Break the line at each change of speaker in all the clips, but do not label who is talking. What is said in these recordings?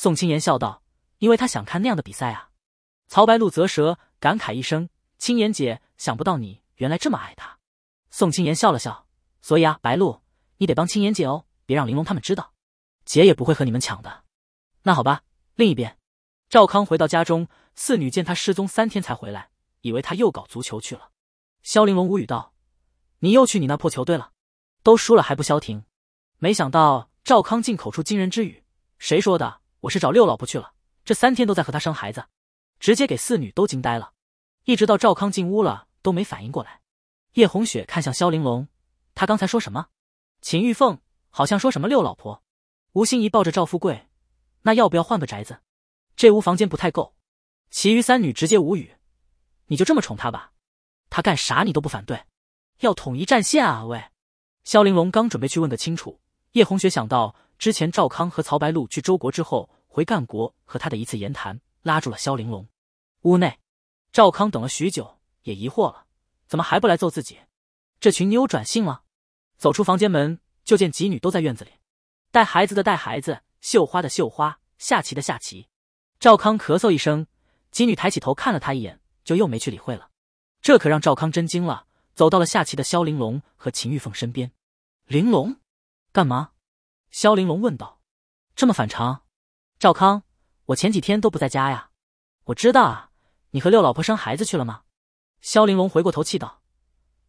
宋青言笑道：“因为他想看那样的比赛啊。”曹白露则舌，感慨一声：“青言姐，想不到你原来这么爱他。”宋青言笑了笑：“所以啊，白露，你得帮青言姐哦，别让玲珑他们知道，姐也不会和你们抢的。”那好吧。另一边，赵康回到家中，四女见他失踪三天才回来，以为他又搞足球去了。肖玲珑无语道：“你又去你那破球队了？都输了还不消停？没想到赵康竟口出惊人之语，谁说的？”我是找六老婆去了，这三天都在和她生孩子，直接给四女都惊呆了，一直到赵康进屋了都没反应过来。叶红雪看向萧玲珑，她刚才说什么？秦玉凤好像说什么六老婆。吴心怡抱着赵富贵，那要不要换个宅子？这屋房间不太够。其余三女直接无语，你就这么宠她吧，她干啥你都不反对，要统一战线啊喂！萧玲珑刚准备去问个清楚，叶红雪想到之前赵康和曹白露去周国之后。回干国和他的一次言谈，拉住了萧玲珑。屋内，赵康等了许久，也疑惑了，怎么还不来揍自己？这群妞转性了？走出房间门，就见几女都在院子里，带孩子的带孩子，绣花的绣花，下棋的下棋。赵康咳嗽一声，几女抬起头看了他一眼，就又没去理会了。这可让赵康真惊了，走到了下棋的萧玲珑和秦玉凤身边。玲珑，干嘛？萧玲珑问道，这么反常？赵康，我前几天都不在家呀。我知道啊，你和六老婆生孩子去了吗？肖玲珑回过头气道：“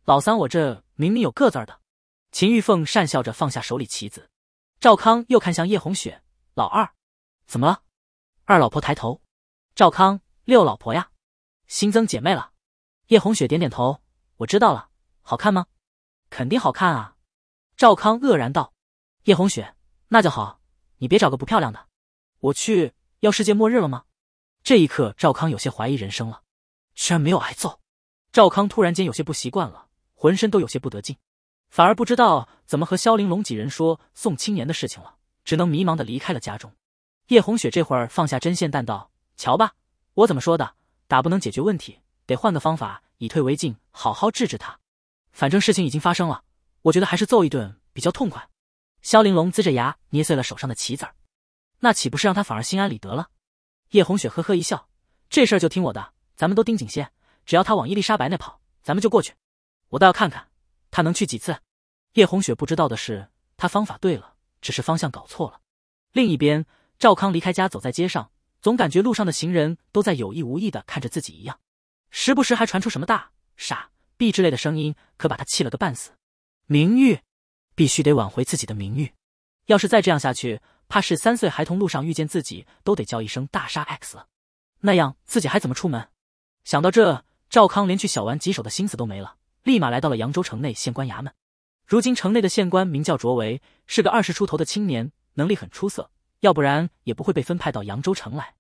老三，我这明明有个字儿的。”秦玉凤讪笑着放下手里棋子。赵康又看向叶红雪：“老二，怎么了？”二老婆抬头：“赵康，六老婆呀，新增姐妹了。”叶红雪点点头：“我知道了，好看吗？”“肯定好看啊。”赵康愕然道：“叶红雪，那就好，你别找个不漂亮的。”我去，要世界末日了吗？这一刻，赵康有些怀疑人生了，居然没有挨揍。赵康突然间有些不习惯了，浑身都有些不得劲，反而不知道怎么和萧玲珑几人说宋青言的事情了，只能迷茫的离开了家中。叶红雪这会儿放下针线，淡道：“瞧吧，我怎么说的，打不能解决问题，得换个方法，以退为进，好好治治他。反正事情已经发生了，我觉得还是揍一顿比较痛快。”萧玲珑呲着牙，捏碎了手上的棋子儿。那岂不是让他反而心安理得了？叶红雪呵呵一笑，这事儿就听我的，咱们都盯紧些。只要他往伊丽莎白那跑，咱们就过去。我倒要看看他能去几次。叶红雪不知道的是，他方法对了，只是方向搞错了。另一边，赵康离开家，走在街上，总感觉路上的行人都在有意无意的看着自己一样，时不时还传出什么“大傻逼”之类的声音，可把他气了个半死。名誉，必须得挽回自己的名誉。要是再这样下去……怕是三岁孩童路上遇见自己都得叫一声大杀 X，了，那样自己还怎么出门？想到这，赵康连去小玩几手的心思都没了，立马来到了扬州城内县官衙门。如今城内的县官名叫卓维，是个二十出头的青年，能力很出色，要不然也不会被分派到扬州城来。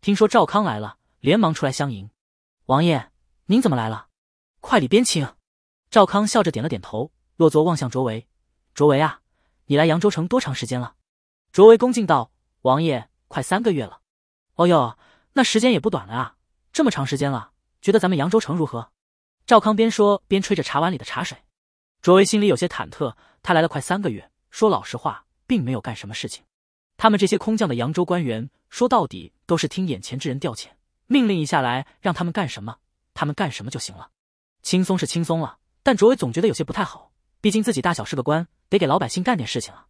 听说赵康来了，连忙出来相迎。王爷，您怎么来了？快里边请。赵康笑着点了点头，落座望向卓维。卓维啊，你来扬州城多长时间了？卓维恭敬道：“王爷，快三个月了，哦哟，那时间也不短了啊。这么长时间了，觉得咱们扬州城如何？”赵康边说边吹着茶碗里的茶水。卓维心里有些忐忑，他来了快三个月，说老实话，并没有干什么事情。他们这些空降的扬州官员，说到底都是听眼前之人调遣，命令一下来，让他们干什么，他们干什么就行了。轻松是轻松了，但卓威总觉得有些不太好，毕竟自己大小是个官，得给老百姓干点事情啊。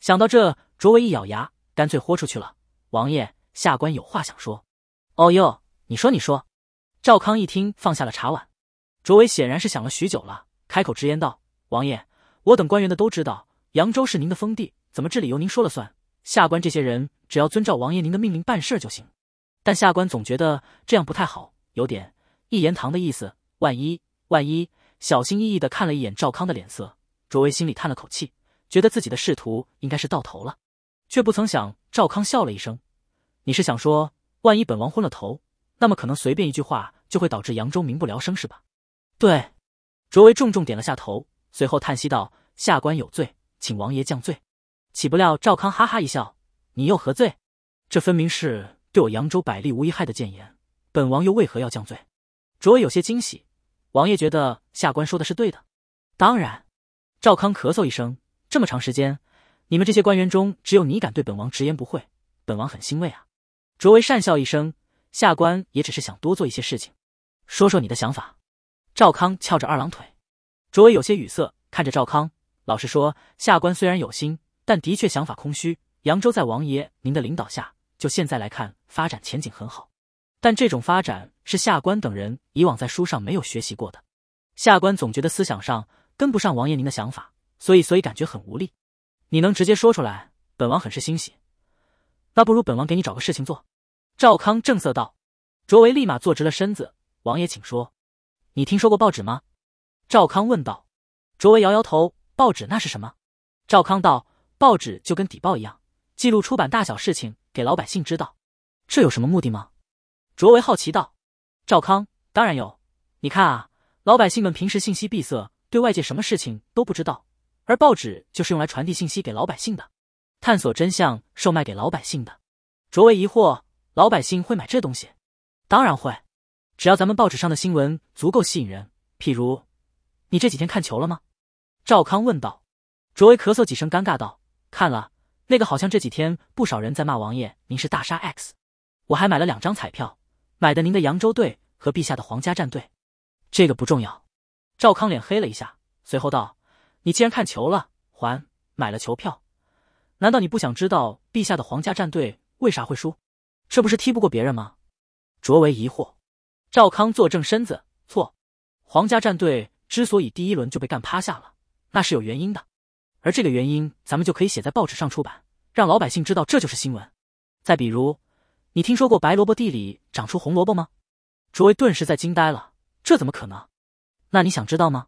想到这，卓伟一咬牙，干脆豁出去了。王爷，下官有话想说。哦哟，你说你说。赵康一听，放下了茶碗。卓伟显然是想了许久了，开口直言道：“王爷，我等官员的都知道，扬州是您的封地，怎么治理由您说了算。下官这些人只要遵照王爷您的命令办事就行。但下官总觉得这样不太好，有点一言堂的意思。万一万一，小心翼翼地看了一眼赵康的脸色，卓威心里叹了口气。”觉得自己的仕途应该是到头了，却不曾想赵康笑了一声：“你是想说，万一本王昏了头，那么可能随便一句话就会导致扬州民不聊生，是吧？”对，卓维重重点了下头，随后叹息道：“下官有罪，请王爷降罪。”岂不料赵康哈哈一笑：“你又何罪？这分明是对我扬州百利无一害的谏言，本王又为何要降罪？”卓维有些惊喜：“王爷觉得下官说的是对的？”“当然。”赵康咳嗽一声。这么长时间，你们这些官员中只有你敢对本王直言不讳，本王很欣慰啊。卓维讪笑一声，下官也只是想多做一些事情。说说你的想法。赵康翘着二郎腿，卓维有些语塞，看着赵康。老实说，下官虽然有心，但的确想法空虚。扬州在王爷您的领导下，就现在来看，发展前景很好。但这种发展是下官等人以往在书上没有学习过的，下官总觉得思想上跟不上王爷您的想法。所以，所以感觉很无力。你能直接说出来，本王很是欣喜。那不如本王给你找个事情做。赵康正色道。卓维立马坐直了身子。王爷请说。你听说过报纸吗？赵康问道。卓维摇摇头。报纸那是什么？赵康道。报纸就跟邸报一样，记录出版大小事情，给老百姓知道。这有什么目的吗？卓维好奇道。赵康当然有。你看啊，老百姓们平时信息闭塞，对外界什么事情都不知道。而报纸就是用来传递信息给老百姓的，探索真相，售卖给老百姓的。卓威疑惑：老百姓会买这东西？当然会，只要咱们报纸上的新闻足够吸引人。譬如，你这几天看球了吗？赵康问道。卓威咳嗽几声，尴尬道：看了，那个好像这几天不少人在骂王爷，您是大杀 X。我还买了两张彩票，买的您的扬州队和陛下的皇家战队。这个不重要。赵康脸黑了一下，随后道。你既然看球了，还买了球票，难道你不想知道陛下的皇家战队为啥会输？这不是踢不过别人吗？卓维疑惑。赵康坐正身子，错。皇家战队之所以第一轮就被干趴下了，那是有原因的。而这个原因，咱们就可以写在报纸上出版，让老百姓知道，这就是新闻。再比如，你听说过白萝卜地里长出红萝卜吗？卓维顿时在惊呆了，这怎么可能？那你想知道吗？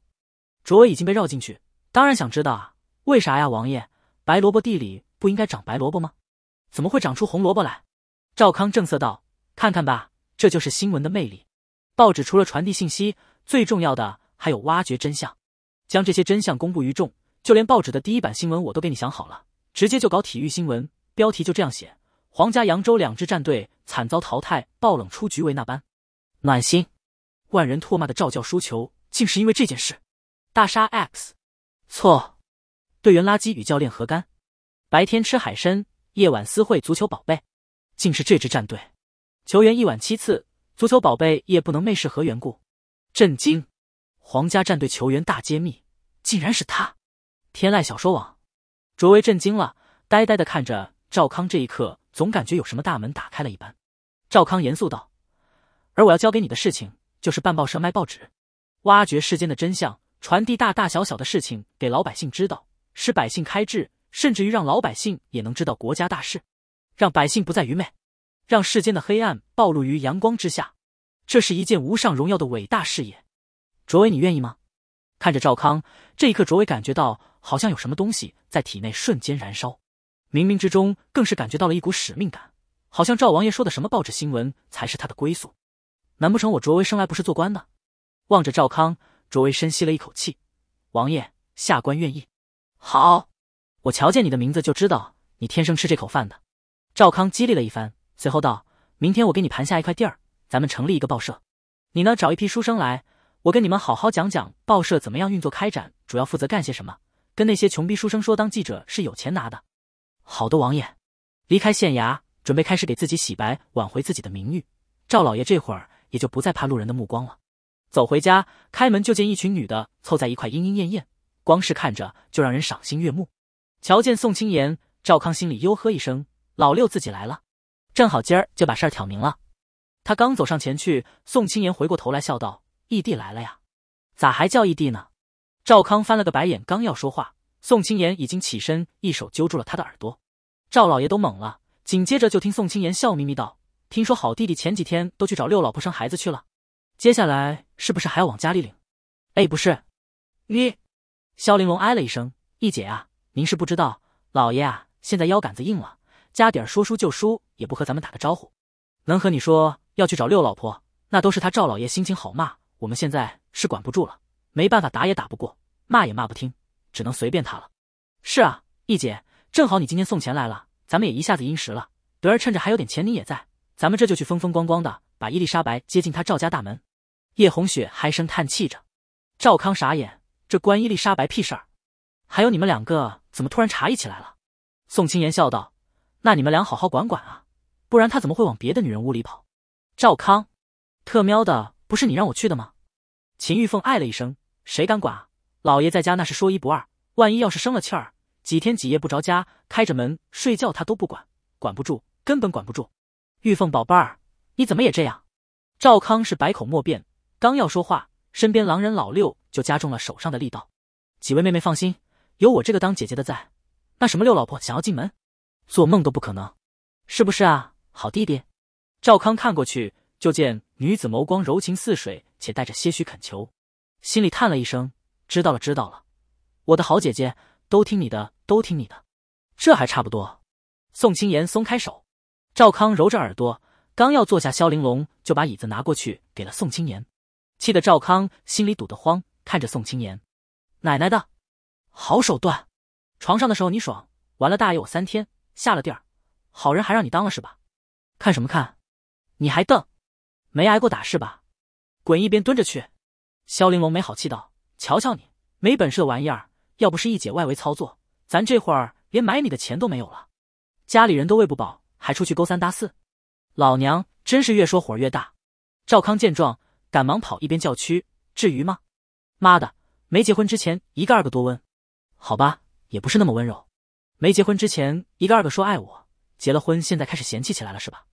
卓威已经被绕进去。当然想知道啊，为啥呀？王爷，白萝卜地里不应该长白萝卜吗？怎么会长出红萝卜来？赵康正色道：“看看吧，这就是新闻的魅力。报纸除了传递信息，最重要的还有挖掘真相，将这些真相公布于众。就连报纸的第一版新闻，我都给你想好了，直接就搞体育新闻，标题就这样写：皇家扬州两支战队惨遭淘汰，爆冷出局为那般，暖心，万人唾骂的赵教输球竟是因为这件事，大杀 X。”错，队员垃圾与教练何干？白天吃海参，夜晚私会足球宝贝，竟是这支战队球员一晚七次，足球宝贝夜不能寐是何缘故？震惊！皇家战队球员大揭秘，竟然是他！天籁小说网，卓威震惊了，呆呆的看着赵康，这一刻总感觉有什么大门打开了一般。赵康严肃道：“而我要交给你的事情，就是办报社卖报纸，挖掘世间的真相。”传递大大小小的事情给老百姓知道，使百姓开智，甚至于让老百姓也能知道国家大事，让百姓不再愚昧，让世间的黑暗暴露于阳光之下，这是一件无上荣耀的伟大事业。卓伟，你愿意吗？看着赵康，这一刻，卓伟感觉到好像有什么东西在体内瞬间燃烧，冥冥之中更是感觉到了一股使命感，好像赵王爷说的什么报纸新闻才是他的归宿。难不成我卓威生来不是做官的？望着赵康。卓威深吸了一口气，王爷，下官愿意。好，我瞧见你的名字就知道你天生吃这口饭的。赵康激励了一番，随后道：“明天我给你盘下一块地儿，咱们成立一个报社。你呢，找一批书生来，我跟你们好好讲讲报社怎么样运作开展，主要负责干些什么。跟那些穷逼书生说，当记者是有钱拿的。”好的，王爷。离开县衙，准备开始给自己洗白，挽回自己的名誉。赵老爷这会儿也就不再怕路人的目光了。走回家，开门就见一群女的凑在一块，莺莺燕燕，光是看着就让人赏心悦目。瞧见宋青言，赵康心里哟呵一声：“老六自己来了，正好今儿就把事儿挑明了。”他刚走上前去，宋青言回过头来笑道：“义弟来了呀，咋还叫义弟呢？”赵康翻了个白眼，刚要说话，宋青言已经起身，一手揪住了他的耳朵。赵老爷都懵了，紧接着就听宋青言笑眯眯道：“听说好弟弟前几天都去找六老婆生孩子去了。”接下来是不是还要往家里领？哎，不是，你，肖玲珑哎了一声：“一姐啊，您是不知道，老爷啊现在腰杆子硬了，家底儿说输就输，也不和咱们打个招呼。能和你说要去找六老婆，那都是他赵老爷心情好骂。我们现在是管不住了，没办法打也打不过，骂也骂不听，只能随便他了。是啊，一姐，正好你今天送钱来了，咱们也一下子殷实了。德儿趁着还有点钱，你也在，咱们这就去风风光光的把伊丽莎白接进他赵家大门。”叶红雪唉声叹气着，赵康傻眼，这关伊丽莎白屁事儿？还有你们两个怎么突然查异起来了？宋青言笑道：“那你们俩好好管管啊，不然他怎么会往别的女人屋里跑？”赵康，特喵的，不是你让我去的吗？秦玉凤哎了一声：“谁敢管？啊？老爷在家那是说一不二，万一要是生了气儿，几天几夜不着家，开着门睡觉他都不管，管不住，根本管不住。”玉凤宝贝儿，你怎么也这样？赵康是百口莫辩。刚要说话，身边狼人老六就加重了手上的力道。几位妹妹放心，有我这个当姐姐的在，那什么六老婆想要进门，做梦都不可能，是不是啊，好弟弟？赵康看过去，就见女子眸光柔情似水，且带着些许恳求，心里叹了一声：知道了，知道了，我的好姐姐，都听你的，都听你的，这还差不多。宋青言松开手，赵康揉着耳朵，刚要坐下，萧玲珑就把椅子拿过去给了宋青言。气得赵康心里堵得慌，看着宋青言：“奶奶的好手段！床上的时候你爽，玩了大爷我三天，下了地儿，好人还让你当了是吧？看什么看？你还瞪？没挨过打是吧？滚一边蹲着去！”肖玲珑没好气道：“瞧瞧你，没本事的玩意儿！要不是一姐外围操作，咱这会儿连买你的钱都没有了。家里人都喂不饱，还出去勾三搭四，老娘真是越说火越大。”赵康见状。赶忙跑一边叫屈，至于吗？妈的，没结婚之前一个二个多温，好吧，也不是那么温柔。没结婚之前一个二个说爱我，结了婚现在开始嫌弃起来了是吧？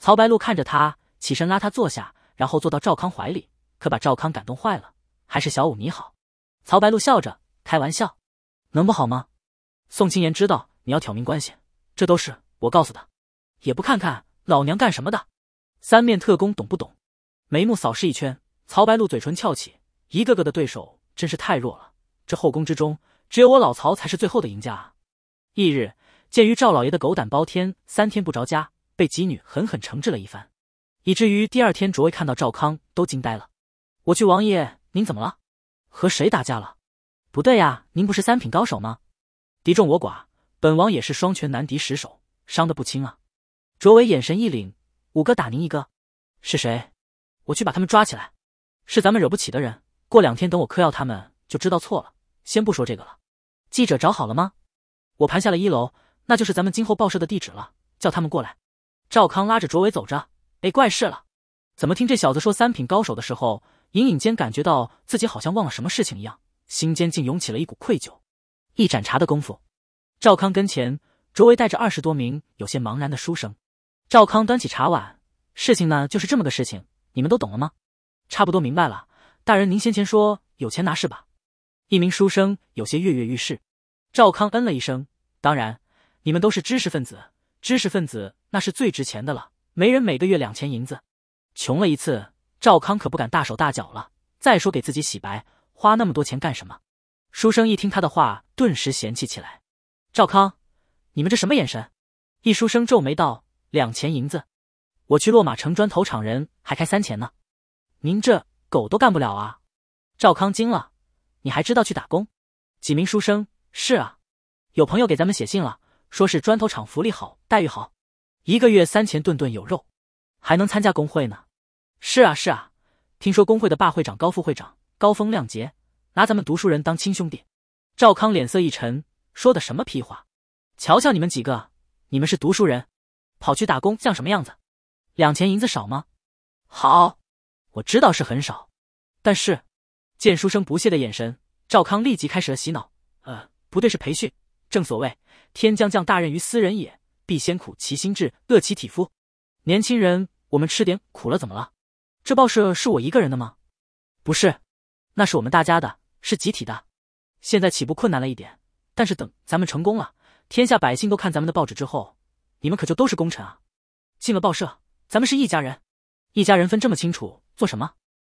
曹白露看着他，起身拉他坐下，然后坐到赵康怀里，可把赵康感动坏了。还是小五你好。曹白露笑着开玩笑，能不好吗？宋青言知道你要挑明关系，这都是我告诉的，也不看看老娘干什么的，三面特工懂不懂？眉目扫视一圈，曹白露嘴唇翘起，一个个的对手真是太弱了。这后宫之中，只有我老曹才是最后的赢家。啊。翌日，鉴于赵老爷的狗胆包天，三天不着家，被几女狠狠惩治了一番，以至于第二天卓威看到赵康都惊呆了。我去，王爷您怎么了？和谁打架了？不对呀，您不是三品高手吗？敌众我寡，本王也是双拳难敌十手，伤得不轻啊。卓伟眼神一凛，五个打您一个，是谁？我去把他们抓起来，是咱们惹不起的人。过两天等我嗑药，他们就知道错了。先不说这个了，记者找好了吗？我盘下了一楼，那就是咱们今后报社的地址了。叫他们过来。赵康拉着卓伟走着，哎，怪事了，怎么听这小子说三品高手的时候，隐隐间感觉到自己好像忘了什么事情一样，心间竟涌起了一股愧疚。一盏茶的功夫，赵康跟前，卓伟带着二十多名有些茫然的书生。赵康端起茶碗，事情呢，就是这么个事情。你们都懂了吗？差不多明白了。大人，您先前说有钱拿是吧？一名书生有些跃跃欲试。赵康嗯了一声，当然，你们都是知识分子，知识分子那是最值钱的了。每人每个月两钱银子，穷了一次，赵康可不敢大手大脚了。再说给自己洗白，花那么多钱干什么？书生一听他的话，顿时嫌弃起来。赵康，你们这什么眼神？一书生皱眉道：“两钱银子。”我去落马城砖头厂，人还开三钱呢，您这狗都干不了啊！赵康惊了，你还知道去打工？几名书生是啊，有朋友给咱们写信了，说是砖头厂福利好，待遇好，一个月三钱，顿顿有肉，还能参加工会呢。是啊是啊，听说工会的霸会长、高副会长高风亮节，拿咱们读书人当亲兄弟。赵康脸色一沉，说的什么屁话？瞧瞧你们几个，你们是读书人，跑去打工像什么样子？两钱银子少吗？好，我知道是很少，但是见书生不屑的眼神，赵康立即开始了洗脑。呃，不对，是培训。正所谓天将降大任于斯人也，必先苦其心志，饿其体肤。年轻人，我们吃点苦了怎么了？这报社是我一个人的吗？不是，那是我们大家的，是集体的。现在起步困难了一点，但是等咱们成功了，天下百姓都看咱们的报纸之后，你们可就都是功臣啊！进了报社。咱们是一家人，一家人分这么清楚做什么？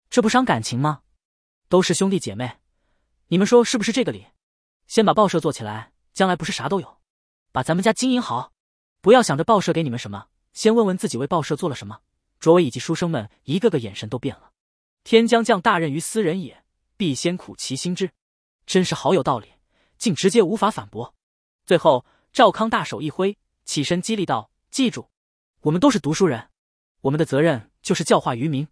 这不伤感情吗？都是兄弟姐妹，你们说是不是这个理？先把报社做起来，将来不是啥都有。把咱们家经营好，不要想着报社给你们什么，先问问自己为报社做了什么。卓伟以及书生们一个个眼神都变了。天将降大任于斯人也，必先苦其心志，真是好有道理，竟直接无法反驳。最后，赵康大手一挥，起身激励道：“记住，我们都是读书人。”我们的责任就是教化愚民，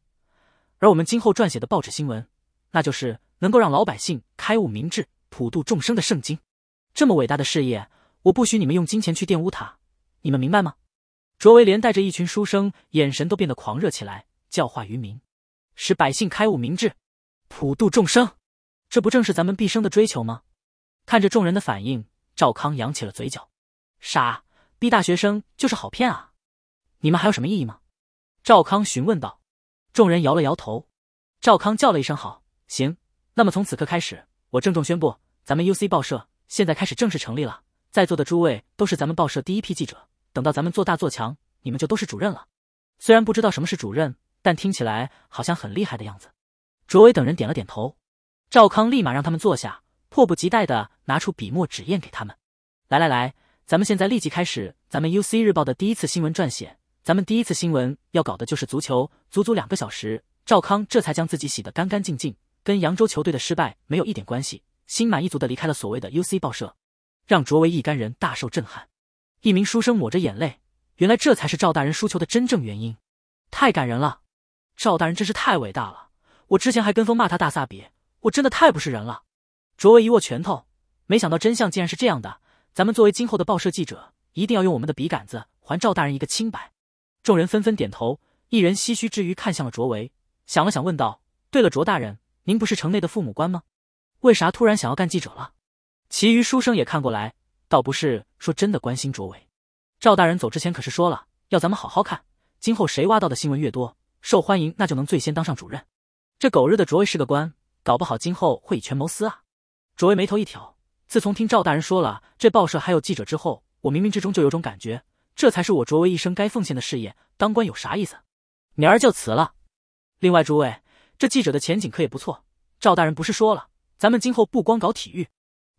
而我们今后撰写的报纸新闻，那就是能够让老百姓开悟明智、普度众生的圣经。这么伟大的事业，我不许你们用金钱去玷污它。你们明白吗？卓维连带着一群书生，眼神都变得狂热起来。教化愚民，使百姓开悟明智，普度众生，这不正是咱们毕生的追求吗？看着众人的反应，赵康扬起了嘴角。傻逼大学生就是好骗啊！你们还有什么意义吗？赵康询问道：“众人摇了摇头。”赵康叫了一声“好”，行。那么从此刻开始，我郑重宣布，咱们 U C 报社现在开始正式成立了。在座的诸位都是咱们报社第一批记者，等到咱们做大做强，你们就都是主任了。虽然不知道什么是主任，但听起来好像很厉害的样子。卓伟等人点了点头。赵康立马让他们坐下，迫不及待的拿出笔墨纸砚给他们。来来来，咱们现在立即开始咱们 U C 日报的第一次新闻撰写。咱们第一次新闻要搞的就是足球，足足两个小时，赵康这才将自己洗得干干净净，跟扬州球队的失败没有一点关系，心满意足的离开了所谓的 U C 报社，让卓维一干人大受震撼。一名书生抹着眼泪，原来这才是赵大人输球的真正原因，太感人了，赵大人真是太伟大了！我之前还跟风骂他大萨比，我真的太不是人了。卓维一握拳头，没想到真相竟然是这样的。咱们作为今后的报社记者，一定要用我们的笔杆子还赵大人一个清白。众人纷纷点头，一人唏嘘之余看向了卓维，想了想问道：“对了，卓大人，您不是城内的父母官吗？为啥突然想要干记者了？”其余书生也看过来，倒不是说真的关心卓维。赵大人走之前可是说了，要咱们好好看，今后谁挖到的新闻越多，受欢迎，那就能最先当上主任。这狗日的卓维是个官，搞不好今后会以权谋私啊！卓维眉头一挑，自从听赵大人说了这报社还有记者之后，我冥冥之中就有种感觉。这才是我卓威一生该奉献的事业。当官有啥意思？明儿就辞了。另外诸位，这记者的前景可也不错。赵大人不是说了，咱们今后不光搞体育，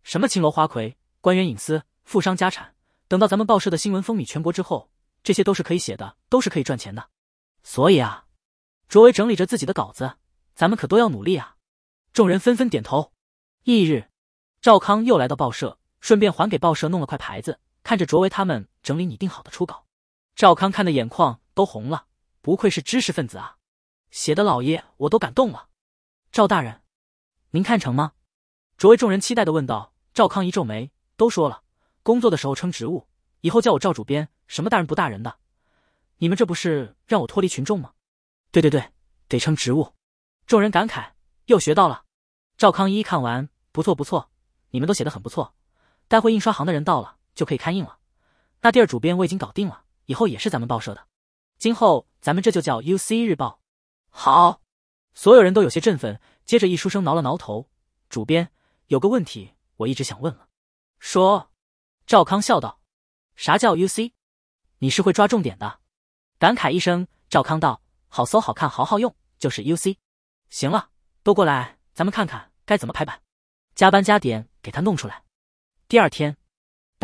什么青楼花魁、官员隐私、富商家产，等到咱们报社的新闻风靡全国之后，这些都是可以写的，都是可以赚钱的。所以啊，卓威整理着自己的稿子，咱们可都要努力啊！众人纷纷点头。翌日，赵康又来到报社，顺便还给报社弄了块牌子。看着卓维他们整理拟定好的初稿，赵康看的眼眶都红了。不愧是知识分子啊，写的老爷我都感动了。赵大人，您看成吗？卓维众人期待的问道。赵康一皱眉：“都说了，工作的时候称职务，以后叫我赵主编，什么大人不大人的，你们这不是让我脱离群众吗？”“对对对，得称职务。”众人感慨，又学到了。赵康一一看完，不错不错，你们都写的很不错。待会印刷行的人到了。就可以刊印了。那地儿主编我已经搞定了，以后也是咱们报社的。今后咱们这就叫 U C 日报。好，所有人都有些振奋。接着，一书生挠了挠头，主编有个问题我一直想问了。说，赵康笑道：“啥叫 U C？你是会抓重点的。”感慨一声，赵康道：“好搜，好看，好好用，就是 U C。”行了，都过来，咱们看看该怎么排版，加班加点给他弄出来。第二天。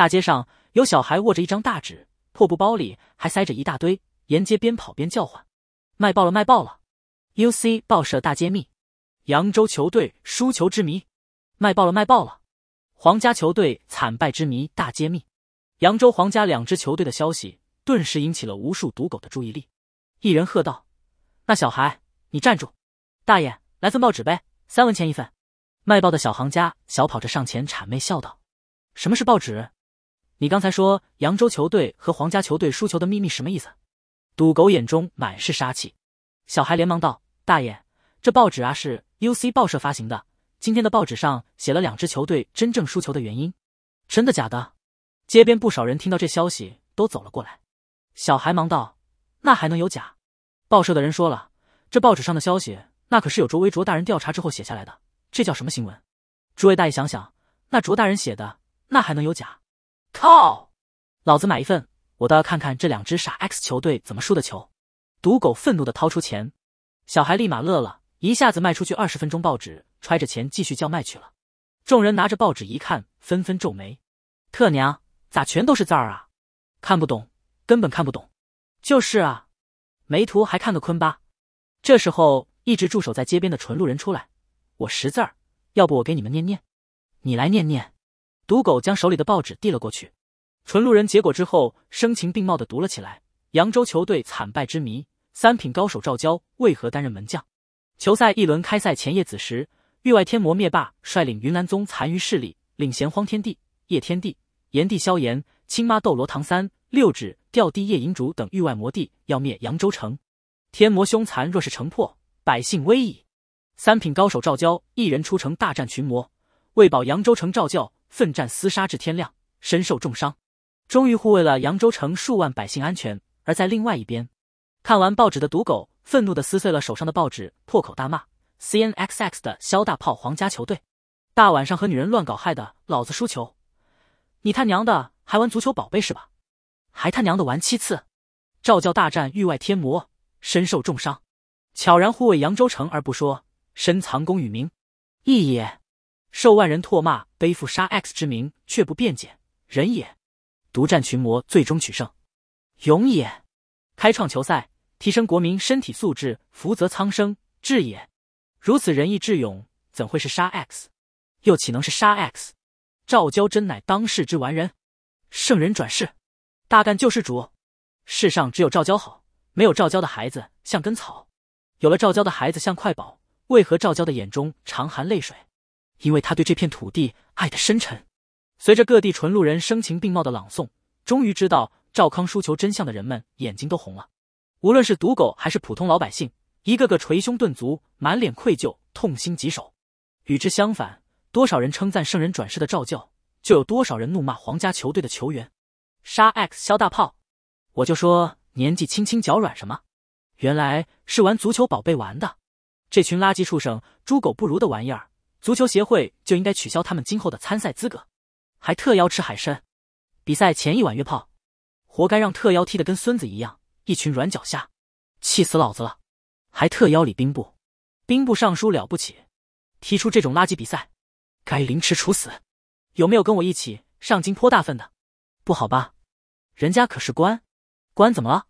大街上有小孩握着一张大纸，破布包里还塞着一大堆，沿街边跑边叫唤：“卖报了，卖报了！” U C 报社大揭秘：扬州球队输球之谜，卖报了，卖报了！皇家球队惨败之谜大揭秘：扬州皇家两支球队的消息，顿时引起了无数赌狗的注意力。一人喝道：“那小孩，你站住！大爷，来份报纸呗，三文钱一份。”卖报的小行家小跑着上前，谄媚笑道：“什么是报纸？”你刚才说扬州球队和皇家球队输球的秘密什么意思？赌狗眼中满是杀气。小孩连忙道：“大爷，这报纸啊是 UC 报社发行的，今天的报纸上写了两支球队真正输球的原因。”真的假的？街边不少人听到这消息都走了过来。小孩忙道：“那还能有假？报社的人说了，这报纸上的消息那可是有卓威卓大人调查之后写下来的，这叫什么新闻？诸位大爷想想，那卓大人写的，那还能有假？”靠！老子买一份，我倒要看看这两只傻 X 球队怎么输的球。赌狗愤怒的掏出钱，小孩立马乐了，一下子卖出去二十分钟报纸，揣着钱继续叫卖去了。众人拿着报纸一看，纷纷皱眉：特娘，咋全都是字儿啊？看不懂，根本看不懂。就是啊，没图还看个坤巴。这时候，一直驻守在街边的纯路人出来：我识字儿，要不我给你们念念？你来念念。赌狗将手里的报纸递了过去，纯路人结果之后，声情并茂的读了起来：“扬州球队惨败之谜，三品高手赵娇为何担任门将？球赛一轮开赛前夜子时，域外天魔灭霸率领云南宗残余势力，领衔荒天帝、叶天帝、炎帝萧炎、亲妈斗罗唐三、六指吊帝叶银竹等域外魔帝，要灭扬州城。天魔凶残，若是城破，百姓危矣。三品高手赵娇一人出城大战群魔，为保扬州城，赵教。”奋战厮杀至天亮，身受重伤，终于护卫了扬州城数万百姓安全。而在另外一边，看完报纸的赌狗愤怒地撕碎了手上的报纸，破口大骂：“C N X X 的肖大炮，皇家球队，大晚上和女人乱搞，害的老子输球。你他娘的还玩足球宝贝是吧？还他娘的玩七次，赵教大战域外天魔，身受重伤，悄然护卫扬州城而不说，深藏功与名，义也。”受万人唾骂，背负杀 X 之名却不辩解，人也；独战群魔，最终取胜，勇也；开创球赛，提升国民身体素质，福泽苍生，智也；如此仁义智勇，怎会是杀 X？又岂能是杀 X？赵娇真乃当世之完人，圣人转世，大干救世主。世上只有赵娇好，没有赵娇的孩子像根草，有了赵娇的孩子像块宝。为何赵娇的眼中常含泪水？因为他对这片土地爱得深沉。随着各地纯路人声情并茂的朗诵，终于知道赵康输球真相的人们眼睛都红了。无论是赌狗还是普通老百姓，一个个捶胸顿足，满脸愧疚，痛心疾首。与之相反，多少人称赞圣人转世的赵教，就有多少人怒骂皇家球队的球员。杀 x 肖大炮！我就说年纪轻轻脚软什么，原来是玩足球宝贝玩的。这群垃圾畜生，猪狗不如的玩意儿。足球协会就应该取消他们今后的参赛资格，还特邀吃海参，比赛前一晚约炮，活该让特邀踢得跟孙子一样，一群软脚虾，气死老子了！还特邀礼兵部，兵部尚书了不起，踢出这种垃圾比赛，该凌迟处死！有没有跟我一起上京泼大粪的？不好吧，人家可是官，官怎么了？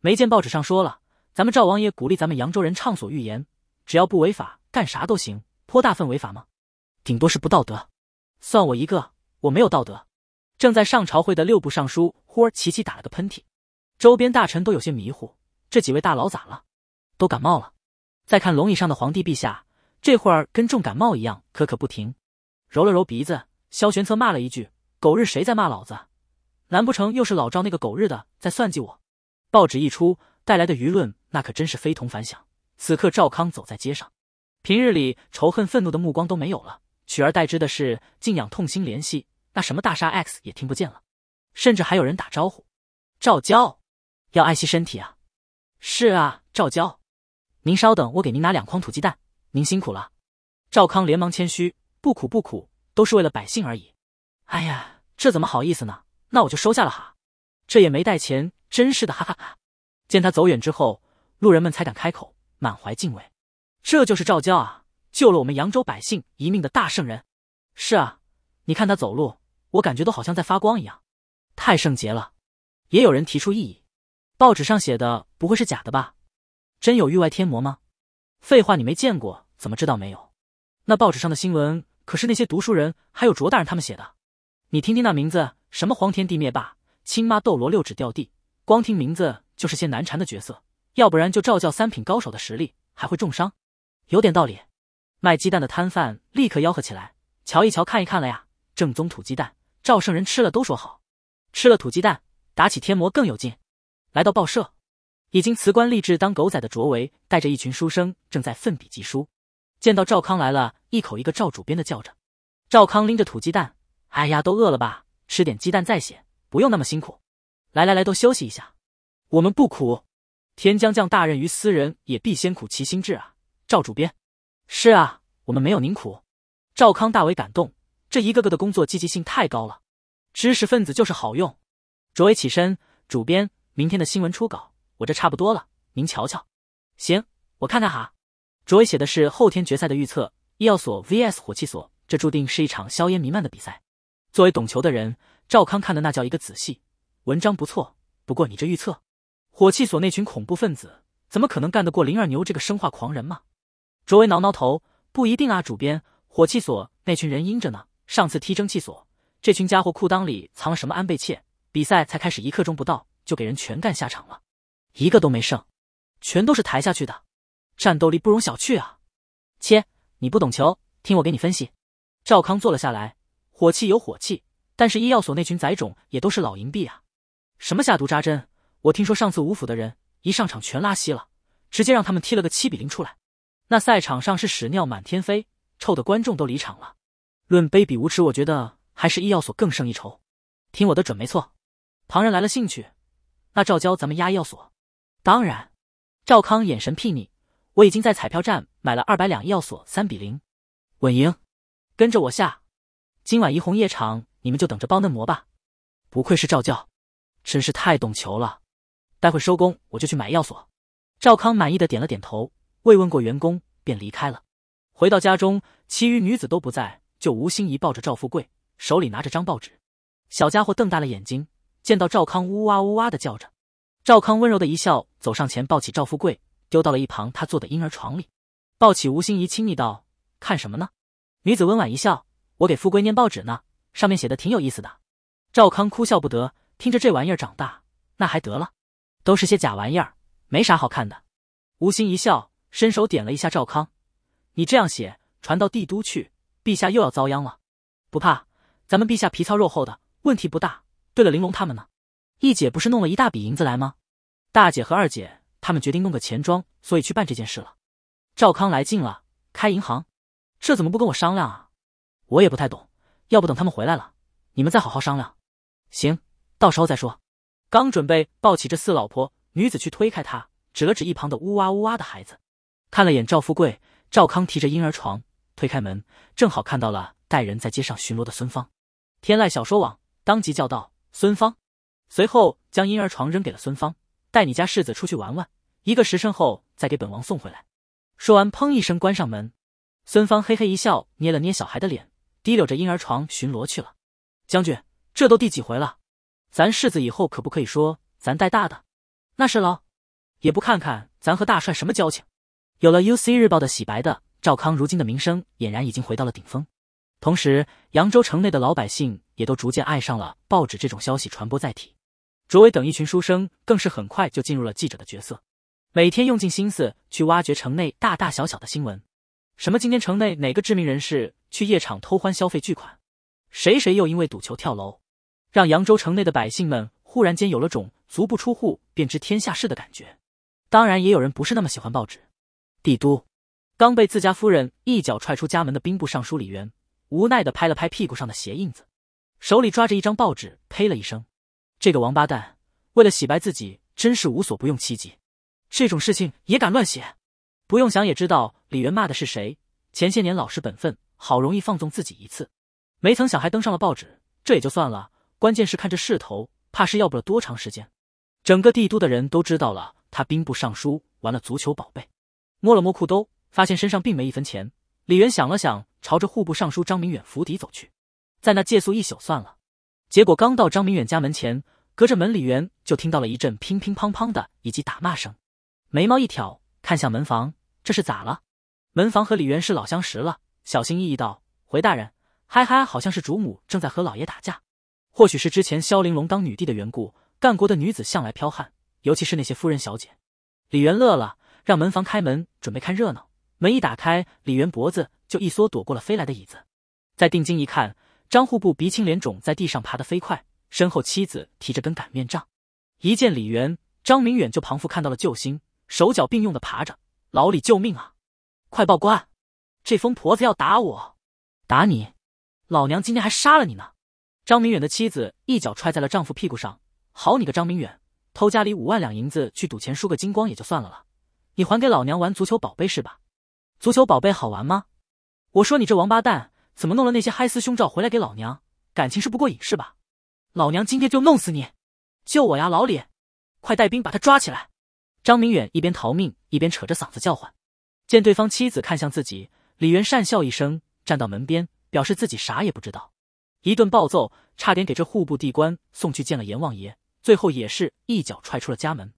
没见报纸上说了，咱们赵王爷鼓励咱们扬州人畅所欲言，只要不违法，干啥都行。泼大粪违法吗？顶多是不道德，算我一个，我没有道德。正在上朝会的六部尚书忽而齐齐打了个喷嚏，周边大臣都有些迷糊，这几位大佬咋了？都感冒了。再看龙椅上的皇帝陛下，这会儿跟重感冒一样，咳咳不停，揉了揉鼻子。萧玄策骂了一句：“狗日谁在骂老子？”难不成又是老赵那个狗日的在算计我？报纸一出，带来的舆论那可真是非同凡响。此刻赵康走在街上。平日里仇恨、愤怒的目光都没有了，取而代之的是敬仰、痛心、怜惜。那什么大杀 X 也听不见了，甚至还有人打招呼：“赵娇，要爱惜身体啊。”“是啊，赵娇，您稍等，我给您拿两筐土鸡蛋，您辛苦了。”赵康连忙谦虚：“不苦不苦，都是为了百姓而已。”“哎呀，这怎么好意思呢？那我就收下了哈。”“这也没带钱，真是的，哈哈哈。”见他走远之后，路人们才敢开口，满怀敬畏。这就是赵教啊，救了我们扬州百姓一命的大圣人。是啊，你看他走路，我感觉都好像在发光一样，太圣洁了。也有人提出异议，报纸上写的不会是假的吧？真有域外天魔吗？废话，你没见过怎么知道没有？那报纸上的新闻可是那些读书人还有卓大人他们写的。你听听那名字，什么荒天地灭霸、亲妈斗罗六指掉地，光听名字就是些难缠的角色。要不然就赵教三品高手的实力还会重伤？有点道理，卖鸡蛋的摊贩立刻吆喝起来：“瞧一瞧，看一看了呀，正宗土鸡蛋，赵圣人吃了都说好，吃了土鸡蛋打起天魔更有劲。”来到报社，已经辞官立志当狗仔的卓维带着一群书生正在奋笔疾书，见到赵康来了，一口一个赵主编的叫着。赵康拎着土鸡蛋：“哎呀，都饿了吧？吃点鸡蛋再写，不用那么辛苦。来来来，都休息一下，我们不苦。天将降大任于斯人也，必先苦其心志啊。”赵主编，是啊，我们没有您苦。赵康大为感动，这一个个的工作积极性太高了，知识分子就是好用。卓伟起身，主编，明天的新闻初稿我这差不多了，您瞧瞧。行，我看看哈。卓伟写的是后天决赛的预测，医药所 vs 火器所，这注定是一场硝烟弥漫的比赛。作为懂球的人，赵康看的那叫一个仔细。文章不错，不过你这预测，火器所那群恐怖分子怎么可能干得过林二牛这个生化狂人吗？卓维挠挠头，不一定啊，主编。火器所那群人阴着呢，上次踢蒸汽所，这群家伙裤裆里藏了什么安倍切？比赛才开始一刻钟不到，就给人全干下场了，一个都没剩，全都是抬下去的，战斗力不容小觑啊！切，你不懂球，听我给你分析。赵康坐了下来，火器有火器，但是医药所那群崽种也都是老银币啊，什么下毒扎针，我听说上次五府的人一上场全拉稀了，直接让他们踢了个七比零出来。那赛场上是屎尿满天飞，臭的观众都离场了。论卑鄙无耻，我觉得还是医药所更胜一筹。听我的准没错。旁人来了兴趣，那赵教咱们押医药所？当然。赵康眼神睥睨，我已经在彩票站买了二百两医药所，三比零，稳赢。跟着我下，今晚怡红夜场，你们就等着包嫩模吧。不愧是赵教，真是太懂球了。待会收工我就去买药所。赵康满意的点了点头。慰问过员工，便离开了。回到家中，其余女子都不在，就吴心怡抱着赵富贵，手里拿着张报纸。小家伙瞪大了眼睛，见到赵康，呜哇呜哇的叫着。赵康温柔的一笑，走上前抱起赵富贵，丢到了一旁他坐的婴儿床里，抱起吴心怡，亲昵道：“看什么呢？”女子温婉一笑：“我给富贵念报纸呢，上面写的挺有意思的。”赵康哭笑不得，听着这玩意儿长大，那还得了？都是些假玩意儿，没啥好看的。吴心怡笑。伸手点了一下赵康，你这样写传到帝都去，陛下又要遭殃了。不怕，咱们陛下皮糙肉厚的，问题不大。对了，玲珑他们呢？一姐不是弄了一大笔银子来吗？大姐和二姐他们决定弄个钱庄，所以去办这件事了。赵康来劲了，开银行，这怎么不跟我商量啊？我也不太懂，要不等他们回来了，你们再好好商量。行，到时候再说。刚准备抱起这四老婆女子去推开他，指了指一旁的呜哇呜哇的孩子。看了眼赵富贵，赵康提着婴儿床推开门，正好看到了带人在街上巡逻的孙芳。天籁小说网当即叫道：“孙芳！”随后将婴儿床扔给了孙芳：“带你家世子出去玩玩，一个时辰后再给本王送回来。”说完，砰一声关上门。孙芳嘿嘿一笑，捏了捏小孩的脸，提溜着婴儿床巡逻去了。将军，这都第几回了？咱世子以后可不可以说咱带大的？那是了，也不看看咱和大帅什么交情。有了《U C 日报》的洗白的赵康，如今的名声俨然已经回到了顶峰。同时，扬州城内的老百姓也都逐渐爱上了报纸这种消息传播载体。卓伟等一群书生更是很快就进入了记者的角色，每天用尽心思去挖掘城内大大小小的新闻，什么今天城内哪个知名人士去夜场偷欢消费巨款，谁谁又因为赌球跳楼，让扬州城内的百姓们忽然间有了种足不出户便知天下事的感觉。当然，也有人不是那么喜欢报纸。帝都，刚被自家夫人一脚踹出家门的兵部尚书李元，无奈的拍了拍屁股上的鞋印子，手里抓着一张报纸，呸了一声：“这个王八蛋，为了洗白自己，真是无所不用其极，这种事情也敢乱写！”不用想也知道，李元骂的是谁。前些年老实本分，好容易放纵自己一次，没曾想还登上了报纸。这也就算了，关键是看这势头，怕是要不了多长时间，整个帝都的人都知道了他兵部尚书玩了足球宝贝。摸了摸裤兜，发现身上并没一分钱。李元想了想，朝着户部尚书张明远府邸走去，在那借宿一宿算了。结果刚到张明远家门前，隔着门，李元就听到了一阵乒乒乓乓的以及打骂声，眉毛一挑，看向门房，这是咋了？门房和李元是老相识了，小心翼翼道：“回大人，嗨嗨，好像是主母正在和老爷打架。或许是之前萧玲珑当女帝的缘故，干国的女子向来剽悍，尤其是那些夫人小姐。”李元乐了。让门房开门，准备看热闹。门一打开，李元脖子就一缩，躲过了飞来的椅子。再定睛一看，张户部鼻青脸肿，在地上爬得飞快，身后妻子提着根擀面杖。一见李元，张明远就仿佛看到了救星，手脚并用的爬着：“老李，救命啊！快报官！这疯婆子要打我，打你！老娘今天还杀了你呢！”张明远的妻子一脚踹在了丈夫屁股上：“好你个张明远，偷家里五万两银子去赌钱，输个精光也就算了了。”你还给老娘玩足球宝贝是吧？足球宝贝好玩吗？我说你这王八蛋，怎么弄了那些嗨丝胸罩回来给老娘？感情是不过瘾是吧？老娘今天就弄死你！救我呀，老李！快带兵把他抓起来！张明远一边逃命一边扯着嗓子叫唤。见对方妻子看向自己，李渊讪笑一声，站到门边，表示自己啥也不知道。一顿暴揍，差点给这户部地官送去见了阎王爷。最后也是一脚踹出了家门，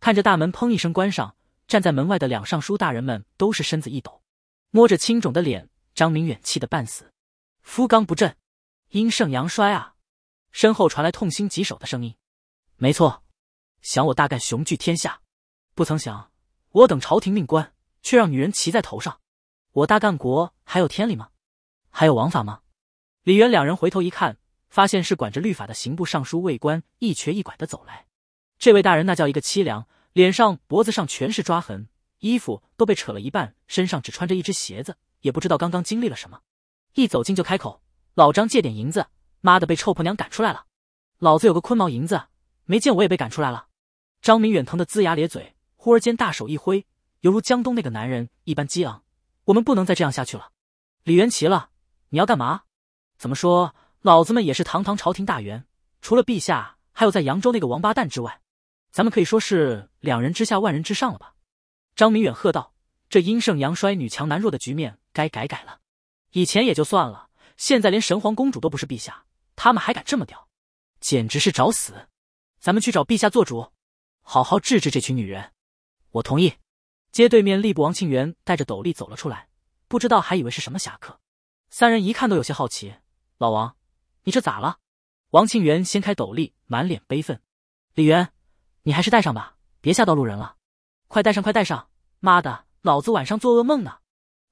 看着大门砰一声关上。站在门外的两尚书大人们都是身子一抖，摸着青肿的脸，张明远气得半死，夫纲不振，阴盛阳衰啊！身后传来痛心疾首的声音：“没错，想我大干雄踞天下，不曾想我等朝廷命官却让女人骑在头上，我大干国还有天理吗？还有王法吗？”李渊两人回头一看，发现是管着律法的刑部尚书魏官一瘸一拐的走来，这位大人那叫一个凄凉。脸上、脖子上全是抓痕，衣服都被扯了一半，身上只穿着一只鞋子，也不知道刚刚经历了什么。一走近就开口：“老张借点银子，妈的被臭婆娘赶出来了，老子有个坤毛银子，没见我也被赶出来了。”张明远疼得龇牙咧嘴，忽而间大手一挥，犹如江东那个男人一般激昂：“我们不能再这样下去了！”李元齐了，你要干嘛？怎么说，老子们也是堂堂朝廷大员，除了陛下，还有在扬州那个王八蛋之外。咱们可以说是两人之下，万人之上了吧？张明远喝道：“这阴盛阳衰，女强男弱的局面该改改了。以前也就算了，现在连神皇公主都不是，陛下他们还敢这么吊，简直是找死！咱们去找陛下做主，好好治治这群女人。”我同意。街对面，吏部王庆元带着斗笠走了出来，不知道还以为是什么侠客。三人一看都有些好奇：“老王，你这咋了？”王庆元掀开斗笠，满脸悲愤：“李元。”你还是带上吧，别吓到路人了。快带上，快带上！妈的，老子晚上做噩梦呢。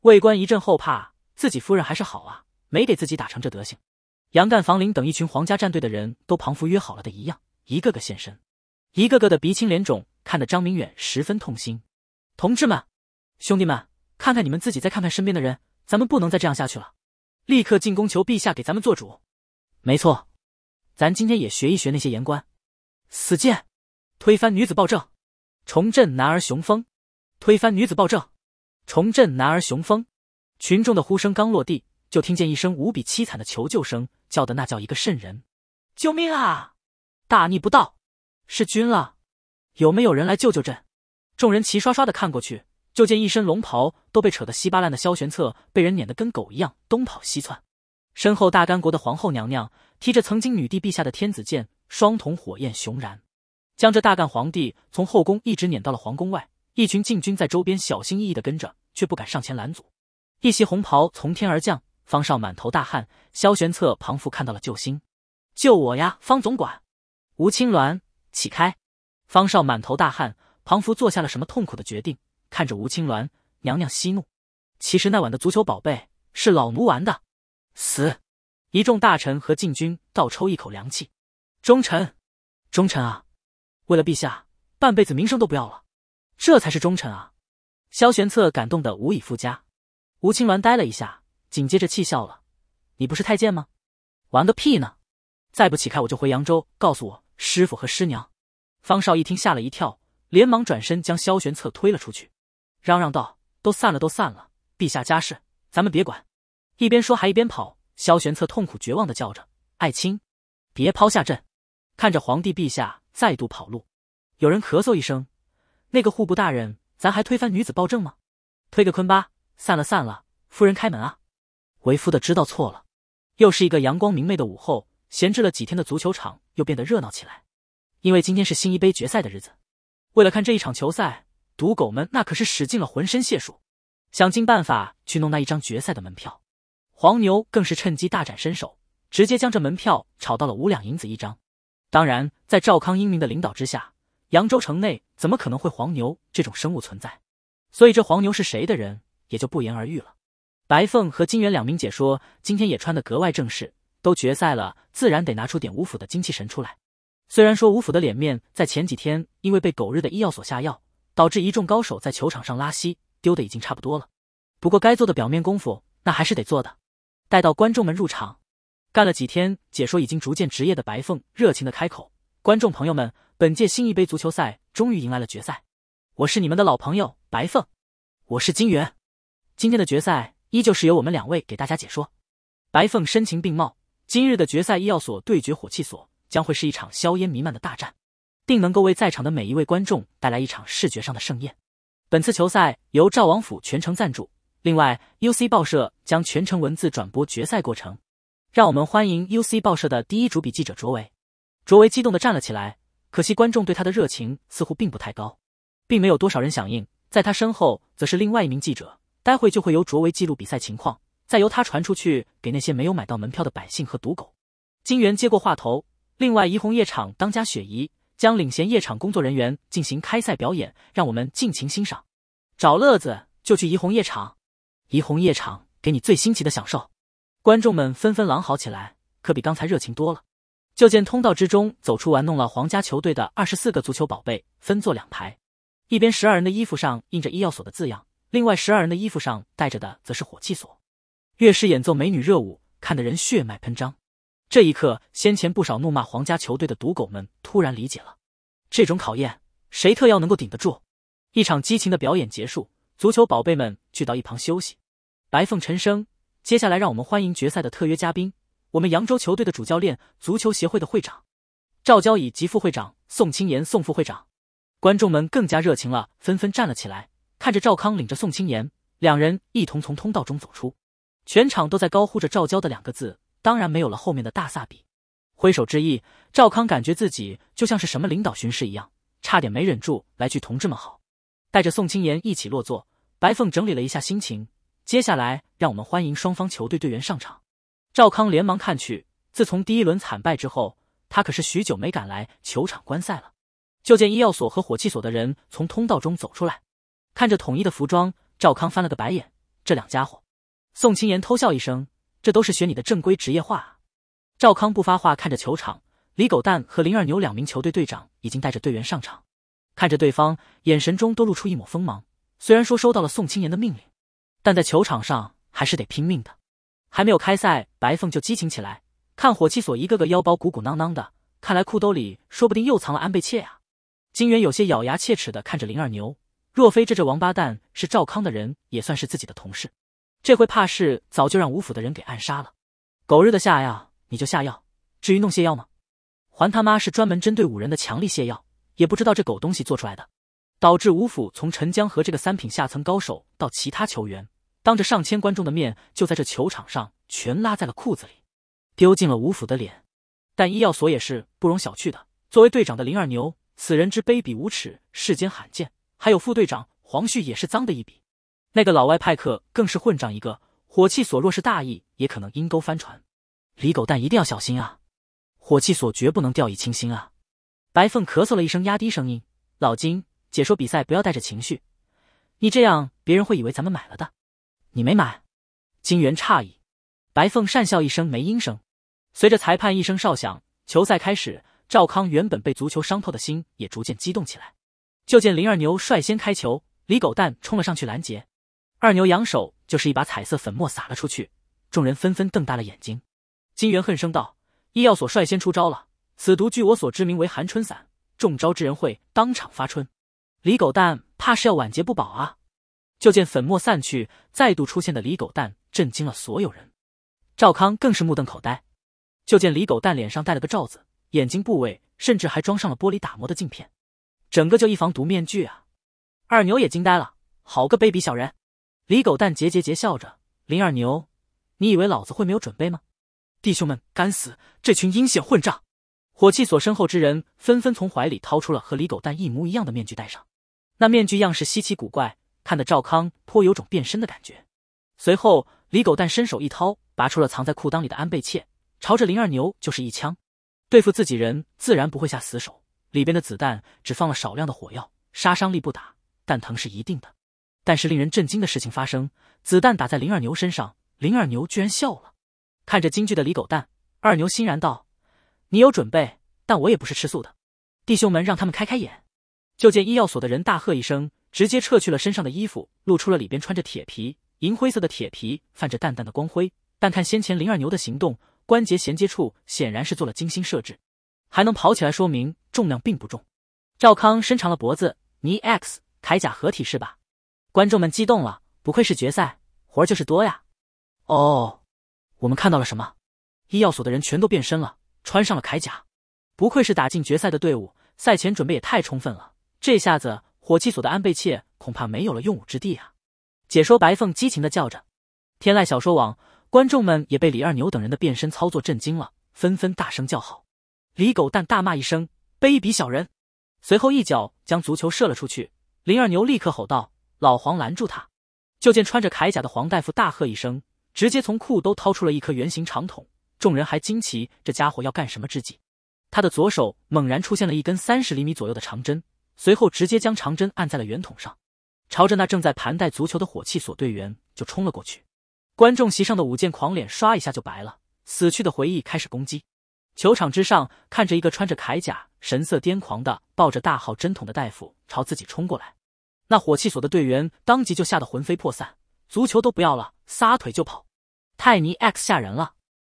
魏官一阵后怕，自己夫人还是好啊，没给自己打成这德行。杨干、房林等一群皇家战队的人都庞佛约好了的一样，一个个现身，一个个的鼻青脸肿，看得张明远十分痛心。同志们，兄弟们，看看你们自己，再看看身边的人，咱们不能再这样下去了。立刻进宫求陛下给咱们做主。没错，咱今天也学一学那些言官，死谏。推翻女子暴政，重振男儿雄风；推翻女子暴政，重振男儿雄风。群众的呼声刚落地，就听见一声无比凄惨的求救声，叫的那叫一个瘆人：“救命啊！大逆不道，是君了，有没有人来救救朕？”众人齐刷刷的看过去，就见一身龙袍都被扯得稀巴烂的萧玄策被人撵得跟狗一样东跑西窜，身后大干国的皇后娘娘提着曾经女帝陛下的天子剑，双瞳火焰熊燃。将这大干皇帝从后宫一直撵到了皇宫外，一群禁军在周边小心翼翼的跟着，却不敢上前拦阻。一袭红袍从天而降，方少满头大汗。萧玄策庞福看到了救星，救我呀，方总管！吴青鸾，起开！方少满头大汗，庞福做下了什么痛苦的决定？看着吴青鸾娘娘息怒。其实那晚的足球宝贝是老奴玩的。死！一众大臣和禁军倒抽一口凉气。忠臣，忠臣啊！为了陛下，半辈子名声都不要了，这才是忠臣啊！萧玄策感动的无以复加。吴青鸾呆了一下，紧接着气笑了：“你不是太监吗？玩个屁呢！再不起开，我就回扬州告诉我师傅和师娘。”方少一听吓了一跳，连忙转身将萧玄策推了出去，嚷嚷道：“都散了，都散了！陛下家事，咱们别管。”一边说还一边跑。萧玄策痛苦绝望的叫着：“爱卿，别抛下朕！”看着皇帝陛下。再度跑路，有人咳嗽一声。那个户部大人，咱还推翻女子暴政吗？推个坤吧。散了，散了。夫人开门啊！为夫的知道错了。又是一个阳光明媚的午后，闲置了几天的足球场又变得热闹起来，因为今天是新一杯决赛的日子。为了看这一场球赛，赌狗们那可是使尽了浑身解数，想尽办法去弄那一张决赛的门票。黄牛更是趁机大展身手，直接将这门票炒到了五两银子一张。当然，在赵康英明的领导之下，扬州城内怎么可能会黄牛这种生物存在？所以这黄牛是谁的人也就不言而喻了。白凤和金元两名解说今天也穿得格外正式，都决赛了，自然得拿出点五府的精气神出来。虽然说五府的脸面在前几天因为被狗日的医药所下药，导致一众高手在球场上拉稀，丢的已经差不多了，不过该做的表面功夫那还是得做的。待到观众们入场。干了几天，解说已经逐渐职业的白凤热情的开口：“观众朋友们，本届新一杯足球赛终于迎来了决赛。我是你们的老朋友白凤，我是金元。今天的决赛依旧是由我们两位给大家解说。”白凤深情并茂：“今日的决赛，医药所对决火器所，将会是一场硝烟弥漫的大战，定能够为在场的每一位观众带来一场视觉上的盛宴。本次球赛由赵王府全程赞助，另外 UC 报社将全程文字转播决赛过程。”让我们欢迎 UC 报社的第一主笔记者卓维。卓维激动的站了起来，可惜观众对他的热情似乎并不太高，并没有多少人响应。在他身后，则是另外一名记者，待会就会由卓维记录比赛情况，再由他传出去给那些没有买到门票的百姓和赌狗。金元接过话头，另外怡红夜场当家雪姨将领衔夜场工作人员进行开赛表演，让我们尽情欣赏。找乐子就去怡红夜场，怡红夜场给你最新奇的享受。观众们纷纷狼嚎起来，可比刚才热情多了。就见通道之中走出玩弄了皇家球队的二十四个足球宝贝，分坐两排，一边十二人的衣服上印着医药所的字样，另外十二人的衣服上带着的则是火器所。乐师演奏美女热舞，看得人血脉喷张。这一刻，先前不少怒骂皇家球队的赌狗们突然理解了，这种考验谁特要能够顶得住？一场激情的表演结束，足球宝贝们聚到一旁休息。白凤沉声。接下来，让我们欢迎决赛的特约嘉宾，我们扬州球队的主教练、足球协会的会长赵娇以及副会长宋青岩、宋副会长。观众们更加热情了，纷纷站了起来，看着赵康领着宋青岩两人一同从通道中走出，全场都在高呼着赵娇的两个字。当然，没有了后面的大萨比。挥手之意，赵康感觉自己就像是什么领导巡视一样，差点没忍住来句“同志们好”，带着宋青岩一起落座。白凤整理了一下心情。接下来，让我们欢迎双方球队队员上场。赵康连忙看去，自从第一轮惨败之后，他可是许久没敢来球场观赛了。就见医药所和火器所的人从通道中走出来，看着统一的服装，赵康翻了个白眼，这两家伙。宋青言偷笑一声，这都是学你的正规职业化。赵康不发话，看着球场，李狗蛋和林二牛两名球队队长已经带着队员上场，看着对方，眼神中都露出一抹锋芒。虽然说收到了宋青言的命令。但在球场上还是得拼命的。还没有开赛，白凤就激情起来。看火器所一个个腰包鼓鼓囊囊的，看来裤兜里说不定又藏了安倍切啊。金元有些咬牙切齿的看着林二牛，若非这这王八蛋是赵康的人，也算是自己的同事，这回怕是早就让吴府的人给暗杀了。狗日的下药你就下药，至于弄泻药吗？还他妈是专门针对五人的强力泻药，也不知道这狗东西做出来的。导致吴府从陈江河这个三品下层高手到其他球员，当着上千观众的面，就在这球场上全拉在了裤子里，丢尽了吴府的脸。但医药所也是不容小觑的。作为队长的林二牛，此人之卑鄙无耻，世间罕见。还有副队长黄旭也是脏的一笔。那个老外派克更是混账一个。火气所若是大意，也可能阴沟翻船。李狗蛋一定要小心啊！火气所绝不能掉以轻心啊！白凤咳嗽了一声，压低声音：“老金。”解说比赛不要带着情绪，你这样别人会以为咱们买了的。你没买？金元诧异，白凤讪笑一声，没应声。随着裁判一声哨响，球赛开始。赵康原本被足球伤透的心也逐渐激动起来。就见林二牛率先开球，李狗蛋冲了上去拦截。二牛扬手就是一把彩色粉末撒了出去，众人纷纷瞪大了眼睛。金元恨声道：“医药所率先出招了，此毒据我所知名为寒春散，中招之人会当场发春。”李狗蛋怕是要晚节不保啊！就见粉末散去，再度出现的李狗蛋震惊了所有人，赵康更是目瞪口呆。就见李狗蛋脸上戴了个罩子，眼睛部位甚至还装上了玻璃打磨的镜片，整个就一防毒面具啊！二牛也惊呆了，好个卑鄙小人！李狗蛋桀桀桀笑着，林二牛，你以为老子会没有准备吗？弟兄们，干死这群阴险混账！火器所身后之人纷纷从怀里掏出了和李狗蛋一模一样的面具，戴上。那面具样式稀奇古怪，看得赵康颇有种变身的感觉。随后，李狗蛋伸手一掏，拔出了藏在裤裆里的安倍切，朝着林二牛就是一枪。对付自己人，自然不会下死手，里边的子弹只放了少量的火药，杀伤力不打，但疼是一定的。但是令人震惊的事情发生，子弹打在林二牛身上，林二牛居然笑了。看着惊惧的李狗蛋，二牛欣然道：“你有准备，但我也不是吃素的，弟兄们，让他们开开眼。”就见医药所的人大喝一声，直接撤去了身上的衣服，露出了里边穿着铁皮，银灰色的铁皮泛着淡淡的光辉。但看先前灵二牛的行动，关节衔接处显然是做了精心设置，还能跑起来，说明重量并不重。赵康伸长了脖子，你 X 铠甲合体是吧？观众们激动了，不愧是决赛，活就是多呀！哦，我们看到了什么？医药所的人全都变身了，穿上了铠甲。不愧是打进决赛的队伍，赛前准备也太充分了。这下子，火器所的安倍切恐怕没有了用武之地啊！解说白凤激情的叫着。天籁小说网，观众们也被李二牛等人的变身操作震惊了，纷纷大声叫好。李狗蛋大骂一声：“卑鄙小人！”随后一脚将足球射了出去。林二牛立刻吼道：“老黄，拦住他！”就见穿着铠甲的黄大夫大喝一声，直接从裤兜掏出了一颗圆形长筒。众人还惊奇这家伙要干什么之际，他的左手猛然出现了一根三十厘米左右的长针。随后直接将长针按在了圆筒上，朝着那正在盘带足球的火器所队员就冲了过去。观众席上的舞剑狂脸刷一下就白了，死去的回忆开始攻击。球场之上，看着一个穿着铠甲、神色癫狂的抱着大号针筒的大夫朝自己冲过来，那火器所的队员当即就吓得魂飞魄散，足球都不要了，撒腿就跑。泰尼 X 吓人了！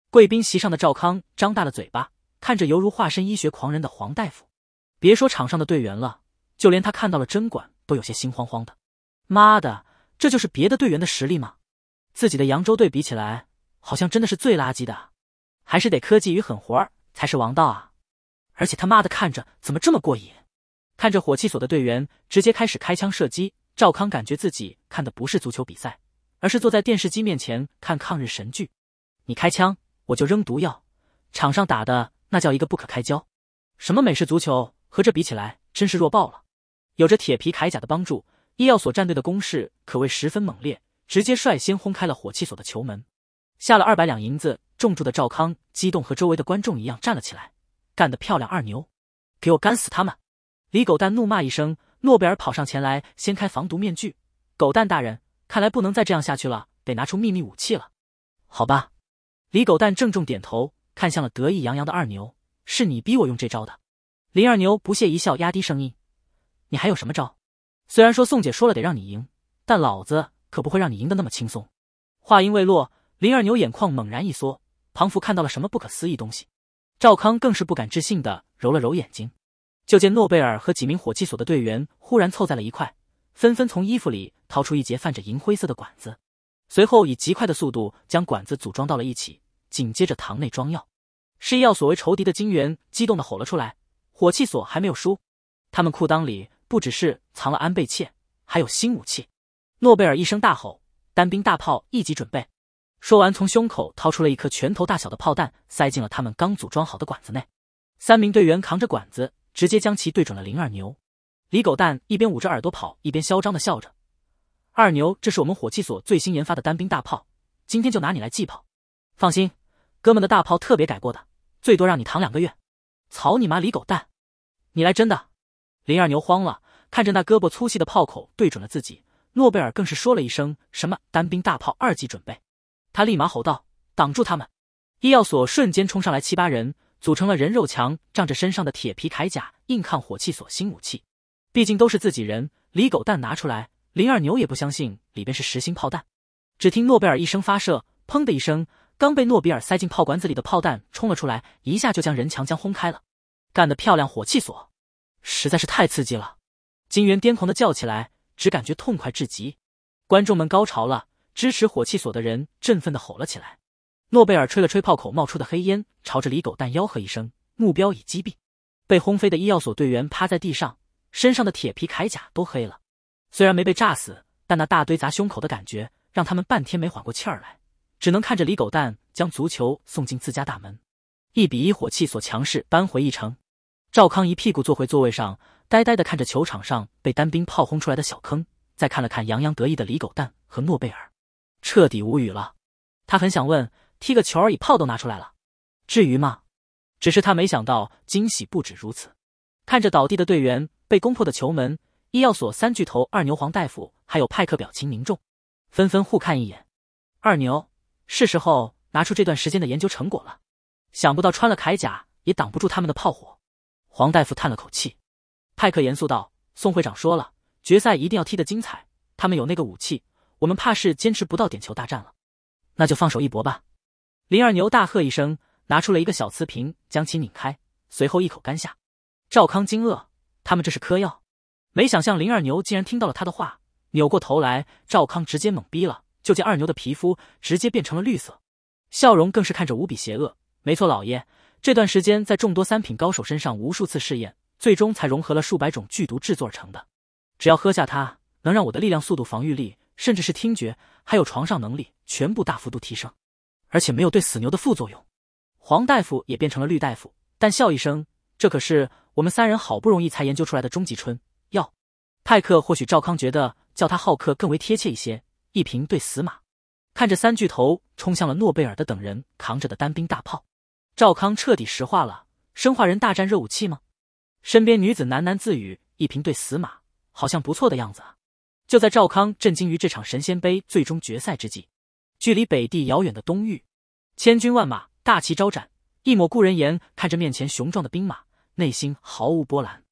贵宾席上的赵康张大了嘴巴，看着犹如化身医学狂人的黄大夫，别说场上的队员了。就连他看到了针管都有些心慌慌的，妈的，这就是别的队员的实力吗？自己的扬州队比起来，好像真的是最垃圾的，还是得科技与狠活儿才是王道啊！而且他妈的看着怎么这么过瘾？看着火器所的队员直接开始开枪射击，赵康感觉自己看的不是足球比赛，而是坐在电视机面前看抗日神剧。你开枪，我就扔毒药，场上打的那叫一个不可开交，什么美式足球和这比起来真是弱爆了。有着铁皮铠甲的帮助，医药所战队的攻势可谓十分猛烈，直接率先轰开了火器所的球门。下了二百两银子重注的赵康激动和周围的观众一样站了起来，干得漂亮，二牛，给我干死他们！李狗蛋怒骂一声，诺贝尔跑上前来掀开防毒面具。狗蛋大人，看来不能再这样下去了，得拿出秘密武器了。好吧，李狗蛋郑重点头，看向了得意洋洋的二牛，是你逼我用这招的。林二牛不屑一笑，压低声音。你还有什么招？虽然说宋姐说了得让你赢，但老子可不会让你赢得那么轻松。话音未落，林二牛眼眶猛然一缩，仿佛看到了什么不可思议东西，赵康更是不敢置信的揉了揉眼睛，就见诺贝尔和几名火器所的队员忽然凑在了一块，纷纷从衣服里掏出一节泛着银灰色的管子，随后以极快的速度将管子组装到了一起，紧接着膛内装药，是医药所为仇敌的金元激动的吼了出来：“火器所还没有输，他们裤裆里。”不只是藏了安倍切，还有新武器。诺贝尔一声大吼：“单兵大炮，一级准备！”说完，从胸口掏出了一颗拳头大小的炮弹，塞进了他们刚组装好的管子内。三名队员扛着管子，直接将其对准了林二牛。李狗蛋一边捂着耳朵跑，一边嚣张的笑着：“二牛，这是我们火器所最新研发的单兵大炮，今天就拿你来祭炮。放心，哥们的大炮特别改过的，最多让你躺两个月。”“草你妈！李狗蛋，你来真的！”林二牛慌了，看着那胳膊粗细的炮口对准了自己，诺贝尔更是说了一声“什么单兵大炮二级准备”，他立马吼道：“挡住他们！”医药所瞬间冲上来七八人，组成了人肉墙，仗着身上的铁皮铠甲硬抗火器所新武器。毕竟都是自己人，李狗蛋拿出来，林二牛也不相信里边是实心炮弹。只听诺贝尔一声发射，砰的一声，刚被诺贝尔塞进炮管子里的炮弹冲了出来，一下就将人墙将轰开了。干得漂亮，火器所！实在是太刺激了！金元癫狂的叫起来，只感觉痛快至极。观众们高潮了，支持火器所的人振奋的吼了起来。诺贝尔吹了吹炮口冒出的黑烟，朝着李狗蛋吆喝一声：“目标已击毙！”被轰飞的医药所队员趴在地上，身上的铁皮铠甲都黑了。虽然没被炸死，但那大堆砸胸口的感觉让他们半天没缓过气儿来，只能看着李狗蛋将足球送进自家大门，一比一，火器所强势扳回一城。赵康一屁股坐回座位上，呆呆地看着球场上被单兵炮轰出来的小坑，再看了看洋洋得意的李狗蛋和诺贝尔，彻底无语了。他很想问：踢个球而已，炮都拿出来了，至于吗？只是他没想到惊喜不止如此。看着倒地的队员，被攻破的球门，医药所三巨头二牛、黄大夫还有派克表情凝重，纷纷互看一眼。二牛，是时候拿出这段时间的研究成果了。想不到穿了铠甲也挡不住他们的炮火。黄大夫叹了口气，派克严肃道：“宋会长说了，决赛一定要踢得精彩。他们有那个武器，我们怕是坚持不到点球大战了。那就放手一搏吧。”林二牛大喝一声，拿出了一个小瓷瓶，将其拧开，随后一口干下。赵康惊愕，他们这是嗑药？没想象林二牛竟然听到了他的话，扭过头来，赵康直接懵逼了。就见二牛的皮肤直接变成了绿色，笑容更是看着无比邪恶。没错，老爷。这段时间，在众多三品高手身上无数次试验，最终才融合了数百种剧毒制作而成的。只要喝下它，能让我的力量、速度、防御力，甚至是听觉，还有床上能力，全部大幅度提升，而且没有对死牛的副作用。黄大夫也变成了绿大夫，但笑一声，这可是我们三人好不容易才研究出来的终极春药。派克或许赵康觉得叫他浩克更为贴切一些。一瓶兑死马，看着三巨头冲向了诺贝尔的等人扛着的单兵大炮。赵康彻底石化了，生化人大战热武器吗？身边女子喃喃自语：“一平对死马，好像不错的样子啊。”就在赵康震惊于这场神仙杯最终决赛之际，距离北地遥远的东域，千军万马，大旗招展。一抹故人颜看着面前雄壮的兵马，内心毫无波澜。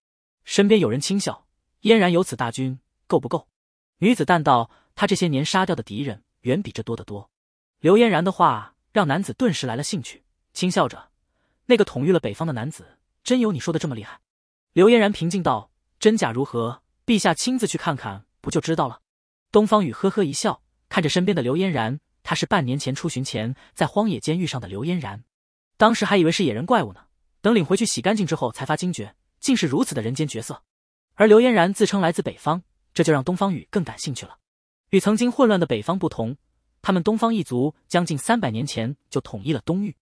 身边有人轻笑：“嫣然有此大军，够不够？”女子淡道：“他这些年杀掉的敌人，远比这多得多。”刘嫣然的话让男子顿时来了兴趣。轻笑着，那个统御了北方的男子，真有你说的这么厉害？刘嫣然平静道：“真假如何？陛下亲自去看看，不就知道了？”东方雨呵呵一笑，看着身边的刘嫣然，他是半年前出巡前在荒野间遇上的刘嫣然，当时还以为是野人怪物呢。等领回去洗干净之后，才发惊觉，竟是如此的人间角色。而刘嫣然自称来自北方，这就让东方雨更感兴趣了。与曾经混乱的北方不同，他们东方一族将近三百年前就统一了东域。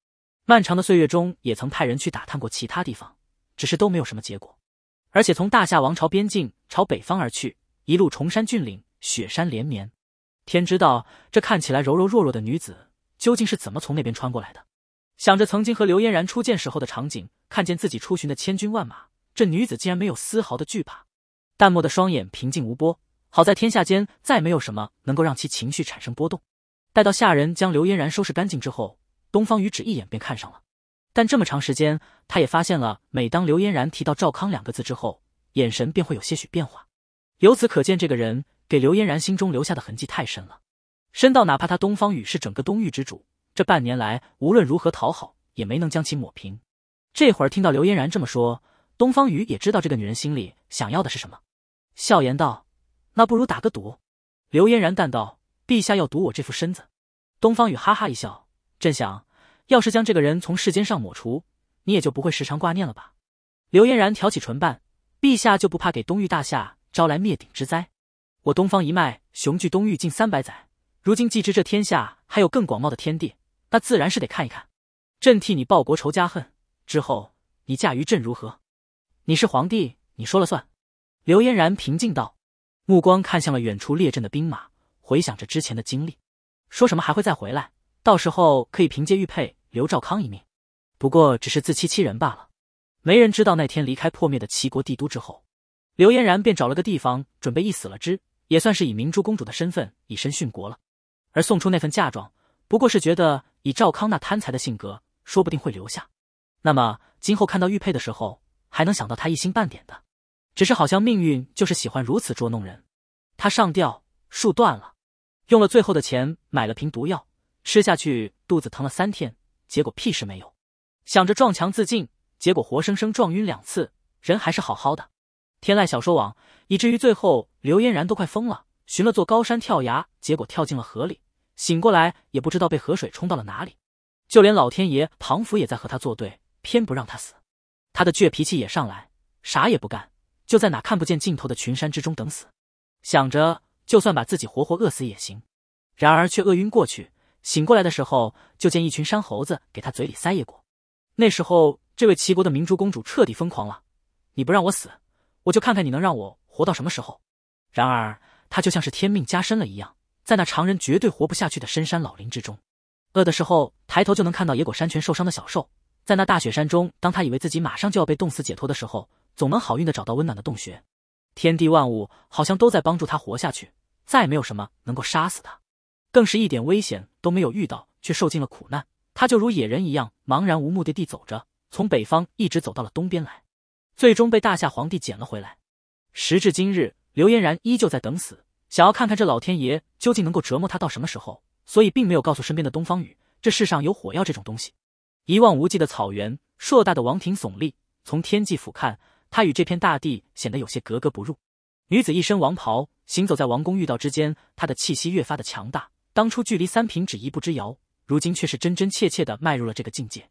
漫长的岁月中，也曾派人去打探过其他地方，只是都没有什么结果。而且从大夏王朝边境朝北方而去，一路崇山峻岭，雪山连绵。天知道，这看起来柔柔弱弱的女子，究竟是怎么从那边穿过来的？想着曾经和刘嫣然初见时候的场景，看见自己出巡的千军万马，这女子竟然没有丝毫的惧怕，淡漠的双眼平静无波。好在天下间再没有什么能够让其情绪产生波动。待到下人将刘嫣然收拾干净之后。东方雨只一眼便看上了，但这么长时间，他也发现了，每当刘嫣然提到赵康两个字之后，眼神便会有些许变化。由此可见，这个人给刘嫣然心中留下的痕迹太深了，深到哪怕他东方雨是整个东域之主，这半年来无论如何讨好，也没能将其抹平。这会儿听到刘嫣然这么说，东方雨也知道这个女人心里想要的是什么，笑言道：“那不如打个赌。”刘嫣然淡道：“陛下要赌我这副身子。”东方雨哈哈一笑。朕想，要是将这个人从世间上抹除，你也就不会时常挂念了吧？刘嫣然挑起唇瓣，陛下就不怕给东域大夏招来灭顶之灾？我东方一脉雄踞东域近三百载，如今既知这天下还有更广袤的天地，那自然是得看一看。朕替你报国仇家恨，之后你嫁于朕如何？你是皇帝，你说了算。刘嫣然平静道，目光看向了远处列阵的兵马，回想着之前的经历，说什么还会再回来。到时候可以凭借玉佩留赵康一命，不过只是自欺欺人罢了。没人知道那天离开破灭的齐国帝都之后，刘嫣然便找了个地方准备一死了之，也算是以明珠公主的身份以身殉国了。而送出那份嫁妆，不过是觉得以赵康那贪财的性格，说不定会留下。那么今后看到玉佩的时候，还能想到他一星半点的。只是好像命运就是喜欢如此捉弄人。他上吊，树断了，用了最后的钱买了瓶毒药。吃下去肚子疼了三天，结果屁事没有。想着撞墙自尽，结果活生生撞晕两次，人还是好好的。天籁小说网，以至于最后刘嫣然都快疯了，寻了座高山跳崖，结果跳进了河里。醒过来也不知道被河水冲到了哪里。就连老天爷庞福也在和他作对，偏不让他死。他的倔脾气也上来，啥也不干，就在哪看不见尽头的群山之中等死。想着就算把自己活活饿死也行，然而却饿晕过去。醒过来的时候，就见一群山猴子给他嘴里塞野果。那时候，这位齐国的明珠公主彻底疯狂了。你不让我死，我就看看你能让我活到什么时候。然而，他就像是天命加身了一样，在那常人绝对活不下去的深山老林之中，饿的时候抬头就能看到野果、山泉；受伤的小兽，在那大雪山中，当他以为自己马上就要被冻死解脱的时候，总能好运的找到温暖的洞穴。天地万物好像都在帮助他活下去，再没有什么能够杀死他。更是一点危险都没有遇到，却受尽了苦难。他就如野人一样，茫然无目的地走着，从北方一直走到了东边来，最终被大夏皇帝捡了回来。时至今日，刘嫣然依旧在等死，想要看看这老天爷究竟能够折磨他到什么时候。所以，并没有告诉身边的东方雨，这世上有火药这种东西。一望无际的草原，硕大的王庭耸立，从天际俯瞰，他与这片大地显得有些格格不入。女子一身王袍，行走在王宫御道之间，她的气息越发的强大。当初距离三品只一步之遥，如今却是真真切切的迈入了这个境界。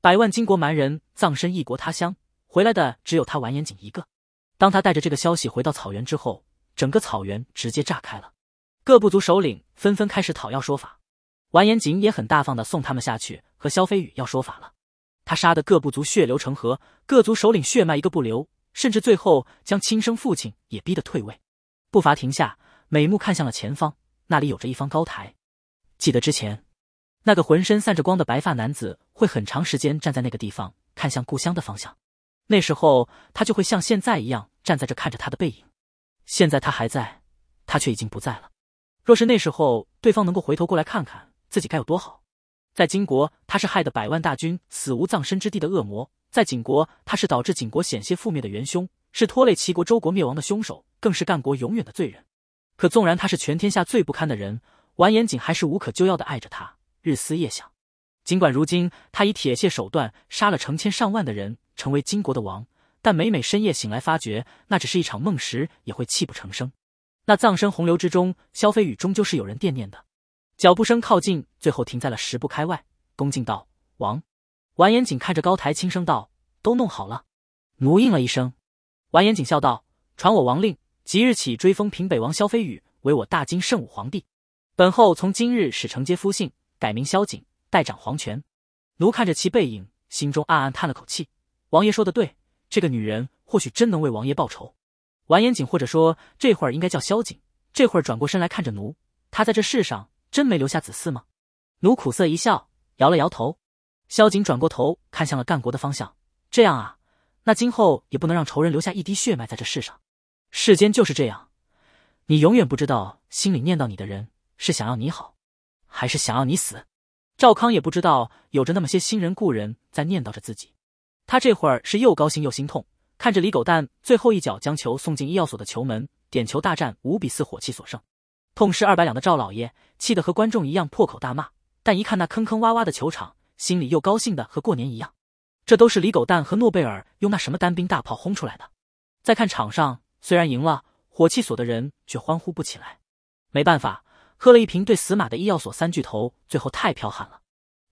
百万金国蛮人葬身异国他乡，回来的只有他完颜景一个。当他带着这个消息回到草原之后，整个草原直接炸开了，各部族首领纷纷开始讨要说法。完颜景也很大方的送他们下去和萧飞宇要说法了。他杀的各部族血流成河，各族首领血脉一个不留，甚至最后将亲生父亲也逼得退位。步伐停下，美目看向了前方。那里有着一方高台，记得之前，那个浑身散着光的白发男子会很长时间站在那个地方，看向故乡的方向。那时候他就会像现在一样站在这看着他的背影。现在他还在，他却已经不在了。若是那时候对方能够回头过来看看自己该有多好。在金国，他是害得百万大军死无葬身之地的恶魔；在景国，他是导致景国险些覆灭的元凶，是拖累齐国、周国灭亡的凶手，更是干国永远的罪人。可纵然他是全天下最不堪的人，完颜景还是无可救药的爱着他，日思夜想。尽管如今他以铁血手段杀了成千上万的人，成为金国的王，但每每深夜醒来发觉那只是一场梦时，也会泣不成声。那葬身洪流之中，萧飞宇终究是有人惦念的。脚步声靠近，最后停在了十步开外，恭敬道：“王。”完颜景看着高台，轻声道：“都弄好了。”奴应了一声。完颜景笑道：“传我王令。”即日起追封平北王萧飞羽为我大金圣武皇帝，本后从今日始承接夫姓，改名萧景，代掌皇权。奴看着其背影，心中暗暗叹了口气。王爷说的对，这个女人或许真能为王爷报仇。完颜景，或者说这会儿应该叫萧景，这会儿转过身来看着奴，他在这世上真没留下子嗣吗？奴苦涩一笑，摇了摇头。萧景转过头看向了干国的方向，这样啊，那今后也不能让仇人留下一滴血脉在这世上。世间就是这样，你永远不知道心里念叨你的人是想要你好，还是想要你死。赵康也不知道有着那么些新人故人在念叨着自己。他这会儿是又高兴又心痛，看着李狗蛋最后一脚将球送进医药所的球门，点球大战五比四，火气所剩，痛失二百两的赵老爷气得和观众一样破口大骂，但一看那坑坑洼洼的球场，心里又高兴的和过年一样。这都是李狗蛋和诺贝尔用那什么单兵大炮轰出来的。再看场上。虽然赢了，火器所的人却欢呼不起来。没办法，喝了一瓶对死马的医药所三巨头，最后太彪悍了，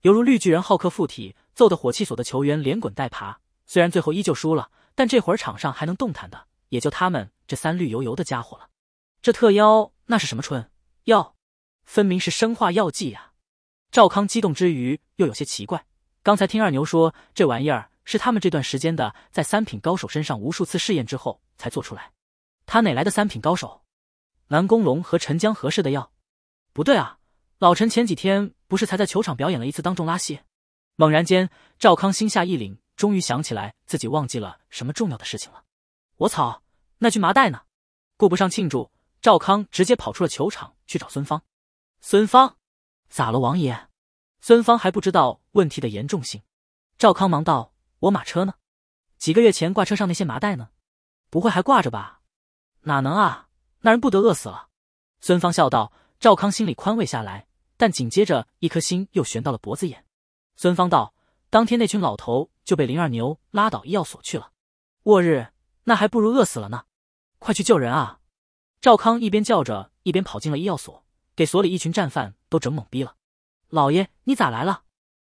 犹如绿巨人浩克附体，揍得火器所的球员连滚带爬。虽然最后依旧输了，但这会儿场上还能动弹的，也就他们这三绿油油的家伙了。这特妖那是什么春药？分明是生化药剂呀！赵康激动之余又有些奇怪，刚才听二牛说，这玩意儿是他们这段时间的在三品高手身上无数次试验之后才做出来。他哪来的三品高手？南宫龙和陈江合适的药？不对啊，老陈前几天不是才在球场表演了一次当众拉稀？猛然间，赵康心下一凛，终于想起来自己忘记了什么重要的事情了。我操，那具麻袋呢？顾不上庆祝，赵康直接跑出了球场去找孙芳。孙芳，咋了，王爷？孙芳还不知道问题的严重性。赵康忙道：“我马车呢？几个月前挂车上那些麻袋呢？不会还挂着吧？”哪能啊！那人不得饿死了。孙芳笑道。赵康心里宽慰下来，但紧接着一颗心又悬到了脖子眼。孙芳道：“当天那群老头就被林二牛拉到医药所去了。”“我日，那还不如饿死了呢！”“快去救人啊！”赵康一边叫着，一边跑进了医药所，给所里一群战犯都整懵逼了。“老爷，你咋来了？”“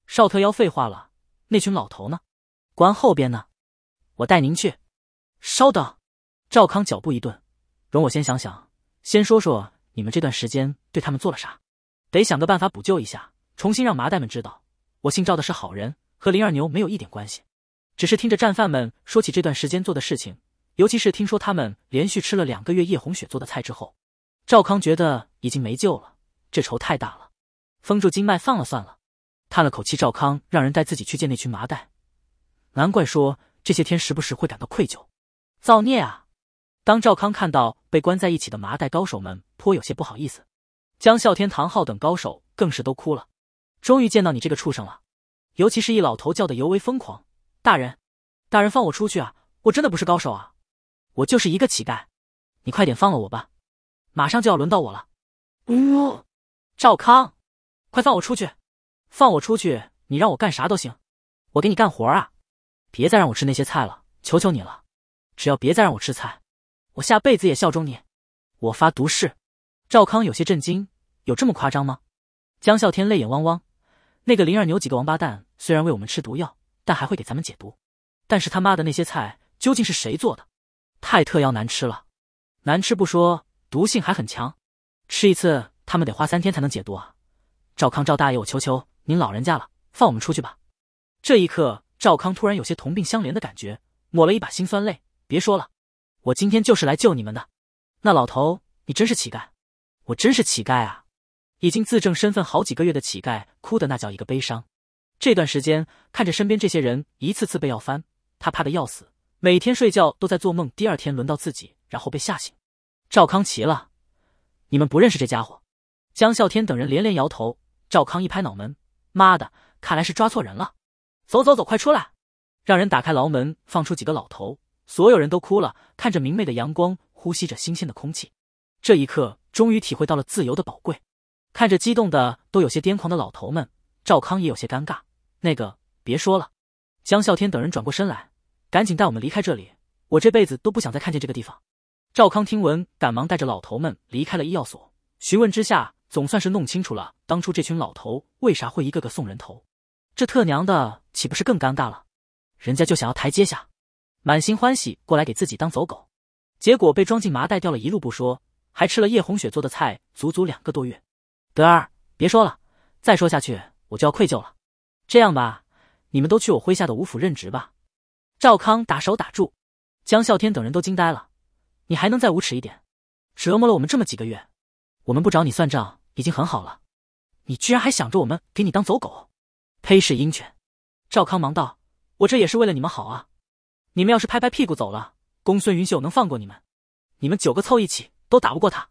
少特妖废话了，那群老头呢？关后边呢，我带您去。”“稍等。”赵康脚步一顿。容我先想想，先说说你们这段时间对他们做了啥，得想个办法补救一下，重新让麻袋们知道我姓赵的是好人，和林二牛没有一点关系。只是听着战犯们说起这段时间做的事情，尤其是听说他们连续吃了两个月叶红雪做的菜之后，赵康觉得已经没救了，这仇太大了，封住经脉放了算了。叹了口气，赵康让人带自己去见那群麻袋。难怪说这些天时不时会感到愧疚，造孽啊。当赵康看到被关在一起的麻袋高手们，颇有些不好意思。江啸天、唐昊等高手更是都哭了。终于见到你这个畜生了！尤其是一老头叫的尤为疯狂：“大人，大人，放我出去啊！我真的不是高手啊，我就是一个乞丐，你快点放了我吧！马上就要轮到我了！”呜，赵康，快放我出去！放我出去，你让我干啥都行，我给你干活啊！别再让我吃那些菜了，求求你了！只要别再让我吃菜。我下辈子也效忠你，我发毒誓。赵康有些震惊，有这么夸张吗？江笑天泪眼汪汪。那个灵儿牛几个王八蛋，虽然喂我们吃毒药，但还会给咱们解毒。但是他妈的那些菜究竟是谁做的？太特幺难吃了，难吃不说，毒性还很强。吃一次他们得花三天才能解毒啊！赵康，赵大爷，我求求您老人家了，放我们出去吧！这一刻，赵康突然有些同病相怜的感觉，抹了一把心酸泪。别说了。我今天就是来救你们的。那老头，你真是乞丐，我真是乞丐啊！已经自证身份好几个月的乞丐，哭的那叫一个悲伤。这段时间看着身边这些人一次次被要翻，他怕的要死，每天睡觉都在做梦，第二天轮到自己，然后被吓醒。赵康齐了，你们不认识这家伙？江啸天等人连连摇头。赵康一拍脑门：“妈的，看来是抓错人了。”走走走，快出来，让人打开牢门，放出几个老头。所有人都哭了，看着明媚的阳光，呼吸着新鲜的空气，这一刻终于体会到了自由的宝贵。看着激动的都有些癫狂的老头们，赵康也有些尴尬。那个，别说了。江啸天等人转过身来，赶紧带我们离开这里。我这辈子都不想再看见这个地方。赵康听闻，赶忙带着老头们离开了医药所。询问之下，总算是弄清楚了当初这群老头为啥会一个个送人头。这特娘的，岂不是更尴尬了？人家就想要台阶下。满心欢喜过来给自己当走狗，结果被装进麻袋吊了一路不说，还吃了叶红雪做的菜，足足两个多月。德儿，别说了，再说下去我就要愧疚了。这样吧，你们都去我麾下的五府任职吧。赵康打手打住，江啸天等人都惊呆了。你还能再无耻一点？折磨了我们这么几个月，我们不找你算账已经很好了，你居然还想着我们给你当走狗？呸！是鹰犬。赵康忙道：“我这也是为了你们好啊。”你们要是拍拍屁股走了，公孙云秀能放过你们？你们九个凑一起都打不过他，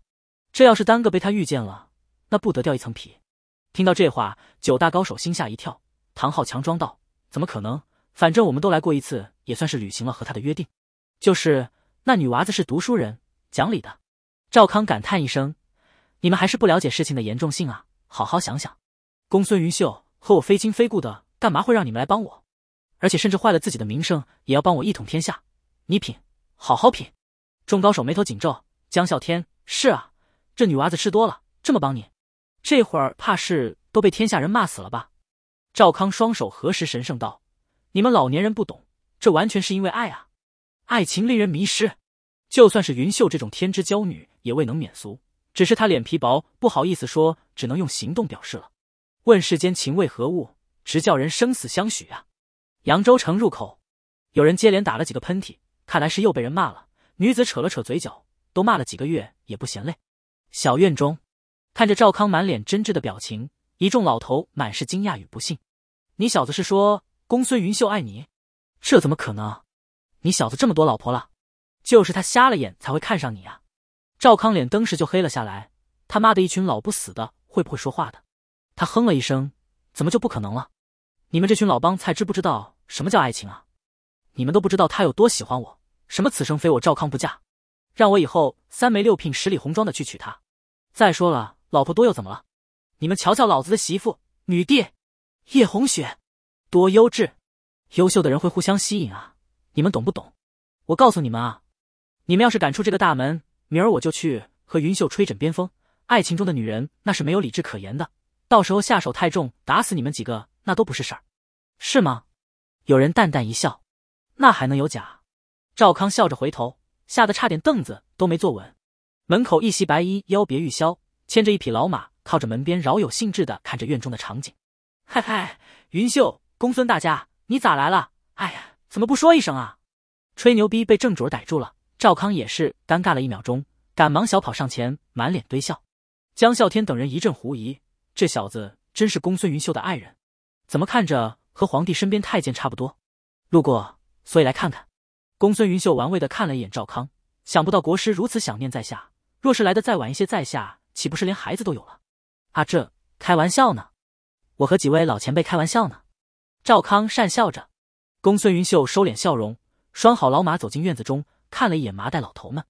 这要是单个被他遇见了，那不得掉一层皮？听到这话，九大高手心吓一跳。唐昊强装道：“怎么可能？反正我们都来过一次，也算是履行了和他的约定。”就是那女娃子是读书人，讲理的。赵康感叹一声：“你们还是不了解事情的严重性啊！好好想想，公孙云秀和我非亲非故的，干嘛会让你们来帮我？”而且甚至坏了自己的名声，也要帮我一统天下。你品，好好品。众高手眉头紧皱。江啸天是啊，这女娃子吃多了，这么帮你，这会儿怕是都被天下人骂死了吧？赵康双手合十，神圣道：“你们老年人不懂，这完全是因为爱啊！爱情令人迷失，就算是云秀这种天之娇女，也未能免俗。只是她脸皮薄，不好意思说，只能用行动表示了。问世间情为何物，直叫人生死相许啊！”扬州城入口，有人接连打了几个喷嚏，看来是又被人骂了。女子扯了扯嘴角，都骂了几个月也不嫌累。小院中，看着赵康满脸真挚的表情，一众老头满是惊讶与不信：“你小子是说公孙云秀爱你？这怎么可能？你小子这么多老婆了，就是他瞎了眼才会看上你啊！”赵康脸登时就黑了下来，他妈的一群老不死的会不会说话的？他哼了一声：“怎么就不可能了？你们这群老帮菜知不知道？”什么叫爱情啊？你们都不知道他有多喜欢我。什么此生非我赵康不嫁，让我以后三媒六聘十里红妆的去娶她。再说了，老婆多又怎么了？你们瞧瞧老子的媳妇女帝叶红雪，多优质。优秀的人会互相吸引啊，你们懂不懂？我告诉你们啊，你们要是敢出这个大门，明儿我就去和云秀吹枕边风。爱情中的女人那是没有理智可言的，到时候下手太重，打死你们几个那都不是事儿，是吗？有人淡淡一笑，那还能有假？赵康笑着回头，吓得差点凳子都没坐稳。门口一袭白衣，腰别玉箫，牵着一匹老马，靠着门边，饶有兴致的看着院中的场景。嗨嗨，云秀，公孙大家，你咋来了？哎呀，怎么不说一声啊？吹牛逼被正主逮住了，赵康也是尴尬了一秒钟，赶忙小跑上前，满脸堆笑。江啸天等人一阵狐疑，这小子真是公孙云秀的爱人？怎么看着？和皇帝身边太监差不多，路过，所以来看看。公孙云秀玩味的看了一眼赵康，想不到国师如此想念在下，若是来的再晚一些，在下岂不是连孩子都有了？啊，这开玩笑呢，我和几位老前辈开玩笑呢。赵康讪笑着，公孙云秀收敛笑容，拴好老马，走进院子中，看了一眼麻袋老头们，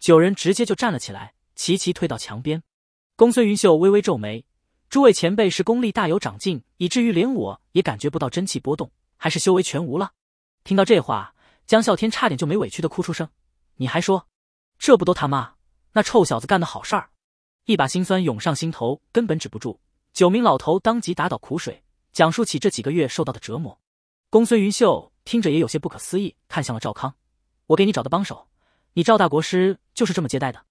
九人直接就站了起来，齐齐退到墙边。公孙云秀微微皱眉。诸位前辈是功力大有长进，以至于连我也感觉不到真气波动，还是修为全无了？听到这话，江啸天差点就没委屈的哭出声。你还说，这不都他妈那臭小子干的好事儿？一把心酸涌上心头，根本止不住。九名老头当即打倒苦水，讲述起这几个月受到的折磨。公孙云秀听着也有些不可思议，看向了赵康：“我给你找的帮手，你赵大国师就是这么接待的？”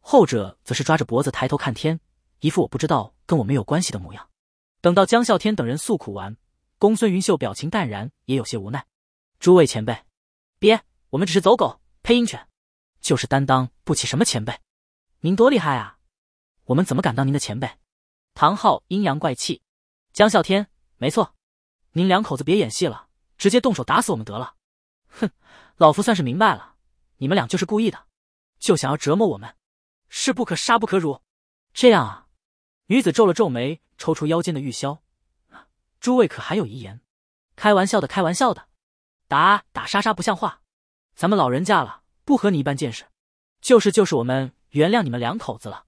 后者则是抓着脖子抬头看天。一副我不知道跟我没有关系的模样。等到江啸天等人诉苦完，公孙云秀表情淡然，也有些无奈。诸位前辈，别，我们只是走狗、配音犬，就是担当不起什么前辈。您多厉害啊，我们怎么敢当您的前辈？唐昊阴阳怪气。江啸天，没错，您两口子别演戏了，直接动手打死我们得了。哼，老夫算是明白了，你们俩就是故意的，就想要折磨我们。是不可杀，不可辱。这样啊。女子皱了皱眉，抽出腰间的玉箫：“诸位可还有遗言？开玩笑的，开玩笑的，打打杀杀不像话。咱们老人家了，不和你一般见识。就是就是，我们原谅你们两口子了，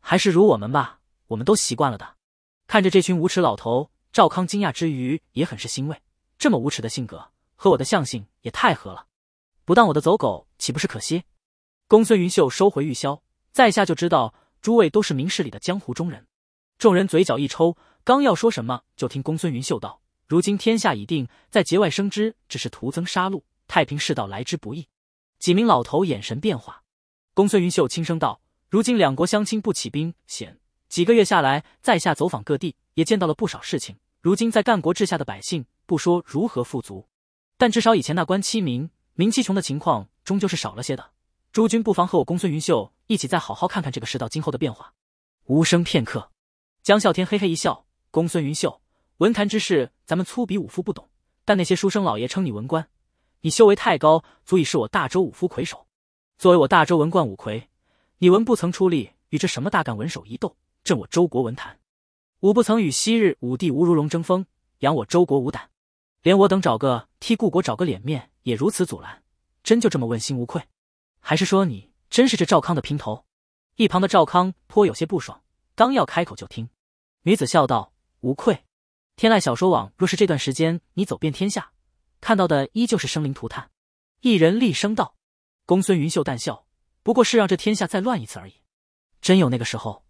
还是如我们吧，我们都习惯了的。”看着这群无耻老头，赵康惊讶之余也很是欣慰。这么无耻的性格和我的相性也太合了，不当我的走狗岂不是可惜？公孙云秀收回玉箫，在下就知道诸位都是明事理的江湖中人。众人嘴角一抽，刚要说什么，就听公孙云秀道：“如今天下已定，在节外生枝，只是徒增杀戮。太平世道来之不易。”几名老头眼神变化。公孙云秀轻声道：“如今两国相亲，不起兵险。几个月下来，在下走访各地，也见到了不少事情。如今在干国治下的百姓，不说如何富足，但至少以前那官欺民、民欺穷的情况，终究是少了些的。诸君不妨和我公孙云秀一起，再好好看看这个世道今后的变化。”无声片刻。江啸天嘿嘿一笑：“公孙云秀，文坛之事咱们粗鄙武夫不懂，但那些书生老爷称你文官，你修为太高，足以是我大周武夫魁首。作为我大周文冠武魁，你文不曾出力，与这什么大干文手一斗，震我周国文坛；武不曾与昔日武帝吴如龙争锋，扬我周国武胆。连我等找个替故国找个脸面也如此阻拦，真就这么问心无愧？还是说你真是这赵康的姘头？”一旁的赵康颇有些不爽，刚要开口，就听。女子笑道：“无愧。”天籁小说网，若是这段时间你走遍天下，看到的依旧是生灵涂炭。一人厉声道：“公孙云秀淡笑，不过是让这天下再乱一次而已。”真有那个时候？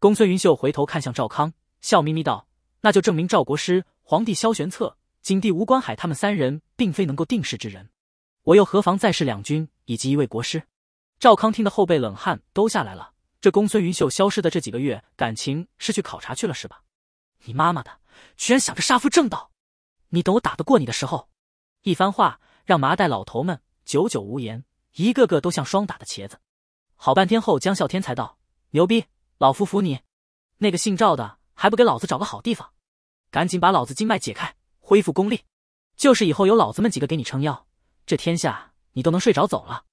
公孙云秀回头看向赵康，笑眯眯道：“那就证明赵国师、皇帝萧玄策、景帝吴观海他们三人并非能够定世之人，我又何妨再试两军以及一位国师？”赵康听得后背冷汗都下来了。这公孙云秀消失的这几个月，感情是去考察去了是吧？你妈妈的，居然想着杀父正道！你等我打得过你的时候，一番话让麻袋老头们久久无言，一个个都像霜打的茄子。好半天后，江啸天才道：“牛逼，老夫服你！那个姓赵的还不给老子找个好地方，赶紧把老子经脉解开，恢复功力。就是以后有老子们几个给你撑腰，这天下你都能睡着走了。”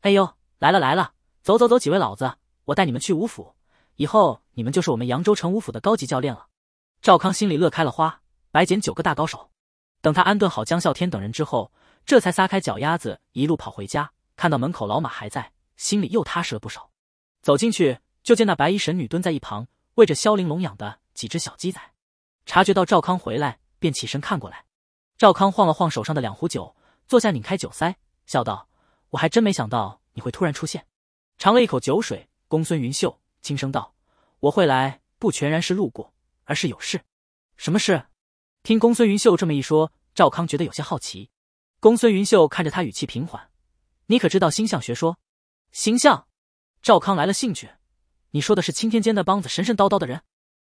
哎呦，来了来了，走走走，几位老子。我带你们去武府，以后你们就是我们扬州城武府的高级教练了。赵康心里乐开了花，白捡九个大高手。等他安顿好江啸天等人之后，这才撒开脚丫子一路跑回家。看到门口老马还在，心里又踏实了不少。走进去，就见那白衣神女蹲在一旁喂着萧玲珑养的几只小鸡仔。察觉到赵康回来，便起身看过来。赵康晃了晃手上的两壶酒，坐下拧开酒塞，笑道：“我还真没想到你会突然出现。”尝了一口酒水。公孙云秀轻声道：“我会来，不全然是路过，而是有事。什么事？”听公孙云秀这么一说，赵康觉得有些好奇。公孙云秀看着他，语气平缓：“你可知道星象学说？星象？”赵康来了兴趣：“你说的是青天间的帮子神神叨叨的人？”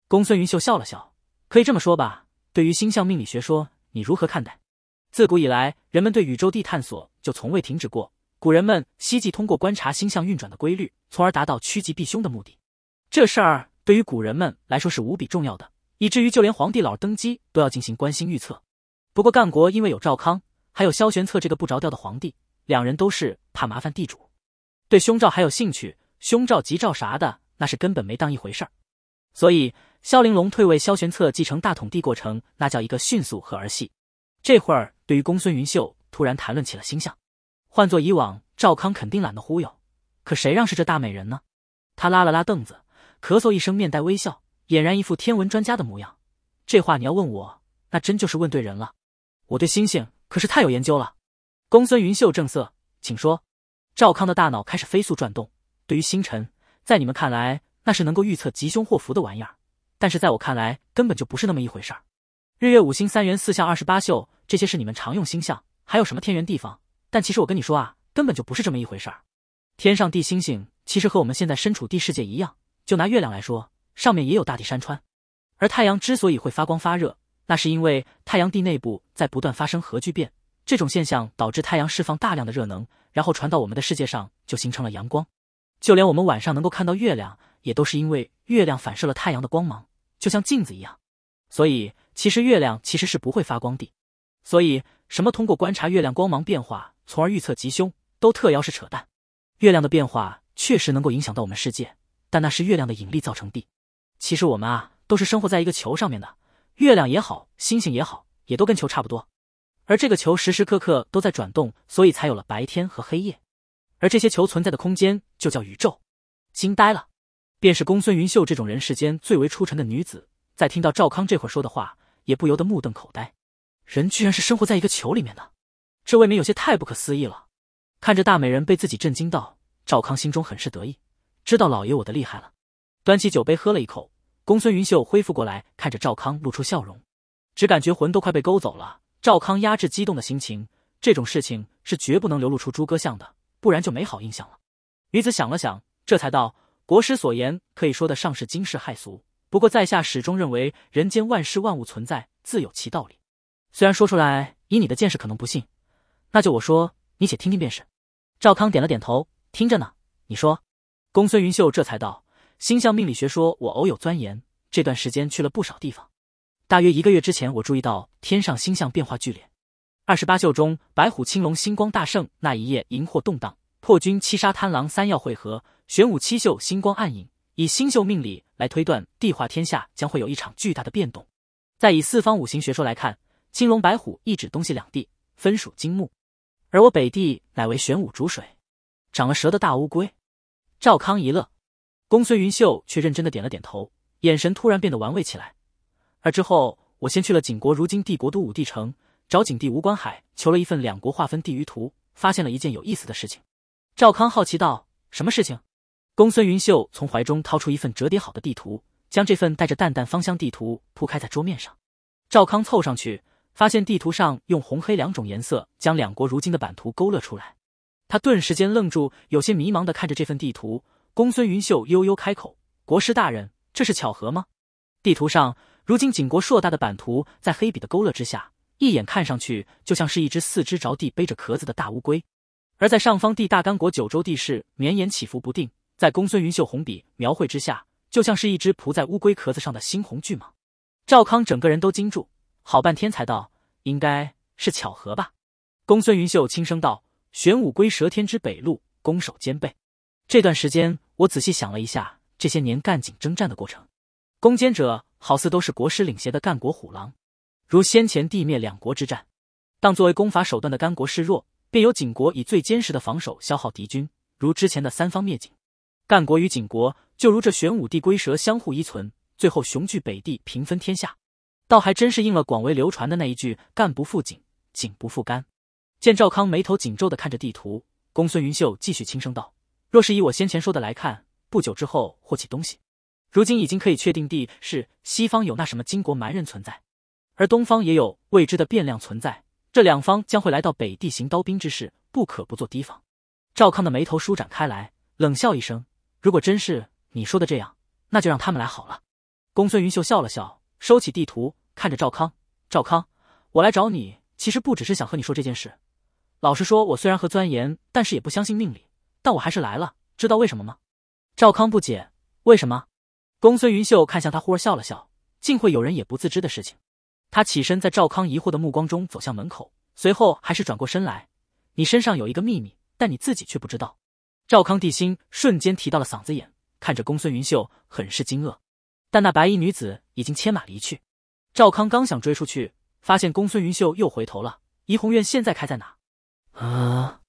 公孙云秀笑了笑：“可以这么说吧。对于星象命理学说，你如何看待？自古以来，人们对宇宙地探索就从未停止过。”古人们希冀通过观察星象运转的规律，从而达到趋吉避凶的目的。这事儿对于古人们来说是无比重要的，以至于就连皇帝老登基都要进行观星预测。不过，干国因为有赵康，还有萧玄策这个不着调的皇帝，两人都是怕麻烦地主，对凶兆还有兴趣，凶兆吉兆啥的那是根本没当一回事儿。所以，萧玲珑退位，萧玄策继承大统帝过程那叫一个迅速和儿戏。这会儿，对于公孙云秀突然谈论起了星象。换做以往，赵康肯定懒得忽悠。可谁让是这大美人呢？他拉了拉凳子，咳嗽一声，面带微笑，俨然一副天文专家的模样。这话你要问我，那真就是问对人了。我对星星可是太有研究了。公孙云秀正色，请说。赵康的大脑开始飞速转动。对于星辰，在你们看来，那是能够预测吉凶祸福的玩意儿。但是在我看来，根本就不是那么一回事儿。日月五星、三元四象、二十八宿，这些是你们常用星象。还有什么天圆地方？但其实我跟你说啊，根本就不是这么一回事儿。天上地星星其实和我们现在身处地世界一样，就拿月亮来说，上面也有大地山川。而太阳之所以会发光发热，那是因为太阳地内部在不断发生核聚变，这种现象导致太阳释放大量的热能，然后传到我们的世界上，就形成了阳光。就连我们晚上能够看到月亮，也都是因为月亮反射了太阳的光芒，就像镜子一样。所以，其实月亮其实是不会发光的。所以，什么通过观察月亮光芒变化？从而预测吉凶都特邀是扯淡。月亮的变化确实能够影响到我们世界，但那是月亮的引力造成地。其实我们啊，都是生活在一个球上面的，月亮也好，星星也好，也都跟球差不多。而这个球时时刻刻都在转动，所以才有了白天和黑夜。而这些球存在的空间就叫宇宙。惊呆了，便是公孙云秀这种人世间最为出尘的女子，在听到赵康这会儿说的话，也不由得目瞪口呆。人居然是生活在一个球里面的。这未免有些太不可思议了。看着大美人被自己震惊到，赵康心中很是得意，知道老爷我的厉害了。端起酒杯喝了一口，公孙云秀恢复过来，看着赵康露出笑容，只感觉魂都快被勾走了。赵康压制激动的心情，这种事情是绝不能流露出猪哥相的，不然就没好印象了。女子想了想，这才道：“国师所言可以说得上是惊世骇俗，不过在下始终认为，人间万事万物存在自有其道理。虽然说出来，以你的见识可能不信。”那就我说，你且听听便是。赵康点了点头，听着呢。你说，公孙云秀这才道：星象命理学说，我偶有钻研。这段时间去了不少地方。大约一个月之前，我注意到天上星象变化剧烈。二十八宿中，白虎、青龙、星光大盛。那一夜，荧惑动荡，破军、七杀、贪狼三曜会合，玄武七宿星光暗影。以星宿命理来推断，地化天下将会有一场巨大的变动。再以四方五行学说来看，青龙、白虎一指东西两地，分属金木。而我北地乃为玄武主水，长了蛇的大乌龟。赵康一乐，公孙云秀却认真的点了点头，眼神突然变得玩味起来。而之后，我先去了景国，如今帝国都武帝城，找景帝吴观海求了一份两国划分地域图，发现了一件有意思的事情。赵康好奇道：“什么事情？”公孙云秀从怀中掏出一份折叠好的地图，将这份带着淡淡芳香地图铺开在桌面上。赵康凑上去。发现地图上用红黑两种颜色将两国如今的版图勾勒出来，他顿时间愣住，有些迷茫的看着这份地图。公孙云秀悠悠开口：“国师大人，这是巧合吗？”地图上，如今景国硕大的版图在黑笔的勾勒之下，一眼看上去就像是一只四肢着地、背着壳子的大乌龟；而在上方地大干国九州地势绵延起伏不定，在公孙云秀红笔描绘之下，就像是一只扑在乌龟壳子上的猩红巨蟒。赵康整个人都惊住。好半天才道：“应该是巧合吧。”公孙云秀轻声道：“玄武龟蛇天之北路，攻守兼备。这段时间我仔细想了一下，这些年干警征战的过程，攻坚者好似都是国师领衔的干国虎狼。如先前地灭两国之战，当作为攻伐手段的干国示弱，便由景国以最坚实的防守消耗敌军。如之前的三方灭景，干国与景国就如这玄武帝龟蛇相互依存，最后雄踞北地，平分天下。”倒还真是应了广为流传的那一句“干不负井，井不负干”。见赵康眉头紧皱的看着地图，公孙云秀继续轻声道：“若是以我先前说的来看，不久之后或起东西。如今已经可以确定地是西方有那什么金国蛮人存在，而东方也有未知的变量存在。这两方将会来到北地行刀兵之事，不可不做提防。”赵康的眉头舒展开来，冷笑一声：“如果真是你说的这样，那就让他们来好了。”公孙云秀笑了笑。收起地图，看着赵康。赵康，我来找你，其实不只是想和你说这件事。老实说，我虽然和钻研，但是也不相信命理，但我还是来了。知道为什么吗？赵康不解，为什么？公孙云秀看向他，忽而笑了笑。竟会有人也不自知的事情。他起身，在赵康疑惑的目光中走向门口，随后还是转过身来。你身上有一个秘密，但你自己却不知道。赵康帝心瞬间提到了嗓子眼，看着公孙云秀，很是惊愕。但那白衣女子。已经牵马离去，赵康刚想追出去，发现公孙云秀又回头了。怡红院现在开在哪？啊！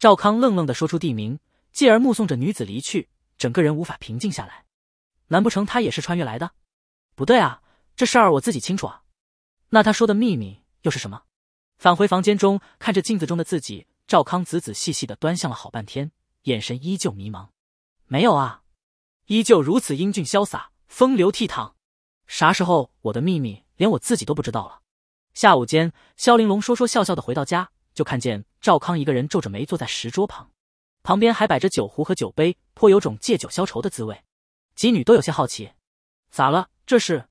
赵康愣愣的说出地名，继而目送着女子离去，整个人无法平静下来。难不成他也是穿越来的？不对啊，这事儿我自己清楚啊。那他说的秘密又是什么？返回房间中，看着镜子中的自己，赵康仔仔细细的端详了好半天，眼神依旧迷茫。没有啊，依旧如此英俊潇洒，风流倜傥。啥时候我的秘密连我自己都不知道了？下午间，萧玲珑说说笑笑的回到家，就看见赵康一个人皱着眉坐在石桌旁，旁边还摆着酒壶和酒杯，颇有种借酒消愁的滋味。几女都有些好奇，咋了？这是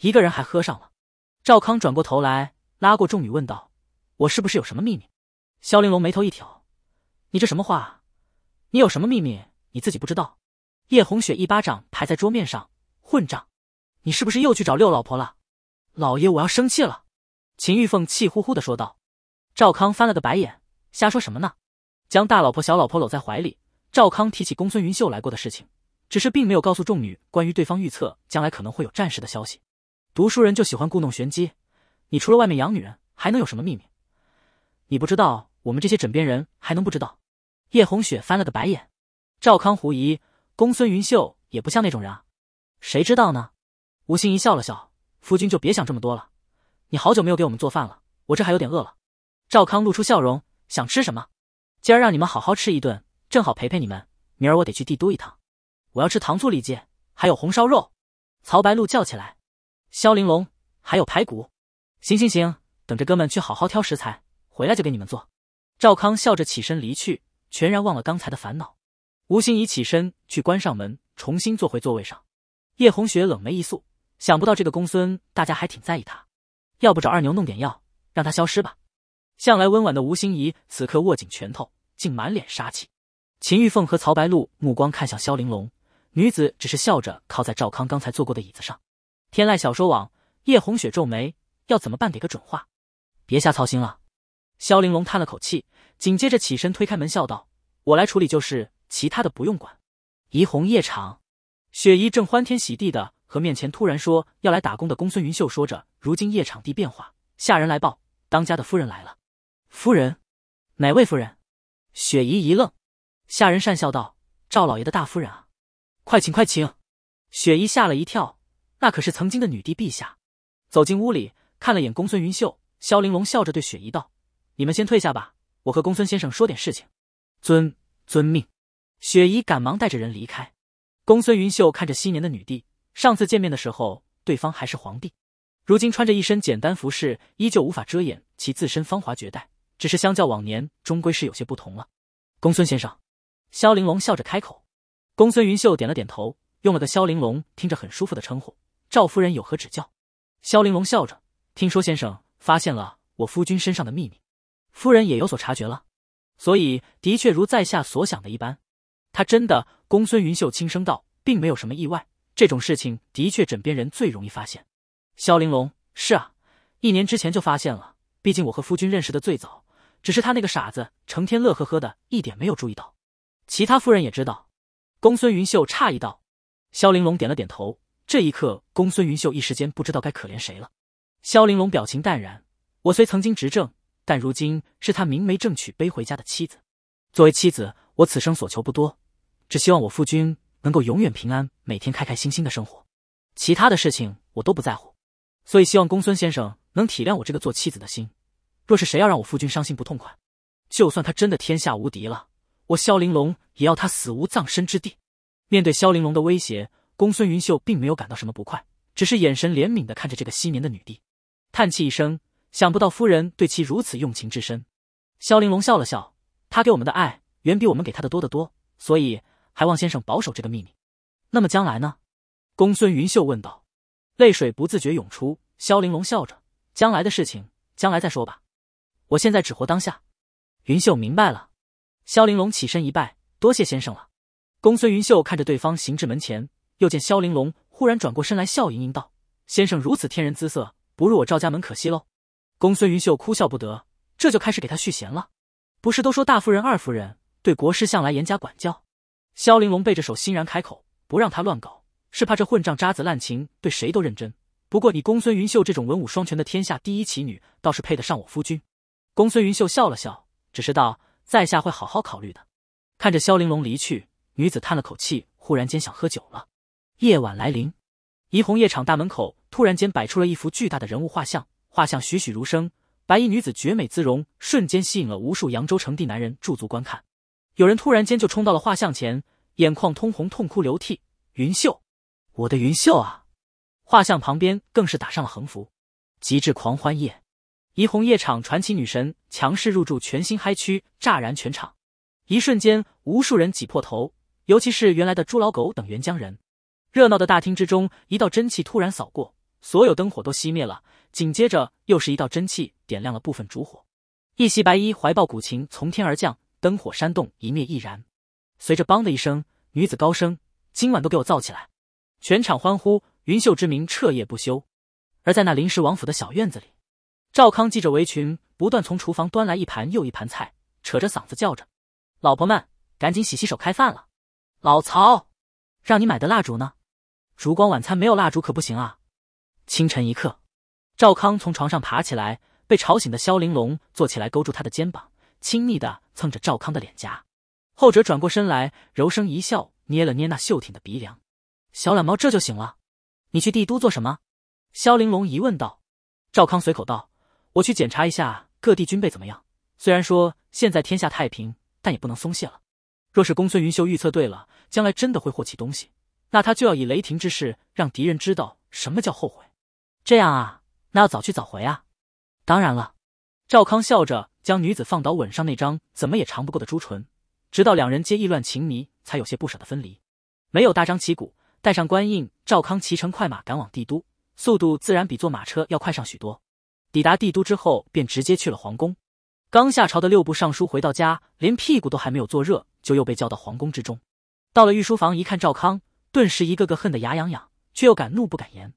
一个人还喝上了？赵康转过头来，拉过众女问道：“我是不是有什么秘密？”萧玲珑眉头一挑：“你这什么话？你有什么秘密？你自己不知道？”叶红雪一巴掌拍在桌面上：“混账！”你是不是又去找六老婆了，老爷，我要生气了。”秦玉凤气呼呼的说道。赵康翻了个白眼，瞎说什么呢？将大老婆、小老婆搂在怀里。赵康提起公孙云秀来过的事情，只是并没有告诉众女关于对方预测将来可能会有战事的消息。读书人就喜欢故弄玄机，你除了外面养女人，还能有什么秘密？你不知道，我们这些枕边人还能不知道？叶红雪翻了个白眼。赵康狐疑，公孙云秀也不像那种人啊，谁知道呢？吴心怡笑了笑：“夫君就别想这么多了，你好久没有给我们做饭了，我这还有点饿了。”赵康露出笑容：“想吃什么？今儿让你们好好吃一顿，正好陪陪你们。明儿我得去帝都一趟，我要吃糖醋里脊，还有红烧肉。”曹白露叫起来：“萧玲珑，还有排骨。”“行行行，等着哥们去好好挑食材，回来就给你们做。”赵康笑着起身离去，全然忘了刚才的烦恼。吴心怡起身去关上门，重新坐回座位上。叶红雪冷眉一肃。想不到这个公孙，大家还挺在意他。要不找二牛弄点药，让他消失吧。向来温婉的吴心怡此刻握紧拳头，竟满脸杀气。秦玉凤和曹白露目光看向萧玲珑，女子只是笑着靠在赵康刚才坐过的椅子上。天籁小说网，叶红雪皱眉，要怎么办？给个准话，别瞎操心了。萧玲珑叹了口气，紧接着起身推开门，笑道：“我来处理就是，其他的不用管。”怡红夜场，雪姨正欢天喜地的。和面前突然说要来打工的公孙云秀说着，如今夜场地变化，下人来报，当家的夫人来了。夫人，哪位夫人？雪姨一愣，下人讪笑道：“赵老爷的大夫人啊，快请，快请。”雪姨吓了一跳，那可是曾经的女帝陛下。走进屋里，看了眼公孙云秀，萧玲珑笑着对雪姨道：“你们先退下吧，我和公孙先生说点事情。”遵遵命。雪姨赶忙带着人离开。公孙云秀看着昔年的女帝。上次见面的时候，对方还是皇帝，如今穿着一身简单服饰，依旧无法遮掩其自身芳华绝代。只是相较往年，终归是有些不同了。公孙先生，萧玲珑笑着开口。公孙云秀点了点头，用了个萧玲珑听着很舒服的称呼。赵夫人有何指教？萧玲珑笑着，听说先生发现了我夫君身上的秘密，夫人也有所察觉了，所以的确如在下所想的一般，他真的……公孙云秀轻声道，并没有什么意外。这种事情的确，枕边人最容易发现。萧玲珑，是啊，一年之前就发现了。毕竟我和夫君认识的最早，只是他那个傻子，成天乐呵呵的，一点没有注意到。其他夫人也知道。公孙云秀诧异道。萧玲珑点了点头。这一刻，公孙云秀一时间不知道该可怜谁了。萧玲珑表情淡然。我虽曾经执政，但如今是他明媒正娶背回家的妻子。作为妻子，我此生所求不多，只希望我夫君。能够永远平安，每天开开心心的生活，其他的事情我都不在乎，所以希望公孙先生能体谅我这个做妻子的心。若是谁要让我夫君伤心不痛快，就算他真的天下无敌了，我萧玲珑也要他死无葬身之地。面对萧玲珑的威胁，公孙云秀并没有感到什么不快，只是眼神怜悯的看着这个昔年的女帝，叹气一声，想不到夫人对其如此用情至深。萧玲珑笑了笑，他给我们的爱远比我们给他的多得多，所以。还望先生保守这个秘密。那么将来呢？公孙云秀问道，泪水不自觉涌出。萧玲珑笑着：“将来的事情，将来再说吧。我现在只活当下。”云秀明白了。萧玲珑起身一拜：“多谢先生了。”公孙云秀看着对方行至门前，又见萧玲珑忽然转过身来，笑盈盈道：“先生如此天人姿色，不入我赵家门，可惜喽。”公孙云秀哭笑不得，这就开始给他续弦了。不是都说大夫人、二夫人对国师向来严加管教？萧玲珑背着手，欣然开口：“不让他乱搞，是怕这混账渣子滥情，对谁都认真。不过你公孙云秀这种文武双全的天下第一奇女，倒是配得上我夫君。”公孙云秀笑了笑，只是道：“在下会好好考虑的。”看着萧玲珑离去，女子叹了口气，忽然间想喝酒了。夜晚来临，怡红夜场大门口突然间摆出了一幅巨大的人物画像，画像栩栩如生，白衣女子绝美姿容瞬间吸引了无数扬州城地男人驻足观看。有人突然间就冲到了画像前，眼眶通红，痛哭流涕。云秀，我的云秀啊！画像旁边更是打上了横幅：“极致狂欢夜，怡红夜场传奇女神强势入驻，全新嗨区，炸燃全场！”一瞬间，无数人挤破头，尤其是原来的朱老狗等援江人。热闹的大厅之中，一道真气突然扫过，所有灯火都熄灭了。紧接着，又是一道真气点亮了部分烛火。一袭白衣，怀抱古琴，从天而降。灯火山动，一灭一燃。随着“梆”的一声，女子高声：“今晚都给我造起来！”全场欢呼，云秀之名彻夜不休。而在那临时王府的小院子里，赵康系着围裙，不断从厨房端来一盘又一盘菜，扯着嗓子叫着：“老婆们，赶紧洗洗手，开饭了！”老曹，让你买的蜡烛呢？烛光晚餐没有蜡烛可不行啊！清晨一刻，赵康从床上爬起来，被吵醒的萧玲珑坐起来，勾住他的肩膀，亲密的。蹭着赵康的脸颊，后者转过身来，柔声一笑，捏了捏那秀挺的鼻梁。小懒猫这就醒了，你去帝都做什么？萧玲珑疑问道。赵康随口道：“我去检查一下各地军备怎么样。虽然说现在天下太平，但也不能松懈了。若是公孙云秀预测对了，将来真的会祸起东西，那他就要以雷霆之势让敌人知道什么叫后悔。这样啊，那要早去早回啊。当然了。”赵康笑着。将女子放倒，吻上那张怎么也尝不够的朱唇，直到两人皆意乱情迷，才有些不舍得分离。没有大张旗鼓，带上官印，赵康骑乘快马赶往帝都，速度自然比坐马车要快上许多。抵达帝都之后，便直接去了皇宫。刚下朝的六部尚书回到家，连屁股都还没有坐热，就又被叫到皇宫之中。到了御书房一看，赵康顿时一个个恨得牙痒痒，却又敢怒不敢言。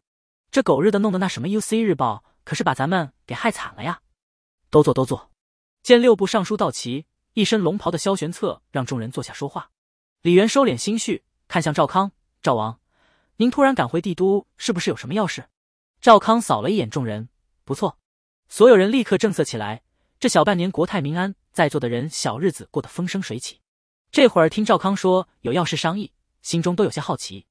这狗日的弄的那什么 U C 日报，可是把咱们给害惨了呀！都坐，都坐。见六部尚书到齐，一身龙袍的萧玄策让众人坐下说话。李渊收敛心绪，看向赵康：“赵王，您突然赶回帝都是不是有什么要事？”赵康扫了一眼众人，不错。所有人立刻正色起来。这小半年国泰民安，在座的人小日子过得风生水起。这会儿听赵康说有要事商议，心中都有些好奇。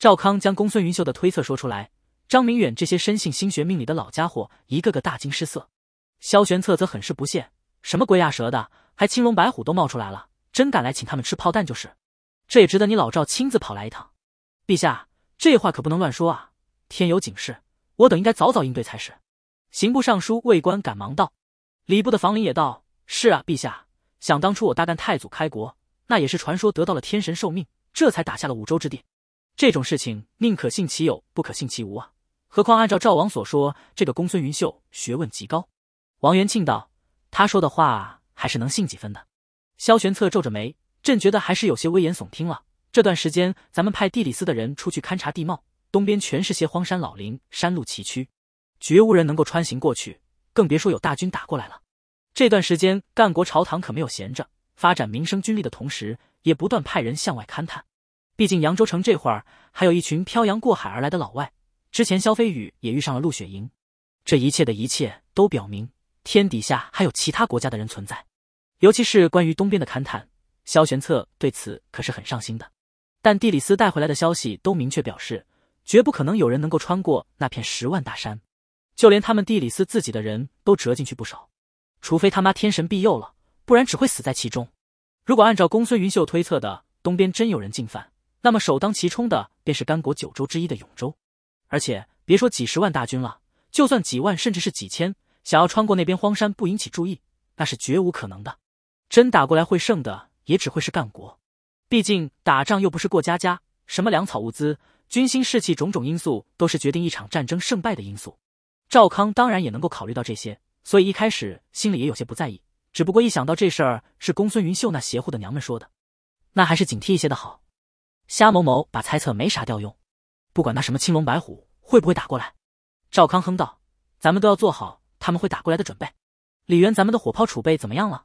赵康将公孙云秀的推测说出来，张明远这些深信心学命理的老家伙一个个大惊失色。萧玄策则很是不屑。什么龟呀蛇的，还青龙白虎都冒出来了，真敢来请他们吃炮弹就是，这也值得你老赵亲自跑来一趟。陛下，这话可不能乱说啊！天有警示，我等应该早早应对才是。刑部尚书魏官赶忙道：“礼部的房陵也道：‘是啊，陛下，想当初我大干太祖开国，那也是传说得到了天神受命，这才打下了五州之地。’这种事情，宁可信其有，不可信其无啊！何况按照赵王所说，这个公孙云秀学问极高。”王元庆道。他说的话还是能信几分的。萧玄策皱着眉，朕觉得还是有些危言耸听了。这段时间，咱们派地理司的人出去勘察地貌，东边全是些荒山老林，山路崎岖，绝无人能够穿行过去，更别说有大军打过来了。这段时间，干国朝堂可没有闲着，发展民生军力的同时，也不断派人向外勘探。毕竟扬州城这会儿还有一群漂洋过海而来的老外，之前萧飞羽也遇上了陆雪莹。这一切的一切都表明。天底下还有其他国家的人存在，尤其是关于东边的勘探，萧玄策对此可是很上心的。但地里斯带回来的消息都明确表示，绝不可能有人能够穿过那片十万大山，就连他们地里斯自己的人都折进去不少。除非他妈天神庇佑了，不然只会死在其中。如果按照公孙云秀推测的，东边真有人进犯，那么首当其冲的便是甘国九州之一的永州。而且别说几十万大军了，就算几万甚至是几千。想要穿过那边荒山不引起注意，那是绝无可能的。真打过来会胜的，也只会是干国。毕竟打仗又不是过家家，什么粮草物资、军心士气，种种因素都是决定一场战争胜败的因素。赵康当然也能够考虑到这些，所以一开始心里也有些不在意。只不过一想到这事儿是公孙云秀那邪乎的娘们说的，那还是警惕一些的好。瞎某某把猜测没啥调用，不管那什么青龙白虎会不会打过来，赵康哼道：“咱们都要做好。”他们会打过来的，准备。李渊，咱们的火炮储备怎么样了？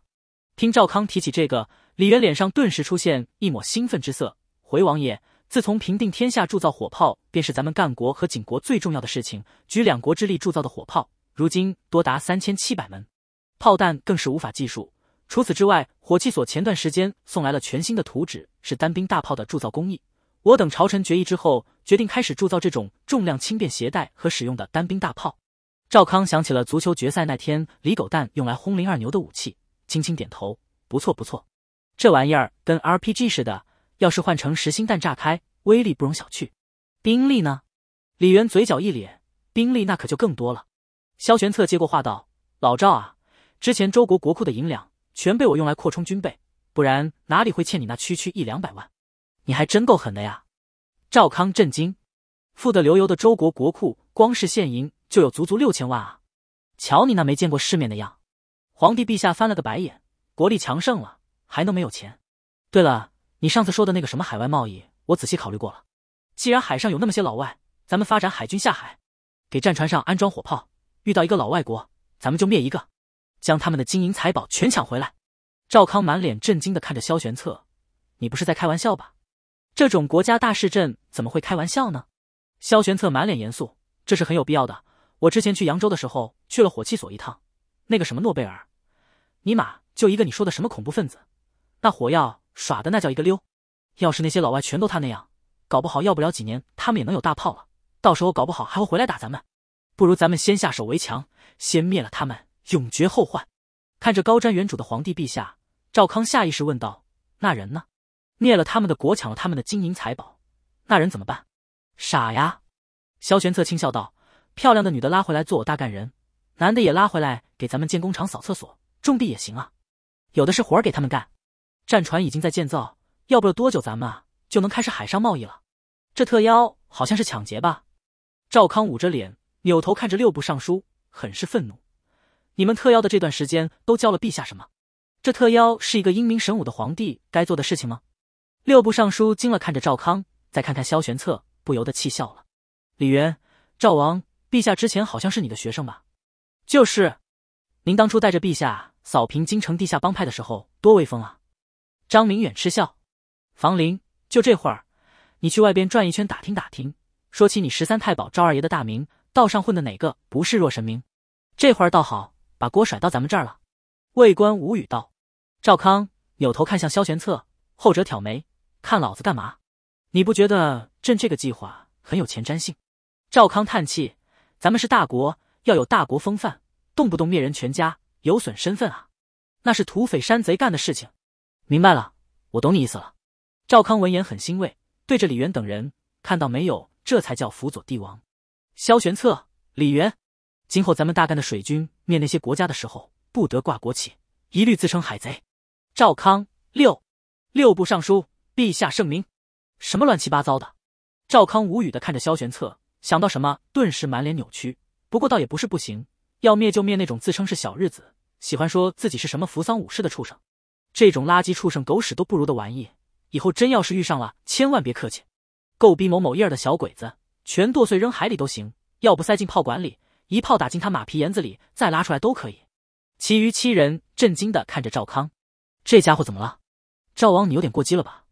听赵康提起这个，李渊脸上顿时出现一抹兴奋之色。回王爷，自从平定天下，铸造火炮便是咱们干国和景国最重要的事情。举两国之力铸造的火炮，如今多达三千七百门，炮弹更是无法计数。除此之外，火器所前段时间送来了全新的图纸，是单兵大炮的铸造工艺。我等朝臣决议之后，决定开始铸造这种重量轻便、携带和使用的单兵大炮。赵康想起了足球决赛那天李狗蛋用来轰林二牛的武器，轻轻点头：“不错不错，这玩意儿跟 RPG 似的，要是换成实心弹炸开，威力不容小觑。”兵力呢？李元嘴角一咧：“兵力那可就更多了。”萧玄策接过话道：“老赵啊，之前周国国库的银两全被我用来扩充军备，不然哪里会欠你那区区一两百万？你还真够狠的呀！”赵康震惊，富得流油的周国国库，光是现银。就有足足六千万啊！瞧你那没见过世面的样！皇帝陛下翻了个白眼，国力强盛了还能没有钱？对了，你上次说的那个什么海外贸易，我仔细考虑过了。既然海上有那么些老外，咱们发展海军下海，给战船上安装火炮，遇到一个老外国，咱们就灭一个，将他们的金银财宝全抢回来。赵康满脸震惊的看着萧玄策：“你不是在开玩笑吧？这种国家大事镇怎么会开玩笑呢？”萧玄策满脸严肃：“这是很有必要的。”我之前去扬州的时候，去了火器所一趟，那个什么诺贝尔，尼玛就一个你说的什么恐怖分子，那火药耍的那叫一个溜，要是那些老外全都他那样，搞不好要不了几年他们也能有大炮了，到时候搞不好还会回来打咱们，不如咱们先下手为强，先灭了他们，永绝后患。看着高瞻远瞩的皇帝陛下，赵康下意识问道：“那人呢？灭了他们的国，抢了他们的金银财宝，那人怎么办？”“傻呀。”萧玄策轻笑道。漂亮的女的拉回来做我大干人，男的也拉回来给咱们建工厂、扫厕所、种地也行啊，有的是活儿给他们干。战船已经在建造，要不了多久咱们就能开始海上贸易了。这特邀好像是抢劫吧？赵康捂着脸，扭头看着六部尚书，很是愤怒：“你们特邀的这段时间都教了陛下什么？这特邀是一个英明神武的皇帝该做的事情吗？”六部尚书惊了，看着赵康，再看看萧玄策，不由得气笑了：“李渊，赵王。”陛下之前好像是你的学生吧？就是，您当初带着陛下扫平京城地下帮派的时候，多威风啊！张明远嗤笑。房陵，就这会儿，你去外边转一圈，打听打听。说起你十三太保赵二爷的大名，道上混的哪个不是弱神明？这会儿倒好，把锅甩到咱们这儿了。魏官无语道。赵康扭头看向萧玄策，后者挑眉，看老子干嘛？你不觉得朕这个计划很有前瞻性？赵康叹气。咱们是大国，要有大国风范，动不动灭人全家有损身份啊！那是土匪山贼干的事情。明白了，我懂你意思了。赵康闻言很欣慰，对着李元等人：“看到没有？这才叫辅佐帝王。”萧玄策、李元，今后咱们大干的水军灭那些国家的时候，不得挂国旗，一律自称海贼。赵康六六部尚书，陛下圣明！什么乱七八糟的！赵康无语的看着萧玄策。想到什么，顿时满脸扭曲。不过倒也不是不行，要灭就灭那种自称是小日子，喜欢说自己是什么扶桑武士的畜生。这种垃圾畜生，狗屎都不如的玩意，以后真要是遇上了，千万别客气，够逼某某一儿的小鬼子，全剁碎扔海里都行，要不塞进炮管里，一炮打进他马皮眼子里再拉出来都可以。其余七人震惊的看着赵康，这家伙怎么了？赵王，你有点过激了吧？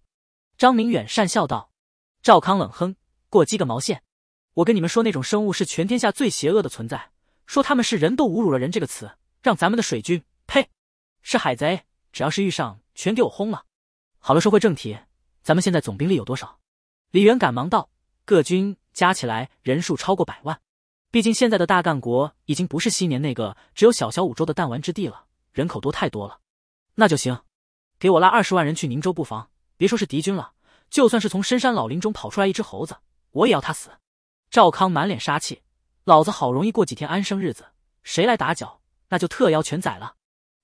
张明远讪笑道。赵康冷哼：“过激个毛线。”我跟你们说，那种生物是全天下最邪恶的存在。说他们是人都侮辱了人这个词，让咱们的水军，呸，是海贼，只要是遇上，全给我轰了。好了，说回正题，咱们现在总兵力有多少？李元赶忙道：“各军加起来人数超过百万，毕竟现在的大干国已经不是昔年那个只有小小五州的弹丸之地了，人口多太多了。那就行，给我拉二十万人去宁州布防。别说是敌军了，就算是从深山老林中跑出来一只猴子，我也要他死。”赵康满脸杀气，老子好容易过几天安生日子，谁来打搅，那就特邀全宰了。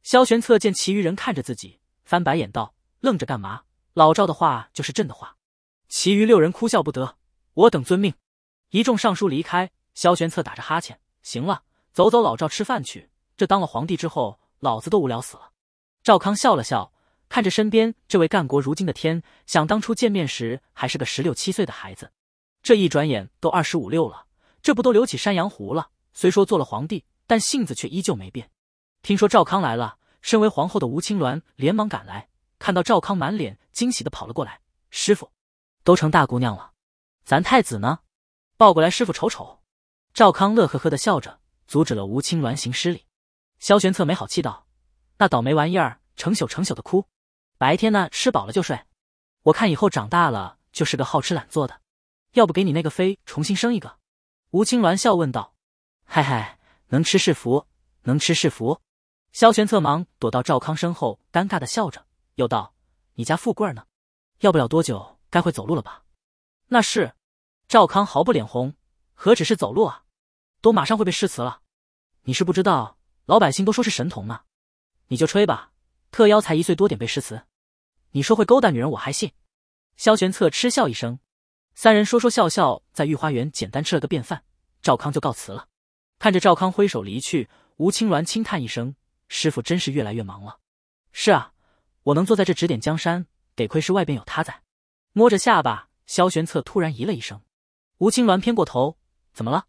萧玄策见其余人看着自己，翻白眼道：“愣着干嘛？老赵的话就是朕的话。”其余六人哭笑不得，我等遵命。一众尚书离开，萧玄策打着哈欠：“行了，走走，老赵吃饭去。这当了皇帝之后，老子都无聊死了。”赵康笑了笑，看着身边这位干国如今的天，想当初见面时还是个十六七岁的孩子。这一转眼都二十五六了，这不都留起山羊胡了？虽说做了皇帝，但性子却依旧没变。听说赵康来了，身为皇后的吴青鸾连忙赶来，看到赵康满脸惊喜的跑了过来。师傅，都成大姑娘了，咱太子呢？抱过来，师傅瞅瞅。赵康乐呵呵的笑着，阻止了吴青鸾行师礼。萧玄策没好气道：“那倒霉玩意儿，成宿成宿的哭，白天呢吃饱了就睡，我看以后长大了就是个好吃懒做的。”要不给你那个妃重新生一个？吴青鸾笑问道。嗨嗨，能吃是福，能吃是福。萧玄策忙躲到赵康身后，尴尬的笑着，又道：“你家富贵儿呢？要不了多久，该会走路了吧？”那是。赵康毫不脸红，何止是走路啊，都马上会被诗词了。你是不知道，老百姓都说是神童呢。你就吹吧，特邀才一岁多点背诗词，你说会勾搭女人我还信。萧玄策嗤笑一声。三人说说笑笑，在御花园简单吃了个便饭，赵康就告辞了。看着赵康挥手离去，吴青鸾轻叹一声：“师傅真是越来越忙了。”“是啊，我能坐在这指点江山，得亏是外边有他在。”摸着下巴，萧玄策突然咦了一声。吴青鸾偏过头：“怎么了？”“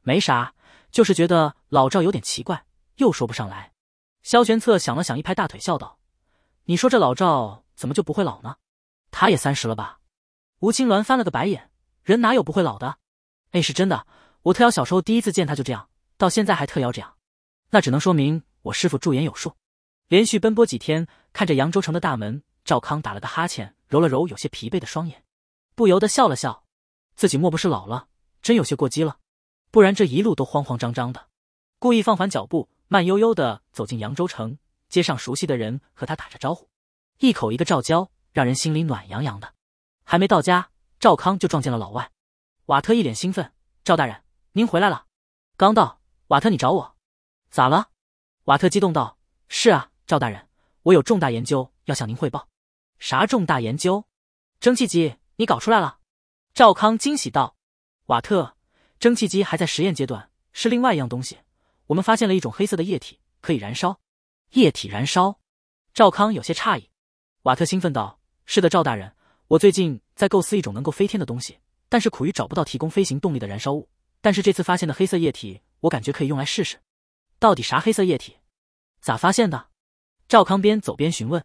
没啥，就是觉得老赵有点奇怪，又说不上来。”萧玄策想了想，一拍大腿笑道：“你说这老赵怎么就不会老呢？他也三十了吧？”吴青鸾翻了个白眼，人哪有不会老的？哎，是真的，我特邀小时候第一次见他就这样，到现在还特邀这样，那只能说明我师傅驻颜有术。连续奔波几天，看着扬州城的大门，赵康打了个哈欠，揉了揉有些疲惫的双眼，不由得笑了笑，自己莫不是老了？真有些过激了，不然这一路都慌慌张张的。故意放缓脚步，慢悠悠的走进扬州城，街上熟悉的人和他打着招呼，一口一个赵娇，让人心里暖洋洋的。还没到家，赵康就撞见了老外瓦特，一脸兴奋：“赵大人，您回来了！”刚到，瓦特，你找我？咋了？瓦特激动道：“是啊，赵大人，我有重大研究要向您汇报。”“啥重大研究？”“蒸汽机，你搞出来了？”赵康惊喜道。“瓦特，蒸汽机还在实验阶段，是另外一样东西。我们发现了一种黑色的液体，可以燃烧。”“液体燃烧？”赵康有些诧异。瓦特兴奋道：“是的，赵大人。”我最近在构思一种能够飞天的东西，但是苦于找不到提供飞行动力的燃烧物。但是这次发现的黑色液体，我感觉可以用来试试。到底啥黑色液体？咋发现的？赵康边走边询问。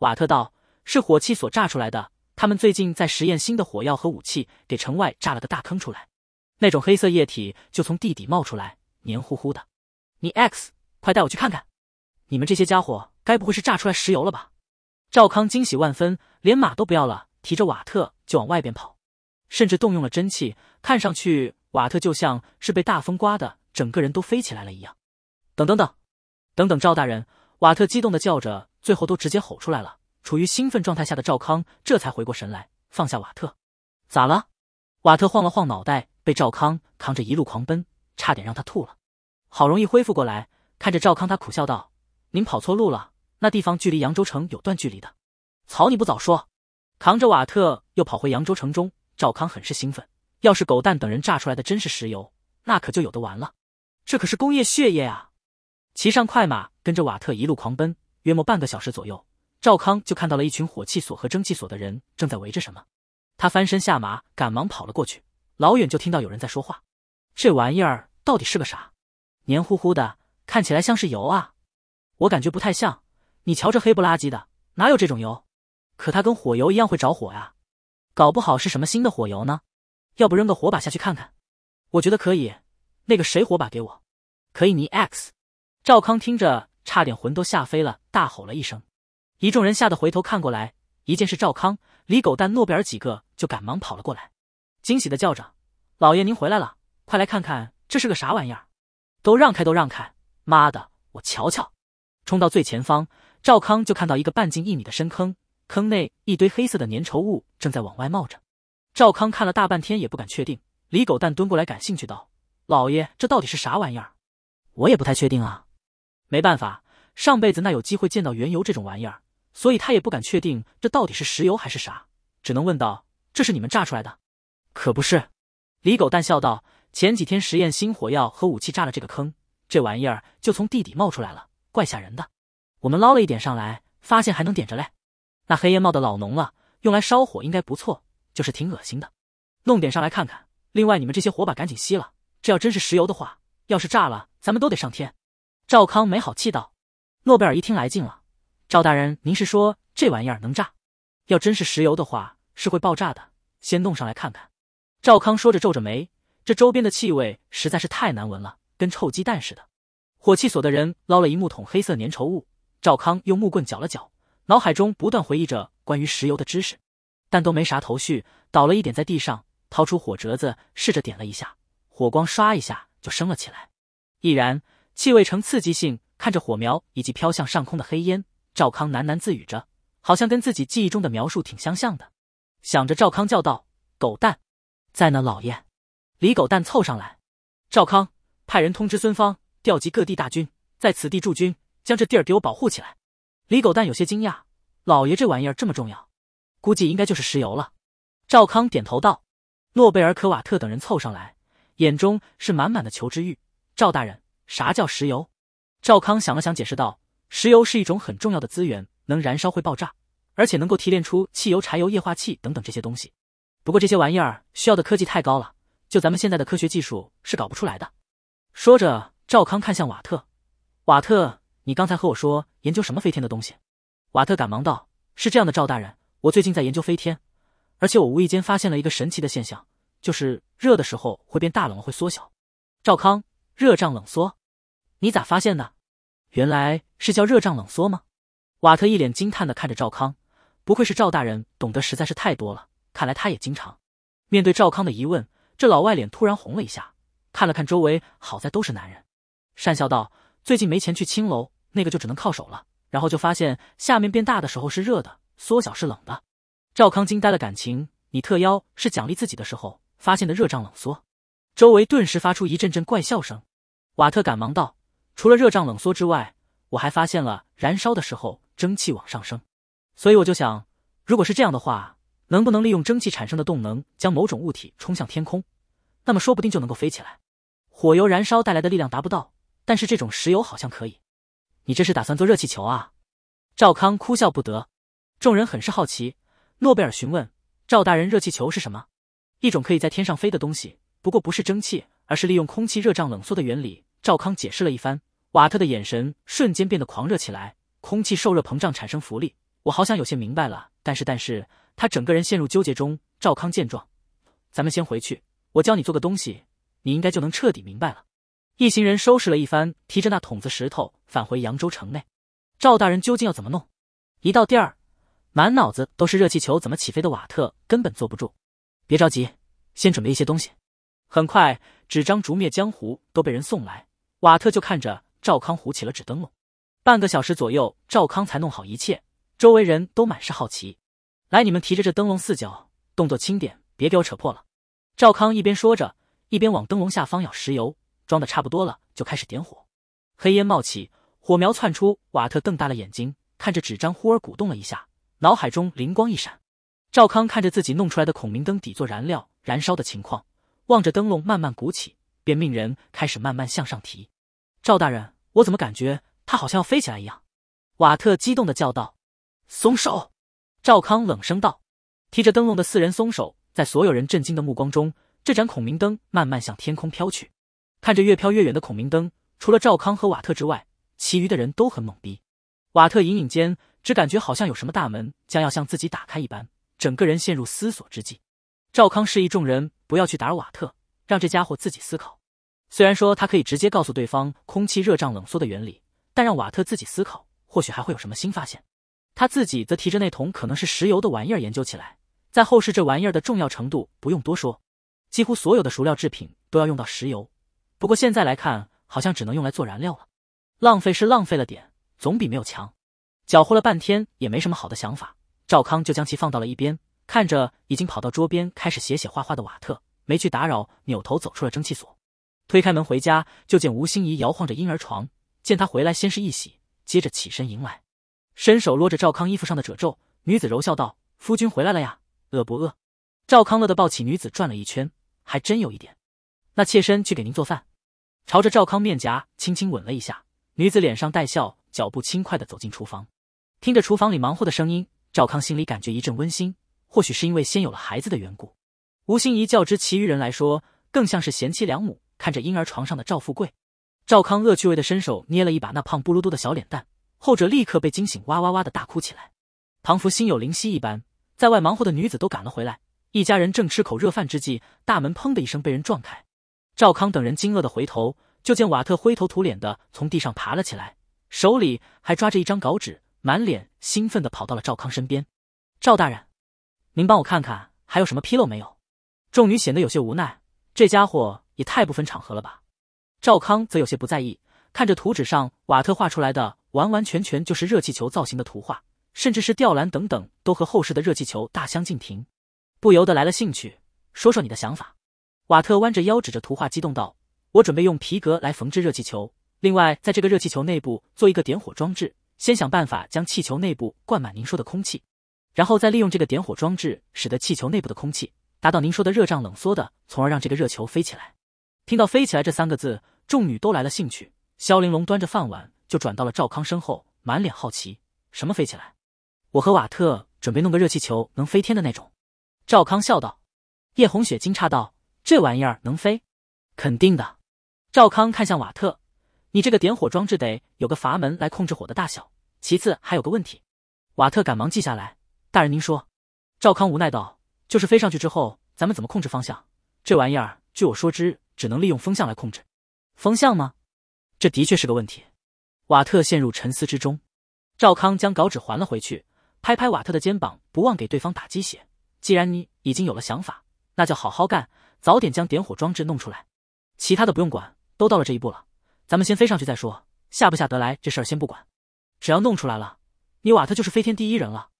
瓦特道：“是火器所炸出来的。他们最近在实验新的火药和武器，给城外炸了个大坑出来，那种黑色液体就从地底冒出来，黏糊糊的。”你 X，快带我去看看！你们这些家伙，该不会是炸出来石油了吧？赵康惊喜万分，连马都不要了。提着瓦特就往外边跑，甚至动用了真气，看上去瓦特就像是被大风刮的，整个人都飞起来了一样。等等等，等等赵大人，瓦特激动的叫着，最后都直接吼出来了。处于兴奋状态下的赵康这才回过神来，放下瓦特。咋了？瓦特晃了晃脑袋，被赵康扛着一路狂奔，差点让他吐了。好容易恢复过来，看着赵康，他苦笑道：“您跑错路了，那地方距离扬州城有段距离的。”草，你不早说！扛着瓦特又跑回扬州城中，赵康很是兴奋。要是狗蛋等人炸出来的真是石油，那可就有的玩了。这可是工业血液啊！骑上快马，跟着瓦特一路狂奔，约莫半个小时左右，赵康就看到了一群火器所和蒸汽所的人正在围着什么。他翻身下马，赶忙跑了过去。老远就听到有人在说话：“这玩意儿到底是个啥？黏糊糊的，看起来像是油啊？我感觉不太像。你瞧这黑不拉几的，哪有这种油？”可它跟火油一样会着火呀，搞不好是什么新的火油呢？要不扔个火把下去看看？我觉得可以。那个谁，火把给我。可以尼 X。赵康听着差点魂都吓飞了，大吼了一声。一众人吓得回头看过来，一见是赵康、李狗蛋、诺贝尔几个，就赶忙跑了过来，惊喜的叫着：“老爷您回来了！快来看看这是个啥玩意儿！”都让开，都让开！妈的，我瞧瞧。冲到最前方，赵康就看到一个半径一米的深坑。坑内一堆黑色的粘稠物正在往外冒着，赵康看了大半天也不敢确定。李狗蛋蹲过来，感兴趣道：“老爷，这到底是啥玩意儿？”我也不太确定啊。没办法，上辈子那有机会见到原油这种玩意儿，所以他也不敢确定这到底是石油还是啥，只能问道：“这是你们炸出来的？”可不是。李狗蛋笑道：“前几天实验新火药和武器，炸了这个坑，这玩意儿就从地底冒出来了，怪吓人的。我们捞了一点上来，发现还能点着嘞。”那黑烟冒的老浓了，用来烧火应该不错，就是挺恶心的。弄点上来看看。另外，你们这些火把赶紧熄了，这要真是石油的话，要是炸了，咱们都得上天。赵康没好气道。诺贝尔一听来劲了：“赵大人，您是说这玩意儿能炸？要真是石油的话，是会爆炸的。先弄上来看看。”赵康说着皱着眉，这周边的气味实在是太难闻了，跟臭鸡蛋似的。火器所的人捞了一木桶黑色粘稠物，赵康用木棍搅了搅。脑海中不断回忆着关于石油的知识，但都没啥头绪，倒了一点在地上，掏出火折子试着点了一下，火光唰一下就升了起来，易燃，气味呈刺激性。看着火苗以及飘向上空的黑烟，赵康喃喃自语着，好像跟自己记忆中的描述挺相像的。想着，赵康叫道：“狗蛋，在呢，老爷。”李狗蛋凑上来，赵康派人通知孙芳，调集各地大军在此地驻军，将这地儿给我保护起来。李狗蛋有些惊讶：“老爷，这玩意儿这么重要？估计应该就是石油了。”赵康点头道。诺贝尔、可瓦特等人凑上来，眼中是满满的求知欲。“赵大人，啥叫石油？”赵康想了想，解释道：“石油是一种很重要的资源，能燃烧，会爆炸，而且能够提炼出汽油、柴油、液化气等等这些东西。不过这些玩意儿需要的科技太高了，就咱们现在的科学技术是搞不出来的。”说着，赵康看向瓦特，瓦特。你刚才和我说研究什么飞天的东西？瓦特赶忙道：“是这样的，赵大人，我最近在研究飞天，而且我无意间发现了一个神奇的现象，就是热的时候会变大，冷了会缩小。”赵康，热胀冷缩？你咋发现的？原来是叫热胀冷缩吗？瓦特一脸惊叹的看着赵康，不愧是赵大人，懂得实在是太多了。看来他也经常面对赵康的疑问，这老外脸突然红了一下，看了看周围，好在都是男人，讪笑道：“最近没钱去青楼。”那个就只能靠手了，然后就发现下面变大的时候是热的，缩小是冷的。赵康惊呆了，感情你特邀是奖励自己的时候发现的热胀冷缩？周围顿时发出一阵阵怪笑声。瓦特赶忙道：“除了热胀冷缩之外，我还发现了燃烧的时候蒸汽往上升，所以我就想，如果是这样的话，能不能利用蒸汽产生的动能将某种物体冲向天空？那么说不定就能够飞起来。火油燃烧带来的力量达不到，但是这种石油好像可以。”你这是打算做热气球啊？赵康哭笑不得，众人很是好奇。诺贝尔询问赵大人：“热气球是什么？一种可以在天上飞的东西，不过不是蒸汽，而是利用空气热胀冷缩的原理。”赵康解释了一番。瓦特的眼神瞬间变得狂热起来。空气受热膨胀，产生浮力。我好像有些明白了，但是，但是他整个人陷入纠结中。赵康见状，咱们先回去，我教你做个东西，你应该就能彻底明白了。一行人收拾了一番，提着那桶子石头。返回扬州城内，赵大人究竟要怎么弄？一到店儿，满脑子都是热气球怎么起飞的。瓦特根本坐不住。别着急，先准备一些东西。很快，纸张、竹篾、江湖都被人送来。瓦特就看着赵康糊起了纸灯笼。半个小时左右，赵康才弄好一切。周围人都满是好奇。来，你们提着这灯笼四角，动作轻点，别给我扯破了。赵康一边说着，一边往灯笼下方舀石油，装的差不多了，就开始点火。黑烟冒起。火苗窜出，瓦特瞪大了眼睛，看着纸张忽而鼓动了一下，脑海中灵光一闪。赵康看着自己弄出来的孔明灯底座燃料燃烧的情况，望着灯笼慢慢鼓起，便命人开始慢慢向上提。赵大人，我怎么感觉他好像要飞起来一样？瓦特激动的叫道。松手！赵康冷声道。提着灯笼的四人松手，在所有人震惊的目光中，这盏孔明灯慢慢向天空飘去。看着越飘越远的孔明灯，除了赵康和瓦特之外。其余的人都很懵逼，瓦特隐隐间只感觉好像有什么大门将要向自己打开一般，整个人陷入思索之际。赵康示意众人不要去打扰瓦特，让这家伙自己思考。虽然说他可以直接告诉对方空气热胀冷缩的原理，但让瓦特自己思考，或许还会有什么新发现。他自己则提着那桶可能是石油的玩意儿研究起来。在后世，这玩意儿的重要程度不用多说，几乎所有的熟料制品都要用到石油。不过现在来看，好像只能用来做燃料了。浪费是浪费了点，总比没有强。搅和了半天也没什么好的想法，赵康就将其放到了一边。看着已经跑到桌边开始写写画画的瓦特，没去打扰，扭头走出了蒸汽所。推开门回家，就见吴心怡摇晃着婴儿床。见他回来，先是一喜，接着起身迎来，伸手摸着赵康衣服上的褶皱，女子柔笑道：“夫君回来了呀，饿不饿？”赵康乐的抱起女子转了一圈，还真有一点。那妾身去给您做饭。朝着赵康面颊轻轻吻了一下。女子脸上带笑，脚步轻快地走进厨房，听着厨房里忙活的声音，赵康心里感觉一阵温馨。或许是因为先有了孩子的缘故，吴心怡较之其余人来说，更像是贤妻良母。看着婴儿床上的赵富贵，赵康恶趣味地伸手捏了一把那胖不噜嘟的小脸蛋，后者立刻被惊醒，哇哇哇的大哭起来。唐福心有灵犀一般，在外忙活的女子都赶了回来，一家人正吃口热饭之际，大门砰的一声被人撞开，赵康等人惊愕地回头。就见瓦特灰头土脸的从地上爬了起来，手里还抓着一张稿纸，满脸兴奋的跑到了赵康身边。赵大人，您帮我看看还有什么纰漏没有？众女显得有些无奈，这家伙也太不分场合了吧。赵康则有些不在意，看着图纸上瓦特画出来的，完完全全就是热气球造型的图画，甚至是吊篮等等，都和后世的热气球大相径庭，不由得来了兴趣。说说你的想法。瓦特弯着腰指着图画，激动道。我准备用皮革来缝制热气球，另外在这个热气球内部做一个点火装置。先想办法将气球内部灌满您说的空气，然后再利用这个点火装置，使得气球内部的空气达到您说的热胀冷缩的，从而让这个热球飞起来。听到“飞起来”这三个字，众女都来了兴趣。萧玲珑端着饭碗就转到了赵康身后，满脸好奇：“什么飞起来？”我和瓦特准备弄个热气球，能飞天的那种。”赵康笑道。叶红雪惊诧道：“这玩意儿能飞？肯定的。”赵康看向瓦特，你这个点火装置得有个阀门来控制火的大小。其次还有个问题。瓦特赶忙记下来。大人您说。赵康无奈道：“就是飞上去之后，咱们怎么控制方向？这玩意儿据我说之，只能利用风向来控制。风向吗？这的确是个问题。”瓦特陷入沉思之中。赵康将稿纸还了回去，拍拍瓦特的肩膀，不忘给对方打鸡血：“既然你已经有了想法，那就好好干，早点将点火装置弄出来，其他的不用管。”都到了这一步了，咱们先飞上去再说，下不下得来这事儿先不管，只要弄出来了，你瓦特就是飞天第一人了，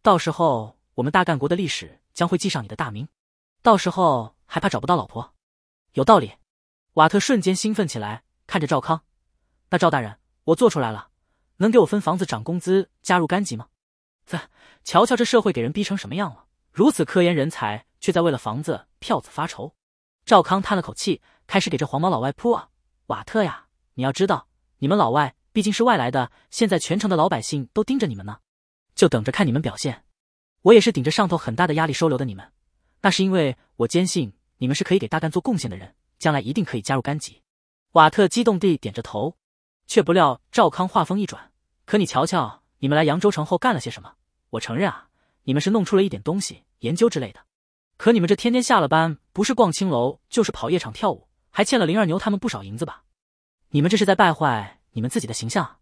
到时候我们大干国的历史将会记上你的大名，到时候还怕找不到老婆？有道理，瓦特瞬间兴奋起来，看着赵康，那赵大人，我做出来了，能给我分房子、涨工资、加入干级吗？啧，瞧瞧这社会给人逼成什么样了，如此科研人才却在为了房子、票子发愁。赵康叹了口气，开始给这黄毛老外铺啊。瓦特呀，你要知道，你们老外毕竟是外来的，现在全城的老百姓都盯着你们呢，就等着看你们表现。我也是顶着上头很大的压力收留的你们，那是因为我坚信你们是可以给大干做贡献的人，将来一定可以加入甘吉。瓦特激动地点着头，却不料赵康话锋一转：“可你瞧瞧，你们来扬州城后干了些什么？我承认啊，你们是弄出了一点东西研究之类的，可你们这天天下了班不是逛青楼就是跑夜场跳舞。”还欠了林二牛他们不少银子吧？你们这是在败坏你们自己的形象啊！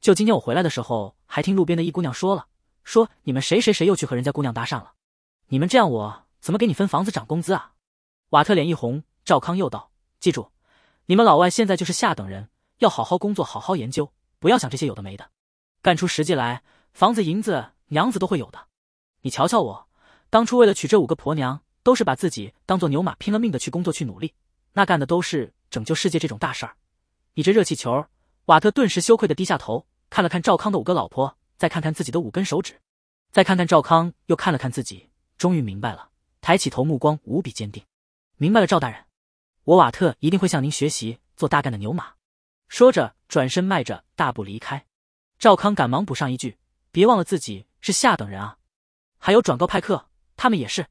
就今天我回来的时候，还听路边的一姑娘说了，说你们谁谁谁又去和人家姑娘搭讪了。你们这样，我怎么给你分房子、涨工资啊？瓦特脸一红，赵康又道：“记住，你们老外现在就是下等人，要好好工作，好好研究，不要想这些有的没的，干出实际来，房子、银子、娘子都会有的。你瞧瞧我，当初为了娶这五个婆娘，都是把自己当做牛马，拼了命的去工作、去努力。”那干的都是拯救世界这种大事儿，你这热气球！瓦特顿时羞愧的低下头，看了看赵康的五个老婆，再看看自己的五根手指，再看看赵康，又看了看自己，终于明白了，抬起头，目光无比坚定。明白了，赵大人，我瓦特一定会向您学习，做大干的牛马。说着，转身迈着大步离开。赵康赶忙补上一句：“别忘了自己是下等人啊！”还有，转告派克，他们也是。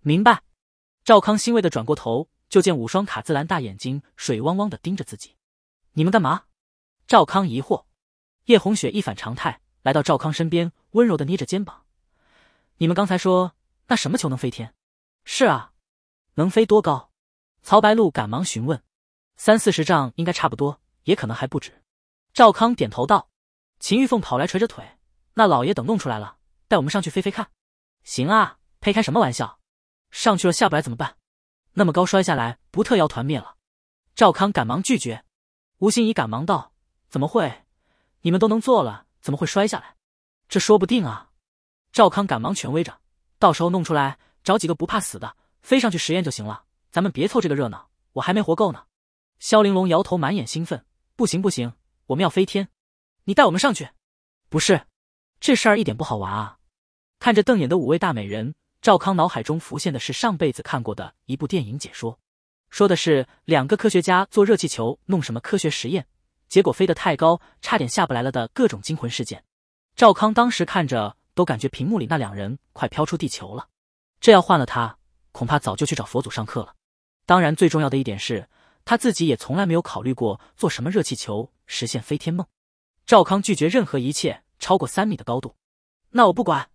明白。赵康欣慰的转过头。就见五双卡姿兰大眼睛水汪汪的盯着自己，你们干嘛？赵康疑惑。叶红雪一反常态，来到赵康身边，温柔的捏着肩膀。你们刚才说那什么球能飞天？是啊，能飞多高？曹白露赶忙询问。三四十丈应该差不多，也可能还不止。赵康点头道。秦玉凤跑来捶着腿，那老爷等弄出来了，带我们上去飞飞看。行啊，呸开什么玩笑？上去了下不来怎么办？那么高摔下来不特腰团灭了？赵康赶忙拒绝。吴心怡赶忙道：“怎么会？你们都能做了，怎么会摔下来？这说不定啊！”赵康赶忙权威着：“到时候弄出来，找几个不怕死的飞上去实验就行了。咱们别凑这个热闹，我还没活够呢。”肖玲珑摇头，满眼兴奋：“不行不行，我们要飞天！你带我们上去！”“不是，这事儿一点不好玩啊！”看着瞪眼的五位大美人。赵康脑海中浮现的是上辈子看过的一部电影解说，说的是两个科学家做热气球弄什么科学实验，结果飞得太高，差点下不来了的各种惊魂事件。赵康当时看着都感觉屏幕里那两人快飘出地球了，这要换了他，恐怕早就去找佛祖上课了。当然，最重要的一点是，他自己也从来没有考虑过做什么热气球实现飞天梦。赵康拒绝任何一切超过三米的高度，那我不管。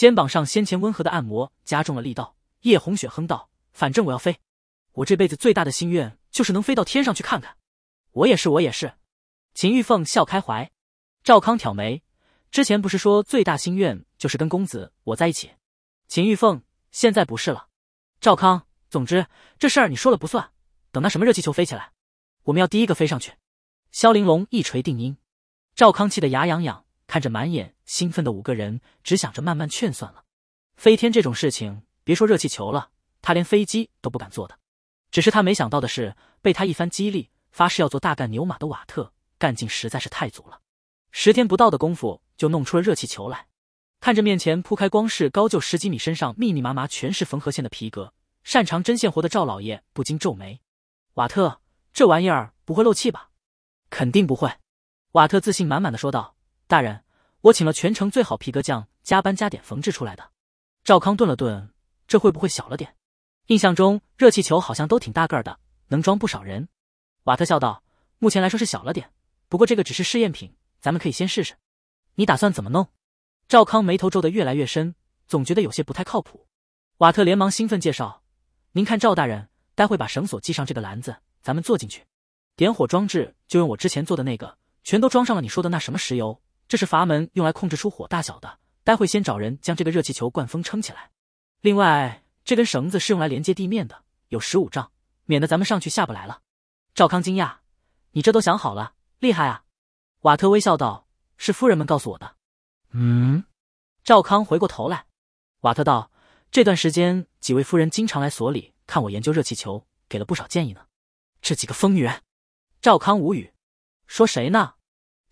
肩膀上先前温和的按摩加重了力道，叶红雪哼道：“反正我要飞，我这辈子最大的心愿就是能飞到天上去看看。”我也是，我也是。秦玉凤笑开怀，赵康挑眉：“之前不是说最大心愿就是跟公子我在一起？”秦玉凤现在不是了。赵康，总之这事儿你说了不算，等那什么热气球飞起来，我们要第一个飞上去。萧玲珑一锤定音，赵康气得牙痒痒。看着满眼兴奋的五个人，只想着慢慢劝算了。飞天这种事情，别说热气球了，他连飞机都不敢坐的。只是他没想到的是，被他一番激励，发誓要做大干牛马的瓦特，干劲实在是太足了。十天不到的功夫，就弄出了热气球来。看着面前铺开，光是高就十几米，身上密密麻麻全是缝合线的皮革，擅长针线活的赵老爷不禁皱眉：“瓦特，这玩意儿不会漏气吧？”“肯定不会。”瓦特自信满满的说道。大人，我请了全城最好皮革匠加班加点缝制出来的。赵康顿了顿，这会不会小了点？印象中热气球好像都挺大个儿的，能装不少人。瓦特笑道：“目前来说是小了点，不过这个只是试验品，咱们可以先试试。你打算怎么弄？”赵康眉头皱得越来越深，总觉得有些不太靠谱。瓦特连忙兴奋介绍：“您看，赵大人，待会把绳索系上这个篮子，咱们坐进去。点火装置就用我之前做的那个，全都装上了你说的那什么石油。”这是阀门用来控制出火大小的，待会先找人将这个热气球灌风撑起来。另外，这根绳子是用来连接地面的，有十五丈，免得咱们上去下不来了。赵康惊讶：“你这都想好了，厉害啊！”瓦特微笑道：“是夫人们告诉我的。”嗯，赵康回过头来，瓦特道：“这段时间几位夫人经常来所里看我研究热气球，给了不少建议呢。”这几个疯女人，赵康无语：“说谁呢？”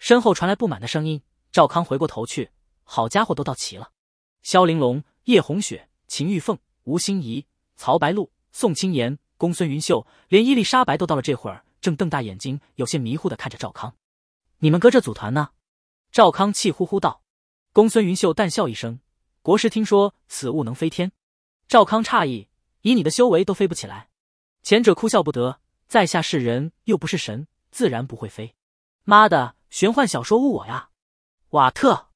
身后传来不满的声音。赵康回过头去，好家伙，都到齐了。萧玲珑、叶红雪、秦玉凤、吴心怡、曹白露、宋青言、公孙云秀，连伊丽莎白都到了。这会儿正瞪大眼睛，有些迷糊的看着赵康。你们搁这组团呢？赵康气呼呼道。公孙云秀淡笑一声：“国师听说此物能飞天。”赵康诧异：“以你的修为都飞不起来。”前者哭笑不得：“在下是人，又不是神，自然不会飞。妈的，玄幻小说误我呀！”瓦特，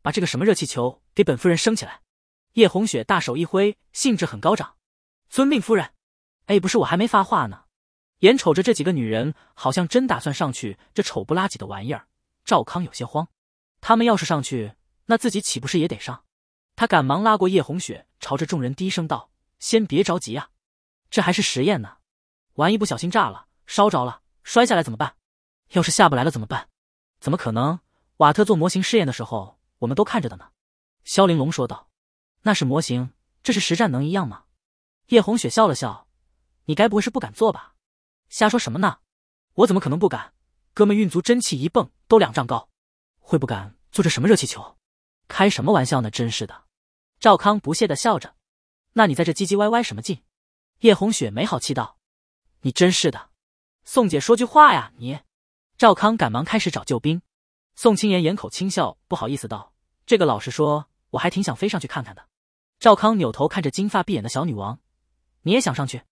把这个什么热气球给本夫人生起来。叶红雪大手一挥，兴致很高涨。遵命，夫人。哎，不是，我还没发话呢。眼瞅着这几个女人好像真打算上去这丑不拉几的玩意儿，赵康有些慌。他们要是上去，那自己岂不是也得上？他赶忙拉过叶红雪，朝着众人低声道：“先别着急啊，这还是实验呢。万一不小心炸了、烧着了、摔下来怎么办？要是下不来了怎么办？怎么可能？”瓦特做模型试验的时候，我们都看着的呢。”萧玲珑说道，“那是模型，这是实战，能一样吗？”叶红雪笑了笑，“你该不会是不敢做吧？”“瞎说什么呢？我怎么可能不敢？哥们运足真气一蹦都两丈高，会不敢做这什么热气球？开什么玩笑呢？真是的！”赵康不屑的笑着，“那你在这唧唧歪歪什么劲？”叶红雪没好气道，“你真是的，宋姐说句话呀你！”赵康赶忙开始找救兵。宋青妍掩口轻笑，不好意思道：“这个，老实说，我还挺想飞上去看看的。”赵康扭头看着金发碧眼的小女王：“你也想上去？”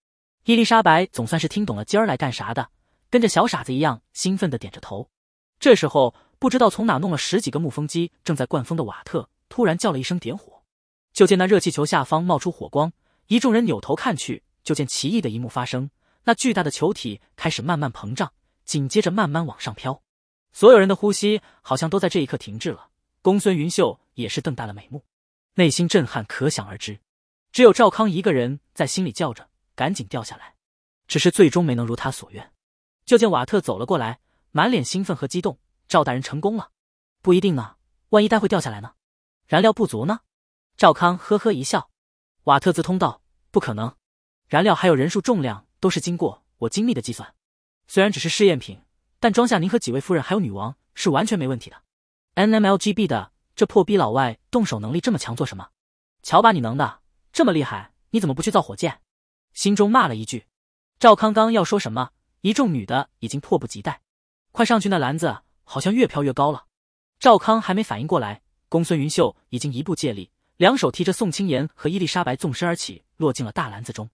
伊丽莎白总算是听懂了今儿来干啥的，跟着小傻子一样兴奋的点着头。这时候，不知道从哪弄了十几个木风机，正在灌风的瓦特突然叫了一声“点火”，就见那热气球下方冒出火光，一众人扭头看去，就见奇异的一幕发生：那巨大的球体开始慢慢膨胀，紧接着慢慢往上飘。所有人的呼吸好像都在这一刻停滞了。公孙云秀也是瞪大了美目，内心震撼可想而知。只有赵康一个人在心里叫着：“赶紧掉下来！”只是最终没能如他所愿。就见瓦特走了过来，满脸兴奋和激动：“赵大人成功了！”“不一定呢，万一待会掉下来呢？燃料不足呢？”赵康呵呵一笑。瓦特自通道：“不可能，燃料还有人数、重量都是经过我精密的计算，虽然只是试验品。”但装下您和几位夫人还有女王是完全没问题的。N M L G B 的这破逼老外动手能力这么强做什么？瞧把你能的这么厉害，你怎么不去造火箭？心中骂了一句。赵康刚要说什么，一众女的已经迫不及待，快上去！那篮子好像越飘越高了。赵康还没反应过来，公孙云秀已经一步借力，两手提着宋青妍和伊丽莎白纵身而起，落进了大篮子中。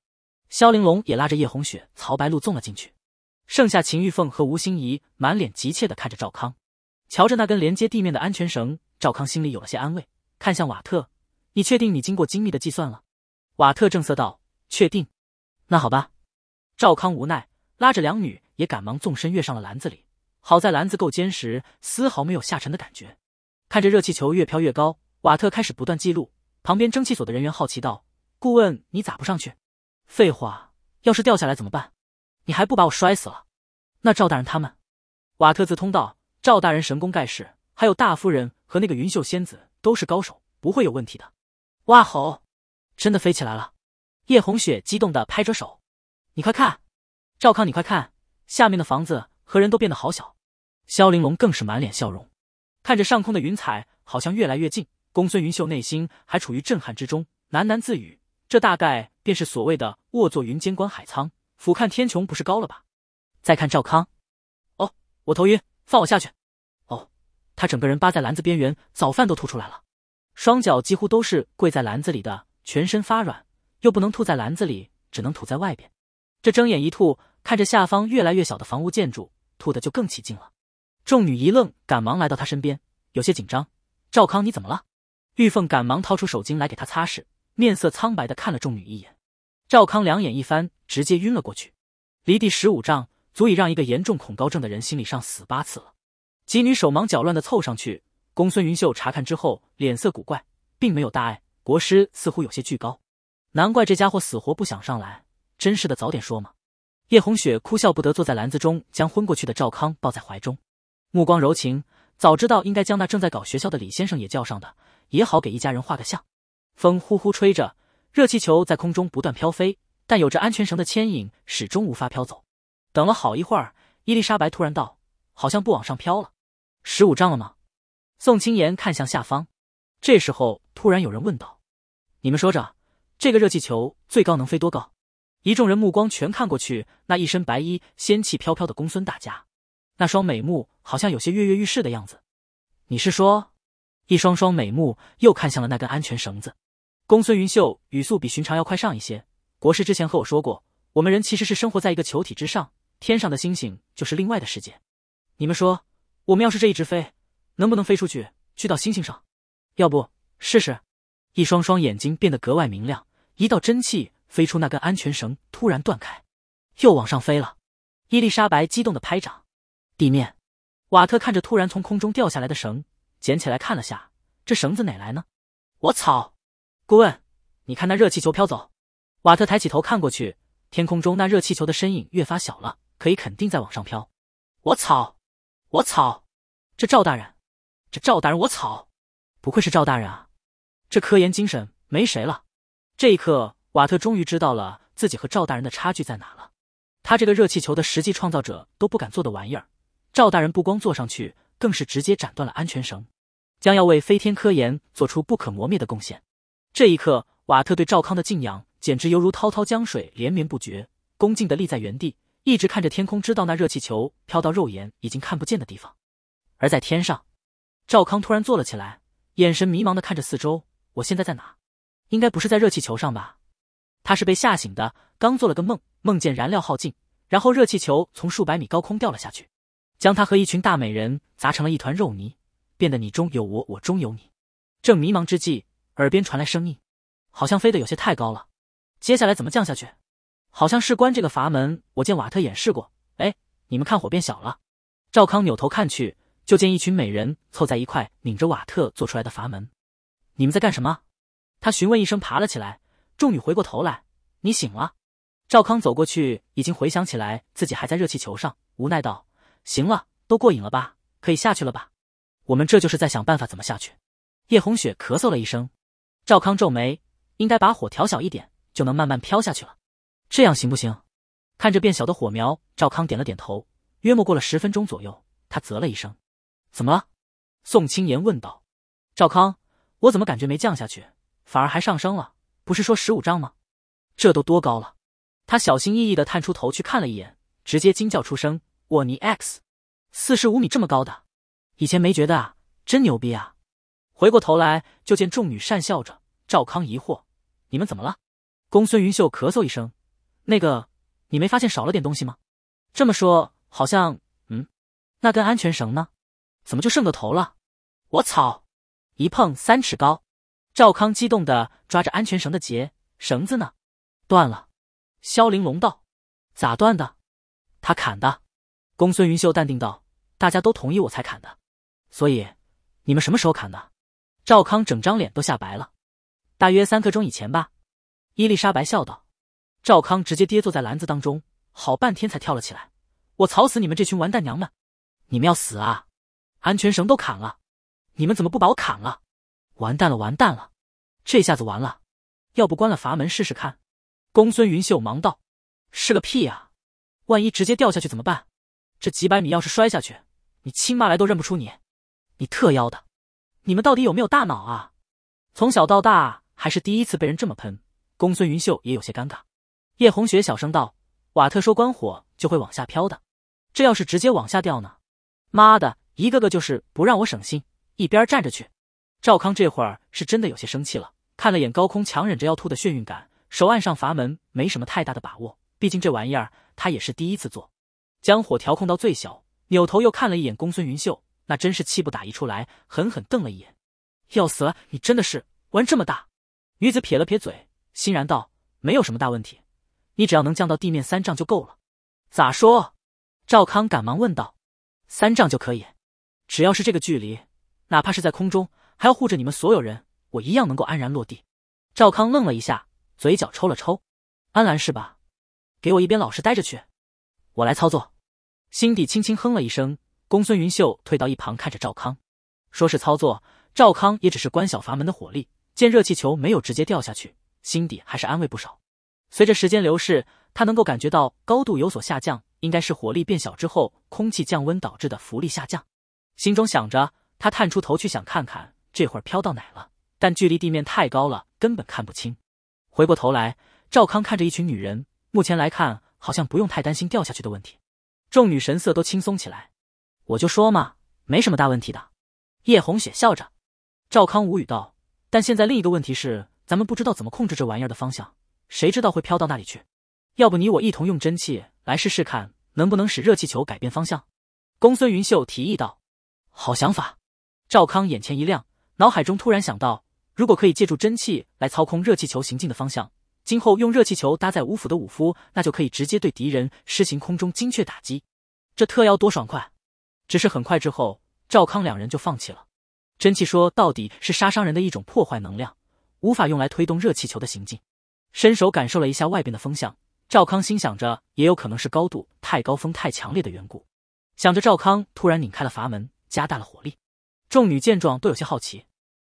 萧玲珑也拉着叶红雪、曹白露纵了进去。剩下秦玉凤和吴心怡满脸急切地看着赵康，瞧着那根连接地面的安全绳，赵康心里有了些安慰，看向瓦特：“你确定你经过精密的计算了？”瓦特正色道：“确定。”那好吧。赵康无奈，拉着两女也赶忙纵身跃上了篮子里。好在篮子够坚实，丝毫没有下沉的感觉。看着热气球越飘越高，瓦特开始不断记录。旁边蒸汽所的人员好奇道：“顾问，你咋不上去？”“废话，要是掉下来怎么办？”你还不把我摔死了？那赵大人他们，瓦特自通道，赵大人神功盖世，还有大夫人和那个云秀仙子都是高手，不会有问题的。哇吼！真的飞起来了！叶红雪激动的拍着手，你快看，赵康，你快看，下面的房子和人都变得好小。萧玲珑更是满脸笑容，看着上空的云彩，好像越来越近。公孙云秀内心还处于震撼之中，喃喃自语：这大概便是所谓的卧坐云间观海沧。俯瞰天穹不是高了吧？再看赵康，哦，我头晕，放我下去。哦，他整个人扒在篮子边缘，早饭都吐出来了，双脚几乎都是跪在篮子里的，全身发软，又不能吐在篮子里，只能吐在外边。这睁眼一吐，看着下方越来越小的房屋建筑，吐的就更起劲了。众女一愣，赶忙来到他身边，有些紧张。赵康，你怎么了？玉凤赶忙掏出手巾来给他擦拭，面色苍白的看了众女一眼。赵康两眼一翻。直接晕了过去，离地十五丈，足以让一个严重恐高症的人心理上死八次了。几女手忙脚乱的凑上去，公孙云秀查看之后，脸色古怪，并没有大碍。国师似乎有些惧高，难怪这家伙死活不想上来，真是的，早点说嘛！叶红雪哭笑不得，坐在篮子中，将昏过去的赵康抱在怀中，目光柔情。早知道应该将那正在搞学校的李先生也叫上的，也好给一家人画个像。风呼呼吹着，热气球在空中不断飘飞。但有着安全绳的牵引，始终无法飘走。等了好一会儿，伊丽莎白突然道：“好像不往上飘了，十五丈了吗？”宋青言看向下方，这时候突然有人问道：“你们说着，这个热气球最高能飞多高？”一众人目光全看过去，那一身白衣、仙气飘飘的公孙大家，那双美目好像有些跃跃欲试的样子。你是说？一双双美目又看向了那根安全绳子。公孙云秀语速比寻常要快上一些。国师之前和我说过，我们人其实是生活在一个球体之上，天上的星星就是另外的世界。你们说，我们要是这一直飞，能不能飞出去去到星星上？要不试试？一双双眼睛变得格外明亮，一道真气飞出，那根安全绳突然断开，又往上飞了。伊丽莎白激动的拍掌。地面，瓦特看着突然从空中掉下来的绳，捡起来看了下，这绳子哪来呢？我操！顾问，你看那热气球飘走。瓦特抬起头看过去，天空中那热气球的身影越发小了，可以肯定在往上飘。我操！我操！这赵大人，这赵大人我操！不愧是赵大人啊，这科研精神没谁了。这一刻，瓦特终于知道了自己和赵大人的差距在哪了。他这个热气球的实际创造者都不敢做的玩意儿，赵大人不光坐上去，更是直接斩断了安全绳，将要为飞天科研做出不可磨灭的贡献。这一刻，瓦特对赵康的敬仰。简直犹如滔滔江水连绵不绝，恭敬的立在原地，一直看着天空，知道那热气球飘到肉眼已经看不见的地方。而在天上，赵康突然坐了起来，眼神迷茫的看着四周：“我现在在哪？应该不是在热气球上吧？”他是被吓醒的，刚做了个梦，梦见燃料耗尽，然后热气球从数百米高空掉了下去，将他和一群大美人砸成了一团肉泥，变得你中有我，我中有你。正迷茫之际，耳边传来声音：“好像飞得有些太高了。”接下来怎么降下去？好像是关这个阀门。我见瓦特演示过。哎，你们看火变小了。赵康扭头看去，就见一群美人凑在一块，拧着瓦特做出来的阀门。你们在干什么？他询问一声，爬了起来。众女回过头来，你醒了。赵康走过去，已经回想起来自己还在热气球上，无奈道：“行了，都过瘾了吧？可以下去了吧？”我们这就是在想办法怎么下去。叶红雪咳嗽了一声，赵康皱眉，应该把火调小一点。就能慢慢飘下去了，这样行不行？看着变小的火苗，赵康点了点头。约莫过了十分钟左右，他啧了一声：“怎么了？”宋青言问道：“赵康，我怎么感觉没降下去，反而还上升了？不是说十五丈吗？这都多高了？”他小心翼翼地探出头去看了一眼，直接惊叫出声：“沃尼 x，四十五米这么高的，以前没觉得啊，真牛逼啊！”回过头来就见众女讪笑着。赵康疑惑：“你们怎么了？”公孙云秀咳嗽一声：“那个，你没发现少了点东西吗？这么说，好像……嗯，那根安全绳呢？怎么就剩个头了？我操！一碰三尺高。”赵康激动地抓着安全绳的结，绳子呢？断了。萧玲珑道：“咋断的？他砍的。”公孙云秀淡定道：“大家都同意我才砍的，所以你们什么时候砍的？”赵康整张脸都吓白了。大约三刻钟以前吧。伊丽莎白笑道：“赵康直接跌坐在篮子当中，好半天才跳了起来。我操死你们这群完蛋娘们！你们要死啊！安全绳都砍了，你们怎么不把我砍了？完蛋了，完蛋了，这下子完了！要不关了阀门试试看？”公孙云秀忙道：“是个屁啊！万一直接掉下去怎么办？这几百米要是摔下去，你亲妈来都认不出你。你特妖的！你们到底有没有大脑啊？从小到大还是第一次被人这么喷。”公孙云秀也有些尴尬，叶红雪小声道：“瓦特说关火就会往下飘的，这要是直接往下掉呢？妈的，一个个就是不让我省心，一边站着去。”赵康这会儿是真的有些生气了，看了眼高空，强忍着要吐的眩晕感，手按上阀门，没什么太大的把握，毕竟这玩意儿他也是第一次做，将火调控到最小，扭头又看了一眼公孙云秀，那真是气不打一处来，狠狠瞪了一眼：“要死了，你真的是玩这么大！”女子撇了撇嘴。欣然道：“没有什么大问题，你只要能降到地面三丈就够了。”咋说？赵康赶忙问道。“三丈就可以，只要是这个距离，哪怕是在空中，还要护着你们所有人，我一样能够安然落地。”赵康愣了一下，嘴角抽了抽。“安澜是吧？给我一边老实待着去，我来操作。”心底轻轻哼了一声，公孙云秀退到一旁看着赵康，说是操作，赵康也只是关小阀门的火力，见热气球没有直接掉下去。心底还是安慰不少。随着时间流逝，他能够感觉到高度有所下降，应该是火力变小之后，空气降温导致的浮力下降。心中想着，他探出头去想看看这会儿飘到哪了，但距离地面太高了，根本看不清。回过头来，赵康看着一群女人，目前来看，好像不用太担心掉下去的问题。众女神色都轻松起来，我就说嘛，没什么大问题的。叶红雪笑着，赵康无语道：“但现在另一个问题是。”咱们不知道怎么控制这玩意儿的方向，谁知道会飘到那里去？要不你我一同用真气来试试看，能不能使热气球改变方向？公孙云秀提议道：“好想法。”赵康眼前一亮，脑海中突然想到，如果可以借助真气来操控热气球行进的方向，今后用热气球搭载五府的武夫，那就可以直接对敌人施行空中精确打击，这特要多爽快！只是很快之后，赵康两人就放弃了。真气说，到底是杀伤人的一种破坏能量。无法用来推动热气球的行进。伸手感受了一下外边的风向，赵康心想着，也有可能是高度太高、风太强烈的缘故。想着，赵康突然拧开了阀门，加大了火力。众女见状都有些好奇：“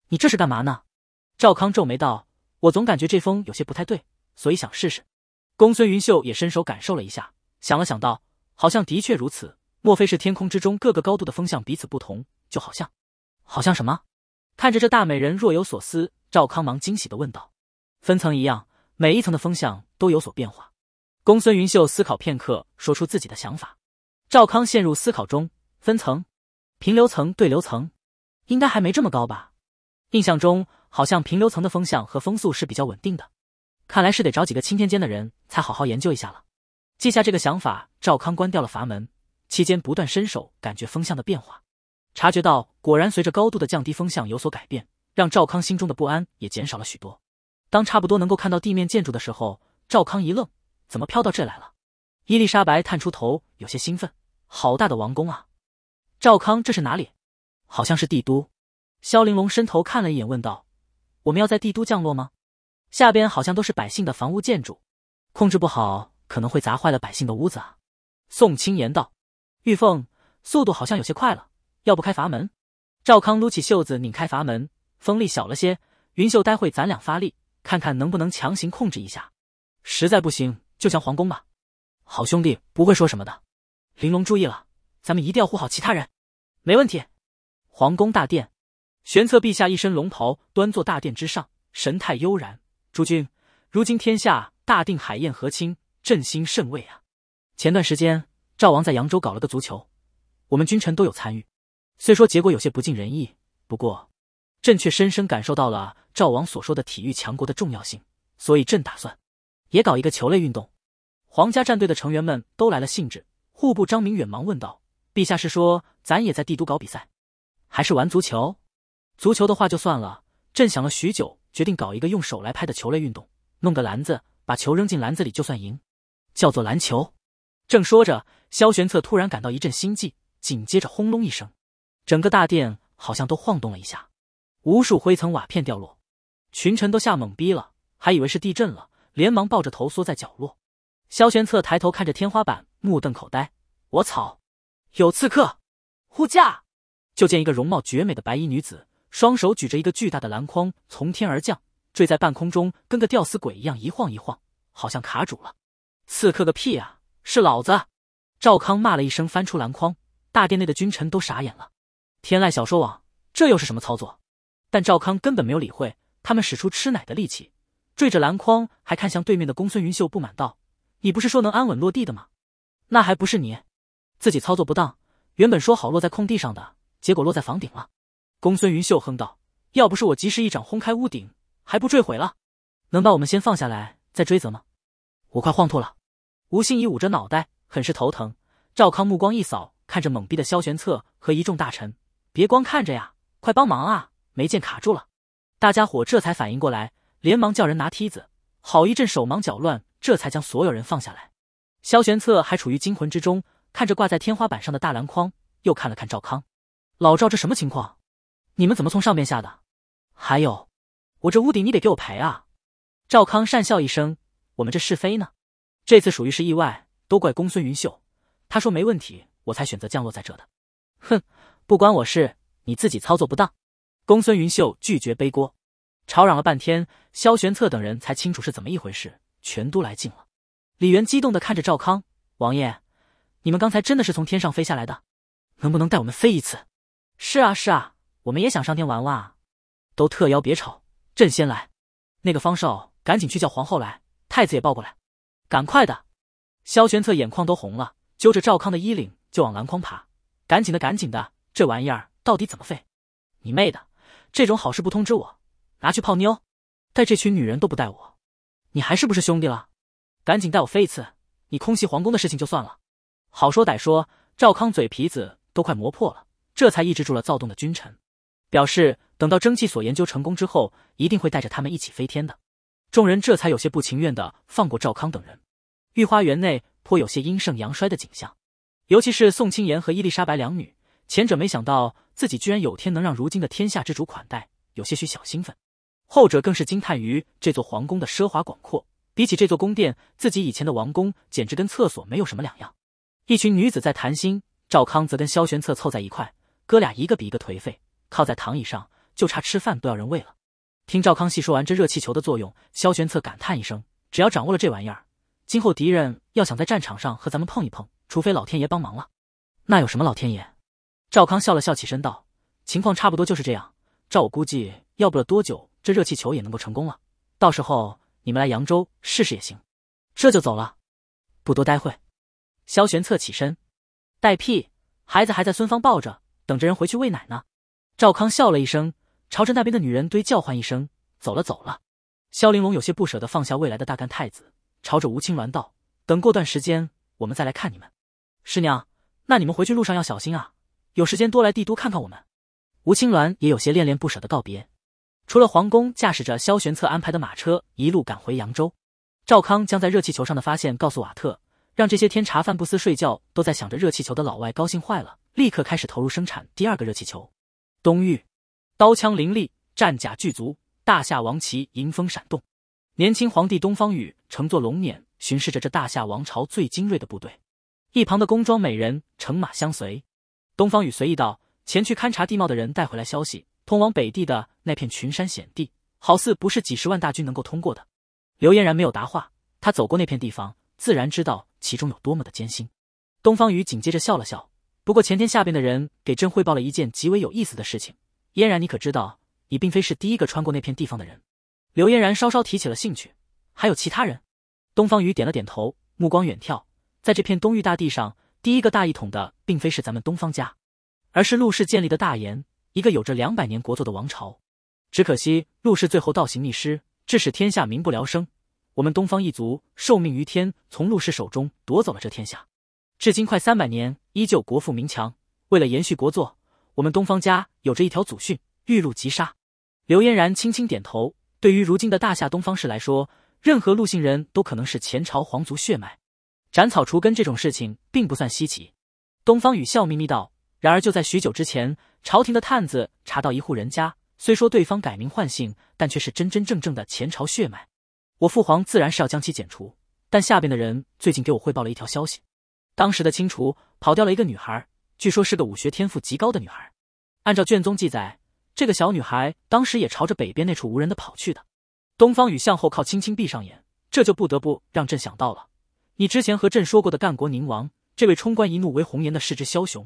你这是干嘛呢？”赵康皱眉道：“我总感觉这风有些不太对，所以想试试。”公孙云秀也伸手感受了一下，想了想道：“好像的确如此。莫非是天空之中各个高度的风向彼此不同？就好像……好像什么？”看着这大美人若有所思。赵康忙惊喜的问道：“分层一样，每一层的风向都有所变化。”公孙云秀思考片刻，说出自己的想法。赵康陷入思考中。分层，平流层、对流层，应该还没这么高吧？印象中好像平流层的风向和风速是比较稳定的。看来是得找几个青天监的人才好好研究一下了。记下这个想法。赵康关掉了阀门，期间不断伸手，感觉风向的变化，察觉到果然随着高度的降低，风向有所改变。让赵康心中的不安也减少了许多。当差不多能够看到地面建筑的时候，赵康一愣：“怎么飘到这来了？”伊丽莎白探出头，有些兴奋：“好大的王宫啊！”赵康：“这是哪里？好像是帝都。”肖玲珑伸头看了一眼，问道：“我们要在帝都降落吗？下边好像都是百姓的房屋建筑，控制不好可能会砸坏了百姓的屋子啊。”宋青言道：“玉凤，速度好像有些快了，要不开阀门？”赵康撸起袖子拧开阀门。风力小了些，云秀，待会咱俩发力，看看能不能强行控制一下。实在不行，就像皇宫吧。好兄弟，不会说什么的。玲珑，注意了，咱们一定要护好其他人。没问题。皇宫大殿，玄策陛下一身龙袍，端坐大殿之上，神态悠然。诸君，如今天下大定，海晏河清，朕心甚慰啊。前段时间，赵王在扬州搞了个足球，我们君臣都有参与。虽说结果有些不尽人意，不过。朕却深深感受到了赵王所说的体育强国的重要性，所以朕打算也搞一个球类运动。皇家战队的成员们都来了兴致，户部张明远忙问道：“陛下是说咱也在帝都搞比赛，还是玩足球？足球的话就算了。”朕想了许久，决定搞一个用手来拍的球类运动，弄个篮子，把球扔进篮子里就算赢，叫做篮球。正说着，萧玄策突然感到一阵心悸，紧接着轰隆一声，整个大殿好像都晃动了一下。无数灰层瓦片掉落，群臣都吓懵逼了，还以为是地震了，连忙抱着头缩在角落。萧玄策抬头看着天花板，目瞪口呆：“我操，有刺客护驾！”就见一个容貌绝美的白衣女子，双手举着一个巨大的篮筐从天而降，坠在半空中，跟个吊死鬼一样，一晃一晃，好像卡主了。刺客个屁啊！是老子！赵康骂了一声，翻出篮筐。大殿内的君臣都傻眼了。天籁小说网，这又是什么操作？但赵康根本没有理会他们，使出吃奶的力气坠着篮筐，还看向对面的公孙云秀，不满道：“你不是说能安稳落地的吗？那还不是你自己操作不当。原本说好落在空地上的，结果落在房顶了。”公孙云秀哼道：“要不是我及时一掌轰开屋顶，还不坠毁了？能把我们先放下来，再追责吗？”我快晃吐了。吴心怡捂着脑袋，很是头疼。赵康目光一扫，看着懵逼的萧玄策和一众大臣：“别光看着呀，快帮忙啊！”没见卡住了，大家伙这才反应过来，连忙叫人拿梯子，好一阵手忙脚乱，这才将所有人放下来。萧玄策还处于惊魂之中，看着挂在天花板上的大篮筐，又看了看赵康，老赵这什么情况？你们怎么从上面下的？还有，我这屋顶你得给我赔啊！赵康讪笑一声：“我们这是非呢，这次属于是意外，都怪公孙云秀，他说没问题，我才选择降落在这的。”哼，不关我事，你自己操作不当。公孙云秀拒绝背锅，吵嚷了半天，萧玄策等人才清楚是怎么一回事，全都来劲了。李元激动的看着赵康，王爷，你们刚才真的是从天上飞下来的，能不能带我们飞一次？是啊是啊，我们也想上天玩玩啊！都特邀别吵，朕先来。那个方少，赶紧去叫皇后来，太子也抱过来，赶快的。萧玄策眼眶都红了，揪着赵康的衣领就往篮筐爬，赶紧的，赶紧的，这玩意儿到底怎么飞？你妹的！这种好事不通知我，拿去泡妞，带这群女人都不带我，你还是不是兄弟了？赶紧带我飞一次，你空袭皇宫的事情就算了。好说歹说，赵康嘴皮子都快磨破了，这才抑制住了躁动的君臣，表示等到蒸汽所研究成功之后，一定会带着他们一起飞天的。众人这才有些不情愿的放过赵康等人。御花园内颇有些阴盛阳衰的景象，尤其是宋青妍和伊丽莎白两女，前者没想到。自己居然有天能让如今的天下之主款待，有些许小兴奋。后者更是惊叹于这座皇宫的奢华广阔，比起这座宫殿，自己以前的王宫简直跟厕所没有什么两样。一群女子在谈心，赵康则跟萧玄策凑在一块，哥俩一个比一个颓废，靠在躺椅上，就差吃饭都要人喂了。听赵康细说完这热气球的作用，萧玄策感叹一声：“只要掌握了这玩意儿，今后敌人要想在战场上和咱们碰一碰，除非老天爷帮忙了。”那有什么老天爷？赵康笑了笑，起身道：“情况差不多就是这样。照我估计，要不了多久，这热气球也能够成功了。到时候你们来扬州试试也行。”这就走了，不多待会。萧玄策起身，带屁，孩子还在孙芳抱着，等着人回去喂奶呢。赵康笑了一声，朝着那边的女人堆叫唤一声：“走了，走了。”萧玲珑有些不舍得放下未来的大干太子，朝着吴青鸾道：“等过段时间，我们再来看你们师娘。那你们回去路上要小心啊。”有时间多来帝都看看我们，吴青鸾也有些恋恋不舍的告别。除了皇宫，驾驶着萧玄策安排的马车，一路赶回扬州。赵康将在热气球上的发现告诉瓦特，让这些天茶饭不思、睡觉都在想着热气球的老外高兴坏了，立刻开始投入生产第二个热气球。东域，刀枪凌厉，战甲具足，大夏王旗迎风闪动。年轻皇帝东方雨乘坐龙辇巡视着这大夏王朝最精锐的部队，一旁的宫装美人乘马相随。东方雨随意道：“前去勘察地貌的人带回来消息，通往北地的那片群山险地，好似不是几十万大军能够通过的。”刘嫣然没有答话，他走过那片地方，自然知道其中有多么的艰辛。东方雨紧接着笑了笑，不过前天下边的人给朕汇报了一件极为有意思的事情，嫣然，你可知道，你并非是第一个穿过那片地方的人？刘嫣然稍稍提起了兴趣，还有其他人？东方雨点了点头，目光远眺，在这片东域大地上。第一个大一统的，并非是咱们东方家，而是陆氏建立的大燕，一个有着两百年国祚的王朝。只可惜陆氏最后倒行逆施，致使天下民不聊生。我们东方一族受命于天，从陆氏手中夺走了这天下，至今快三百年，依旧国富民强。为了延续国祚，我们东方家有着一条祖训：遇陆即杀。刘嫣然轻轻点头。对于如今的大夏东方氏来说，任何陆姓人都可能是前朝皇族血脉。斩草除根这种事情并不算稀奇，东方雨笑眯眯道。然而就在许久之前，朝廷的探子查到一户人家，虽说对方改名换姓，但却是真真正正的前朝血脉。我父皇自然是要将其剪除，但下边的人最近给我汇报了一条消息，当时的清除跑掉了一个女孩，据说是个武学天赋极高的女孩。按照卷宗记载，这个小女孩当时也朝着北边那处无人的跑去的。东方雨向后靠，轻轻闭上眼，这就不得不让朕想到了。你之前和朕说过的干国宁王，这位冲冠一怒为红颜的世之枭雄，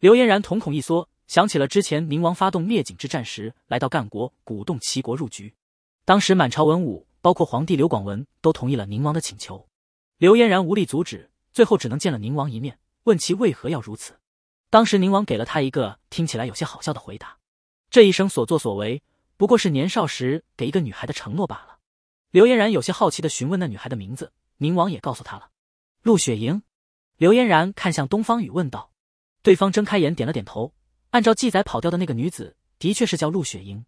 刘嫣然瞳孔一缩，想起了之前宁王发动灭景之战时，来到干国鼓动齐国入局，当时满朝文武，包括皇帝刘广文，都同意了宁王的请求，刘嫣然无力阻止，最后只能见了宁王一面，问其为何要如此。当时宁王给了他一个听起来有些好笑的回答，这一生所作所为，不过是年少时给一个女孩的承诺罢了。刘嫣然有些好奇的询问那女孩的名字。宁王也告诉他了。陆雪莹，刘嫣然看向东方雨问道：“对方睁开眼，点了点头。按照记载，跑掉的那个女子的确是叫陆雪莹。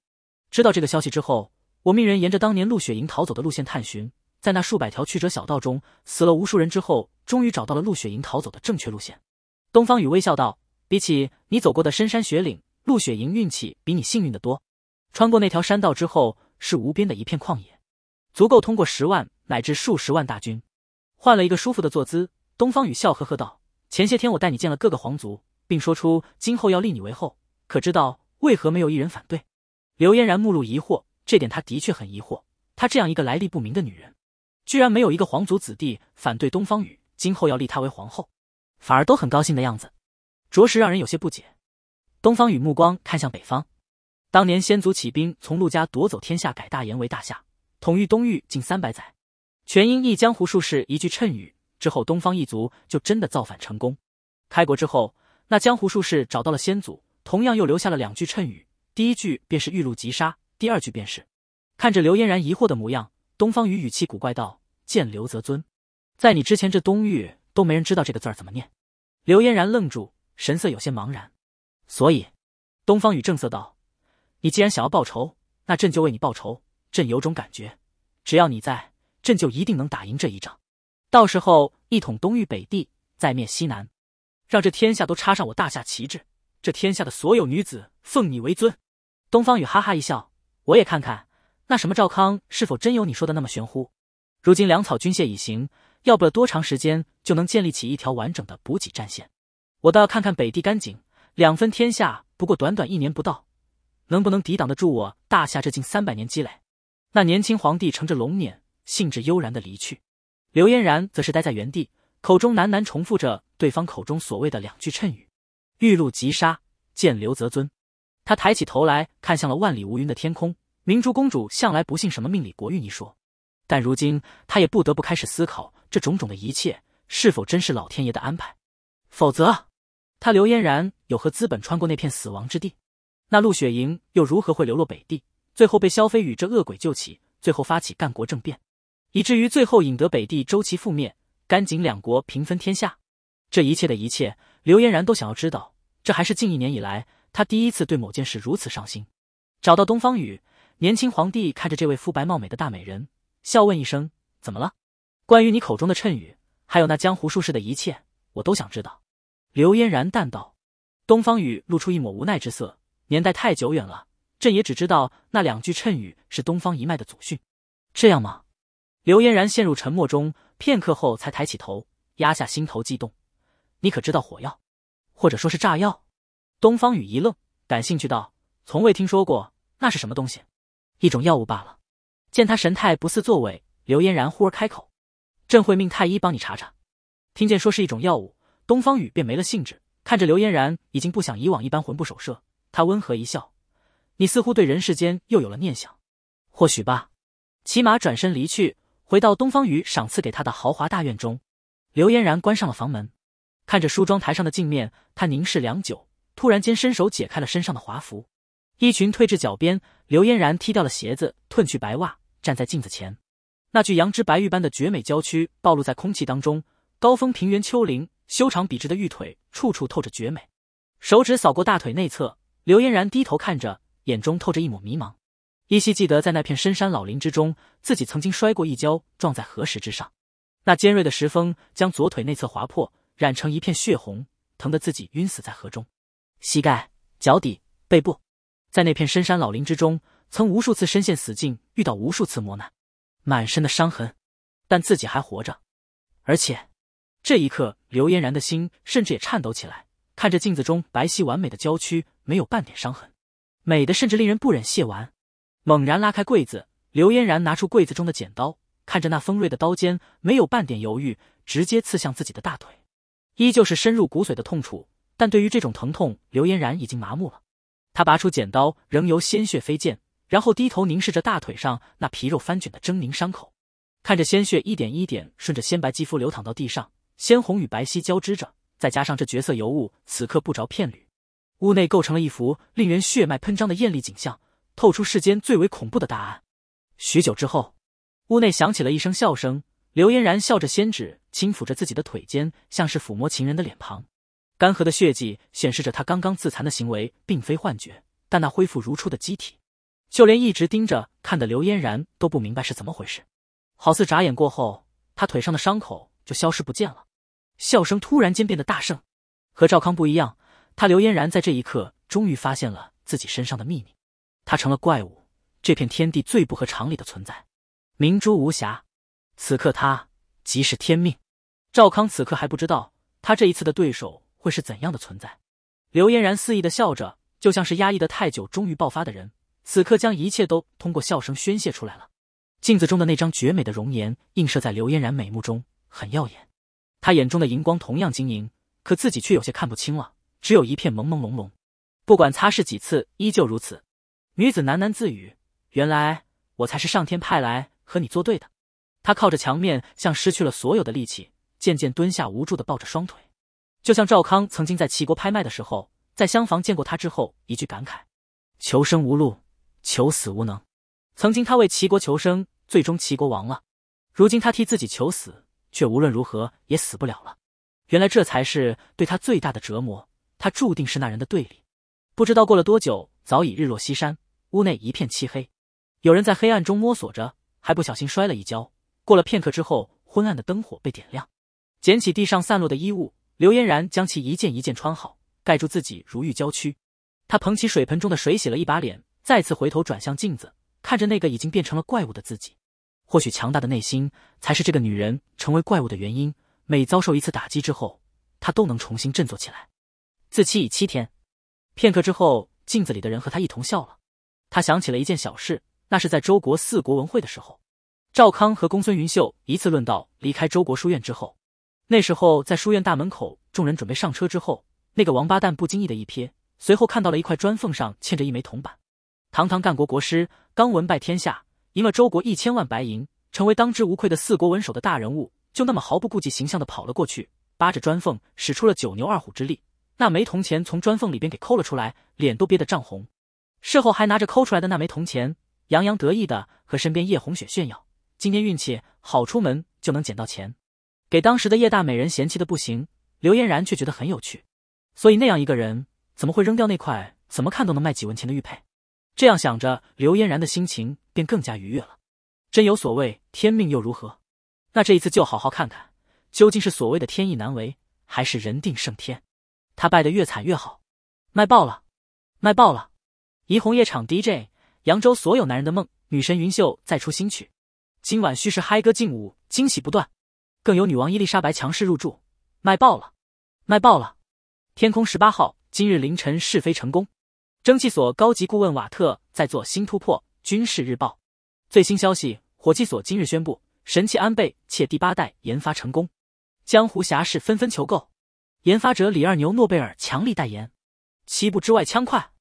知道这个消息之后，我命人沿着当年陆雪莹逃走的路线探寻，在那数百条曲折小道中，死了无数人之后，终于找到了陆雪莹逃走的正确路线。”东方雨微笑道：“比起你走过的深山雪岭，陆雪莹运气比你幸运的多。穿过那条山道之后，是无边的一片旷野，足够通过十万。”乃至数十万大军，换了一个舒服的坐姿，东方雨笑呵呵道：“前些天我带你见了各个皇族，并说出今后要立你为后，可知道为何没有一人反对？”刘嫣然目露疑惑，这点他的确很疑惑。她这样一个来历不明的女人，居然没有一个皇族子弟反对东方雨今后要立她为皇后，反而都很高兴的样子，着实让人有些不解。东方雨目光看向北方，当年先祖起兵从陆家夺走天下，改大炎为大夏，统御东域近三百载。全因一江湖术士一句谶语，之后东方一族就真的造反成功。开国之后，那江湖术士找到了先祖，同样又留下了两句谶语。第一句便是“玉露即杀”，第二句便是。看着刘嫣然疑惑的模样，东方雨语气古怪道：“见刘则尊，在你之前这东域都没人知道这个字儿怎么念。”刘嫣然愣住，神色有些茫然。所以，东方雨正色道：“你既然想要报仇，那朕就为你报仇。朕有种感觉，只要你在。”朕就一定能打赢这一仗，到时候一统东域北地，再灭西南，让这天下都插上我大夏旗帜。这天下的所有女子，奉你为尊。东方雨哈哈一笑，我也看看那什么赵康是否真有你说的那么玄乎。如今粮草军械已行，要不了多长时间就能建立起一条完整的补给战线。我倒要看看北地甘井两分天下，不过短短一年不到，能不能抵挡得住我大夏这近三百年积累？那年轻皇帝乘着龙辇。兴致悠然的离去，刘嫣然则是待在原地，口中喃喃重复着对方口中所谓的两句谶语：“玉露吉杀见刘泽尊。”他抬起头来看向了万里无云的天空。明珠公主向来不信什么命理国运一说，但如今她也不得不开始思考，这种种的一切是否真是老天爷的安排？否则，她刘嫣然有何资本穿过那片死亡之地？那陆雪莹又如何会流落北地，最后被萧飞宇这恶鬼救起，最后发起干国政变？以至于最后引得北地周齐覆灭，甘景两国平分天下。这一切的一切，刘嫣然都想要知道。这还是近一年以来他第一次对某件事如此上心。找到东方雨，年轻皇帝看着这位肤白貌美的大美人，笑问一声：“怎么了？关于你口中的谶语，还有那江湖术士的一切，我都想知道。”刘嫣然淡道。东方雨露出一抹无奈之色：“年代太久远了，朕也只知道那两句谶语是东方一脉的祖训，这样吗？”刘嫣然陷入沉默中，片刻后才抬起头，压下心头悸动：“你可知道火药，或者说是炸药？”东方雨一愣，感兴趣道：“从未听说过，那是什么东西？”“一种药物罢了。”见他神态不似作伪，刘嫣然忽而开口：“朕会命太医帮你查查。”听见说是一种药物，东方雨便没了兴致，看着刘嫣然，已经不像以往一般魂不守舍。他温和一笑：“你似乎对人世间又有了念想。”“或许吧。”骑马转身离去。回到东方雨赏赐给他的豪华大院中，刘嫣然关上了房门，看着梳妆台上的镜面，他凝视良久，突然间伸手解开了身上的华服，衣裙褪至脚边，刘嫣然踢掉了鞋子，褪去白袜，站在镜子前，那具羊脂白玉般的绝美娇躯暴露在空气当中，高峰平原丘陵，修长笔直的玉腿处处透着绝美，手指扫过大腿内侧，刘嫣然低头看着，眼中透着一抹迷茫。依稀记得，在那片深山老林之中，自己曾经摔过一跤，撞在河石之上，那尖锐的石峰将左腿内侧划破，染成一片血红，疼得自己晕死在河中。膝盖、脚底、背部，在那片深山老林之中，曾无数次身陷死境，遇到无数次磨难，满身的伤痕，但自己还活着。而且，这一刻，刘嫣然的心甚至也颤抖起来，看着镜子中白皙完美的娇躯，没有半点伤痕，美的甚至令人不忍亵玩。猛然拉开柜子，刘嫣然拿出柜子中的剪刀，看着那锋锐的刀尖，没有半点犹豫，直接刺向自己的大腿。依旧是深入骨髓的痛楚，但对于这种疼痛，刘嫣然已经麻木了。他拔出剪刀，仍由鲜血飞溅，然后低头凝视着大腿上那皮肉翻卷的狰狞伤口，看着鲜血一点一点顺着鲜白肌肤流淌到地上，鲜红与白皙交织着，再加上这绝色尤物此刻不着片缕，屋内构成了一幅令人血脉喷张的艳丽景象。透出世间最为恐怖的答案。许久之后，屋内响起了一声笑声。刘嫣然笑着，仙指轻抚着自己的腿尖，像是抚摸情人的脸庞。干涸的血迹显示着他刚刚自残的行为并非幻觉，但那恢复如初的机体，就连一直盯着看的刘嫣然都不明白是怎么回事。好似眨眼过后，他腿上的伤口就消失不见了。笑声突然间变得大盛。和赵康不一样，他刘嫣然在这一刻终于发现了自己身上的秘密。他成了怪物，这片天地最不合常理的存在。明珠无瑕，此刻他即是天命。赵康此刻还不知道，他这一次的对手会是怎样的存在。刘嫣然肆意的笑着，就像是压抑的太久，终于爆发的人，此刻将一切都通过笑声宣泄出来了。镜子中的那张绝美的容颜映射在刘嫣然美目中，很耀眼。她眼中的荧光同样晶莹，可自己却有些看不清了，只有一片朦朦胧胧。不管擦拭几次，依旧如此。女子喃喃自语：“原来我才是上天派来和你作对的。”她靠着墙面，像失去了所有的力气，渐渐蹲下，无助的抱着双腿。就像赵康曾经在齐国拍卖的时候，在厢房见过他之后，一句感慨：“求生无路，求死无能。”曾经他为齐国求生，最终齐国亡了；如今他替自己求死，却无论如何也死不了了。原来这才是对他最大的折磨。他注定是那人的对立。不知道过了多久，早已日落西山。屋内一片漆黑，有人在黑暗中摸索着，还不小心摔了一跤。过了片刻之后，昏暗的灯火被点亮，捡起地上散落的衣物，刘嫣然将其一件一件穿好，盖住自己如玉娇躯。她捧起水盆中的水，洗了一把脸，再次回头转向镜子，看着那个已经变成了怪物的自己。或许强大的内心才是这个女人成为怪物的原因。每遭受一次打击之后，她都能重新振作起来。自欺已七天，片刻之后，镜子里的人和她一同笑了。他想起了一件小事，那是在周国四国文会的时候，赵康和公孙云秀一次论道，离开周国书院之后，那时候在书院大门口，众人准备上车之后，那个王八蛋不经意的一瞥，随后看到了一块砖缝上嵌着一枚铜板。堂堂干国国师，刚文拜天下，赢了周国一千万白银，成为当之无愧的四国文首的大人物，就那么毫不顾忌形象的跑了过去，扒着砖缝使出了九牛二虎之力，那枚铜钱从砖缝里边给抠了出来，脸都憋得涨红。事后还拿着抠出来的那枚铜钱，洋洋得意的和身边叶红雪炫耀：“今天运气好，出门就能捡到钱。”给当时的叶大美人嫌弃的不行，刘嫣然却觉得很有趣。所以那样一个人，怎么会扔掉那块怎么看都能卖几文钱的玉佩？这样想着，刘嫣然的心情便更加愉悦了。真有所谓天命又如何？那这一次就好好看看，究竟是所谓的天意难违，还是人定胜天？他败得越惨越好，卖爆了，卖爆了！怡红夜场 DJ，扬州所有男人的梦，女神云秀再出新曲，今晚须是嗨歌劲舞，惊喜不断，更有女王伊丽莎白强势入驻，卖爆了，卖爆了！天空十八号今日凌晨试飞成功，蒸汽所高级顾问瓦特在做新突破。军事日报最新消息：火器所今日宣布，神器安倍切第八代研发成功，江湖侠士纷纷求购，研发者李二牛诺贝尔强力代言，七步之外枪快。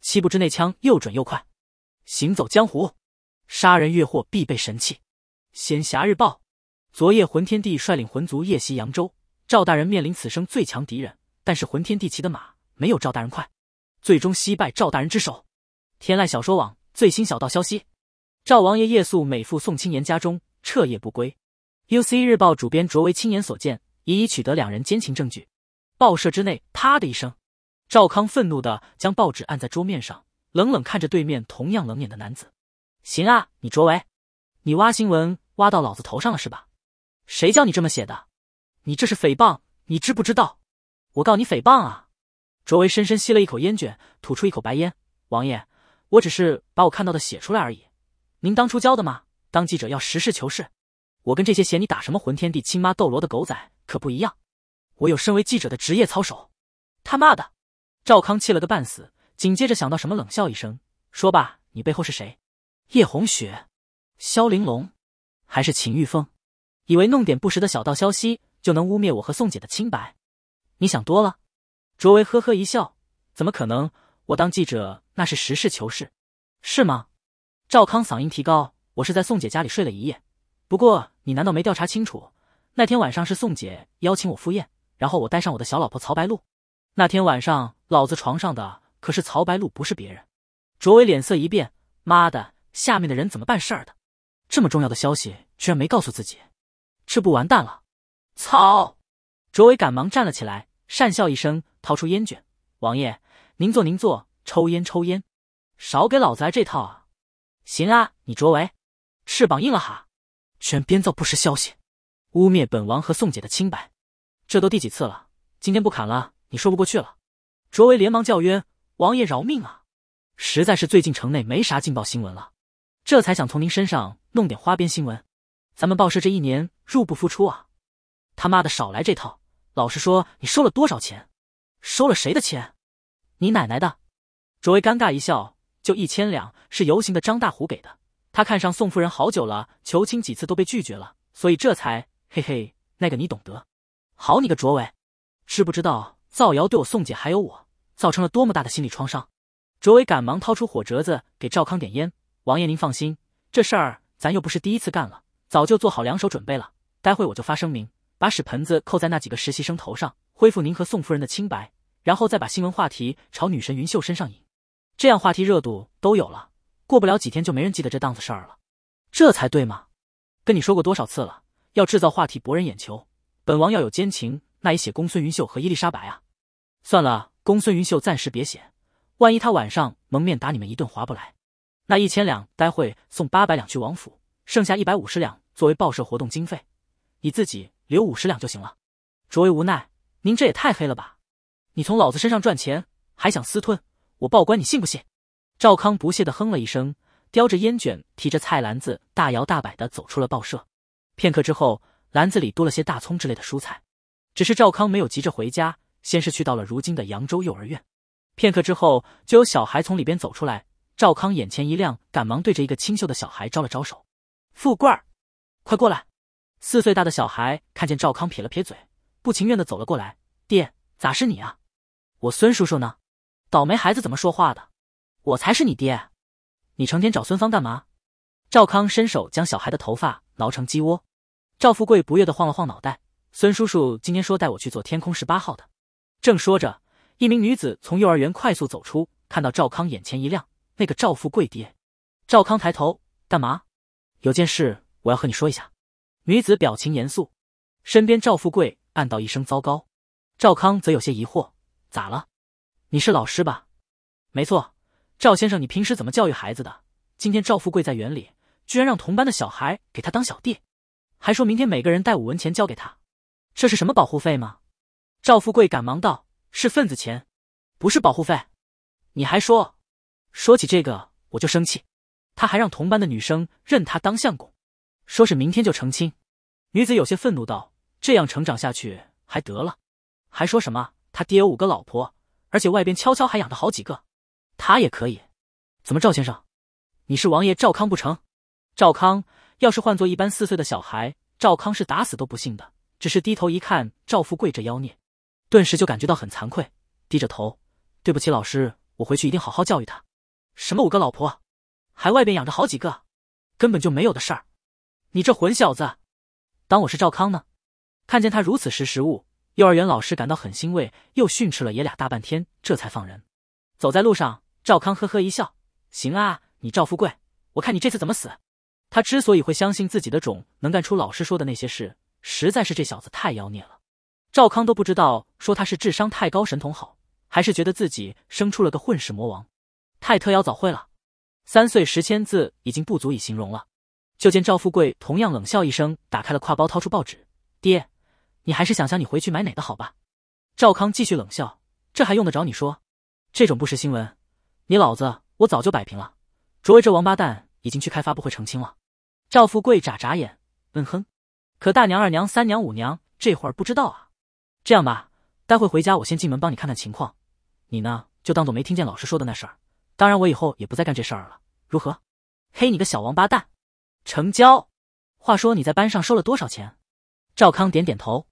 七步之内枪又准又快，行走江湖，杀人越货必备神器。仙侠日报，昨夜魂天帝率领魂族夜袭扬州，赵大人面临此生最强敌人，但是魂天帝骑的马没有赵大人快，最终惜败赵大人之手。天籁小说网最新小道消息，赵王爷夜宿美妇宋青岩家中，彻夜不归。UC 日报主编卓为亲眼所见，已已取得两人奸情证据。报社之内，啪的一声。赵康愤怒的将报纸按在桌面上，冷冷看着对面同样冷眼的男子。行啊，你卓维，你挖新闻挖到老子头上了是吧？谁叫你这么写的？你这是诽谤，你知不知道？我告你诽谤啊！卓维深深吸了一口烟卷，吐出一口白烟。王爷，我只是把我看到的写出来而已。您当初教的吗？当记者要实事求是。我跟这些嫌你打什么魂天帝亲妈斗罗的狗仔可不一样。我有身为记者的职业操守。他妈的！赵康气了个半死，紧接着想到什么，冷笑一声，说：“吧，你背后是谁？叶红雪、萧玲珑，还是秦玉凤？以为弄点不实的小道消息就能污蔑我和宋姐的清白？你想多了。”卓维呵呵一笑：“怎么可能？我当记者那是实事求是，是吗？”赵康嗓音提高：“我是在宋姐家里睡了一夜，不过你难道没调查清楚？那天晚上是宋姐邀请我赴宴，然后我带上我的小老婆曹白露。”那天晚上，老子床上的可是曹白露，不是别人。卓伟脸色一变：“妈的，下面的人怎么办事儿的？这么重要的消息居然没告诉自己，这不完蛋了？操！”卓伟赶忙站了起来，讪笑一声，掏出烟卷：“王爷，您坐，您坐，抽烟，抽烟。少给老子来这套啊！行啊，你卓伟，翅膀硬了哈，居然编造不实消息，污蔑本王和宋姐的清白，这都第几次了？今天不砍了。”你说不过去了，卓维连忙叫冤：“王爷饶命啊！实在是最近城内没啥劲爆新闻了，这才想从您身上弄点花边新闻。咱们报社这一年入不敷出啊！他妈的，少来这套！老实说，你收了多少钱？收了谁的钱？你奶奶的！”卓维尴尬一笑：“就一千两，是游行的张大虎给的。他看上宋夫人好久了，求亲几次都被拒绝了，所以这才嘿嘿，那个你懂得。好你个卓维，知不知道？”造谣对我宋姐还有我造成了多么大的心理创伤！卓伟赶忙掏出火折子给赵康点烟。王爷您放心，这事儿咱又不是第一次干了，早就做好两手准备了。待会我就发声明，把屎盆子扣在那几个实习生头上，恢复您和宋夫人的清白，然后再把新闻话题朝女神云秀身上引，这样话题热度都有了，过不了几天就没人记得这档子事儿了。这才对嘛！跟你说过多少次了，要制造话题博人眼球，本王要有奸情。那也写公孙云秀和伊丽莎白啊！算了，公孙云秀暂时别写，万一他晚上蒙面打你们一顿，划不来。那一千两，待会送八百两去王府，剩下一百五十两作为报社活动经费，你自己留五十两就行了。卓为无奈，您这也太黑了吧！你从老子身上赚钱，还想私吞？我报官，你信不信？赵康不屑地哼了一声，叼着烟卷，提着菜篮子，大摇大摆地走出了报社。片刻之后，篮子里多了些大葱之类的蔬菜。只是赵康没有急着回家，先是去到了如今的扬州幼儿园。片刻之后，就有小孩从里边走出来。赵康眼前一亮，赶忙对着一个清秀的小孩招了招手：“富贵儿，快过来！”四岁大的小孩看见赵康，撇了撇嘴，不情愿的走了过来：“爹，咋是你啊？我孙叔叔呢？倒霉孩子怎么说话的？我才是你爹！你成天找孙芳干嘛？”赵康伸手将小孩的头发挠成鸡窝。赵富贵不悦的晃了晃脑袋。孙叔叔今天说带我去做天空十八号的。正说着，一名女子从幼儿园快速走出，看到赵康，眼前一亮。那个赵富贵爹。赵康抬头，干嘛？有件事我要和你说一下。女子表情严肃。身边赵富贵暗道一声糟糕。赵康则有些疑惑，咋了？你是老师吧？没错，赵先生，你平时怎么教育孩子的？今天赵富贵在园里，居然让同班的小孩给他当小弟，还说明天每个人带五文钱交给他。这是什么保护费吗？赵富贵赶忙道：“是份子钱，不是保护费。”你还说，说起这个我就生气。他还让同班的女生认他当相公，说是明天就成亲。女子有些愤怒道：“这样成长下去还得了？还说什么他爹有五个老婆，而且外边悄悄还养着好几个，他也可以？怎么，赵先生，你是王爷赵康不成？赵康要是换做一般四岁的小孩，赵康是打死都不信的。”只是低头一看赵富贵这妖孽，顿时就感觉到很惭愧，低着头，对不起老师，我回去一定好好教育他。什么五个老婆，还外边养着好几个，根本就没有的事儿。你这混小子，当我是赵康呢？看见他如此识时务，幼儿园老师感到很欣慰，又训斥了爷俩大半天，这才放人。走在路上，赵康呵呵一笑，行啊，你赵富贵，我看你这次怎么死。他之所以会相信自己的种能干出老师说的那些事。实在是这小子太妖孽了，赵康都不知道说他是智商太高神童好，还是觉得自己生出了个混世魔王，太特邀早会了，三岁十千字已经不足以形容了。就见赵富贵同样冷笑一声，打开了挎包，掏出报纸。爹，你还是想想你回去买哪个好吧。赵康继续冷笑，这还用得着你说？这种不实新闻，你老子我早就摆平了。卓威这王八蛋已经去开发布会澄清了。赵富贵眨眨眼，嗯哼。可大娘、二娘、三娘、五娘这会儿不知道啊。这样吧，待会回家我先进门帮你看看情况，你呢就当做没听见老师说的那事儿。当然，我以后也不再干这事儿了，如何？嘿，你个小王八蛋，成交！话说你在班上收了多少钱？赵康点点头。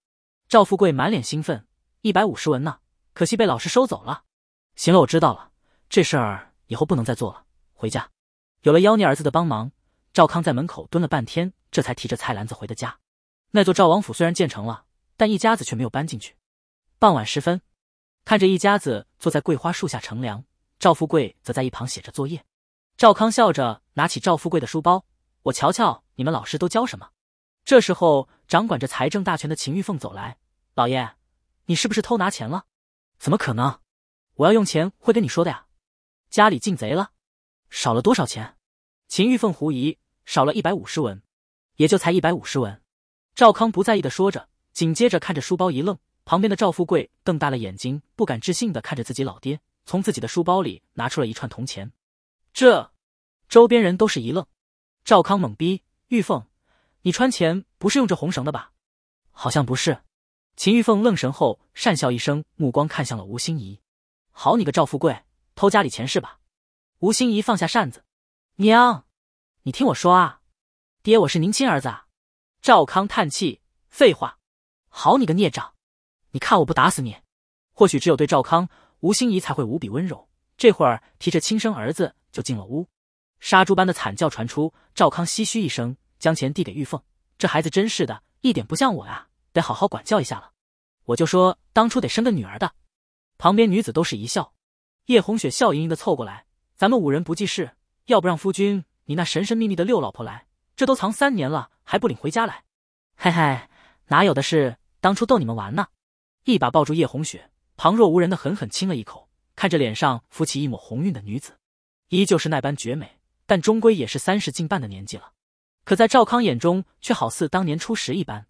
赵富贵满脸兴奋：“一百五十文呢，可惜被老师收走了。”行了，我知道了，这事儿以后不能再做了。回家。有了妖孽儿子的帮忙，赵康在门口蹲了半天，这才提着菜篮子回的家。那座赵王府虽然建成了，但一家子却没有搬进去。傍晚时分，看着一家子坐在桂花树下乘凉，赵富贵则在一旁写着作业。赵康笑着拿起赵富贵的书包：“我瞧瞧你们老师都教什么。”这时候，掌管着财政大权的秦玉凤走来：“老爷，你是不是偷拿钱了？”“怎么可能？我要用钱会跟你说的呀。”“家里进贼了，少了多少钱？”秦玉凤狐疑：“少了一百五十文，也就才一百五十文。”赵康不在意的说着，紧接着看着书包一愣，旁边的赵富贵瞪大了眼睛，不敢置信的看着自己老爹从自己的书包里拿出了一串铜钱。这，周边人都是一愣，赵康懵逼。玉凤，你穿钱不是用这红绳的吧？好像不是。秦玉凤愣神后，讪笑一声，目光看向了吴心怡。好你个赵富贵，偷家里钱是吧？吴心怡放下扇子，娘，你听我说啊，爹，我是您亲儿子啊。赵康叹气：“废话，好你个孽障，你看我不打死你！”或许只有对赵康，吴心怡才会无比温柔。这会儿提着亲生儿子就进了屋，杀猪般的惨叫传出。赵康唏嘘一声，将钱递给玉凤：“这孩子真是的，一点不像我呀，得好好管教一下了。”我就说当初得生个女儿的。旁边女子都是一笑，叶红雪笑盈盈的凑过来：“咱们五人不济事，要不让夫君你那神神秘秘的六老婆来？”这都藏三年了，还不领回家来？嘿嘿，哪有的是当初逗你们玩呢！一把抱住叶红雪，旁若无人的狠狠亲了一口。看着脸上浮起一抹红晕的女子，依旧是那般绝美，但终归也是三十近半的年纪了。可在赵康眼中，却好似当年初时一般。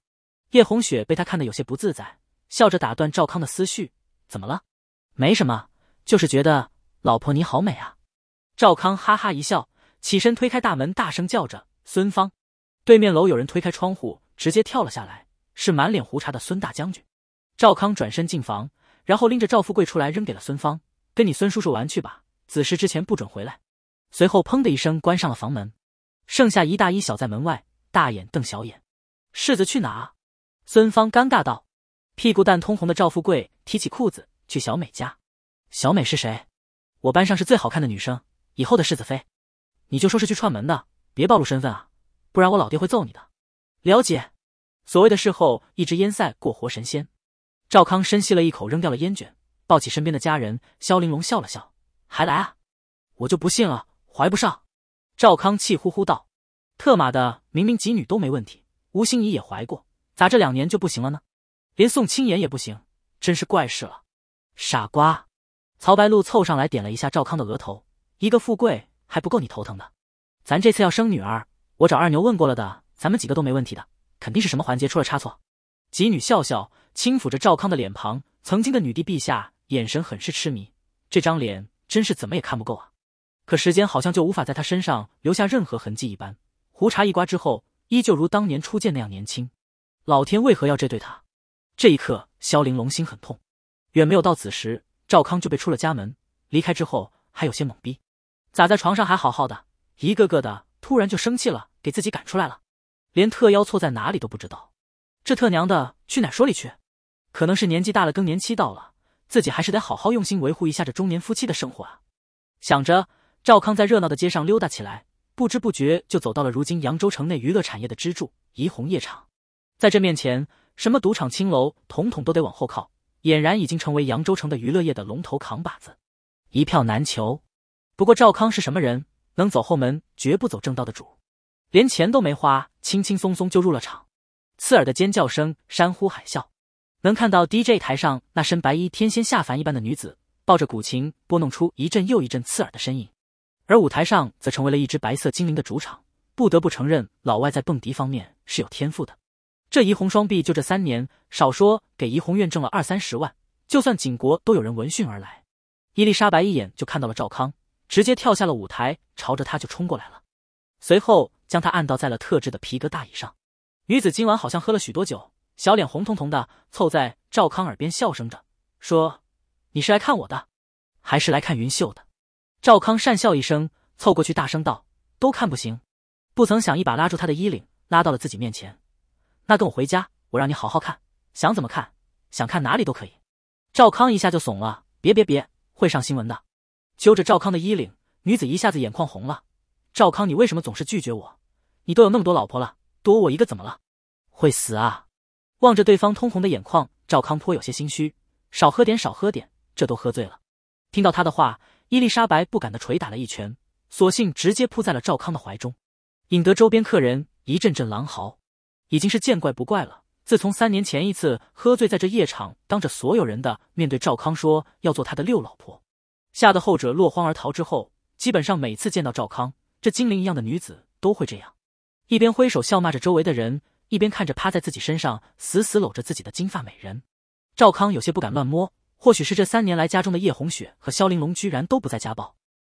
叶红雪被他看得有些不自在，笑着打断赵康的思绪：“怎么了？没什么，就是觉得老婆你好美啊。”赵康哈哈一笑，起身推开大门，大声叫着。孙芳，对面楼有人推开窗户，直接跳了下来。是满脸胡茬的孙大将军。赵康转身进房，然后拎着赵富贵出来，扔给了孙芳：“跟你孙叔叔玩去吧，子时之前不准回来。”随后砰的一声关上了房门。剩下一大一小在门外，大眼瞪小眼。世子去哪？孙芳尴尬道。屁股蛋通红的赵富贵提起裤子去小美家。小美是谁？我班上是最好看的女生，以后的世子妃。你就说是去串门的。别暴露身份啊，不然我老爹会揍你的。了解，所谓的事后一支烟赛过活神仙。赵康深吸了一口，扔掉了烟卷，抱起身边的家人。萧玲珑笑了笑，还来啊？我就不信了，怀不上。赵康气呼呼道：“特马的，明明几女都没问题，吴心怡也怀过，咋这两年就不行了呢？连宋清妍也不行，真是怪事了。”傻瓜，曹白露凑上来点了一下赵康的额头，一个富贵还不够你头疼的。咱这次要生女儿，我找二牛问过了的，咱们几个都没问题的，肯定是什么环节出了差错。吉女笑笑，轻抚着赵康的脸庞，曾经的女帝陛下，眼神很是痴迷，这张脸真是怎么也看不够啊！可时间好像就无法在他身上留下任何痕迹一般，胡茬一刮之后，依旧如当年初见那样年轻。老天为何要这对他？这一刻，萧玲珑心很痛。远没有到此时，赵康就被出了家门，离开之后还有些懵逼，咋在床上还好好的？一个个的突然就生气了，给自己赶出来了，连特邀错在哪里都不知道。这特娘的去哪说理去？可能是年纪大了，更年期到了，自己还是得好好用心维护一下这中年夫妻的生活啊。想着，赵康在热闹的街上溜达起来，不知不觉就走到了如今扬州城内娱乐产业的支柱——怡红夜场。在这面前，什么赌场、青楼，统统都得往后靠，俨然已经成为扬州城的娱乐业的龙头扛把子，一票难求。不过，赵康是什么人？能走后门，绝不走正道的主，连钱都没花，轻轻松松就入了场。刺耳的尖叫声，山呼海啸。能看到 DJ 台上那身白衣天仙下凡一般的女子，抱着古琴，拨弄出一阵又一阵刺耳的声音。而舞台上则成为了一只白色精灵的主场。不得不承认，老外在蹦迪方面是有天赋的。这怡红双臂就这三年，少说给怡红院挣了二三十万。就算景国都有人闻讯而来。伊丽莎白一眼就看到了赵康。直接跳下了舞台，朝着他就冲过来了，随后将他按倒在了特制的皮革大椅上。女子今晚好像喝了许多酒，小脸红彤彤的，凑在赵康耳边笑声着说：“你是来看我的，还是来看云秀的？”赵康讪笑一声，凑过去大声道：“都看不行！”不曾想一把拉住他的衣领，拉到了自己面前：“那跟我回家，我让你好好看，想怎么看，想看哪里都可以。”赵康一下就怂了：“别别别，会上新闻的。”揪着赵康的衣领，女子一下子眼眶红了。赵康，你为什么总是拒绝我？你都有那么多老婆了，多我一个怎么了？会死啊！望着对方通红的眼眶，赵康颇有些心虚。少喝点，少喝点，这都喝醉了。听到他的话，伊丽莎白不敢的捶打了一拳，索性直接扑在了赵康的怀中，引得周边客人一阵阵狼嚎。已经是见怪不怪了。自从三年前一次喝醉在这夜场，当着所有人的面对赵康说要做他的六老婆。吓得后者落荒而逃。之后，基本上每次见到赵康这精灵一样的女子，都会这样，一边挥手笑骂着周围的人，一边看着趴在自己身上、死死搂着自己的金发美人。赵康有些不敢乱摸，或许是这三年来家中的叶红雪和萧玲珑居然都不再家暴，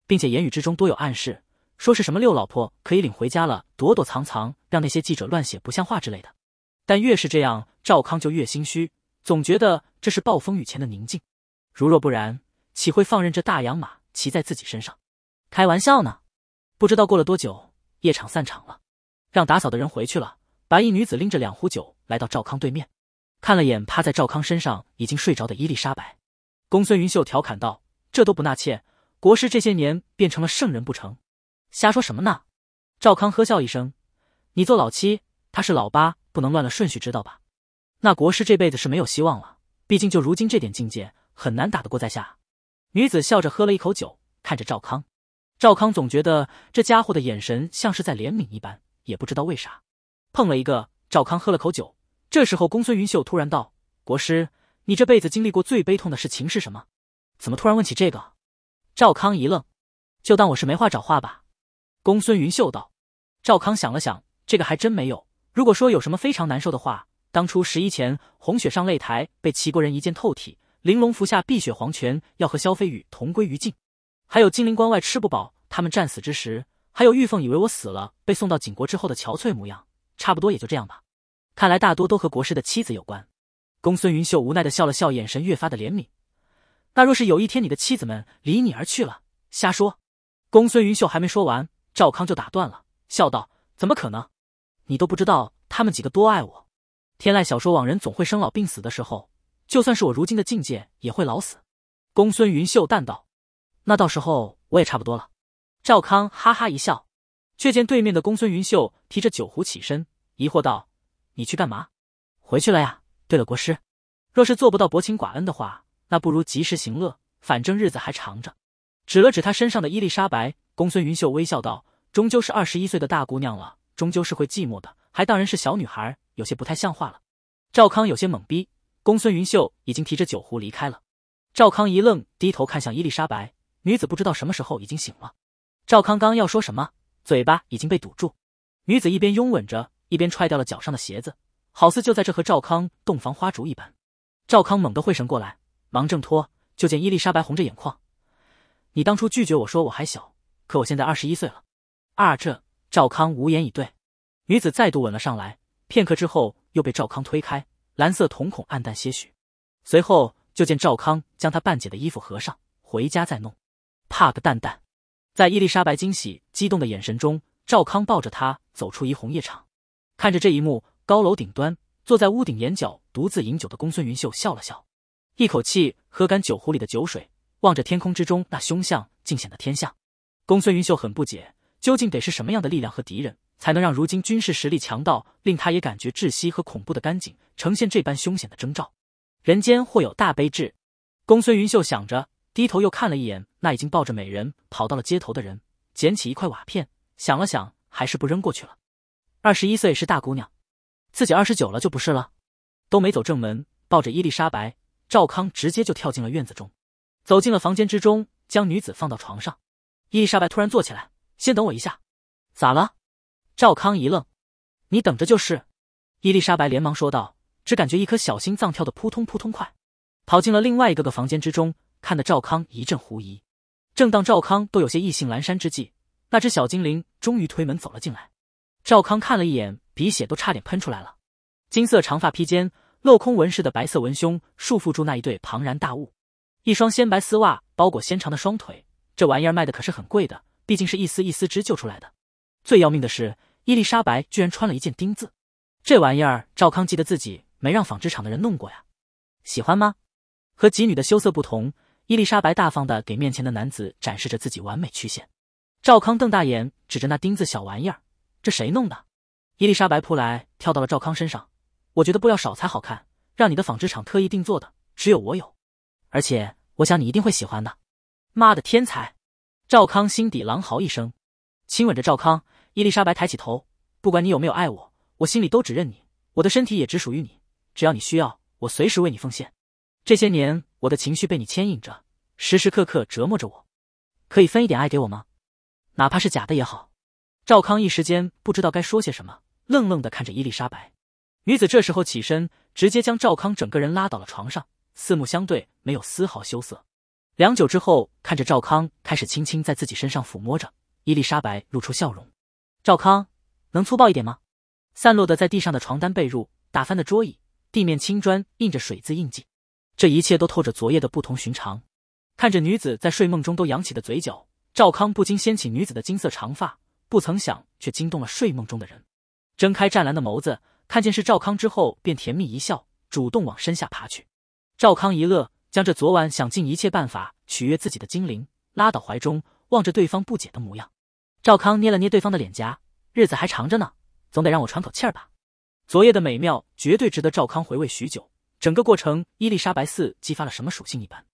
并且言语之中多有暗示，说是什么六老婆可以领回家了，躲躲藏藏，让那些记者乱写不像话之类的。但越是这样，赵康就越心虚，总觉得这是暴风雨前的宁静。如若不然。岂会放任这大洋马骑在自己身上？开玩笑呢！不知道过了多久，夜场散场了，让打扫的人回去了。白衣女子拎着两壶酒来到赵康对面，看了眼趴在赵康身上已经睡着的伊丽莎白，公孙云秀调侃道：“这都不纳妾，国师这些年变成了圣人不成？”“瞎说什么呢？”赵康呵笑一声：“你做老七，他是老八，不能乱了顺序，知道吧？”“那国师这辈子是没有希望了，毕竟就如今这点境界，很难打得过在下。”女子笑着喝了一口酒，看着赵康。赵康总觉得这家伙的眼神像是在怜悯一般，也不知道为啥。碰了一个，赵康喝了口酒。这时候，公孙云秀突然道：“国师，你这辈子经历过最悲痛的事情是什么？怎么突然问起这个？”赵康一愣，就当我是没话找话吧。公孙云秀道。赵康想了想，这个还真没有。如果说有什么非常难受的话，当初十一前，红雪上擂台被齐国人一剑透体。玲珑服下碧血黄泉，要和萧飞羽同归于尽。还有金陵关外吃不饱，他们战死之时，还有玉凤以为我死了，被送到景国之后的憔悴模样，差不多也就这样吧。看来大多都和国师的妻子有关。公孙云秀无奈的笑了笑，眼神越发的怜悯。那若是有一天你的妻子们离你而去了，瞎说。公孙云秀还没说完，赵康就打断了，笑道：“怎么可能？你都不知道他们几个多爱我。”天籁小说网人总会生老病死的时候。就算是我如今的境界，也会老死。公孙云秀淡道：“那到时候我也差不多了。”赵康哈哈一笑，却见对面的公孙云秀提着酒壶起身，疑惑道：“你去干嘛？”“回去了呀。”“对了，国师，若是做不到薄情寡恩的话，那不如及时行乐，反正日子还长着。”指了指他身上的伊丽莎白，公孙云秀微笑道：“终究是二十一岁的大姑娘了，终究是会寂寞的，还当人是小女孩，有些不太像话了。”赵康有些懵逼。公孙云秀已经提着酒壶离开了。赵康一愣，低头看向伊丽莎白，女子不知道什么时候已经醒了。赵康刚要说什么，嘴巴已经被堵住。女子一边拥吻着，一边踹掉了脚上的鞋子，好似就在这和赵康洞房花烛一般。赵康猛地回神过来，忙挣脱，就见伊丽莎白红着眼眶：“你当初拒绝我说我还小，可我现在二十一岁了。”啊，这赵康无言以对。女子再度吻了上来，片刻之后又被赵康推开。蓝色瞳孔暗淡些许，随后就见赵康将他半解的衣服合上，回家再弄，怕个蛋蛋。在伊丽莎白惊喜激动的眼神中，赵康抱着她走出怡红夜场。看着这一幕，高楼顶端坐在屋顶檐角独自饮酒的公孙云秀笑了笑，一口气喝干酒壶里的酒水，望着天空之中那凶相尽显的天象，公孙云秀很不解，究竟得是什么样的力量和敌人。才能让如今军事实力强到令他也感觉窒息和恐怖的甘净呈现这般凶险的征兆。人间或有大悲至。公孙云秀想着，低头又看了一眼那已经抱着美人跑到了街头的人，捡起一块瓦片，想了想，还是不扔过去了。二十一岁是大姑娘，自己二十九了就不是了。都没走正门，抱着伊丽莎白，赵康直接就跳进了院子中，走进了房间之中，将女子放到床上。伊丽莎白突然坐起来，先等我一下，咋了？赵康一愣，“你等着就是。”伊丽莎白连忙说道，只感觉一颗小心脏跳得扑通扑通快，跑进了另外一个个房间之中，看得赵康一阵狐疑。正当赵康都有些意兴阑珊之际，那只小精灵终于推门走了进来。赵康看了一眼，鼻血都差点喷出来了。金色长发披肩，镂空纹饰的白色文胸束缚住那一对庞然大物，一双纤白丝袜包裹纤长的双腿，这玩意儿卖的可是很贵的，毕竟是一丝一丝织就出来的。最要命的是。伊丽莎白居然穿了一件钉子，这玩意儿赵康记得自己没让纺织厂的人弄过呀。喜欢吗？和妓女的羞涩不同，伊丽莎白大方的给面前的男子展示着自己完美曲线。赵康瞪大眼，指着那钉子小玩意儿：“这谁弄的？”伊丽莎白扑来，跳到了赵康身上。我觉得布料少才好看，让你的纺织厂特意定做的，只有我有。而且我想你一定会喜欢的。妈的天才！赵康心底狼嚎一声，亲吻着赵康。伊丽莎白抬起头，不管你有没有爱我，我心里都只认你，我的身体也只属于你。只要你需要，我随时为你奉献。这些年，我的情绪被你牵引着，时时刻刻折磨着我。可以分一点爱给我吗？哪怕是假的也好。赵康一时间不知道该说些什么，愣愣的看着伊丽莎白。女子这时候起身，直接将赵康整个人拉到了床上，四目相对，没有丝毫羞涩。良久之后，看着赵康开始轻轻在自己身上抚摸着，伊丽莎白露出笑容。赵康，能粗暴一点吗？散落的在地上的床单被褥，打翻的桌椅，地面青砖印着水渍印记，这一切都透着昨夜的不同寻常。看着女子在睡梦中都扬起的嘴角，赵康不禁掀起女子的金色长发，不曾想却惊动了睡梦中的人，睁开湛蓝的眸子，看见是赵康之后，便甜蜜一笑，主动往身下爬去。赵康一乐，将这昨晚想尽一切办法取悦自己的精灵拉到怀中，望着对方不解的模样。赵康捏了捏对方的脸颊，日子还长着呢，总得让我喘口气儿吧。昨夜的美妙绝对值得赵康回味许久。整个过程，伊丽莎白似激发了什么属性一般，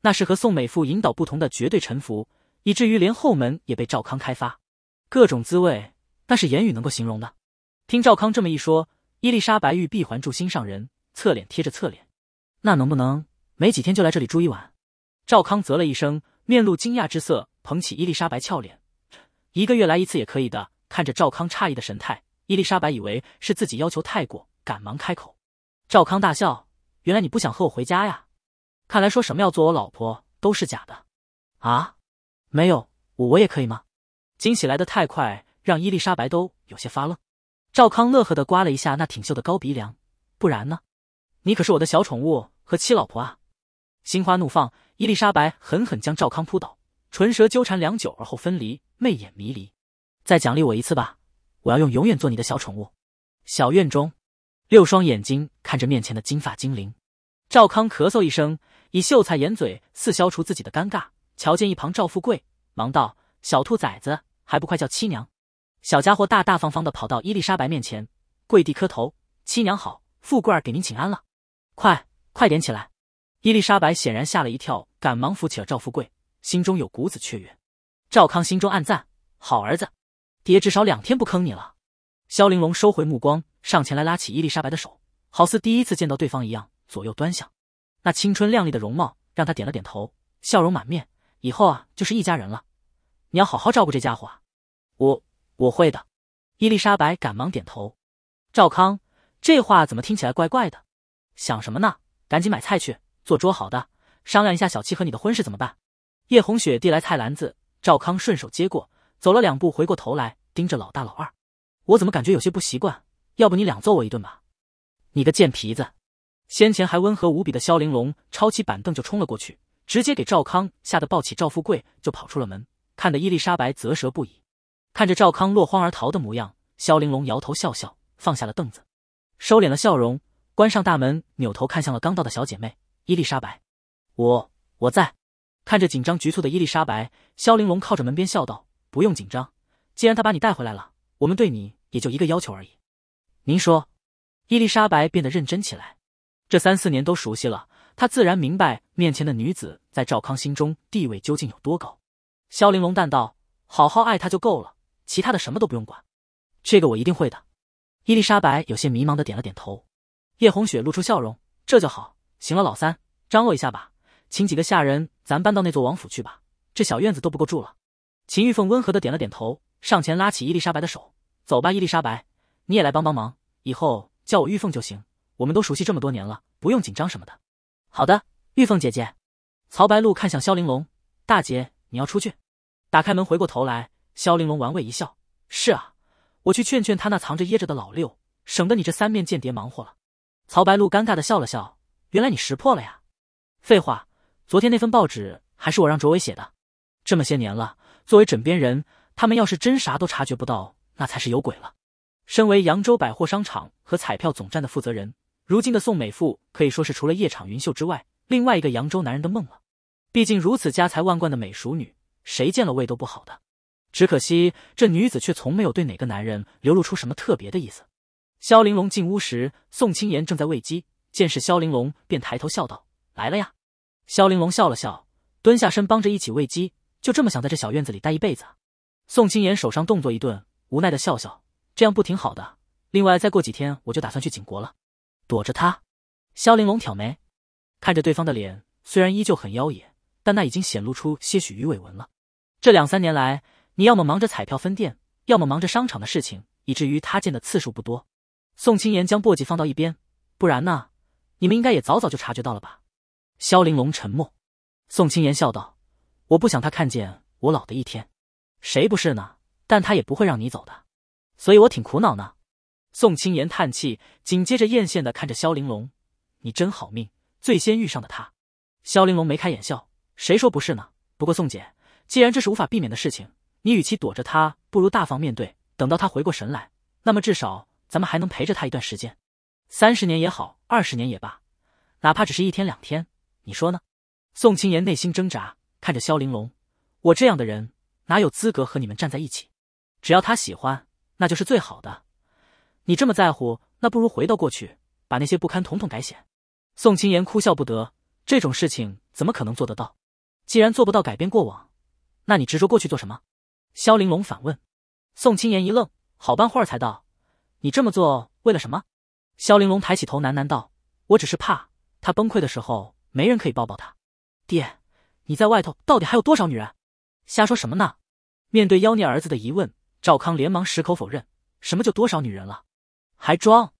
那是和宋美富引导不同的绝对臣服，以至于连后门也被赵康开发。各种滋味，那是言语能够形容的。听赵康这么一说，伊丽莎白玉臂环住心上人，侧脸贴着侧脸。那能不能没几天就来这里住一晚？赵康啧了一声，面露惊讶之色，捧起伊丽莎白俏脸。一个月来一次也可以的。看着赵康诧异的神态，伊丽莎白以为是自己要求太过，赶忙开口。赵康大笑：“原来你不想和我回家呀？看来说什么要做我老婆都是假的。”啊？没有我，我也可以吗？惊喜来的太快，让伊丽莎白都有些发愣。赵康乐呵的刮了一下那挺秀的高鼻梁：“不然呢？你可是我的小宠物和七老婆啊！”心花怒放，伊丽莎白狠狠将赵康扑倒，唇舌纠缠良久，而后分离。媚眼迷离，再奖励我一次吧！我要用永远做你的小宠物。小院中，六双眼睛看着面前的金发精灵。赵康咳嗽一声，以秀才掩嘴，似消除自己的尴尬。瞧见一旁赵富贵，忙道：“小兔崽子，还不快叫七娘！”小家伙大大方方的跑到伊丽莎白面前，跪地磕头：“七娘好，富贵儿给您请安了。快，快点起来！”伊丽莎白显然吓了一跳，赶忙扶起了赵富贵，心中有股子雀跃。赵康心中暗赞：“好儿子，爹至少两天不坑你了。”萧玲珑收回目光，上前来拉起伊丽莎白的手，好似第一次见到对方一样，左右端详。那青春靓丽的容貌让他点了点头，笑容满面。以后啊，就是一家人了。你要好好照顾这家伙啊！我我会的。伊丽莎白赶忙点头。赵康，这话怎么听起来怪怪的？想什么呢？赶紧买菜去做桌好的，商量一下小七和你的婚事怎么办？叶红雪递来菜篮子。赵康顺手接过，走了两步，回过头来盯着老大老二，我怎么感觉有些不习惯？要不你两揍我一顿吧！你个贱皮子！先前还温和无比的萧玲珑抄起板凳就冲了过去，直接给赵康吓得抱起赵富贵就跑出了门，看得伊丽莎白啧舌不已。看着赵康落荒而逃的模样，萧玲珑摇头笑笑，放下了凳子，收敛了笑容，关上大门，扭头看向了刚到的小姐妹伊丽莎白，我我在。看着紧张局促的伊丽莎白，萧玲珑靠着门边笑道：“不用紧张，既然他把你带回来了，我们对你也就一个要求而已。”您说？伊丽莎白变得认真起来。这三四年都熟悉了，她自然明白面前的女子在赵康心中地位究竟有多高。萧玲珑淡道：“好好爱她就够了，其他的什么都不用管。”这个我一定会的。伊丽莎白有些迷茫的点了点头。叶红雪露出笑容：“这就好，行了，老三，张罗一下吧。”请几个下人，咱搬到那座王府去吧。这小院子都不够住了。秦玉凤温和的点了点头，上前拉起伊丽莎白的手：“走吧，伊丽莎白，你也来帮帮忙。以后叫我玉凤就行，我们都熟悉这么多年了，不用紧张什么的。”“好的，玉凤姐姐。”曹白露看向萧玲珑：“大姐，你要出去？”打开门，回过头来，萧玲珑玩味一笑：“是啊，我去劝劝他那藏着掖着的老六，省得你这三面间谍忙活了。”曹白露尴尬的笑了笑：“原来你识破了呀。”“废话。”昨天那份报纸还是我让卓伟写的。这么些年了，作为枕边人，他们要是真啥都察觉不到，那才是有鬼了。身为扬州百货商场和彩票总站的负责人，如今的宋美富可以说是除了夜场云秀之外，另外一个扬州男人的梦了。毕竟如此家财万贯的美熟女，谁见了胃都不好的。只可惜这女子却从没有对哪个男人流露出什么特别的意思。萧玲珑进屋时，宋青言正在喂鸡，见是萧玲珑，便抬头笑道：“来了呀。”萧玲珑笑了笑，蹲下身帮着一起喂鸡，就这么想在这小院子里待一辈子？宋青言手上动作一顿，无奈的笑笑，这样不挺好的？另外，再过几天我就打算去景国了，躲着他。萧玲珑挑眉，看着对方的脸，虽然依旧很妖冶，但那已经显露出些许鱼尾纹了。这两三年来，你要么忙着彩票分店，要么忙着商场的事情，以至于他见的次数不多。宋青言将簸箕放到一边，不然呢？你们应该也早早就察觉到了吧？萧玲珑沉默，宋青言笑道：“我不想他看见我老的一天，谁不是呢？但他也不会让你走的，所以我挺苦恼呢。”宋青言叹气，紧接着艳羡的看着萧玲珑：“你真好命，最先遇上的他。”萧玲珑眉开眼笑：“谁说不是呢？不过宋姐，既然这是无法避免的事情，你与其躲着他，不如大方面对。等到他回过神来，那么至少咱们还能陪着他一段时间，三十年也好，二十年也罢，哪怕只是一天两天。”你说呢？宋青言内心挣扎，看着萧玲珑：“我这样的人，哪有资格和你们站在一起？只要他喜欢，那就是最好的。你这么在乎，那不如回到过去，把那些不堪统统改写。”宋青言哭笑不得：“这种事情怎么可能做得到？既然做不到改变过往，那你执着过去做什么？”萧玲珑反问。宋青言一愣，好半会儿才道：“你这么做为了什么？”萧玲珑抬起头喃喃道：“我只是怕他崩溃的时候。”没人可以抱抱他，爹，你在外头到底还有多少女人？瞎说什么呢？面对妖孽儿子的疑问，赵康连忙矢口否认：“什么就多少女人了？还装？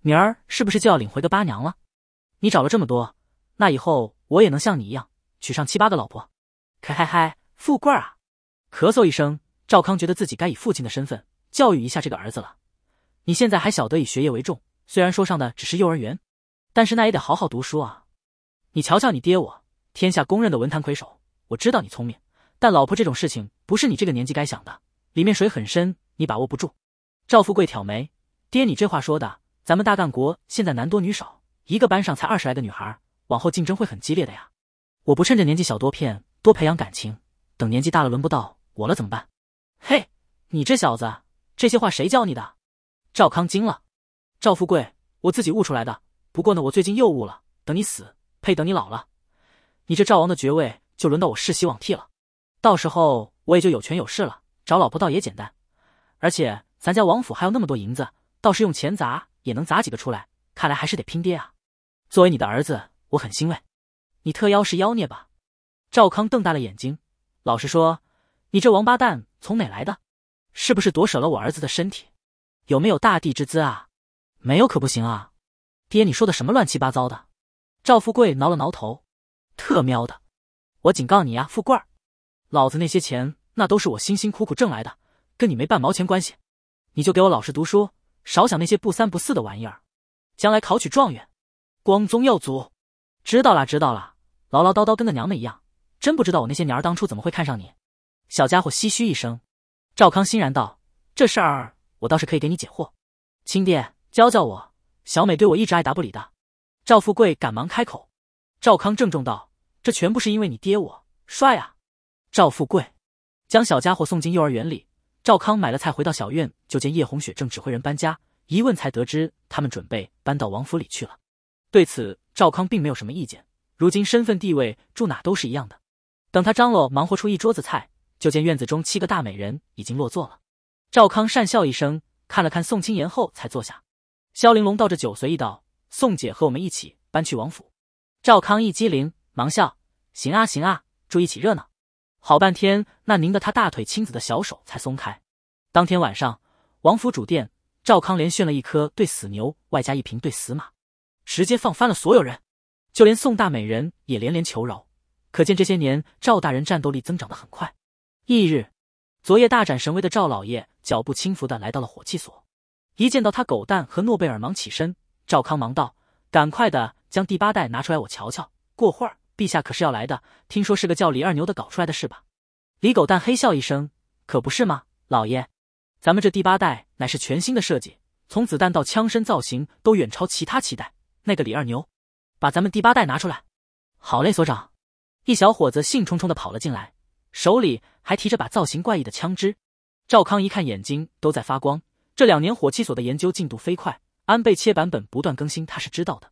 明儿是不是就要领回个八娘了？你找了这么多，那以后我也能像你一样娶上七八个老婆？可嗨嗨，富贵啊！”咳嗽一声，赵康觉得自己该以父亲的身份教育一下这个儿子了。你现在还小，得以学业为重。虽然说上的只是幼儿园，但是那也得好好读书啊。你瞧瞧，你爹我，天下公认的文坛魁首。我知道你聪明，但老婆这种事情不是你这个年纪该想的，里面水很深，你把握不住。赵富贵挑眉：“爹，你这话说的，咱们大干国现在男多女少，一个班上才二十来个女孩，往后竞争会很激烈的呀。我不趁着年纪小多骗多培养感情，等年纪大了轮不到我了怎么办？”嘿，你这小子，这些话谁教你的？赵康惊了：“赵富贵，我自己悟出来的。不过呢，我最近又悟了，等你死。”配等你老了，你这赵王的爵位就轮到我世袭罔替了。到时候我也就有权有势了，找老婆倒也简单。而且咱家王府还有那么多银子，倒是用钱砸也能砸几个出来。看来还是得拼爹啊！作为你的儿子，我很欣慰。你特邀是妖孽吧？赵康瞪大了眼睛，老实说，你这王八蛋从哪来的？是不是夺舍了我儿子的身体？有没有大地之资啊？没有可不行啊！爹，你说的什么乱七八糟的？赵富贵挠了挠头，特喵的！我警告你啊，富贵儿，老子那些钱那都是我辛辛苦苦挣来的，跟你没半毛钱关系。你就给我老实读书，少想那些不三不四的玩意儿，将来考取状元，光宗耀祖。知道啦，知道啦，唠唠叨叨跟个娘们一样，真不知道我那些娘儿当初怎么会看上你。小家伙唏嘘一声，赵康欣然道：“这事儿我倒是可以给你解惑，亲爹教教我。小美对我一直爱答不理的。”赵富贵赶忙开口，赵康郑重道：“这全部是因为你爹我帅啊！”赵富贵将小家伙送进幼儿园里。赵康买了菜，回到小院，就见叶红雪正指挥人搬家。一问才得知，他们准备搬到王府里去了。对此，赵康并没有什么意见。如今身份地位，住哪都是一样的。等他张罗忙活出一桌子菜，就见院子中七个大美人已经落座了。赵康讪笑一声，看了看宋青言后才坐下。萧玲珑倒着酒，随意道。宋姐和我们一起搬去王府。赵康一激灵，忙笑：“行啊行啊，住一起热闹。”好半天，那拧得他大腿青紫的小手才松开。当天晚上，王府主殿，赵康连炫了一颗对死牛，外加一瓶对死马，直接放翻了所有人，就连宋大美人也连连求饶。可见这些年，赵大人战斗力增长得很快。翌日，昨夜大展神威的赵老爷脚步轻浮的来到了火器所，一见到他，狗蛋和诺贝尔忙起身。赵康忙道：“赶快的，将第八代拿出来，我瞧瞧。过会儿陛下可是要来的，听说是个叫李二牛的搞出来的事吧？”李狗蛋嘿笑一声：“可不是吗，老爷，咱们这第八代乃是全新的设计，从子弹到枪身造型都远超其他七代。那个李二牛，把咱们第八代拿出来。”“好嘞，所长。”一小伙子兴冲冲的跑了进来，手里还提着把造型怪异的枪支。赵康一看，眼睛都在发光。这两年火器所的研究进度飞快。安倍切版本不断更新，他是知道的。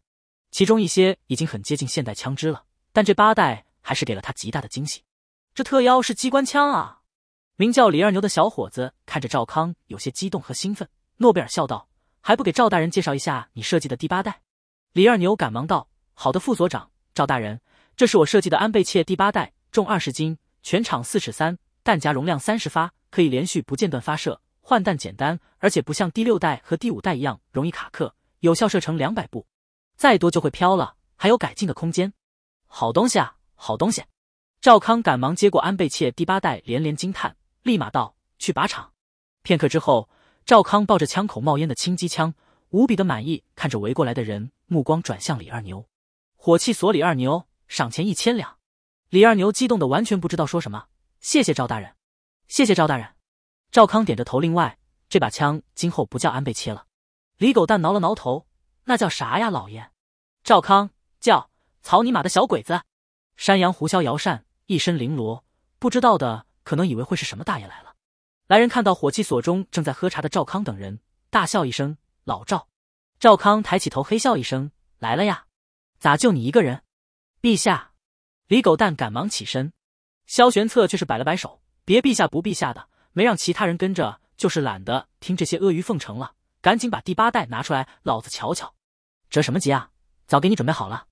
其中一些已经很接近现代枪支了，但这八代还是给了他极大的惊喜。这特邀是机关枪啊！名叫李二牛的小伙子看着赵康，有些激动和兴奋。诺贝尔笑道：“还不给赵大人介绍一下你设计的第八代？”李二牛赶忙道：“好的，副所长，赵大人，这是我设计的安倍切第八代，重二十斤，全长四尺三，弹夹容量三十发，可以连续不间断发射。”换弹简单，而且不像第六代和第五代一样容易卡壳，有效射程两百步，再多就会飘了，还有改进的空间。好东西啊，好东西！赵康赶忙接过安倍切第八代，连连惊叹，立马道：“去靶场。”片刻之后，赵康抱着枪口冒烟的轻机枪，无比的满意，看着围过来的人，目光转向李二牛，火器所李二牛，赏钱一千两。李二牛激动的完全不知道说什么，谢谢赵大人，谢谢赵大人。赵康点着头，另外这把枪今后不叫安倍切了。李狗蛋挠了挠头，那叫啥呀，老爷？赵康叫草泥马的小鬼子。山羊胡啸摇扇，一身绫罗，不知道的可能以为会是什么大爷来了。来人看到火气所中正在喝茶的赵康等人，大笑一声：“老赵！”赵康抬起头，嘿笑一声：“来了呀，咋就你一个人？”陛下，李狗蛋赶忙起身。萧玄策却是摆了摆手：“别陛下，不必下的。”没让其他人跟着，就是懒得听这些阿谀奉承了。赶紧把第八代拿出来，老子瞧瞧。折什么急啊？早给你准备好了。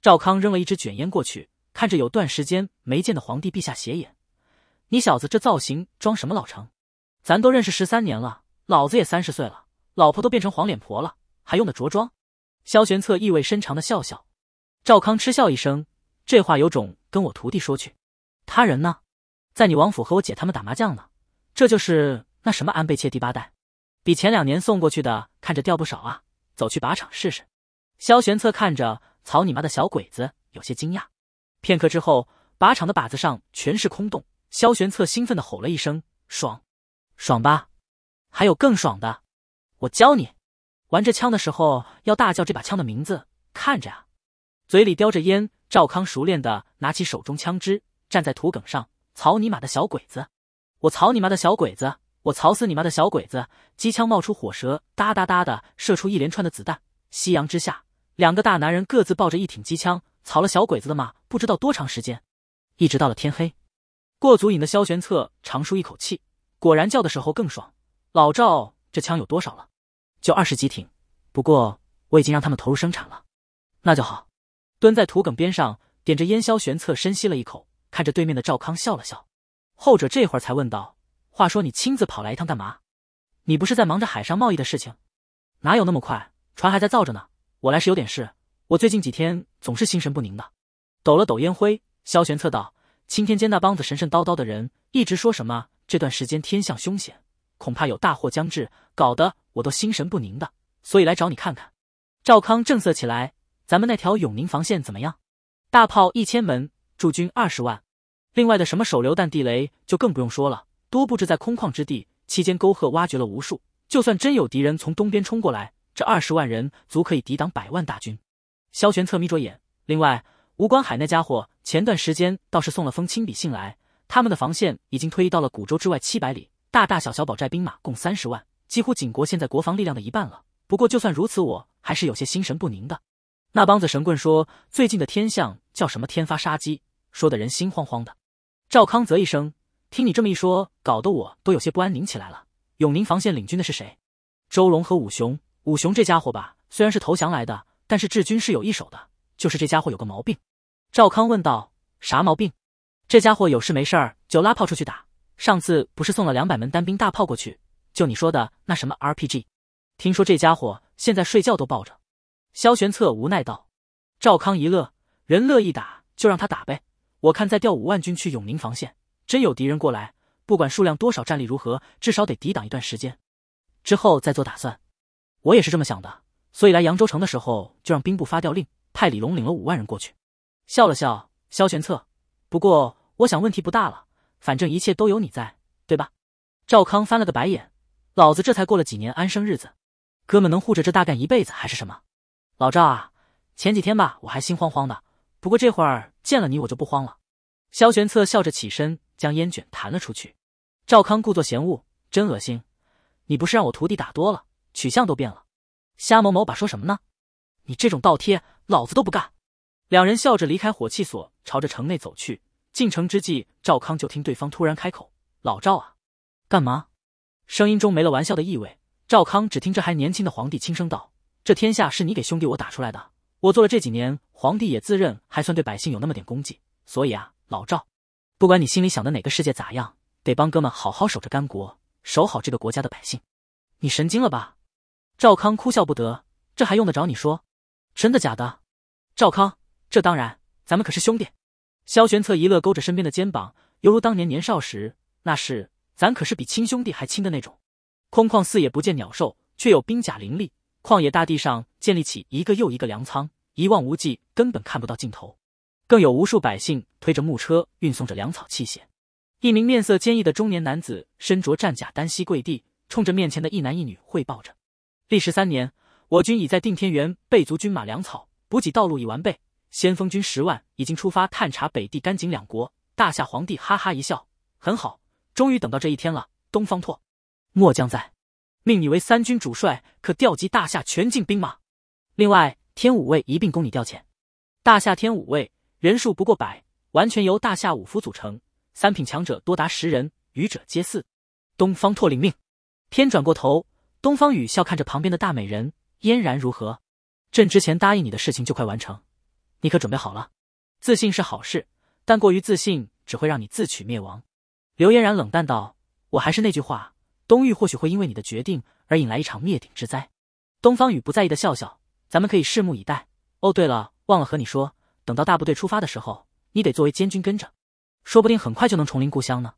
赵康扔了一支卷烟过去，看着有段时间没见的皇帝陛下，斜眼：“你小子这造型装什么老成？咱都认识十三年了，老子也三十岁了，老婆都变成黄脸婆了，还用得着装？”萧玄策意味深长的笑笑。赵康嗤笑一声：“这话有种，跟我徒弟说去。”他人呢？在你王府和我姐他们打麻将呢。这就是那什么安倍切第八代，比前两年送过去的看着掉不少啊！走去靶场试试。萧玄策看着草你妈的小鬼子，有些惊讶。片刻之后，靶场的靶子上全是空洞。萧玄策兴奋的吼了一声：“爽，爽吧！还有更爽的，我教你。玩这枪的时候要大叫这把枪的名字，看着啊！”嘴里叼着烟，赵康熟练的拿起手中枪支，站在土埂上：“草你妈的小鬼子！”我操你妈的小鬼子！我操死你妈的小鬼子！机枪冒出火舌，哒哒哒的射出一连串的子弹。夕阳之下，两个大男人各自抱着一挺机枪，操了小鬼子的马，不知道多长时间，一直到了天黑。过足瘾的萧玄策长舒一口气，果然叫的时候更爽。老赵，这枪有多少了？就二十几挺。不过我已经让他们投入生产了，那就好。蹲在土埂边上，点着烟，萧玄策深吸了一口，看着对面的赵康笑了笑。后者这会儿才问道：“话说你亲自跑来一趟干嘛？你不是在忙着海上贸易的事情？哪有那么快？船还在造着呢。我来是有点事。我最近几天总是心神不宁的。”抖了抖烟灰，萧玄策道：“青天监那帮子神神叨叨的人，一直说什么这段时间天象凶险，恐怕有大祸将至，搞得我都心神不宁的，所以来找你看看。”赵康正色起来：“咱们那条永宁防线怎么样？大炮一千门，驻军二十万。”另外的什么手榴弹、地雷就更不用说了，多布置在空旷之地。期间沟壑挖掘了无数，就算真有敌人从东边冲过来，这二十万人足可以抵挡百万大军。萧玄策眯着眼，另外吴观海那家伙前段时间倒是送了封亲笔信来，他们的防线已经推移到了古州之外七百里，大大小小堡寨兵马共三十万，几乎景国现在国防力量的一半了。不过就算如此，我还是有些心神不宁的。那帮子神棍说最近的天象叫什么天发杀机，说的人心慌慌的。赵康泽一声，听你这么一说，搞得我都有些不安宁起来了。永宁防线领军的是谁？周龙和武雄。武雄这家伙吧，虽然是投降来的，但是治军是有一手的。就是这家伙有个毛病。赵康问道：啥毛病？这家伙有事没事儿就拉炮出去打。上次不是送了两百门单兵大炮过去？就你说的那什么 RPG，听说这家伙现在睡觉都抱着。萧玄策无奈道。赵康一乐，人乐意打就让他打呗。我看再调五万军去永宁防线，真有敌人过来，不管数量多少，战力如何，至少得抵挡一段时间，之后再做打算。我也是这么想的，所以来扬州城的时候就让兵部发调令，派李龙领了五万人过去。笑了笑，萧玄策。不过我想问题不大了，反正一切都有你在，对吧？赵康翻了个白眼，老子这才过了几年安生日子，哥们能护着这大干一辈子还是什么？老赵啊，前几天吧，我还心慌慌的。不过这会儿见了你，我就不慌了。萧玄策笑着起身，将烟卷弹了出去。赵康故作嫌恶：“真恶心！你不是让我徒弟打多了，取向都变了。”“瞎某某，把说什么呢？你这种倒贴，老子都不干。”两人笑着离开火器所，朝着城内走去。进城之际，赵康就听对方突然开口：“老赵啊，干嘛？”声音中没了玩笑的意味。赵康只听这还年轻的皇帝轻声道：“这天下是你给兄弟我打出来的。”我做了这几年，皇帝也自认还算对百姓有那么点功绩，所以啊，老赵，不管你心里想的哪个世界咋样，得帮哥们好好守着干国，守好这个国家的百姓。你神经了吧？赵康哭笑不得，这还用得着你说？真的假的？赵康，这当然，咱们可是兄弟。萧玄策一乐，勾着身边的肩膀，犹如当年年少时，那是咱可是比亲兄弟还亲的那种。空旷四野不见鸟兽，却有兵甲林立，旷野大地上。建立起一个又一个粮仓，一望无际，根本看不到尽头。更有无数百姓推着木车，运送着粮草器械。一名面色坚毅的中年男子身着战甲，单膝跪地，冲着面前的一男一女汇报着：“历时三年，我军已在定天元备足军马、粮草，补给道路已完备。先锋军十万已经出发，探查北地甘井两国。”大夏皇帝哈哈一笑：“很好，终于等到这一天了。”东方拓，末将在，命你为三军主帅，可调集大夏全境兵马。另外，天五卫一并供你调遣。大夏天五卫人数不过百，完全由大夏五夫组成，三品强者多达十人，愚者皆四。东方拓领命，偏转过头，东方雨笑看着旁边的大美人，嫣然如何？朕之前答应你的事情就快完成，你可准备好了？自信是好事，但过于自信只会让你自取灭亡。刘嫣然冷淡道：“我还是那句话，东域或许会因为你的决定而引来一场灭顶之灾。”东方雨不在意的笑笑。咱们可以拭目以待。哦，对了，忘了和你说，等到大部队出发的时候，你得作为监军跟着，说不定很快就能重临故乡呢。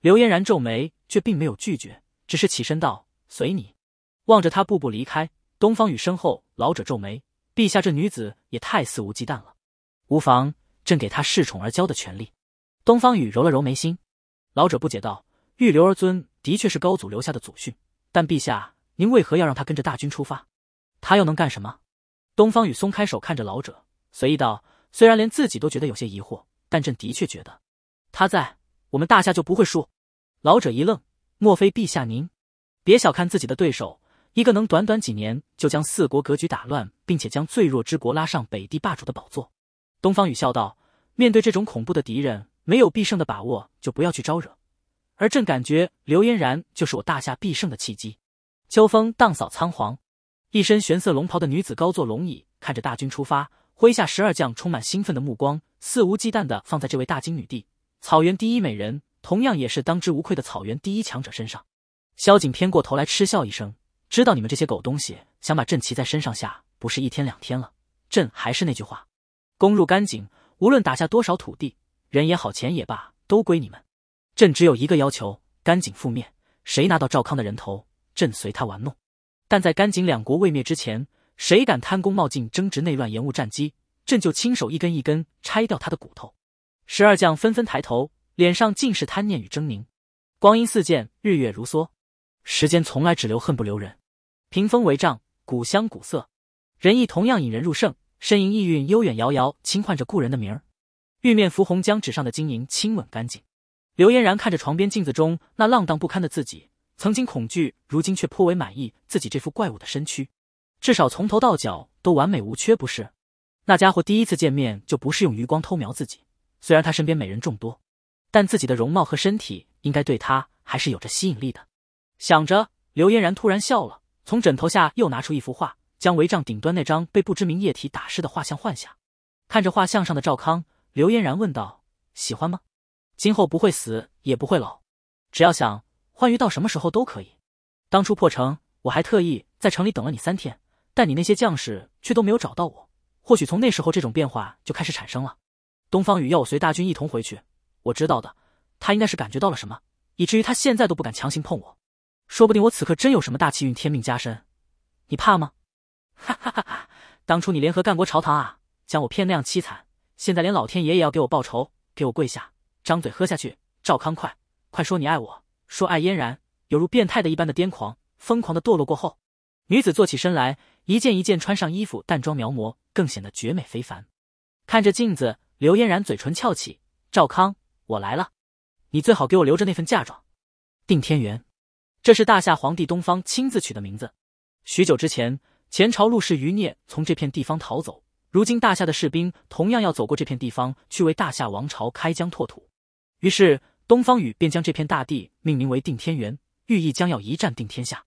刘嫣然皱眉，却并没有拒绝，只是起身道：“随你。”望着他步步离开，东方雨身后老者皱眉：“陛下，这女子也太肆无忌惮了。”“无妨，朕给她恃宠而骄的权利。”东方雨揉了揉眉心，老者不解道：“玉留儿尊的确是高祖留下的祖训，但陛下您为何要让他跟着大军出发？他又能干什么？”东方雨松开手，看着老者，随意道：“虽然连自己都觉得有些疑惑，但朕的确觉得，他在我们大夏就不会输。”老者一愣：“莫非陛下您……别小看自己的对手，一个能短短几年就将四国格局打乱，并且将最弱之国拉上北地霸主的宝座。”东方雨笑道：“面对这种恐怖的敌人，没有必胜的把握就不要去招惹。而朕感觉刘嫣然就是我大夏必胜的契机。”秋风荡扫仓皇。一身玄色龙袍的女子高坐龙椅，看着大军出发，麾下十二将充满兴奋的目光肆无忌惮地放在这位大金女帝、草原第一美人，同样也是当之无愧的草原第一强者身上。萧景偏过头来嗤笑一声：“知道你们这些狗东西想把朕骑在身上下，不是一天两天了。朕还是那句话，攻入甘井，无论打下多少土地，人也好，钱也罢，都归你们。朕只有一个要求：甘井覆灭，谁拿到赵康的人头，朕随他玩弄。”但在甘井两国未灭之前，谁敢贪功冒进、争执内乱、延误战机，朕就亲手一根一根拆掉他的骨头。十二将纷纷抬头，脸上尽是贪念与狰狞。光阴似箭，日月如梭，时间从来只留恨不留人。屏风为帐，古香古色，人亦同样引人入胜，身影意韵悠远遥遥，轻唤着故人的名儿。玉面浮红将纸上的晶莹亲吻干净。刘嫣然看着床边镜子中那浪荡不堪的自己。曾经恐惧，如今却颇为满意自己这副怪物的身躯，至少从头到脚都完美无缺，不是？那家伙第一次见面就不是用余光偷瞄自己，虽然他身边美人众多，但自己的容貌和身体应该对他还是有着吸引力的。想着，刘嫣然突然笑了，从枕头下又拿出一幅画，将帷帐顶端那张被不知名液体打湿的画像换下。看着画像上的赵康，刘嫣然问道：“喜欢吗？今后不会死，也不会老，只要想。”欢愉到什么时候都可以。当初破城，我还特意在城里等了你三天，但你那些将士却都没有找到我。或许从那时候，这种变化就开始产生了。东方雨要我随大军一同回去，我知道的，他应该是感觉到了什么，以至于他现在都不敢强行碰我。说不定我此刻真有什么大气运，天命加身。你怕吗？哈哈哈哈！当初你联合干国朝堂啊，将我骗那样凄惨，现在连老天爷也要给我报仇，给我跪下，张嘴喝下去。赵康，快快说你爱我。说爱嫣然，犹如变态的一般的癫狂，疯狂的堕落过后，女子坐起身来，一件一件穿上衣服，淡妆描摹，更显得绝美非凡。看着镜子，刘嫣然嘴唇翘起：“赵康，我来了，你最好给我留着那份嫁妆。”定天元，这是大夏皇帝东方亲自取的名字。许久之前，前朝陆氏余孽从这片地方逃走，如今大夏的士兵同样要走过这片地方，去为大夏王朝开疆拓土。于是。东方雨便将这片大地命名为定天元，寓意将要一战定天下。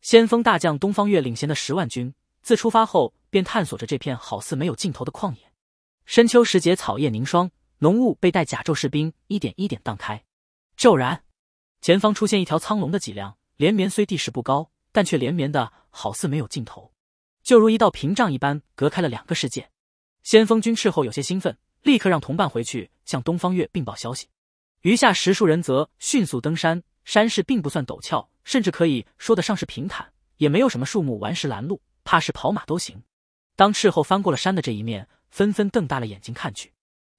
先锋大将东方月领衔的十万军，自出发后便探索着这片好似没有尽头的旷野。深秋时节，草叶凝霜，浓雾被带甲胄士兵一点一点荡开。骤然，前方出现一条苍龙的脊梁，连绵虽地势不高，但却连绵的好似没有尽头，就如一道屏障一般隔开了两个世界。先锋军斥候有些兴奋，立刻让同伴回去向东方月禀报消息。余下十数人则迅速登山，山势并不算陡峭，甚至可以说得上是平坦，也没有什么树木顽石拦路，怕是跑马都行。当斥候翻过了山的这一面，纷纷瞪大了眼睛看去，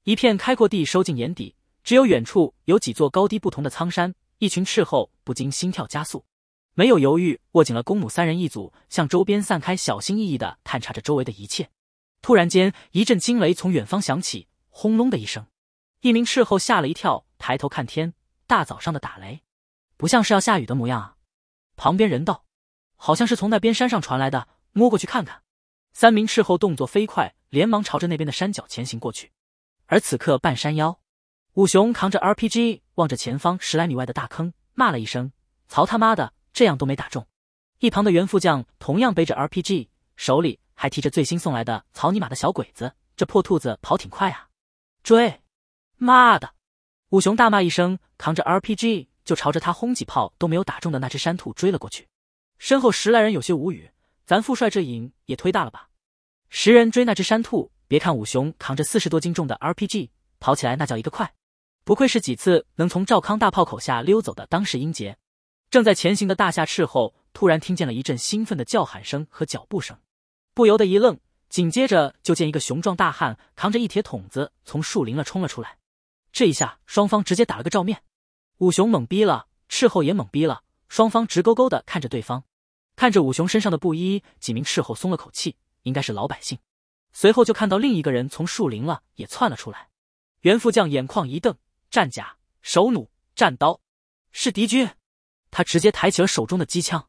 一片开阔地收进眼底，只有远处有几座高低不同的苍山。一群斥候不禁心跳加速，没有犹豫，握紧了弓弩，三人一组向周边散开，小心翼翼地探查着周围的一切。突然间，一阵惊雷从远方响起，轰隆的一声，一名斥候吓了一跳。抬头看天，大早上的打雷，不像是要下雨的模样啊。旁边人道，好像是从那边山上传来的，摸过去看看。三名斥候动作飞快，连忙朝着那边的山脚前行过去。而此刻半山腰，武雄扛着 RPG，望着前方十来米外的大坑，骂了一声：“操他妈的，这样都没打中。”一旁的袁副将同样背着 RPG，手里还提着最新送来的“草泥马的小鬼子，这破兔子跑挺快啊，追！妈的！武雄大骂一声，扛着 RPG 就朝着他轰几炮都没有打中的那只山兔追了过去。身后十来人有些无语：“咱副帅这瘾也忒大了吧？”十人追那只山兔，别看武雄扛着四十多斤重的 RPG，跑起来那叫一个快，不愧是几次能从赵康大炮口下溜走的当世英杰。正在前行的大夏斥候突然听见了一阵兴奋的叫喊声和脚步声，不由得一愣，紧接着就见一个雄壮大汉扛着一铁桶子从树林了冲了出来。这一下，双方直接打了个照面，武雄懵逼了，斥候也懵逼了，双方直勾勾的看着对方。看着武雄身上的布衣，几名斥候松了口气，应该是老百姓。随后就看到另一个人从树林了也窜了出来。袁副将眼眶一瞪，战甲、手弩、战刀，是敌军。他直接抬起了手中的机枪，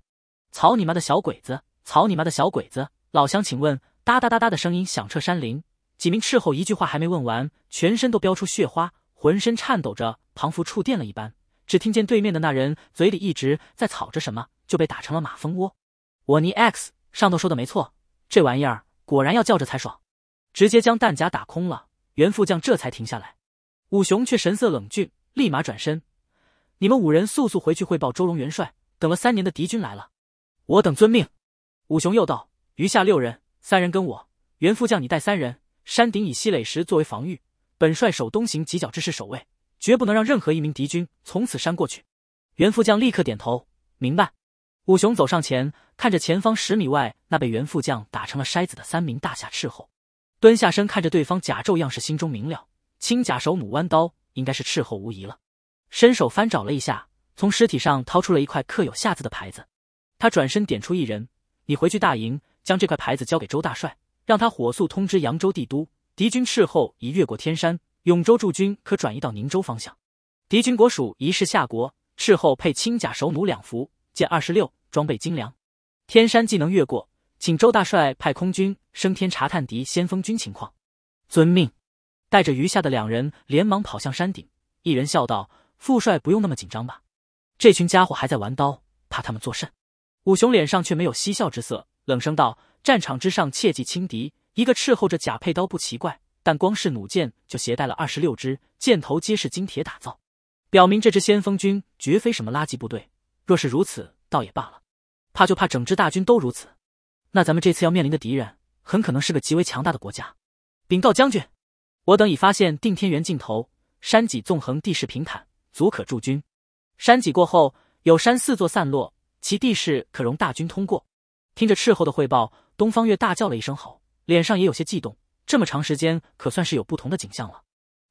草你妈的小鬼子！草你妈的小鬼子！老乡，请问！哒哒哒哒的声音响彻山林。几名斥候一句话还没问完，全身都飙出血花。浑身颤抖着，彷佛触电了一般。只听见对面的那人嘴里一直在吵着什么，就被打成了马蜂窝。我尼 X，上头说的没错，这玩意儿果然要叫着才爽，直接将弹夹打空了。袁副将这才停下来，武雄却神色冷峻，立马转身：“你们五人速速回去汇报周龙元帅，等了三年的敌军来了。”我等遵命。武雄又道：“余下六人，三人跟我，袁副将你带三人，山顶以西垒石作为防御。”本帅守东行犄角之势，守卫，绝不能让任何一名敌军从此山过去。袁副将立刻点头，明白。武雄走上前，看着前方十米外那被袁副将打成了筛子的三名大夏斥候，蹲下身看着对方甲胄样式，心中明了，轻甲手弩弯刀，应该是斥候无疑了。伸手翻找了一下，从尸体上掏出了一块刻有“夏”字的牌子。他转身点出一人：“你回去大营，将这块牌子交给周大帅，让他火速通知扬州帝都。”敌军斥候已越过天山，永州驻军可转移到宁州方向。敌军国属疑是夏国，斥候配轻甲、手弩两服，见二十六，装备精良。天山既能越过，请周大帅派空军升天查探敌先锋军情况。遵命。带着余下的两人，连忙跑向山顶。一人笑道：“副帅不用那么紧张吧？这群家伙还在玩刀，怕他们作甚？”武雄脸上却没有嬉笑之色，冷声道：“战场之上，切忌轻敌。”一个斥候着假佩刀不奇怪，但光是弩箭就携带了二十六支，箭头皆是金铁打造，表明这支先锋军绝非什么垃圾部队。若是如此，倒也罢了，怕就怕整支大军都如此，那咱们这次要面临的敌人很可能是个极为强大的国家。禀告将军，我等已发现定天元尽头山脊，纵横地势平坦，足可驻军。山脊过后有山四座散落，其地势可容大军通过。听着斥候的汇报，东方月大叫了一声：“好！”脸上也有些悸动，这么长时间可算是有不同的景象了。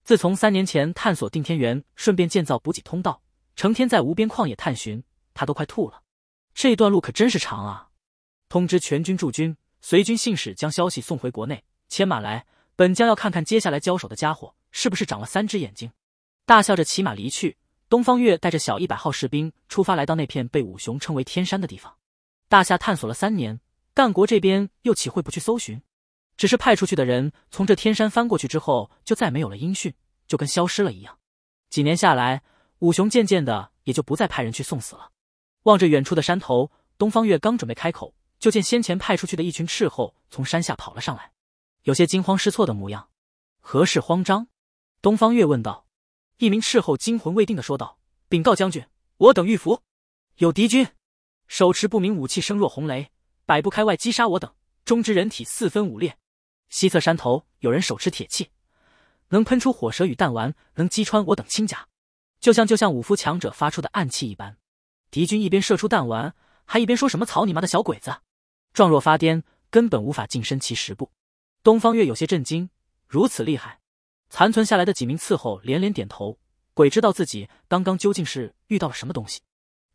自从三年前探索定天原，顺便建造补给通道，成天在无边旷野探寻，他都快吐了。这段路可真是长啊！通知全军驻军，随军信使将消息送回国内。牵马来，本将要看看接下来交手的家伙是不是长了三只眼睛！大笑着骑马离去。东方月带着小一百号士兵出发，来到那片被五雄称为天山的地方。大夏探索了三年，干国这边又岂会不去搜寻？只是派出去的人从这天山翻过去之后，就再没有了音讯，就跟消失了一样。几年下来，武雄渐渐的也就不再派人去送死了。望着远处的山头，东方月刚准备开口，就见先前派出去的一群斥候从山下跑了上来，有些惊慌失措的模样。何事慌张？东方月问道。一名斥候惊魂未定的说道：“禀告将军，我等遇伏，有敌军，手持不明武器，声若洪雷，百步开外击杀我等，中之人体四分五裂。”西侧山头有人手持铁器，能喷出火舌与弹丸，能击穿我等轻甲，就像就像武夫强者发出的暗器一般。敌军一边射出弹丸，还一边说什么“草你妈的小鬼子”，状若发癫，根本无法近身其十步。东方月有些震惊，如此厉害。残存下来的几名伺候连连点头，鬼知道自己刚刚究竟是遇到了什么东西。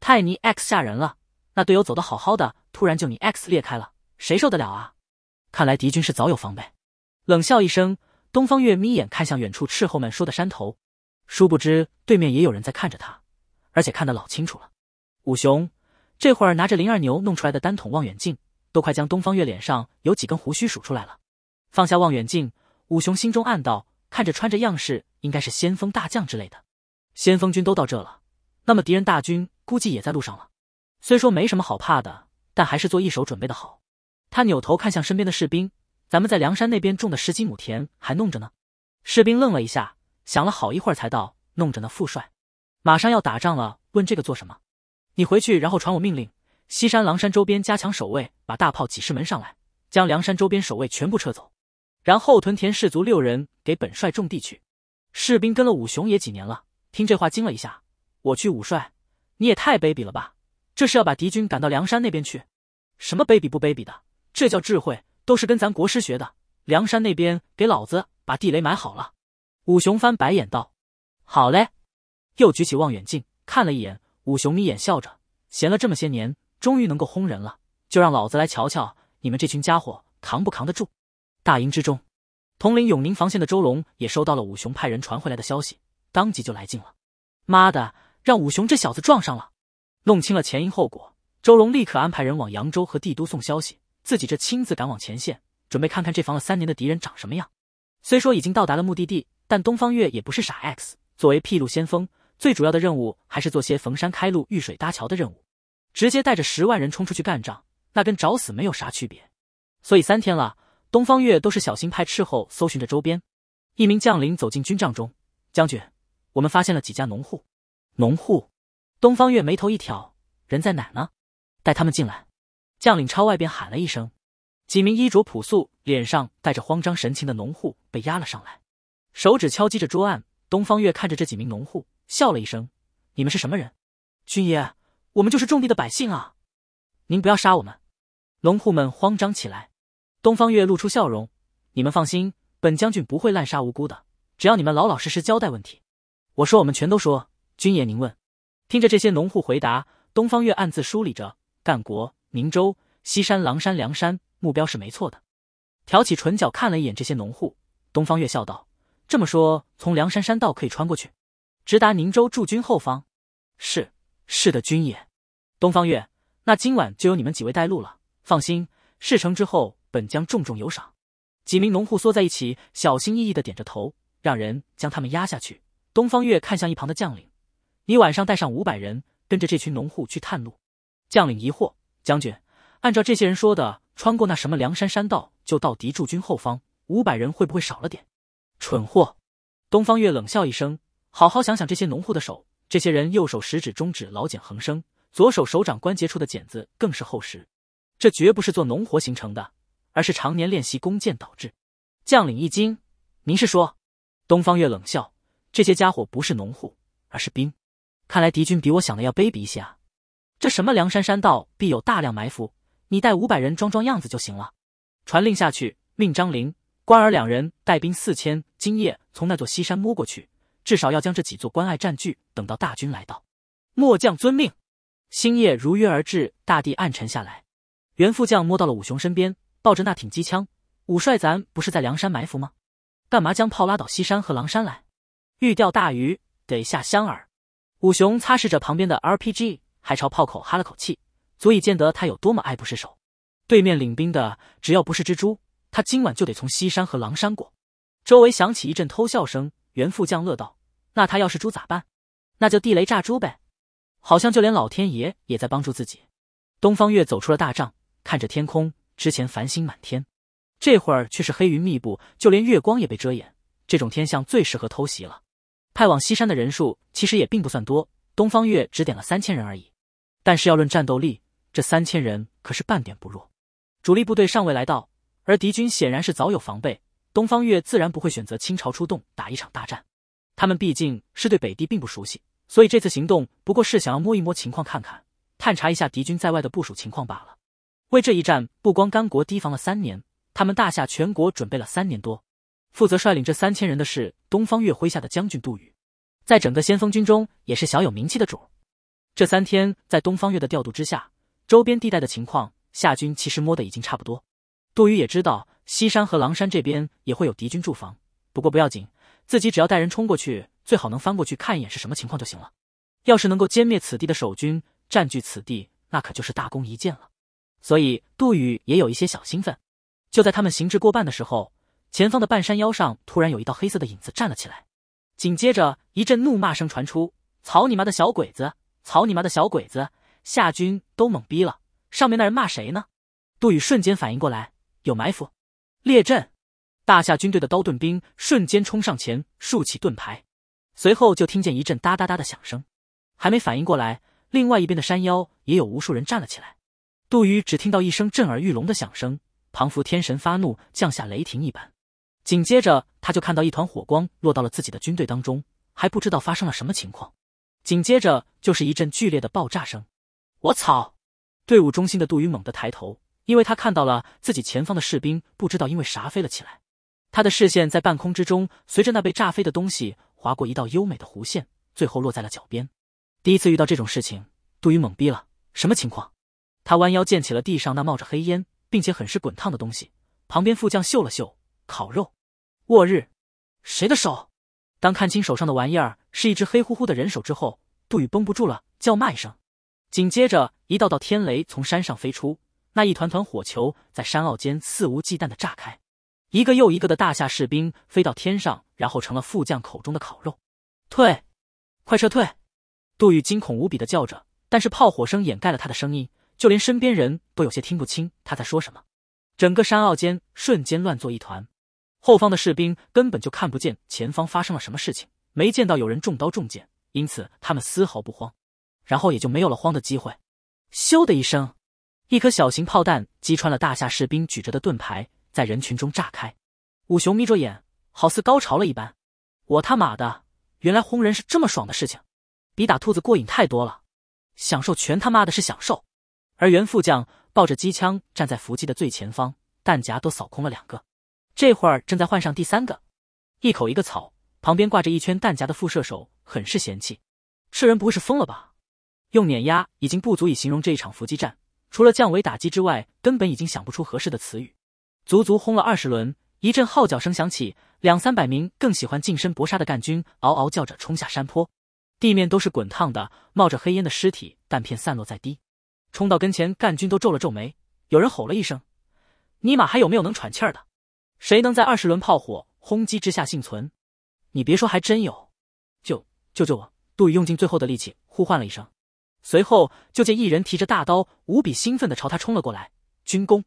泰尼 X 吓人了，那队友走的好好的，突然就你 X 裂开了，谁受得了啊？看来敌军是早有防备，冷笑一声，东方月眯眼看向远处斥候们说的山头，殊不知对面也有人在看着他，而且看得老清楚了。武雄这会儿拿着林二牛弄出来的单筒望远镜，都快将东方月脸上有几根胡须数出来了。放下望远镜，武雄心中暗道，看着穿着样式应该是先锋大将之类的，先锋军都到这了，那么敌人大军估计也在路上了。虽说没什么好怕的，但还是做一手准备的好。他扭头看向身边的士兵：“咱们在梁山那边种的十几亩田还弄着呢。”士兵愣了一下，想了好一会儿才道：“弄着呢，副帅，马上要打仗了，问这个做什么？你回去然后传我命令，西山、狼山周边加强守卫，把大炮几十门上来，将梁山周边守卫全部撤走，然后屯田士卒六人给本帅种地去。”士兵跟了武雄也几年了，听这话惊了一下：“我去，武帅，你也太卑鄙了吧！这是要把敌军赶到梁山那边去？什么卑鄙不卑鄙的？”这叫智慧，都是跟咱国师学的。梁山那边给老子把地雷埋好了。武雄翻白眼道：“好嘞。”又举起望远镜看了一眼。武雄眯眼笑着，闲了这么些年，终于能够轰人了，就让老子来瞧瞧你们这群家伙扛不扛得住。大营之中，统领永宁防线的周龙也收到了武雄派人传回来的消息，当即就来劲了：“妈的，让武雄这小子撞上了！”弄清了前因后果，周龙立刻安排人往扬州和帝都送消息。自己这亲自赶往前线，准备看看这防了三年的敌人长什么样。虽说已经到达了目的地，但东方月也不是傻 X。作为辟路先锋，最主要的任务还是做些逢山开路、遇水搭桥的任务。直接带着十万人冲出去干仗，那跟找死没有啥区别。所以三天了，东方月都是小心派斥候搜寻着周边。一名将领走进军帐中：“将军，我们发现了几家农户。”“农户？”东方月眉头一挑，“人在哪呢？带他们进来。”将领朝外边喊了一声，几名衣着朴素、脸上带着慌张神情的农户被押了上来，手指敲击着桌案。东方月看着这几名农户，笑了一声：“你们是什么人？”“军爷，我们就是种地的百姓啊，您不要杀我们！”农户们慌张起来。东方月露出笑容：“你们放心，本将军不会滥杀无辜的，只要你们老老实实交代问题。”“我说，我们全都说。”“军爷，您问。”听着这些农户回答，东方月暗自梳理着干国。宁州西山、狼山、梁山，目标是没错的。挑起唇角看了一眼这些农户，东方月笑道：“这么说，从梁山山道可以穿过去，直达宁州驻军后方。”“是，是的，军爷。”东方月：“那今晚就由你们几位带路了。放心，事成之后本将重重有赏。”几名农户缩在一起，小心翼翼的点着头，让人将他们压下去。东方月看向一旁的将领：“你晚上带上五百人，跟着这群农户去探路。”将领疑惑。将军，按照这些人说的，穿过那什么梁山山道就到敌驻军后方，五百人会不会少了点？蠢货！东方月冷笑一声：“好好想想这些农户的手，这些人右手食指、中指老茧横生，左手手掌关节处的茧子更是厚实，这绝不是做农活形成的，而是常年练习弓箭导致。”将领一惊：“您是说？”东方月冷笑：“这些家伙不是农户，而是兵。看来敌军比我想的要卑鄙一些啊。”这什么梁山山道必有大量埋伏，你带五百人装装样子就行了。传令下去，命张灵、关尔两人带兵四千，今夜从那座西山摸过去，至少要将这几座关隘占据。等到大军来到，末将遵命。星夜如约而至，大地暗沉下来。袁副将摸到了武雄身边，抱着那挺机枪。武帅，咱不是在梁山埋伏吗？干嘛将炮拉到西山和狼山来？欲钓大鱼，得下香饵。武雄擦拭着旁边的 RPG。还朝炮口哈了口气，足以见得他有多么爱不释手。对面领兵的，只要不是蜘蛛，他今晚就得从西山和狼山过。周围响起一阵偷笑声。袁副将乐道：“那他要是猪咋办？那就地雷炸猪呗！”好像就连老天爷也在帮助自己。东方月走出了大帐，看着天空，之前繁星满天，这会儿却是黑云密布，就连月光也被遮掩。这种天象最适合偷袭了。派往西山的人数其实也并不算多，东方月只点了三千人而已。但是要论战斗力，这三千人可是半点不弱。主力部队尚未来到，而敌军显然是早有防备。东方月自然不会选择倾巢出动打一场大战，他们毕竟是对北地并不熟悉，所以这次行动不过是想要摸一摸情况，看看、探查一下敌军在外的部署情况罢了。为这一战，不光甘国提防了三年，他们大夏全国准备了三年多。负责率领这三千人的，是东方月麾下的将军杜宇，在整个先锋军中也是小有名气的主。这三天，在东方月的调度之下，周边地带的情况，夏军其实摸得已经差不多。杜宇也知道西山和狼山这边也会有敌军驻防，不过不要紧，自己只要带人冲过去，最好能翻过去看一眼是什么情况就行了。要是能够歼灭此地的守军，占据此地，那可就是大功一件了。所以杜宇也有一些小兴奋。就在他们行至过半的时候，前方的半山腰上突然有一道黑色的影子站了起来，紧接着一阵怒骂声传出：“草你妈的小鬼子！”草你妈的小鬼子！夏军都懵逼了，上面那人骂谁呢？杜宇瞬间反应过来，有埋伏，列阵！大夏军队的刀盾兵瞬间冲上前，竖起盾牌，随后就听见一阵哒哒哒的响声。还没反应过来，另外一边的山腰也有无数人站了起来。杜宇只听到一声震耳欲聋的响声，仿佛天神发怒，降下雷霆一般。紧接着，他就看到一团火光落到了自己的军队当中，还不知道发生了什么情况。紧接着就是一阵剧烈的爆炸声，我操！队伍中心的杜宇猛地抬头，因为他看到了自己前方的士兵不知道因为啥飞了起来。他的视线在半空之中，随着那被炸飞的东西划过一道优美的弧线，最后落在了脚边。第一次遇到这种事情，杜宇懵逼了，什么情况？他弯腰捡起了地上那冒着黑烟并且很是滚烫的东西，旁边副将嗅了嗅，烤肉。卧日，谁的手？当看清手上的玩意儿是一只黑乎乎的人手之后，杜宇绷不住了，叫骂一声。紧接着，一道道天雷从山上飞出，那一团团火球在山坳间肆无忌惮的炸开，一个又一个的大夏士兵飞到天上，然后成了副将口中的烤肉。退！快撤退！杜宇惊恐无比的叫着，但是炮火声掩盖了他的声音，就连身边人都有些听不清他在说什么。整个山坳间瞬间乱作一团。后方的士兵根本就看不见前方发生了什么事情，没见到有人中刀中箭，因此他们丝毫不慌，然后也就没有了慌的机会。咻的一声，一颗小型炮弹击穿了大夏士兵举着的盾牌，在人群中炸开。武雄眯着眼，好似高潮了一般。我他妈的，原来轰人是这么爽的事情，比打兔子过瘾太多了，享受全他妈的是享受。而袁副将抱着机枪站在伏击的最前方，弹夹都扫空了两个。这会儿正在换上第三个，一口一个草，旁边挂着一圈弹夹的副射手很是嫌弃，这人不会是疯了吧？用碾压已经不足以形容这一场伏击战，除了降维打击之外，根本已经想不出合适的词语。足足轰了二十轮，一阵号角声响起，两三百名更喜欢近身搏杀的干军嗷嗷叫着冲下山坡，地面都是滚烫的，冒着黑烟的尸体、弹片散落在地。冲到跟前，干军都皱了皱眉，有人吼了一声：“尼玛，还有没有能喘气的？”谁能在二十轮炮火轰击之下幸存？你别说，还真有！救救救我！杜宇用尽最后的力气呼唤了一声，随后就见一人提着大刀，无比兴奋地朝他冲了过来。军功，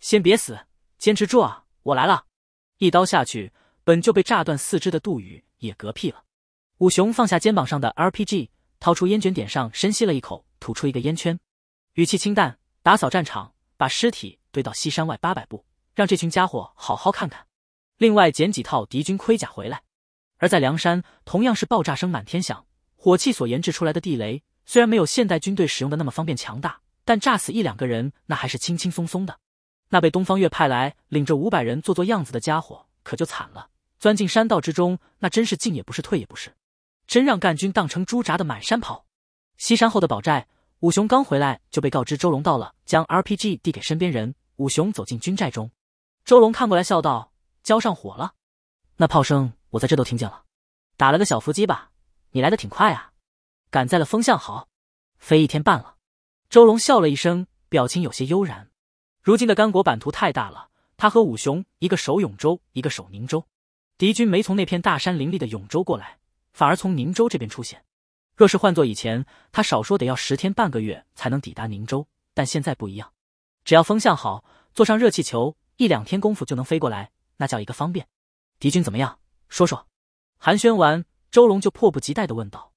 先别死，坚持住啊！我来了一刀下去，本就被炸断四肢的杜宇也嗝屁了。武雄放下肩膀上的 RPG，掏出烟卷点上，深吸了一口，吐出一个烟圈，语气清淡：“打扫战场，把尸体堆到西山外八百步。”让这群家伙好好看看，另外捡几套敌军盔甲回来。而在梁山，同样是爆炸声满天响，火器所研制出来的地雷虽然没有现代军队使用的那么方便强大，但炸死一两个人那还是轻轻松松的。那被东方月派来领着五百人做做样子的家伙可就惨了，钻进山道之中，那真是进也不是，退也不是，真让干军当成猪扎的满山跑。西山后的宝寨，武雄刚回来就被告知周龙到了，将 RPG 递给身边人。武雄走进军寨中。周龙看过来，笑道：“浇上火了，那炮声我在这都听见了，打了个小伏击吧。你来的挺快啊，赶在了风向好，飞一天半了。”周龙笑了一声，表情有些悠然。如今的甘果版图太大了，他和武雄一个守永州，一个守宁州。敌军没从那片大山林立的永州过来，反而从宁州这边出现。若是换做以前，他少说得要十天半个月才能抵达宁州，但现在不一样，只要风向好，坐上热气球。一两天功夫就能飞过来，那叫一个方便。敌军怎么样？说说。寒暄完，周龙就迫不及待的问道。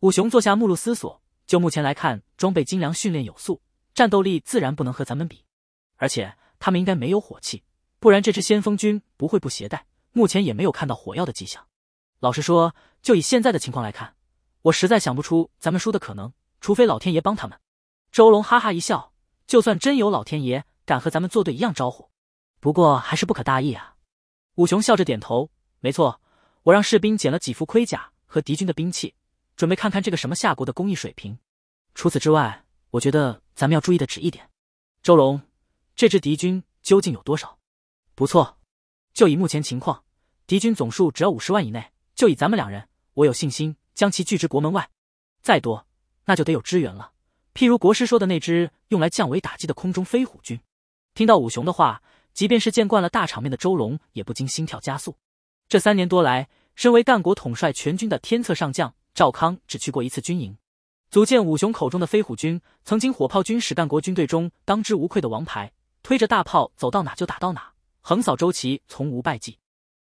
武雄坐下，目露思索。就目前来看，装备精良，训练有素，战斗力自然不能和咱们比。而且他们应该没有火器，不然这支先锋军不会不携带。目前也没有看到火药的迹象。老实说，就以现在的情况来看，我实在想不出咱们输的可能。除非老天爷帮他们。周龙哈哈一笑，就算真有老天爷敢和咱们作对，一样招呼。不过还是不可大意啊！武雄笑着点头，没错，我让士兵捡了几副盔甲和敌军的兵器，准备看看这个什么夏国的工艺水平。除此之外，我觉得咱们要注意的只一点：周龙，这支敌军究竟有多少？不错，就以目前情况，敌军总数只要五十万以内，就以咱们两人，我有信心将其拒之国门外。再多，那就得有支援了，譬如国师说的那支用来降维打击的空中飞虎军。听到武雄的话。即便是见惯了大场面的周龙，也不禁心跳加速。这三年多来，身为干国统帅全军的天策上将赵康，只去过一次军营。组建武雄口中的飞虎军，曾经火炮军使干国军队中当之无愧的王牌，推着大炮走到哪就打到哪，横扫周琦，从无败绩。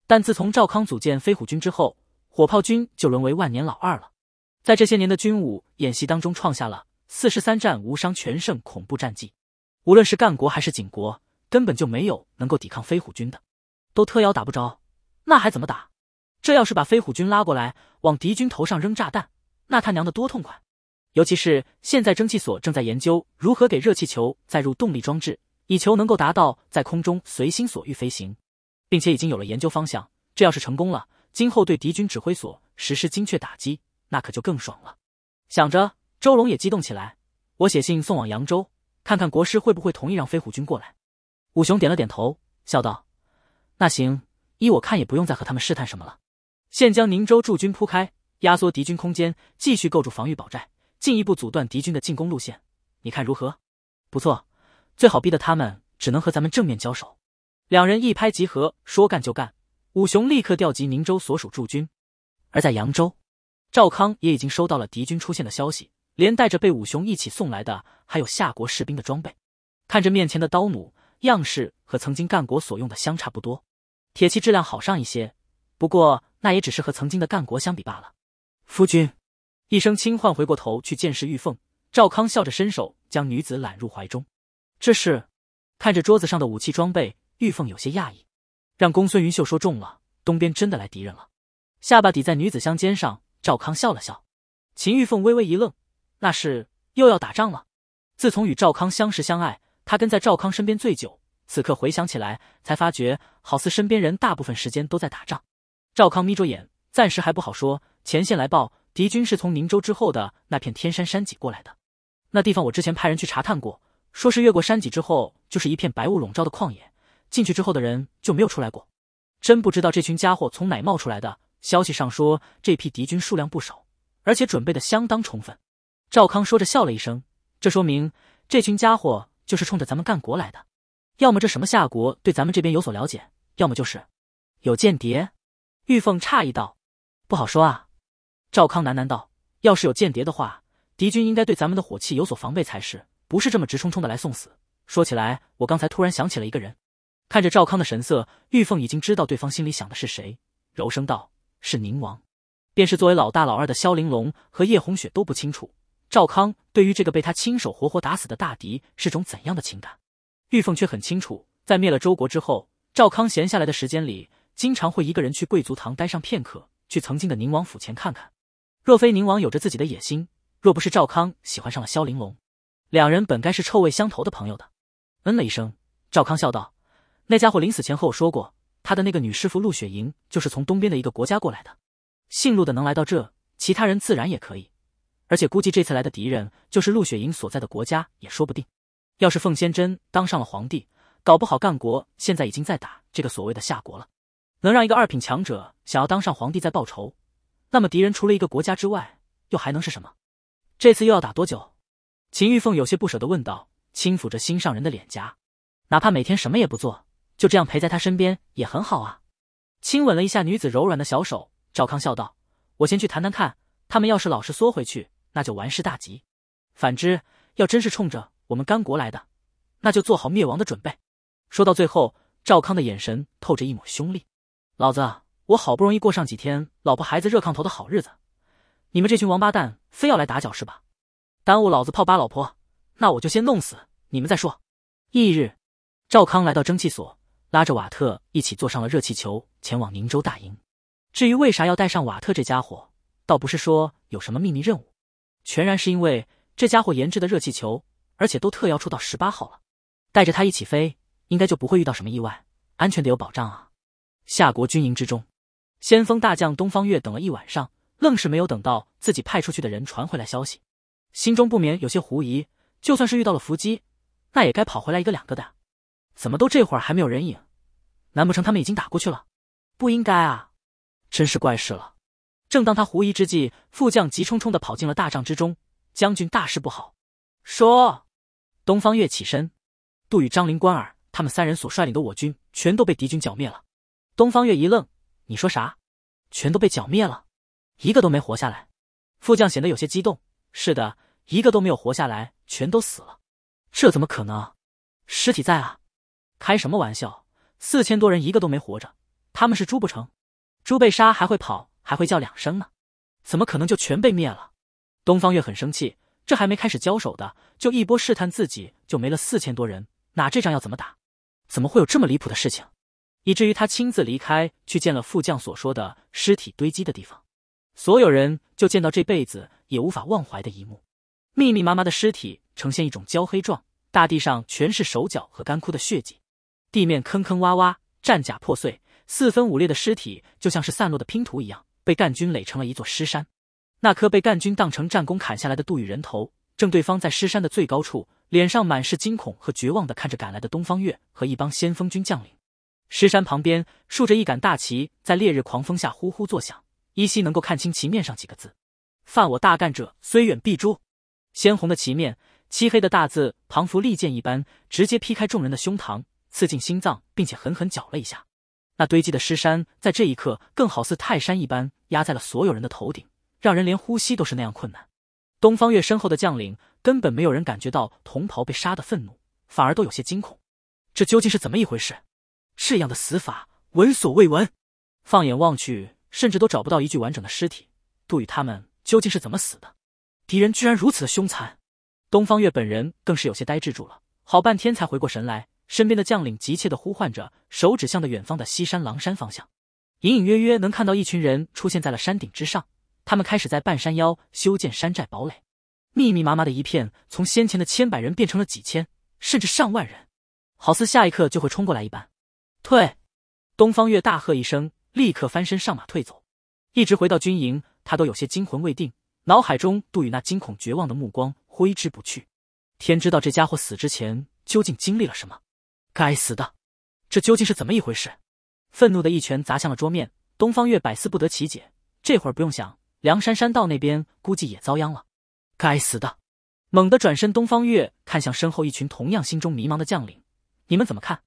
但自从赵康组建飞虎军之后，火炮军就沦为万年老二了。在这些年的军武演习当中，创下了四十三战无伤全胜恐怖战绩。无论是干国还是景国。根本就没有能够抵抗飞虎军的，都特邀打不着，那还怎么打？这要是把飞虎军拉过来，往敌军头上扔炸弹，那他娘的多痛快！尤其是现在，蒸汽所正在研究如何给热气球载入动力装置，以求能够达到在空中随心所欲飞行，并且已经有了研究方向。这要是成功了，今后对敌军指挥所实施精确打击，那可就更爽了。想着，周龙也激动起来。我写信送往扬州，看看国师会不会同意让飞虎军过来。武雄点了点头，笑道：“那行，依我看也不用再和他们试探什么了。现将宁州驻军铺开，压缩敌军空间，继续构筑防御堡寨，进一步阻断敌军的进攻路线。你看如何？”“不错，最好逼得他们只能和咱们正面交手。”两人一拍即合，说干就干。武雄立刻调集宁州所属驻军，而在扬州，赵康也已经收到了敌军出现的消息，连带着被武雄一起送来的还有夏国士兵的装备。看着面前的刀弩。样式和曾经干国所用的相差不多，铁器质量好上一些，不过那也只是和曾经的干国相比罢了。夫君，一声轻唤，回过头去见识玉凤。赵康笑着伸手将女子揽入怀中。这是看着桌子上的武器装备，玉凤有些讶异。让公孙云秀说中了，东边真的来敌人了。下巴抵在女子香肩上，赵康笑了笑。秦玉凤微微一愣，那是又要打仗了。自从与赵康相识相爱。他跟在赵康身边最久，此刻回想起来，才发觉好似身边人大部分时间都在打仗。赵康眯着眼，暂时还不好说。前线来报，敌军是从宁州之后的那片天山山脊过来的。那地方我之前派人去查探过，说是越过山脊之后就是一片白雾笼罩的旷野，进去之后的人就没有出来过。真不知道这群家伙从哪冒出来的。消息上说，这批敌军数量不少，而且准备得相当充分。赵康说着笑了一声，这说明这群家伙。就是冲着咱们干国来的，要么这什么夏国对咱们这边有所了解，要么就是有间谍。玉凤诧异道：“不好说啊。”赵康喃喃道：“要是有间谍的话，敌军应该对咱们的火器有所防备才是，不是这么直冲冲的来送死。”说起来，我刚才突然想起了一个人。看着赵康的神色，玉凤已经知道对方心里想的是谁，柔声道：“是宁王。”便是作为老大老二的萧玲珑和叶红雪都不清楚。赵康对于这个被他亲手活活打死的大敌是种怎样的情感？玉凤却很清楚，在灭了周国之后，赵康闲下来的时间里，经常会一个人去贵族堂待上片刻，去曾经的宁王府前看看。若非宁王有着自己的野心，若不是赵康喜欢上了萧玲珑，两人本该是臭味相投的朋友的。嗯了一声，赵康笑道：“那家伙临死前和我说过，他的那个女师傅陆雪莹就是从东边的一个国家过来的，姓陆的能来到这，其他人自然也可以。”而且估计这次来的敌人就是陆雪莹所在的国家也说不定。要是凤仙真当上了皇帝，搞不好干国现在已经在打这个所谓的夏国了。能让一个二品强者想要当上皇帝再报仇，那么敌人除了一个国家之外，又还能是什么？这次又要打多久？秦玉凤有些不舍的问道，轻抚着心上人的脸颊，哪怕每天什么也不做，就这样陪在他身边也很好啊。亲吻了一下女子柔软的小手，赵康笑道：“我先去谈谈看，他们要是老实缩回去。”那就完事大吉，反之，要真是冲着我们甘国来的，那就做好灭亡的准备。说到最后，赵康的眼神透着一抹凶厉。老子我好不容易过上几天老婆孩子热炕头的好日子，你们这群王八蛋非要来打搅是吧？耽误老子泡吧老婆，那我就先弄死你们再说。翌日，赵康来到蒸汽所，拉着瓦特一起坐上了热气球，前往宁州大营。至于为啥要带上瓦特这家伙，倒不是说有什么秘密任务。全然是因为这家伙研制的热气球，而且都特邀出到十八号了，带着他一起飞，应该就不会遇到什么意外，安全得有保障啊。夏国军营之中，先锋大将东方月等了一晚上，愣是没有等到自己派出去的人传回来消息，心中不免有些狐疑。就算是遇到了伏击，那也该跑回来一个两个的，怎么都这会儿还没有人影？难不成他们已经打过去了？不应该啊，真是怪事了。正当他狐疑之际，副将急冲冲的跑进了大帐之中。将军，大事不好！说。东方月起身。杜宇、张林、关尔他们三人所率领的我军全都被敌军剿灭了。东方月一愣：“你说啥？全都被剿灭了？一个都没活下来？”副将显得有些激动：“是的，一个都没有活下来，全都死了。这怎么可能？尸体在啊！开什么玩笑？四千多人一个都没活着，他们是猪不成？猪被杀还会跑？”还会叫两声呢，怎么可能就全被灭了？东方月很生气，这还没开始交手的，就一波试探自己就没了四千多人，哪这仗要怎么打？怎么会有这么离谱的事情？以至于他亲自离开去见了副将所说的尸体堆积的地方，所有人就见到这辈子也无法忘怀的一幕：密密麻麻的尸体呈现一种焦黑状，大地上全是手脚和干枯的血迹，地面坑坑洼洼，战甲破碎，四分五裂的尸体就像是散落的拼图一样。被干军垒成了一座尸山，那颗被干军当成战功砍下来的杜宇人头，正对方在尸山的最高处，脸上满是惊恐和绝望的看着赶来的东方月和一帮先锋军将领。尸山旁边竖着一杆大旗，在烈日狂风下呼呼作响，依稀能够看清旗面上几个字：“犯我大干者，虽远必诛。”鲜红的旗面，漆黑的大字，仿佛利剑一般，直接劈开众人的胸膛，刺进心脏，并且狠狠搅了一下。那堆积的尸山，在这一刻更好似泰山一般压在了所有人的头顶，让人连呼吸都是那样困难。东方月身后的将领，根本没有人感觉到同袍被杀的愤怒，反而都有些惊恐。这究竟是怎么一回事？这样的死法闻所未闻。放眼望去，甚至都找不到一具完整的尸体。杜宇他们究竟是怎么死的？敌人居然如此的凶残！东方月本人更是有些呆滞住了，好半天才回过神来。身边的将领急切地呼唤着，手指向着远方的西山狼山方向，隐隐约约能看到一群人出现在了山顶之上。他们开始在半山腰修建山寨堡垒，密密麻麻的一片，从先前的千百人变成了几千，甚至上万人，好似下一刻就会冲过来一般。退！东方月大喝一声，立刻翻身上马退走。一直回到军营，他都有些惊魂未定，脑海中杜宇那惊恐绝望的目光挥之不去。天知道这家伙死之前究竟经历了什么。该死的，这究竟是怎么一回事？愤怒的一拳砸向了桌面。东方月百思不得其解。这会儿不用想，梁山山道那边估计也遭殃了。该死的！猛地转身，东方月看向身后一群同样心中迷茫的将领：“你们怎么看？”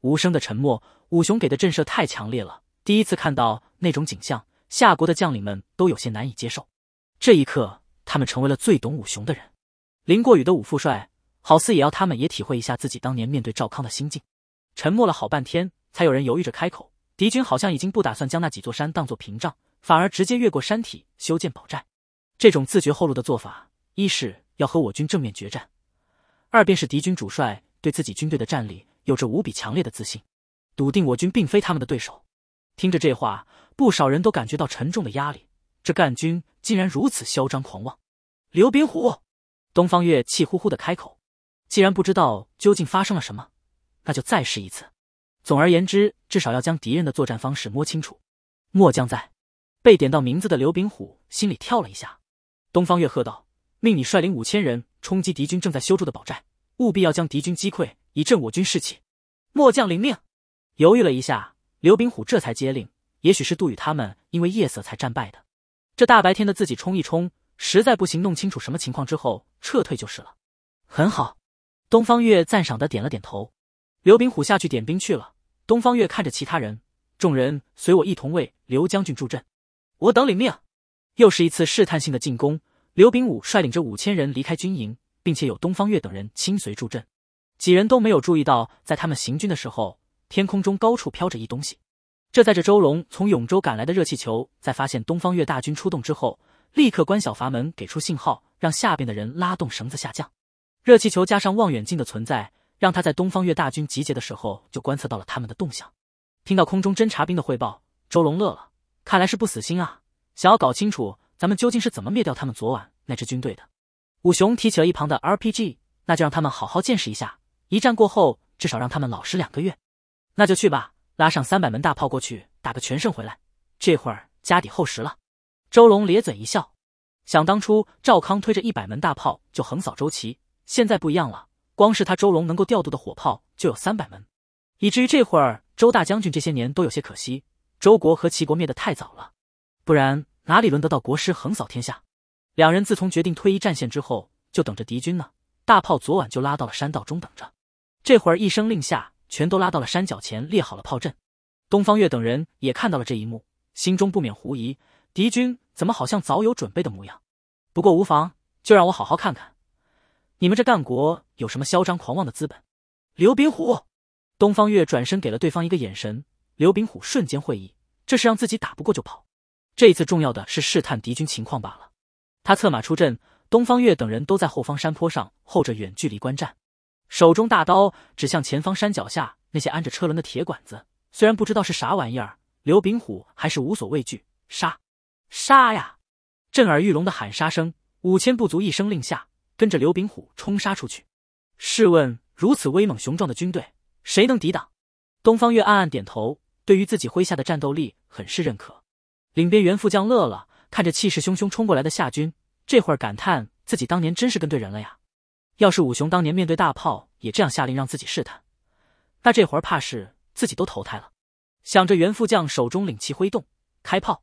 无声的沉默。武雄给的震慑太强烈了，第一次看到那种景象，夏国的将领们都有些难以接受。这一刻，他们成为了最懂武雄的人。淋过雨的武副帅。好似也要他们也体会一下自己当年面对赵康的心境。沉默了好半天，才有人犹豫着开口。敌军好像已经不打算将那几座山当作屏障，反而直接越过山体修建堡寨。这种自绝后路的做法，一是要和我军正面决战，二便是敌军主帅对自己军队的战力有着无比强烈的自信，笃定我军并非他们的对手。听着这话，不少人都感觉到沉重的压力。这赣军竟然如此嚣张狂妄！刘炳虎，东方月气呼呼的开口。既然不知道究竟发生了什么，那就再试一次。总而言之，至少要将敌人的作战方式摸清楚。末将在被点到名字的刘炳虎心里跳了一下。东方月喝道：“命你率领五千人冲击敌军正在修筑的堡寨，务必要将敌军击溃，以振我军士气。”末将领命。犹豫了一下，刘炳虎这才接令。也许是杜宇他们因为夜色才战败的。这大白天的，自己冲一冲，实在不行，弄清楚什么情况之后撤退就是了。很好。东方月赞赏的点了点头，刘炳虎下去点兵去了。东方月看着其他人，众人随我一同为刘将军助阵，我等领命。又是一次试探性的进攻，刘炳武率领着五千人离开军营，并且有东方月等人亲随助阵。几人都没有注意到，在他们行军的时候，天空中高处飘着一东西。这在这周龙从永州赶来的热气球，在发现东方月大军出动之后，立刻关小阀门，给出信号，让下边的人拉动绳子下降。热气球加上望远镜的存在，让他在东方月大军集结的时候就观测到了他们的动向。听到空中侦察兵的汇报，周龙乐了，看来是不死心啊，想要搞清楚咱们究竟是怎么灭掉他们昨晚那支军队的。武雄提起了一旁的 RPG，那就让他们好好见识一下。一战过后，至少让他们老实两个月。那就去吧，拉上三百门大炮过去，打个全胜回来。这会儿家底厚实了，周龙咧嘴一笑，想当初赵康推着一百门大炮就横扫周齐。现在不一样了，光是他周龙能够调度的火炮就有三百门，以至于这会儿周大将军这些年都有些可惜，周国和齐国灭得太早了，不然哪里轮得到国师横扫天下？两人自从决定退役战线之后，就等着敌军呢。大炮昨晚就拉到了山道中等着，这会儿一声令下，全都拉到了山脚前列好了炮阵。东方月等人也看到了这一幕，心中不免狐疑：敌军怎么好像早有准备的模样？不过无妨，就让我好好看看。你们这干国有什么嚣张狂妄的资本？刘炳虎，东方月转身给了对方一个眼神，刘炳虎瞬间会意，这是让自己打不过就跑。这一次重要的是试探敌军情况罢了。他策马出阵，东方月等人都在后方山坡上候着，远距离观战，手中大刀指向前方山脚下那些安着车轮的铁管子，虽然不知道是啥玩意儿，刘炳虎还是无所畏惧，杀！杀呀！震耳欲聋的喊杀声，五千不足一声令下。跟着刘炳虎冲杀出去。试问，如此威猛雄壮的军队，谁能抵挡？东方月暗暗点头，对于自己麾下的战斗力很是认可。领边袁副将乐了，看着气势汹汹冲过来的夏军，这会儿感叹自己当年真是跟对人了呀。要是武雄当年面对大炮也这样下令让自己试探，那这会儿怕是自己都投胎了。想着袁副将手中领旗挥动，开炮！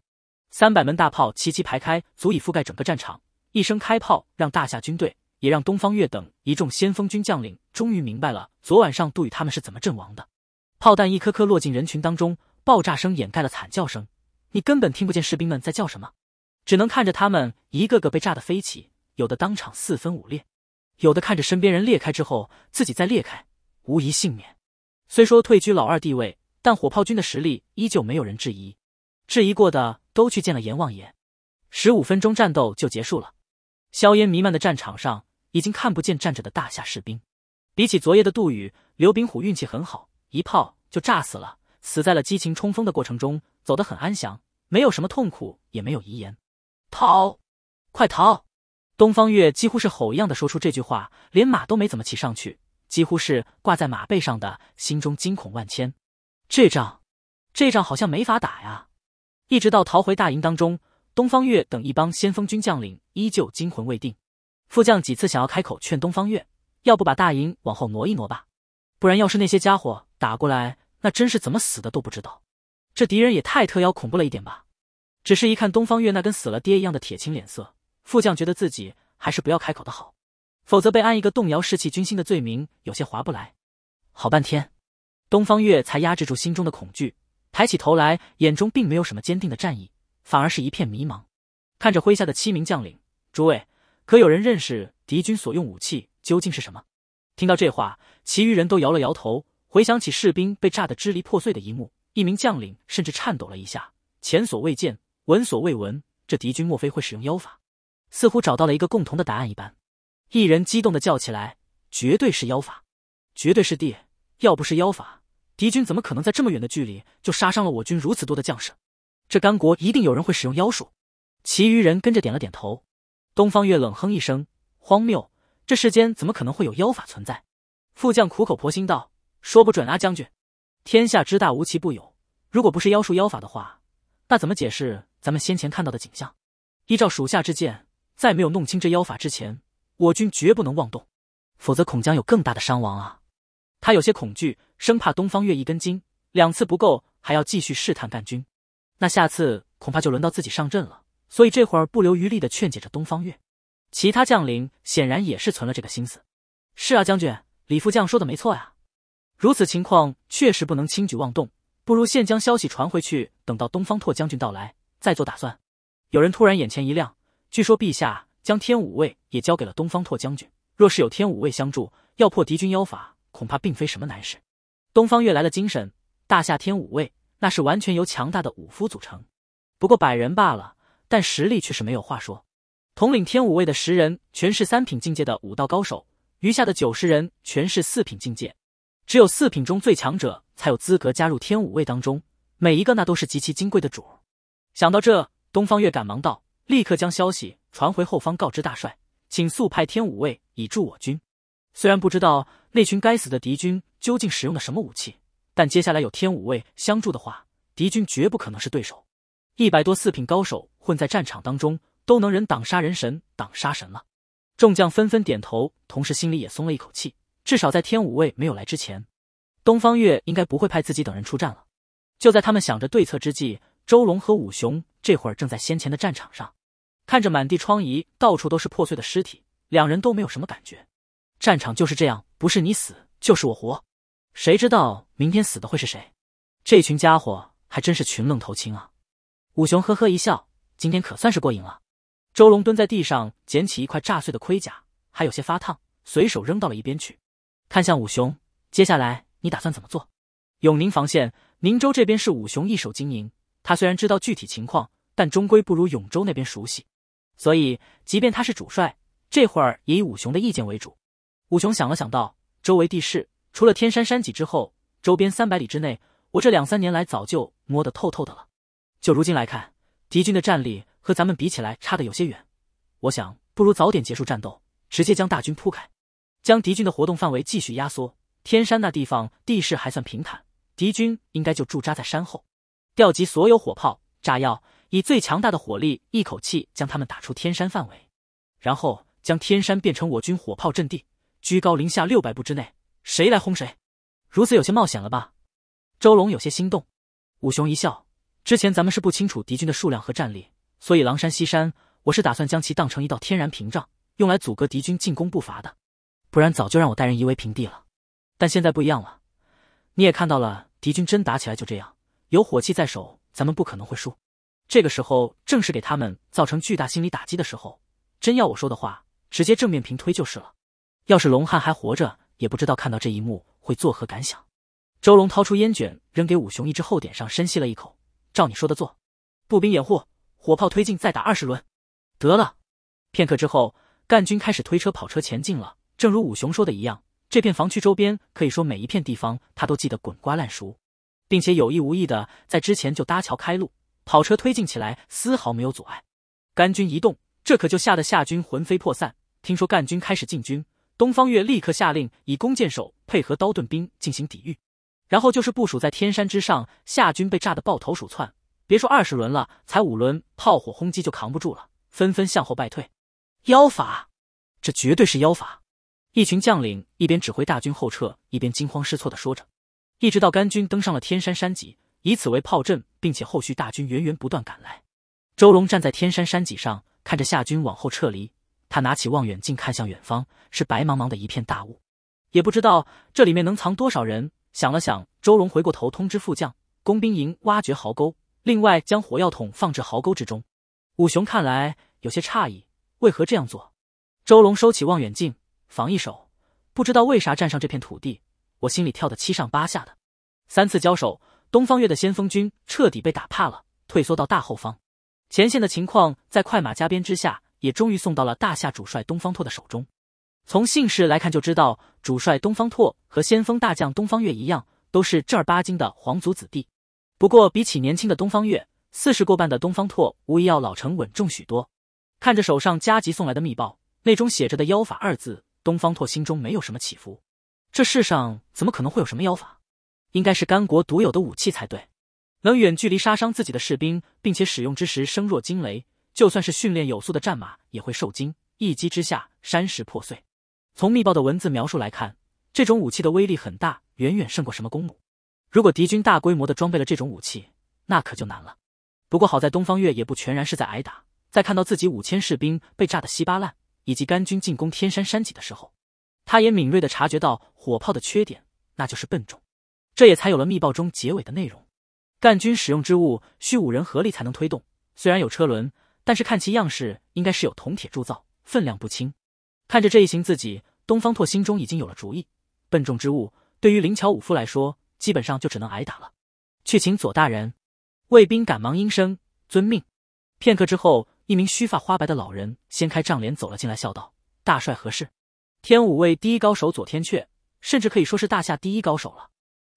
三百门大炮齐齐排开，足以覆盖整个战场。一声开炮，让大夏军队。也让东方月等一众先锋军将领终于明白了昨晚上杜宇他们是怎么阵亡的。炮弹一颗颗落进人群当中，爆炸声掩盖了惨叫声，你根本听不见士兵们在叫什么，只能看着他们一个个被炸得飞起，有的当场四分五裂，有的看着身边人裂开之后自己再裂开，无一幸免。虽说退居老二地位，但火炮军的实力依旧没有人质疑，质疑过的都去见了阎王爷。十五分钟战斗就结束了，硝烟弥漫的战场上。已经看不见站着的大夏士兵。比起昨夜的杜宇，刘炳虎运气很好，一炮就炸死了，死在了激情冲锋的过程中，走得很安详，没有什么痛苦，也没有遗言。逃！快逃！东方月几乎是吼一样的说出这句话，连马都没怎么骑上去，几乎是挂在马背上的，心中惊恐万千。这仗，这仗好像没法打呀！一直到逃回大营当中，东方月等一帮先锋军将领依旧惊魂未定。副将几次想要开口劝东方月，要不把大营往后挪一挪吧，不然要是那些家伙打过来，那真是怎么死的都不知道。这敌人也太特妖恐怖了一点吧。只是一看东方月那跟死了爹一样的铁青脸色，副将觉得自己还是不要开口的好，否则被安一个动摇士气军心的罪名，有些划不来。好半天，东方月才压制住心中的恐惧，抬起头来，眼中并没有什么坚定的战意，反而是一片迷茫，看着麾下的七名将领，诸位。可有人认识敌军所用武器究竟是什么？听到这话，其余人都摇了摇头，回想起士兵被炸得支离破碎的一幕，一名将领甚至颤抖了一下。前所未见，闻所未闻，这敌军莫非会使用妖法？似乎找到了一个共同的答案一般，一人激动地叫起来：“绝对是妖法，绝对是地！要不是妖法，敌军怎么可能在这么远的距离就杀伤了我军如此多的将士？这干国一定有人会使用妖术。”其余人跟着点了点头。东方月冷哼一声：“荒谬，这世间怎么可能会有妖法存在？”副将苦口婆心道：“说不准啊，将军，天下之大，无奇不有。如果不是妖术妖法的话，那怎么解释咱们先前看到的景象？依照属下之见，在没有弄清这妖法之前，我军绝不能妄动，否则恐将有更大的伤亡啊！”他有些恐惧，生怕东方月一根筋，两次不够，还要继续试探干军，那下次恐怕就轮到自己上阵了。所以这会儿不留余力的劝解着东方月，其他将领显然也是存了这个心思。是啊，将军李副将说的没错呀，如此情况确实不能轻举妄动，不如先将消息传回去，等到东方拓将军到来再做打算。有人突然眼前一亮，据说陛下将天武卫也交给了东方拓将军，若是有天武卫相助，要破敌军妖法恐怕并非什么难事。东方月来了精神，大夏天武卫那是完全由强大的武夫组成，不过百人罢了。但实力却是没有话说，统领天武卫的十人全是三品境界的武道高手，余下的九十人全是四品境界，只有四品中最强者才有资格加入天武卫当中，每一个那都是极其金贵的主。想到这，东方月赶忙道：“立刻将消息传回后方，告知大帅，请速派天武卫以助我军。虽然不知道那群该死的敌军究竟使用的什么武器，但接下来有天武卫相助的话，敌军绝不可能是对手。”一百多四品高手混在战场当中，都能人挡杀人神，挡杀神了。众将纷纷点头，同时心里也松了一口气。至少在天武卫没有来之前，东方月应该不会派自己等人出战了。就在他们想着对策之际，周龙和武雄这会儿正在先前的战场上，看着满地疮痍，到处都是破碎的尸体，两人都没有什么感觉。战场就是这样，不是你死就是我活，谁知道明天死的会是谁？这群家伙还真是群愣头青啊！武雄呵呵一笑，今天可算是过瘾了。周龙蹲在地上捡起一块炸碎的盔甲，还有些发烫，随手扔到了一边去。看向武雄，接下来你打算怎么做？永宁防线，宁州这边是武雄一手经营。他虽然知道具体情况，但终归不如永州那边熟悉，所以即便他是主帅，这会儿也以武雄的意见为主。武雄想了想，道：“周围地势，除了天山山脊之后，周边三百里之内，我这两三年来早就摸得透透的了。”就如今来看，敌军的战力和咱们比起来差的有些远，我想不如早点结束战斗，直接将大军铺开，将敌军的活动范围继续压缩。天山那地方地势还算平坦，敌军应该就驻扎在山后。调集所有火炮、炸药，以最强大的火力，一口气将他们打出天山范围，然后将天山变成我军火炮阵地，居高临下六百步之内，谁来轰谁？如此有些冒险了吧？周龙有些心动，武雄一笑。之前咱们是不清楚敌军的数量和战力，所以狼山西山，我是打算将其当成一道天然屏障，用来阻隔敌军进攻步伐的。不然早就让我带人夷为平地了。但现在不一样了，你也看到了，敌军真打起来就这样，有火器在手，咱们不可能会输。这个时候正是给他们造成巨大心理打击的时候。真要我说的话，直接正面平推就是了。要是龙汉还活着，也不知道看到这一幕会作何感想。周龙掏出烟卷，扔给武雄一只后点上，深吸了一口。照你说的做，步兵掩护，火炮推进，再打二十轮。得了，片刻之后，干军开始推车跑车前进了。正如武雄说的一样，这片防区周边可以说每一片地方他都记得滚瓜烂熟，并且有意无意的在之前就搭桥开路，跑车推进起来丝毫没有阻碍。干军一动，这可就吓得夏军魂飞魄散。听说干军开始进军，东方月立刻下令以弓箭手配合刀盾兵进行抵御。然后就是部署在天山之上，夏军被炸得抱头鼠窜。别说二十轮了，才五轮炮火轰击就扛不住了，纷纷向后败退。妖法，这绝对是妖法！一群将领一边指挥大军后撤，一边惊慌失措的说着。一直到甘军登上了天山山脊，以此为炮阵，并且后续大军源源不断赶来。周龙站在天山山脊上，看着夏军往后撤离，他拿起望远镜看向远方，是白茫茫的一片大雾，也不知道这里面能藏多少人。想了想，周龙回过头通知副将，工兵营挖掘壕沟，另外将火药桶放置壕沟之中。武雄看来有些诧异，为何这样做？周龙收起望远镜，防一手，不知道为啥站上这片土地，我心里跳得七上八下的。三次交手，东方月的先锋军彻底被打怕了，退缩到大后方。前线的情况在快马加鞭之下，也终于送到了大夏主帅东方拓的手中。从姓氏来看就知道，主帅东方拓和先锋大将东方月一样，都是正儿八经的皇族子弟。不过，比起年轻的东方月，四十过半的东方拓无疑要老成稳重许多。看着手上加急送来的密报，那中写着的“妖法”二字，东方拓心中没有什么起伏。这世上怎么可能会有什么妖法？应该是甘国独有的武器才对。能远距离杀伤自己的士兵，并且使用之时声若惊雷，就算是训练有素的战马也会受惊，一击之下山石破碎。从密报的文字描述来看，这种武器的威力很大，远远胜过什么弓弩。如果敌军大规模的装备了这种武器，那可就难了。不过好在东方月也不全然是在挨打，在看到自己五千士兵被炸得稀巴烂，以及甘军进攻天山山脊的时候，他也敏锐的察觉到火炮的缺点，那就是笨重。这也才有了密报中结尾的内容：干军使用之物需五人合力才能推动，虽然有车轮，但是看其样式应该是有铜铁铸造，分量不轻。看着这一行自己，东方拓心中已经有了主意。笨重之物对于灵巧武夫来说，基本上就只能挨打了。去请左大人！卫兵赶忙应声：“遵命。”片刻之后，一名须发花白的老人掀开帐帘走了进来，笑道：“大帅何事？”天武卫第一高手左天阙，甚至可以说是大夏第一高手了。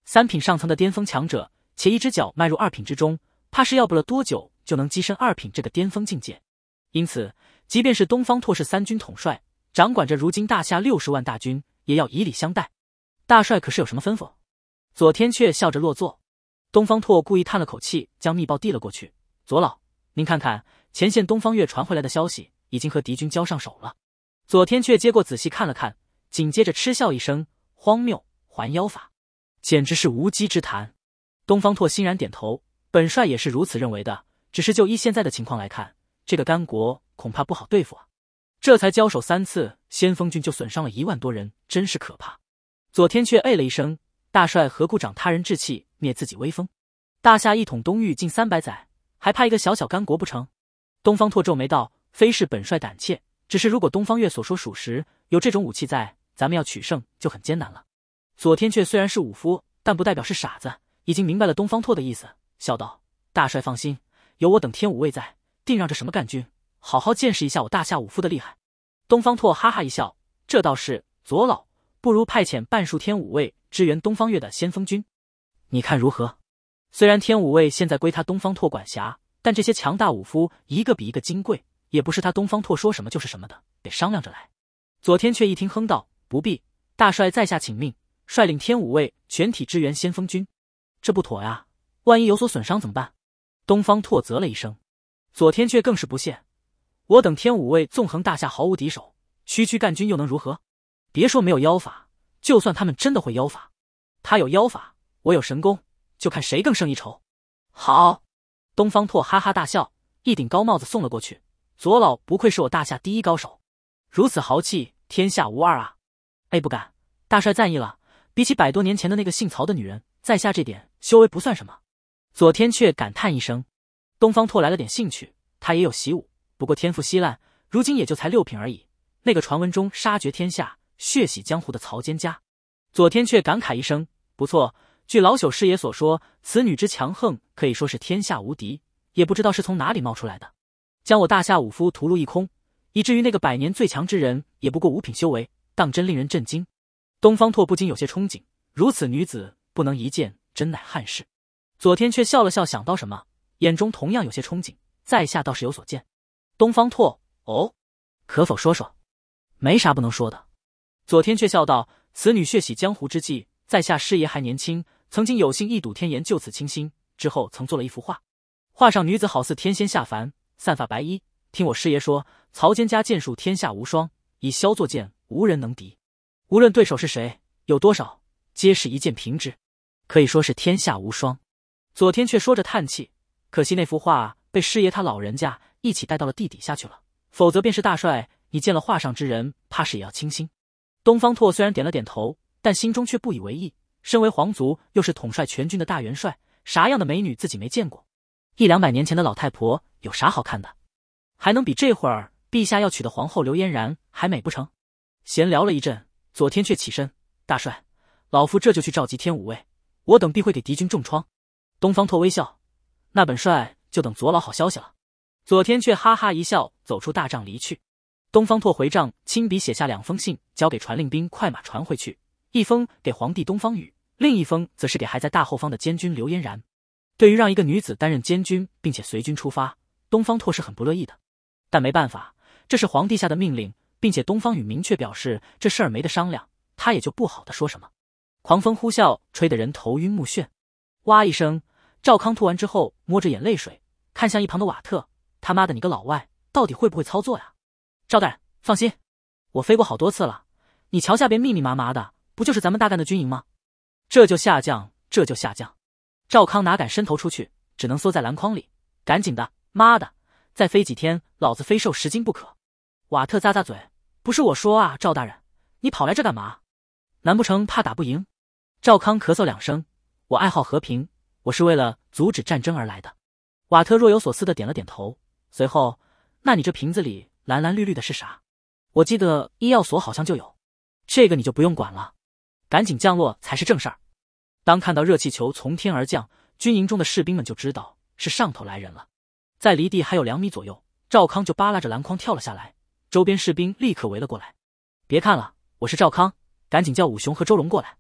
三品上层的巅峰强者，且一只脚迈入二品之中，怕是要不了多久就能跻身二品这个巅峰境界。因此，即便是东方拓是三军统帅。掌管着如今大夏六十万大军，也要以礼相待。大帅可是有什么吩咐？左天阙笑着落座。东方拓故意叹了口气，将密报递了过去。左老，您看看前线东方月传回来的消息，已经和敌军交上手了。左天阙接过，仔细看了看，紧接着嗤笑一声：“荒谬，还妖法，简直是无稽之谈。”东方拓欣然点头，本帅也是如此认为的。只是就依现在的情况来看，这个甘国恐怕不好对付啊。这才交手三次，先锋军就损伤了一万多人，真是可怕。左天阙哎了一声：“大帅何故长他人志气，灭自己威风？大夏一统东域近三百载，还怕一个小小干国不成？”东方拓皱眉道：“非是本帅胆怯，只是如果东方月所说属实，有这种武器在，咱们要取胜就很艰难了。”左天阙虽然是武夫，但不代表是傻子，已经明白了东方拓的意思，笑道：“大帅放心，有我等天武卫在，定让这什么干军。”好好见识一下我大夏武夫的厉害！东方拓哈哈一笑，这倒是左老，不如派遣半数天武卫支援东方月的先锋军，你看如何？虽然天武卫现在归他东方拓管辖，但这些强大武夫一个比一个金贵，也不是他东方拓说什么就是什么的，得商量着来。左天却一听，哼道：“不必，大帅在下请命，率领天武卫全体支援先锋军，这不妥呀，万一有所损伤怎么办？”东方拓啧了一声，左天却更是不屑。我等天武卫纵横大夏，毫无敌手。区区干军又能如何？别说没有妖法，就算他们真的会妖法，他有妖法，我有神功，就看谁更胜一筹。好，东方拓哈哈大笑，一顶高帽子送了过去。左老不愧是我大夏第一高手，如此豪气，天下无二啊！哎，不敢，大帅在意了。比起百多年前的那个姓曹的女人，在下这点修为不算什么。左天却感叹一声，东方拓来了点兴趣，他也有习武。不过天赋稀烂，如今也就才六品而已。那个传闻中杀绝天下、血洗江湖的曹蒹葭，左天却感慨一声：“不错，据老朽师爷所说，此女之强横可以说是天下无敌，也不知道是从哪里冒出来的，将我大夏武夫屠戮一空，以至于那个百年最强之人也不过五品修为，当真令人震惊。”东方拓不禁有些憧憬，如此女子不能一见，真乃憾事。左天却笑了笑，想到什么，眼中同样有些憧憬。在下倒是有所见。东方拓，哦，可否说说？没啥不能说的。左天却笑道：“此女血洗江湖之际，在下师爷还年轻，曾经有幸一睹天颜，就此倾心。之后曾做了一幅画，画上女子好似天仙下凡，散发白衣。听我师爷说，曹坚家剑术天下无双，以削作剑，无人能敌。无论对手是谁，有多少，皆是一剑平之，可以说是天下无双。”左天却说着叹气：“可惜那幅画被师爷他老人家……”一起带到了地底下去了，否则便是大帅，你见了画上之人，怕是也要倾心。东方拓虽然点了点头，但心中却不以为意。身为皇族，又是统帅全军的大元帅，啥样的美女自己没见过？一两百年前的老太婆有啥好看的？还能比这会儿陛下要娶的皇后刘嫣然还美不成？闲聊了一阵，左天却起身：“大帅，老夫这就去召集天武卫，我等必会给敌军重创。”东方拓微笑：“那本帅就等左老好消息了。”左天却哈哈一笑，走出大帐离去。东方拓回帐，亲笔写下两封信，交给传令兵，快马传回去。一封给皇帝东方雨，另一封则是给还在大后方的监军刘嫣然。对于让一个女子担任监军，并且随军出发，东方拓是很不乐意的。但没办法，这是皇帝下的命令，并且东方雨明确表示这事儿没得商量，他也就不好的说什么。狂风呼啸，吹得人头晕目眩。哇一声，赵康吐完之后，摸着眼泪水，看向一旁的瓦特。他妈的，你个老外到底会不会操作呀？赵大人，放心，我飞过好多次了。你瞧下边密密麻麻的，不就是咱们大干的军营吗？这就下降，这就下降。赵康哪敢伸头出去，只能缩在篮筐里。赶紧的，妈的，再飞几天，老子非瘦十斤不可。瓦特咂咂嘴，不是我说啊，赵大人，你跑来这干嘛？难不成怕打不赢？赵康咳嗽两声，我爱好和平，我是为了阻止战争而来的。瓦特若有所思的点了点头。随后，那你这瓶子里蓝蓝绿绿的是啥？我记得医药所好像就有，这个你就不用管了，赶紧降落才是正事儿。当看到热气球从天而降，军营中的士兵们就知道是上头来人了。在离地还有两米左右，赵康就扒拉着篮筐跳了下来，周边士兵立刻围了过来。别看了，我是赵康，赶紧叫武雄和周龙过来。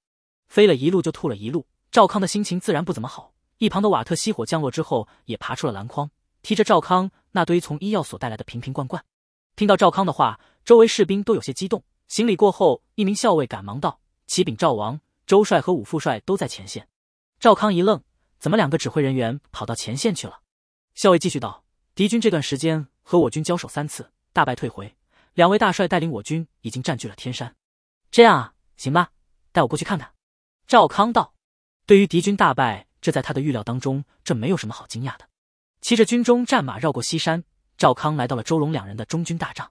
飞了一路就吐了一路，赵康的心情自然不怎么好。一旁的瓦特熄火降落之后，也爬出了篮筐。提着赵康那堆从医药所带来的瓶瓶罐罐，听到赵康的话，周围士兵都有些激动。行礼过后，一名校尉赶忙道：“启禀赵王，周帅和武副帅都在前线。”赵康一愣：“怎么两个指挥人员跑到前线去了？”校尉继续道：“敌军这段时间和我军交手三次，大败退回。两位大帅带领我军已经占据了天山。”“这样啊，行吧，带我过去看看。”赵康道：“对于敌军大败，这在他的预料当中，这没有什么好惊讶的。”骑着军中战马绕过西山，赵康来到了周龙两人的中军大帐，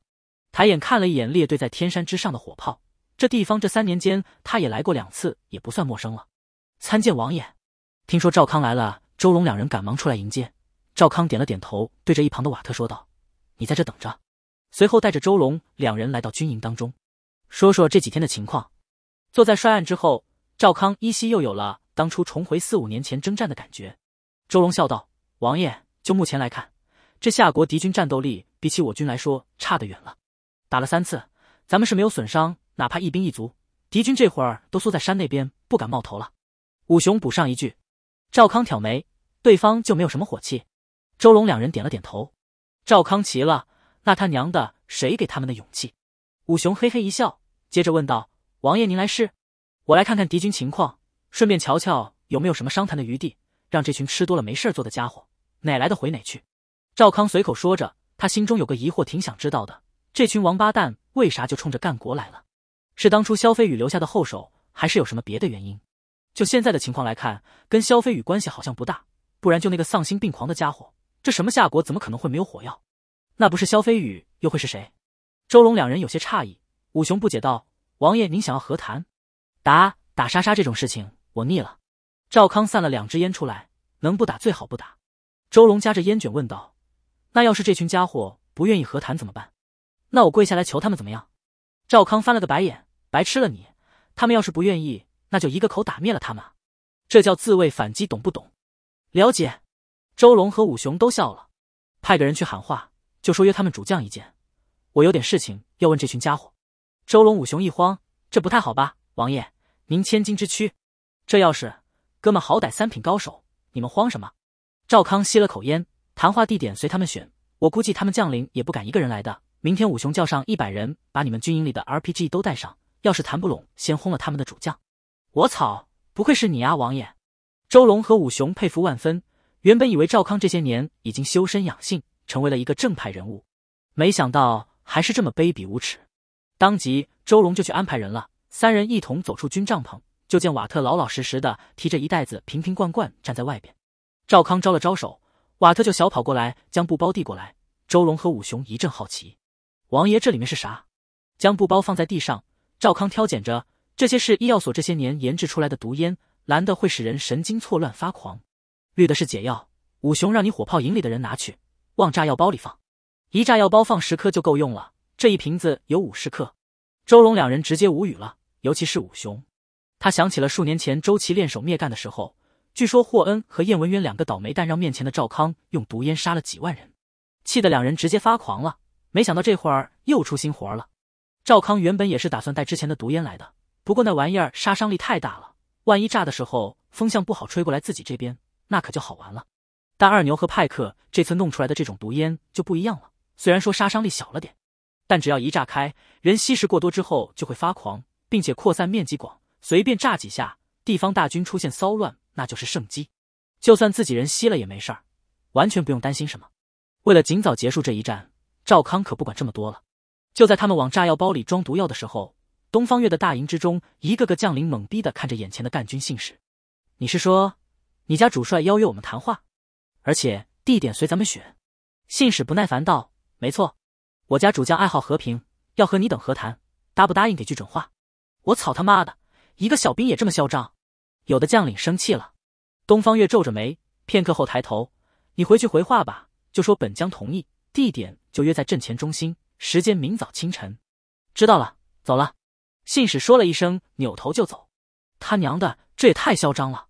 抬眼看了一眼列队在天山之上的火炮。这地方这三年间他也来过两次，也不算陌生了。参见王爷！听说赵康来了，周龙两人赶忙出来迎接。赵康点了点头，对着一旁的瓦特说道：“你在这等着。”随后带着周龙两人来到军营当中，说说这几天的情况。坐在帅案之后，赵康依稀又有了当初重回四五年前征战的感觉。周龙笑道：“王爷。”就目前来看，这夏国敌军战斗力比起我军来说差得远了。打了三次，咱们是没有损伤，哪怕一兵一卒。敌军这会儿都缩在山那边，不敢冒头了。武雄补上一句。赵康挑眉，对方就没有什么火气。周龙两人点了点头。赵康急了，那他娘的谁给他们的勇气？武雄嘿嘿一笑，接着问道：“王爷，您来试，我来看看敌军情况，顺便瞧瞧有没有什么商谈的余地，让这群吃多了没事儿做的家伙。”哪来的回哪去？赵康随口说着，他心中有个疑惑，挺想知道的。这群王八蛋为啥就冲着干国来了？是当初萧飞宇留下的后手，还是有什么别的原因？就现在的情况来看，跟萧飞宇关系好像不大。不然，就那个丧心病狂的家伙，这什么夏国怎么可能会没有火药？那不是萧飞宇又会是谁？周龙两人有些诧异，武雄不解道：“王爷，您想要和谈？”“打打杀杀这种事情我腻了。”赵康散了两支烟出来，能不打最好不打。周龙夹着烟卷问道：“那要是这群家伙不愿意和谈怎么办？那我跪下来求他们怎么样？”赵康翻了个白眼：“白吃了你！他们要是不愿意，那就一个口打灭了他们，这叫自卫反击，懂不懂？”了解。周龙和武雄都笑了。派个人去喊话，就说约他们主将一见。我有点事情要问这群家伙。周龙、武雄一慌：“这不太好吧，王爷，您千金之躯，这要是……哥们好歹三品高手，你们慌什么？”赵康吸了口烟，谈话地点随他们选。我估计他们将领也不敢一个人来的。明天武雄叫上一百人，把你们军营里的 RPG 都带上。要是谈不拢，先轰了他们的主将。我操！不愧是你啊，王爷！周龙和武雄佩服万分。原本以为赵康这些年已经修身养性，成为了一个正派人物，没想到还是这么卑鄙无耻。当即，周龙就去安排人了。三人一同走出军帐篷，就见瓦特老老实实的提着一袋子瓶瓶罐罐站在外边。赵康招了招手，瓦特就小跑过来，将布包递过来。周龙和武雄一阵好奇：“王爷，这里面是啥？”将布包放在地上，赵康挑拣着，这些是医药所这些年研制出来的毒烟，蓝的会使人神经错乱发狂，绿的是解药。武雄，让你火炮营里的人拿去，往炸药包里放，一炸药包放十颗就够用了。这一瓶子有五十克。周龙两人直接无语了，尤其是武雄，他想起了数年前周琦练手灭干的时候。据说霍恩和燕文渊两个倒霉蛋让面前的赵康用毒烟杀了几万人，气得两人直接发狂了。没想到这会儿又出新活了。赵康原本也是打算带之前的毒烟来的，不过那玩意儿杀伤力太大了，万一炸的时候风向不好吹过来自己这边，那可就好玩了。但二牛和派克这次弄出来的这种毒烟就不一样了，虽然说杀伤力小了点，但只要一炸开，人吸食过多之后就会发狂，并且扩散面积广，随便炸几下，地方大军出现骚乱。那就是胜机，就算自己人吸了也没事儿，完全不用担心什么。为了尽早结束这一战，赵康可不管这么多了。就在他们往炸药包里装毒药的时候，东方月的大营之中，一个个将领懵逼的看着眼前的干军信使：“你是说，你家主帅邀约我们谈话，而且地点随咱们选？”信使不耐烦道：“没错，我家主将爱好和平，要和你等和谈，答不答应给句准话。”我操他妈的，一个小兵也这么嚣张！有的将领生气了，东方月皱着眉，片刻后抬头：“你回去回话吧，就说本将同意，地点就约在阵前中心，时间明早清晨。”知道了，走了。信使说了一声，扭头就走。他娘的，这也太嚣张了！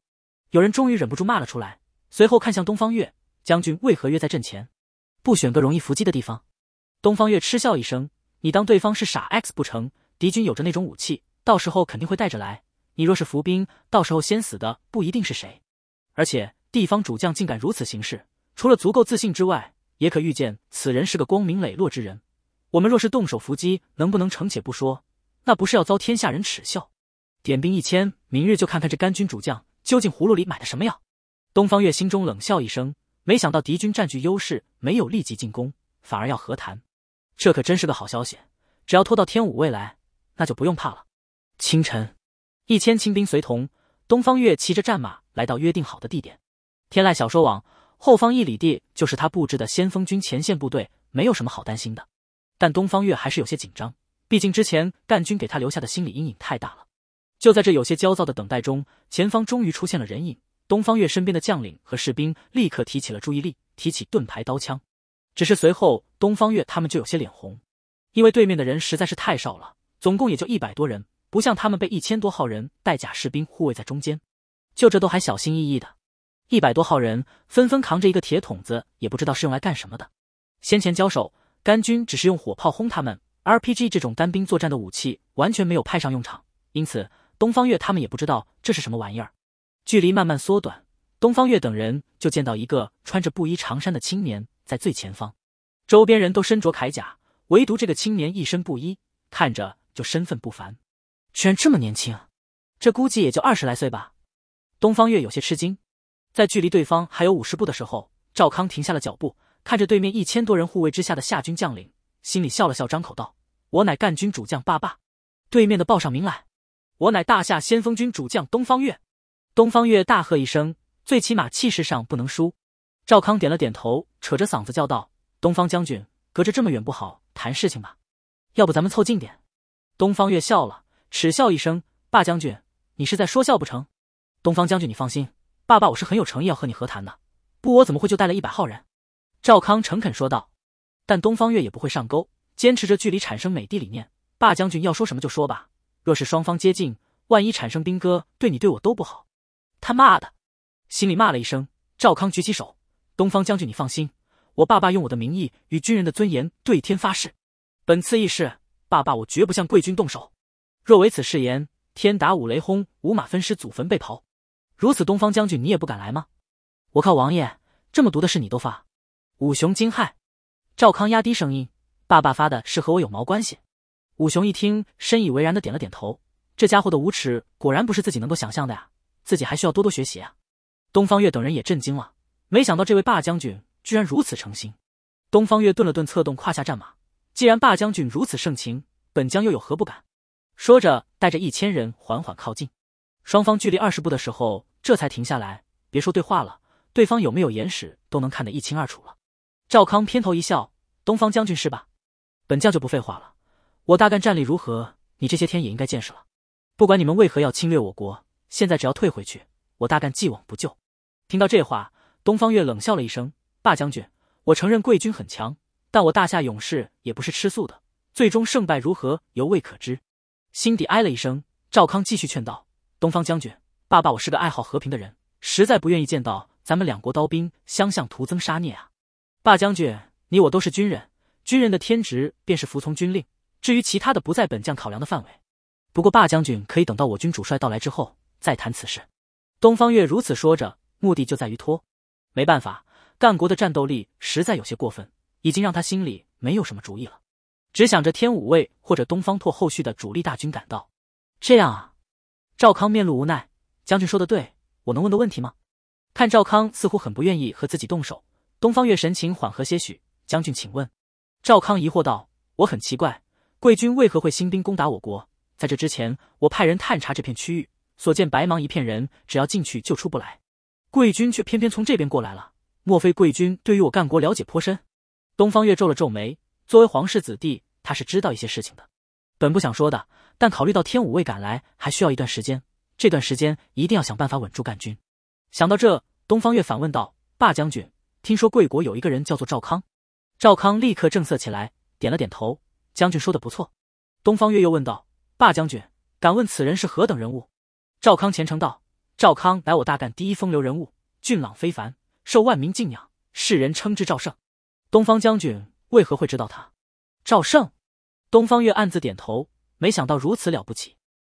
有人终于忍不住骂了出来，随后看向东方月：“将军为何约在阵前，不选个容易伏击的地方？”东方月嗤笑一声：“你当对方是傻 X 不成？敌军有着那种武器，到时候肯定会带着来。”你若是伏兵，到时候先死的不一定是谁。而且地方主将竟敢如此行事，除了足够自信之外，也可预见此人是个光明磊落之人。我们若是动手伏击，能不能成且不说，那不是要遭天下人耻笑？点兵一千，明日就看看这甘军主将究竟葫芦里买的什么药。东方月心中冷笑一声，没想到敌军占据优势，没有立即进攻，反而要和谈，这可真是个好消息。只要拖到天武未来，那就不用怕了。清晨。一千清兵随同，东方月骑着战马来到约定好的地点。天籁小说网后方一里地就是他布置的先锋军前线部队，没有什么好担心的。但东方月还是有些紧张，毕竟之前干军给他留下的心理阴影太大了。就在这有些焦躁的等待中，前方终于出现了人影。东方月身边的将领和士兵立刻提起了注意力，提起盾牌、刀枪。只是随后，东方月他们就有些脸红，因为对面的人实在是太少了，总共也就一百多人。不像他们被一千多号人带甲士兵护卫在中间，就这都还小心翼翼的。一百多号人纷纷扛着一个铁桶子，也不知道是用来干什么的。先前交手，甘军只是用火炮轰他们，RPG 这种单兵作战的武器完全没有派上用场，因此东方月他们也不知道这是什么玩意儿。距离慢慢缩短，东方月等人就见到一个穿着布衣长衫的青年在最前方，周边人都身着铠甲，唯独这个青年一身布衣，看着就身份不凡。居然这么年轻，这估计也就二十来岁吧。东方月有些吃惊，在距离对方还有五十步的时候，赵康停下了脚步，看着对面一千多人护卫之下的夏军将领，心里笑了笑，张口道：“我乃干军主将霸霸。”对面的报上名来，“我乃大夏先锋军主将东方月。”东方月大喝一声，最起码气势上不能输。赵康点了点头，扯着嗓子叫道：“东方将军，隔着这么远不好谈事情吧？要不咱们凑近点？”东方月笑了。耻笑一声，霸将军，你是在说笑不成？东方将军，你放心，爸爸我是很有诚意要和你和谈的。不，我怎么会就带了一百号人？赵康诚恳说道。但东方月也不会上钩，坚持着距离产生美的理念。霸将军要说什么就说吧。若是双方接近，万一产生兵戈，对你对我都不好。他妈的，心里骂了一声。赵康举起手，东方将军，你放心，我爸爸用我的名义与军人的尊严对天发誓，本次议事，爸爸我绝不向贵军动手。若违此誓言，天打五雷轰，五马分尸，祖坟被刨。如此，东方将军，你也不敢来吗？我靠，王爷这么毒的事你都发？武雄惊骇，赵康压低声音：“爸爸发的是和我有毛关系？”武雄一听，深以为然的点了点头。这家伙的无耻果然不是自己能够想象的呀，自己还需要多多学习啊。东方月等人也震惊了，没想到这位霸将军居然如此诚心。东方月顿了顿，策动胯下战马。既然霸将军如此盛情，本将又有何不敢？说着，带着一千人缓缓靠近。双方距离二十步的时候，这才停下来。别说对话了，对方有没有眼屎都能看得一清二楚了。赵康偏头一笑：“东方将军是吧？本将就不废话了。我大干战力如何，你这些天也应该见识了。不管你们为何要侵略我国，现在只要退回去，我大干既往不咎。”听到这话，东方月冷笑了一声：“霸将军，我承认贵军很强，但我大夏勇士也不是吃素的。最终胜败如何，犹未可知。”心底哀了一声，赵康继续劝道：“东方将军，爸爸我是个爱好和平的人，实在不愿意见到咱们两国刀兵相向，徒增杀孽啊！霸将军，你我都是军人，军人的天职便是服从军令，至于其他的不在本将考量的范围。不过霸将军可以等到我军主帅到来之后再谈此事。”东方月如此说着，目的就在于拖。没办法，干国的战斗力实在有些过分，已经让他心里没有什么主意了。只想着天武卫或者东方拓后续的主力大军赶到。这样啊，赵康面露无奈。将军说的对，我能问个问题吗？看赵康似乎很不愿意和自己动手，东方月神情缓和些许。将军，请问。赵康疑惑道：“我很奇怪，贵军为何会兴兵攻打我国？在这之前，我派人探查这片区域，所见白茫一片，人只要进去就出不来。贵军却偏偏从这边过来了，莫非贵军对于我干国了解颇深？”东方月皱了皱眉。作为皇室子弟，他是知道一些事情的。本不想说的，但考虑到天武卫赶来还需要一段时间，这段时间一定要想办法稳住干军。想到这，东方月反问道：“霸将军，听说贵国有一个人叫做赵康？”赵康立刻正色起来，点了点头：“将军说的不错。”东方月又问道：“霸将军，敢问此人是何等人物？”赵康虔诚道：“赵康乃我大干第一风流人物，俊朗非凡，受万民敬仰，世人称之赵胜。”东方将军。为何会知道他？赵胜，东方月暗自点头，没想到如此了不起。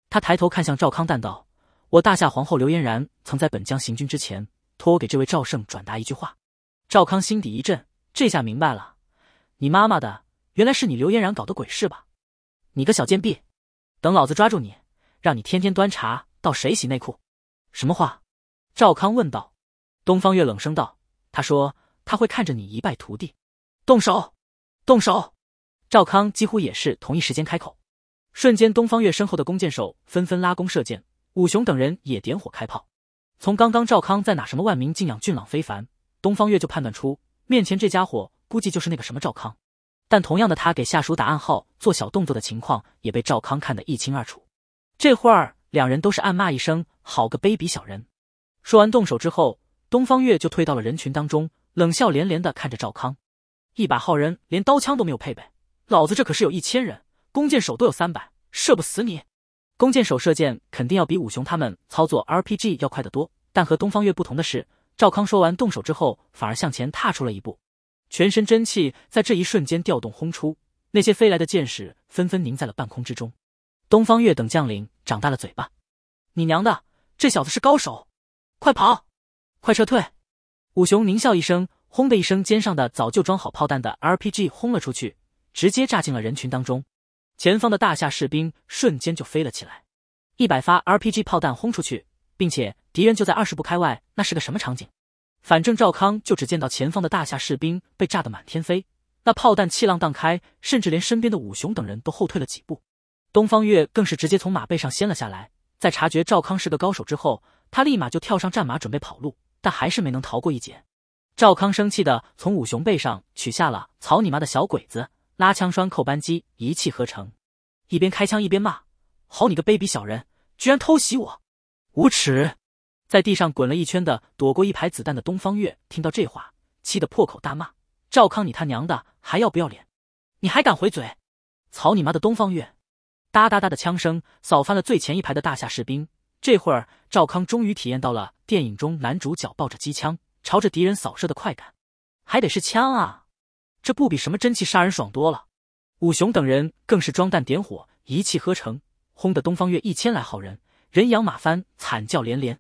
他抬头看向赵康，淡道：“我大夏皇后刘嫣然曾在本将行军之前，托我给这位赵胜转达一句话。”赵康心底一震，这下明白了，你妈妈的，原来是你刘嫣然搞的鬼事吧？你个小贱婢，等老子抓住你，让你天天端茶倒水洗内裤！什么话？赵康问道。东方月冷声道：“他说他会看着你一败涂地，动手。”动手！赵康几乎也是同一时间开口，瞬间，东方月身后的弓箭手纷纷拉弓射箭，武雄等人也点火开炮。从刚刚赵康在哪什么万民敬仰俊朗非凡，东方月就判断出面前这家伙估计就是那个什么赵康。但同样的，他给下属打暗号做小动作的情况也被赵康看得一清二楚。这会儿，两人都是暗骂一声：“好个卑鄙小人！”说完动手之后，东方月就退到了人群当中，冷笑连连的看着赵康。一百号人连刀枪都没有配备，老子这可是有一千人，弓箭手都有三百，射不死你。弓箭手射箭肯定要比武雄他们操作 RPG 要快得多，但和东方月不同的是，赵康说完动手之后，反而向前踏出了一步，全身真气在这一瞬间调动轰出，那些飞来的箭矢纷纷凝在了半空之中。东方月等将领长大了嘴巴：“你娘的，这小子是高手，快跑，快撤退！”武雄狞笑一声。轰的一声，肩上的早就装好炮弹的 RPG 轰了出去，直接炸进了人群当中。前方的大夏士兵瞬间就飞了起来。一百发 RPG 炮弹轰出去，并且敌人就在二十步开外，那是个什么场景？反正赵康就只见到前方的大夏士兵被炸得满天飞，那炮弹气浪荡开，甚至连身边的武雄等人都后退了几步。东方月更是直接从马背上掀了下来。在察觉赵康是个高手之后，他立马就跳上战马准备跑路，但还是没能逃过一劫。赵康生气的从武雄背上取下了“草你妈”的小鬼子，拉枪栓扣扳机，一气呵成，一边开枪一边骂：“好你个卑鄙小人，居然偷袭我，无耻！”在地上滚了一圈的，躲过一排子弹的东方月听到这话，气得破口大骂：“赵康，你他娘的还要不要脸？你还敢回嘴？草你妈的！”东方月，哒哒哒的枪声扫翻了最前一排的大夏士兵。这会儿，赵康终于体验到了电影中男主角抱着机枪。朝着敌人扫射的快感，还得是枪啊！这不比什么真气杀人爽多了？武雄等人更是装弹点火，一气呵成，轰得东方月一千来号人人仰马翻，惨叫连连。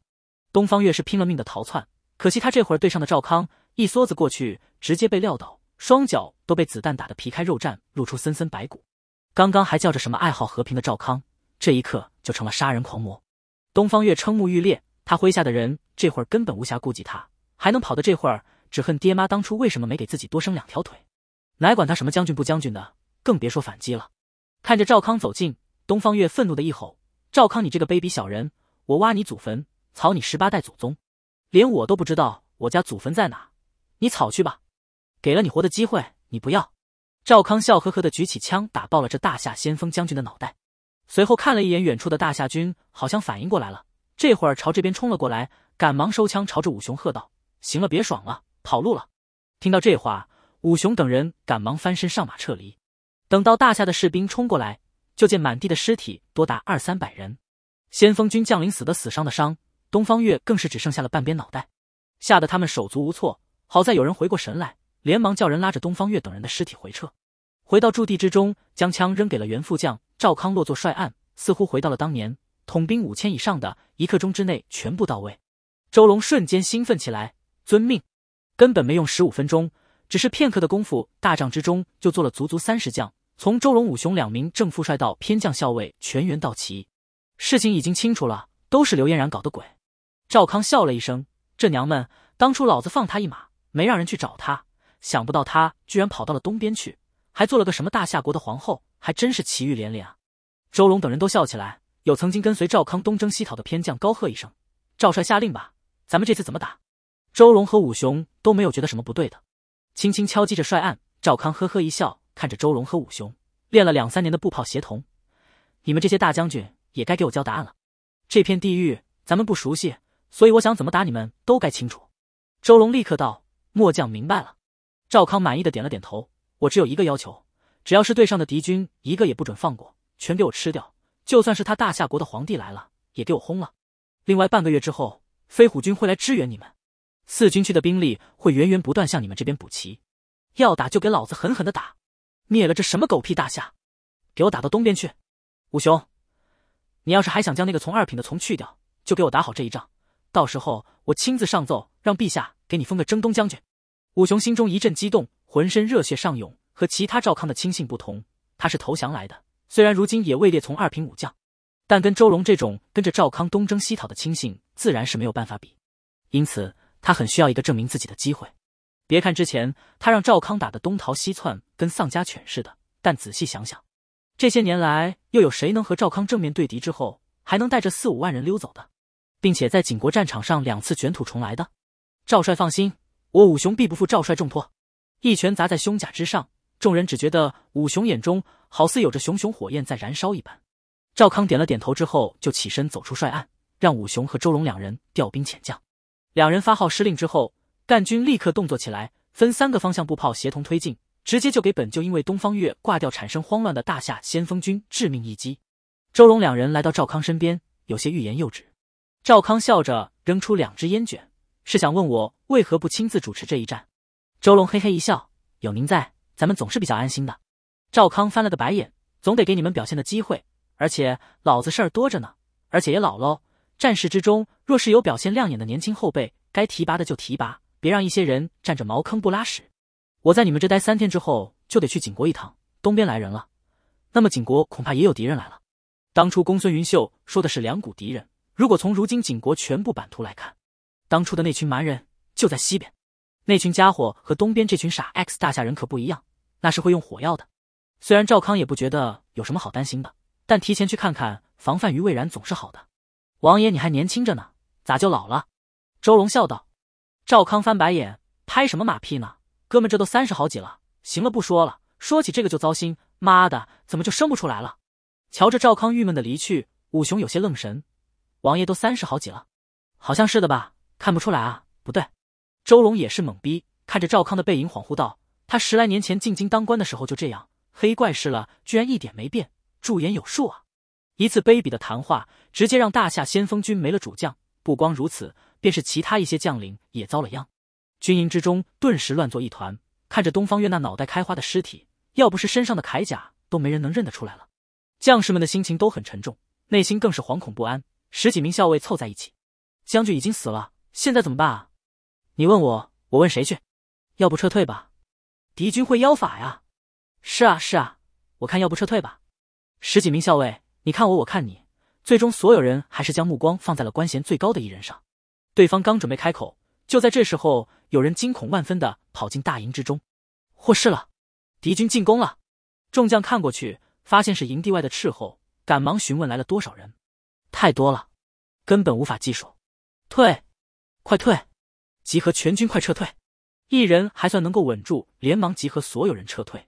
东方月是拼了命的逃窜，可惜他这会儿对上的赵康一梭子过去，直接被撂倒，双脚都被子弹打得皮开肉绽，露出森森白骨。刚刚还叫着什么爱好和平的赵康，这一刻就成了杀人狂魔。东方月瞠目欲裂，他麾下的人这会儿根本无暇顾及他。还能跑的这会儿，只恨爹妈当初为什么没给自己多生两条腿。哪管他什么将军不将军的，更别说反击了。看着赵康走近，东方月愤怒的一吼：“赵康，你这个卑鄙小人，我挖你祖坟，草你十八代祖宗！连我都不知道我家祖坟在哪，你草去吧！给了你活的机会，你不要。”赵康笑呵呵的举起枪，打爆了这大夏先锋将军的脑袋。随后看了一眼远处的大夏军，好像反应过来了，这会儿朝这边冲了过来，赶忙收枪，朝着武雄喝道。行了，别爽了，跑路了。听到这话，武雄等人赶忙翻身上马撤离。等到大夏的士兵冲过来，就见满地的尸体多达二三百人，先锋军将领死的死，伤的伤，东方月更是只剩下了半边脑袋，吓得他们手足无措。好在有人回过神来，连忙叫人拉着东方月等人的尸体回撤。回到驻地之中，将枪扔给了袁副将赵康，落座帅案，似乎回到了当年统兵五千以上的，一刻钟之内全部到位。周龙瞬间兴奋起来。遵命，根本没用十五分钟，只是片刻的功夫，大帐之中就坐了足足三十将，从周龙、武雄两名正副帅到偏将、校尉，全员到齐。事情已经清楚了，都是刘嫣然搞的鬼。赵康笑了一声：“这娘们，当初老子放她一马，没让人去找她，想不到她居然跑到了东边去，还做了个什么大夏国的皇后，还真是奇遇连连啊！”周龙等人都笑起来。有曾经跟随赵康东征西讨的偏将高喝一声：“赵帅下令吧，咱们这次怎么打？”周龙和武雄都没有觉得什么不对的，轻轻敲击着帅案。赵康呵呵一笑，看着周龙和武雄，练了两三年的步炮协同，你们这些大将军也该给我交答案了。这片地域咱们不熟悉，所以我想怎么打你们都该清楚。周龙立刻道：“末将明白了。”赵康满意的点了点头。我只有一个要求，只要是对上的敌军，一个也不准放过，全给我吃掉。就算是他大夏国的皇帝来了，也给我轰了。另外半个月之后，飞虎军会来支援你们。四军区的兵力会源源不断向你们这边补齐，要打就给老子狠狠的打，灭了这什么狗屁大夏，给我打到东边去！武雄，你要是还想将那个从二品的从去掉，就给我打好这一仗，到时候我亲自上奏，让陛下给你封个征东将军。武雄心中一阵激动，浑身热血上涌。和其他赵康的亲信不同，他是投降来的，虽然如今也位列从二品武将，但跟周龙这种跟着赵康东征西讨的亲信自然是没有办法比，因此。他很需要一个证明自己的机会。别看之前他让赵康打的东逃西窜，跟丧家犬似的，但仔细想想，这些年来又有谁能和赵康正面对敌之后，还能带着四五万人溜走的，并且在景国战场上两次卷土重来的？赵帅放心，我五雄必不负赵帅重托。一拳砸在胸甲之上，众人只觉得五雄眼中好似有着熊熊火焰在燃烧一般。赵康点了点头之后，就起身走出帅案，让五雄和周龙两人调兵遣将。两人发号施令之后，干军立刻动作起来，分三个方向步炮协同推进，直接就给本就因为东方月挂掉产生慌乱的大夏先锋军致命一击。周龙两人来到赵康身边，有些欲言又止。赵康笑着扔出两只烟卷，是想问我为何不亲自主持这一战？周龙嘿嘿一笑，有您在，咱们总是比较安心的。赵康翻了个白眼，总得给你们表现的机会，而且老子事儿多着呢，而且也老喽，战事之中，若是有表现亮眼的年轻后辈，该提拔的就提拔，别让一些人占着茅坑不拉屎。我在你们这待三天之后，就得去景国一趟。东边来人了，那么景国恐怕也有敌人来了。当初公孙云秀说的是两股敌人，如果从如今景国全部版图来看，当初的那群蛮人就在西边。那群家伙和东边这群傻 X 大夏人可不一样，那是会用火药的。虽然赵康也不觉得有什么好担心的，但提前去看看，防范于未然总是好的。王爷，你还年轻着呢，咋就老了？周龙笑道。赵康翻白眼，拍什么马屁呢？哥们这都三十好几了。行了，不说了，说起这个就糟心。妈的，怎么就生不出来了？瞧着赵康郁闷的离去，武雄有些愣神。王爷都三十好几了？好像是的吧？看不出来啊。不对，周龙也是懵逼，看着赵康的背影，恍惚道：他十来年前进京当官的时候就这样，黑怪事了，居然一点没变。驻颜有术啊。一次卑鄙的谈话，直接让大夏先锋军没了主将。不光如此，便是其他一些将领也遭了殃。军营之中顿时乱作一团。看着东方月那脑袋开花的尸体，要不是身上的铠甲，都没人能认得出来了。将士们的心情都很沉重，内心更是惶恐不安。十几名校尉凑在一起：“将军已经死了，现在怎么办啊？你问我，我问谁去？要不撤退吧？敌军会妖法呀！”“是啊，是啊，我看要不撤退吧。”十几名校尉。你看我，我看你，最终所有人还是将目光放在了官衔最高的一人上。对方刚准备开口，就在这时候，有人惊恐万分的跑进大营之中，祸释了，敌军进攻了！众将看过去，发现是营地外的斥候，赶忙询问来了多少人，太多了，根本无法计数。退，快退，集合全军，快撤退！一人还算能够稳住，连忙集合所有人撤退。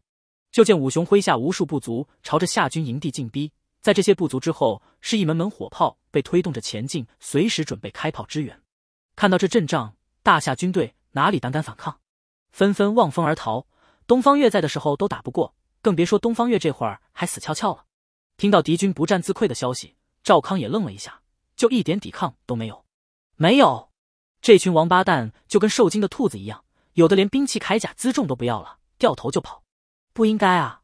就见武雄麾下无数部族朝着夏军营地进逼。在这些不足之后，是一门门火炮被推动着前进，随时准备开炮支援。看到这阵仗，大夏军队哪里胆敢反抗，纷纷望风而逃。东方月在的时候都打不过，更别说东方月这会儿还死翘翘了。听到敌军不战自溃的消息，赵康也愣了一下，就一点抵抗都没有。没有，这群王八蛋就跟受惊的兔子一样，有的连兵器、铠甲、辎重都不要了，掉头就跑。不应该啊！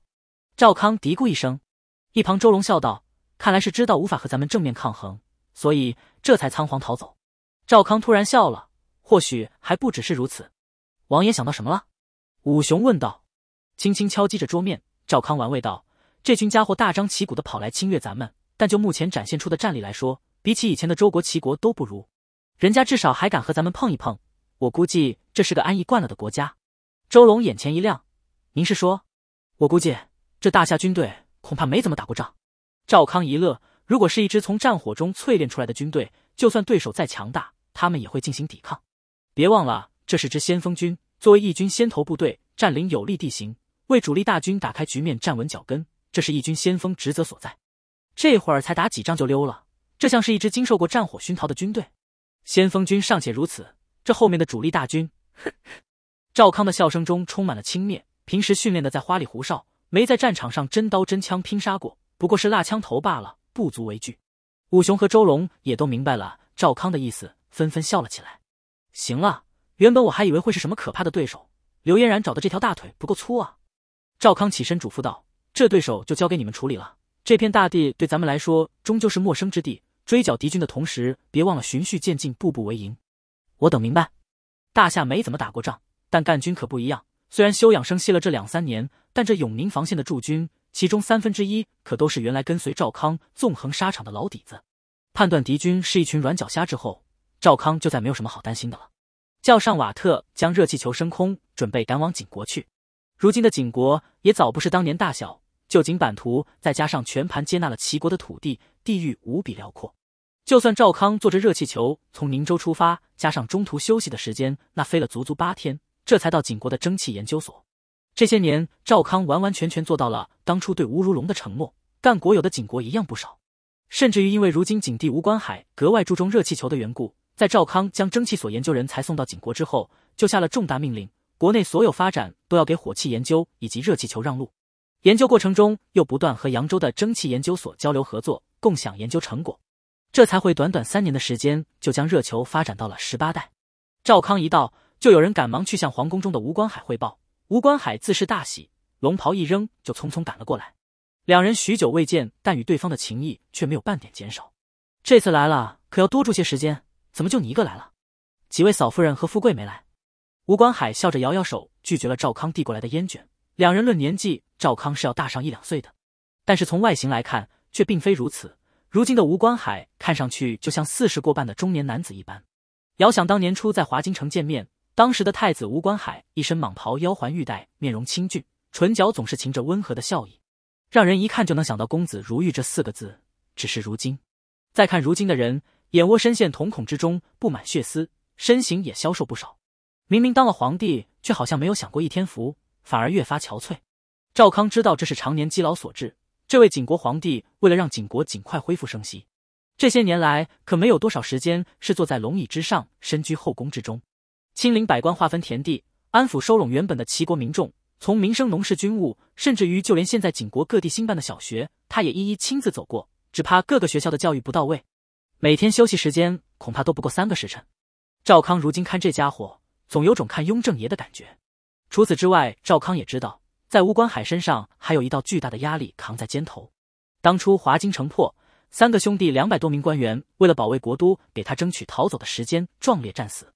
赵康嘀咕一声。一旁，周龙笑道：“看来是知道无法和咱们正面抗衡，所以这才仓皇逃走。”赵康突然笑了：“或许还不只是如此。”王爷想到什么了？武雄问道，轻轻敲击着桌面，赵康玩味道：“这群家伙大张旗鼓的跑来侵略咱们，但就目前展现出的战力来说，比起以前的周国、齐国都不如，人家至少还敢和咱们碰一碰。我估计这是个安逸惯了的国家。”周龙眼前一亮：“您是说，我估计这大夏军队？”恐怕没怎么打过仗。赵康一乐，如果是一支从战火中淬炼出来的军队，就算对手再强大，他们也会进行抵抗。别忘了，这是支先锋军，作为义军先头部队，占领有利地形，为主力大军打开局面、站稳脚跟，这是义军先锋职责所在。这会儿才打几仗就溜了，这像是一支经受过战火熏陶的军队。先锋军尚且如此，这后面的主力大军，呵呵。赵康的笑声中充满了轻蔑。平时训练的再花里胡哨。没在战场上真刀真枪拼杀过，不过是蜡枪头罢了，不足为惧。武雄和周龙也都明白了赵康的意思，纷纷笑了起来。行了，原本我还以为会是什么可怕的对手，刘嫣然找的这条大腿不够粗啊！赵康起身嘱咐道：“这对手就交给你们处理了。这片大地对咱们来说终究是陌生之地，追剿敌军的同时，别忘了循序渐进，步步为营。”我等明白。大夏没怎么打过仗，但干军可不一样。虽然休养生息了这两三年。但这永宁防线的驻军，其中三分之一可都是原来跟随赵康纵横沙场的老底子。判断敌军是一群软脚虾之后，赵康就再没有什么好担心的了。叫上瓦特将热气球升空，准备赶往景国去。如今的景国也早不是当年大小，旧景版图再加上全盘接纳了齐国的土地，地域无比辽阔。就算赵康坐着热气球从宁州出发，加上中途休息的时间，那飞了足足八天，这才到景国的蒸汽研究所。这些年，赵康完完全全做到了当初对吴如龙的承诺，干国有的景国一样不少。甚至于，因为如今景帝吴观海格外注重热气球的缘故，在赵康将蒸汽所研究人才送到景国之后，就下了重大命令，国内所有发展都要给火器研究以及热气球让路。研究过程中，又不断和扬州的蒸汽研究所交流合作，共享研究成果，这才会短短三年的时间就将热球发展到了十八代。赵康一到，就有人赶忙去向皇宫中的吴观海汇报。吴观海自是大喜，龙袍一扔就匆匆赶了过来。两人许久未见，但与对方的情谊却没有半点减少。这次来了，可要多住些时间。怎么就你一个来了？几位嫂夫人和富贵没来？吴观海笑着摇摇手，拒绝了赵康递过来的烟卷。两人论年纪，赵康是要大上一两岁的，但是从外形来看，却并非如此。如今的吴观海看上去就像四十过半的中年男子一般。遥想当年初在华金城见面。当时的太子吴观海一身蟒袍腰环玉带面容清俊唇角总是噙着温和的笑意，让人一看就能想到“公子如玉”这四个字。只是如今再看如今的人，眼窝深陷瞳孔之中布满血丝身形也消瘦不少。明明当了皇帝，却好像没有享过一天福，反而越发憔悴。赵康知道这是常年积劳所致。这位景国皇帝为了让景国尽快恢复生息，这些年来可没有多少时间是坐在龙椅之上身居后宫之中。亲临百官划分田地，安抚收拢原本的齐国民众，从民生、农事、军务，甚至于就连现在景国各地兴办的小学，他也一一亲自走过，只怕各个学校的教育不到位。每天休息时间恐怕都不过三个时辰。赵康如今看这家伙，总有种看雍正爷的感觉。除此之外，赵康也知道，在吴观海身上还有一道巨大的压力扛在肩头。当初华京城破，三个兄弟两百多名官员为了保卫国都，给他争取逃走的时间，壮烈战死。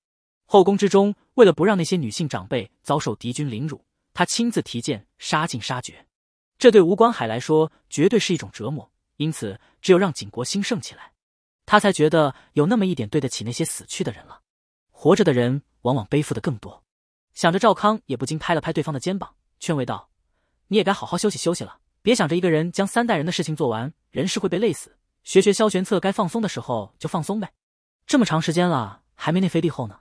后宫之中，为了不让那些女性长辈遭受敌军凌辱，他亲自提剑杀尽杀绝。这对吴观海来说，绝对是一种折磨。因此，只有让景国兴盛起来，他才觉得有那么一点对得起那些死去的人了。活着的人往往背负的更多。想着赵康，也不禁拍了拍对方的肩膀，劝慰道：“你也该好好休息休息了，别想着一个人将三代人的事情做完，人是会被累死。学学萧玄策，该放松的时候就放松呗。这么长时间了，还没那飞帝后呢。”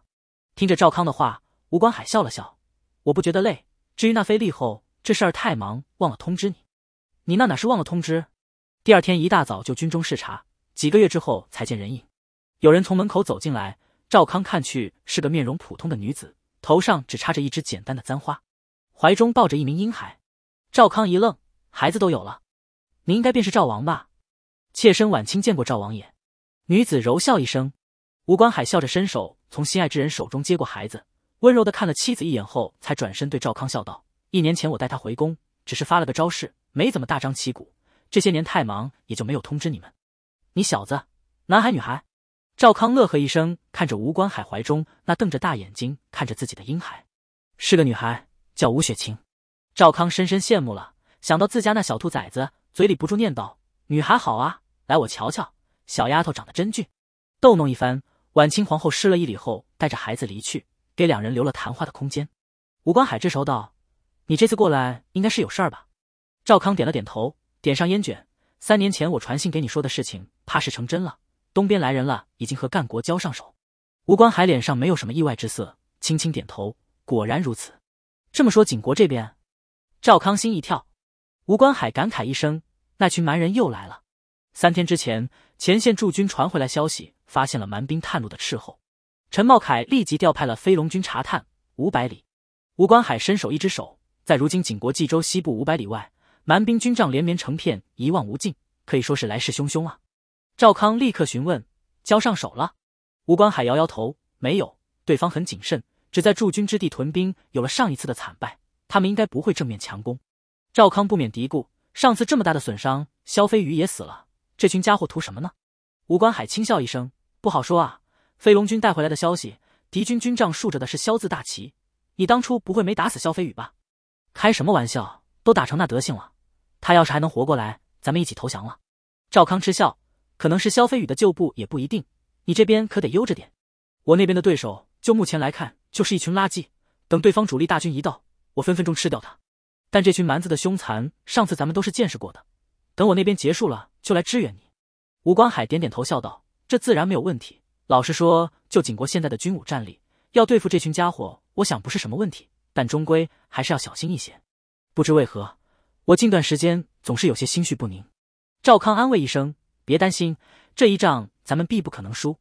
听着赵康的话，吴广海笑了笑。我不觉得累。至于那飞利后这事儿太忙，忘了通知你。你那哪是忘了通知？第二天一大早就军中视察，几个月之后才见人影。有人从门口走进来，赵康看去是个面容普通的女子，头上只插着一支简单的簪花，怀中抱着一名婴孩。赵康一愣，孩子都有了。您应该便是赵王吧？妾身晚清见过赵王爷。女子柔笑一声，吴广海笑着伸手。从心爱之人手中接过孩子，温柔的看了妻子一眼后，才转身对赵康笑道：“一年前我带他回宫，只是发了个招式，没怎么大张旗鼓。这些年太忙，也就没有通知你们。”“你小子，男孩女孩？”赵康乐呵一声，看着吴观海怀中那瞪着大眼睛看着自己的婴孩，是个女孩，叫吴雪晴。赵康深深羡慕了，想到自家那小兔崽子，嘴里不住念叨：“女孩好啊，来我瞧瞧，小丫头长得真俊。”逗弄一番。晚清皇后失了一礼后，带着孩子离去，给两人留了谈话的空间。吴观海这时候道：“你这次过来，应该是有事儿吧？”赵康点了点头，点上烟卷。三年前我传信给你说的事情，怕是成真了。东边来人了，已经和干国交上手。吴观海脸上没有什么意外之色，轻轻点头：“果然如此。”这么说，景国这边，赵康心一跳。吴观海感慨一声：“那群蛮人又来了。三天之前。”前线驻军传回来消息，发现了蛮兵探路的斥候。陈茂凯立即调派了飞龙军查探五百里。吴观海伸手一只手在如今景国冀州西部五百里外，蛮兵军帐连绵成片，一望无尽，可以说是来势汹汹啊。赵康立刻询问：“交上手了？”吴观海摇摇头：“没有，对方很谨慎，只在驻军之地屯兵。有了上一次的惨败，他们应该不会正面强攻。”赵康不免嘀咕：“上次这么大的损伤，萧飞鱼也死了。”这群家伙图什么呢？吴关海轻笑一声：“不好说啊。”飞龙军带回来的消息，敌军军帐竖着的是萧字大旗。你当初不会没打死萧飞宇吧？开什么玩笑，都打成那德行了，他要是还能活过来，咱们一起投降了。赵康嗤笑：“可能是萧飞宇的旧部，也不一定。你这边可得悠着点，我那边的对手，就目前来看就是一群垃圾。等对方主力大军一到，我分分钟吃掉他。但这群蛮子的凶残，上次咱们都是见识过的。等我那边结束了。”就来支援你，吴光海点点头，笑道：“这自然没有问题。老实说，就景国现在的军武战力，要对付这群家伙，我想不是什么问题。但终归还是要小心一些。不知为何，我近段时间总是有些心绪不宁。”赵康安慰一声：“别担心，这一仗咱们必不可能输。”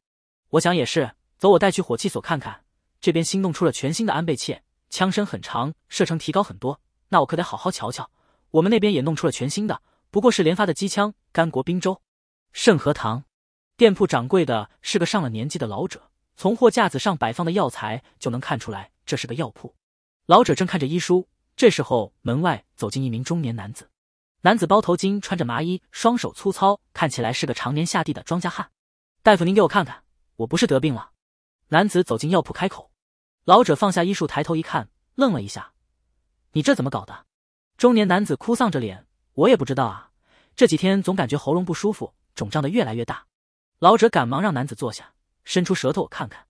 我想也是。走，我带去火器所看看。这边新弄出了全新的安倍切，枪身很长，射程提高很多。那我可得好好瞧瞧。我们那边也弄出了全新的。不过是连发的机枪。干国宾州，盛和堂，店铺掌柜的是个上了年纪的老者。从货架子上摆放的药材就能看出来，这是个药铺。老者正看着医书，这时候门外走进一名中年男子。男子包头巾，穿着麻衣，双手粗糙，看起来是个常年下地的庄稼汉。大夫，您给我看看，我不是得病了。男子走进药铺，开口。老者放下医书，抬头一看，愣了一下：“你这怎么搞的？”中年男子哭丧着脸。我也不知道啊，这几天总感觉喉咙不舒服，肿胀的越来越大。老者赶忙让男子坐下，伸出舌头我看看。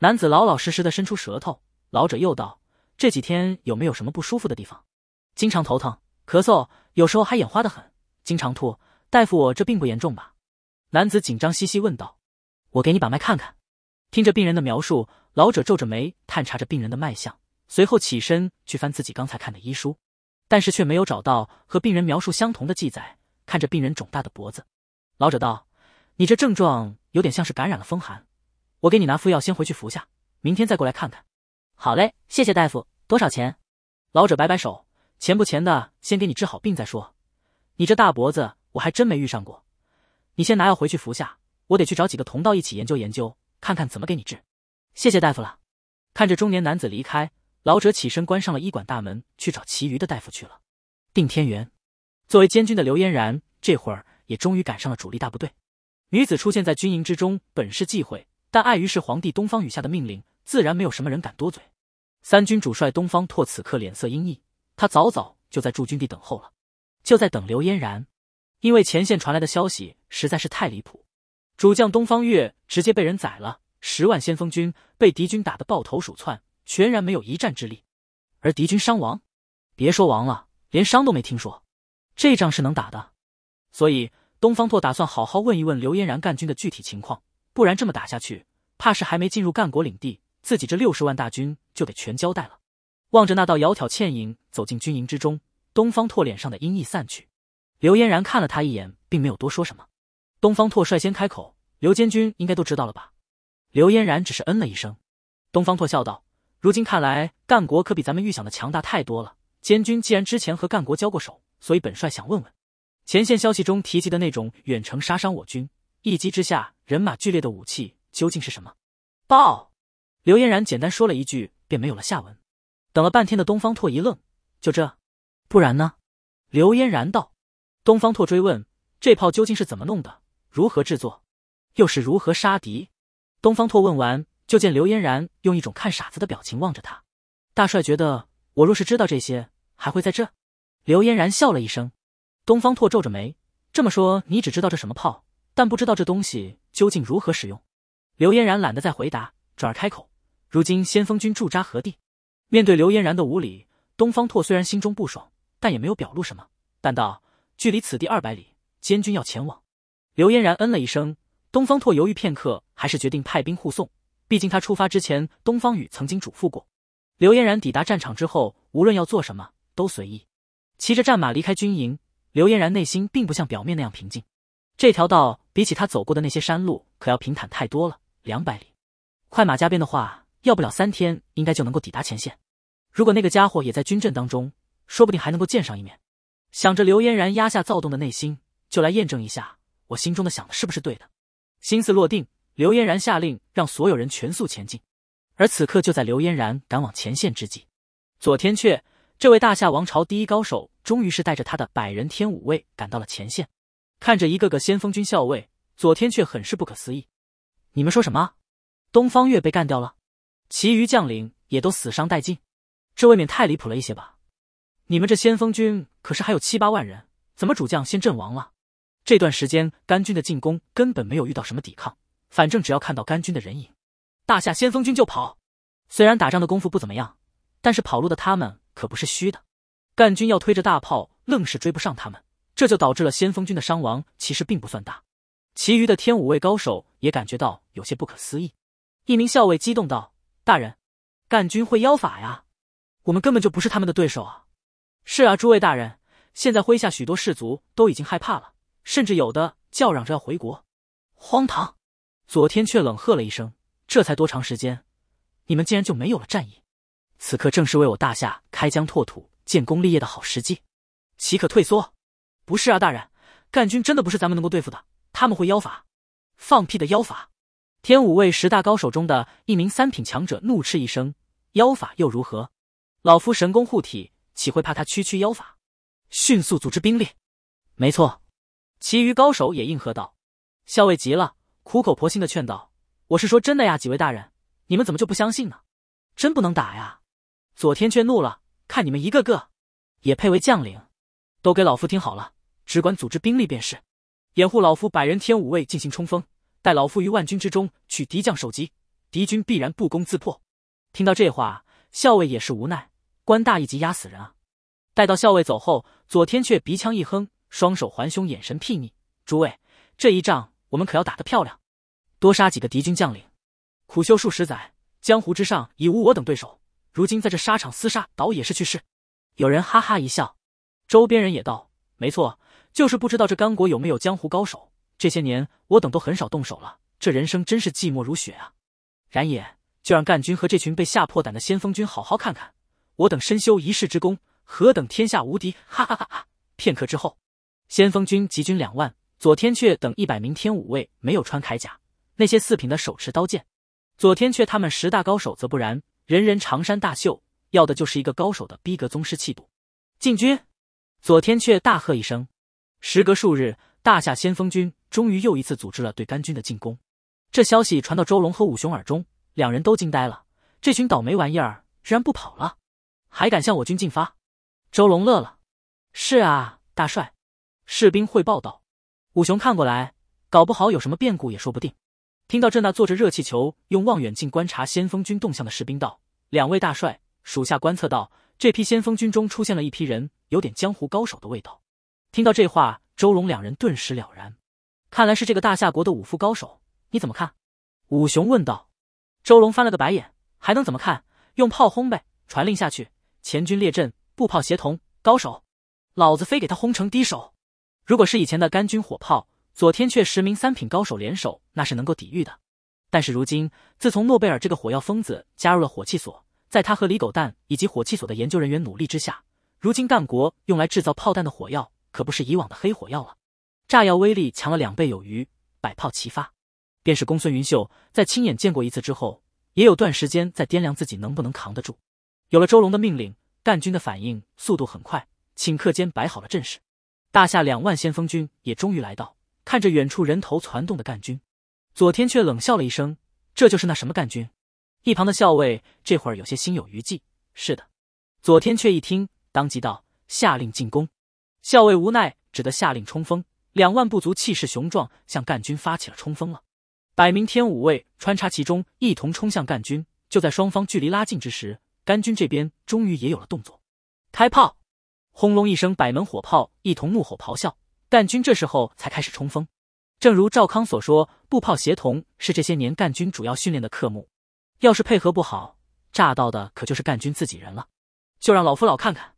男子老老实实的伸出舌头。老者又道：这几天有没有什么不舒服的地方？经常头疼、咳嗽，有时候还眼花的很，经常吐。大夫，我这并不严重吧？男子紧张兮兮问道。我给你把脉看看。听着病人的描述，老者皱着眉探查着病人的脉象，随后起身去翻自己刚才看的医书。但是却没有找到和病人描述相同的记载。看着病人肿大的脖子，老者道：“你这症状有点像是感染了风寒，我给你拿副药，先回去服下，明天再过来看看。”“好嘞，谢谢大夫。”“多少钱？”老者摆摆手：“钱不钱的，先给你治好病再说。你这大脖子，我还真没遇上过。你先拿药回去服下，我得去找几个同道一起研究研究，看看怎么给你治。”“谢谢大夫了。”看着中年男子离开。老者起身，关上了医馆大门，去找其余的大夫去了。定天元，作为监军的刘嫣然，这会儿也终于赶上了主力大部队。女子出现在军营之中本是忌讳，但碍于是皇帝东方雨下的命令，自然没有什么人敢多嘴。三军主帅东方拓此刻脸色阴翳，他早早就在驻军地等候了，就在等刘嫣然。因为前线传来的消息实在是太离谱，主将东方月直接被人宰了，十万先锋军被敌军打得抱头鼠窜。全然没有一战之力，而敌军伤亡，别说亡了，连伤都没听说。这仗是能打的，所以东方拓打算好好问一问刘嫣然干军的具体情况，不然这么打下去，怕是还没进入干国领地，自己这六十万大军就得全交代了。望着那道窈窕倩影走进军营之中，东方拓脸上的阴翳散去。刘嫣然看了他一眼，并没有多说什么。东方拓率先开口：“刘监军应该都知道了吧？”刘嫣然只是嗯了一声。东方拓笑道。如今看来，干国可比咱们预想的强大太多了。监军既然之前和干国交过手，所以本帅想问问，前线消息中提及的那种远程杀伤我军一击之下人马剧烈的武器究竟是什么？报，刘嫣然简单说了一句，便没有了下文。等了半天的东方拓一愣，就这？不然呢？刘嫣然道。东方拓追问：这炮究竟是怎么弄的？如何制作？又是如何杀敌？东方拓问完。就见刘嫣然用一种看傻子的表情望着他，大帅觉得我若是知道这些，还会在这。刘嫣然笑了一声。东方拓皱着眉，这么说，你只知道这什么炮，但不知道这东西究竟如何使用？刘嫣然懒得再回答，转而开口：“如今先锋军驻扎何地？”面对刘嫣然的无礼，东方拓虽然心中不爽，但也没有表露什么，但道：“距离此地二百里，监军要前往。”刘嫣然嗯了一声。东方拓犹豫片刻，还是决定派兵护送。毕竟他出发之前，东方雨曾经嘱咐过，刘嫣然抵达战场之后，无论要做什么都随意。骑着战马离开军营，刘嫣然内心并不像表面那样平静。这条道比起他走过的那些山路，可要平坦太多了。两百里，快马加鞭的话，要不了三天，应该就能够抵达前线。如果那个家伙也在军阵当中，说不定还能够见上一面。想着，刘嫣然压下躁动的内心，就来验证一下我心中的想的是不是对的。心思落定。刘嫣然下令让所有人全速前进，而此刻就在刘嫣然赶往前线之际，左天阙这位大夏王朝第一高手终于是带着他的百人天武卫赶到了前线。看着一个个先锋军校尉，左天阙很是不可思议：“你们说什么？东方月被干掉了，其余将领也都死伤殆尽，这未免太离谱了一些吧？你们这先锋军可是还有七八万人，怎么主将先阵亡了？这段时间甘军的进攻根本没有遇到什么抵抗。”反正只要看到甘军的人影，大夏先锋军就跑。虽然打仗的功夫不怎么样，但是跑路的他们可不是虚的。干军要推着大炮，愣是追不上他们，这就导致了先锋军的伤亡其实并不算大。其余的天武卫高手也感觉到有些不可思议。一名校尉激动道：“大人，干军会妖法呀，我们根本就不是他们的对手啊！”“是啊，诸位大人，现在麾下许多士卒都已经害怕了，甚至有的叫嚷着要回国。”“荒唐！”左天却冷喝了一声：“这才多长时间，你们竟然就没有了战意？此刻正是为我大夏开疆拓土、建功立业的好时机，岂可退缩？”“不是啊，大人，干军真的不是咱们能够对付的，他们会妖法。”“放屁的妖法！”天武卫十大高手中的一名三品强者怒斥一声：“妖法又如何？老夫神功护体，岂会怕他区区妖法？”“迅速组织兵力。”“没错。”其余高手也应和道。校尉急了。苦口婆心的劝道：“我是说真的呀，几位大人，你们怎么就不相信呢？真不能打呀！”左天却怒了：“看你们一个个，也配为将领？都给老夫听好了，只管组织兵力便是。掩护老夫百人天武卫进行冲锋，待老夫于万军之中取敌将首级，敌军必然不攻自破。”听到这话，校尉也是无奈：“官大一级压死人啊！”待到校尉走后，左天却鼻腔一哼，双手环胸，眼神睥睨：“诸位，这一仗……”我们可要打得漂亮，多杀几个敌军将领。苦修数十载，江湖之上已无我等对手，如今在这沙场厮杀，倒也是趣事。有人哈哈一笑，周边人也道：“没错，就是不知道这干国有没有江湖高手。这些年我等都很少动手了，这人生真是寂寞如雪啊。”然也，就让干军和这群被吓破胆的先锋军好好看看，我等深修一世之功，何等天下无敌！哈哈哈哈。片刻之后，先锋军集军两万。左天阙等一百名天武卫没有穿铠甲，那些四品的手持刀剑。左天阙他们十大高手则不然，人人长衫大袖，要的就是一个高手的逼格、宗师气度。进军！左天阙大喝一声。时隔数日，大夏先锋军终于又一次组织了对甘军的进攻。这消息传到周龙和武雄耳中，两人都惊呆了。这群倒霉玩意儿居然不跑了，还敢向我军进发！周龙乐了：“是啊，大帅。”士兵汇报道。武雄看过来，搞不好有什么变故也说不定。听到这，那坐着热气球用望远镜观察先锋军动向的士兵道：“两位大帅，属下观测到，这批先锋军中出现了一批人，有点江湖高手的味道。”听到这话，周龙两人顿时了然，看来是这个大夏国的武夫高手。你怎么看？武雄问道。周龙翻了个白眼，还能怎么看？用炮轰呗！传令下去，前军列阵，步炮协同，高手，老子非给他轰成低手！如果是以前的干军火炮，左天阙十名三品高手联手，那是能够抵御的。但是如今，自从诺贝尔这个火药疯子加入了火器所，在他和李狗蛋以及火器所的研究人员努力之下，如今干国用来制造炮弹的火药可不是以往的黑火药了，炸药威力强了两倍有余，百炮齐发。便是公孙云秀在亲眼见过一次之后，也有段时间在掂量自己能不能扛得住。有了周龙的命令，干军的反应速度很快，顷刻间摆好了阵势。大夏两万先锋军也终于来到，看着远处人头攒动的干军，左天却冷笑了一声：“这就是那什么干军？”一旁的校尉这会儿有些心有余悸。是的，左天却一听，当即道：“下令进攻！”校尉无奈，只得下令冲锋。两万部族气势雄壮，向干军发起了冲锋了。百名天武卫穿插其中，一同冲向干军。就在双方距离拉近之时，干军这边终于也有了动作，开炮。轰隆一声，百门火炮一同怒吼咆哮。干军这时候才开始冲锋，正如赵康所说，步炮协同是这些年干军主要训练的科目。要是配合不好，炸到的可就是干军自己人了。就让老夫老看看，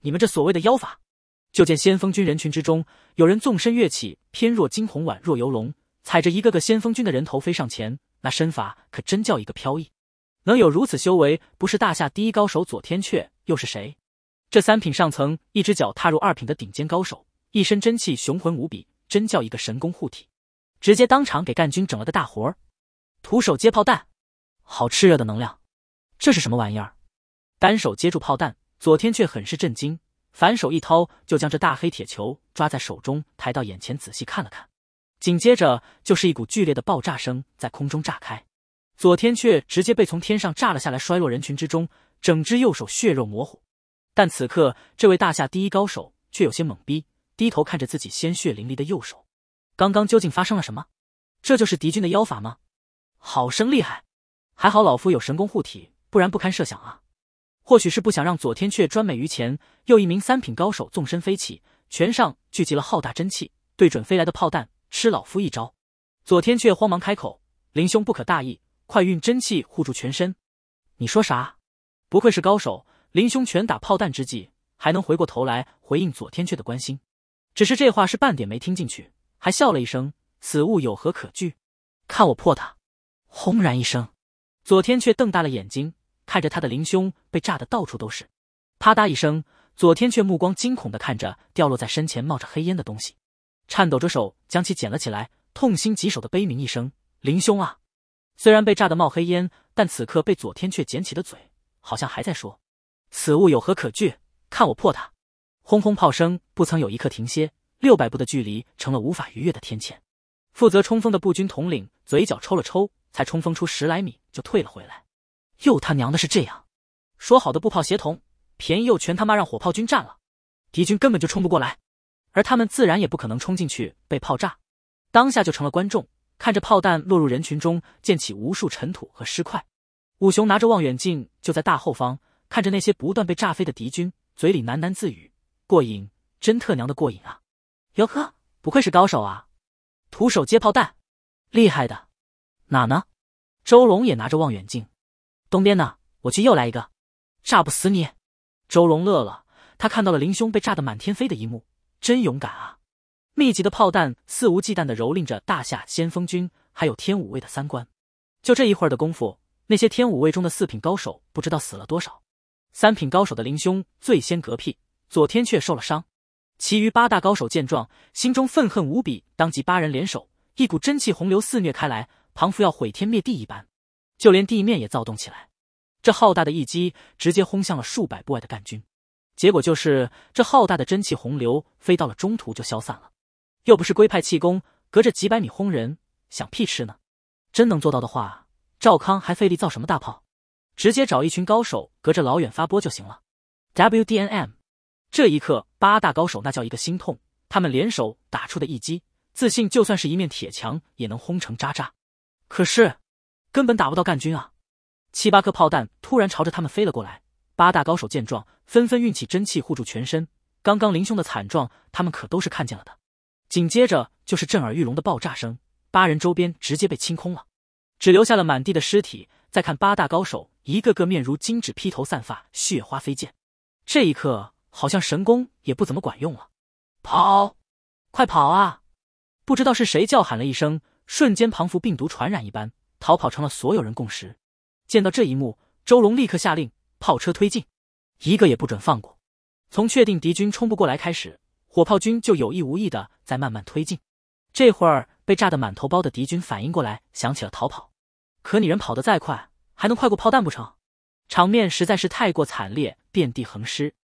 你们这所谓的妖法。就见先锋军人群之中，有人纵身跃起，翩若惊鸿，宛若游龙，踩着一个个先锋军的人头飞上前。那身法可真叫一个飘逸。能有如此修为，不是大夏第一高手左天阙又是谁？这三品上层，一只脚踏入二品的顶尖高手，一身真气雄浑无比，真叫一个神功护体，直接当场给干军整了个大活儿。徒手接炮弹，好炽热的能量，这是什么玩意儿？单手接住炮弹，左天却很是震惊，反手一掏就将这大黑铁球抓在手中，抬到眼前仔细看了看。紧接着就是一股剧烈的爆炸声在空中炸开，左天却直接被从天上炸了下来，摔落人群之中，整只右手血肉模糊。但此刻，这位大夏第一高手却有些懵逼，低头看着自己鲜血淋漓的右手，刚刚究竟发生了什么？这就是敌军的妖法吗？好生厉害！还好老夫有神功护体，不然不堪设想啊！或许是不想让左天阙专美于前，又一名三品高手纵身飞起，拳上聚集了浩大真气，对准飞来的炮弹，吃老夫一招。左天阙慌忙开口：“林兄不可大意，快运真气护住全身！”你说啥？不愧是高手。林兄拳打炮弹之际，还能回过头来回应左天阙的关心，只是这话是半点没听进去，还笑了一声：“此物有何可惧？看我破它！”轰然一声，左天阙瞪大了眼睛，看着他的林兄被炸得到处都是。啪嗒一声，左天阙目光惊恐的看着掉落在身前冒着黑烟的东西，颤抖着手将其捡了起来，痛心疾首的悲鸣一声：“林兄啊！”虽然被炸得冒黑烟，但此刻被左天阙捡起的嘴，好像还在说。此物有何可惧？看我破它！轰轰炮声不曾有一刻停歇，六百步的距离成了无法逾越的天堑。负责冲锋的步军统领嘴角抽了抽，才冲锋出十来米就退了回来。又他娘的是这样！说好的步炮协同，便宜又全他妈让火炮军占了。敌军根本就冲不过来，而他们自然也不可能冲进去被炮炸，当下就成了观众，看着炮弹落入人群中，溅起无数尘土和尸块。武雄拿着望远镜就在大后方。看着那些不断被炸飞的敌军，嘴里喃喃自语：“过瘾，真特娘的过瘾啊！”“哟呵，不愧是高手啊！”“徒手接炮弹，厉害的！”“哪呢？”周龙也拿着望远镜，“东边呢，我去，又来一个，炸不死你！”周龙乐了，他看到了林兄被炸得满天飞的一幕，真勇敢啊！密集的炮弹肆无忌惮的蹂躏着大夏先锋军，还有天武卫的三关。就这一会儿的功夫，那些天武卫中的四品高手不知道死了多少。三品高手的林兄最先嗝屁，左天却受了伤。其余八大高手见状，心中愤恨无比，当即八人联手，一股真气洪流肆虐开来，仿佛要毁天灭地一般，就连地面也躁动起来。这浩大的一击直接轰向了数百步外的干军，结果就是这浩大的真气洪流飞到了中途就消散了。又不是龟派气功，隔着几百米轰人，想屁吃呢？真能做到的话，赵康还费力造什么大炮？直接找一群高手，隔着老远发波就行了。W D N M，这一刻，八大高手那叫一个心痛。他们联手打出的一击，自信就算是一面铁墙也能轰成渣渣，可是根本打不到干军啊！七八颗炮弹突然朝着他们飞了过来，八大高手见状，纷纷运起真气护住全身。刚刚林兄的惨状，他们可都是看见了的。紧接着就是震耳欲聋的爆炸声，八人周边直接被清空了，只留下了满地的尸体。再看八大高手。一个个面如金纸，披头散发，血花飞溅。这一刻，好像神功也不怎么管用了。跑，快跑啊！不知道是谁叫喊了一声，瞬间彷佛病毒传染一般，逃跑成了所有人共识。见到这一幕，周龙立刻下令炮车推进，一个也不准放过。从确定敌军冲不过来开始，火炮军就有意无意的在慢慢推进。这会儿被炸得满头包的敌军反应过来，想起了逃跑。可你人跑得再快，还能快过炮弹不成？场面实在是太过惨烈，遍地横尸。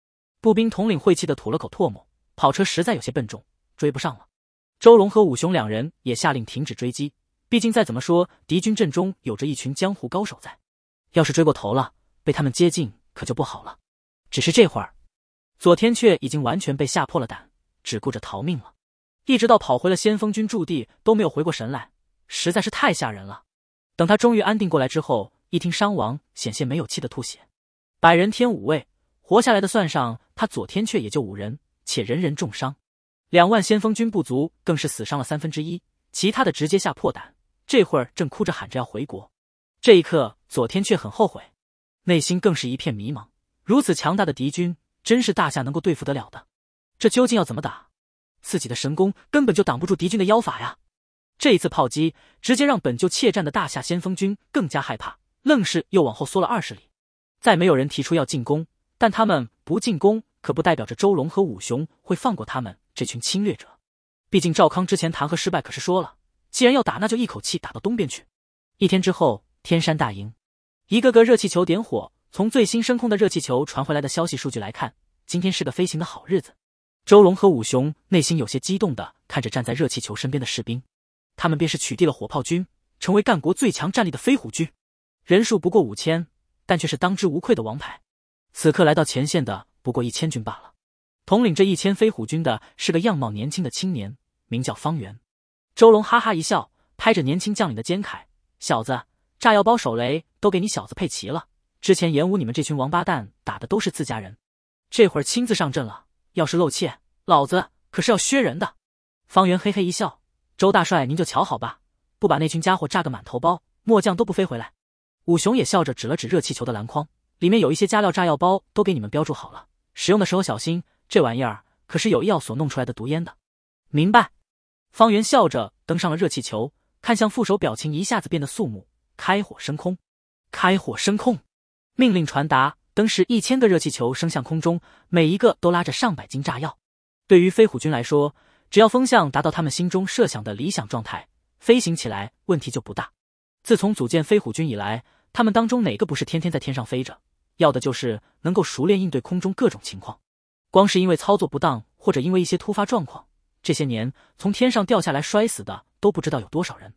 步兵统领晦气的吐了口唾沫，跑车实在有些笨重，追不上了。周龙和武雄两人也下令停止追击，毕竟再怎么说，敌军阵中有着一群江湖高手在，要是追过头了，被他们接近可就不好了。只是这会儿，左天却已经完全被吓破了胆，只顾着逃命了。一直到跑回了先锋军驻地，都没有回过神来，实在是太吓人了。等他终于安定过来之后。一听伤亡，险些没有气得吐血。百人添五位，活下来的算上他左天阙也就五人，且人人重伤。两万先锋军不足，更是死伤了三分之一，其他的直接吓破胆，这会儿正哭着喊着要回国。这一刻，左天阙很后悔，内心更是一片迷茫。如此强大的敌军，真是大夏能够对付得了的？这究竟要怎么打？自己的神功根本就挡不住敌军的妖法呀！这一次炮击，直接让本就怯战的大夏先锋军更加害怕。愣是又往后缩了二十里，再没有人提出要进攻，但他们不进攻，可不代表着周龙和武雄会放过他们这群侵略者。毕竟赵康之前弹劾失败，可是说了，既然要打，那就一口气打到东边去。一天之后，天山大营，一个个热气球点火，从最新升空的热气球传回来的消息数据来看，今天是个飞行的好日子。周龙和武雄内心有些激动的看着站在热气球身边的士兵，他们便是取缔了火炮军，成为干国最强战力的飞虎军。人数不过五千，但却是当之无愧的王牌。此刻来到前线的不过一千军罢了。统领这一千飞虎军的是个样貌年轻的青年，名叫方圆。周龙哈哈一笑，拍着年轻将领的肩铠：“小子，炸药包、手雷都给你小子配齐了。之前演武你们这群王八蛋打的都是自家人，这会儿亲自上阵了，要是露怯，老子可是要削人的。”方圆嘿嘿一笑：“周大帅您就瞧好吧，不把那群家伙炸个满头包，末将都不飞回来。”武雄也笑着指了指热气球的篮筐，里面有一些加料炸药包，都给你们标注好了，使用的时候小心，这玩意儿可是有医药所弄出来的毒烟的。明白。方圆笑着登上了热气球，看向副手，表情一下子变得肃穆。开火升空，开火升空，命令传达。登时，一千个热气球升向空中，每一个都拉着上百斤炸药。对于飞虎军来说，只要风向达到他们心中设想的理想状态，飞行起来问题就不大。自从组建飞虎军以来，他们当中哪个不是天天在天上飞着？要的就是能够熟练应对空中各种情况。光是因为操作不当，或者因为一些突发状况，这些年从天上掉下来摔死的都不知道有多少人。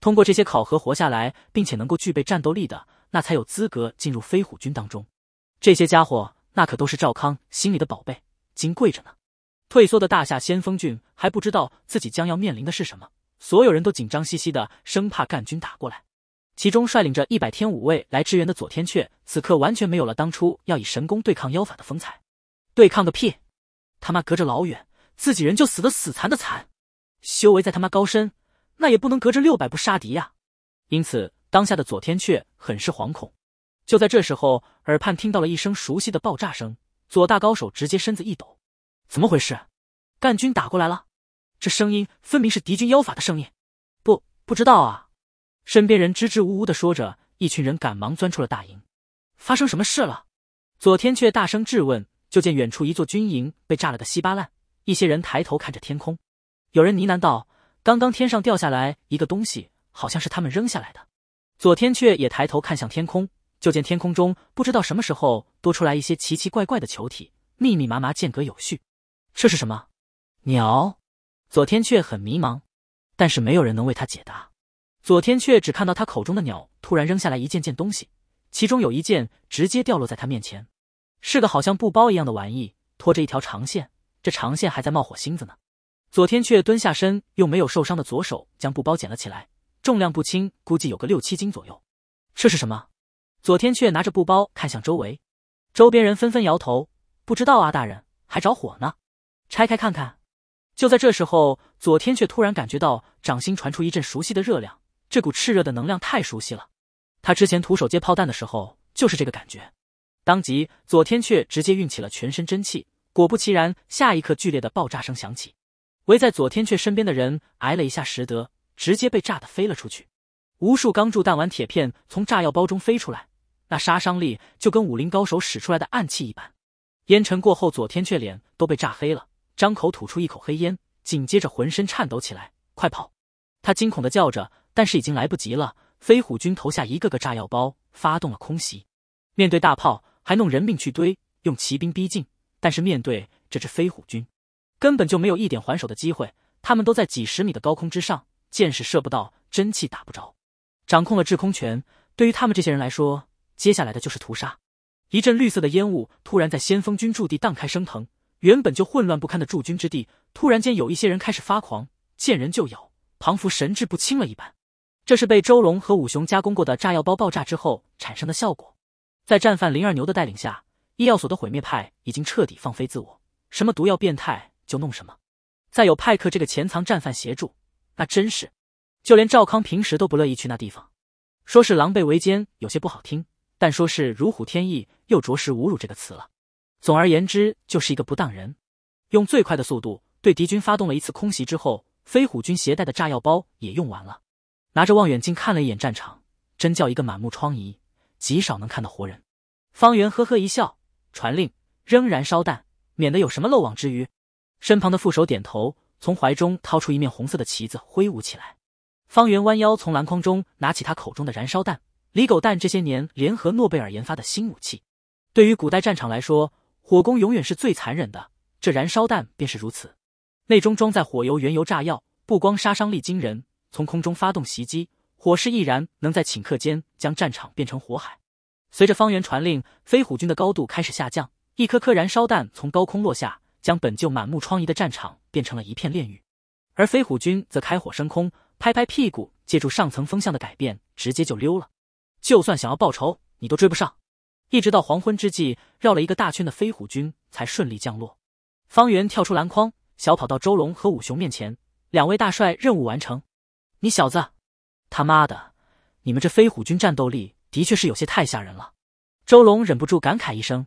通过这些考核活下来，并且能够具备战斗力的，那才有资格进入飞虎军当中。这些家伙那可都是赵康心里的宝贝，金贵着呢。退缩的大夏先锋军还不知道自己将要面临的是什么。所有人都紧张兮兮的，生怕干军打过来。其中率领着一百天武卫来支援的左天阙，此刻完全没有了当初要以神功对抗妖法的风采。对抗个屁！他妈隔着老远，自己人就死的死残的残。修为再他妈高深，那也不能隔着六百步杀敌呀。因此，当下的左天阙很是惶恐。就在这时候，耳畔听到了一声熟悉的爆炸声，左大高手直接身子一抖。怎么回事？干军打过来了？这声音分明是敌军妖法的声音，不不知道啊。身边人支支吾吾的说着，一群人赶忙钻出了大营。发生什么事了？左天阙大声质问。就见远处一座军营被炸了个稀巴烂，一些人抬头看着天空，有人呢喃道：“刚刚天上掉下来一个东西，好像是他们扔下来的。”左天阙也抬头看向天空，就见天空中不知道什么时候多出来一些奇奇怪怪的球体，密密麻麻，间隔有序。这是什么鸟？左天阙很迷茫，但是没有人能为他解答。左天阙只看到他口中的鸟突然扔下来一件件东西，其中有一件直接掉落在他面前，是个好像布包一样的玩意，拖着一条长线，这长线还在冒火星子呢。左天阙蹲下身，用没有受伤的左手将布包捡了起来，重量不轻，估计有个六七斤左右。这是什么？左天阙拿着布包看向周围，周边人纷纷摇头，不知道啊，大人还着火呢，拆开看看。就在这时候，左天却突然感觉到掌心传出一阵熟悉的热量。这股炽热的能量太熟悉了，他之前徒手接炮弹的时候就是这个感觉。当即，左天却直接运起了全身真气。果不其然，下一刻剧烈的爆炸声响起，围在左天却身边的人挨了一下，石德直接被炸得飞了出去。无数钢铸弹丸、铁片从炸药包中飞出来，那杀伤力就跟武林高手使出来的暗器一般。烟尘过后，左天却脸都被炸黑了。张口吐出一口黑烟，紧接着浑身颤抖起来。快跑！他惊恐的叫着，但是已经来不及了。飞虎军投下一个个炸药包，发动了空袭。面对大炮，还弄人命去堆；用骑兵逼近，但是面对这支飞虎军，根本就没有一点还手的机会。他们都在几十米的高空之上，箭矢射不到，真气打不着。掌控了制空权，对于他们这些人来说，接下来的就是屠杀。一阵绿色的烟雾突然在先锋军驻地荡开升腾。原本就混乱不堪的驻军之地，突然间有一些人开始发狂，见人就咬，庞福神志不清了一般。这是被周龙和武雄加工过的炸药包爆炸之后产生的效果。在战犯林二牛的带领下，医药所的毁灭派已经彻底放飞自我，什么毒药变态就弄什么。再有派克这个潜藏战犯协助，那真是，就连赵康平时都不乐意去那地方。说是狼狈为奸有些不好听，但说是如虎添翼又着实侮辱这个词了。总而言之，就是一个不当人。用最快的速度对敌军发动了一次空袭之后，飞虎军携带的炸药包也用完了。拿着望远镜看了一眼战场，真叫一个满目疮痍，极少能看到活人。方圆呵呵一笑，传令扔燃烧弹，免得有什么漏网之鱼。身旁的副手点头，从怀中掏出一面红色的旗子挥舞起来。方圆弯腰从篮筐中拿起他口中的燃烧弹，李狗蛋这些年联合诺贝尔研发的新武器，对于古代战场来说。火攻永远是最残忍的，这燃烧弹便是如此。内中装载火油、原油炸药，不光杀伤力惊人，从空中发动袭击，火势易然能在顷刻间将战场变成火海。随着方圆传令，飞虎军的高度开始下降，一颗颗燃烧弹从高空落下，将本就满目疮痍的战场变成了一片炼狱。而飞虎军则开火升空，拍拍屁股，借助上层风向的改变，直接就溜了。就算想要报仇，你都追不上。一直到黄昏之际，绕了一个大圈的飞虎军才顺利降落。方圆跳出篮筐，小跑到周龙和武雄面前。两位大帅，任务完成。你小子，他妈的，你们这飞虎军战斗力的确是有些太吓人了。周龙忍不住感慨一声。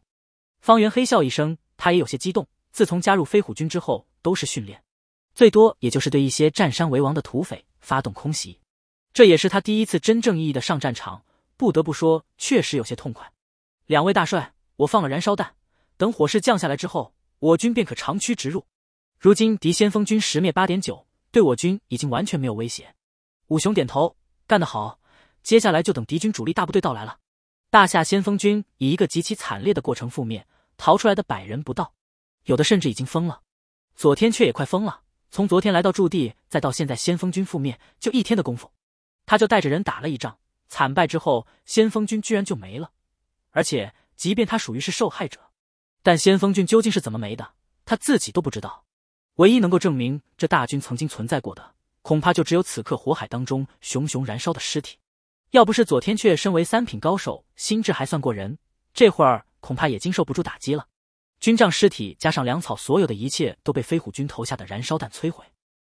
方圆嘿笑一声，他也有些激动。自从加入飞虎军之后，都是训练，最多也就是对一些占山为王的土匪发动空袭，这也是他第一次真正意义的上战场。不得不说，确实有些痛快。两位大帅，我放了燃烧弹，等火势降下来之后，我军便可长驱直入。如今敌先锋军十灭八点九，对我军已经完全没有威胁。武雄点头，干得好！接下来就等敌军主力大部队到来了。大夏先锋军以一个极其惨烈的过程覆灭，逃出来的百人不到，有的甚至已经疯了。左天却也快疯了。从昨天来到驻地，再到现在先锋军覆灭，就一天的功夫，他就带着人打了一仗，惨败之后，先锋军居然就没了。而且，即便他属于是受害者，但先锋军究竟是怎么没的，他自己都不知道。唯一能够证明这大军曾经存在过的，恐怕就只有此刻火海当中熊熊燃烧的尸体。要不是左天阙身为三品高手，心智还算过人，这会儿恐怕也经受不住打击了。军帐、尸体加上粮草，所有的一切都被飞虎军投下的燃烧弹摧毁。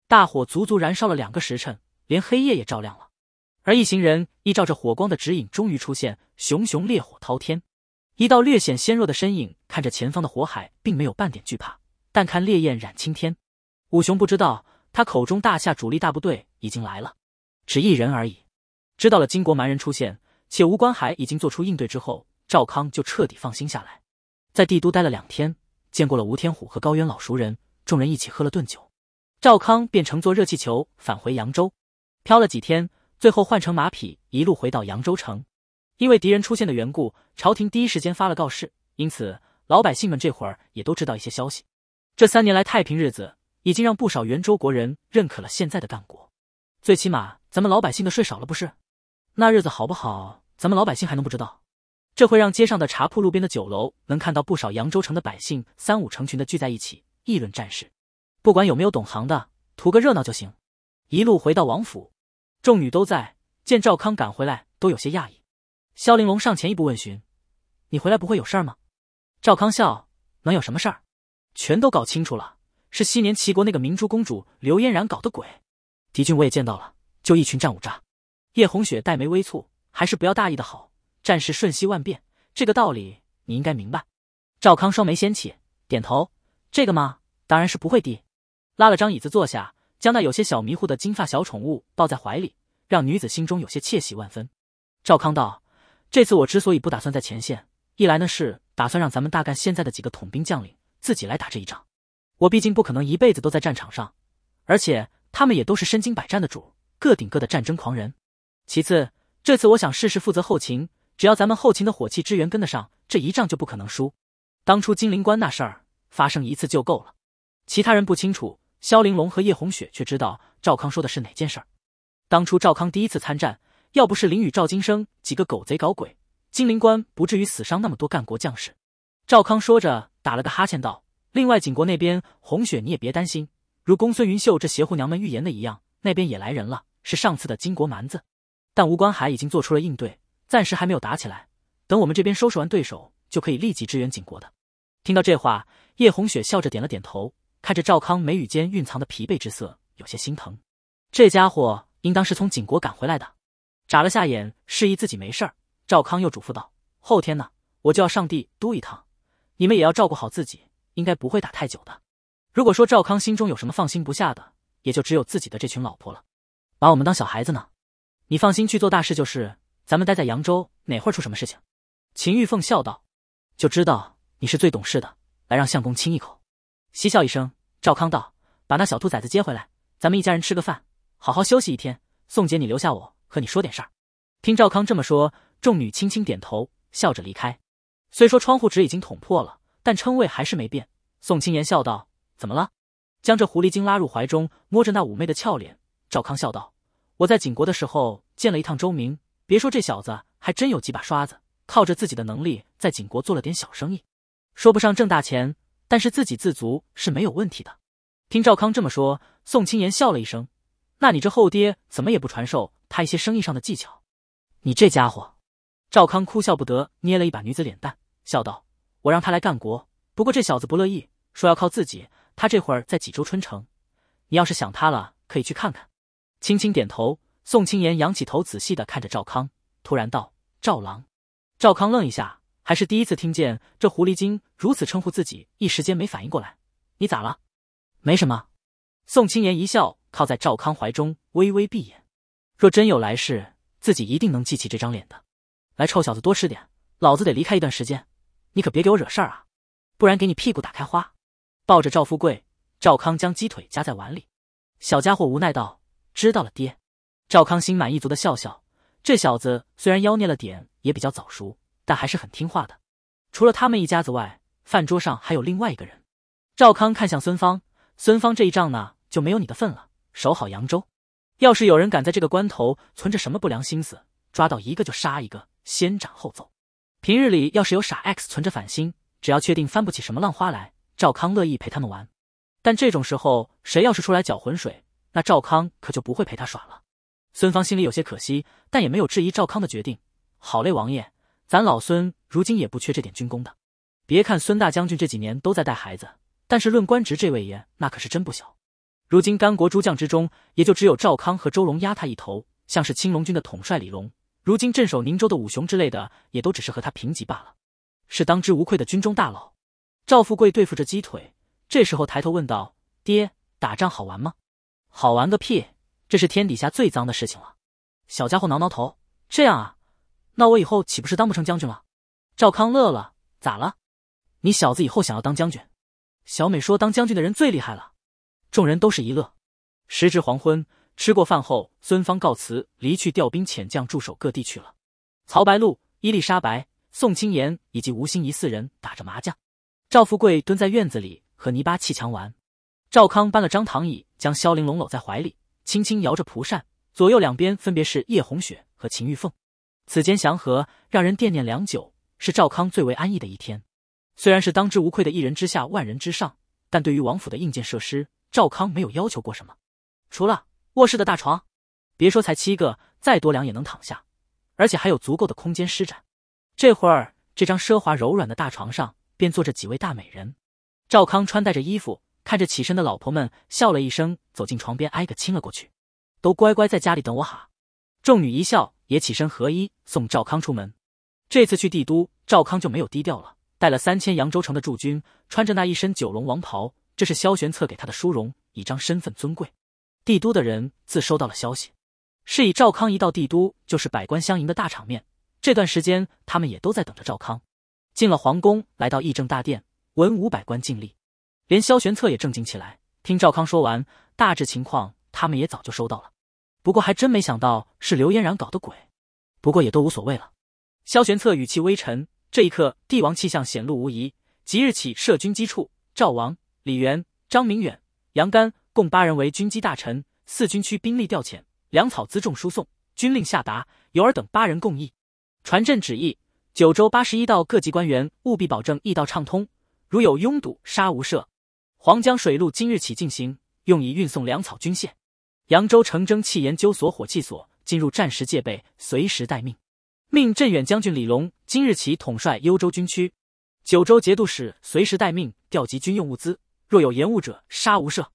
大火足足燃烧了两个时辰，连黑夜也照亮了。而一行人依照着火光的指引，终于出现。熊熊烈火滔天，一道略显纤弱的身影看着前方的火海，并没有半点惧怕。但看烈焰染青天，武雄不知道他口中大夏主力大部队已经来了，只一人而已。知道了金国蛮人出现，且吴关海已经做出应对之后，赵康就彻底放心下来。在帝都待了两天，见过了吴天虎和高原老熟人，众人一起喝了顿酒，赵康便乘坐热气球返回扬州，飘了几天。最后换成马匹，一路回到扬州城。因为敌人出现的缘故，朝廷第一时间发了告示，因此老百姓们这会儿也都知道一些消息。这三年来太平日子，已经让不少元州国人认可了现在的干国。最起码咱们老百姓的税少了不是？那日子好不好？咱们老百姓还能不知道？这会让街上的茶铺、路边的酒楼能看到不少扬州城的百姓三五成群的聚在一起议论战事，不管有没有懂行的，图个热闹就行。一路回到王府。众女都在见赵康赶回来，都有些讶异。萧玲珑上前一步问询：“你回来不会有事儿吗？”赵康笑：“能有什么事儿？全都搞清楚了，是昔年齐国那个明珠公主刘嫣然搞的鬼。敌军我也见到了，就一群战五渣。”叶红雪黛眉微蹙：“还是不要大意的好。战事瞬息万变，这个道理你应该明白。”赵康双眉掀起，点头：“这个嘛，当然是不会的。”拉了张椅子坐下。将那有些小迷糊的金发小宠物抱在怀里，让女子心中有些窃喜万分。赵康道：“这次我之所以不打算在前线，一来呢是打算让咱们大干现在的几个统兵将领自己来打这一仗，我毕竟不可能一辈子都在战场上，而且他们也都是身经百战的主，各顶各的战争狂人。其次，这次我想试试负责后勤，只要咱们后勤的火器支援跟得上，这一仗就不可能输。当初金陵关那事儿发生一次就够了，其他人不清楚。”萧玲珑和叶红雪却知道赵康说的是哪件事儿。当初赵康第一次参战，要不是林雨、赵金生几个狗贼搞鬼，金陵关不至于死伤那么多干国将士。赵康说着，打了个哈欠，道：“另外，景国那边，红雪你也别担心。如公孙云秀这邪乎娘们预言的一样，那边也来人了，是上次的金国蛮子。但吴观海已经做出了应对，暂时还没有打起来。等我们这边收拾完对手，就可以立即支援景国的。”听到这话，叶红雪笑着点了点头。看着赵康眉宇间蕴藏的疲惫之色，有些心疼。这家伙应当是从景国赶回来的。眨了下眼，示意自己没事儿。赵康又嘱咐道：“后天呢，我就要上帝都一趟，你们也要照顾好自己，应该不会打太久的。”如果说赵康心中有什么放心不下的，也就只有自己的这群老婆了。把我们当小孩子呢？你放心去做大事就是。咱们待在扬州，哪会出什么事情？秦玉凤笑道：“就知道你是最懂事的，来让相公亲一口。”嬉笑一声，赵康道：“把那小兔崽子接回来，咱们一家人吃个饭，好好休息一天。”宋姐，你留下，我和你说点事儿。听赵康这么说，众女轻轻点头，笑着离开。虽说窗户纸已经捅破了，但称谓还是没变。宋青言笑道：“怎么了？”将这狐狸精拉入怀中，摸着那妩媚的俏脸，赵康笑道：“我在景国的时候见了一趟周明，别说这小子还真有几把刷子，靠着自己的能力在景国做了点小生意，说不上挣大钱。”但是自给自足是没有问题的。听赵康这么说，宋青言笑了一声：“那你这后爹怎么也不传授他一些生意上的技巧？你这家伙！”赵康哭笑不得，捏了一把女子脸蛋，笑道：“我让他来干国，不过这小子不乐意，说要靠自己。他这会儿在济州春城，你要是想他了，可以去看看。”轻轻点头，宋青言仰起头，仔细的看着赵康，突然道：“赵郎。”赵康愣一下。还是第一次听见这狐狸精如此称呼自己，一时间没反应过来。你咋了？没什么。宋青莲一笑，靠在赵康怀中，微微闭眼。若真有来世，自己一定能记起这张脸的。来，臭小子，多吃点，老子得离开一段时间，你可别给我惹事儿啊，不然给你屁股打开花。抱着赵富贵，赵康将鸡腿夹在碗里。小家伙无奈道：“知道了，爹。”赵康心满意足的笑笑。这小子虽然妖孽了点，也比较早熟。但还是很听话的。除了他们一家子外，饭桌上还有另外一个人。赵康看向孙芳，孙芳这一仗呢就没有你的份了，守好扬州。要是有人敢在这个关头存着什么不良心思，抓到一个就杀一个，先斩后奏。平日里要是有傻 X 存着反心，只要确定翻不起什么浪花来，赵康乐意陪他们玩。但这种时候，谁要是出来搅浑水，那赵康可就不会陪他耍了。孙芳心里有些可惜，但也没有质疑赵康的决定。好嘞，王爷。咱老孙如今也不缺这点军功的。别看孙大将军这几年都在带孩子，但是论官职，这位爷那可是真不小。如今甘国诸将之中，也就只有赵康和周龙压他一头，像是青龙军的统帅李龙，如今镇守宁州的武雄之类的，也都只是和他平级罢了。是当之无愧的军中大佬。赵富贵对付着鸡腿，这时候抬头问道：“爹，打仗好玩吗？”“好玩个屁！这是天底下最脏的事情了。”小家伙挠挠头：“这样啊。”那我以后岂不是当不成将军了？赵康乐了，咋了？你小子以后想要当将军？小美说，当将军的人最厉害了。众人都是一乐。时值黄昏，吃过饭后，孙芳告辞离去，调兵遣将，驻守各地去了。曹白露、伊丽莎白、宋青言以及吴心怡四人打着麻将，赵富贵蹲在院子里和泥巴砌墙玩，赵康搬了张躺椅，将萧玲珑搂在怀里，轻轻摇着蒲扇，左右两边分别是叶红雪和秦玉凤。此间祥和，让人惦念良久，是赵康最为安逸的一天。虽然是当之无愧的一人之下，万人之上，但对于王府的硬件设施，赵康没有要求过什么。除了卧室的大床，别说才七个，再多两也能躺下，而且还有足够的空间施展。这会儿，这张奢华柔软的大床上便坐着几位大美人。赵康穿戴着衣服，看着起身的老婆们，笑了一声，走进床边，挨个亲了过去。都乖乖在家里等我哈。众女一笑。也起身合衣送赵康出门。这次去帝都，赵康就没有低调了，带了三千扬州城的驻军，穿着那一身九龙王袍，这是萧玄策给他的殊荣，以彰身份尊贵。帝都的人自收到了消息，是以赵康一到帝都就是百官相迎的大场面。这段时间，他们也都在等着赵康。进了皇宫，来到议政大殿，文武百官尽力，连萧玄策也正经起来，听赵康说完大致情况，他们也早就收到了。不过还真没想到是刘嫣然搞的鬼，不过也都无所谓了。萧玄策语气微沉，这一刻帝王气象显露无疑。即日起设军机处，赵王、李元、张明远、杨干共八人为军机大臣，四军区兵力调遣、粮草辎重输送、军令下达由尔等八人共议。传朕旨意：九州八十一道各级官员务必保证驿道畅通，如有拥堵，杀无赦。黄江水路今日起进行，用以运送粮草军械。扬州城蒸汽研究所火器所进入战时戒备，随时待命。命镇远将军李龙今日起统帅幽州军区，九州节度使随时待命，调集军用物资。若有延误者，杀无赦。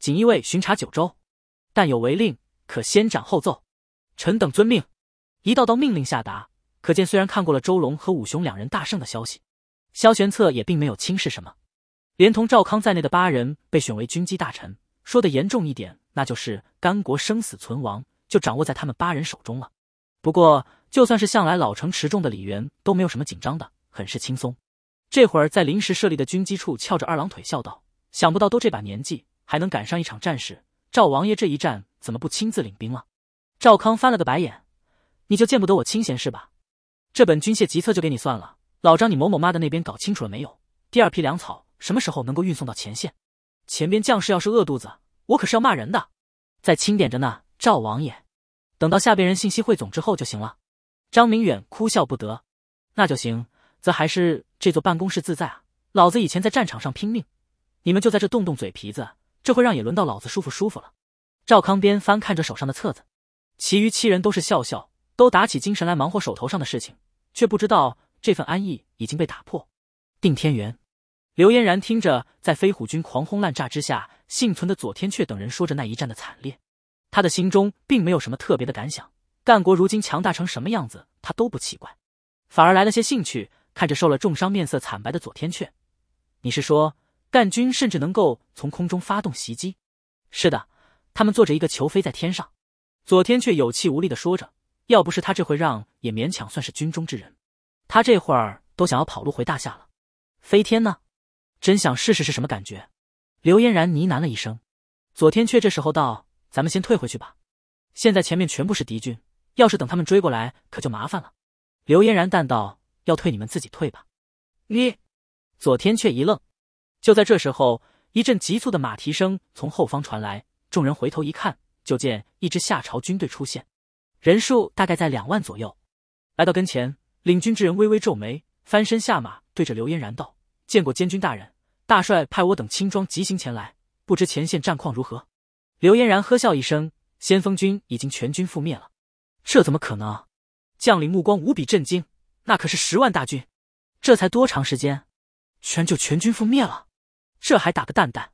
锦衣卫巡查九州，但有违令，可先斩后奏。臣等遵命。一道道命令下达，可见虽然看过了周龙和武雄两人大胜的消息，萧玄策也并没有轻视什么。连同赵康在内的八人被选为军机大臣。说的严重一点。那就是甘国生死存亡就掌握在他们八人手中了。不过，就算是向来老成持重的李元都没有什么紧张的，很是轻松。这会儿在临时设立的军机处翘着二郎腿笑道：“想不到都这把年纪还能赶上一场战事。赵王爷这一战怎么不亲自领兵了？”赵康翻了个白眼：“你就见不得我清闲是吧？这本军械急策就给你算了。老张，你某某妈的那边搞清楚了没有？第二批粮草什么时候能够运送到前线？前边将士要是饿肚子……”我可是要骂人的，在清点着呢，赵王爷，等到下边人信息汇总之后就行了。张明远哭笑不得，那就行，则还是这座办公室自在啊！老子以前在战场上拼命，你们就在这动动嘴皮子，这会让也轮到老子舒服舒服了。赵康边翻看着手上的册子，其余七人都是笑笑，都打起精神来忙活手头上的事情，却不知道这份安逸已经被打破。定天元、刘嫣然听着，在飞虎军狂轰滥炸之下。幸存的左天阙等人说着那一战的惨烈，他的心中并没有什么特别的感想。干国如今强大成什么样子，他都不奇怪，反而来了些兴趣。看着受了重伤、面色惨白的左天阙，你是说干军甚至能够从空中发动袭击？是的，他们坐着一个球飞在天上。左天阙有气无力地说着，要不是他这回让，也勉强算是军中之人。他这会儿都想要跑路回大夏了。飞天呢？真想试试是什么感觉。刘嫣然呢喃了一声，左天阙这时候道：“咱们先退回去吧，现在前面全部是敌军，要是等他们追过来，可就麻烦了。”刘嫣然淡道：“要退你们自己退吧。”你，左天阙一愣。就在这时候，一阵急促的马蹄声从后方传来，众人回头一看，就见一支夏朝军队出现，人数大概在两万左右。来到跟前，领军之人微微皱眉，翻身下马，对着刘嫣然道：“见过监军大人。”大帅派我等轻装急行前来，不知前线战况如何？刘嫣然呵笑一声：“先锋军已经全军覆灭了，这怎么可能？”将领目光无比震惊：“那可是十万大军，这才多长时间，居然就全军覆灭了？这还打个蛋蛋？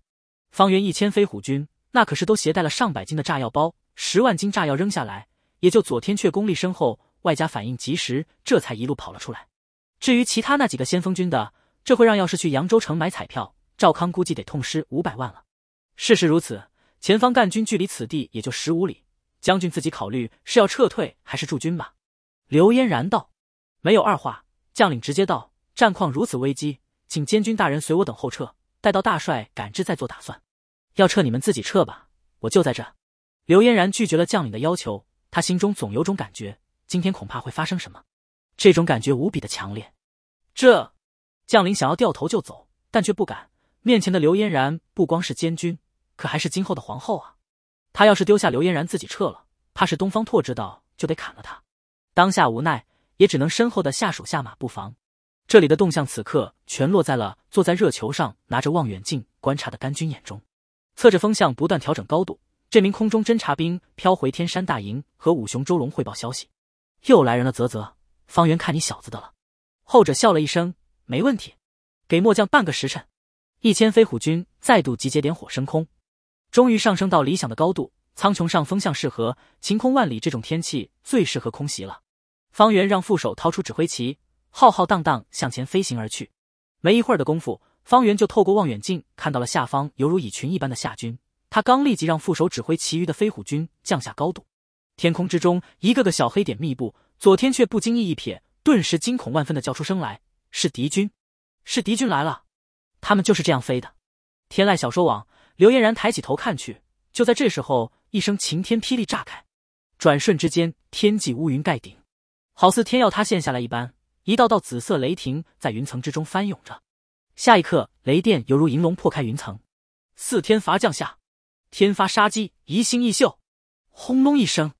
方圆一千飞虎军，那可是都携带了上百斤的炸药包，十万斤炸药扔下来，也就左天阙功力深厚，外加反应及时，这才一路跑了出来。至于其他那几个先锋军的……”这会让要是去扬州城买彩票，赵康估计得痛失五百万了。事实如此，前方干军距离此地也就十五里，将军自己考虑是要撤退还是驻军吧。刘嫣然道：“没有二话。”将领直接道：“战况如此危机，请监军大人随我等后撤，待到大帅赶至再做打算。要撤你们自己撤吧，我就在这。”刘嫣然拒绝了将领的要求，他心中总有种感觉，今天恐怕会发生什么，这种感觉无比的强烈。这。将领想要掉头就走，但却不敢。面前的刘嫣然不光是监军，可还是今后的皇后啊！他要是丢下刘嫣然自己撤了，怕是东方拓知道就得砍了他。当下无奈，也只能身后的下属下马布防。这里的动向此刻全落在了坐在热球上拿着望远镜观察的甘军眼中。侧着风向，不断调整高度，这名空中侦察兵飘回天山大营，和五雄、周龙汇报消息。又来人了，啧啧，方圆看你小子的了。后者笑了一声。没问题，给末将半个时辰。一千飞虎军再度集结，点火升空，终于上升到理想的高度。苍穹上风向适合，晴空万里，这种天气最适合空袭了。方圆让副手掏出指挥旗，浩浩荡荡向前飞行而去。没一会儿的功夫，方圆就透过望远镜看到了下方犹如蚁群一般的夏军。他刚立即让副手指挥其余的飞虎军降下高度。天空之中一个个小黑点密布，左天却不经意一瞥，顿时惊恐万分的叫出声来。是敌军，是敌军来了！他们就是这样飞的。天籁小说网，刘嫣然抬起头看去。就在这时候，一声晴天霹雳炸开，转瞬之间，天际乌云盖顶，好似天要塌陷下来一般。一道道紫色雷霆在云层之中翻涌着，下一刻，雷电犹如银龙破开云层，四天罚降下，天发杀机，疑星易秀。轰隆一声，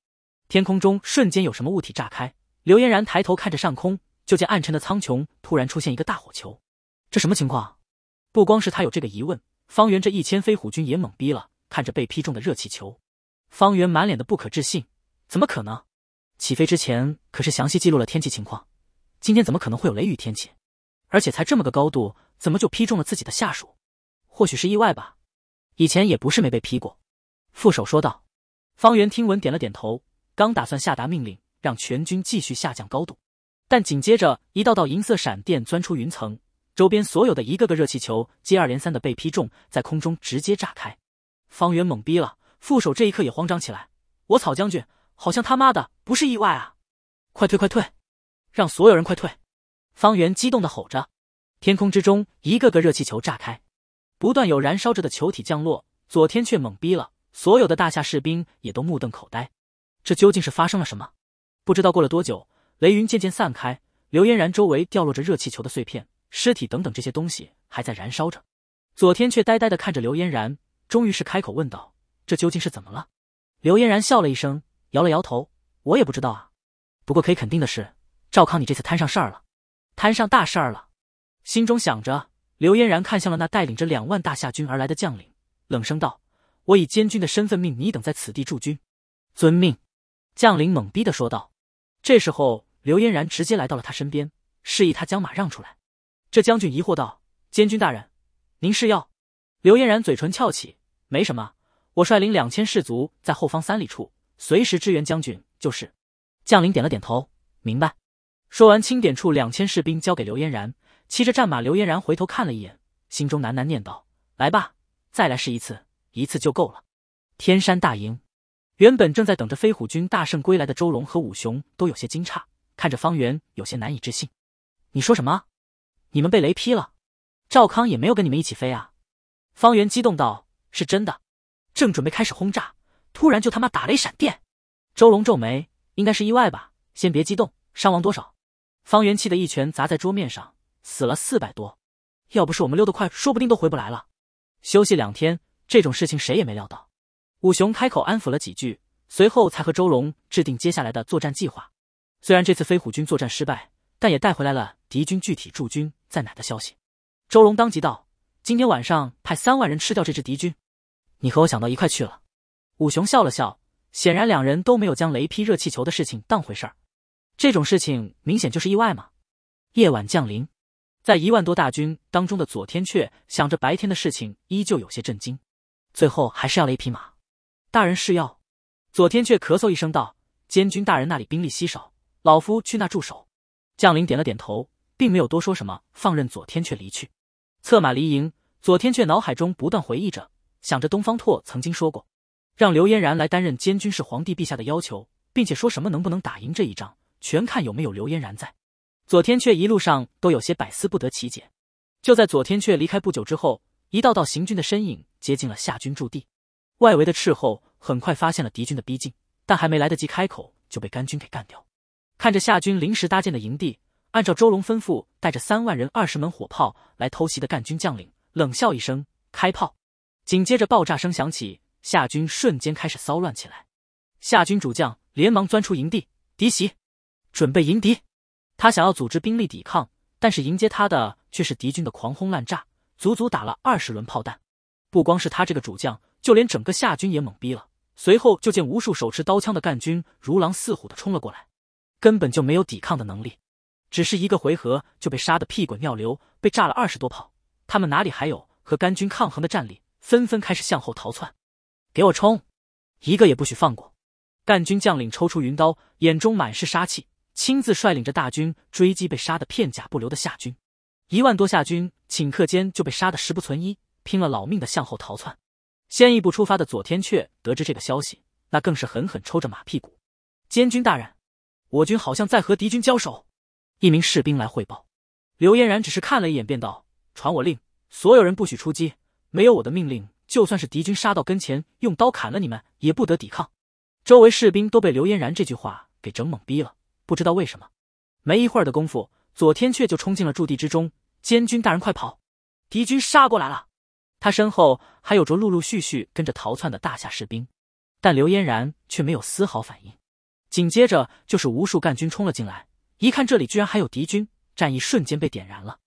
天空中瞬间有什么物体炸开。刘嫣然抬头看着上空。就见暗沉的苍穹突然出现一个大火球，这什么情况？不光是他有这个疑问，方圆这一千飞虎军也懵逼了。看着被劈中的热气球，方圆满脸的不可置信：怎么可能？起飞之前可是详细记录了天气情况，今天怎么可能会有雷雨天气？而且才这么个高度，怎么就劈中了自己的下属？或许是意外吧，以前也不是没被劈过。副手说道。方圆听闻点了点头，刚打算下达命令，让全军继续下降高度。但紧接着，一道道银色闪电钻出云层，周边所有的一个个热气球接二连三的被劈中，在空中直接炸开。方圆懵逼了，副手这一刻也慌张起来。我草，将军，好像他妈的不是意外啊！快退，快退，让所有人快退！方圆激动的吼着。天空之中，一个个热气球炸开，不断有燃烧着的球体降落。左天却懵逼了，所有的大夏士兵也都目瞪口呆。这究竟是发生了什么？不知道过了多久。雷云渐渐散开，刘嫣然周围掉落着热气球的碎片、尸体等等，这些东西还在燃烧着。左天却呆呆的看着刘嫣然，终于是开口问道：“这究竟是怎么了？”刘嫣然笑了一声，摇了摇头：“我也不知道啊。不过可以肯定的是，赵康，你这次摊上事儿了，摊上大事儿了。”心中想着，刘嫣然看向了那带领着两万大夏军而来的将领，冷声道：“我以监军的身份命你等在此地驻军。”“遵命。”将领懵逼的说道。这时候。刘嫣然直接来到了他身边，示意他将马让出来。这将军疑惑道：“监军大人，您是要……”刘嫣然嘴唇翘起，没什么，我率领两千士卒在后方三里处，随时支援将军就是。将领点了点头，明白。说完，清点处两千士兵交给刘嫣然，骑着战马。刘嫣然回头看了一眼，心中喃喃念道：“来吧，再来试一次，一次就够了。”天山大营，原本正在等着飞虎军大胜归来的周龙和武雄都有些惊诧。看着方圆，有些难以置信：“你说什么？你们被雷劈了？赵康也没有跟你们一起飞啊？”方圆激动道：“是真的！”正准备开始轰炸，突然就他妈打雷闪电。周龙皱眉：“应该是意外吧？先别激动，伤亡多少？”方圆气得一拳砸在桌面上：“死了四百多，要不是我们溜得快，说不定都回不来了。”休息两天，这种事情谁也没料到。武雄开口安抚了几句，随后才和周龙制定接下来的作战计划。虽然这次飞虎军作战失败，但也带回来了敌军具体驻军在哪的消息。周龙当即道：“今天晚上派三万人吃掉这支敌军。”你和我想到一块去了。武雄笑了笑，显然两人都没有将雷劈热气球的事情当回事儿。这种事情明显就是意外嘛。夜晚降临，在一万多大军当中的左天阙想着白天的事情，依旧有些震惊。最后还是要了一匹马。大人是要？左天阙咳嗽一声道：“监军大人那里兵力稀少。”老夫去那驻守。将领点了点头，并没有多说什么，放任左天阙离去。策马离营，左天阙脑海中不断回忆着，想着东方拓曾经说过，让刘嫣然来担任监军是皇帝陛下的要求，并且说什么能不能打赢这一仗，全看有没有刘嫣然在。左天阙一路上都有些百思不得其解。就在左天阙离开不久之后，一道道行军的身影接近了夏军驻地，外围的斥候很快发现了敌军的逼近，但还没来得及开口，就被甘军给干掉。看着夏军临时搭建的营地，按照周龙吩咐带着三万人、二十门火炮来偷袭的干军将领冷笑一声：“开炮！”紧接着爆炸声响起，夏军瞬间开始骚乱起来。夏军主将连忙钻出营地，敌袭，准备迎敌。他想要组织兵力抵抗，但是迎接他的却是敌军的狂轰滥炸，足足打了二十轮炮弹。不光是他这个主将，就连整个夏军也懵逼了。随后就见无数手持刀枪的干军如狼似虎的冲了过来。根本就没有抵抗的能力，只是一个回合就被杀的屁滚尿流，被炸了二十多炮，他们哪里还有和甘军抗衡的战力？纷纷开始向后逃窜。给我冲！一个也不许放过！干军将领抽出云刀，眼中满是杀气，亲自率领着大军追击被杀的片甲不留的夏军。一万多夏军顷刻间就被杀的十不存一，拼了老命的向后逃窜。先一步出发的左天阙得知这个消息，那更是狠狠抽着马屁股。监军大人。我军好像在和敌军交手，一名士兵来汇报。刘嫣然只是看了一眼，便道：“传我令，所有人不许出击。没有我的命令，就算是敌军杀到跟前，用刀砍了你们，也不得抵抗。”周围士兵都被刘嫣然这句话给整懵逼了，不知道为什么。没一会儿的功夫，左天阙就冲进了驻地之中：“监军大人，快跑！敌军杀过来了！”他身后还有着陆陆续续跟着逃窜的大夏士兵，但刘嫣然却没有丝毫反应。紧接着就是无数干军冲了进来，一看这里居然还有敌军，战意瞬间被点燃了，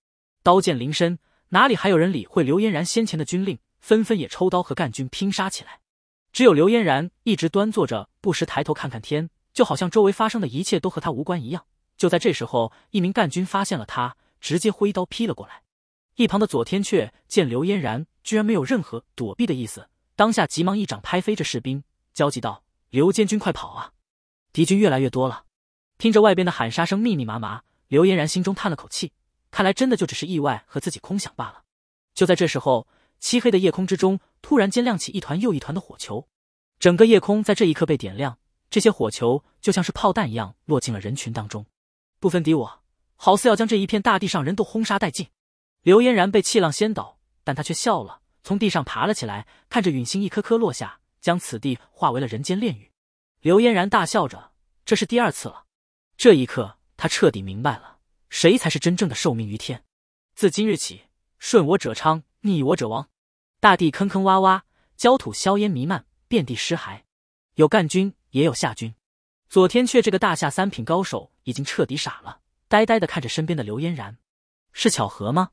刀剑临身，哪里还有人理会刘嫣然先前的军令，纷纷也抽刀和干军拼杀起来。只有刘嫣然一直端坐着，不时抬头看看天，就好像周围发生的一切都和他无关一样。就在这时候，一名干军发现了他，直接挥刀劈了过来。一旁的左天阙见刘嫣然居然没有任何躲避的意思，当下急忙一掌拍飞这士兵，焦急道：“刘监军，快跑啊！”敌军越来越多了，听着外边的喊杀声密密麻麻，刘嫣然心中叹了口气，看来真的就只是意外和自己空想罢了。就在这时候，漆黑的夜空之中突然间亮起一团又一团的火球，整个夜空在这一刻被点亮。这些火球就像是炮弹一样落进了人群当中，不分敌我，好似要将这一片大地上人都轰杀殆尽。刘嫣然被气浪掀倒，但他却笑了，从地上爬了起来，看着陨星一颗颗落下，将此地化为了人间炼狱。刘嫣然大笑着：“这是第二次了。”这一刻，他彻底明白了，谁才是真正的受命于天。自今日起，顺我者昌，逆我者亡。大地坑坑洼洼，焦土硝烟弥漫，遍地尸骸，有干军，也有夏军。左天阙这个大夏三品高手已经彻底傻了，呆呆的看着身边的刘嫣然：“是巧合吗？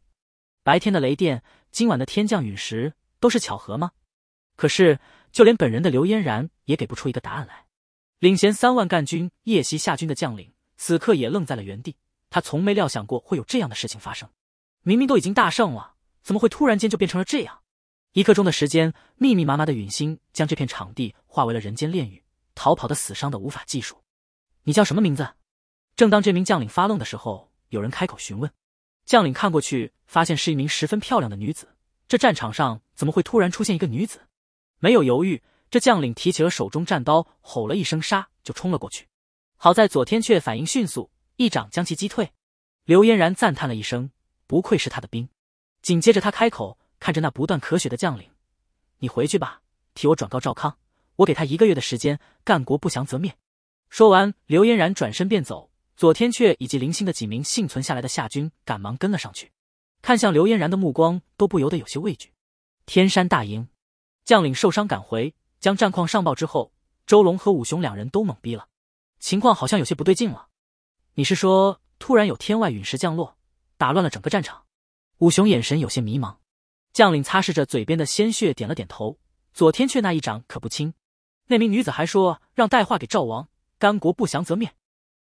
白天的雷电，今晚的天降陨石，都是巧合吗？”可是，就连本人的刘嫣然也给不出一个答案来。领衔三万干军夜袭夏军的将领，此刻也愣在了原地。他从没料想过会有这样的事情发生，明明都已经大胜了，怎么会突然间就变成了这样？一刻钟的时间，密密麻麻的陨星将这片场地化为了人间炼狱，逃跑的、死伤的无法计数。你叫什么名字？正当这名将领发愣的时候，有人开口询问。将领看过去，发现是一名十分漂亮的女子。这战场上怎么会突然出现一个女子？没有犹豫。这将领提起了手中战刀，吼了一声“杀”，就冲了过去。好在左天阙反应迅速，一掌将其击退。刘嫣然赞叹了一声：“不愧是他的兵。”紧接着他开口，看着那不断咳血的将领：“你回去吧，替我转告赵康，我给他一个月的时间，干国不降则灭。”说完，刘嫣然转身便走。左天阙以及零星的几名幸存下来的夏军，赶忙跟了上去，看向刘嫣然的目光都不由得有些畏惧。天山大营，将领受伤赶回。将战况上报之后，周龙和武雄两人都懵逼了，情况好像有些不对劲了。你是说，突然有天外陨石降落，打乱了整个战场？武雄眼神有些迷茫。将领擦拭着嘴边的鲜血，点了点头。左天阙那一掌可不轻。那名女子还说，让带话给赵王：干国不降则灭，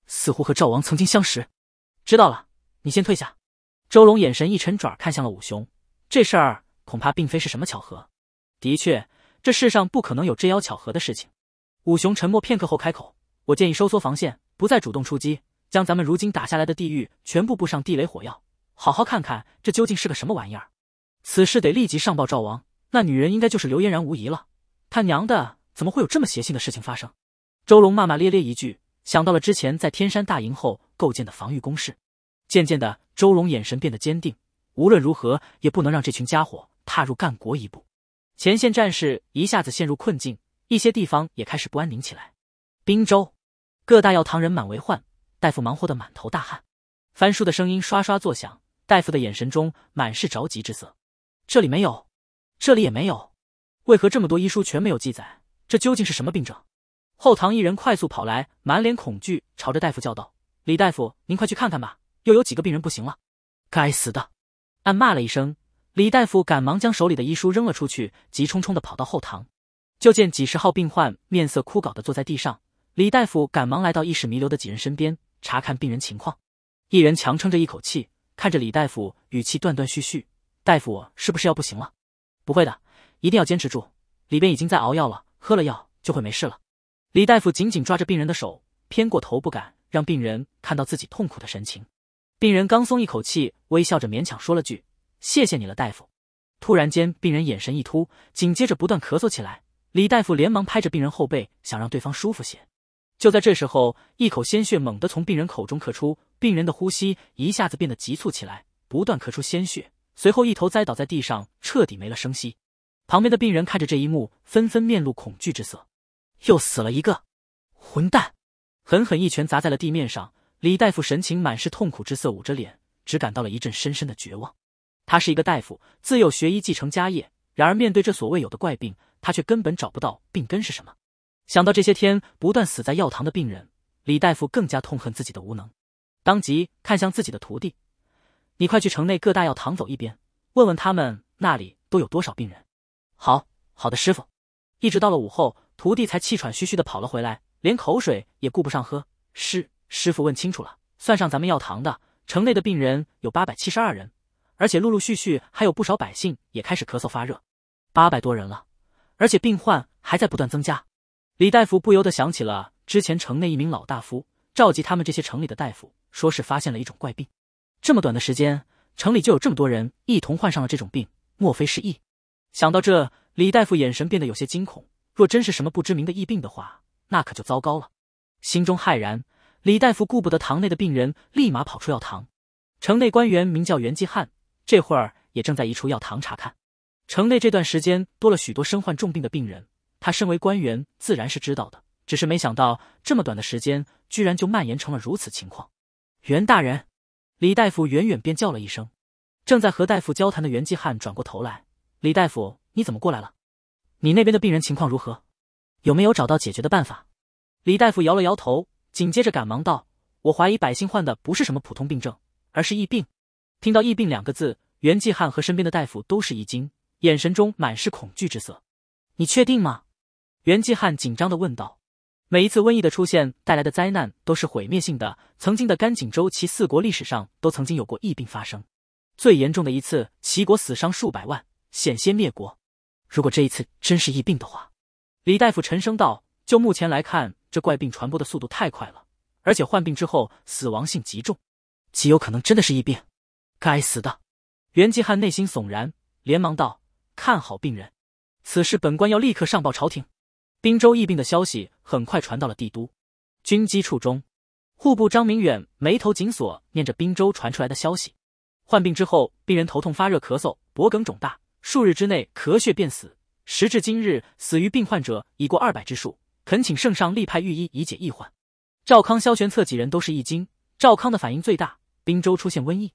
似乎和赵王曾经相识。知道了，你先退下。周龙眼神一沉，转看向了武雄。这事儿恐怕并非是什么巧合。的确。这世上不可能有这妖巧合的事情。武雄沉默片刻后开口：“我建议收缩防线，不再主动出击，将咱们如今打下来的地域全部布上地雷火药，好好看看这究竟是个什么玩意儿。”此事得立即上报赵王。那女人应该就是刘嫣然无疑了。他娘的，怎么会有这么邪性的事情发生？周龙骂骂咧咧一句，想到了之前在天山大营后构建的防御工事。渐渐的，周龙眼神变得坚定，无论如何也不能让这群家伙踏入干国一步。前线战士一下子陷入困境，一些地方也开始不安宁起来。滨州各大药堂人满为患，大夫忙活的满头大汗，翻书的声音刷刷作响，大夫的眼神中满是着急之色。这里没有，这里也没有，为何这么多医书全没有记载？这究竟是什么病症？后堂一人快速跑来，满脸恐惧，朝着大夫叫道：“李大夫，您快去看看吧，又有几个病人不行了。”该死的，暗骂了一声。李大夫赶忙将手里的医书扔了出去，急冲冲地跑到后堂，就见几十号病患面色枯槁地坐在地上。李大夫赶忙来到意识弥留的几人身边，查看病人情况。一人强撑着一口气，看着李大夫，语气断断续续：“大夫，我是不是要不行了？”“不会的，一定要坚持住。里边已经在熬药了，喝了药就会没事了。”李大夫紧紧抓着病人的手，偏过头不敢让病人看到自己痛苦的神情。病人刚松一口气，微笑着勉强说了句。谢谢你了，大夫。突然间，病人眼神一突，紧接着不断咳嗽起来。李大夫连忙拍着病人后背，想让对方舒服些。就在这时候，一口鲜血猛地从病人口中咳出，病人的呼吸一下子变得急促起来，不断咳出鲜血，随后一头栽倒在地上，彻底没了声息。旁边的病人看着这一幕，纷纷面露恐惧之色。又死了一个，混蛋！狠狠一拳砸在了地面上，李大夫神情满是痛苦之色，捂着脸，只感到了一阵深深的绝望。他是一个大夫，自幼学医，继承家业。然而面对这所谓有的怪病，他却根本找不到病根是什么。想到这些天不断死在药堂的病人，李大夫更加痛恨自己的无能。当即看向自己的徒弟：“你快去城内各大药堂走一遍，问问他们那里都有多少病人。”“好好的，师傅。”一直到了午后，徒弟才气喘吁吁的跑了回来，连口水也顾不上喝。“师师傅问清楚了，算上咱们药堂的，城内的病人有八百七十二人。”而且陆陆续续还有不少百姓也开始咳嗽发热，八百多人了，而且病患还在不断增加。李大夫不由得想起了之前城内一名老大夫召集他们这些城里的大夫，说是发现了一种怪病。这么短的时间，城里就有这么多人一同患上了这种病，莫非是疫？想到这，李大夫眼神变得有些惊恐。若真是什么不知名的疫病的话，那可就糟糕了。心中骇然，李大夫顾不得堂内的病人，立马跑出药堂。城内官员名叫袁继汉。这会儿也正在一处药堂查看，城内这段时间多了许多身患重病的病人，他身为官员自然是知道的，只是没想到这么短的时间，居然就蔓延成了如此情况。袁大人，李大夫远远便叫了一声，正在和大夫交谈的袁继汉转过头来，李大夫你怎么过来了？你那边的病人情况如何？有没有找到解决的办法？李大夫摇了摇头，紧接着赶忙道：“我怀疑百姓患的不是什么普通病症，而是疫病。”听到“疫病”两个字，袁继汉和身边的大夫都是一惊，眼神中满是恐惧之色。“你确定吗？”袁继汉紧张的问道。每一次瘟疫的出现带来的灾难都是毁灭性的。曾经的甘井州、齐四国历史上都曾经有过疫病发生，最严重的一次，齐国死伤数百万，险些灭国。如果这一次真是疫病的话，李大夫沉声道：“就目前来看，这怪病传播的速度太快了，而且患病之后死亡性极重，极有可能真的是疫病。”该死的！袁继汉内心悚然，连忙道：“看好病人，此事本官要立刻上报朝廷。”滨州疫病的消息很快传到了帝都，军机处中，户部张明远眉头紧锁，念着滨州传出来的消息：患病之后，病人头痛、发热、咳嗽，脖梗肿大，数日之内咳血便死。时至今日，死于病患者已过二百之数。恳请圣上立派御医以解疫患。赵康、萧玄策几人都是一惊，赵康的反应最大，滨州出现瘟疫。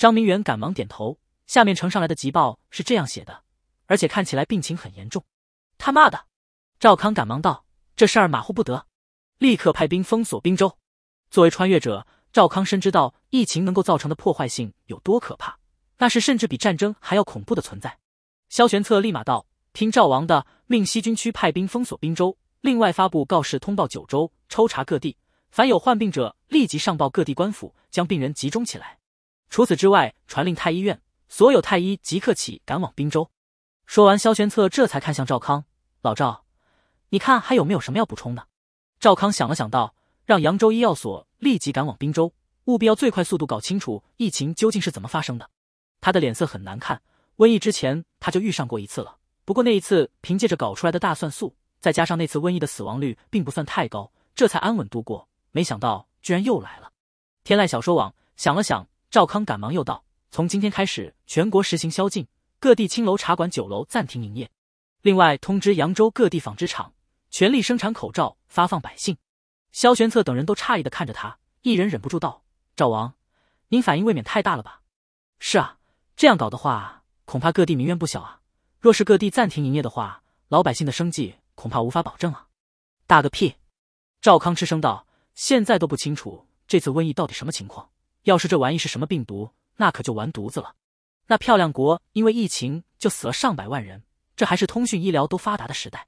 张明远赶忙点头，下面呈上来的急报是这样写的，而且看起来病情很严重。他妈的！赵康赶忙道：“这事儿马虎不得，立刻派兵封锁滨州。”作为穿越者，赵康深知到疫情能够造成的破坏性有多可怕，那是甚至比战争还要恐怖的存在。萧玄策立马道：“听赵王的，命西军区派兵封锁滨州，另外发布告示，通报九州，抽查各地，凡有患病者，立即上报各地官府，将病人集中起来。”除此之外，传令太医院所有太医即刻起赶往滨州。说完，萧玄策这才看向赵康，老赵，你看还有没有什么要补充的？赵康想了想，道：“让扬州医药所立即赶往滨州，务必要最快速度搞清楚疫情究竟是怎么发生的。”他的脸色很难看，瘟疫之前他就遇上过一次了。不过那一次凭借着搞出来的大蒜素，再加上那次瘟疫的死亡率并不算太高，这才安稳度过。没想到居然又来了。天籁小说网想了想。赵康赶忙又道：“从今天开始，全国实行宵禁，各地青楼、茶馆、酒楼暂停营业。另外，通知扬州各地纺织厂全力生产口罩，发放百姓。”萧玄策等人都诧异的看着他，一人忍不住道：“赵王，您反应未免太大了吧？”“是啊，这样搞的话，恐怕各地民怨不小啊。若是各地暂停营业的话，老百姓的生计恐怕无法保证啊。”“大个屁！”赵康嗤声道，“现在都不清楚这次瘟疫到底什么情况。”要是这玩意是什么病毒，那可就完犊子了。那漂亮国因为疫情就死了上百万人，这还是通讯、医疗都发达的时代。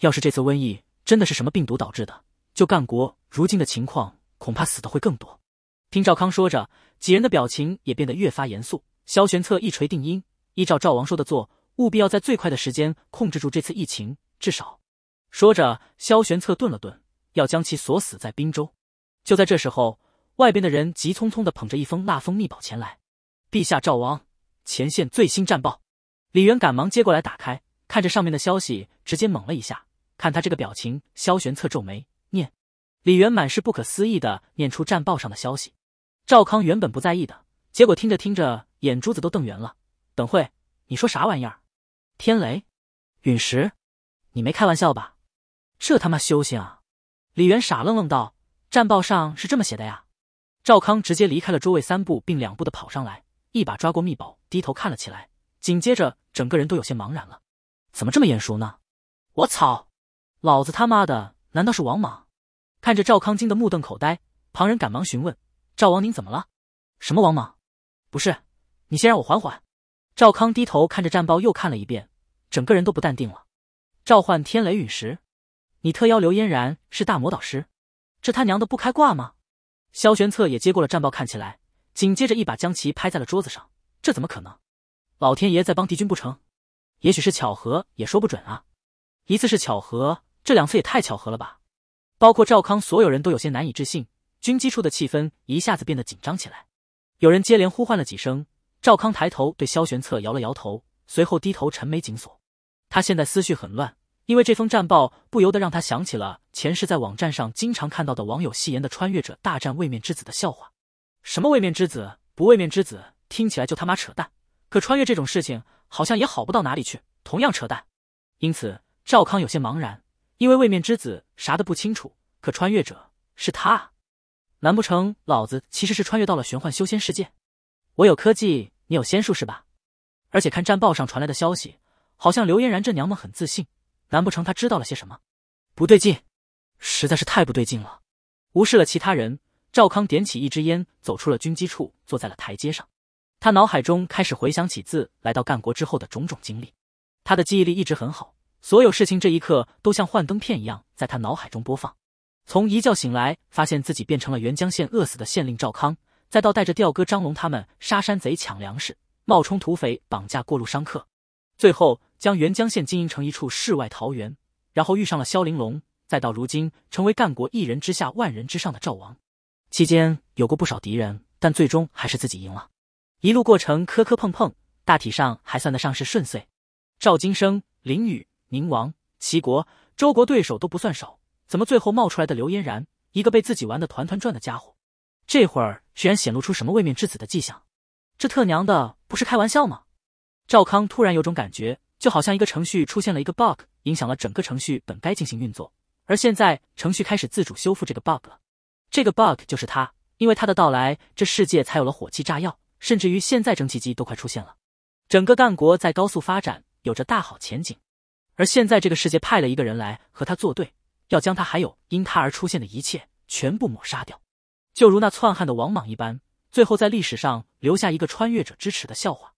要是这次瘟疫真的是什么病毒导致的，就干国如今的情况，恐怕死的会更多。听赵康说着，几人的表情也变得越发严肃。萧玄策一锤定音，依照赵王说的做，务必要在最快的时间控制住这次疫情，至少。说着，萧玄策顿了顿，要将其锁死在滨州。就在这时候。外边的人急匆匆的捧着一封蜡封密宝前来，陛下，赵王前线最新战报。李渊赶忙接过来打开，看着上面的消息，直接懵了一下。看他这个表情，萧玄策皱眉念。李渊满是不可思议的念出战报上的消息。赵康原本不在意的，结果听着听着眼珠子都瞪圆了。等会，你说啥玩意儿？天雷，陨石？你没开玩笑吧？这他妈修行啊！李渊傻愣愣道：“战报上是这么写的呀。”赵康直接离开了桌位，三步并两步的跑上来，一把抓过密宝，低头看了起来，紧接着整个人都有些茫然了，怎么这么眼熟呢？我操，老子他妈的难道是王莽？看着赵康惊得目瞪口呆，旁人赶忙询问：“赵王您怎么了？什么王莽？不是，你先让我缓缓。”赵康低头看着战报又看了一遍，整个人都不淡定了。召唤天雷陨石，你特邀刘嫣然是大魔导师，这他娘的不开挂吗？萧玄策也接过了战报，看起来，紧接着一把将其拍在了桌子上。这怎么可能？老天爷在帮敌军不成？也许是巧合，也说不准啊。一次是巧合，这两次也太巧合了吧？包括赵康，所有人都有些难以置信。军机处的气氛一下子变得紧张起来。有人接连呼唤了几声，赵康抬头对萧玄策摇了摇头，随后低头，沉眉紧锁。他现在思绪很乱。因为这封战报不由得让他想起了前世在网站上经常看到的网友戏言的“穿越者大战位面之子”的笑话。什么位面之子，不位面之子，听起来就他妈扯淡。可穿越这种事情好像也好不到哪里去，同样扯淡。因此，赵康有些茫然，因为位面之子啥的不清楚，可穿越者是他，难不成老子其实是穿越到了玄幻修仙世界？我有科技，你有仙术是吧？而且看战报上传来的消息，好像刘嫣然这娘们很自信。难不成他知道了些什么？不对劲，实在是太不对劲了。无视了其他人，赵康点起一支烟，走出了军机处，坐在了台阶上。他脑海中开始回想起自来到干国之后的种种经历。他的记忆力一直很好，所有事情这一刻都像幻灯片一样在他脑海中播放。从一觉醒来发现自己变成了原江县饿死的县令赵康，再到带着吊哥张龙他们杀山贼抢粮食，冒充土匪绑架过路商客。最后将沅江县经营成一处世外桃源，然后遇上了萧玲珑，再到如今成为干国一人之下万人之上的赵王。期间有过不少敌人，但最终还是自己赢了。一路过程磕磕碰碰，大体上还算得上是顺遂。赵金生、林雨、宁王、齐国、周国对手都不算少，怎么最后冒出来的刘嫣然，一个被自己玩得团团转的家伙，这会儿居然显露出什么位面之子的迹象？这特娘的不是开玩笑吗？赵康突然有种感觉，就好像一个程序出现了一个 bug，影响了整个程序本该进行运作，而现在程序开始自主修复这个 bug。了。这个 bug 就是他，因为他的到来，这世界才有了火器、炸药，甚至于现在蒸汽机都快出现了。整个干国在高速发展，有着大好前景。而现在这个世界派了一个人来和他作对，要将他还有因他而出现的一切全部抹杀掉，就如那篡汉的王莽一般，最后在历史上留下一个穿越者之耻的笑话。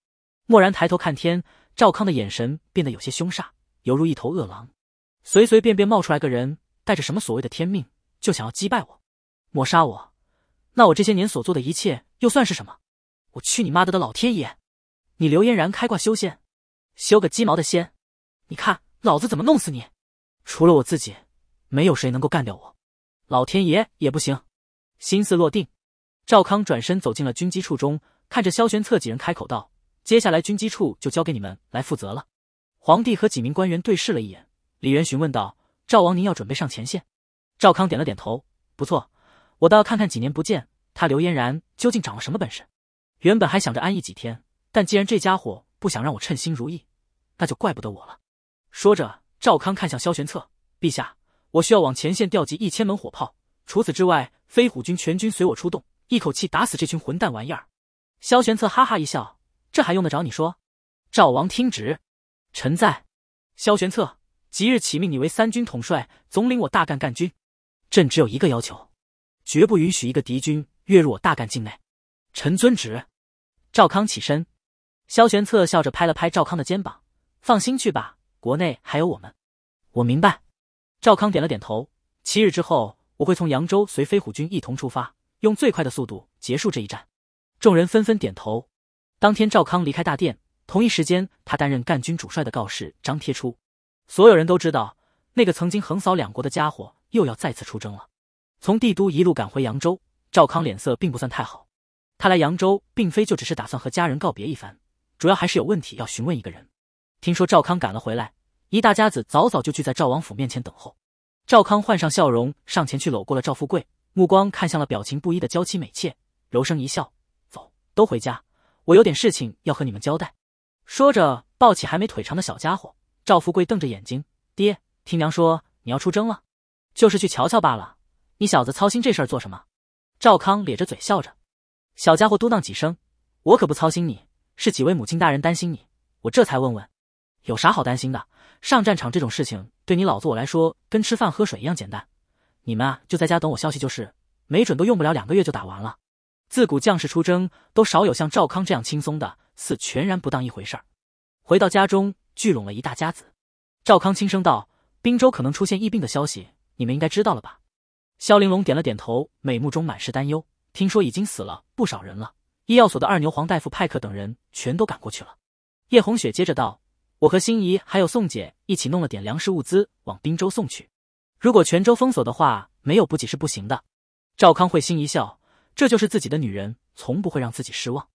蓦然抬头看天，赵康的眼神变得有些凶煞，犹如一头恶狼。随随便便冒出来个人，带着什么所谓的天命，就想要击败我，抹杀我？那我这些年所做的一切又算是什么？我去你妈的的老天爷！你刘嫣然开挂修仙，修个鸡毛的仙？你看老子怎么弄死你！除了我自己，没有谁能够干掉我，老天爷也不行。心思落定，赵康转身走进了军机处中，看着萧玄策几人开口道。接下来军机处就交给你们来负责了。皇帝和几名官员对视了一眼，李渊询问道：“赵王，您要准备上前线？”赵康点了点头：“不错，我倒要看看几年不见他刘嫣然究竟长了什么本事。原本还想着安逸几天，但既然这家伙不想让我称心如意，那就怪不得我了。”说着，赵康看向萧玄策：“陛下，我需要往前线调集一千门火炮，除此之外，飞虎军全军随我出动，一口气打死这群混蛋玩意儿。”萧玄策哈哈一笑。这还用得着你说？赵王听旨，臣在。萧玄策即日起命你为三军统帅，总领我大干干军。朕只有一个要求，绝不允许一个敌军越入我大干境内。臣遵旨。赵康起身，萧玄策笑着拍了拍赵康的肩膀：“放心去吧，国内还有我们。”我明白。赵康点了点头。七日之后，我会从扬州随飞虎军一同出发，用最快的速度结束这一战。众人纷纷点头。当天，赵康离开大殿。同一时间，他担任干军主帅的告示张贴出，所有人都知道那个曾经横扫两国的家伙又要再次出征了。从帝都一路赶回扬州，赵康脸色并不算太好。他来扬州并非就只是打算和家人告别一番，主要还是有问题要询问一个人。听说赵康赶了回来，一大家子早早就聚在赵王府面前等候。赵康换上笑容，上前去搂过了赵富贵，目光看向了表情不一的娇妻美妾，柔声一笑：“走，都回家。”我有点事情要和你们交代，说着抱起还没腿长的小家伙，赵富贵瞪着眼睛，爹，听娘说你要出征了，就是去瞧瞧罢了。你小子操心这事做什么？赵康咧着嘴笑着，小家伙嘟囔几声，我可不操心你，是几位母亲大人担心你，我这才问问，有啥好担心的？上战场这种事情对你老子我来说跟吃饭喝水一样简单，你们啊就在家等我消息就是，没准都用不了两个月就打完了。自古将士出征，都少有像赵康这样轻松的，似全然不当一回事儿。回到家中，聚拢了一大家子，赵康轻声道：“滨州可能出现疫病的消息，你们应该知道了吧？”萧玲珑点了点头，眉目中满是担忧。听说已经死了不少人了，医药所的二牛黄大夫派克等人全都赶过去了。叶红雪接着道：“我和心仪还有宋姐一起弄了点粮食物资，往滨州送去。如果全州封锁的话，没有补给是不行的。”赵康会心一笑。这就是自己的女人，从不会让自己失望。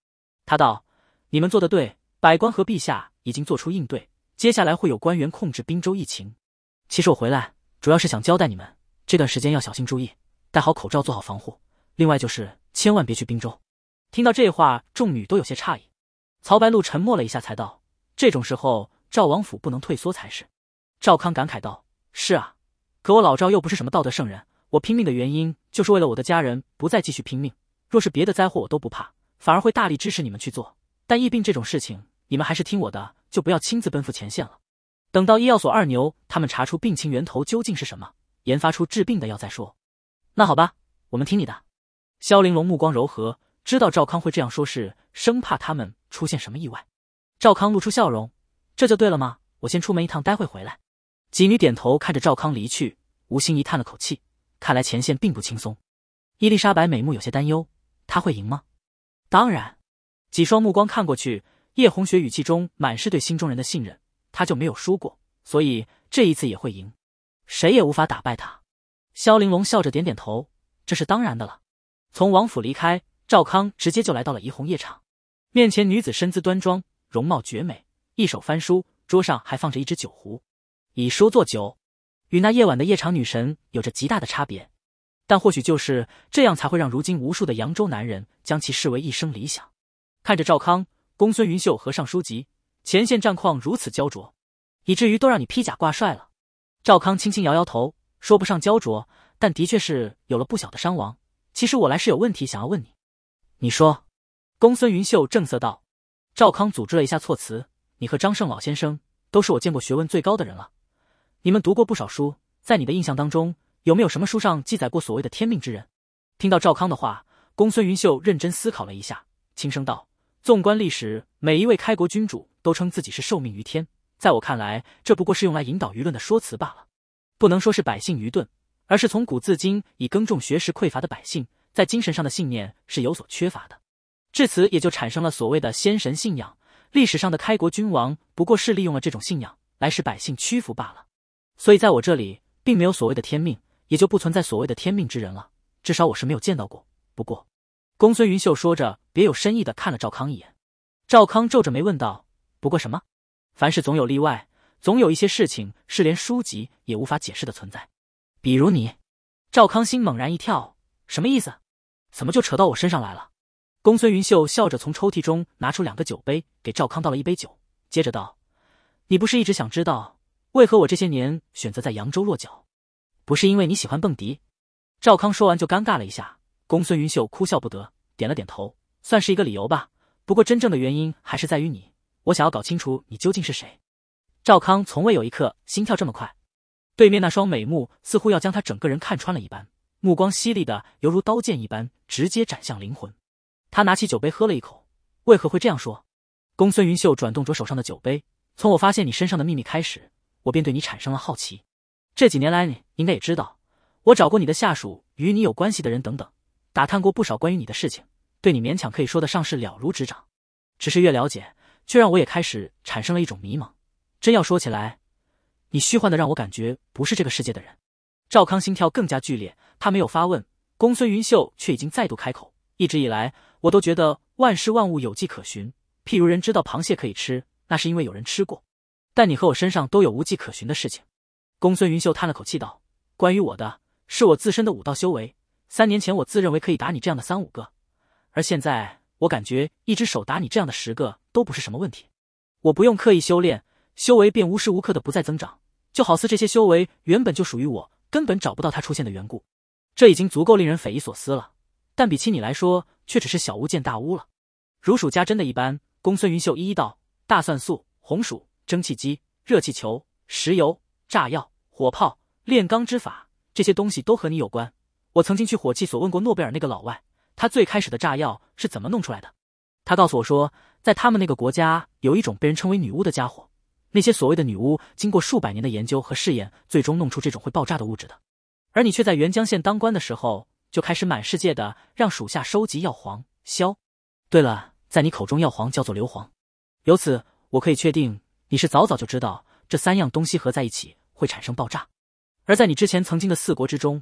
他道：“你们做的对，百官和陛下已经做出应对，接下来会有官员控制滨州疫情。其实我回来主要是想交代你们，这段时间要小心注意，戴好口罩，做好防护。另外就是千万别去滨州。”听到这话，众女都有些诧异。曹白露沉默了一下，才道：“这种时候，赵王府不能退缩才是。”赵康感慨道：“是啊，可我老赵又不是什么道德圣人。”我拼命的原因，就是为了我的家人不再继续拼命。若是别的灾祸，我都不怕，反而会大力支持你们去做。但疫病这种事情，你们还是听我的，就不要亲自奔赴前线了。等到医药所二牛他们查出病情源头究竟是什么，研发出治病的药再说。那好吧，我们听你的。萧玲珑目光柔和，知道赵康会这样说，是生怕他们出现什么意外。赵康露出笑容，这就对了嘛。我先出门一趟，待会回来。几女点头，看着赵康离去。吴心怡叹了口气。看来前线并不轻松，伊丽莎白美目有些担忧，他会赢吗？当然，几双目光看过去，叶红雪语气中满是对心中人的信任，他就没有输过，所以这一次也会赢，谁也无法打败他。萧玲珑笑着点点头，这是当然的了。从王府离开，赵康直接就来到了怡红夜场，面前女子身姿端庄，容貌绝美，一手翻书，桌上还放着一只酒壶，以书作酒。与那夜晚的夜场女神有着极大的差别，但或许就是这样才会让如今无数的扬州男人将其视为一生理想。看着赵康，公孙云秀合上书籍。前线战况如此焦灼，以至于都让你披甲挂帅了。赵康轻轻摇摇头，说不上焦灼，但的确是有了不小的伤亡。其实我来是有问题想要问你，你说？公孙云秀正色道。赵康组织了一下措辞，你和张胜老先生都是我见过学问最高的人了。你们读过不少书，在你的印象当中，有没有什么书上记载过所谓的天命之人？听到赵康的话，公孙云秀认真思考了一下，轻声道：“纵观历史，每一位开国君主都称自己是受命于天。在我看来，这不过是用来引导舆论的说辞罢了。不能说是百姓愚钝，而是从古至今，以耕种学识匮乏的百姓，在精神上的信念是有所缺乏的。至此，也就产生了所谓的先神信仰。历史上的开国君王，不过是利用了这种信仰，来使百姓屈服罢了。”所以，在我这里并没有所谓的天命，也就不存在所谓的天命之人了。至少我是没有见到过。不过，公孙云秀说着，别有深意的看了赵康一眼。赵康皱着眉问道：“不过什么？凡事总有例外，总有一些事情是连书籍也无法解释的存在。比如你。”赵康心猛然一跳，什么意思？怎么就扯到我身上来了？公孙云秀笑着从抽屉中拿出两个酒杯，给赵康倒了一杯酒，接着道：“你不是一直想知道？”为何我这些年选择在扬州落脚，不是因为你喜欢蹦迪？赵康说完就尴尬了一下，公孙云秀哭笑不得，点了点头，算是一个理由吧。不过真正的原因还是在于你。我想要搞清楚你究竟是谁。赵康从未有一刻心跳这么快，对面那双美目似乎要将他整个人看穿了一般，目光犀利的犹如刀剑一般，直接斩向灵魂。他拿起酒杯喝了一口。为何会这样说？公孙云秀转动着手上的酒杯，从我发现你身上的秘密开始。我便对你产生了好奇。这几年来，你应该也知道，我找过你的下属，与你有关系的人等等，打探过不少关于你的事情，对你勉强可以说得上是了如指掌。只是越了解，却让我也开始产生了一种迷茫。真要说起来，你虚幻的让我感觉不是这个世界的人。赵康心跳更加剧烈，他没有发问，公孙云秀却已经再度开口。一直以来，我都觉得万事万物有迹可循，譬如人知道螃蟹可以吃，那是因为有人吃过。但你和我身上都有无迹可寻的事情，公孙云秀叹了口气道：“关于我的，是我自身的武道修为。三年前，我自认为可以打你这样的三五个，而现在，我感觉一只手打你这样的十个都不是什么问题。我不用刻意修炼，修为便无时无刻的不再增长，就好似这些修为原本就属于我，根本找不到它出现的缘故。这已经足够令人匪夷所思了，但比起你来说，却只是小巫见大巫了。”如数家珍的一般，公孙云秀一一道：“大蒜素、红薯。”蒸汽机、热气球、石油、炸药、火炮、炼钢之法，这些东西都和你有关。我曾经去火器所问过诺贝尔那个老外，他最开始的炸药是怎么弄出来的？他告诉我说，在他们那个国家有一种被人称为女巫的家伙，那些所谓的女巫经过数百年的研究和试验，最终弄出这种会爆炸的物质的。而你却在沅江县当官的时候，就开始满世界的让属下收集药黄硝。对了，在你口中，药黄叫做硫磺。由此，我可以确定。你是早早就知道这三样东西合在一起会产生爆炸，而在你之前曾经的四国之中，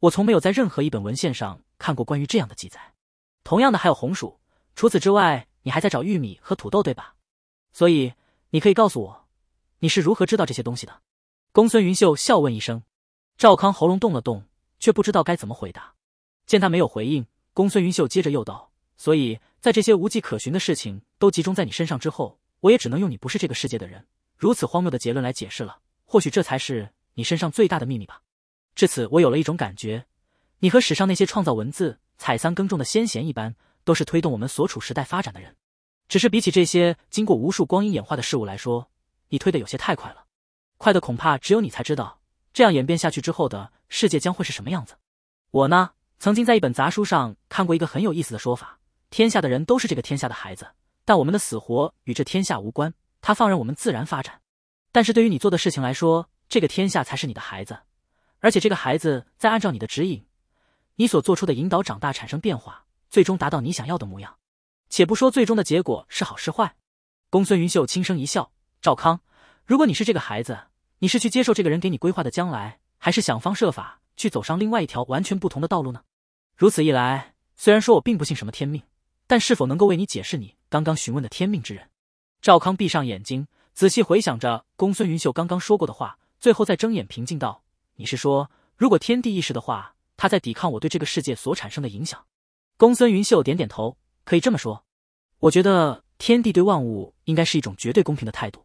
我从没有在任何一本文献上看过关于这样的记载。同样的，还有红薯。除此之外，你还在找玉米和土豆，对吧？所以你可以告诉我，你是如何知道这些东西的？公孙云秀笑问一声，赵康喉咙动了动，却不知道该怎么回答。见他没有回应，公孙云秀接着又道：所以在这些无迹可寻的事情都集中在你身上之后。我也只能用“你不是这个世界的人”如此荒谬的结论来解释了。或许这才是你身上最大的秘密吧。至此，我有了一种感觉：你和史上那些创造文字、采桑、耕种的先贤一般，都是推动我们所处时代发展的人。只是比起这些经过无数光阴演化的事物来说，你推的有些太快了，快的恐怕只有你才知道。这样演变下去之后的世界将会是什么样子？我呢，曾经在一本杂书上看过一个很有意思的说法：天下的人都是这个天下的孩子。但我们的死活与这天下无关，他放任我们自然发展。但是对于你做的事情来说，这个天下才是你的孩子，而且这个孩子在按照你的指引，你所做出的引导长大、产生变化，最终达到你想要的模样。且不说最终的结果是好是坏，公孙云秀轻声一笑：“赵康，如果你是这个孩子，你是去接受这个人给你规划的将来，还是想方设法去走上另外一条完全不同的道路呢？如此一来，虽然说我并不信什么天命，但是否能够为你解释你？”刚刚询问的天命之人，赵康闭上眼睛，仔细回想着公孙云秀刚刚说过的话，最后再睁眼平静道：“你是说，如果天地意识的话，他在抵抗我对这个世界所产生的影响？”公孙云秀点点头，可以这么说。我觉得天地对万物应该是一种绝对公平的态度，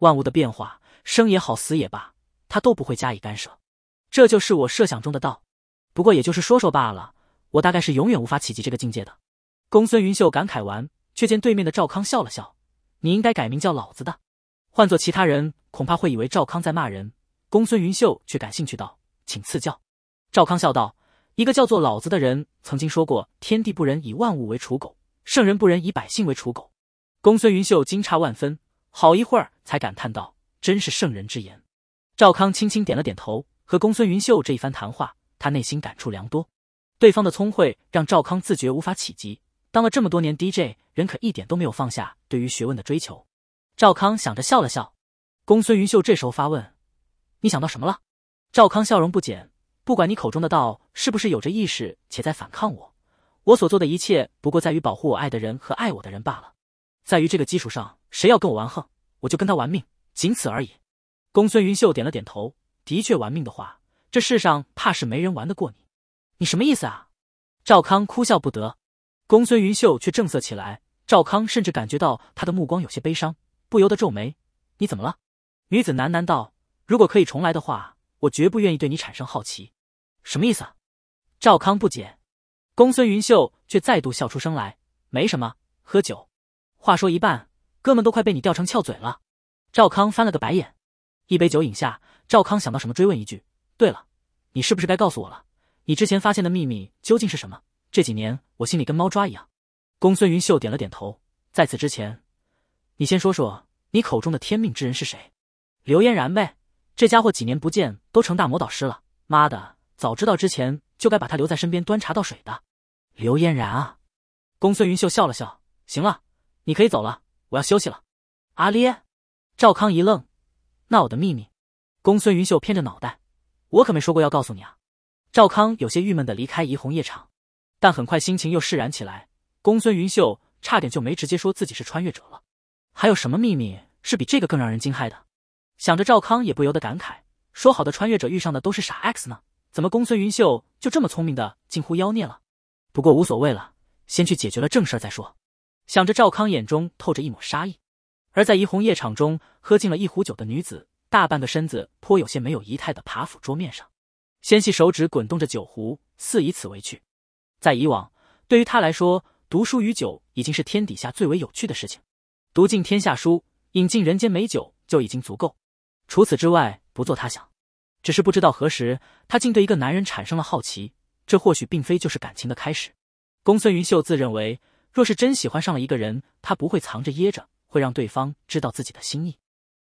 万物的变化，生也好，死也罢，他都不会加以干涉。这就是我设想中的道。不过也就是说说罢了，我大概是永远无法企及这个境界的。公孙云秀感慨完。却见对面的赵康笑了笑，你应该改名叫老子的。换做其他人，恐怕会以为赵康在骂人。公孙云秀却感兴趣道：“请赐教。”赵康笑道：“一个叫做老子的人曾经说过，天地不仁，以万物为刍狗；圣人不仁，以百姓为刍狗。”公孙云秀惊诧万分，好一会儿才感叹道：“真是圣人之言。”赵康轻轻点了点头。和公孙云秀这一番谈话，他内心感触良多。对方的聪慧让赵康自觉无法企及。当了这么多年 DJ，人可一点都没有放下对于学问的追求。赵康想着笑了笑。公孙云秀这时候发问：“你想到什么了？”赵康笑容不减：“不管你口中的道是不是有着意识且在反抗我，我所做的一切不过在于保护我爱的人和爱我的人罢了。在于这个基础上，谁要跟我玩横，我就跟他玩命，仅此而已。”公孙云秀点了点头：“的确，玩命的话，这世上怕是没人玩得过你。”“你什么意思啊？”赵康哭笑不得。公孙云秀却正色起来，赵康甚至感觉到他的目光有些悲伤，不由得皱眉：“你怎么了？”女子喃喃道：“如果可以重来的话，我绝不愿意对你产生好奇。”什么意思？啊？赵康不解。公孙云秀却再度笑出声来：“没什么，喝酒。”话说一半，哥们都快被你吊成翘嘴了。赵康翻了个白眼。一杯酒饮下，赵康想到什么，追问一句：“对了，你是不是该告诉我了？你之前发现的秘密究竟是什么？”这几年我心里跟猫抓一样。公孙云秀点了点头。在此之前，你先说说你口中的天命之人是谁？刘嫣然呗。这家伙几年不见都成大魔导师了。妈的，早知道之前就该把他留在身边端茶倒水的。刘嫣然啊！公孙云秀笑了笑。行了，你可以走了，我要休息了。阿烈。赵康一愣。那我的秘密？公孙云秀偏着脑袋。我可没说过要告诉你啊。赵康有些郁闷的离开怡红夜场。但很快心情又释然起来，公孙云秀差点就没直接说自己是穿越者了。还有什么秘密是比这个更让人惊骇的？想着赵康也不由得感慨：说好的穿越者遇上的都是傻 X 呢？怎么公孙云秀就这么聪明的近乎妖孽了？不过无所谓了，先去解决了正事再说。想着赵康眼中透着一抹杀意，而在怡红夜场中喝尽了一壶酒的女子，大半个身子颇有些没有仪态的爬抚桌面上，纤细手指滚动着酒壶，似以此为趣。在以往，对于他来说，读书与酒已经是天底下最为有趣的事情，读尽天下书，饮尽人间美酒就已经足够，除此之外不作他想。只是不知道何时，他竟对一个男人产生了好奇，这或许并非就是感情的开始。公孙云秀自认为，若是真喜欢上了一个人，他不会藏着掖着，会让对方知道自己的心意。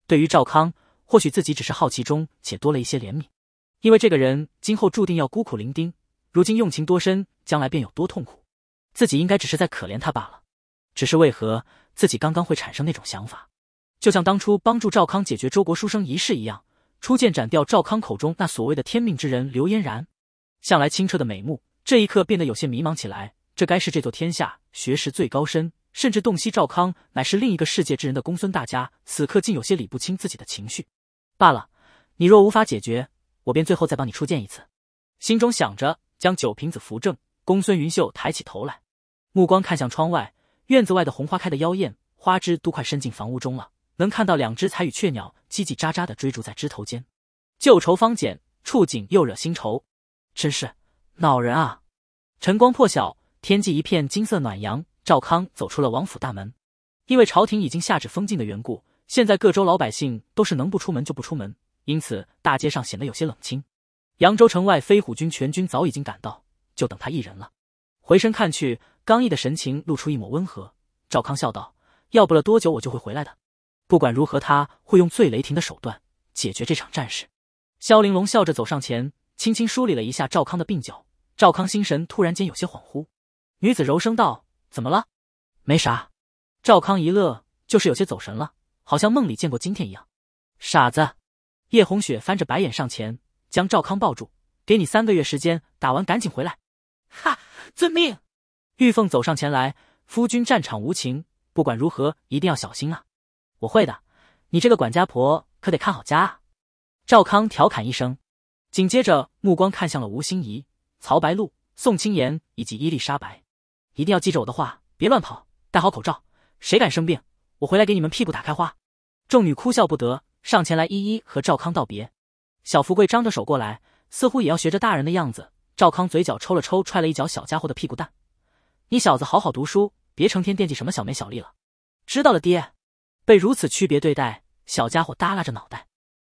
对于赵康，或许自己只是好奇中且多了一些怜悯，因为这个人今后注定要孤苦伶仃。如今用情多深，将来便有多痛苦。自己应该只是在可怜他罢了。只是为何自己刚刚会产生那种想法？就像当初帮助赵康解决周国书生一事一样，初见斩掉赵康口中那所谓的天命之人刘嫣然。向来清澈的美目，这一刻变得有些迷茫起来。这该是这座天下学识最高深，甚至洞悉赵康乃是另一个世界之人的公孙大家，此刻竟有些理不清自己的情绪。罢了，你若无法解决，我便最后再帮你初见一次。心中想着。将酒瓶子扶正，公孙云秀抬起头来，目光看向窗外。院子外的红花开得妖艳，花枝都快伸进房屋中了。能看到两只彩羽雀鸟叽叽喳喳的追逐在枝头间。旧愁方减，触景又惹新愁，真是恼人啊！晨光破晓，天际一片金色暖阳。赵康走出了王府大门，因为朝廷已经下旨封禁的缘故，现在各州老百姓都是能不出门就不出门，因此大街上显得有些冷清。扬州城外，飞虎军全军早已经赶到，就等他一人了。回身看去，刚毅的神情露出一抹温和。赵康笑道：“要不了多久，我就会回来的。不管如何，他会用最雷霆的手段解决这场战事。”萧玲珑笑着走上前，轻轻梳理了一下赵康的鬓角。赵康心神突然间有些恍惚。女子柔声道：“怎么了？没啥。”赵康一乐，就是有些走神了，好像梦里见过今天一样。傻子！叶红雪翻着白眼上前。将赵康抱住，给你三个月时间，打完赶紧回来。哈，遵命。玉凤走上前来，夫君战场无情，不管如何，一定要小心啊！我会的，你这个管家婆可得看好家啊！赵康调侃一声，紧接着目光看向了吴心怡、曹白露、宋青言以及伊丽莎白，一定要记着我的话，别乱跑，戴好口罩，谁敢生病，我回来给你们屁股打开花。众女哭笑不得，上前来一一和赵康道别。小富贵张着手过来，似乎也要学着大人的样子。赵康嘴角抽了抽，踹了一脚小家伙的屁股蛋：“你小子好好读书，别成天惦记什么小美小丽了。”知道了，爹。被如此区别对待，小家伙耷拉着脑袋。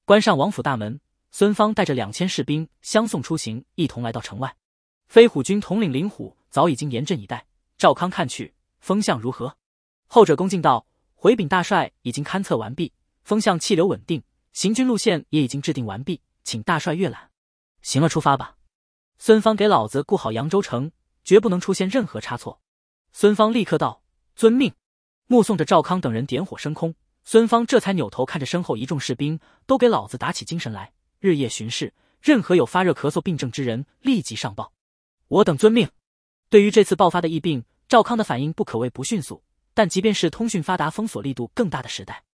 关上王府大门，孙芳带着两千士兵相送出行，一同来到城外。飞虎军统领林虎早已经严阵以待。赵康看去，风向如何？后者恭敬道：“回禀大帅，已经勘测完毕，风向气流稳定。”行军路线也已经制定完毕，请大帅阅览。行了，出发吧。孙芳给老子顾好扬州城，绝不能出现任何差错。孙芳立刻道：“遵命。”目送着赵康等人点火升空，孙芳这才扭头看着身后一众士兵，都给老子打起精神来，日夜巡视，任何有发热、咳嗽病症之人立即上报。我等遵命。对于这次爆发的疫病，赵康的反应不可谓不迅速，但即便是通讯发达、封锁力度更大的时代。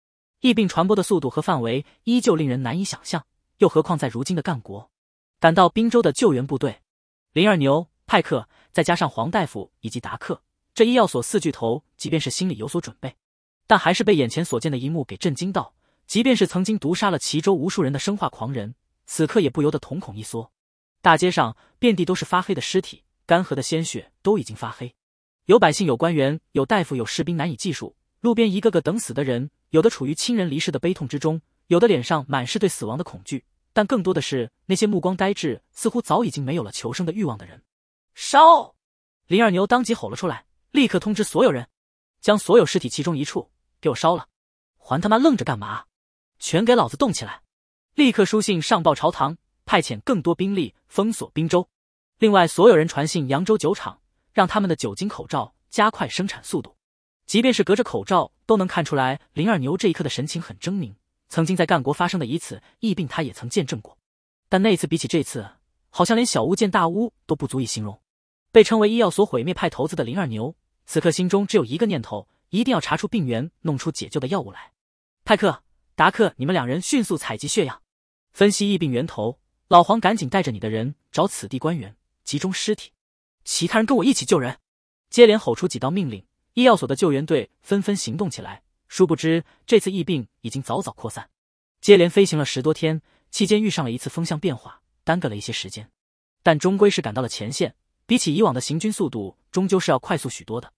疫病传播的速度和范围依旧令人难以想象，又何况在如今的赣国？赶到滨州的救援部队，林二牛、派克，再加上黄大夫以及达克这医药所四巨头，即便是心里有所准备，但还是被眼前所见的一幕给震惊到。即便是曾经毒杀了齐州无数人的生化狂人，此刻也不由得瞳孔一缩。大街上遍地都是发黑的尸体，干涸的鲜血都已经发黑，有百姓，有官员，有大夫，有士兵，难以计数。路边一个个等死的人，有的处于亲人离世的悲痛之中，有的脸上满是对死亡的恐惧，但更多的是那些目光呆滞，似乎早已经没有了求生的欲望的人。烧！林二牛当即吼了出来，立刻通知所有人，将所有尸体其中一处给我烧了。还他妈愣着干嘛？全给老子动起来！立刻书信上报朝堂，派遣更多兵力封锁滨州。另外，所有人传信扬州酒厂，让他们的酒精口罩加快生产速度。即便是隔着口罩，都能看出来，林二牛这一刻的神情很狰狞。曾经在干国发生的一次疫病，他也曾见证过，但那一次比起这次，好像连小巫见大巫都不足以形容。被称为医药所毁灭派头子的林二牛，此刻心中只有一个念头：一定要查出病源，弄出解救的药物来。泰克、达克，你们两人迅速采集血样，分析疫病源头。老黄，赶紧带着你的人找此地官员，集中尸体。其他人跟我一起救人。接连吼出几道命令。医药所的救援队纷纷行动起来，殊不知这次疫病已经早早扩散。接连飞行了十多天，期间遇上了一次风向变化，耽搁了一些时间，但终归是赶到了前线。比起以往的行军速度，终究是要快速许多的。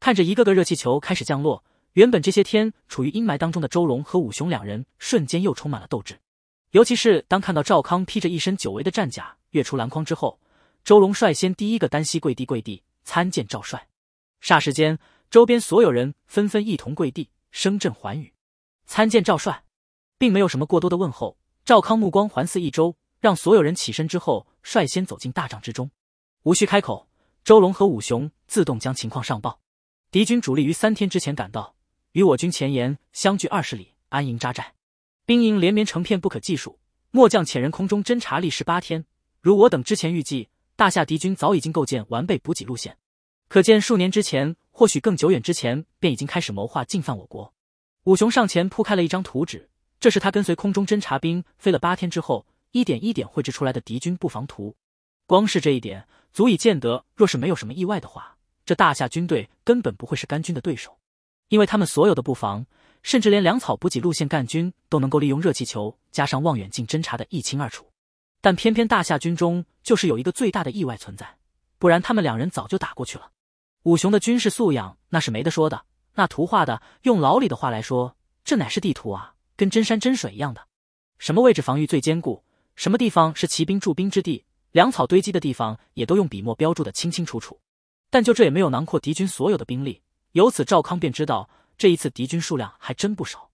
看着一个个热气球开始降落，原本这些天处于阴霾当中的周龙和武雄两人瞬间又充满了斗志。尤其是当看到赵康披着一身久违的战甲跃出篮筐之后，周龙率先第一个单膝跪地，跪地参见赵帅。霎时间。周边所有人纷纷一同跪地，声震寰宇，参见赵帅，并没有什么过多的问候。赵康目光环视一周，让所有人起身之后，率先走进大帐之中。无需开口，周龙和武雄自动将情况上报。敌军主力于三天之前赶到，与我军前沿相距二十里，安营扎寨，兵营连绵成片，不可计数。末将遣人空中侦察历时八天，如我等之前预计，大夏敌军早已经构建完备补给路线，可见数年之前。或许更久远之前便已经开始谋划进犯我国。武雄上前铺开了一张图纸，这是他跟随空中侦察兵飞了八天之后，一点一点绘制出来的敌军布防图。光是这一点，足以见得，若是没有什么意外的话，这大夏军队根本不会是甘军的对手，因为他们所有的布防，甚至连粮草补给路线，干军都能够利用热气球加上望远镜侦察的一清二楚。但偏偏大夏军中就是有一个最大的意外存在，不然他们两人早就打过去了。五雄的军事素养那是没得说的，那图画的，用老李的话来说，这乃是地图啊，跟真山真水一样的。什么位置防御最坚固，什么地方是骑兵驻兵之地，粮草堆积的地方，也都用笔墨标注的清清楚楚。但就这也没有囊括敌军所有的兵力，由此赵康便知道这一次敌军数量还真不少。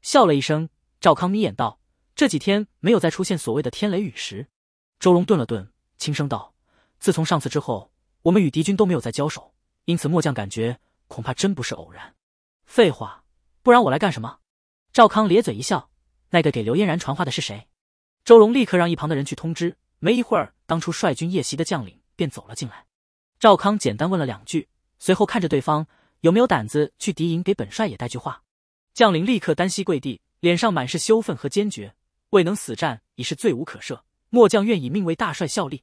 笑了一声，赵康眯眼道：“这几天没有再出现所谓的天雷陨石。”周龙顿了顿，轻声道：“自从上次之后，我们与敌军都没有再交手。”因此，末将感觉恐怕真不是偶然。废话，不然我来干什么？赵康咧嘴一笑。那个给刘嫣然传话的是谁？周龙立刻让一旁的人去通知。没一会儿，当初率军夜袭的将领便走了进来。赵康简单问了两句，随后看着对方，有没有胆子去敌营给本帅也带句话？将领立刻单膝跪地，脸上满是羞愤和坚决。未能死战，已是罪无可赦。末将愿以命为大帅效力。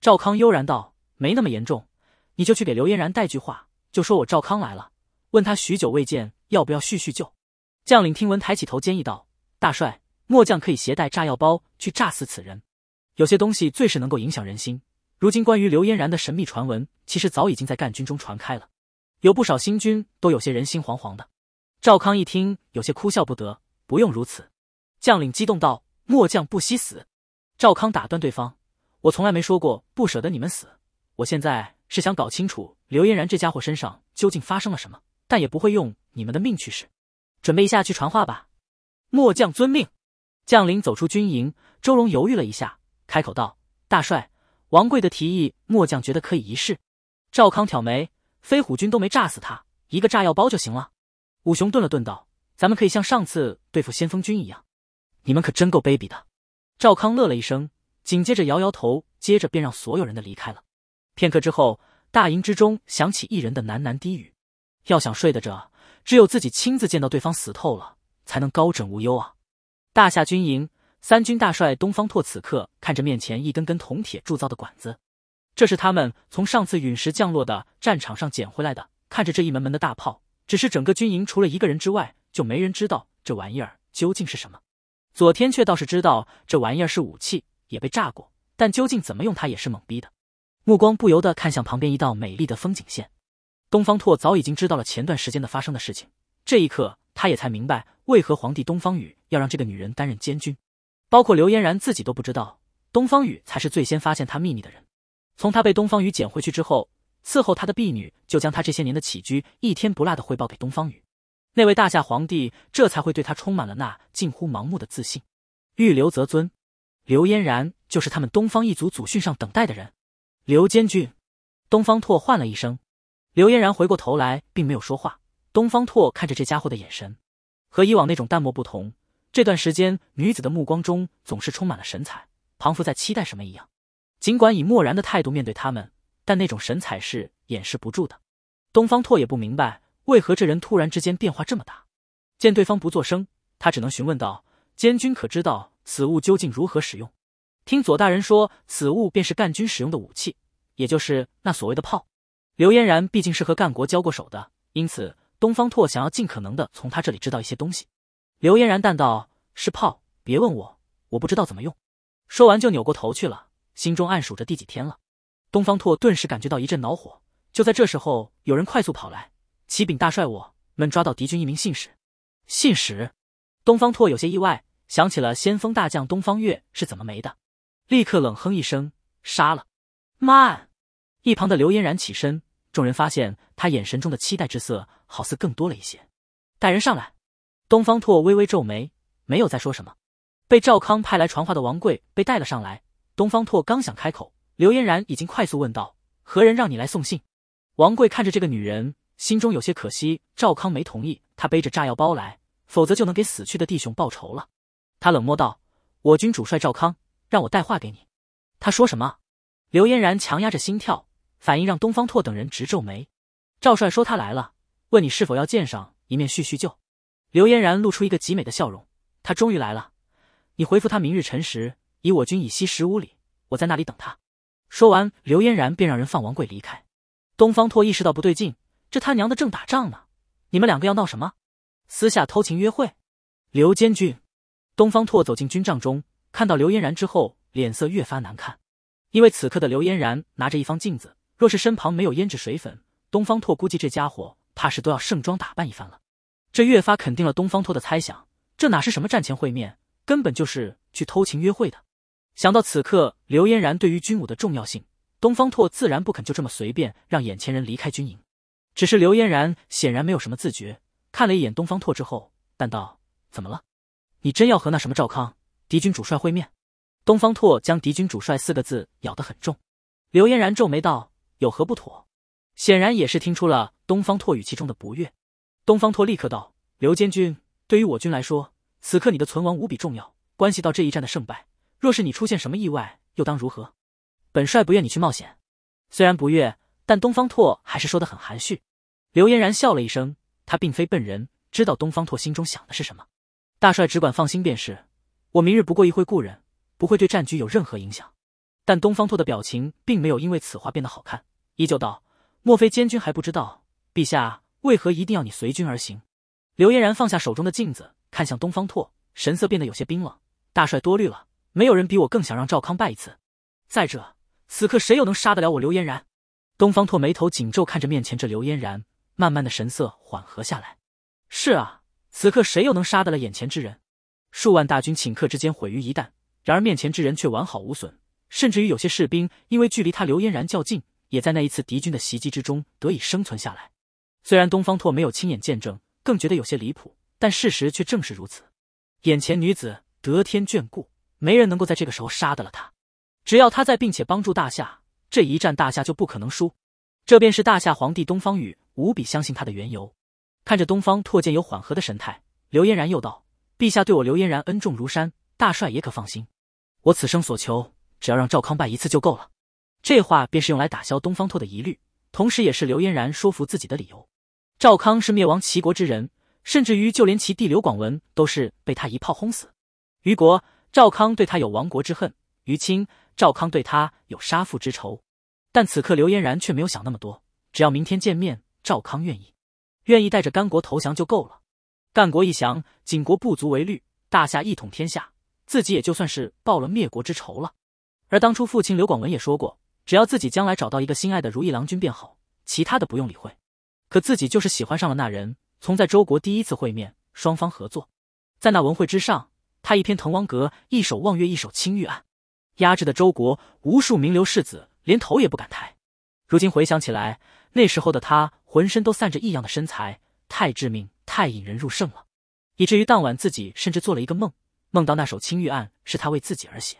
赵康悠然道：“没那么严重。”你就去给刘嫣然带句话，就说我赵康来了，问他许久未见，要不要叙叙旧。将领听闻，抬起头坚毅道：“大帅，末将可以携带炸药包去炸死此人。有些东西最是能够影响人心。如今关于刘嫣然的神秘传闻，其实早已经在干军中传开了，有不少新军都有些人心惶惶的。”赵康一听，有些哭笑不得：“不用如此。”将领激动道：“末将不惜死。”赵康打断对方：“我从来没说过不舍得你们死，我现在。”是想搞清楚刘嫣然这家伙身上究竟发生了什么，但也不会用你们的命去试。准备一下去传话吧。末将遵命。将领走出军营，周荣犹豫了一下，开口道：“大帅，王贵的提议，末将觉得可以一试。”赵康挑眉：“飞虎军都没炸死他，一个炸药包就行了。”武雄顿了顿道：“咱们可以像上次对付先锋军一样。”你们可真够卑鄙的。赵康乐了一声，紧接着摇摇头，接着便让所有人的离开了。片刻之后，大营之中响起一人的喃喃低语：“要想睡得着，只有自己亲自见到对方死透了，才能高枕无忧啊。”大夏军营，三军大帅东方拓此刻看着面前一根根铜铁铸造的管子，这是他们从上次陨石降落的战场上捡回来的。看着这一门门的大炮，只是整个军营除了一个人之外，就没人知道这玩意儿究竟是什么。左天却倒是知道这玩意儿是武器，也被炸过，但究竟怎么用，它也是懵逼的。目光不由得看向旁边一道美丽的风景线。东方拓早已经知道了前段时间的发生的事情，这一刻他也才明白为何皇帝东方宇要让这个女人担任监军。包括刘嫣然自己都不知道，东方宇才是最先发现他秘密的人。从他被东方宇捡回去之后，伺候他的婢女就将他这些年的起居一天不落的汇报给东方宇，那位大夏皇帝这才会对他充满了那近乎盲目的自信。欲留则尊，刘嫣然就是他们东方一族祖训上等待的人。刘监军，东方拓唤了一声，刘嫣然回过头来，并没有说话。东方拓看着这家伙的眼神，和以往那种淡漠不同。这段时间，女子的目光中总是充满了神采，仿佛在期待什么一样。尽管以漠然的态度面对他们，但那种神采是掩饰不住的。东方拓也不明白为何这人突然之间变化这么大。见对方不作声，他只能询问道：“监军，可知道此物究竟如何使用？”听左大人说，此物便是干军使用的武器，也就是那所谓的炮。刘嫣然毕竟是和干国交过手的，因此东方拓想要尽可能的从他这里知道一些东西。刘嫣然淡道：“是炮，别问我，我不知道怎么用。”说完就扭过头去了，心中暗数着第几天了。东方拓顿时感觉到一阵恼火。就在这时候，有人快速跑来：“启禀大帅，我们抓到敌军一名信使。”信使。东方拓有些意外，想起了先锋大将东方月是怎么没的。立刻冷哼一声，杀了。慢！一旁的刘嫣然起身，众人发现他眼神中的期待之色好似更多了一些。带人上来。东方拓微微皱眉，没有再说什么。被赵康派来传话的王贵被带了上来。东方拓刚想开口，刘嫣然已经快速问道：“何人让你来送信？”王贵看着这个女人，心中有些可惜。赵康没同意，他背着炸药包来，否则就能给死去的弟兄报仇了。他冷漠道：“我军主帅赵康。”让我带话给你，他说什么？刘嫣然强压着心跳，反应让东方拓等人直皱眉。赵帅说他来了，问你是否要见上一面叙叙旧。刘嫣然露出一个极美的笑容，他终于来了。你回复他，明日辰时，以我军以西十五里，我在那里等他。说完，刘嫣然便让人放王贵离开。东方拓意识到不对劲，这他娘的正打仗呢，你们两个要闹什么？私下偷情约会？刘监军。东方拓走进军帐中。看到刘嫣然之后，脸色越发难看，因为此刻的刘嫣然拿着一方镜子，若是身旁没有胭脂水粉，东方拓估计这家伙怕是都要盛装打扮一番了。这越发肯定了东方拓的猜想，这哪是什么战前会面，根本就是去偷情约会的。想到此刻刘嫣然对于军武的重要性，东方拓自然不肯就这么随便让眼前人离开军营。只是刘嫣然显然没有什么自觉，看了一眼东方拓之后，淡道：“怎么了？你真要和那什么赵康？”敌军主帅会面，东方拓将“敌军主帅”四个字咬得很重。刘嫣然皱眉道：“有何不妥？”显然也是听出了东方拓语气中的不悦。东方拓立刻道：“刘监军，对于我军来说，此刻你的存亡无比重要，关系到这一战的胜败。若是你出现什么意外，又当如何？本帅不愿你去冒险。”虽然不悦，但东方拓还是说得很含蓄。刘嫣然笑了一声，他并非笨人，知道东方拓心中想的是什么。大帅只管放心便是。我明日不过一会故人，不会对战局有任何影响。但东方拓的表情并没有因为此话变得好看，依旧道：“莫非监军还不知道陛下为何一定要你随军而行？”刘嫣然放下手中的镜子，看向东方拓，神色变得有些冰冷：“大帅多虑了，没有人比我更想让赵康败一次。再者，此刻谁又能杀得了我刘嫣然？”东方拓眉头紧皱，看着面前这刘嫣然，慢慢的神色缓和下来：“是啊，此刻谁又能杀得了眼前之人？”数万大军顷刻之间毁于一旦，然而面前之人却完好无损，甚至于有些士兵因为距离他刘嫣然较近，也在那一次敌军的袭击之中得以生存下来。虽然东方拓没有亲眼见证，更觉得有些离谱，但事实却正是如此。眼前女子得天眷顾，没人能够在这个时候杀得了他。只要他在，并且帮助大夏，这一战大夏就不可能输。这便是大夏皇帝东方羽无比相信他的缘由。看着东方拓渐有缓和的神态，刘嫣然又道。陛下对我刘嫣然恩重如山，大帅也可放心。我此生所求，只要让赵康拜一次就够了。这话便是用来打消东方拓的疑虑，同时也是刘嫣然说服自己的理由。赵康是灭亡齐国之人，甚至于就连其弟刘广文都是被他一炮轰死。于国，赵康对他有亡国之恨；于亲，赵康对他有杀父之仇。但此刻刘嫣然却没有想那么多，只要明天见面，赵康愿意，愿意带着甘国投降就够了。干国一降，景国不足为虑；大夏一统天下，自己也就算是报了灭国之仇了。而当初父亲刘广文也说过，只要自己将来找到一个心爱的如意郎君便好，其他的不用理会。可自己就是喜欢上了那人。从在周国第一次会面，双方合作，在那文会之上，他一篇滕王阁，一首望月，一首青玉案，压制的周国无数名流世子连头也不敢抬。如今回想起来，那时候的他浑身都散着异样的身材，太致命。太引人入胜了，以至于当晚自己甚至做了一个梦，梦到那首《青玉案》是他为自己而写，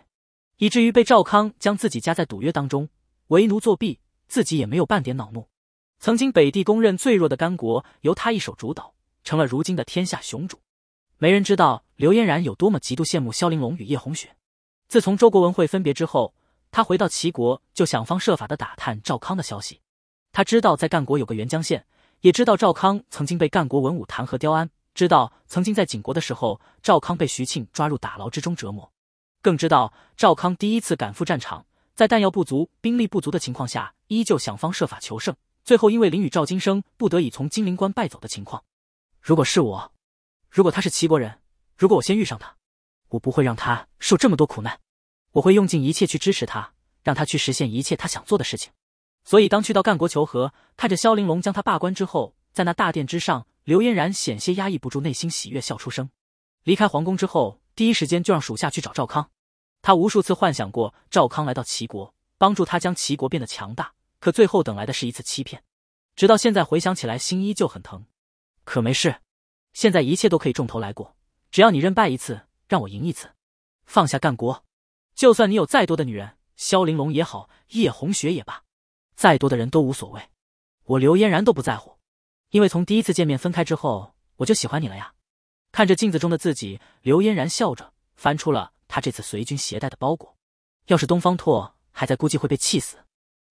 以至于被赵康将自己夹在赌约当中，为奴作弊，自己也没有半点恼怒。曾经北地公认最弱的甘国，由他一手主导，成了如今的天下雄主。没人知道刘嫣然有多么极度羡慕萧玲珑与叶红雪。自从周国文会分别之后，他回到齐国就想方设法的打探赵康的消息。他知道在干国有个元江县。也知道赵康曾经被干国文武弹劾刁安，知道曾经在景国的时候赵康被徐庆抓入打牢之中折磨，更知道赵康第一次赶赴战场，在弹药不足、兵力不足的情况下，依旧想方设法求胜，最后因为林雨、赵金生不得已从金陵关败走的情况。如果是我，如果他是齐国人，如果我先遇上他，我不会让他受这么多苦难，我会用尽一切去支持他，让他去实现一切他想做的事情。所以，当去到干国求和，看着萧玲珑将他罢官之后，在那大殿之上，刘嫣然险些压抑不住内心喜悦，笑出声。离开皇宫之后，第一时间就让属下去找赵康。他无数次幻想过，赵康来到齐国，帮助他将齐国变得强大，可最后等来的是一次欺骗。直到现在回想起来，心依旧很疼。可没事，现在一切都可以重头来过。只要你认败一次，让我赢一次，放下干国，就算你有再多的女人，萧玲珑也好，叶红雪也罢。再多的人都无所谓，我刘嫣然都不在乎，因为从第一次见面分开之后，我就喜欢你了呀。看着镜子中的自己，刘嫣然笑着翻出了她这次随军携带的包裹。要是东方拓还在，估计会被气死，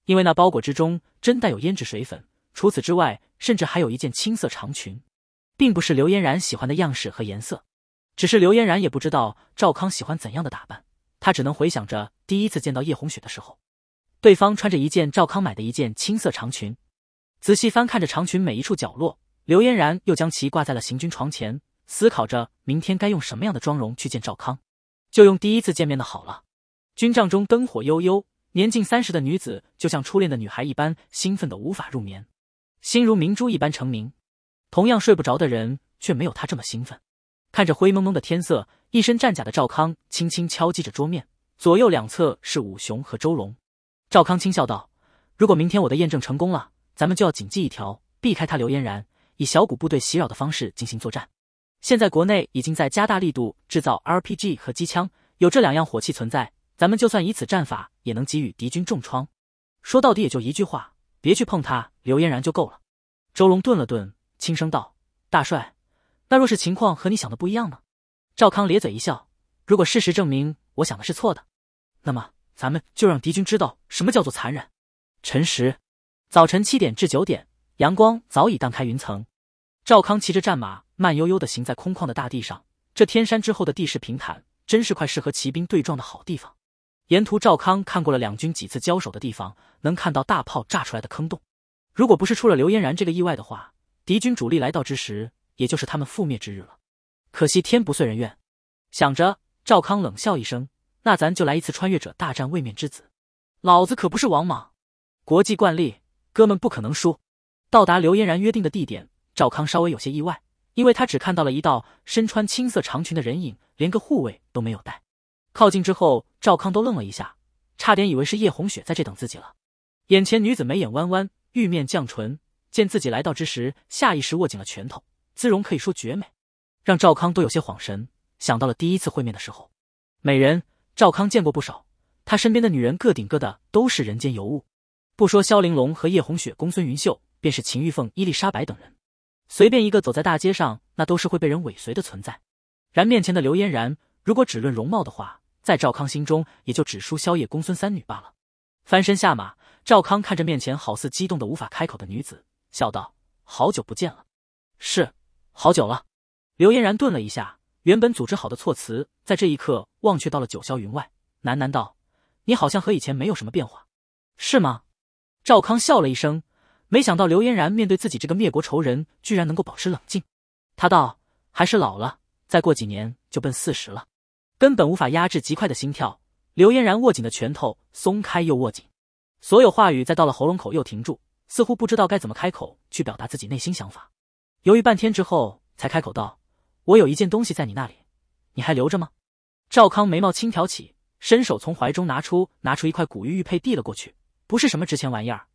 因为那包裹之中真带有胭脂水粉。除此之外，甚至还有一件青色长裙，并不是刘嫣然喜欢的样式和颜色。只是刘嫣然也不知道赵康喜欢怎样的打扮，他只能回想着第一次见到叶红雪的时候。对方穿着一件赵康买的一件青色长裙，仔细翻看着长裙每一处角落。刘嫣然又将其挂在了行军床前，思考着明天该用什么样的妆容去见赵康，就用第一次见面的好了。军帐中灯火悠悠，年近三十的女子就像初恋的女孩一般，兴奋的无法入眠，心如明珠一般澄明。同样睡不着的人却没有她这么兴奋。看着灰蒙蒙的天色，一身战甲的赵康轻轻敲击着桌面，左右两侧是武雄和周龙。赵康轻笑道：“如果明天我的验证成功了，咱们就要谨记一条，避开他刘嫣然，以小股部队袭扰的方式进行作战。现在国内已经在加大力度制造 RPG 和机枪，有这两样火器存在，咱们就算以此战法，也能给予敌军重创。说到底，也就一句话，别去碰他刘嫣然就够了。”周龙顿了顿，轻声道：“大帅，那若是情况和你想的不一样呢？”赵康咧嘴一笑：“如果事实证明我想的是错的，那么……”咱们就让敌军知道什么叫做残忍。辰时，早晨七点至九点，阳光早已荡开云层。赵康骑着战马，慢悠悠的行在空旷的大地上。这天山之后的地势平坦，真是块适合骑兵对撞的好地方。沿途，赵康看过了两军几次交手的地方，能看到大炮炸出来的坑洞。如果不是出了刘嫣然这个意外的话，敌军主力来到之时，也就是他们覆灭之日了。可惜天不遂人愿。想着，赵康冷笑一声。那咱就来一次穿越者大战位面之子，老子可不是王莽。国际惯例，哥们不可能输。到达刘嫣然约定的地点，赵康稍微有些意外，因为他只看到了一道身穿青色长裙的人影，连个护卫都没有带。靠近之后，赵康都愣了一下，差点以为是叶红雪在这等自己了。眼前女子眉眼弯弯，玉面绛唇，见自己来到之时，下意识握紧了拳头，姿容可以说绝美，让赵康都有些恍神，想到了第一次会面的时候，美人。赵康见过不少，他身边的女人个顶个的都是人间尤物，不说萧玲珑和叶红雪、公孙云秀，便是秦玉凤、伊丽莎白等人，随便一个走在大街上，那都是会被人尾随的存在。然面前的刘嫣然，如果只论容貌的话，在赵康心中也就只输萧夜、公孙三女罢了。翻身下马，赵康看着面前好似激动的无法开口的女子，笑道：“好久不见了，是好久了。”刘嫣然顿了一下，原本组织好的措辞，在这一刻。忘却到了九霄云外，喃喃道：“你好像和以前没有什么变化，是吗？”赵康笑了一声，没想到刘嫣然面对自己这个灭国仇人，居然能够保持冷静。他道：“还是老了，再过几年就奔四十了，根本无法压制极快的心跳。”刘嫣然握紧的拳头松开又握紧，所有话语在到了喉咙口又停住，似乎不知道该怎么开口去表达自己内心想法。犹豫半天之后，才开口道：“我有一件东西在你那里，你还留着吗？”赵康眉毛轻挑起，伸手从怀中拿出拿出一块古玉玉佩，递了过去。不是什么值钱玩意儿，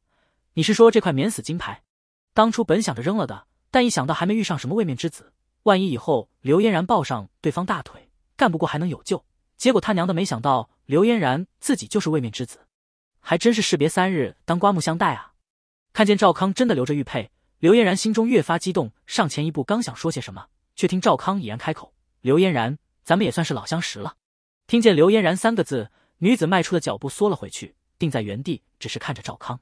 你是说这块免死金牌？当初本想着扔了的，但一想到还没遇上什么位面之子，万一以后刘嫣然抱上对方大腿，干不过还能有救。结果他娘的没想到，刘嫣然自己就是位面之子，还真是士别三日当刮目相待啊！看见赵康真的留着玉佩，刘嫣然心中越发激动，上前一步，刚想说些什么，却听赵康已然开口：“刘嫣然。”咱们也算是老相识了。听见“刘嫣然”三个字，女子迈出的脚步缩了回去，定在原地，只是看着赵康。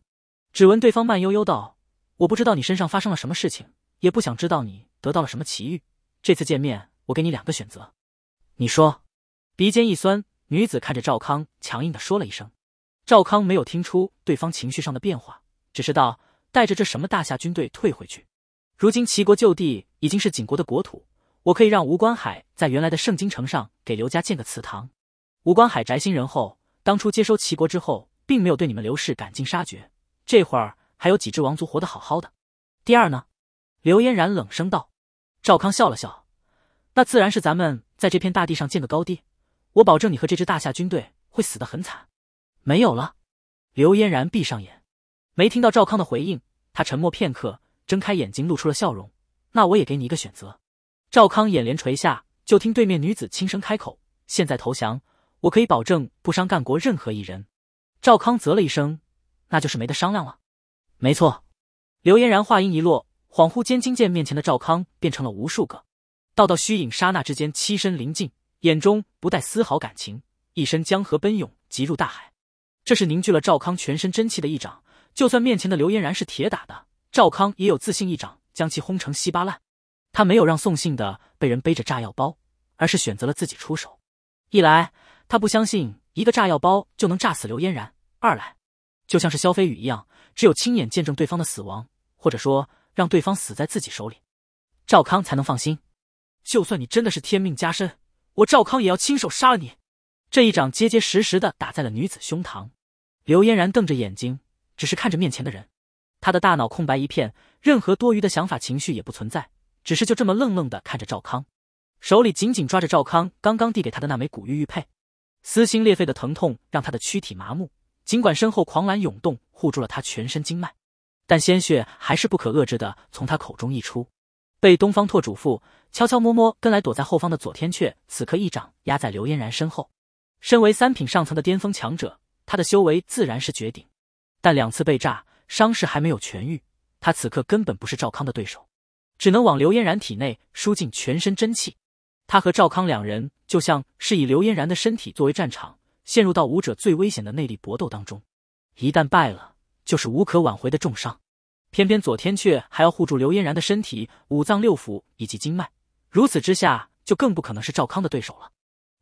只闻对方慢悠悠道：“我不知道你身上发生了什么事情，也不想知道你得到了什么奇遇。这次见面，我给你两个选择。你说。”鼻尖一酸，女子看着赵康，强硬地说了一声。赵康没有听出对方情绪上的变化，只是道：“带着这什么大夏军队退回去。如今齐国旧地已经是景国的国土。”我可以让吴关海在原来的圣京城上给刘家建个祠堂。吴关海宅心仁厚，当初接收齐国之后，并没有对你们刘氏赶尽杀绝。这会儿还有几支王族活得好好的。第二呢？刘嫣然冷声道。赵康笑了笑，那自然是咱们在这片大地上建个高地，我保证你和这支大夏军队会死得很惨。没有了。刘嫣然闭上眼，没听到赵康的回应，他沉默片刻，睁开眼睛，露出了笑容。那我也给你一个选择。赵康眼帘垂下，就听对面女子轻声开口：“现在投降，我可以保证不伤干国任何一人。”赵康啧了一声：“那就是没得商量了。”没错，刘嫣然话音一落，恍惚间，惊见面前的赵康变成了无数个，道道虚影，刹那之间栖身临近，眼中不带丝毫感情，一身江河奔涌，急入大海。这是凝聚了赵康全身真气的一掌，就算面前的刘嫣然是铁打的，赵康也有自信一掌将其轰成稀巴烂。他没有让送信的被人背着炸药包，而是选择了自己出手。一来，他不相信一个炸药包就能炸死刘嫣然；二来，就像是肖飞宇一样，只有亲眼见证对方的死亡，或者说让对方死在自己手里，赵康才能放心。就算你真的是天命加身，我赵康也要亲手杀了你。这一掌结结实实的打在了女子胸膛。刘嫣然瞪着眼睛，只是看着面前的人，她的大脑空白一片，任何多余的想法、情绪也不存在。只是就这么愣愣的看着赵康，手里紧紧抓着赵康刚刚递给他的那枚古玉玉佩，撕心裂肺的疼痛让他的躯体麻木。尽管身后狂澜涌动护住了他全身经脉，但鲜血还是不可遏制的从他口中溢出。被东方拓嘱咐悄悄摸摸跟来躲在后方的左天阙，此刻一掌压在刘嫣然身后。身为三品上层的巅峰强者，他的修为自然是绝顶，但两次被炸，伤势还没有痊愈，他此刻根本不是赵康的对手。只能往刘嫣然体内输尽全身真气，他和赵康两人就像是以刘嫣然的身体作为战场，陷入到武者最危险的内力搏斗当中。一旦败了，就是无可挽回的重伤。偏偏左天阙还要护住刘嫣然的身体、五脏六腑以及经脉，如此之下，就更不可能是赵康的对手了。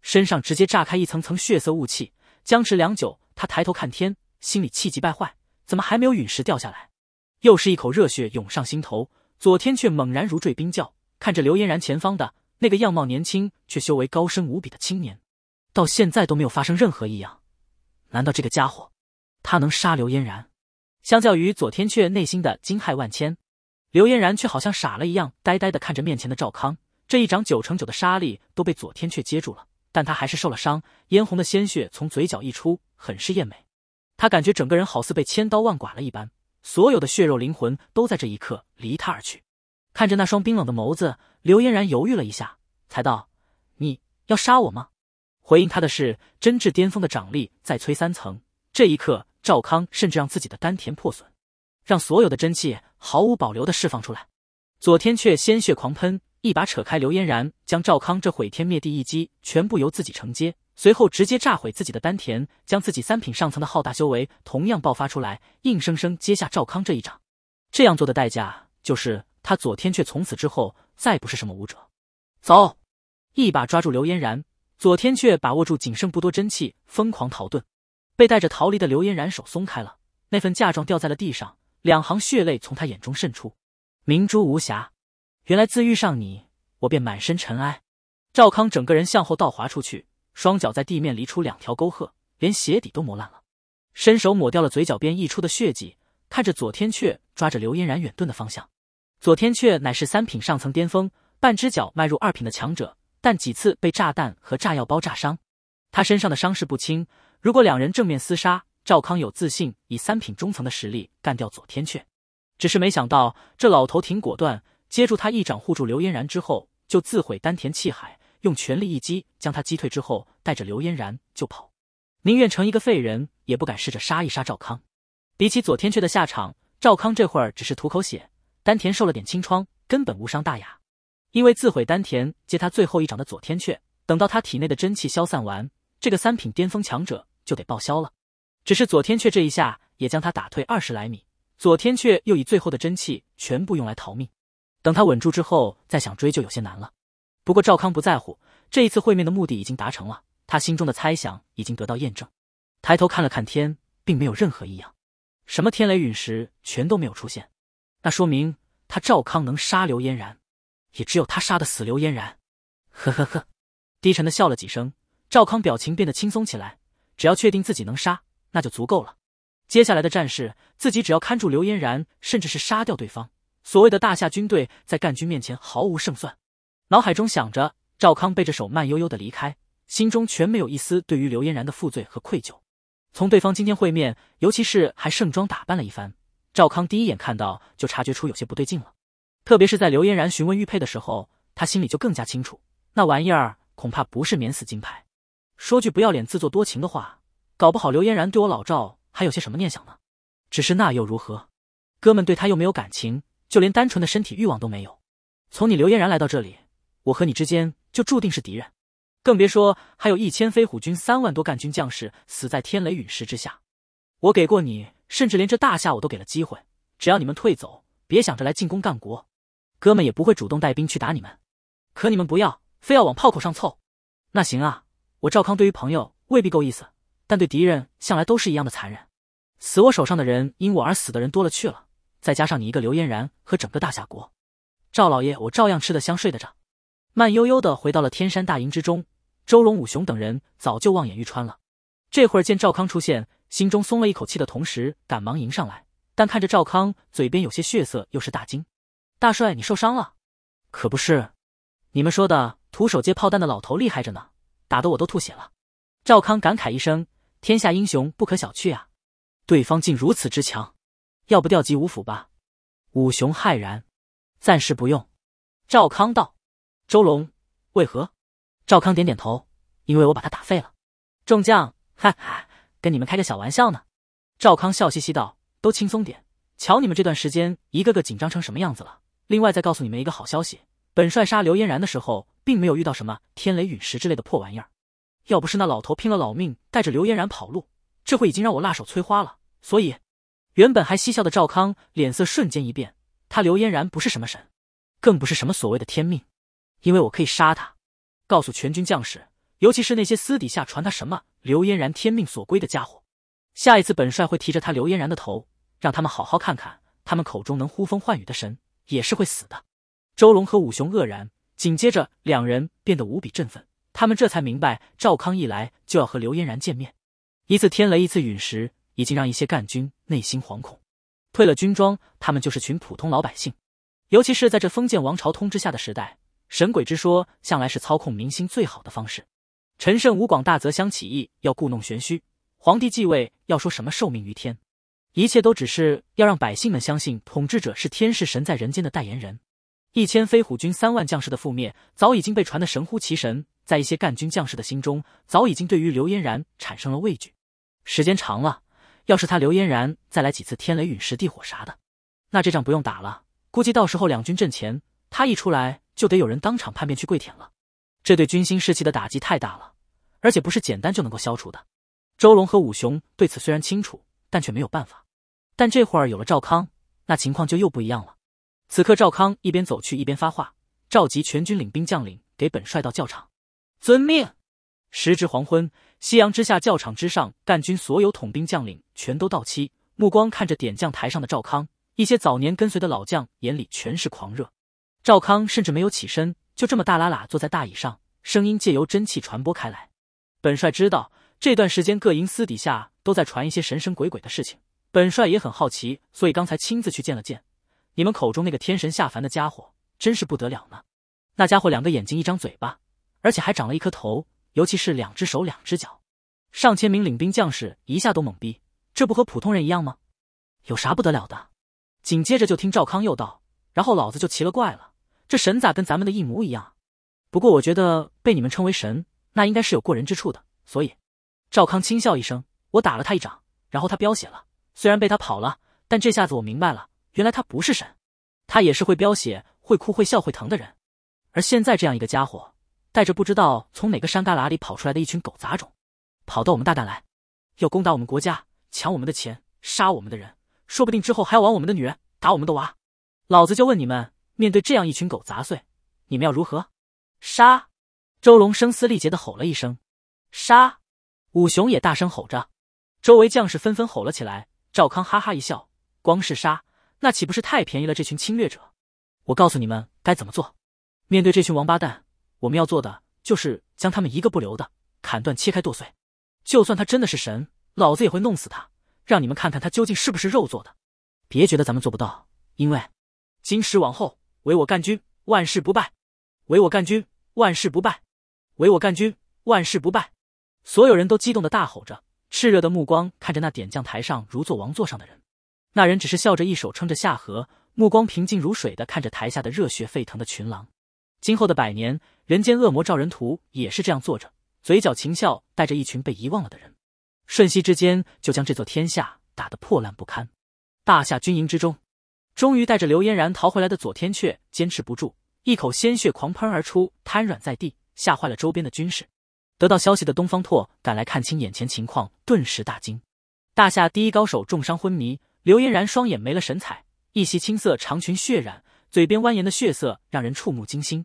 身上直接炸开一层层血色雾气，僵持良久，他抬头看天，心里气急败坏：怎么还没有陨石掉下来？又是一口热血涌上心头。左天阙猛然如坠冰窖，看着刘嫣然前方的那个样貌年轻却修为高深无比的青年，到现在都没有发生任何异样。难道这个家伙，他能杀刘嫣然？相较于左天阙内心的惊骇万千，刘嫣然却好像傻了一样，呆呆的看着面前的赵康。这一掌九成九的杀力都被左天阙接住了，但他还是受了伤，嫣红的鲜血从嘴角溢出，很是艳美。他感觉整个人好似被千刀万剐了一般。所有的血肉灵魂都在这一刻离他而去，看着那双冰冷的眸子，刘嫣然犹豫了一下，才道：“你要杀我吗？”回应他的是真至巅峰的掌力再催三层，这一刻赵康甚至让自己的丹田破损，让所有的真气毫无保留的释放出来。左天却鲜血狂喷，一把扯开刘嫣然，将赵康这毁天灭地一击全部由自己承接。随后直接炸毁自己的丹田，将自己三品上层的浩大修为同样爆发出来，硬生生接下赵康这一掌。这样做的代价就是他左天阙从此之后再不是什么武者。走！一把抓住刘嫣然，左天阙把握住仅剩不多真气，疯狂逃遁。被带着逃离的刘嫣然手松开了，那份嫁妆掉在了地上，两行血泪从他眼中渗出。明珠无瑕，原来自遇上你，我便满身尘埃。赵康整个人向后倒滑出去。双脚在地面离出两条沟壑，连鞋底都磨烂了。伸手抹掉了嘴角边溢出的血迹，看着左天阙抓着刘嫣然远遁的方向。左天阙乃是三品上层巅峰，半只脚迈入二品的强者，但几次被炸弹和炸药包炸伤，他身上的伤势不轻。如果两人正面厮杀，赵康有自信以三品中层的实力干掉左天阙，只是没想到这老头挺果断，接住他一掌护住刘嫣然之后，就自毁丹田气海。用全力一击将他击退之后，带着刘嫣然就跑，宁愿成一个废人，也不敢试着杀一杀赵康。比起左天阙的下场，赵康这会儿只是吐口血，丹田受了点清创，根本无伤大雅。因为自毁丹田接他最后一掌的左天阙，等到他体内的真气消散完，这个三品巅峰强者就得报销了。只是左天阙这一下也将他打退二十来米，左天阙又以最后的真气全部用来逃命，等他稳住之后再想追就有些难了。不过赵康不在乎，这一次会面的目的已经达成了，他心中的猜想已经得到验证。抬头看了看天，并没有任何异样，什么天雷陨石全都没有出现，那说明他赵康能杀刘嫣然，也只有他杀的死刘嫣然。呵呵呵，低沉的笑了几声，赵康表情变得轻松起来。只要确定自己能杀，那就足够了。接下来的战事，自己只要看住刘嫣然，甚至是杀掉对方。所谓的大夏军队在干军面前毫无胜算。脑海中想着，赵康背着手慢悠悠的离开，心中全没有一丝对于刘嫣然的负罪和愧疚。从对方今天会面，尤其是还盛装打扮了一番，赵康第一眼看到就察觉出有些不对劲了。特别是在刘嫣然询问玉佩的时候，他心里就更加清楚，那玩意儿恐怕不是免死金牌。说句不要脸、自作多情的话，搞不好刘嫣然对我老赵还有些什么念想呢？只是那又如何？哥们对他又没有感情，就连单纯的身体欲望都没有。从你刘嫣然来到这里。我和你之间就注定是敌人，更别说还有一千飞虎军、三万多干军将士死在天雷陨石之下。我给过你，甚至连这大夏我都给了机会，只要你们退走，别想着来进攻干国，哥们也不会主动带兵去打你们。可你们不要，非要往炮口上凑，那行啊！我赵康对于朋友未必够意思，但对敌人向来都是一样的残忍。死我手上的人，因我而死的人多了去了。再加上你一个刘嫣然和整个大夏国，赵老爷，我照样吃得香，睡得着。慢悠悠的回到了天山大营之中，周龙、武雄等人早就望眼欲穿了。这会儿见赵康出现，心中松了一口气的同时，赶忙迎上来。但看着赵康嘴边有些血色，又是大惊：“大帅，你受伤了？可不是，你们说的徒手接炮弹的老头厉害着呢，打得我都吐血了。”赵康感慨一声：“天下英雄不可小觑啊！对方竟如此之强，要不调集五府吧？”武雄骇然：“暂时不用。”赵康道。周龙，为何？赵康点点头，因为我把他打废了。众将，哈哈，跟你们开个小玩笑呢。赵康笑嘻嘻道：“都轻松点，瞧你们这段时间一个个紧张成什么样子了。”另外，再告诉你们一个好消息，本帅杀刘嫣然的时候，并没有遇到什么天雷陨石之类的破玩意儿。要不是那老头拼了老命带着刘嫣然跑路，这会已经让我辣手摧花了。所以，原本还嬉笑的赵康脸色瞬间一变。他刘嫣然不是什么神，更不是什么所谓的天命。因为我可以杀他，告诉全军将士，尤其是那些私底下传他什么“刘嫣然天命所归”的家伙，下一次本帅会提着他刘嫣然的头，让他们好好看看，他们口中能呼风唤雨的神也是会死的。周龙和武雄愕然，紧接着两人变得无比振奋，他们这才明白赵康一来就要和刘嫣然见面。一次天雷，一次陨石，已经让一些干军内心惶恐。退了军装，他们就是群普通老百姓，尤其是在这封建王朝统治下的时代。神鬼之说向来是操控民心最好的方式。陈胜吴广大泽乡起义要故弄玄虚，皇帝继位要说什么受命于天，一切都只是要让百姓们相信统治者是天是神在人间的代言人。一千飞虎军三万将士的覆灭，早已经被传得神乎其神，在一些干军将士的心中，早已经对于刘嫣然产生了畏惧。时间长了，要是他刘嫣然再来几次天雷陨石地火啥的，那这仗不用打了。估计到时候两军阵前，他一出来。就得有人当场叛变去跪舔了，这对军心士气的打击太大了，而且不是简单就能够消除的。周龙和武雄对此虽然清楚，但却没有办法。但这会儿有了赵康，那情况就又不一样了。此刻，赵康一边走去，一边发话，召集全军领兵将领，给本帅到教场。遵命。时值黄昏，夕阳之下，教场之上，赣军所有统兵将领全都到齐，目光看着点将台上的赵康，一些早年跟随的老将眼里全是狂热。赵康甚至没有起身，就这么大拉拉坐在大椅上，声音借由真气传播开来。本帅知道这段时间各营私底下都在传一些神神鬼鬼的事情，本帅也很好奇，所以刚才亲自去见了见你们口中那个天神下凡的家伙，真是不得了呢。那家伙两个眼睛一张嘴巴，而且还长了一颗头，尤其是两只手两只脚。上千名领兵将士一下都懵逼，这不和普通人一样吗？有啥不得了的？紧接着就听赵康又道。然后老子就奇了怪了，这神咋跟咱们的一模一样？不过我觉得被你们称为神，那应该是有过人之处的。所以，赵康轻笑一声，我打了他一掌，然后他飙血了。虽然被他跑了，但这下子我明白了，原来他不是神，他也是会飙血、会哭、会笑、会疼的人。而现在这样一个家伙，带着不知道从哪个山旮旯里跑出来的一群狗杂种，跑到我们大胆来，要攻打我们国家，抢我们的钱，杀我们的人，说不定之后还要玩我们的女人，打我们的娃。老子就问你们，面对这样一群狗杂碎，你们要如何？杀！周龙声嘶力竭的吼了一声。杀！武雄也大声吼着，周围将士纷纷吼了起来。赵康哈哈一笑，光是杀，那岂不是太便宜了这群侵略者？我告诉你们该怎么做。面对这群王八蛋，我们要做的就是将他们一个不留的砍断、切开、剁碎。就算他真的是神，老子也会弄死他，让你们看看他究竟是不是肉做的。别觉得咱们做不到，因为。今时往后，唯我干军，万事不败；唯我干军，万事不败；唯我干军，万事不败。所有人都激动的大吼着，炽热的目光看着那点将台上如坐王座上的人。那人只是笑着，一手撑着下颌，目光平静如水的看着台下的热血沸腾的群狼。今后的百年，人间恶魔赵仁图也是这样坐着，嘴角噙笑，带着一群被遗忘了的人，瞬息之间就将这座天下打得破烂不堪。大夏军营之中。终于带着刘嫣然逃回来的左天阙坚持不住，一口鲜血狂喷而出，瘫软在地，吓坏了周边的军士。得到消息的东方拓赶来看清眼前情况，顿时大惊。大夏第一高手重伤昏迷，刘嫣然双眼没了神采，一袭青色长裙血染，嘴边蜿蜒的血色让人触目惊心。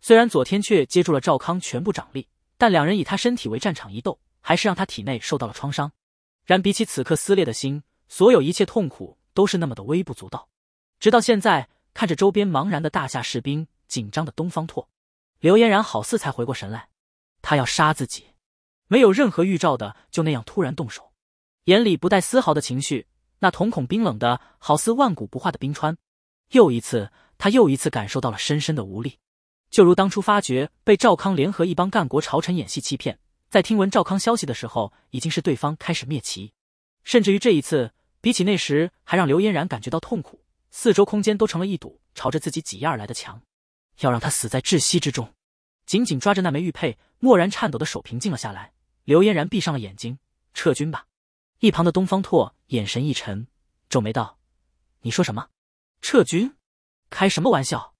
虽然左天阙接住了赵康全部掌力，但两人以他身体为战场一斗，还是让他体内受到了创伤。然比起此刻撕裂的心，所有一切痛苦都是那么的微不足道。直到现在，看着周边茫然的大夏士兵，紧张的东方拓，刘嫣然好似才回过神来。他要杀自己，没有任何预兆的就那样突然动手，眼里不带丝毫的情绪，那瞳孔冰冷的好似万古不化的冰川。又一次，他又一次感受到了深深的无力，就如当初发觉被赵康联合一帮干国朝臣演戏欺骗，在听闻赵康消息的时候，已经是对方开始灭齐，甚至于这一次，比起那时，还让刘嫣然感觉到痛苦。四周空间都成了一堵朝着自己挤压而来的墙，要让他死在窒息之中。紧紧抓着那枚玉佩，蓦然颤抖的手平静了下来。刘嫣然闭上了眼睛，撤军吧。一旁的东方拓眼神一沉，皱眉道：“你说什么？撤军？开什么玩笑？”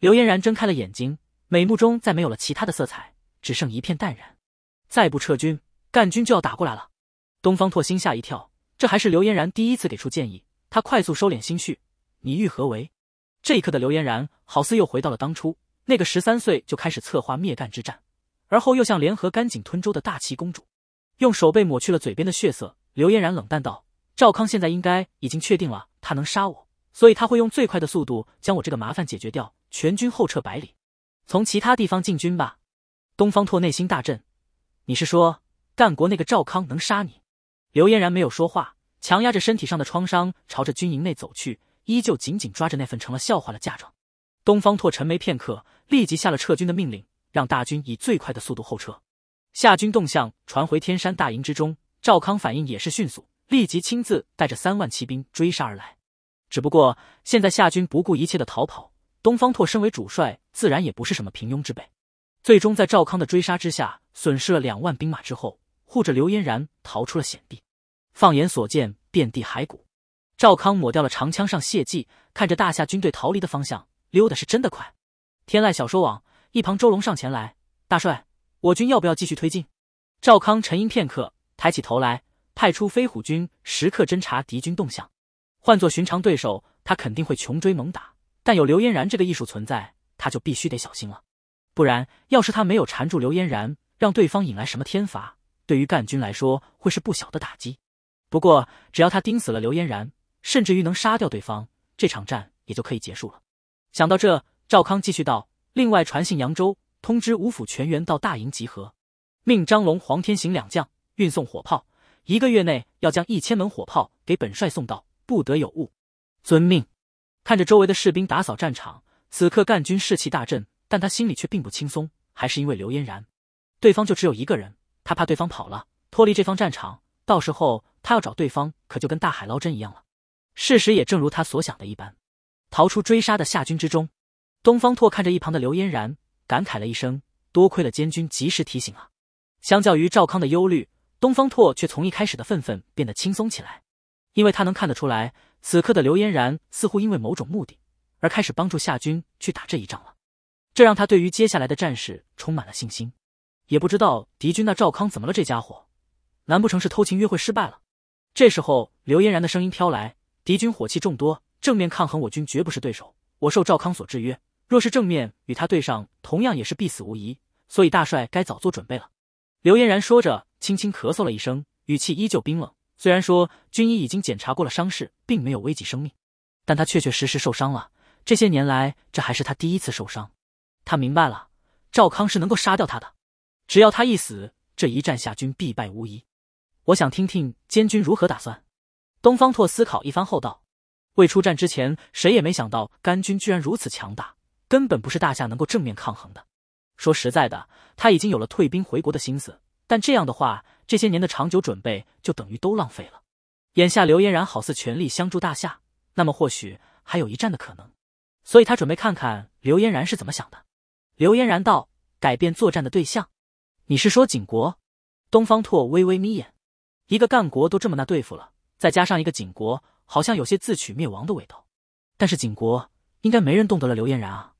刘嫣然睁开了眼睛，美目中再没有了其他的色彩，只剩一片淡然。再不撤军，干军就要打过来了。东方拓心吓一跳，这还是刘嫣然第一次给出建议。他快速收敛心绪。你欲何为？这一刻的刘嫣然好似又回到了当初那个十三岁就开始策划灭干之战，而后又像联合甘井吞州的大齐公主。用手背抹去了嘴边的血色，刘嫣然冷淡道：“赵康现在应该已经确定了，他能杀我，所以他会用最快的速度将我这个麻烦解决掉，全军后撤百里，从其他地方进军吧。”东方拓内心大震：“你是说，干国那个赵康能杀你？”刘嫣然没有说话，强压着身体上的创伤，朝着军营内走去。依旧紧紧抓着那份成了笑话的嫁妆。东方拓沉没片刻，立即下了撤军的命令，让大军以最快的速度后撤。夏军动向传回天山大营之中，赵康反应也是迅速，立即亲自带着三万骑兵追杀而来。只不过现在夏军不顾一切的逃跑，东方拓身为主帅，自然也不是什么平庸之辈。最终在赵康的追杀之下，损失了两万兵马之后，护着刘嫣然逃出了险地。放眼所见，遍地骸骨。赵康抹掉了长枪上血迹，看着大夏军队逃离的方向，溜的是真的快。天籁小说网一旁，周龙上前来：“大帅，我军要不要继续推进？”赵康沉吟片刻，抬起头来，派出飞虎军时刻侦察敌军动向。换做寻常对手，他肯定会穷追猛打，但有刘嫣然这个艺术存在，他就必须得小心了。不然，要是他没有缠住刘嫣然，让对方引来什么天罚，对于干军来说会是不小的打击。不过，只要他盯死了刘嫣然，甚至于能杀掉对方，这场战也就可以结束了。想到这，赵康继续道：“另外传信扬州，通知五府全员到大营集合，命张龙、黄天行两将运送火炮，一个月内要将一千门火炮给本帅送到，不得有误。”遵命。看着周围的士兵打扫战场，此刻干军士气大振，但他心里却并不轻松，还是因为刘嫣然。对方就只有一个人，他怕对方跑了，脱离这方战场，到时候他要找对方，可就跟大海捞针一样了。事实也正如他所想的一般，逃出追杀的夏军之中，东方拓看着一旁的刘嫣然，感慨了一声：“多亏了监军及时提醒啊！”相较于赵康的忧虑，东方拓却从一开始的愤愤变得轻松起来，因为他能看得出来，此刻的刘嫣然似乎因为某种目的而开始帮助夏军去打这一仗了，这让他对于接下来的战事充满了信心。也不知道敌军那赵康怎么了，这家伙，难不成是偷情约会失败了？这时候，刘嫣然的声音飘来。敌军火器众多，正面抗衡我军绝不是对手。我受赵康所制约，若是正面与他对上，同样也是必死无疑。所以大帅该早做准备了。刘嫣然说着，轻轻咳嗽了一声，语气依旧冰冷。虽然说军医已经检查过了伤势，并没有危及生命，但他确确实实受伤了。这些年来，这还是他第一次受伤。他明白了，赵康是能够杀掉他的。只要他一死，这一战夏军必败无疑。我想听听监军如何打算。东方拓思考一番后道：“未出战之前，谁也没想到甘军居然如此强大，根本不是大夏能够正面抗衡的。说实在的，他已经有了退兵回国的心思，但这样的话，这些年的长久准备就等于都浪费了。眼下刘嫣然好似全力相助大夏，那么或许还有一战的可能。所以他准备看看刘嫣然是怎么想的。”刘嫣然道：“改变作战的对象，你是说景国？”东方拓微微眯眼：“一个干国都这么难对付了。”再加上一个景国，好像有些自取灭亡的味道。但是景国应该没人动得了刘嫣然啊。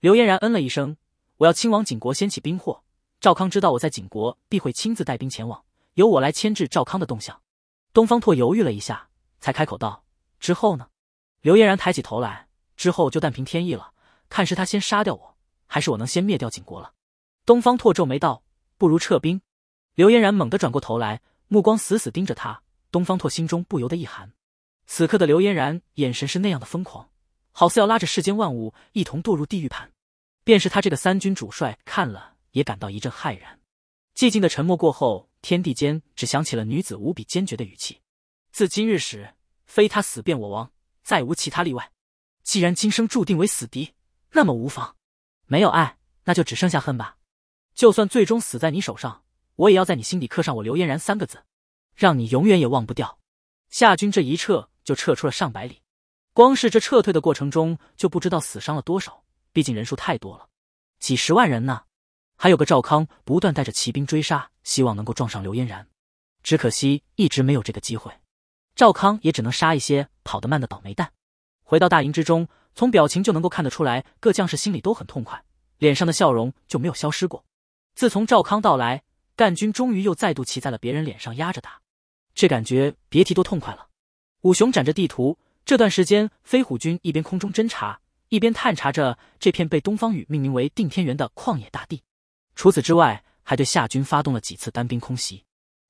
刘嫣然嗯了一声：“我要亲往景国掀起兵祸。”赵康知道我在景国，必会亲自带兵前往，由我来牵制赵康的动向。东方拓犹豫了一下，才开口道：“之后呢？”刘嫣然抬起头来：“之后就但凭天意了，看是他先杀掉我，还是我能先灭掉景国了。”东方拓皱眉道：“不如撤兵。”刘嫣然猛地转过头来，目光死死盯着他。东方拓心中不由得一寒，此刻的刘嫣然眼神是那样的疯狂，好似要拉着世间万物一同堕入地狱盘。便是他这个三军主帅看了，也感到一阵骇然。寂静的沉默过后，天地间只响起了女子无比坚决的语气：“自今日始，非他死，便我亡，再无其他例外。既然今生注定为死敌，那么无妨。没有爱，那就只剩下恨吧。就算最终死在你手上，我也要在你心底刻上我刘嫣然三个字。”让你永远也忘不掉。夏军这一撤就撤出了上百里，光是这撤退的过程中就不知道死伤了多少，毕竟人数太多了，几十万人呢。还有个赵康不断带着骑兵追杀，希望能够撞上刘嫣然，只可惜一直没有这个机会。赵康也只能杀一些跑得慢的倒霉蛋。回到大营之中，从表情就能够看得出来，各将士心里都很痛快，脸上的笑容就没有消失过。自从赵康到来，赣军终于又再度骑在了别人脸上压着打。这感觉别提多痛快了。武雄展着地图，这段时间飞虎军一边空中侦察，一边探查着这片被东方雨命名为定天原的旷野大地。除此之外，还对夏军发动了几次单兵空袭。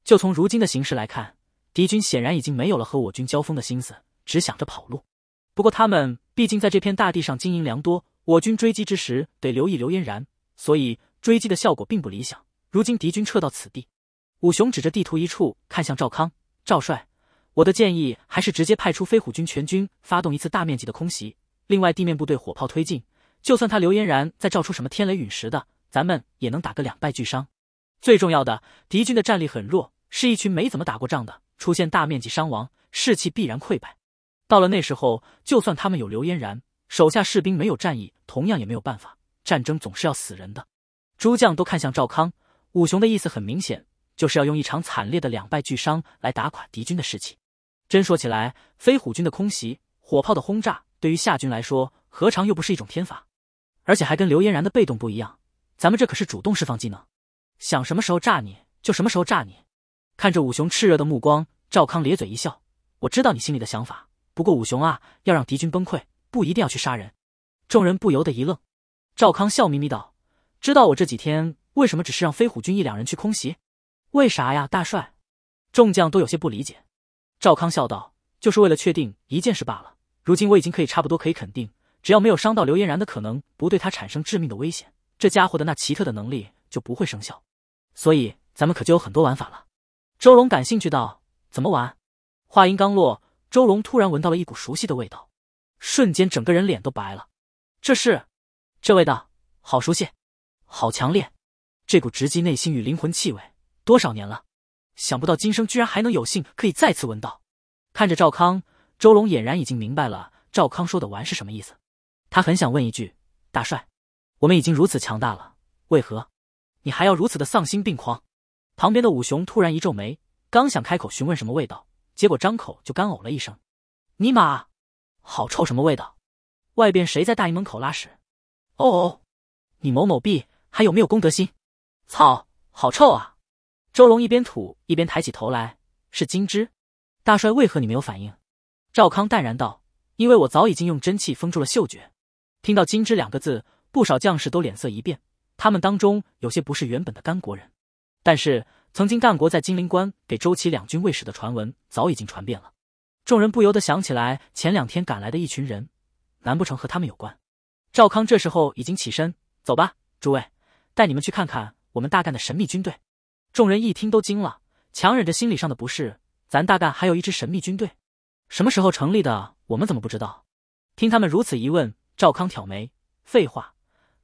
就从如今的形势来看，敌军显然已经没有了和我军交锋的心思，只想着跑路。不过他们毕竟在这片大地上经营良多，我军追击之时得留意刘嫣然，所以追击的效果并不理想。如今敌军撤到此地。武雄指着地图一处，看向赵康、赵帅：“我的建议还是直接派出飞虎军全军，发动一次大面积的空袭。另外，地面部队火炮推进，就算他刘嫣然再造出什么天雷陨石的，咱们也能打个两败俱伤。最重要的，敌军的战力很弱，是一群没怎么打过仗的，出现大面积伤亡，士气必然溃败。到了那时候，就算他们有刘嫣然，手下士兵没有战意，同样也没有办法。战争总是要死人的。”诸将都看向赵康，武雄的意思很明显。就是要用一场惨烈的两败俱伤来打垮敌军的士气。真说起来，飞虎军的空袭、火炮的轰炸，对于夏军来说，何尝又不是一种天罚？而且还跟刘嫣然的被动不一样，咱们这可是主动释放技能，想什么时候炸你就什么时候炸你。看着武雄炽热的目光，赵康咧嘴一笑：“我知道你心里的想法，不过武雄啊，要让敌军崩溃，不一定要去杀人。”众人不由得一愣。赵康笑眯眯道：“知道我这几天为什么只是让飞虎军一两人去空袭？”为啥呀，大帅？众将都有些不理解。赵康笑道：“就是为了确定一件事罢了。如今我已经可以差不多可以肯定，只要没有伤到刘嫣然的可能，不对他产生致命的危险，这家伙的那奇特的能力就不会生效。所以咱们可就有很多玩法了。”周龙感兴趣道：“怎么玩？”话音刚落，周龙突然闻到了一股熟悉的味道，瞬间整个人脸都白了。这是，这味道好熟悉，好强烈，这股直击内心与灵魂气味。多少年了，想不到今生居然还能有幸可以再次闻到。看着赵康，周龙俨然已经明白了赵康说的“玩”是什么意思。他很想问一句：“大帅，我们已经如此强大了，为何你还要如此的丧心病狂？”旁边的武雄突然一皱眉，刚想开口询问什么味道，结果张口就干呕了一声：“尼玛，好臭！什么味道？外边谁在大营门口拉屎？哦，你某某 B 还有没有公德心？操，好臭啊！”周龙一边吐一边抬起头来，是金枝，大帅为何你没有反应？赵康淡然道：“因为我早已经用真气封住了嗅觉。”听到“金枝”两个字，不少将士都脸色一变。他们当中有些不是原本的干国人，但是曾经干国在金陵关给周齐两军卫士的传闻早已经传遍了。众人不由得想起来前两天赶来的一群人，难不成和他们有关？赵康这时候已经起身：“走吧，诸位，带你们去看看我们大干的神秘军队。”众人一听都惊了，强忍着心理上的不适。咱大概还有一支神秘军队，什么时候成立的？我们怎么不知道？听他们如此一问，赵康挑眉：“废话，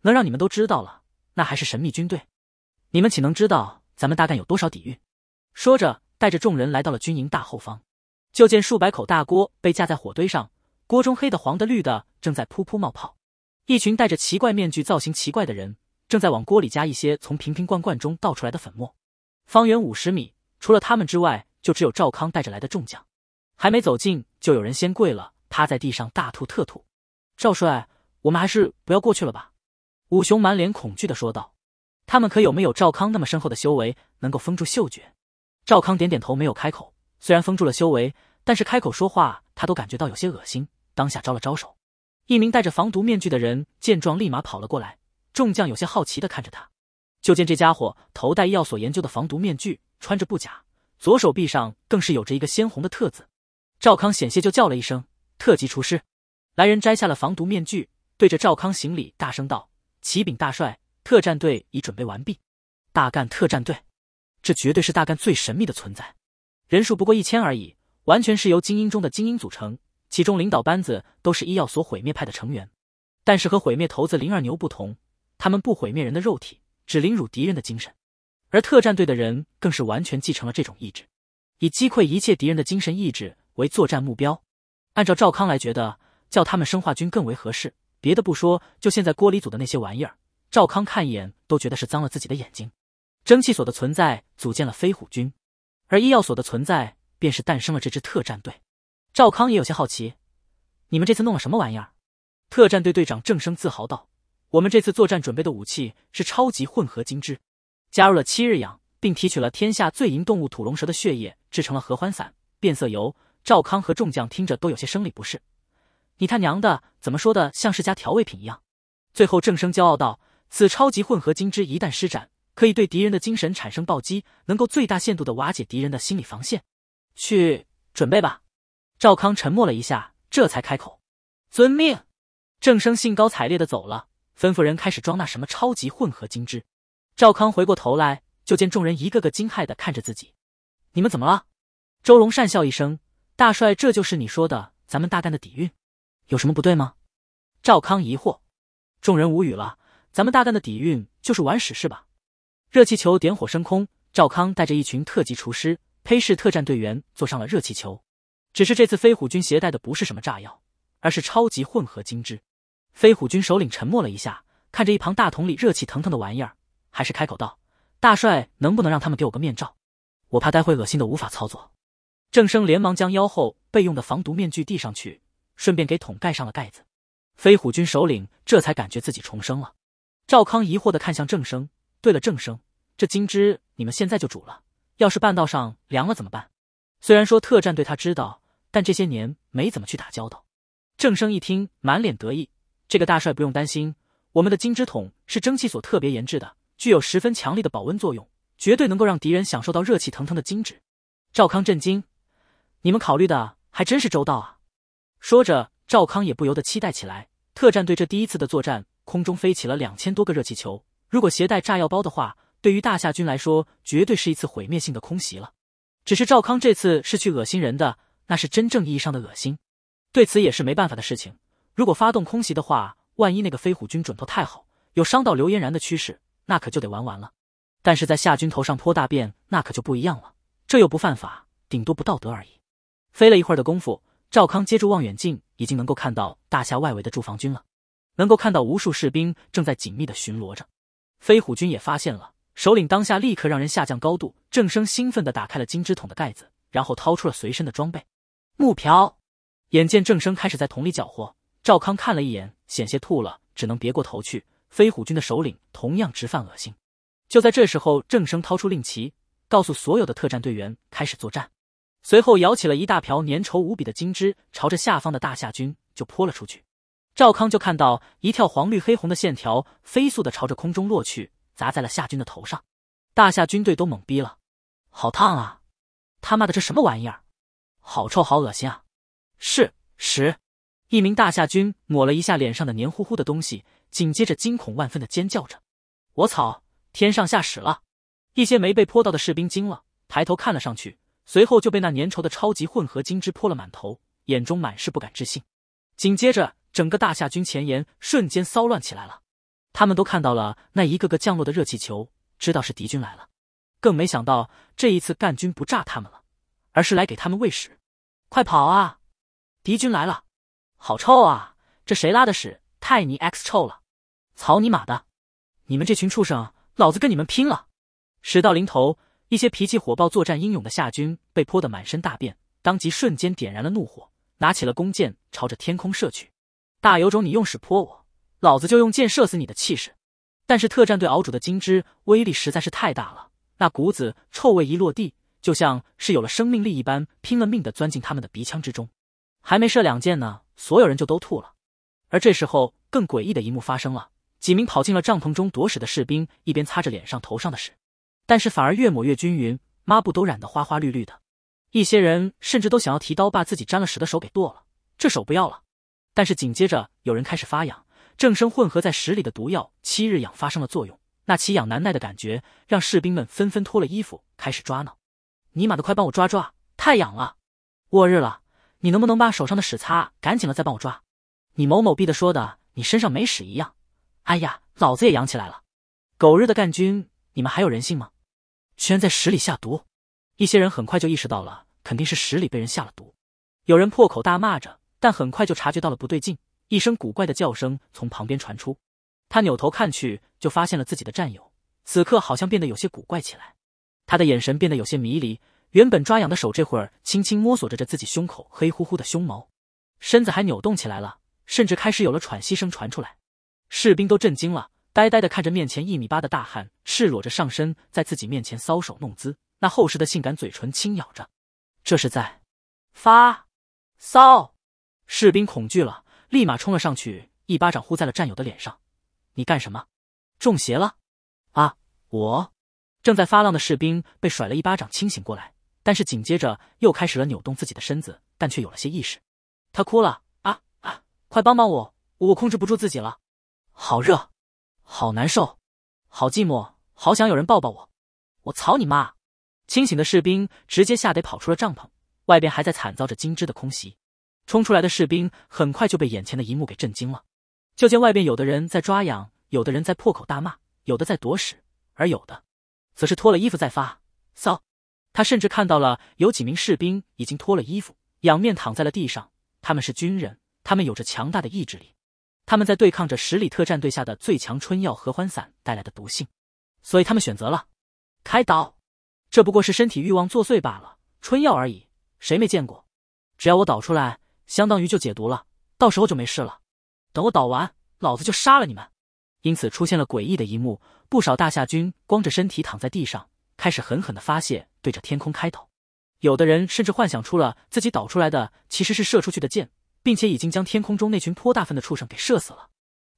能让你们都知道了，那还是神秘军队？你们岂能知道咱们大概有多少底蕴？”说着，带着众人来到了军营大后方，就见数百口大锅被架在火堆上，锅中黑的、黄的、绿的，正在噗噗冒泡。一群戴着奇怪面具、造型奇怪的人，正在往锅里加一些从瓶瓶罐罐中倒出来的粉末。方圆五十米，除了他们之外，就只有赵康带着来的众将。还没走近，就有人先跪了，趴在地上大吐特吐。赵帅，我们还是不要过去了吧？武雄满脸恐惧的说道。他们可有没有赵康那么深厚的修为，能够封住嗅觉？赵康点点头，没有开口。虽然封住了修为，但是开口说话，他都感觉到有些恶心。当下招了招手，一名戴着防毒面具的人见状，立马跑了过来。众将有些好奇的看着他。就见这家伙头戴医药所研究的防毒面具，穿着布甲，左手臂上更是有着一个鲜红的“特”字。赵康险些就叫了一声：“特级厨师！”来人摘下了防毒面具，对着赵康行礼，大声道：“启禀大帅，特战队已准备完毕。”大干特战队，这绝对是大干最神秘的存在。人数不过一千而已，完全是由精英中的精英组成，其中领导班子都是医药所毁灭派的成员。但是和毁灭头子林二牛不同，他们不毁灭人的肉体。只凌辱敌人的精神，而特战队的人更是完全继承了这种意志，以击溃一切敌人的精神意志为作战目标。按照赵康来觉得，叫他们生化军更为合适。别的不说，就现在锅里组的那些玩意儿，赵康看一眼都觉得是脏了自己的眼睛。蒸汽所的存在组建了飞虎军，而医药所的存在便是诞生了这支特战队。赵康也有些好奇，你们这次弄了什么玩意儿？特战队队长正声自豪道。我们这次作战准备的武器是超级混合金枝，加入了七日氧，并提取了天下最淫动物土龙蛇的血液，制成了合欢散、变色油。赵康和众将听着都有些生理不适。你他娘的怎么说的，像是加调味品一样？最后郑生骄傲道：“此超级混合金枝一旦施展，可以对敌人的精神产生暴击，能够最大限度的瓦解敌人的心理防线。”去准备吧。赵康沉默了一下，这才开口：“遵命。”郑生兴高采烈的走了。吩咐人开始装那什么超级混合金汁。赵康回过头来，就见众人一个个惊骇的看着自己：“你们怎么了？”周龙讪笑一声：“大帅，这就是你说的咱们大干的底蕴，有什么不对吗？”赵康疑惑，众人无语了。咱们大干的底蕴就是玩屎是吧？热气球点火升空，赵康带着一群特级厨师、黑市特战队员坐上了热气球。只是这次飞虎军携带的不是什么炸药，而是超级混合金汁。飞虎军首领沉默了一下，看着一旁大桶里热气腾腾的玩意儿，还是开口道：“大帅，能不能让他们给我个面罩？我怕待会恶心的无法操作。”郑生连忙将腰后备用的防毒面具递上去，顺便给桶盖上了盖子。飞虎军首领这才感觉自己重生了。赵康疑惑的看向郑生：“对了，郑生，这金枝你们现在就煮了，要是半道上凉了怎么办？”虽然说特战队他知道，但这些年没怎么去打交道。郑生一听，满脸得意。这个大帅不用担心，我们的金枝桶是蒸汽所特别研制的，具有十分强力的保温作用，绝对能够让敌人享受到热气腾腾的金汁。赵康震惊，你们考虑的还真是周到啊！说着，赵康也不由得期待起来。特战队这第一次的作战，空中飞起了两千多个热气球，如果携带炸药包的话，对于大夏军来说，绝对是一次毁灭性的空袭了。只是赵康这次是去恶心人的，那是真正意义上的恶心，对此也是没办法的事情。如果发动空袭的话，万一那个飞虎军准头太好，有伤到刘嫣然的趋势，那可就得玩完了。但是在夏军头上泼大便，那可就不一样了，这又不犯法，顶多不道德而已。飞了一会儿的功夫，赵康接住望远镜，已经能够看到大夏外围的驻防军了，能够看到无数士兵正在紧密的巡逻着。飞虎军也发现了，首领当下立刻让人下降高度。郑生兴奋的打开了金枝桶的盖子，然后掏出了随身的装备木瓢，眼见郑生开始在桶里搅和。赵康看了一眼，险些吐了，只能别过头去。飞虎军的首领同样直犯恶心。就在这时候，郑生掏出令旗，告诉所有的特战队员开始作战。随后舀起了一大瓢粘稠无比的金汁，朝着下方的大夏军就泼了出去。赵康就看到一跳黄绿黑红的线条飞速的朝着空中落去，砸在了夏军的头上。大夏军队都懵逼了，好烫啊！他妈的这什么玩意儿？好臭，好恶心啊！是十。一名大夏军抹了一下脸上的黏糊糊的东西，紧接着惊恐万分的尖叫着：“我操！天上下屎了！”一些没被泼到的士兵惊了，抬头看了上去，随后就被那粘稠的超级混合金汁泼了满头，眼中满是不敢置信。紧接着，整个大夏军前沿瞬间骚乱起来了，他们都看到了那一个个降落的热气球，知道是敌军来了，更没想到这一次干军不炸他们了，而是来给他们喂食。快跑啊！敌军来了！好臭啊！这谁拉的屎？太尼 X 臭了！草你妈的！你们这群畜生，老子跟你们拼了！屎到临头，一些脾气火爆、作战英勇的夏军被泼得满身大便，当即瞬间点燃了怒火，拿起了弓箭朝着天空射去，大有种你用屎泼我，老子就用箭射死你的气势。但是特战队敖主的金枝威力实在是太大了，那股子臭味一落地，就像是有了生命力一般，拼了命的钻进他们的鼻腔之中，还没射两箭呢。所有人就都吐了，而这时候更诡异的一幕发生了：几名跑进了帐篷中夺屎的士兵，一边擦着脸上头上的屎，但是反而越抹越均匀，抹布都染得花花绿绿的。一些人甚至都想要提刀把自己沾了屎的手给剁了，这手不要了。但是紧接着有人开始发痒，正生混合在屎里的毒药七日痒发生了作用，那奇痒难耐的感觉让士兵们纷纷脱了衣服开始抓挠。尼玛的，快帮我抓抓，太痒了！我日了！你能不能把手上的屎擦干净了再帮我抓？你某某逼的说的你身上没屎一样，哎呀，老子也痒起来了！狗日的干军，你们还有人性吗？居然在屎里下毒！一些人很快就意识到了，肯定是屎里被人下了毒。有人破口大骂着，但很快就察觉到了不对劲。一声古怪的叫声从旁边传出，他扭头看去，就发现了自己的战友，此刻好像变得有些古怪起来。他的眼神变得有些迷离。原本抓痒的手，这会儿轻轻摸索着着自己胸口黑乎乎的胸毛，身子还扭动起来了，甚至开始有了喘息声传出来。士兵都震惊了，呆呆的看着面前一米八的大汉赤裸着上身在自己面前搔首弄姿，那厚实的性感嘴唇轻咬着，这是在发骚。士兵恐惧了，立马冲了上去，一巴掌呼在了战友的脸上：“你干什么？中邪了？”啊！我正在发浪的士兵被甩了一巴掌，清醒过来。但是紧接着又开始了扭动自己的身子，但却有了些意识。他哭了啊啊！快帮帮我，我控制不住自己了！好热，好难受，好寂寞，好想有人抱抱我！我操你妈！清醒的士兵直接吓得跑出了帐篷，外边还在惨遭着金枝的空袭。冲出来的士兵很快就被眼前的一幕给震惊了。就见外边有的人在抓痒，有的人在破口大骂，有的在躲屎，而有的，则是脱了衣服在发骚。他甚至看到了有几名士兵已经脱了衣服，仰面躺在了地上。他们是军人，他们有着强大的意志力，他们在对抗着十里特战队下的最强春药合欢散带来的毒性，所以他们选择了开导。这不过是身体欲望作祟罢了，春药而已，谁没见过？只要我导出来，相当于就解毒了，到时候就没事了。等我导完，老子就杀了你们。因此出现了诡异的一幕，不少大夏军光着身体躺在地上，开始狠狠的发泄。对着天空开导，有的人甚至幻想出了自己导出来的其实是射出去的箭，并且已经将天空中那群颇大粪的畜生给射死了。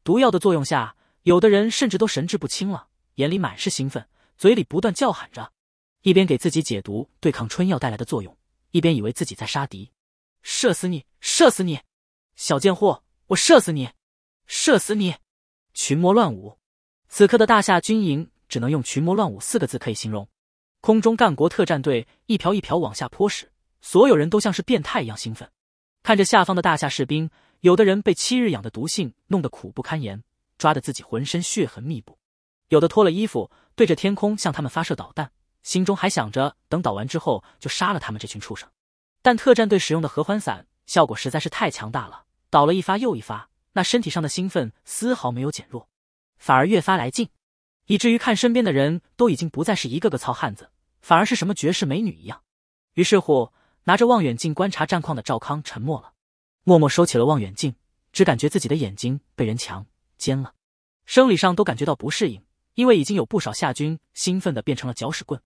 毒药的作用下，有的人甚至都神志不清了，眼里满是兴奋，嘴里不断叫喊着，一边给自己解毒对抗春药带来的作用，一边以为自己在杀敌，射死你，射死你，小贱货，我射死你，射死你，群魔乱舞。此刻的大夏军营只能用“群魔乱舞”四个字可以形容。空中干国特战队一瓢一瓢往下泼时，所有人都像是变态一样兴奋，看着下方的大夏士兵，有的人被七日养的毒性弄得苦不堪言，抓得自己浑身血痕密布；有的脱了衣服，对着天空向他们发射导弹，心中还想着等倒完之后就杀了他们这群畜生。但特战队使用的合欢散效果实在是太强大了，倒了一发又一发，那身体上的兴奋丝毫没有减弱，反而越发来劲。以至于看身边的人都已经不再是一个个糙汉子，反而是什么绝世美女一样。于是乎，拿着望远镜观察战况的赵康沉默了，默默收起了望远镜，只感觉自己的眼睛被人强奸了，生理上都感觉到不适应。因为已经有不少夏军兴奋的变成了搅屎棍，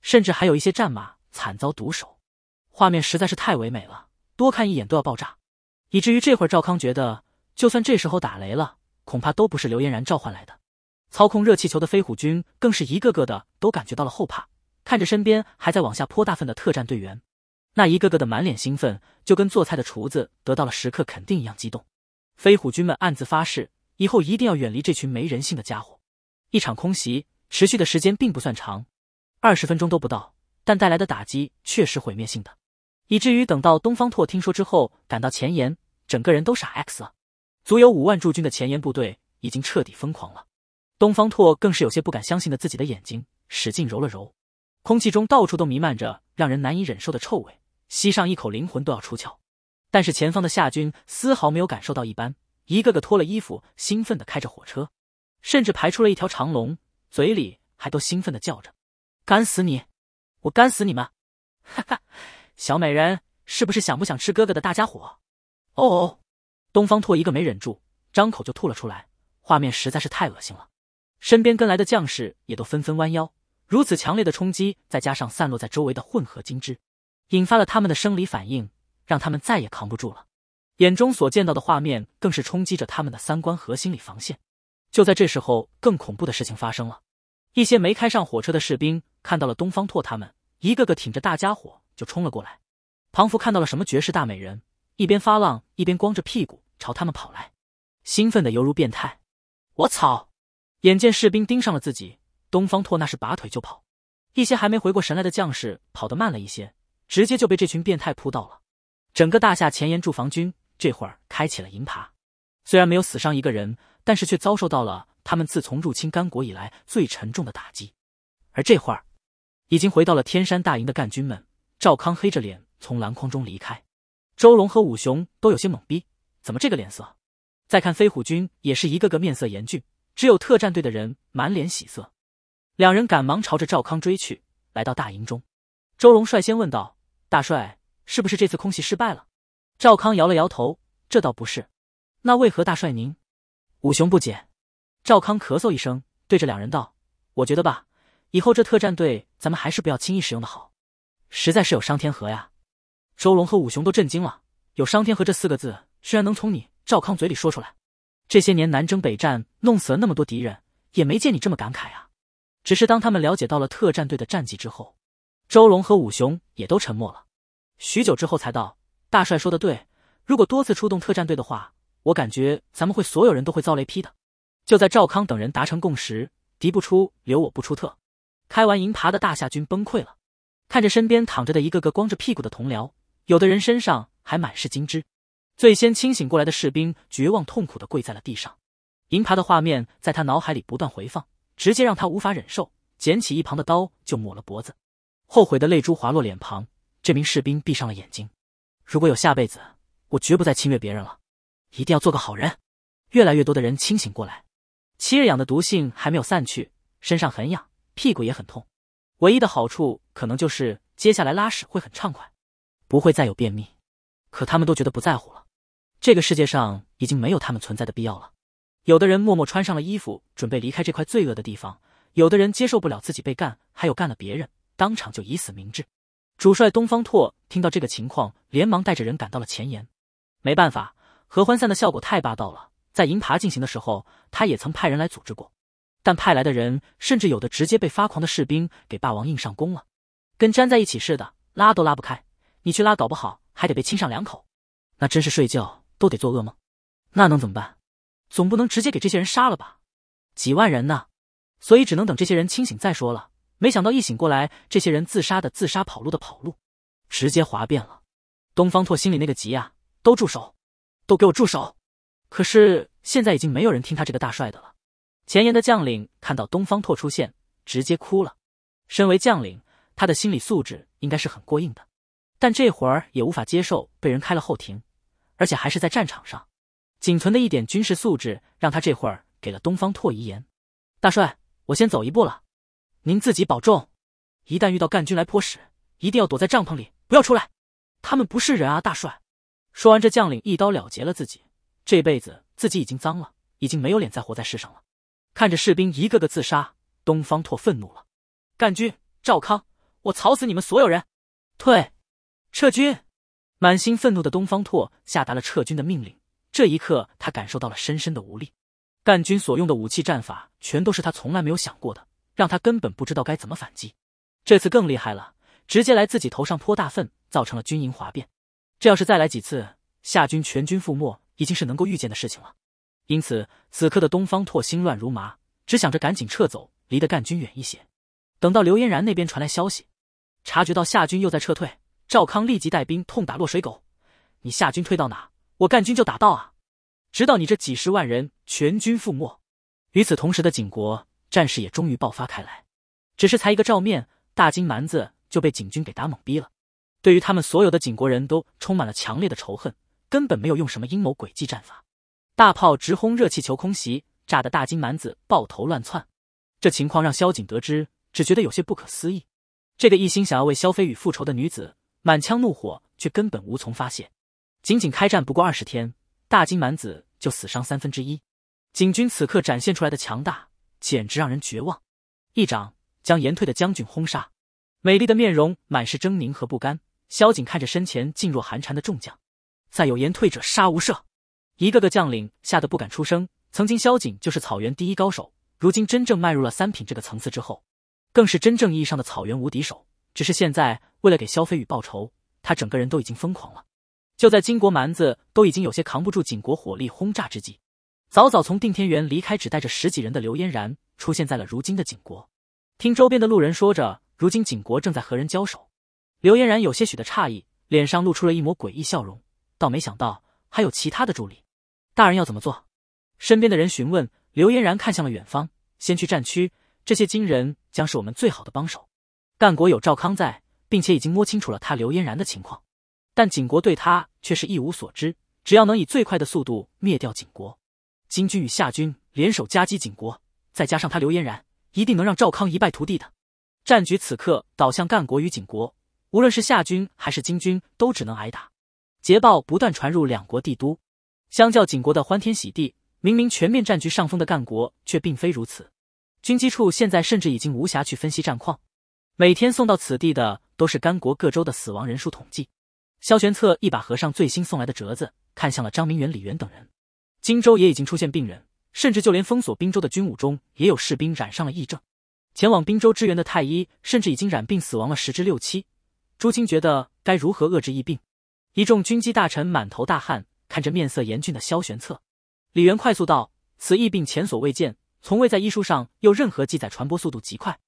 甚至还有一些战马惨遭毒手，画面实在是太唯美了，多看一眼都要爆炸。以至于这会儿赵康觉得，就算这时候打雷了，恐怕都不是刘嫣然召唤来的。操控热气球的飞虎军更是一个个的都感觉到了后怕，看着身边还在往下泼大粪的特战队员，那一个个的满脸兴奋，就跟做菜的厨子得到了食客肯定一样激动。飞虎军们暗自发誓，以后一定要远离这群没人性的家伙。一场空袭持续的时间并不算长，二十分钟都不到，但带来的打击却是毁灭性的，以至于等到东方拓听说之后赶到前沿，整个人都傻 x 了。足有五万驻军的前沿部队已经彻底疯狂了。东方拓更是有些不敢相信的自己的眼睛，使劲揉了揉。空气中到处都弥漫着让人难以忍受的臭味，吸上一口灵魂都要出窍。但是前方的夏军丝毫没有感受到一般，一个个脱了衣服，兴奋的开着火车，甚至排出了一条长龙，嘴里还都兴奋的叫着：“干死你！我干死你们！”哈哈，小美人，是不是想不想吃哥哥的大家伙？哦，东方拓一个没忍住，张口就吐了出来，画面实在是太恶心了。身边跟来的将士也都纷纷弯腰，如此强烈的冲击，再加上散落在周围的混合金枝，引发了他们的生理反应，让他们再也扛不住了。眼中所见到的画面更是冲击着他们的三观和心理防线。就在这时候，更恐怖的事情发生了：一些没开上火车的士兵看到了东方拓，他们一个个挺着大家伙就冲了过来。庞福看到了什么绝世大美人，一边发浪一边光着屁股朝他们跑来，兴奋的犹如变态。我操！眼见士兵盯上了自己，东方拓那是拔腿就跑。一些还没回过神来的将士跑得慢了一些，直接就被这群变态扑到了。整个大夏前沿驻防军这会儿开启了营爬，虽然没有死伤一个人，但是却遭受到了他们自从入侵甘国以来最沉重的打击。而这会儿，已经回到了天山大营的干军们，赵康黑着脸从篮筐中离开，周龙和武雄都有些懵逼，怎么这个脸色？再看飞虎军，也是一个个面色严峻。只有特战队的人满脸喜色，两人赶忙朝着赵康追去，来到大营中，周龙率先问道：“大帅，是不是这次空袭失败了？”赵康摇了摇头：“这倒不是，那为何大帅您？”武雄不解。赵康咳嗽一声，对着两人道：“我觉得吧，以后这特战队咱们还是不要轻易使用的好，实在是有伤天和呀。”周龙和武雄都震惊了，有伤天和这四个字居然能从你赵康嘴里说出来。这些年南征北战，弄死了那么多敌人，也没见你这么感慨啊！只是当他们了解到了特战队的战绩之后，周龙和武雄也都沉默了，许久之后才道：“大帅说的对，如果多次出动特战队的话，我感觉咱们会所有人都会遭雷劈的。”就在赵康等人达成共识，敌不出，留我不出特，开完营爬的大夏军崩溃了，看着身边躺着的一个个光着屁股的同僚，有的人身上还满是金枝。最先清醒过来的士兵绝望痛苦的跪在了地上，银耙的画面在他脑海里不断回放，直接让他无法忍受。捡起一旁的刀就抹了脖子，后悔的泪珠滑落脸庞。这名士兵闭上了眼睛。如果有下辈子，我绝不再侵略别人了，一定要做个好人。越来越多的人清醒过来，七日痒的毒性还没有散去，身上很痒，屁股也很痛。唯一的好处可能就是接下来拉屎会很畅快，不会再有便秘。可他们都觉得不在乎了。这个世界上已经没有他们存在的必要了。有的人默默穿上了衣服，准备离开这块罪恶的地方；有的人接受不了自己被干，还有干了别人，当场就以死明志。主帅东方拓听到这个情况，连忙带着人赶到了前沿。没办法，合欢散的效果太霸道了。在银爬进行的时候，他也曾派人来组织过，但派来的人甚至有的直接被发狂的士兵给霸王硬上弓了，跟粘在一起似的，拉都拉不开。你去拉，搞不好还得被亲上两口，那真是睡觉。都得做噩梦，那能怎么办？总不能直接给这些人杀了吧？几万人呢，所以只能等这些人清醒再说了。没想到一醒过来，这些人自杀的自杀，跑路的跑路，直接哗变了。东方拓心里那个急呀！都住手！都给我住手！可是现在已经没有人听他这个大帅的了。前沿的将领看到东方拓出现，直接哭了。身为将领，他的心理素质应该是很过硬的，但这会儿也无法接受被人开了后庭。而且还是在战场上，仅存的一点军事素质让他这会儿给了东方拓遗言：“大帅，我先走一步了，您自己保重。一旦遇到干军来泼屎，一定要躲在帐篷里，不要出来。他们不是人啊，大帅！”说完，这将领一刀了结了自己。这辈子自己已经脏了，已经没有脸再活在世上了。看着士兵一个个自杀，东方拓愤怒了：“干军赵康，我操死你们所有人！退，撤军！”满心愤怒的东方拓下达了撤军的命令。这一刻，他感受到了深深的无力。干军所用的武器、战法，全都是他从来没有想过的，让他根本不知道该怎么反击。这次更厉害了，直接来自己头上泼大粪，造成了军营哗变。这要是再来几次，夏军全军覆没已经是能够预见的事情了。因此，此刻的东方拓心乱如麻，只想着赶紧撤走，离得干军远一些。等到刘嫣然那边传来消息，察觉到夏军又在撤退。赵康立即带兵痛打落水狗，你夏军退到哪，我赣军就打到啊，直到你这几十万人全军覆没。与此同时的景国战事也终于爆发开来，只是才一个照面，大金蛮子就被景军给打懵逼了。对于他们所有的景国人都充满了强烈的仇恨，根本没有用什么阴谋诡计战法，大炮直轰热气球空袭，炸得大金蛮子抱头乱窜。这情况让萧景得知，只觉得有些不可思议。这个一心想要为萧飞宇复仇的女子。满腔怒火却根本无从发泄，仅仅开战不过二十天，大金蛮子就死伤三分之一。景军此刻展现出来的强大，简直让人绝望。一掌将延退的将军轰杀，美丽的面容满是狰狞和不甘。萧景看着身前噤若寒蝉的众将，再有延退者杀无赦。一个个将领吓得不敢出声。曾经萧景就是草原第一高手，如今真正迈入了三品这个层次之后，更是真正意义上的草原无敌手。只是现在，为了给萧飞宇报仇，他整个人都已经疯狂了。就在金国蛮子都已经有些扛不住景国火力轰炸之际，早早从定天园离开，只带着十几人的刘嫣然出现在了如今的景国。听周边的路人说着，如今景国正在和人交手，刘嫣然有些许的诧异，脸上露出了一抹诡异笑容。倒没想到还有其他的助力。大人要怎么做？身边的人询问。刘嫣然看向了远方，先去战区，这些金人将是我们最好的帮手。干国有赵康在，并且已经摸清楚了他刘嫣然的情况，但景国对他却是一无所知。只要能以最快的速度灭掉景国，金军与夏军联手夹击景国，再加上他刘嫣然，一定能让赵康一败涂地的。战局此刻倒向干国与景国，无论是夏军还是金军，都只能挨打。捷报不断传入两国帝都，相较景国的欢天喜地，明明全面占据上风的干国却并非如此。军机处现在甚至已经无暇去分析战况。每天送到此地的都是甘国各州的死亡人数统计。萧玄策一把合上最新送来的折子，看向了张明远、李元等人。荆州也已经出现病人，甚至就连封锁滨州的军伍中，也有士兵染上了疫症。前往滨州支援的太医，甚至已经染病死亡了十之六七。朱清觉得该如何遏制疫病？一众军机大臣满头大汗，看着面色严峻的萧玄策，李元快速道：“此疫病前所未见，从未在医书上有任何记载，传播速度极快。”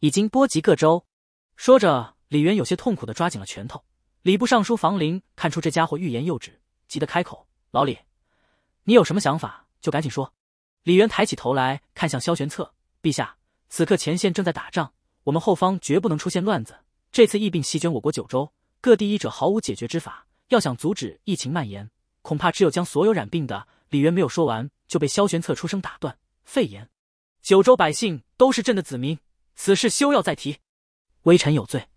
已经波及各州。说着，李渊有些痛苦的抓紧了拳头。礼部尚书房陵看出这家伙欲言又止，急得开口：“老李，你有什么想法就赶紧说。”李渊抬起头来看向萧玄策：“陛下，此刻前线正在打仗，我们后方绝不能出现乱子。这次疫病席卷我国九州，各地医者毫无解决之法。要想阻止疫情蔓延，恐怕只有将所有染病的……”李渊没有说完，就被萧玄策出声打断：“肺炎，九州百姓都是朕的子民。”此事休要再提，微臣有罪。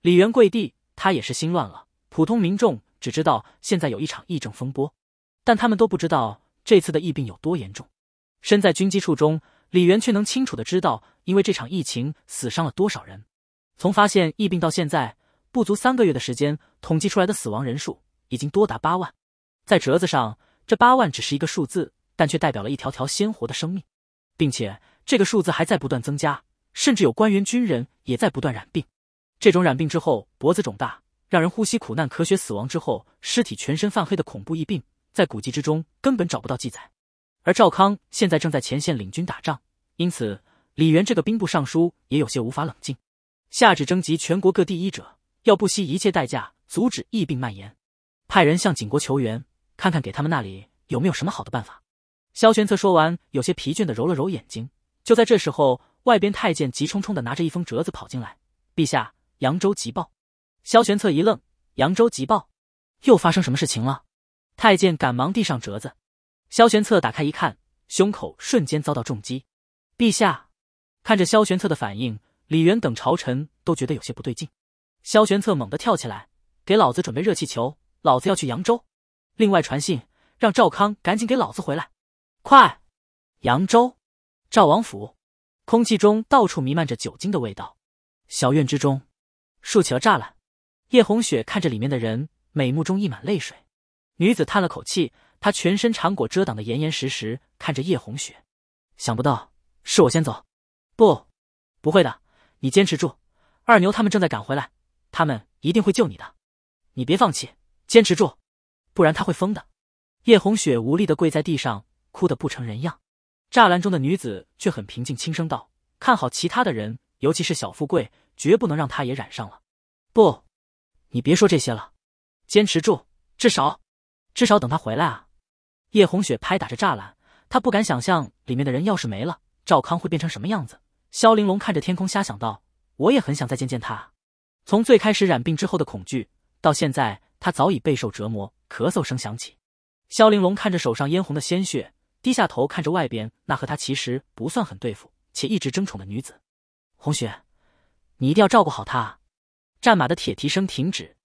李元跪地，他也是心乱了。普通民众只知道现在有一场疫症风波，但他们都不知道这次的疫病有多严重。身在军机处中，李元却能清楚的知道，因为这场疫情死伤了多少人。从发现疫病到现在不足三个月的时间，统计出来的死亡人数已经多达八万。在折子上，这八万只是一个数字，但却代表了一条条鲜活的生命，并且这个数字还在不断增加。甚至有官员、军人也在不断染病。这种染病之后脖子肿大，让人呼吸苦难、咳血、死亡之后尸体全身泛黑的恐怖疫病，在古籍之中根本找不到记载。而赵康现在正在前线领军打仗，因此李元这个兵部尚书也有些无法冷静，下旨征集全国各地医者，要不惜一切代价阻止疫病蔓延，派人向景国求援，看看给他们那里有没有什么好的办法。萧玄策说完，有些疲倦的揉了揉眼睛。就在这时候。外边太监急冲冲的拿着一封折子跑进来，陛下，扬州急报。萧玄策一愣，扬州急报，又发生什么事情了？太监赶忙递上折子，萧玄策打开一看，胸口瞬间遭到重击。陛下，看着萧玄策的反应，李元等朝臣都觉得有些不对劲。萧玄策猛地跳起来，给老子准备热气球，老子要去扬州。另外传信，让赵康赶紧给老子回来，快！扬州，赵王府。空气中到处弥漫着酒精的味道，小院之中，竖起了栅栏。叶红雪看着里面的人，美目中溢满泪水。女子叹了口气，她全身缠裹遮挡的严严实实，看着叶红雪，想不到是我先走，不，不会的，你坚持住，二牛他们正在赶回来，他们一定会救你的，你别放弃，坚持住，不然他会疯的。叶红雪无力的跪在地上，哭得不成人样。栅栏中的女子却很平静，轻声道：“看好其他的人，尤其是小富贵，绝不能让他也染上了。”“不，你别说这些了，坚持住，至少，至少等他回来啊！”叶红雪拍打着栅栏，她不敢想象里面的人要是没了，赵康会变成什么样子。萧玲珑看着天空，瞎想到：“我也很想再见见他。”从最开始染病之后的恐惧，到现在，他早已备受折磨。咳嗽声响起，萧玲珑看着手上嫣红的鲜血。低下头看着外边那和他其实不算很对付且一直争宠的女子，红雪，你一定要照顾好啊。战马的铁蹄声停止，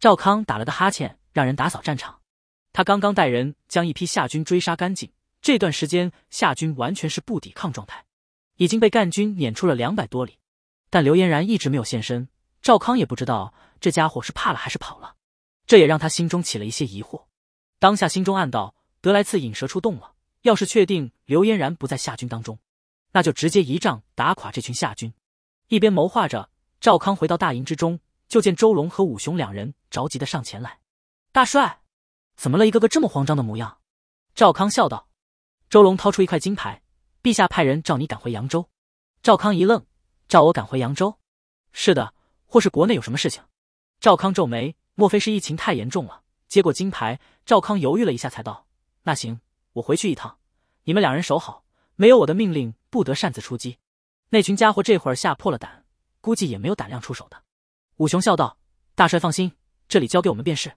赵康打了个哈欠，让人打扫战场。他刚刚带人将一批夏军追杀干净，这段时间夏军完全是不抵抗状态，已经被干军撵出了两百多里。但刘嫣然一直没有现身，赵康也不知道这家伙是怕了还是跑了，这也让他心中起了一些疑惑。当下心中暗道：得来次引蛇出洞了。要是确定刘嫣然不在夏军当中，那就直接一仗打垮这群夏军。一边谋划着，赵康回到大营之中，就见周龙和武雄两人着急的上前来。大帅，怎么了？一个个这么慌张的模样。赵康笑道。周龙掏出一块金牌，陛下派人召你赶回扬州。赵康一愣，召我赶回扬州？是的，或是国内有什么事情？赵康皱眉，莫非是疫情太严重了？接过金牌，赵康犹豫了一下，才道：“那行。”我回去一趟，你们两人守好，没有我的命令，不得擅自出击。那群家伙这会儿吓破了胆，估计也没有胆量出手的。武雄笑道：“大帅放心，这里交给我们便是。”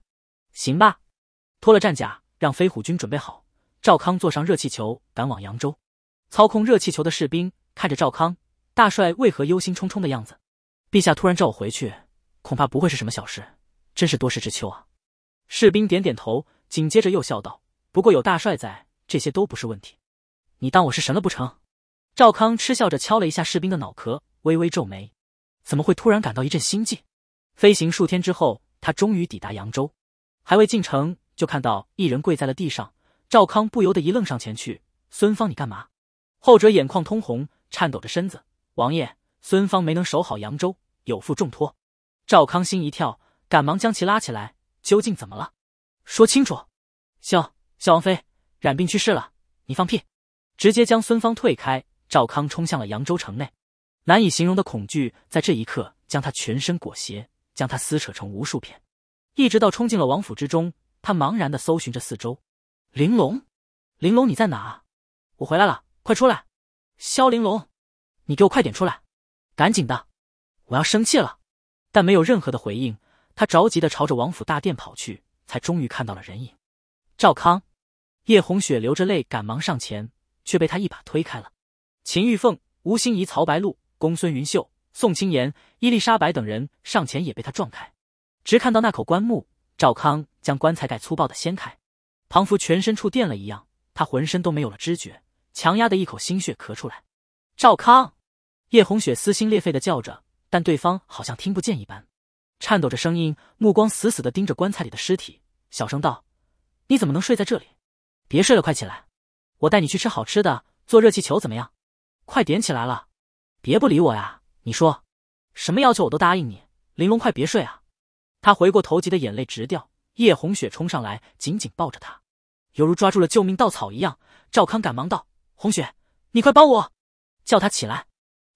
行吧，脱了战甲，让飞虎军准备好。赵康坐上热气球，赶往扬州。操控热气球的士兵看着赵康，大帅为何忧心忡忡的样子？陛下突然召我回去，恐怕不会是什么小事，真是多事之秋啊。士兵点点头，紧接着又笑道。不过有大帅在，这些都不是问题。你当我是神了不成？赵康嗤笑着敲了一下士兵的脑壳，微微皱眉。怎么会突然感到一阵心悸？飞行数天之后，他终于抵达扬州。还未进城，就看到一人跪在了地上。赵康不由得一愣，上前去：“孙芳，你干嘛？”后者眼眶通红，颤抖着身子：“王爷，孙芳没能守好扬州，有负重托。”赵康心一跳，赶忙将其拉起来：“究竟怎么了？说清楚。”“行。”萧王妃染病去世了，你放屁！直接将孙芳退开。赵康冲向了扬州城内，难以形容的恐惧在这一刻将他全身裹挟，将他撕扯成无数片。一直到冲进了王府之中，他茫然的搜寻着四周。玲珑，玲珑你在哪？我回来了，快出来！萧玲珑，你给我快点出来，赶紧的，我要生气了。但没有任何的回应，他着急的朝着王府大殿跑去，才终于看到了人影。赵康。叶红雪流着泪，赶忙上前，却被他一把推开了。秦玉凤、吴心怡、曹白露、公孙云秀、宋青妍、伊丽莎白等人上前也被他撞开，直看到那口棺木。赵康将棺材盖粗暴的掀开，庞福全身触电了一样，他浑身都没有了知觉，强压的一口心血咳出来。赵康，叶红雪撕心裂肺的叫着，但对方好像听不见一般，颤抖着声音，目光死死的盯着棺材里的尸体，小声道：“你怎么能睡在这里？”别睡了，快起来，我带你去吃好吃的，坐热气球怎么样？快点起来了，别不理我呀！你说什么要求我都答应你。玲珑，快别睡啊！他回过头，急得眼泪直掉。叶红雪冲上来，紧紧抱着他，犹如抓住了救命稻草一样。赵康赶忙道：“红雪，你快帮我叫他起来，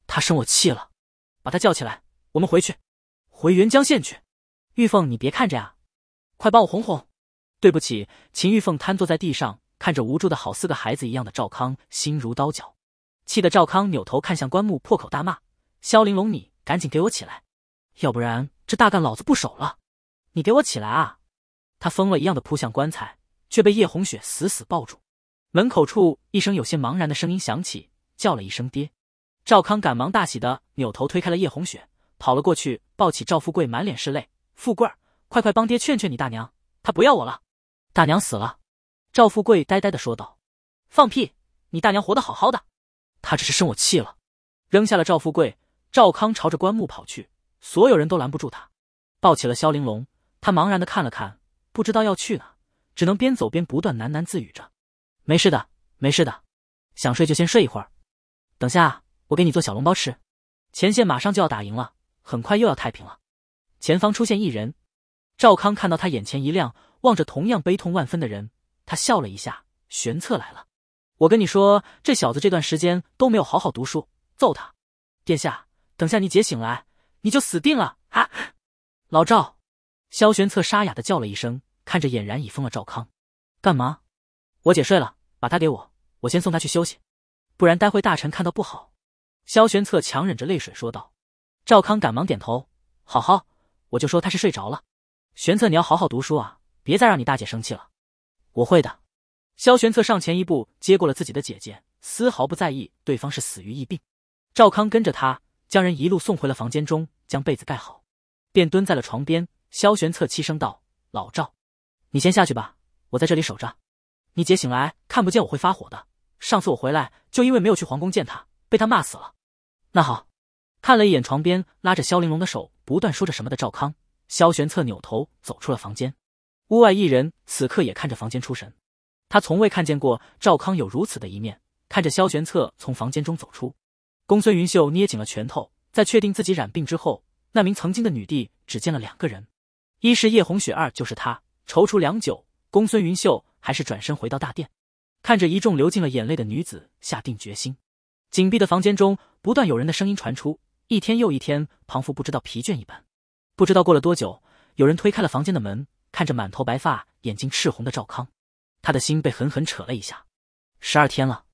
他生我气了，把他叫起来，我们回去，回沅江县去。”玉凤，你别看着啊，快帮我哄哄。对不起，秦玉凤瘫坐在地上。看着无助的，好似个孩子一样的赵康，心如刀绞，气得赵康扭头看向棺木，破口大骂：“萧玲珑，你赶紧给我起来，要不然这大干老子不守了！你给我起来啊！”他疯了一样的扑向棺材，却被叶红雪死死抱住。门口处一声有些茫然的声音响起，叫了一声“爹”。赵康赶忙大喜的扭头推开了叶红雪，跑了过去，抱起赵富贵，满脸是泪：“富贵儿，快快帮爹劝劝你大娘，她不要我了，大娘死了。”赵富贵呆呆的说道：“放屁！你大娘活得好好的，她只是生我气了。”扔下了赵富贵，赵康朝着棺木跑去，所有人都拦不住他。抱起了萧玲珑，他茫然的看了看，不知道要去哪，只能边走边不断喃喃自语着：“没事的，没事的，想睡就先睡一会儿，等下我给你做小笼包吃。前线马上就要打赢了，很快又要太平了。”前方出现一人，赵康看到他眼前一亮，望着同样悲痛万分的人。他笑了一下，玄策来了。我跟你说，这小子这段时间都没有好好读书，揍他！殿下，等下你姐醒来，你就死定了啊！老赵，萧玄策沙哑的叫了一声，看着俨然已疯了赵康，干嘛？我姐睡了，把他给我，我先送他去休息，不然待会大臣看到不好。萧玄策强忍着泪水说道。赵康赶忙点头，好好，我就说他是睡着了。玄策，你要好好读书啊，别再让你大姐生气了。我会的。萧玄策上前一步，接过了自己的姐姐，丝毫不在意对方是死于疫病。赵康跟着他，将人一路送回了房间中，将被子盖好，便蹲在了床边。萧玄策轻声道：“老赵，你先下去吧，我在这里守着。你姐醒来，看不见我会发火的。上次我回来，就因为没有去皇宫见她，被她骂死了。”那好，看了一眼床边拉着萧玲珑的手，不断说着什么的赵康，萧玄策扭头走出了房间。屋外一人此刻也看着房间出神，他从未看见过赵康有如此的一面。看着萧玄策从房间中走出，公孙云秀捏紧了拳头。在确定自己染病之后，那名曾经的女帝只见了两个人，一是叶红雪，二就是他。踌躇良久，公孙云秀还是转身回到大殿，看着一众流尽了眼泪的女子，下定决心。紧闭的房间中不断有人的声音传出，一天又一天，庞福不知道疲倦一般。不知道过了多久，有人推开了房间的门。看着满头白发、眼睛赤红的赵康，他的心被狠狠扯了一下。十二天了，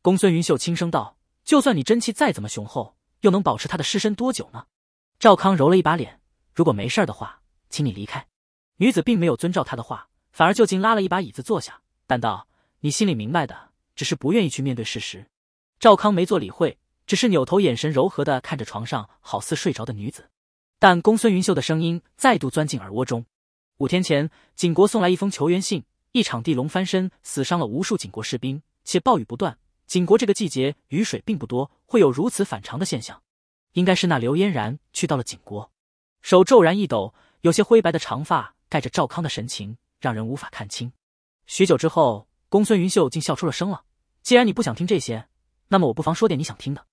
公孙云秀轻声道：“就算你真气再怎么雄厚，又能保持他的尸身多久呢？”赵康揉了一把脸，如果没事的话，请你离开。女子并没有遵照他的话，反而就近拉了一把椅子坐下，但道：“你心里明白的，只是不愿意去面对事实。”赵康没做理会，只是扭头，眼神柔和的看着床上好似睡着的女子。但公孙云秀的声音再度钻进耳窝中。五天前，景国送来一封求援信。一场地龙翻身，死伤了无数景国士兵，且暴雨不断。景国这个季节雨水并不多，会有如此反常的现象，应该是那刘嫣然去到了景国。手骤然一抖，有些灰白的长发盖着赵康的神情，让人无法看清。许久之后，公孙云秀竟笑出了声了。既然你不想听这些，那么我不妨说点你想听的。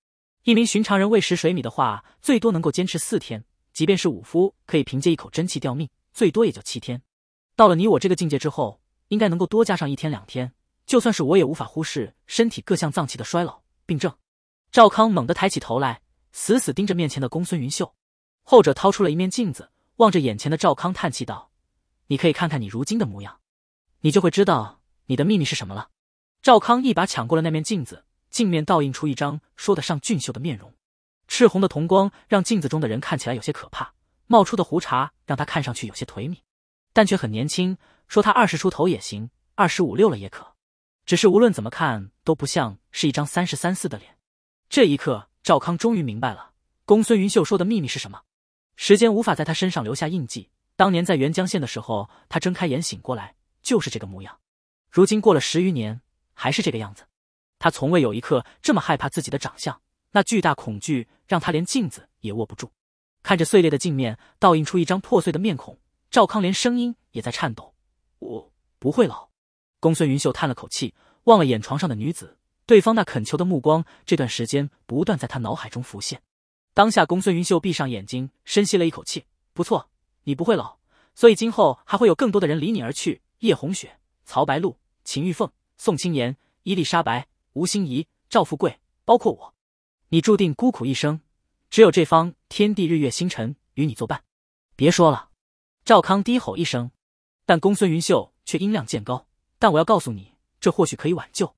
一名寻常人喂食水米的话，最多能够坚持四天；即便是武夫，可以凭借一口真气吊命。最多也就七天，到了你我这个境界之后，应该能够多加上一天两天。就算是我也无法忽视身体各项脏器的衰老病症。赵康猛地抬起头来，死死盯着面前的公孙云秀。后者掏出了一面镜子，望着眼前的赵康，叹气道：“你可以看看你如今的模样，你就会知道你的秘密是什么了。”赵康一把抢过了那面镜子，镜面倒映出一张说得上俊秀的面容，赤红的瞳光让镜子中的人看起来有些可怕。冒出的胡茬让他看上去有些颓靡，但却很年轻。说他二十出头也行，二十五六了也可。只是无论怎么看都不像是一张三十三四的脸。这一刻，赵康终于明白了公孙云秀说的秘密是什么。时间无法在他身上留下印记。当年在元江县的时候，他睁开眼醒过来就是这个模样。如今过了十余年，还是这个样子。他从未有一刻这么害怕自己的长相，那巨大恐惧让他连镜子也握不住。看着碎裂的镜面，倒映出一张破碎的面孔，赵康连声音也在颤抖。我不会老。公孙云秀叹了口气，望了眼床上的女子，对方那恳求的目光这段时间不断在他脑海中浮现。当下，公孙云秀闭上眼睛，深吸了一口气。不错，你不会老，所以今后还会有更多的人离你而去。叶红雪、曹白露、秦玉凤、宋青言、伊丽莎白、吴心怡、赵富贵，包括我，你注定孤苦一生。只有这方天地日月星辰与你作伴，别说了！赵康低吼一声，但公孙云秀却音量渐高。但我要告诉你，这或许可以挽救，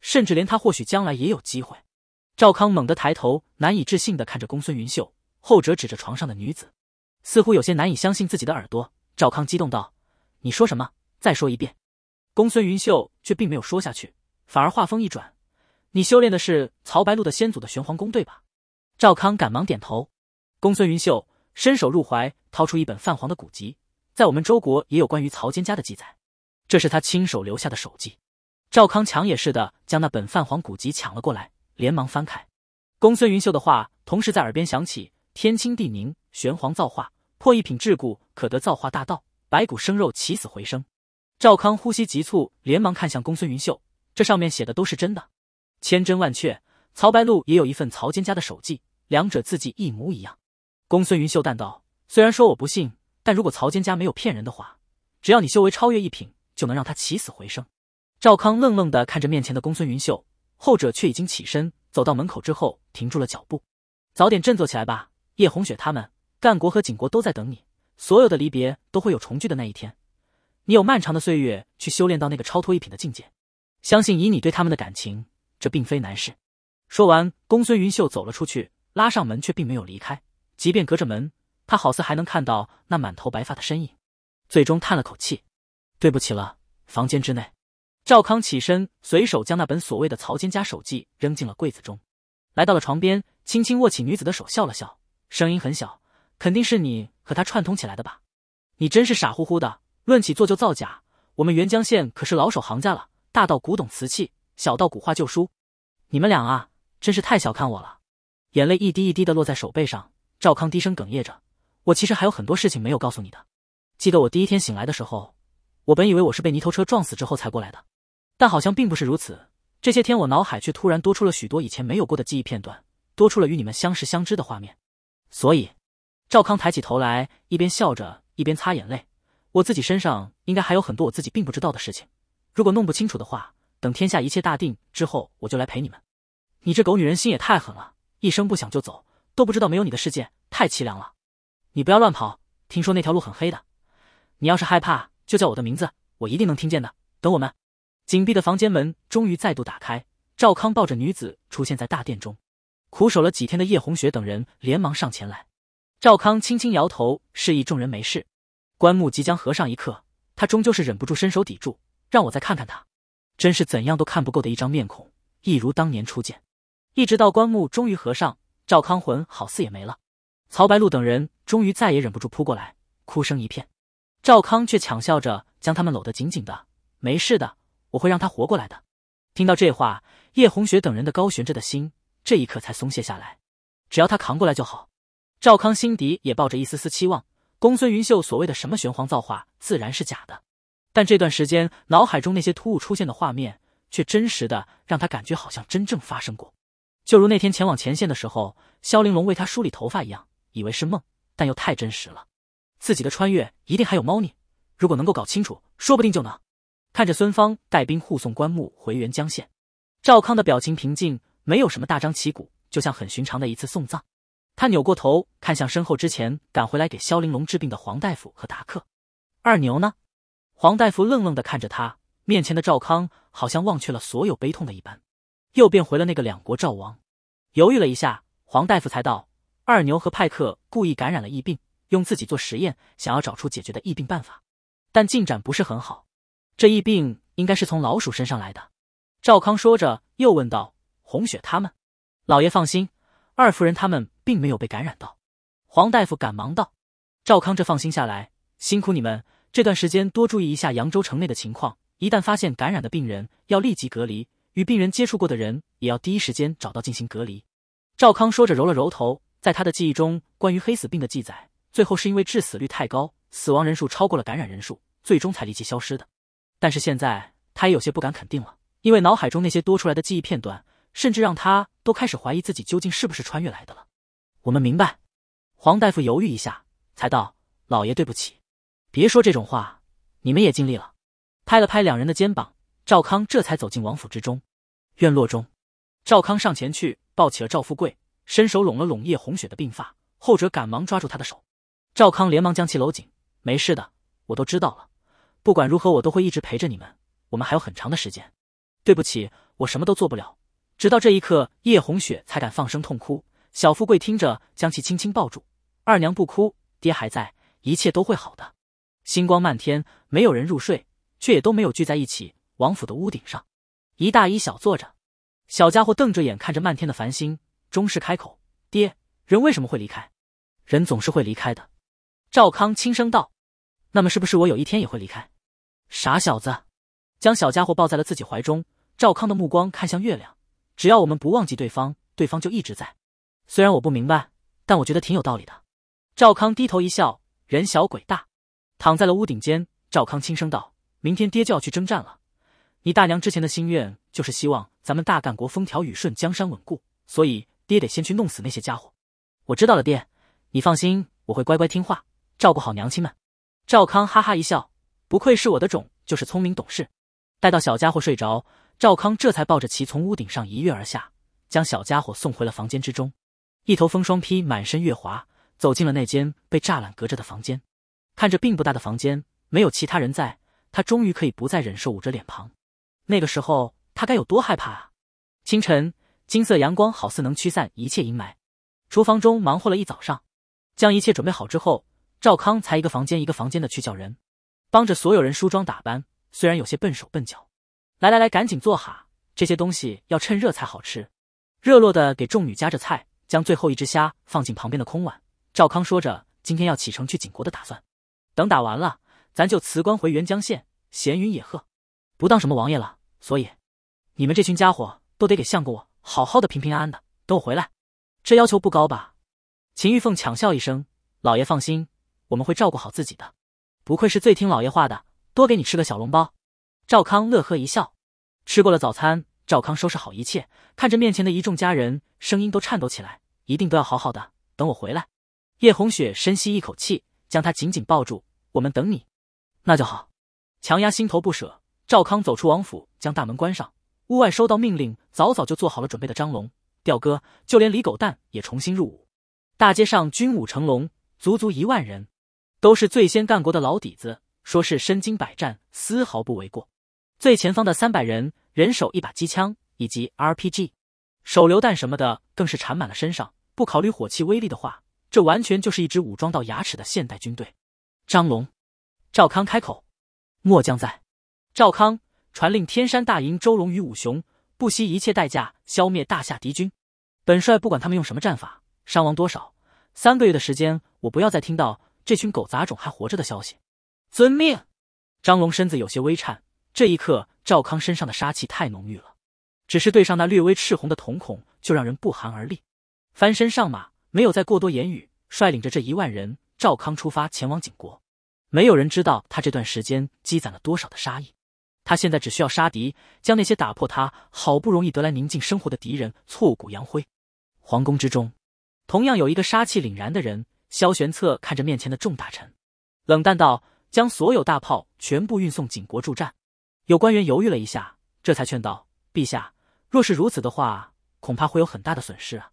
甚至连他或许将来也有机会。赵康猛地抬头，难以置信地看着公孙云秀，后者指着床上的女子，似乎有些难以相信自己的耳朵。赵康激动道：“你说什么？再说一遍！”公孙云秀却并没有说下去，反而话锋一转：“你修炼的是曹白露的先祖的玄黄宫，对吧？”赵康赶忙点头，公孙云秀伸手入怀，掏出一本泛黄的古籍，在我们周国也有关于曹坚家的记载，这是他亲手留下的手迹。赵康抢也似的将那本泛黄古籍抢了过来，连忙翻开。公孙云秀的话同时在耳边响起：天清地宁，玄黄造化，破一品桎梏，可得造化大道，白骨生肉，起死回生。赵康呼吸急促，连忙看向公孙云秀，这上面写的都是真的，千真万确。曹白露也有一份曹坚家的手记。两者字迹一模一样，公孙云秀淡道：“虽然说我不信，但如果曹蒹家没有骗人的话，只要你修为超越一品，就能让他起死回生。”赵康愣愣的看着面前的公孙云秀，后者却已经起身走到门口之后停住了脚步。“早点振作起来吧，叶红雪他们、干国和景国都在等你。所有的离别都会有重聚的那一天，你有漫长的岁月去修炼到那个超脱一品的境界，相信以你对他们的感情，这并非难事。”说完，公孙云秀走了出去。拉上门，却并没有离开。即便隔着门，他好似还能看到那满头白发的身影。最终叹了口气：“对不起了。”房间之内，赵康起身，随手将那本所谓的《曹蒹葭手记》扔进了柜子中。来到了床边，轻轻握起女子的手，笑了笑，声音很小：“肯定是你和他串通起来的吧？你真是傻乎乎的。论起做旧造假，我们沅江县可是老手行家了。大到古董瓷器，小到古画旧书，你们俩啊，真是太小看我了。”眼泪一滴一滴的落在手背上，赵康低声哽咽着：“我其实还有很多事情没有告诉你的。记得我第一天醒来的时候，我本以为我是被泥头车撞死之后才过来的，但好像并不是如此。这些天我脑海却突然多出了许多以前没有过的记忆片段，多出了与你们相识相知的画面。所以，赵康抬起头来，一边笑着一边擦眼泪。我自己身上应该还有很多我自己并不知道的事情，如果弄不清楚的话，等天下一切大定之后，我就来陪你们。你这狗女人心也太狠了！”一声不响就走，都不知道没有你的世界太凄凉了。你不要乱跑，听说那条路很黑的。你要是害怕，就叫我的名字，我一定能听见的。等我们。紧闭的房间门终于再度打开，赵康抱着女子出现在大殿中。苦守了几天的叶红雪等人连忙上前来。赵康轻轻摇头，示意众人没事。棺木即将合上一刻，他终究是忍不住伸手抵住，让我再看看他。真是怎样都看不够的一张面孔，一如当年初见。一直到棺木终于合上，赵康魂好似也没了。曹白露等人终于再也忍不住扑过来，哭声一片。赵康却强笑着将他们搂得紧紧的：“没事的，我会让他活过来的。”听到这话，叶红雪等人的高悬着的心这一刻才松懈下来。只要他扛过来就好。赵康心底也抱着一丝丝期望。公孙云秀所谓的什么玄黄造化自然是假的，但这段时间脑海中那些突兀出现的画面，却真实的让他感觉好像真正发生过。就如那天前往前线的时候，萧玲珑为他梳理头发一样，以为是梦，但又太真实了。自己的穿越一定还有猫腻，如果能够搞清楚，说不定就能。看着孙芳带兵护送棺木回援江县，赵康的表情平静，没有什么大张旗鼓，就像很寻常的一次送葬。他扭过头看向身后，之前赶回来给萧玲珑治病的黄大夫和达克。二牛呢？黄大夫愣愣的看着他面前的赵康，好像忘却了所有悲痛的一般。又变回了那个两国赵王，犹豫了一下，黄大夫才道：“二牛和派克故意感染了疫病，用自己做实验，想要找出解决的疫病办法，但进展不是很好。这疫病应该是从老鼠身上来的。”赵康说着又问道：“红雪他们？”老爷放心，二夫人他们并没有被感染到。”黄大夫赶忙道。赵康这放心下来，辛苦你们这段时间多注意一下扬州城内的情况，一旦发现感染的病人，要立即隔离。与病人接触过的人也要第一时间找到进行隔离。赵康说着揉了揉头，在他的记忆中，关于黑死病的记载，最后是因为致死率太高，死亡人数超过了感染人数，最终才离奇消失的。但是现在他也有些不敢肯定了，因为脑海中那些多出来的记忆片段，甚至让他都开始怀疑自己究竟是不是穿越来的了。我们明白。黄大夫犹豫一下，才道：“老爷，对不起。”别说这种话，你们也尽力了。拍了拍两人的肩膀，赵康这才走进王府之中。院落中，赵康上前去抱起了赵富贵，伸手拢了拢叶红雪的鬓发，后者赶忙抓住他的手。赵康连忙将其搂紧：“没事的，我都知道了。不管如何，我都会一直陪着你们。我们还有很长的时间。对不起，我什么都做不了。”直到这一刻，叶红雪才敢放声痛哭。小富贵听着，将其轻轻抱住：“二娘不哭，爹还在，一切都会好的。”星光漫天，没有人入睡，却也都没有聚在一起。王府的屋顶上。一大一小坐着，小家伙瞪着眼看着漫天的繁星，终是开口：“爹，人为什么会离开？人总是会离开的。”赵康轻声道：“那么，是不是我有一天也会离开？”傻小子，将小家伙抱在了自己怀中。赵康的目光看向月亮：“只要我们不忘记对方，对方就一直在。虽然我不明白，但我觉得挺有道理的。”赵康低头一笑：“人小鬼大。”躺在了屋顶间，赵康轻声道：“明天爹就要去征战了。”你大娘之前的心愿就是希望咱们大干国风调雨顺，江山稳固，所以爹得先去弄死那些家伙。我知道了，爹，你放心，我会乖乖听话，照顾好娘亲们。赵康哈哈一笑，不愧是我的种，就是聪明懂事。待到小家伙睡着，赵康这才抱着其从屋顶上一跃而下，将小家伙送回了房间之中。一头风霜披，满身月华，走进了那间被栅栏隔着的房间。看着并不大的房间，没有其他人在，他终于可以不再忍受，捂着脸庞。那个时候他该有多害怕啊！清晨，金色阳光好似能驱散一切阴霾。厨房中忙活了一早上，将一切准备好之后，赵康才一个房间一个房间的去叫人，帮着所有人梳妆打扮。虽然有些笨手笨脚，来来来，赶紧坐哈，这些东西要趁热才好吃。热络的给众女夹着菜，将最后一只虾放进旁边的空碗。赵康说着今天要启程去景国的打算，等打完了，咱就辞官回沅江县，闲云野鹤，不当什么王爷了。所以，你们这群家伙都得给相公好好的、平平安安的等我回来，这要求不高吧？秦玉凤强笑一声：“老爷放心，我们会照顾好自己的。”不愧是最听老爷话的，多给你吃个小笼包。”赵康乐呵一笑。吃过了早餐，赵康收拾好一切，看着面前的一众家人，声音都颤抖起来：“一定都要好好的等我回来。”叶红雪深吸一口气，将他紧紧抱住：“我们等你。”那就好。强压心头不舍。赵康走出王府，将大门关上。屋外收到命令，早早就做好了准备的张龙、吊哥，就连李狗蛋也重新入伍。大街上军武成龙，足足一万人，都是最先干过的老底子，说是身经百战，丝毫不为过。最前方的三百人，人手一把机枪以及 RPG、手榴弹什么的，更是缠满了身上。不考虑火器威力的话，这完全就是一支武装到牙齿的现代军队。张龙，赵康开口：“末将在。”赵康传令天山大营，周龙与武雄不惜一切代价消灭大夏敌军。本帅不管他们用什么战法，伤亡多少，三个月的时间，我不要再听到这群狗杂种还活着的消息。遵命。张龙身子有些微颤，这一刻，赵康身上的杀气太浓郁了，只是对上那略微赤红的瞳孔，就让人不寒而栗。翻身上马，没有再过多言语，率领着这一万人，赵康出发前往景国。没有人知道他这段时间积攒了多少的杀意。他现在只需要杀敌，将那些打破他好不容易得来宁静生活的敌人挫骨扬灰。皇宫之中，同样有一个杀气凛然的人，萧玄策看着面前的众大臣，冷淡道：“将所有大炮全部运送景国助战。”有官员犹豫了一下，这才劝道：“陛下，若是如此的话，恐怕会有很大的损失啊！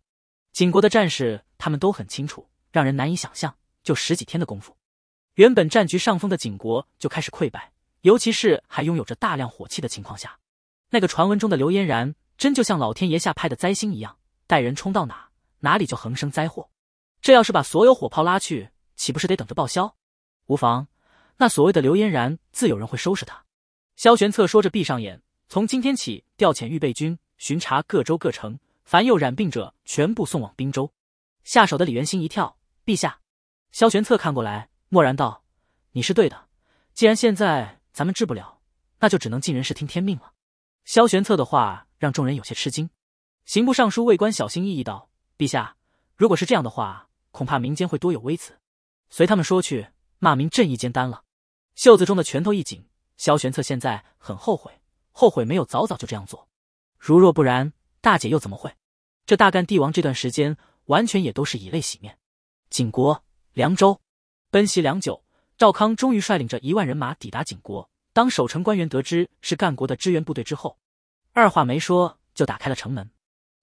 景国的战士他们都很清楚，让人难以想象，就十几天的功夫，原本战局上风的景国就开始溃败。”尤其是还拥有着大量火器的情况下，那个传闻中的刘嫣然真就像老天爷下派的灾星一样，带人冲到哪，哪里就横生灾祸。这要是把所有火炮拉去，岂不是得等着报销？无妨，那所谓的刘嫣然自有人会收拾他。萧玄策说着闭上眼，从今天起调遣预备军，巡查各州各城，凡有染病者全部送往滨州。下手的李元兴一跳，陛下。萧玄策看过来，默然道：“你是对的，既然现在。”咱们治不了，那就只能尽人事听天命了。萧玄策的话让众人有些吃惊。刑部尚书魏官小心翼翼道：“陛下，如果是这样的话，恐怕民间会多有微词。随他们说去，骂名朕一肩担了。”袖子中的拳头一紧。萧玄策现在很后悔，后悔没有早早就这样做。如若不然，大姐又怎么会？这大干帝王这段时间，完全也都是以泪洗面。景国、凉州，奔袭良久。赵康终于率领着一万人马抵达景国。当守城官员得知是干国的支援部队之后，二话没说就打开了城门。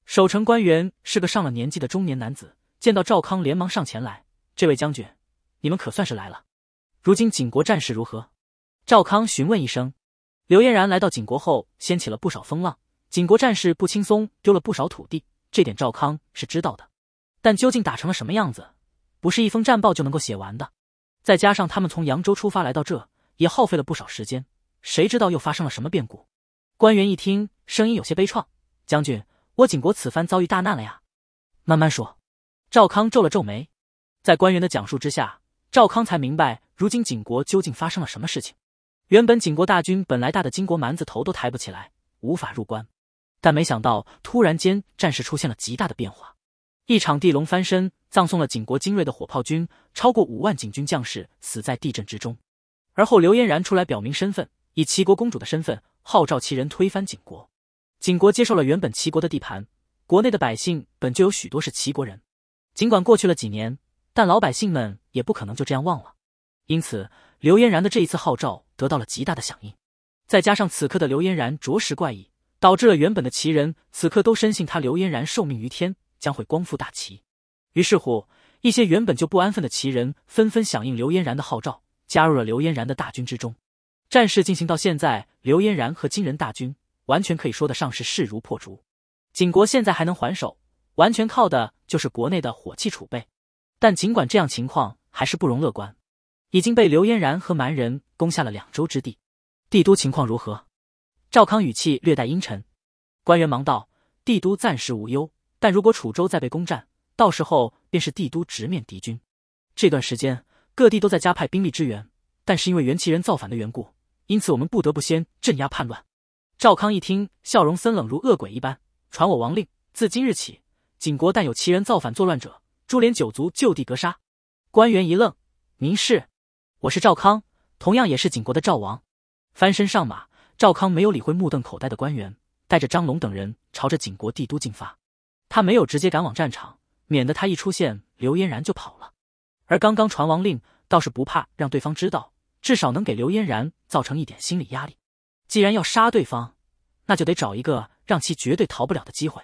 守城官员是个上了年纪的中年男子，见到赵康连忙上前来：“这位将军，你们可算是来了。如今景国战事如何？”赵康询问一声。刘嫣然来到景国后，掀起了不少风浪。景国战事不轻松，丢了不少土地，这点赵康是知道的。但究竟打成了什么样子，不是一封战报就能够写完的。再加上他们从扬州出发来到这，也耗费了不少时间。谁知道又发生了什么变故？官员一听，声音有些悲怆：“将军，我景国此番遭遇大难了呀！”慢慢说。赵康皱了皱眉，在官员的讲述之下，赵康才明白如今景国究竟发生了什么事情。原本景国大军本来大的金国蛮子头都抬不起来，无法入关，但没想到突然间战事出现了极大的变化。一场地龙翻身，葬送了景国精锐的火炮军，超过五万景军将士死在地震之中。而后刘嫣然出来表明身份，以齐国公主的身份号召齐人推翻景国。景国接受了原本齐国的地盘，国内的百姓本就有许多是齐国人。尽管过去了几年，但老百姓们也不可能就这样忘了。因此，刘嫣然的这一次号召得到了极大的响应。再加上此刻的刘嫣然着实怪异，导致了原本的齐人此刻都深信他刘嫣然受命于天。将会光复大齐，于是乎，一些原本就不安分的齐人纷纷响应刘嫣然的号召，加入了刘嫣然的大军之中。战事进行到现在，刘嫣然和金人大军完全可以说得上是势如破竹。景国现在还能还手，完全靠的就是国内的火器储备。但尽管这样，情况还是不容乐观。已经被刘嫣然和蛮人攻下了两州之地，帝都情况如何？赵康语气略带阴沉，官员忙道：“帝都暂时无忧。”但如果楚州再被攻占，到时候便是帝都直面敌军。这段时间，各地都在加派兵力支援，但是因为元齐人造反的缘故，因此我们不得不先镇压叛乱。赵康一听，笑容森冷如恶鬼一般：“传我王令，自今日起，景国但有齐人造反作乱者，株连九族，就地格杀。”官员一愣：“您是？我是赵康，同样也是景国的赵王。”翻身上马，赵康没有理会目瞪口呆的官员，带着张龙等人朝着景国帝都进发。他没有直接赶往战场，免得他一出现，刘嫣然就跑了。而刚刚传王令，倒是不怕让对方知道，至少能给刘嫣然造成一点心理压力。既然要杀对方，那就得找一个让其绝对逃不了的机会。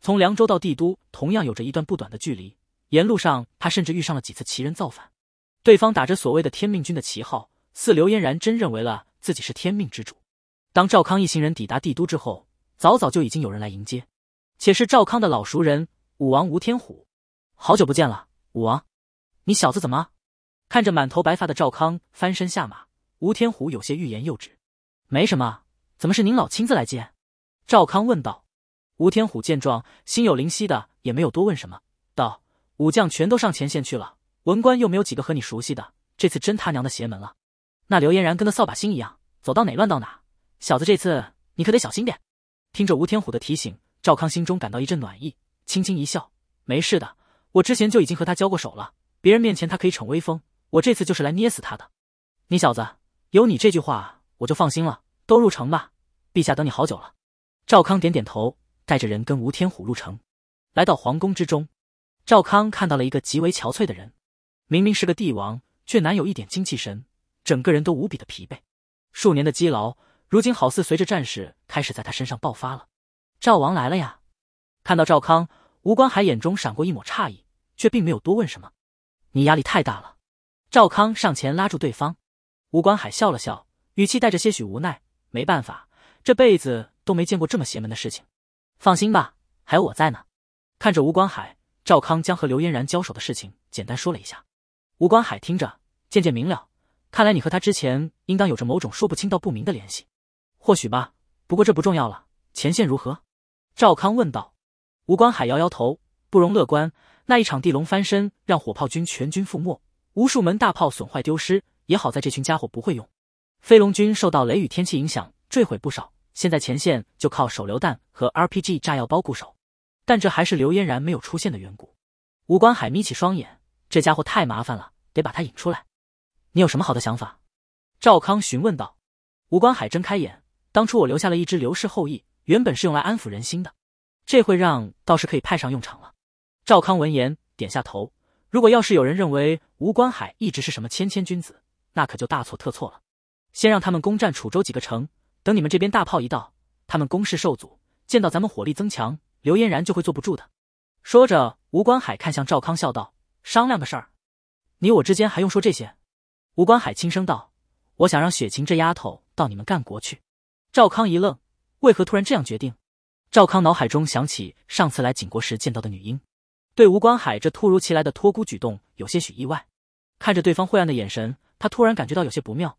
从凉州到帝都，同样有着一段不短的距离，沿路上他甚至遇上了几次奇人造反。对方打着所谓的天命军的旗号，似刘嫣然真认为了自己是天命之主。当赵康一行人抵达帝都之后，早早就已经有人来迎接。且是赵康的老熟人，武王吴天虎，好久不见了，武王，你小子怎么？看着满头白发的赵康翻身下马，吴天虎有些欲言又止。没什么，怎么是您老亲自来接？赵康问道。吴天虎见状，心有灵犀的也没有多问什么，道：武将全都上前线去了，文官又没有几个和你熟悉的，这次真他娘的邪门了。那刘嫣然跟个扫把星一样，走到哪乱到哪。小子这次你可得小心点。听着吴天虎的提醒。赵康心中感到一阵暖意，轻轻一笑：“没事的，我之前就已经和他交过手了。别人面前他可以逞威风，我这次就是来捏死他的。”“你小子，有你这句话我就放心了。”“都入城吧，陛下等你好久了。”赵康点点头，带着人跟吴天虎入城。来到皇宫之中，赵康看到了一个极为憔悴的人，明明是个帝王，却难有一点精气神，整个人都无比的疲惫。数年的积劳，如今好似随着战事开始在他身上爆发了。赵王来了呀！看到赵康，吴观海眼中闪过一抹诧异，却并没有多问什么。你压力太大了。赵康上前拉住对方，吴观海笑了笑，语气带着些许无奈：“没办法，这辈子都没见过这么邪门的事情。”放心吧，还有我在呢。看着吴观海，赵康将和刘嫣然交手的事情简单说了一下。吴观海听着，渐渐明了。看来你和他之前应当有着某种说不清道不明的联系，或许吧。不过这不重要了，前线如何？赵康问道：“吴关海摇摇头，不容乐观。那一场地龙翻身让火炮军全军覆没，无数门大炮损坏丢失。也好在这群家伙不会用。飞龙军受到雷雨天气影响，坠毁不少。现在前线就靠手榴弹和 RPG 炸药包固守，但这还是刘嫣然没有出现的缘故。”吴观海眯起双眼：“这家伙太麻烦了，得把他引出来。你有什么好的想法？”赵康询问道。吴观海睁开眼：“当初我留下了一支刘氏后裔。”原本是用来安抚人心的，这会让倒是可以派上用场了。赵康闻言点下头。如果要是有人认为吴观海一直是什么谦谦君子，那可就大错特错了。先让他们攻占楚州几个城，等你们这边大炮一到，他们攻势受阻，见到咱们火力增强，刘嫣然就会坐不住的。说着，吴观海看向赵康，笑道：“商量个事儿，你我之间还用说这些？”吴观海轻声道：“我想让雪晴这丫头到你们干国去。”赵康一愣。为何突然这样决定？赵康脑海中想起上次来景国时见到的女婴，对吴观海这突如其来的托孤举动有些许意外。看着对方晦暗的眼神，他突然感觉到有些不妙。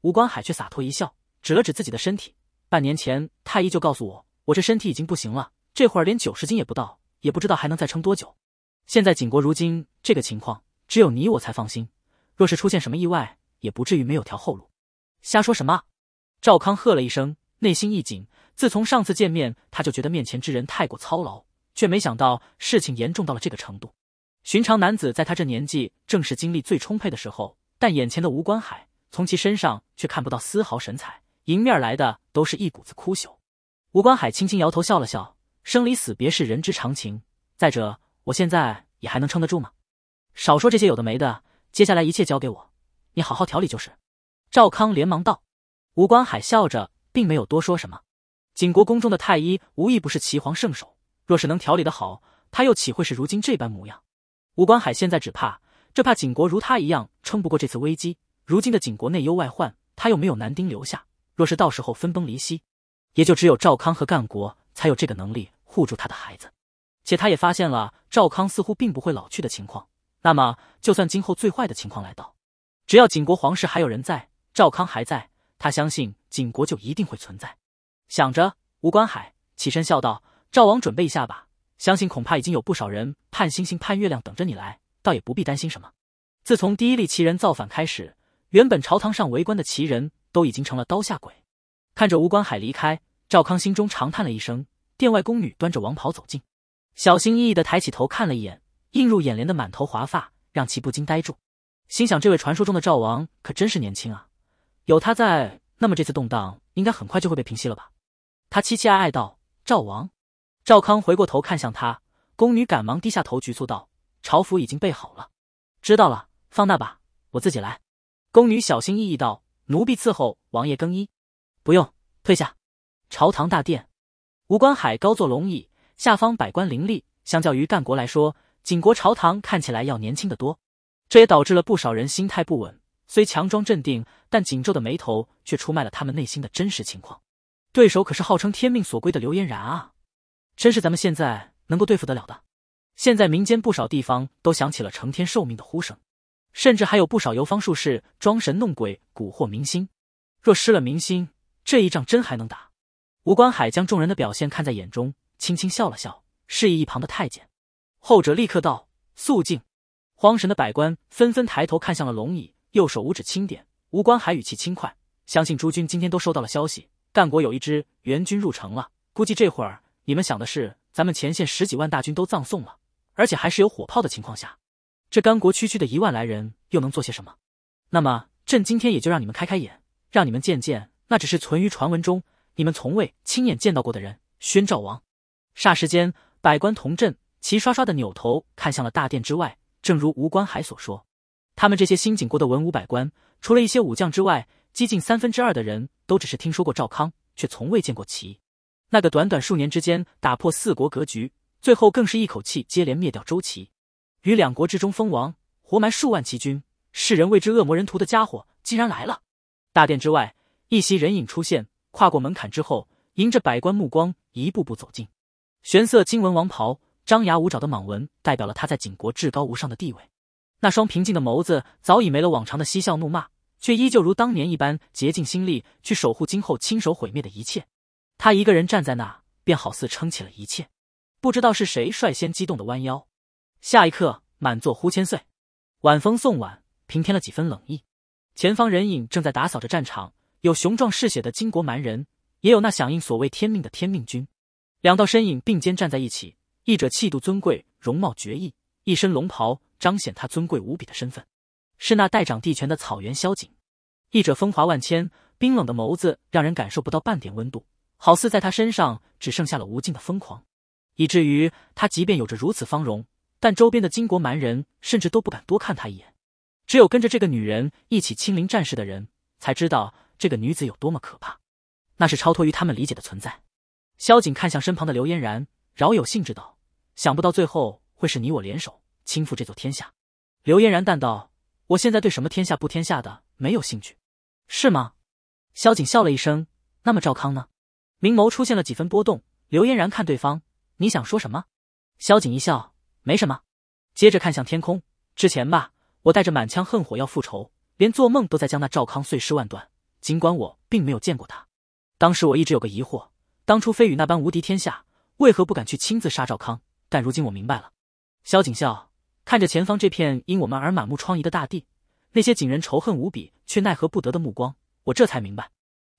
吴观海却洒脱一笑，指了指自己的身体。半年前，太医就告诉我，我这身体已经不行了，这会儿连九十斤也不到，也不知道还能再撑多久。现在景国如今这个情况，只有你我才放心。若是出现什么意外，也不至于没有条后路。瞎说什么！赵康喝了一声。内心一紧，自从上次见面，他就觉得面前之人太过操劳，却没想到事情严重到了这个程度。寻常男子在他这年纪，正是精力最充沛的时候，但眼前的吴关海，从其身上却看不到丝毫神采，迎面来的都是一股子枯朽。吴关海轻轻摇头，笑了笑：“生离死别是人之常情，再者，我现在也还能撑得住吗？少说这些有的没的，接下来一切交给我，你好好调理就是。”赵康连忙道。吴关海笑着。并没有多说什么。景国宫中的太医无一不是岐皇圣手，若是能调理的好，他又岂会是如今这般模样？吴观海现在只怕这怕景国如他一样撑不过这次危机。如今的景国内忧外患，他又没有男丁留下，若是到时候分崩离析，也就只有赵康和干国才有这个能力护住他的孩子。且他也发现了赵康似乎并不会老去的情况，那么就算今后最坏的情况来到，只要景国皇室还有人在，赵康还在。他相信景国就一定会存在。想着，吴观海起身笑道：“赵王准备一下吧，相信恐怕已经有不少人盼星星盼月亮等着你来，倒也不必担心什么。”自从第一例奇人造反开始，原本朝堂上围观的奇人都已经成了刀下鬼。看着吴观海离开，赵康心中长叹了一声。殿外宫女端着王袍走近，小心翼翼地抬起头看了一眼，映入眼帘的满头华发让其不禁呆住，心想：“这位传说中的赵王可真是年轻啊。”有他在，那么这次动荡应该很快就会被平息了吧？他凄凄哀哀道：“赵王，赵康。”回过头看向他，宫女赶忙低下头，局促道：“朝服已经备好了。”知道了，放那吧，我自己来。”宫女小心翼翼道：“奴婢伺候王爷更衣。”不用，退下。朝堂大殿，吴关海高坐龙椅，下方百官林立。相较于干国来说，景国朝堂看起来要年轻的多，这也导致了不少人心态不稳。虽强装镇定，但紧皱的眉头却出卖了他们内心的真实情况。对手可是号称天命所归的刘嫣然啊，真是咱们现在能够对付得了的？现在民间不少地方都响起了成天受命的呼声，甚至还有不少游方术士装神弄鬼蛊惑民心。若失了民心，这一仗真还能打？吴观海将众人的表现看在眼中，轻轻笑了笑，示意一旁的太监，后者立刻道：“肃静！”慌神的百官纷纷抬头看向了龙椅。右手五指轻点，吴观海语气轻快，相信诸君今天都收到了消息，干国有一支援军入城了。估计这会儿你们想的是，咱们前线十几万大军都葬送了，而且还是有火炮的情况下，这干国区区的一万来人又能做些什么？那么朕今天也就让你们开开眼，让你们见见那只是存于传闻中，你们从未亲眼见到过的人——宣召王。霎时间，百官同震，齐刷刷的扭头看向了大殿之外。正如吴观海所说。他们这些新景国的文武百官，除了一些武将之外，接近三分之二的人都只是听说过赵康，却从未见过齐。那个短短数年之间打破四国格局，最后更是一口气接连灭掉周齐，于两国之中封王，活埋数万齐军，世人为之恶魔人屠的家伙，竟然来了！大殿之外，一袭人影出现，跨过门槛之后，迎着百官目光，一步步走近。玄色金纹王袍，张牙舞爪的蟒纹，代表了他在景国至高无上的地位。那双平静的眸子早已没了往常的嬉笑怒骂，却依旧如当年一般竭尽心力去守护今后亲手毁灭的一切。他一个人站在那，便好似撑起了一切。不知道是谁率先激动的弯腰，下一刻满座呼千岁。晚风送晚，平添了几分冷意。前方人影正在打扫着战场，有雄壮嗜血的金国蛮人，也有那响应所谓天命的天命军。两道身影并肩站在一起，一者气度尊贵，容貌绝异，一身龙袍。彰显他尊贵无比的身份，是那代掌帝权的草原萧景，一者风华万千，冰冷的眸子让人感受不到半点温度，好似在他身上只剩下了无尽的疯狂，以至于他即便有着如此芳容，但周边的金国蛮人甚至都不敢多看他一眼。只有跟着这个女人一起亲临战事的人，才知道这个女子有多么可怕，那是超脱于他们理解的存在。萧景看向身旁的刘嫣然，饶有兴致道：“想不到最后会是你我联手。”倾覆这座天下，刘嫣然淡道：“我现在对什么天下不天下的没有兴趣，是吗？”萧景笑了一声。那么赵康呢？明眸出现了几分波动。刘嫣然看对方：“你想说什么？”萧景一笑：“没什么。”接着看向天空：“之前吧，我带着满腔恨火要复仇，连做梦都在将那赵康碎尸万段。尽管我并没有见过他，当时我一直有个疑惑：当初飞羽那般无敌天下，为何不敢去亲自杀赵康？但如今我明白了。”萧景笑。看着前方这片因我们而满目疮痍的大地，那些警人仇恨无比却奈何不得的目光，我这才明白，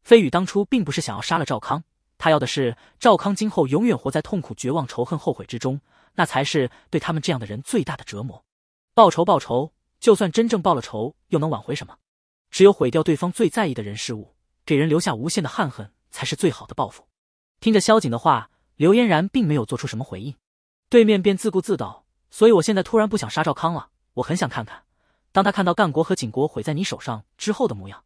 飞宇当初并不是想要杀了赵康，他要的是赵康今后永远活在痛苦、绝望、仇恨、后悔之中，那才是对他们这样的人最大的折磨。报仇，报仇，就算真正报了仇，又能挽回什么？只有毁掉对方最在意的人事物，给人留下无限的憾恨，才是最好的报复。听着萧景的话，刘嫣然并没有做出什么回应，对面便自顾自道。所以，我现在突然不想杀赵康了。我很想看看，当他看到干国和景国毁在你手上之后的模样。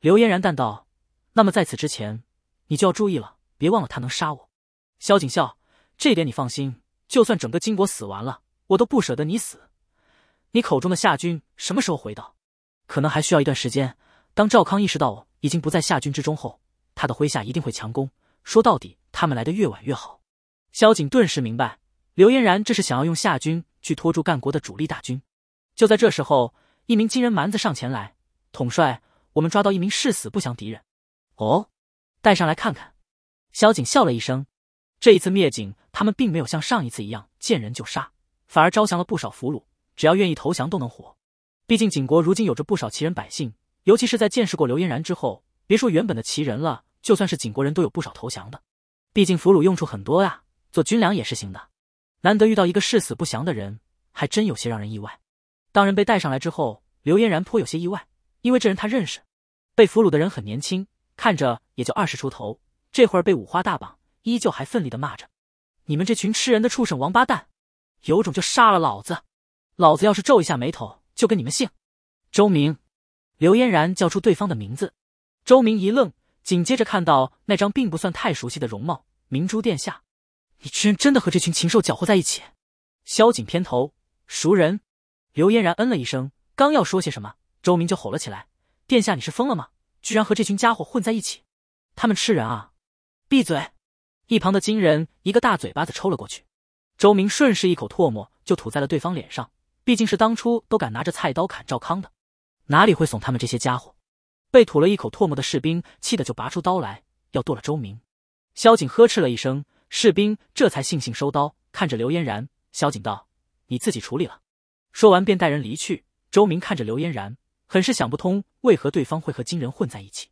刘嫣然淡道：“那么在此之前，你就要注意了，别忘了他能杀我。”萧景笑：“这点你放心，就算整个金国死完了，我都不舍得你死。”你口中的夏军什么时候回到？可能还需要一段时间。当赵康意识到已经不在夏军之中后，他的麾下一定会强攻。说到底，他们来的越晚越好。萧景顿时明白，刘嫣然这是想要用夏军。去拖住干国的主力大军。就在这时候，一名金人蛮子上前来，统帅，我们抓到一名誓死不降敌人。哦，带上来看看。萧景笑了一声。这一次灭景，他们并没有像上一次一样见人就杀，反而招降了不少俘虏。只要愿意投降，都能活。毕竟景国如今有着不少齐人百姓，尤其是在见识过刘嫣然之后，别说原本的齐人了，就算是景国人都有不少投降的。毕竟俘虏用处很多啊，做军粮也是行的。难得遇到一个誓死不降的人，还真有些让人意外。当人被带上来之后，刘嫣然颇有些意外，因为这人他认识。被俘虏的人很年轻，看着也就二十出头，这会儿被五花大绑，依旧还奋力的骂着：“你们这群吃人的畜生，王八蛋！有种就杀了老子！老子要是皱一下眉头，就跟你们姓。”周明，刘嫣然叫出对方的名字。周明一愣，紧接着看到那张并不算太熟悉的容貌，明珠殿下。你居然真的和这群禽兽搅和在一起！萧景偏头，熟人，刘嫣然嗯了一声，刚要说些什么，周明就吼了起来：“殿下，你是疯了吗？居然和这群家伙混在一起！他们吃人啊！”闭嘴！一旁的金人一个大嘴巴子抽了过去，周明顺势一口唾沫就吐在了对方脸上。毕竟是当初都敢拿着菜刀砍赵康的，哪里会怂？他们这些家伙被吐了一口唾沫的士兵气得就拔出刀来要剁了周明。萧景呵斥了一声。士兵这才悻悻收刀，看着刘嫣然，萧景道：“你自己处理了。”说完便带人离去。周明看着刘嫣然，很是想不通，为何对方会和金人混在一起。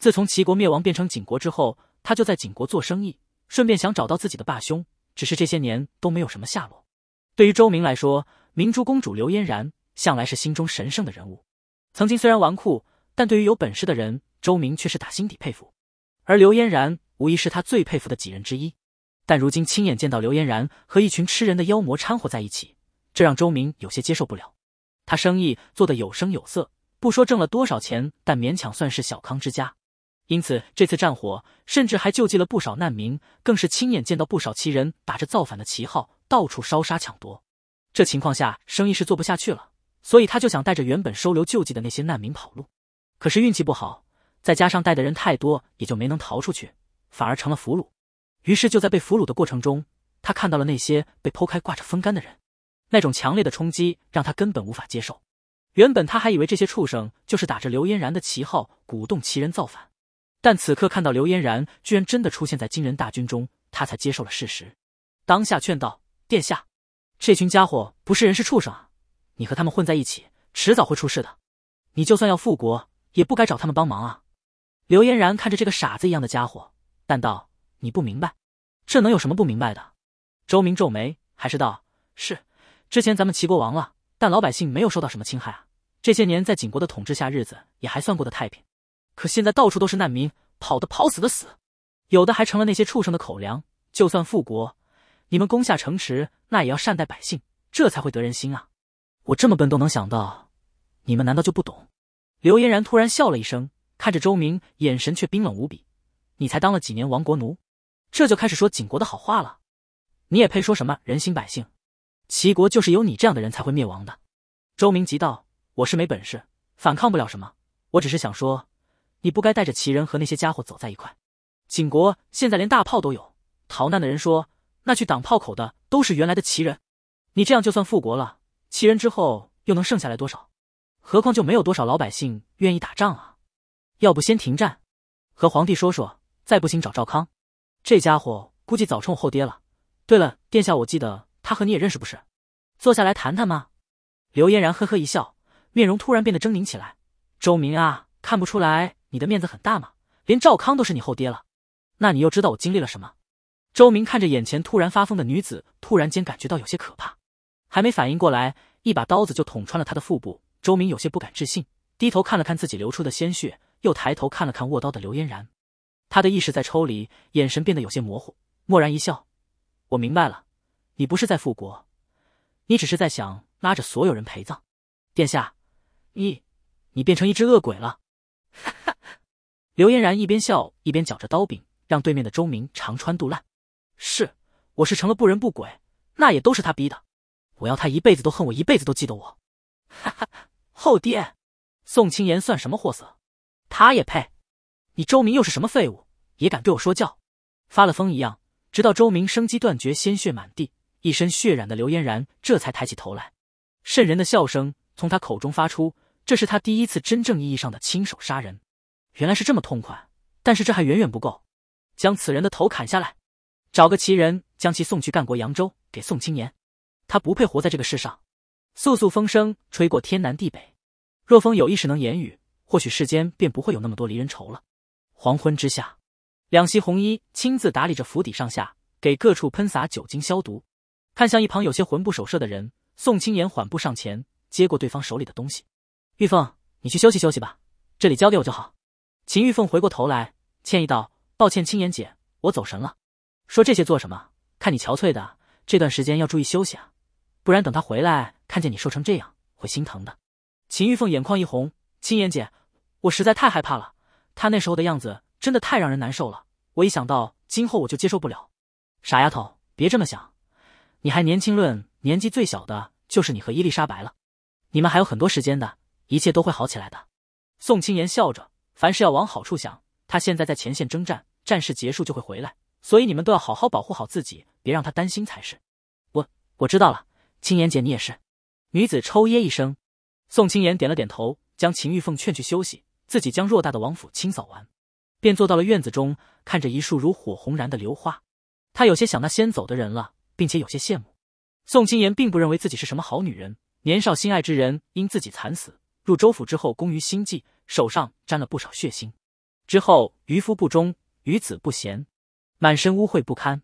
自从齐国灭亡变成景国之后，他就在景国做生意，顺便想找到自己的霸兄，只是这些年都没有什么下落。对于周明来说，明珠公主刘嫣然向来是心中神圣的人物。曾经虽然纨绔，但对于有本事的人，周明却是打心底佩服。而刘嫣然无疑是他最佩服的几人之一。但如今亲眼见到刘嫣然和一群吃人的妖魔掺和在一起，这让周明有些接受不了。他生意做得有声有色，不说挣了多少钱，但勉强算是小康之家。因此这次战火，甚至还救济了不少难民，更是亲眼见到不少奇人打着造反的旗号到处烧杀抢夺。这情况下，生意是做不下去了，所以他就想带着原本收留救济的那些难民跑路。可是运气不好，再加上带的人太多，也就没能逃出去，反而成了俘虏。于是就在被俘虏的过程中，他看到了那些被剖开挂着风干的人，那种强烈的冲击让他根本无法接受。原本他还以为这些畜生就是打着刘嫣然的旗号鼓动其人造反，但此刻看到刘嫣然居然真的出现在金人大军中，他才接受了事实。当下劝道：“殿下，这群家伙不是人是畜生啊！你和他们混在一起，迟早会出事的。你就算要复国，也不该找他们帮忙啊！”刘嫣然看着这个傻子一样的家伙，淡道。你不明白，这能有什么不明白的？周明皱眉，还是道：“是，之前咱们齐国亡了，但老百姓没有受到什么侵害啊。这些年在景国的统治下，日子也还算过得太平。可现在到处都是难民，跑的跑，死的死，有的还成了那些畜生的口粮。就算复国，你们攻下城池，那也要善待百姓，这才会得人心啊。我这么笨都能想到，你们难道就不懂？”刘嫣然突然笑了一声，看着周明，眼神却冰冷无比：“你才当了几年亡国奴？”这就开始说景国的好话了，你也配说什么人心百姓？齐国就是有你这样的人才会灭亡的。周明急道：“我是没本事，反抗不了什么。我只是想说，你不该带着齐人和那些家伙走在一块。景国现在连大炮都有，逃难的人说，那去挡炮口的都是原来的齐人。你这样就算复国了，齐人之后又能剩下来多少？何况就没有多少老百姓愿意打仗啊！要不先停战，和皇帝说说，再不行找赵康。”这家伙估计早成我后爹了。对了，殿下，我记得他和你也认识，不是？坐下来谈谈吗？刘嫣然呵呵一笑，面容突然变得狰狞起来。周明啊，看不出来你的面子很大吗？连赵康都是你后爹了，那你又知道我经历了什么？周明看着眼前突然发疯的女子，突然间感觉到有些可怕，还没反应过来，一把刀子就捅穿了他的腹部。周明有些不敢置信，低头看了看自己流出的鲜血，又抬头看了看握刀的刘嫣然。他的意识在抽离，眼神变得有些模糊。蓦然一笑，我明白了，你不是在复国，你只是在想拉着所有人陪葬。殿下，你，你变成一只恶鬼了！哈哈！刘嫣然一边笑一边搅着刀柄，让对面的周明肠穿肚烂。是，我是成了不人不鬼，那也都是他逼的。我要他一辈子都恨我，一辈子都记得我。哈哈！后爹，宋青言算什么货色？他也配？你周明又是什么废物？也敢对我说教，发了疯一样，直到周明生机断绝，鲜血满地，一身血染的刘嫣然这才抬起头来，瘆人的笑声从他口中发出。这是他第一次真正意义上的亲手杀人，原来是这么痛快。但是这还远远不够，将此人的头砍下来，找个奇人将其送去干国扬州，给宋青年，他不配活在这个世上。簌簌风声吹过天南地北，若风有意识能言语，或许世间便不会有那么多离人愁了。黄昏之下。两袭红衣亲自打理着府邸上下，给各处喷洒酒精消毒。看向一旁有些魂不守舍的人，宋青言缓步上前，接过对方手里的东西。玉凤，你去休息休息吧，这里交给我就好。秦玉凤回过头来，歉意道：“抱歉，青言姐，我走神了。”说这些做什么？看你憔悴的，这段时间要注意休息啊，不然等他回来，看见你瘦成这样，会心疼的。秦玉凤眼眶一红：“青言姐，我实在太害怕了，他那时候的样子……”真的太让人难受了，我一想到今后我就接受不了。傻丫头，别这么想，你还年轻，论年纪最小的就是你和伊丽莎白了，你们还有很多时间的，一切都会好起来的。宋青言笑着，凡事要往好处想。他现在在前线征战，战事结束就会回来，所以你们都要好好保护好自己，别让他担心才是。我我知道了，青言姐，你也是。女子抽噎一声，宋青言点了点头，将秦玉凤劝去休息，自己将偌大的王府清扫完。便坐到了院子中，看着一束如火红燃的流花，他有些想那先走的人了，并且有些羡慕。宋青莲并不认为自己是什么好女人，年少心爱之人因自己惨死，入周府之后，攻于心计，手上沾了不少血腥。之后渔夫不忠，渔子不贤，满身污秽不堪。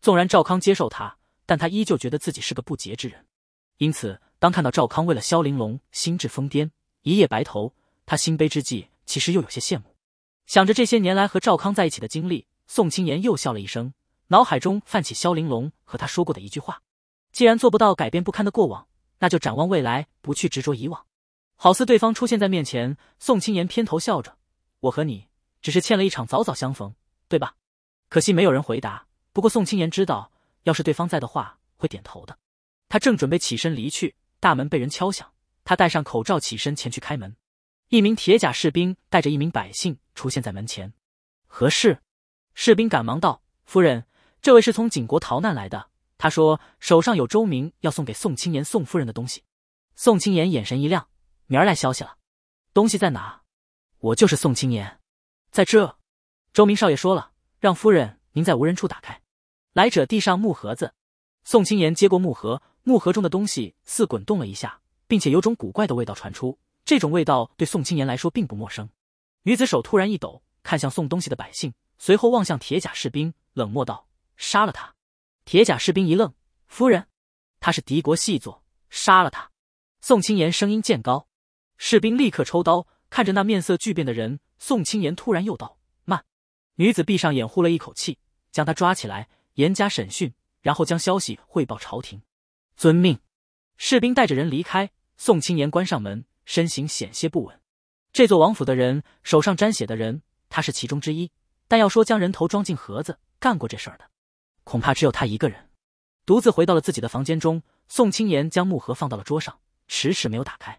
纵然赵康接受他，但他依旧觉得自己是个不洁之人。因此，当看到赵康为了萧玲珑心智疯癫，一夜白头，他心悲之际，其实又有些羡慕。想着这些年来和赵康在一起的经历，宋青言又笑了一声，脑海中泛起萧玲珑和他说过的一句话：“既然做不到改变不堪的过往，那就展望未来，不去执着以往。”好似对方出现在面前，宋青言偏头笑着：“我和你只是欠了一场早早相逢，对吧？”可惜没有人回答。不过宋青言知道，要是对方在的话，会点头的。他正准备起身离去，大门被人敲响。他戴上口罩，起身前去开门。一名铁甲士兵带着一名百姓出现在门前，何事？士兵赶忙道：“夫人，这位是从景国逃难来的。他说手上有周明要送给宋青言宋夫人的东西。”宋青言眼神一亮：“明儿来消息了，东西在哪？”“我就是宋青言，在这。”周明少爷说了，让夫人您在无人处打开。来者递上木盒子，宋青言接过木盒，木盒中的东西似滚动了一下，并且有种古怪的味道传出。这种味道对宋青岩来说并不陌生。女子手突然一抖，看向送东西的百姓，随后望向铁甲士兵，冷漠道：“杀了他！”铁甲士兵一愣：“夫人，他是敌国细作，杀了他！”宋青岩声音渐高，士兵立刻抽刀，看着那面色巨变的人。宋青岩突然又道：“慢！”女子闭上眼，呼了一口气，将他抓起来，严加审讯，然后将消息汇报朝廷。遵命。士兵带着人离开。宋青岩关上门。身形险些不稳，这座王府的人手上沾血的人，他是其中之一。但要说将人头装进盒子，干过这事儿的，恐怕只有他一个人。独自回到了自己的房间中，宋青言将木盒放到了桌上，迟迟没有打开。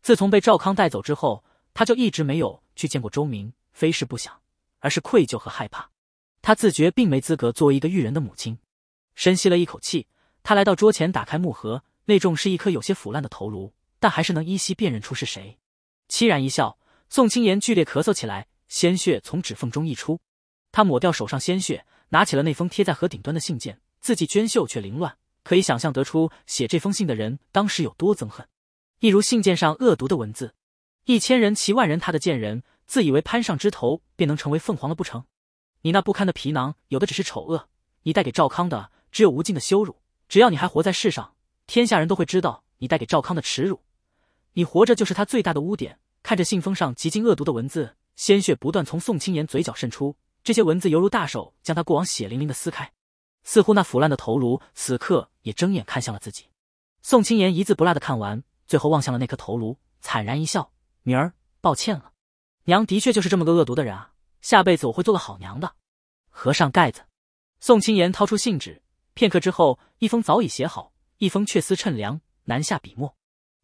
自从被赵康带走之后，他就一直没有去见过周明。非是不想，而是愧疚和害怕。他自觉并没资格作为一个育人的母亲。深吸了一口气，他来到桌前，打开木盒，内中是一颗有些腐烂的头颅。但还是能依稀辨认出是谁。凄然一笑，宋青言剧烈咳嗽起来，鲜血从指缝中溢出。他抹掉手上鲜血，拿起了那封贴在盒顶端的信件，字迹娟秀却凌乱，可以想象得出写这封信的人当时有多憎恨。一如信件上恶毒的文字：一千人骑万人，他的贱人自以为攀上枝头便能成为凤凰了不成？你那不堪的皮囊，有的只是丑恶。你带给赵康的只有无尽的羞辱。只要你还活在世上，天下人都会知道你带给赵康的耻辱。你活着就是他最大的污点。看着信封上极尽恶毒的文字，鲜血不断从宋青言嘴角渗出。这些文字犹如大手将他过往血淋淋的撕开，似乎那腐烂的头颅此刻也睁眼看向了自己。宋青言一字不落的看完，最后望向了那颗头颅，惨然一笑：“明儿，抱歉了，娘的确就是这么个恶毒的人啊。下辈子我会做个好娘的。”合上盖子，宋青言掏出信纸，片刻之后，一封早已写好，一封却丝趁凉难下笔墨。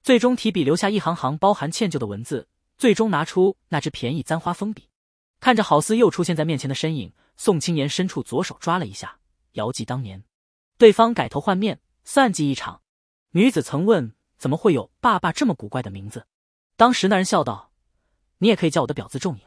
最终提笔留下一行行包含歉疚的文字，最终拿出那只便宜簪花封笔，看着好似又出现在面前的身影，宋青言伸出左手抓了一下，遥记当年，对方改头换面，算计一场。女子曾问：“怎么会有爸爸这么古怪的名字？”当时那人笑道：“你也可以叫我的表字仲影。”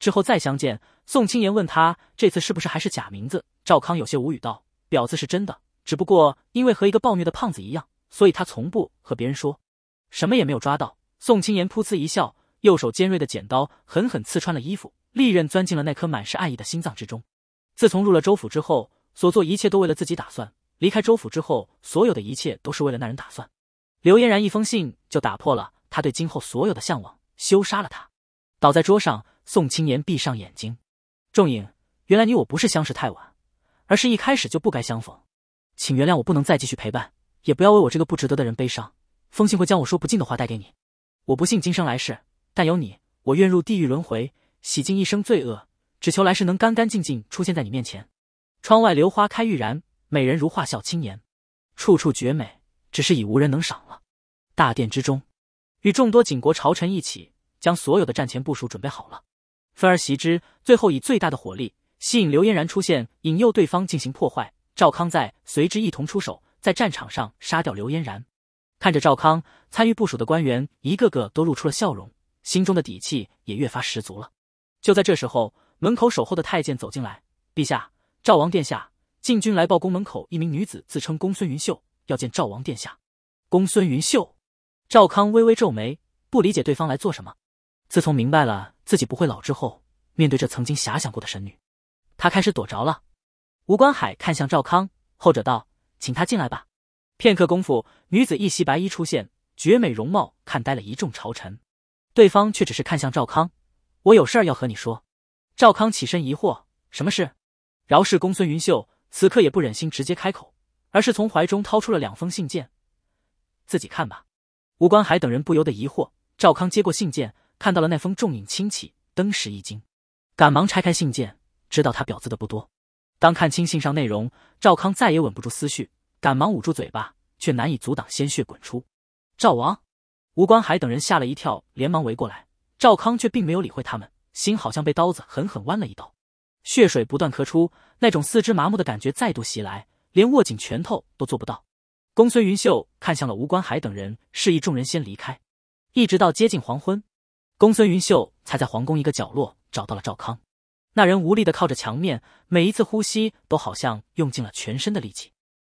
之后再相见，宋青言问他这次是不是还是假名字？赵康有些无语道：“表字是真的，只不过因为和一个暴虐的胖子一样，所以他从不和别人说。”什么也没有抓到，宋青言噗嗤一笑，右手尖锐的剪刀狠狠刺穿了衣服，利刃钻进了那颗满是爱意的心脏之中。自从入了周府之后，所做一切都为了自己打算；离开周府之后，所有的一切都是为了那人打算。刘嫣然一封信就打破了他对今后所有的向往，羞杀了他，倒在桌上。宋青言闭上眼睛，仲颖，原来你我不是相识太晚，而是一开始就不该相逢。请原谅我不能再继续陪伴，也不要为我这个不值得的人悲伤。封信会将我说不尽的话带给你，我不信今生来世，但有你，我愿入地狱轮回，洗尽一生罪恶，只求来世能干干净净出现在你面前。窗外流花开欲燃，美人如画笑轻言，处处绝美，只是已无人能赏了。大殿之中，与众多景国朝臣一起将所有的战前部署准备好了，分而袭之，最后以最大的火力吸引刘嫣然出现，引诱对方进行破坏。赵康在随之一同出手，在战场上杀掉刘嫣然。看着赵康参与部署的官员一个个都露出了笑容，心中的底气也越发十足了。就在这时候，门口守候的太监走进来：“陛下，赵王殿下，禁军来报，宫门口一名女子自称公孙云秀，要见赵王殿下。”公孙云秀，赵康微微皱眉，不理解对方来做什么。自从明白了自己不会老之后，面对这曾经遐想过的神女，他开始躲着了。吴观海看向赵康，后者道：“请他进来吧。”片刻功夫，女子一袭白衣出现，绝美容貌看呆了一众朝臣。对方却只是看向赵康：“我有事儿要和你说。”赵康起身疑惑：“什么事？”饶氏公孙云秀此刻也不忍心直接开口，而是从怀中掏出了两封信件：“自己看吧。”吴观海等人不由得疑惑。赵康接过信件，看到了那封“重影轻启，登时一惊，赶忙拆开信件。知道他婊子的不多，当看清信上内容，赵康再也稳不住思绪。赶忙捂住嘴巴，却难以阻挡鲜血滚出。赵王、吴关海等人吓了一跳，连忙围过来。赵康却并没有理会他们，心好像被刀子狠狠剜了一刀，血水不断咳出，那种四肢麻木的感觉再度袭来，连握紧拳头都做不到。公孙云秀看向了吴关海等人，示意众人先离开。一直到接近黄昏，公孙云秀才在皇宫一个角落找到了赵康。那人无力的靠着墙面，每一次呼吸都好像用尽了全身的力气。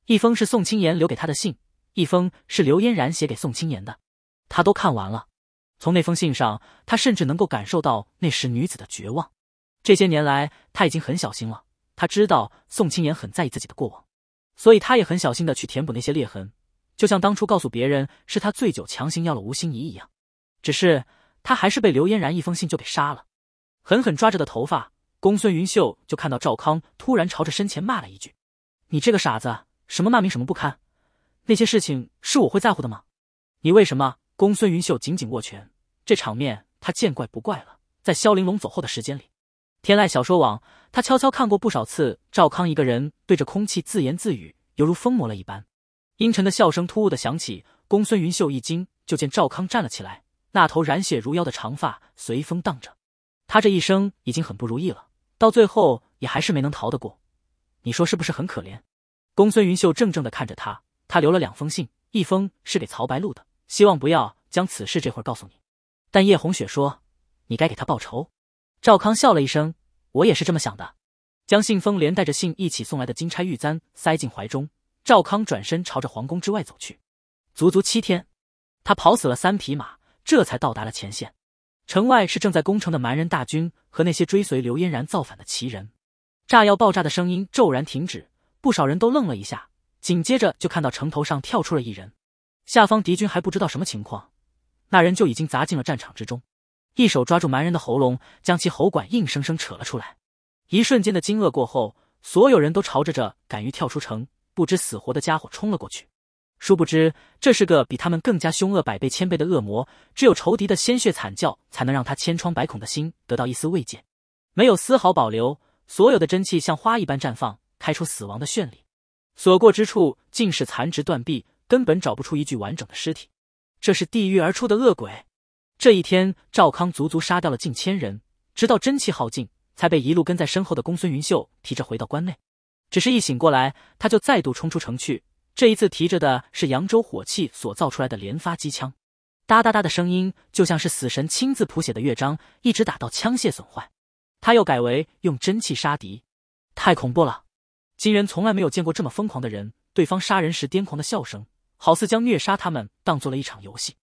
一封是宋清言留给他的信，一封是刘嫣然写给宋清言的，他都看完了。从那封信上，他甚至能够感受到那时女子的绝望。这些年来，他已经很小心了。他知道宋清言很在意自己的过往，所以他也很小心的去填补那些裂痕，就像当初告诉别人是他醉酒强行要了吴心怡一样。只是他还是被刘嫣然一封信就给杀了。狠狠抓着的头发，公孙云秀就看到赵康突然朝着身前骂了一句：“你这个傻子！”什么骂名，什么不堪，那些事情是我会在乎的吗？你为什么？公孙云秀紧紧握拳，这场面他见怪不怪了。在萧玲珑走后的时间里，天籁小说网，他悄悄看过不少次。赵康一个人对着空气自言自语，犹如疯魔了一般。阴沉的笑声突兀的响起，公孙云秀一惊，就见赵康站了起来，那头染血如妖的长发随风荡着。他这一生已经很不如意了，到最后也还是没能逃得过。你说是不是很可怜？公孙云秀怔怔的看着他，他留了两封信，一封是给曹白露的，希望不要将此事这会儿告诉你。但叶红雪说，你该给他报仇。赵康笑了一声，我也是这么想的。将信封连带着信一起送来的金钗玉簪塞进怀中，赵康转身朝着皇宫之外走去。足足七天，他跑死了三匹马，这才到达了前线。城外是正在攻城的蛮人大军和那些追随刘嫣然造反的奇人。炸药爆炸的声音骤然停止。不少人都愣了一下，紧接着就看到城头上跳出了一人，下方敌军还不知道什么情况，那人就已经砸进了战场之中，一手抓住蛮人的喉咙，将其喉管硬生生扯了出来。一瞬间的惊愕过后，所有人都朝着这敢于跳出城、不知死活的家伙冲了过去。殊不知，这是个比他们更加凶恶百倍千倍的恶魔，只有仇敌的鲜血惨叫才能让他千疮百孔的心得到一丝慰藉。没有丝毫保留，所有的真气像花一般绽放。开出死亡的绚丽，所过之处尽是残肢断臂，根本找不出一具完整的尸体。这是地狱而出的恶鬼。这一天，赵康足足杀掉了近千人，直到真气耗尽，才被一路跟在身后的公孙云秀提着回到关内。只是一醒过来，他就再度冲出城去。这一次提着的是扬州火器所造出来的连发机枪，哒哒哒的声音就像是死神亲自谱写的乐章，一直打到枪械损坏。他又改为用真气杀敌，太恐怖了。金人从来没有见过这么疯狂的人，对方杀人时癫狂的笑声，好似将虐杀他们当做了一场游戏，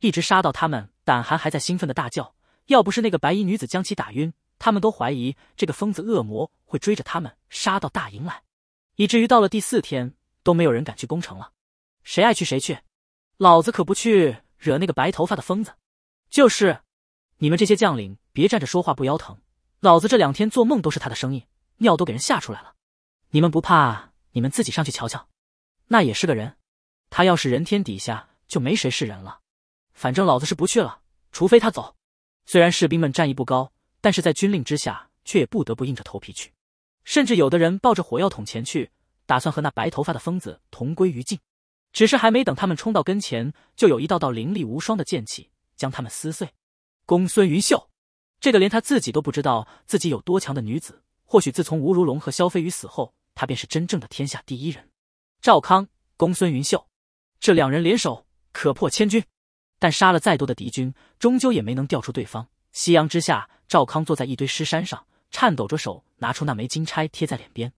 一直杀到他们胆寒，还在兴奋的大叫。要不是那个白衣女子将其打晕，他们都怀疑这个疯子恶魔会追着他们杀到大营来，以至于到了第四天都没有人敢去攻城了。谁爱去谁去，老子可不去惹那个白头发的疯子。就是，你们这些将领别站着说话不腰疼，老子这两天做梦都是他的声音，尿都给人吓出来了。你们不怕？你们自己上去瞧瞧，那也是个人。他要是人，天底下就没谁是人了。反正老子是不去了，除非他走。虽然士兵们战意不高，但是在军令之下，却也不得不硬着头皮去。甚至有的人抱着火药桶前去，打算和那白头发的疯子同归于尽。只是还没等他们冲到跟前，就有一道道凌厉无双的剑气将他们撕碎。公孙云秀，这个连他自己都不知道自己有多强的女子，或许自从吴如龙和萧飞宇死后。他便是真正的天下第一人，赵康、公孙云秀，这两人联手可破千军，但杀了再多的敌军，终究也没能调出对方。夕阳之下，赵康坐在一堆尸山上，颤抖着手拿出那枚金钗，贴在脸边。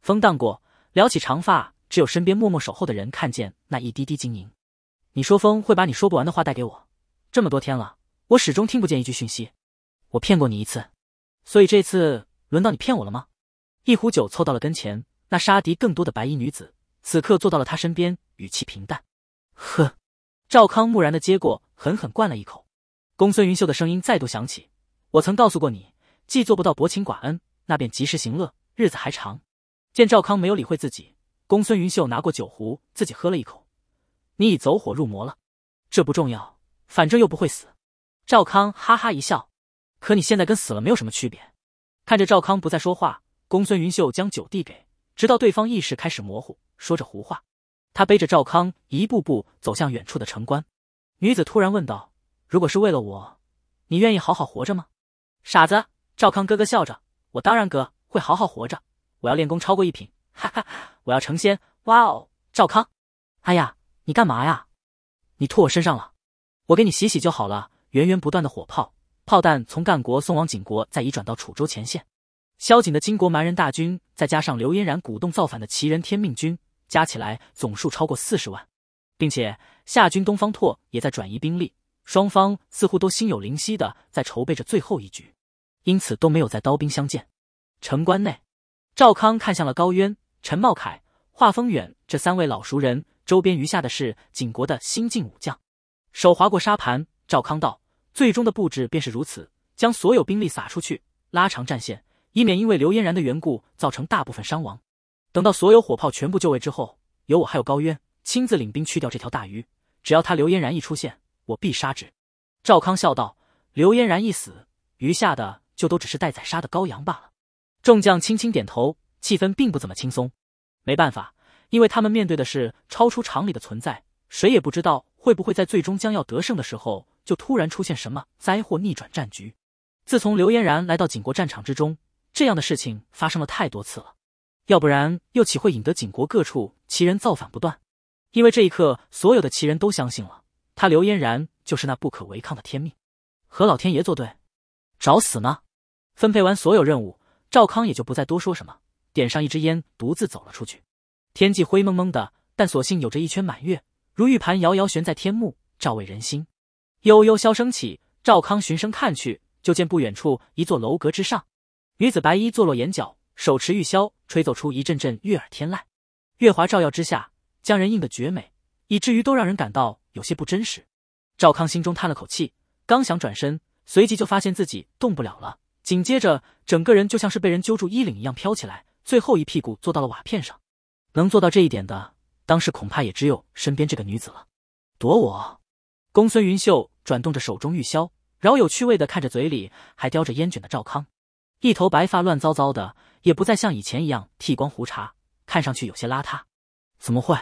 风荡过，撩起长发，只有身边默默守候的人看见那一滴滴晶莹。你说风会把你说不完的话带给我，这么多天了，我始终听不见一句讯息。我骗过你一次，所以这次轮到你骗我了吗？一壶酒凑到了跟前，那杀敌更多的白衣女子此刻坐到了他身边，语气平淡：“呵。赵康木然的接过，狠狠灌了一口。公孙云秀的声音再度响起：“我曾告诉过你，既做不到薄情寡恩，那便及时行乐，日子还长。”见赵康没有理会自己，公孙云秀拿过酒壶，自己喝了一口：“你已走火入魔了，这不重要，反正又不会死。”赵康哈哈一笑：“可你现在跟死了没有什么区别。”看着赵康不再说话。公孙云秀将酒递给，直到对方意识开始模糊，说着胡话。他背着赵康，一步步走向远处的城关。女子突然问道：“如果是为了我，你愿意好好活着吗？”傻子，赵康咯咯笑着：“我当然哥会好好活着，我要练功超过一品，哈哈，我要成仙！哇哦，赵康，哎呀，你干嘛呀？你吐我身上了，我给你洗洗就好了。”源源不断的火炮炮弹从干国送往景国，再移转到楚州前线。萧景的金国蛮人大军，再加上刘嫣然鼓动造反的齐人天命军，加起来总数超过四十万，并且夏军东方拓也在转移兵力，双方似乎都心有灵犀的在筹备着最后一局，因此都没有在刀兵相见。城关内，赵康看向了高渊、陈茂凯、华风远这三位老熟人，周边余下的是景国的新晋武将，手划过沙盘，赵康道：“最终的布置便是如此，将所有兵力撒出去，拉长战线。”以免因为刘嫣然的缘故造成大部分伤亡。等到所有火炮全部就位之后，由我还有高渊亲自领兵去掉这条大鱼。只要他刘嫣然一出现，我必杀之。赵康笑道：“刘嫣然一死，余下的就都只是待宰杀的羔羊罢了。”众将轻轻点头，气氛并不怎么轻松。没办法，因为他们面对的是超出常理的存在，谁也不知道会不会在最终将要得胜的时候就突然出现什么灾祸逆转战局。自从刘嫣然来到景国战场之中。这样的事情发生了太多次了，要不然又岂会引得景国各处奇人造反不断？因为这一刻，所有的奇人都相信了，他刘嫣然就是那不可违抗的天命，和老天爷作对，找死呢？分配完所有任务，赵康也就不再多说什么，点上一支烟，独自走了出去。天际灰蒙蒙的，但所幸有着一圈满月，如玉盘遥遥悬在天幕，照慰人心。悠悠箫声起，赵康循声看去，就见不远处一座楼阁之上。女子白衣坐落眼角，手持玉箫，吹奏出一阵阵悦耳天籁。月华照耀之下，将人映得绝美，以至于都让人感到有些不真实。赵康心中叹了口气，刚想转身，随即就发现自己动不了了。紧接着，整个人就像是被人揪住衣领一样飘起来，最后一屁股坐到了瓦片上。能做到这一点的，当时恐怕也只有身边这个女子了。躲我！公孙云秀转动着手中玉箫，饶有趣味的看着嘴里还叼着烟卷的赵康。一头白发乱糟糟的，也不再像以前一样剃光胡茬，看上去有些邋遢。怎么会？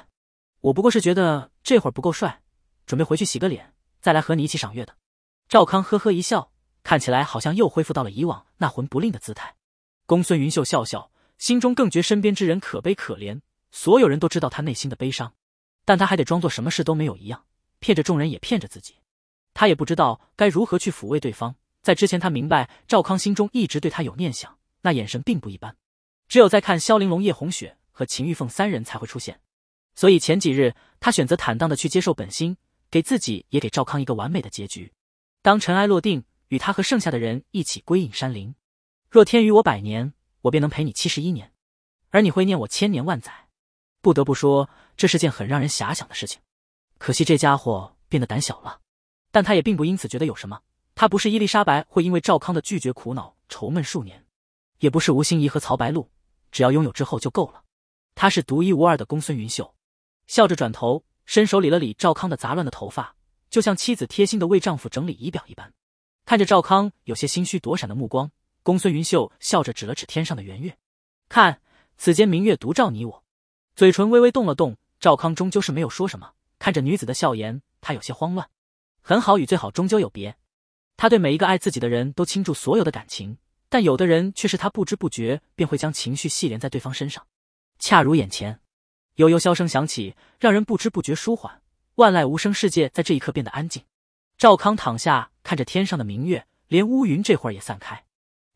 我不过是觉得这会儿不够帅，准备回去洗个脸，再来和你一起赏月的。赵康呵呵一笑，看起来好像又恢复到了以往那魂不吝的姿态。公孙云秀笑笑，心中更觉身边之人可悲可怜。所有人都知道他内心的悲伤，但他还得装作什么事都没有一样，骗着众人，也骗着自己。他也不知道该如何去抚慰对方。在之前，他明白赵康心中一直对他有念想，那眼神并不一般，只有在看萧玲珑、叶红雪和秦玉凤三人才会出现。所以前几日，他选择坦荡的去接受本心，给自己也给赵康一个完美的结局。当尘埃落定，与他和剩下的人一起归隐山林。若天与我百年，我便能陪你七十一年，而你会念我千年万载。不得不说，这是件很让人遐想的事情。可惜这家伙变得胆小了，但他也并不因此觉得有什么。他不是伊丽莎白会因为赵康的拒绝苦恼愁闷数年，也不是吴心怡和曹白露，只要拥有之后就够了。他是独一无二的公孙云秀，笑着转头，伸手理了理赵康的杂乱的头发，就像妻子贴心的为丈夫整理仪表一般。看着赵康有些心虚躲闪的目光，公孙云秀笑着指了指天上的圆月，看，此间明月独照你我。嘴唇微微动了动，赵康终究是没有说什么。看着女子的笑颜，他有些慌乱。很好与最好终究有别。他对每一个爱自己的人都倾注所有的感情，但有的人却是他不知不觉便会将情绪系连在对方身上。恰如眼前，悠悠箫声响起，让人不知不觉舒缓。万籁无声，世界在这一刻变得安静。赵康躺下，看着天上的明月，连乌云这会儿也散开。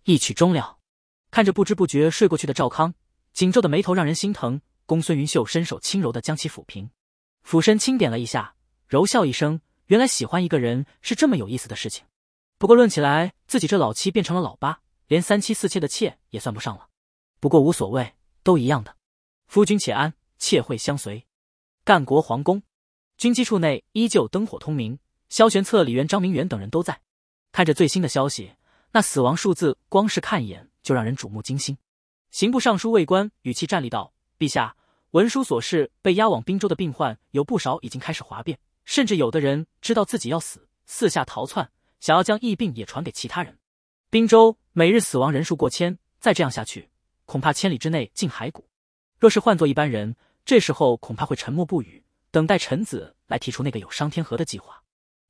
一曲终了，看着不知不觉睡过去的赵康，紧皱的眉头让人心疼。公孙云秀伸手轻柔的将其抚平，俯身轻点了一下，柔笑一声：“原来喜欢一个人是这么有意思的事情。”不过论起来，自己这老七变成了老八，连三妻四妾的妾也算不上了。不过无所谓，都一样的。夫君且安，妾会相随。干国皇宫，军机处内依旧灯火通明，萧玄策、李元、张明远等人都在看着最新的消息。那死亡数字，光是看一眼就让人触目惊心。刑部尚书魏官语气站立道：“陛下，文书所示，被押往滨州的病患有不少已经开始哗变，甚至有的人知道自己要死，四下逃窜。”想要将疫病也传给其他人，滨州每日死亡人数过千，再这样下去，恐怕千里之内进骸骨。若是换做一般人，这时候恐怕会沉默不语，等待臣子来提出那个有伤天和的计划。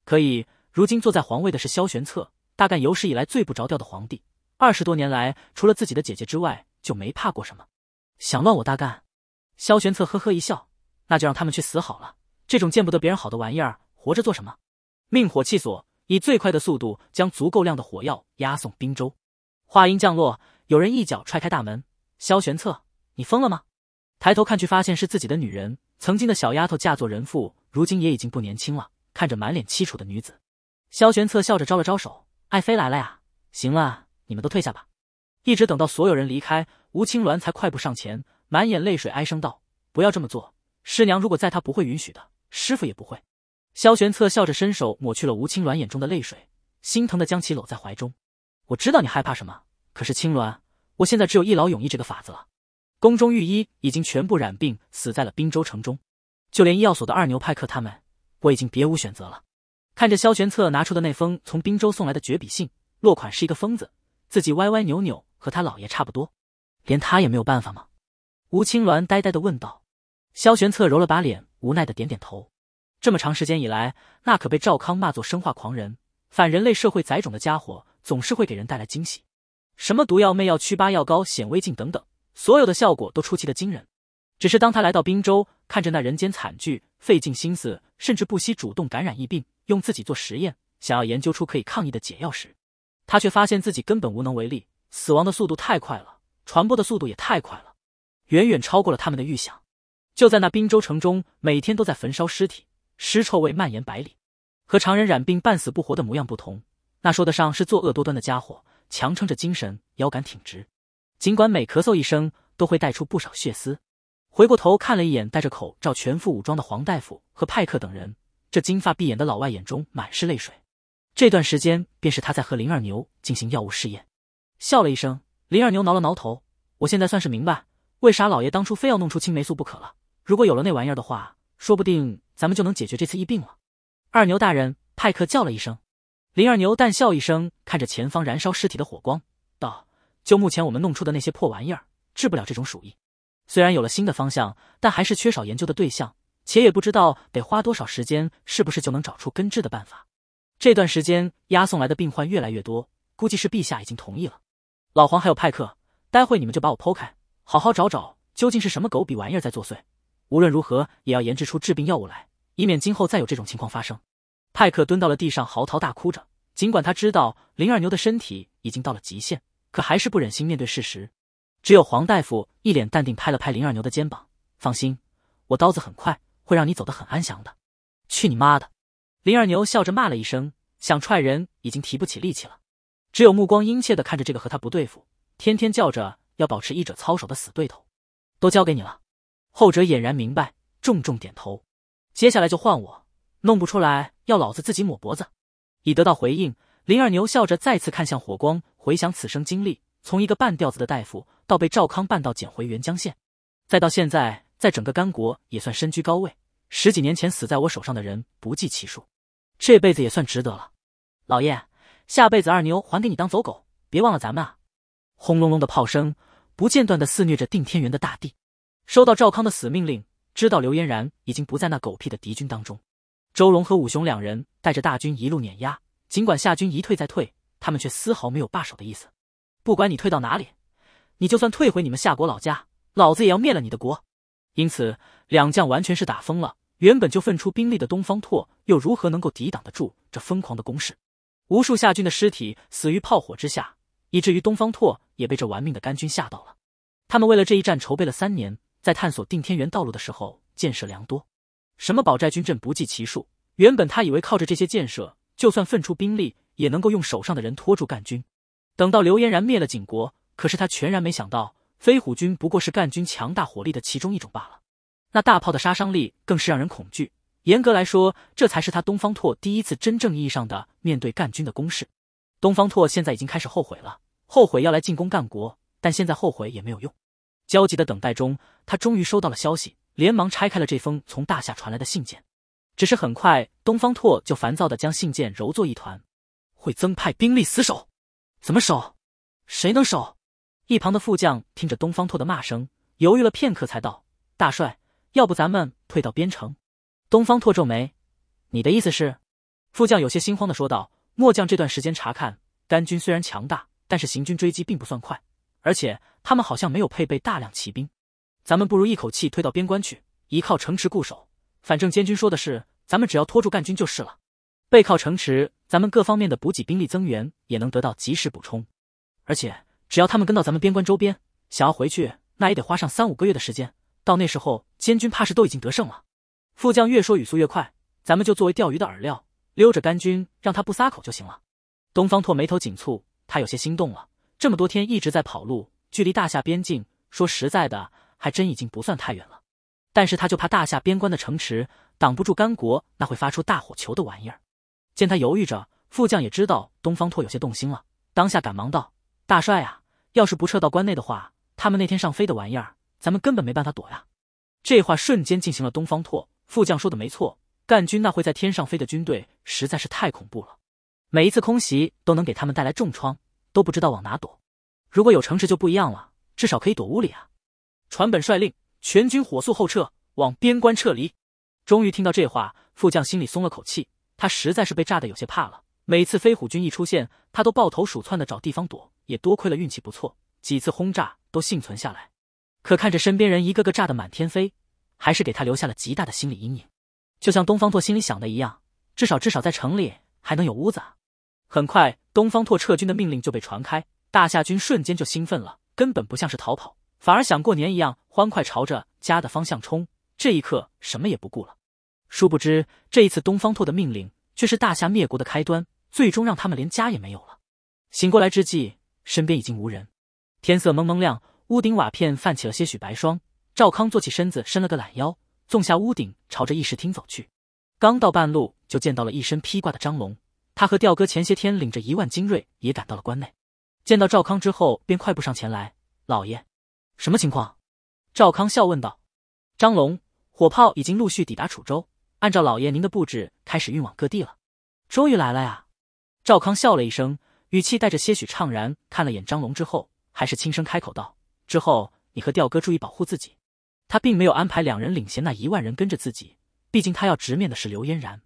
可以，如今坐在皇位的是萧玄策，大概有史以来最不着调的皇帝。二十多年来，除了自己的姐姐之外，就没怕过什么。想乱我大干？萧玄策呵呵一笑，那就让他们去死好了。这种见不得别人好的玩意儿，活着做什么？命火气所。以最快的速度将足够量的火药押送滨州。话音降落，有人一脚踹开大门。萧玄策，你疯了吗？抬头看去，发现是自己的女人，曾经的小丫头嫁作人妇，如今也已经不年轻了。看着满脸凄楚的女子，萧玄策笑着招了招手：“爱妃来了呀，行了，你们都退下吧。”一直等到所有人离开，吴青鸾才快步上前，满眼泪水，哀声道：“不要这么做，师娘如果在，她不会允许的，师傅也不会。”萧玄策笑着伸手抹去了吴青鸾眼中的泪水，心疼的将其搂在怀中。我知道你害怕什么，可是青鸾，我现在只有一劳永逸这个法则了。宫中御医已经全部染病死在了滨州城中，就连医药所的二牛派克他们，我已经别无选择了。看着萧玄策拿出的那封从滨州送来的绝笔信，落款是一个疯子，自己歪歪扭扭，和他老爷差不多，连他也没有办法吗？吴青鸾呆呆的问道。萧玄策揉了把脸，无奈的点点头。这么长时间以来，那可被赵康骂作“生化狂人”、“反人类社会崽种”的家伙，总是会给人带来惊喜。什么毒药、媚药、祛疤药膏、显微镜等等，所有的效果都出奇的惊人。只是当他来到滨州，看着那人间惨剧，费尽心思，甚至不惜主动感染疫病，用自己做实验，想要研究出可以抗疫的解药时，他却发现自己根本无能为力。死亡的速度太快了，传播的速度也太快了，远远超过了他们的预想。就在那滨州城中，每天都在焚烧尸体。尸臭味蔓延百里，和常人染病半死不活的模样不同，那说得上是作恶多端的家伙，强撑着精神，腰杆挺直。尽管每咳嗽一声都会带出不少血丝，回过头看了一眼戴着口罩、全副武装的黄大夫和派克等人，这金发碧眼的老外眼中满是泪水。这段时间，便是他在和林二牛进行药物试验。笑了一声，林二牛挠了挠头：“我现在算是明白，为啥老爷当初非要弄出青霉素不可了。如果有了那玩意儿的话。”说不定咱们就能解决这次疫病了。二牛大人，派克叫了一声，林二牛淡笑一声，看着前方燃烧尸体的火光，道：“就目前我们弄出的那些破玩意儿，治不了这种鼠疫。虽然有了新的方向，但还是缺少研究的对象，且也不知道得花多少时间，是不是就能找出根治的办法。这段时间押送来的病患越来越多，估计是陛下已经同意了。老黄还有派克，待会你们就把我剖开，好好找找究竟是什么狗比玩意儿在作祟。”无论如何也要研制出治病药物来，以免今后再有这种情况发生。派克蹲到了地上，嚎啕大哭着。尽管他知道林二牛的身体已经到了极限，可还是不忍心面对事实。只有黄大夫一脸淡定，拍了拍林二牛的肩膀：“放心，我刀子很快，会让你走得很安详的。”去你妈的！林二牛笑着骂了一声，想踹人已经提不起力气了，只有目光殷切地看着这个和他不对付、天天叫着要保持医者操守的死对头：“都交给你了。”后者俨然明白，重重点头。接下来就换我，弄不出来，要老子自己抹脖子。已得到回应，林二牛笑着再次看向火光，回想此生经历：从一个半吊子的大夫，到被赵康半道捡回元江县，再到现在，在整个甘国也算身居高位。十几年前死在我手上的人不计其数，这辈子也算值得了。老爷，下辈子二牛还给你当走狗，别忘了咱们啊！轰隆隆的炮声不间断的肆虐着定天元的大地。收到赵康的死命令，知道刘嫣然已经不在那狗屁的敌军当中。周龙和武雄两人带着大军一路碾压，尽管夏军一退再退，他们却丝毫没有罢手的意思。不管你退到哪里，你就算退回你们夏国老家，老子也要灭了你的国。因此，两将完全是打疯了。原本就分出兵力的东方拓，又如何能够抵挡得住这疯狂的攻势？无数夏军的尸体死于炮火之下，以至于东方拓也被这玩命的干军吓到了。他们为了这一战筹备了三年。在探索定天元道路的时候，建设良多，什么宝寨军镇不计其数。原本他以为靠着这些建设，就算分出兵力，也能够用手上的人拖住赣军。等到刘嫣然灭了景国，可是他全然没想到，飞虎军不过是赣军强大火力的其中一种罢了。那大炮的杀伤力更是让人恐惧。严格来说，这才是他东方拓第一次真正意义上的面对赣军的攻势。东方拓现在已经开始后悔了，后悔要来进攻赣国，但现在后悔也没有用。焦急的等待中，他终于收到了消息，连忙拆开了这封从大夏传来的信件。只是很快，东方拓就烦躁的将信件揉作一团。会增派兵力死守，怎么守？谁能守？一旁的副将听着东方拓的骂声，犹豫了片刻，才道：“大帅，要不咱们退到边城？”东方拓皱眉：“你的意思是？”副将有些心慌的说道：“末将这段时间查看，甘军虽然强大，但是行军追击并不算快。”而且他们好像没有配备大量骑兵，咱们不如一口气推到边关去，依靠城池固守。反正监军说的是，咱们只要拖住干军就是了。背靠城池，咱们各方面的补给、兵力增援也能得到及时补充。而且只要他们跟到咱们边关周边，想要回去那也得花上三五个月的时间。到那时候，监军怕是都已经得胜了。副将越说语速越快，咱们就作为钓鱼的饵料，溜着干军，让他不撒口就行了。东方拓眉头紧蹙，他有些心动了。这么多天一直在跑路，距离大夏边境，说实在的，还真已经不算太远了。但是他就怕大夏边关的城池挡不住干国那会发出大火球的玩意儿。见他犹豫着，副将也知道东方拓有些动心了，当下赶忙道：“大帅啊，要是不撤到关内的话，他们那天上飞的玩意儿，咱们根本没办法躲呀。”这话瞬间进行了东方拓。副将说的没错，干军那会在天上飞的军队实在是太恐怖了，每一次空袭都能给他们带来重创。都不知道往哪躲，如果有城池就不一样了，至少可以躲屋里啊！传本率令，全军火速后撤，往边关撤离。终于听到这话，副将心里松了口气，他实在是被炸的有些怕了。每次飞虎军一出现，他都抱头鼠窜的找地方躲，也多亏了运气不错，几次轰炸都幸存下来。可看着身边人一个个炸得满天飞，还是给他留下了极大的心理阴影。就像东方拓心里想的一样，至少至少在城里还能有屋子。很快，东方拓撤军的命令就被传开，大夏军瞬间就兴奋了，根本不像是逃跑，反而像过年一样欢快，朝着家的方向冲。这一刻，什么也不顾了。殊不知，这一次东方拓的命令却是大夏灭国的开端，最终让他们连家也没有了。醒过来之际，身边已经无人，天色蒙蒙亮，屋顶瓦片泛起了些许白霜。赵康坐起身子，伸了个懒腰，纵下屋顶，朝着议事厅走去。刚到半路，就见到了一身披挂的张龙。他和吊哥前些天领着一万精锐也赶到了关内，见到赵康之后便快步上前来。老爷，什么情况？赵康笑问道。张龙，火炮已经陆续抵达楚州，按照老爷您的布置开始运往各地了。终于来了呀！赵康笑了一声，语气带着些许怅然，看了眼张龙之后，还是轻声开口道：“之后你和吊哥注意保护自己。”他并没有安排两人领衔那一万人跟着自己，毕竟他要直面的是刘嫣然。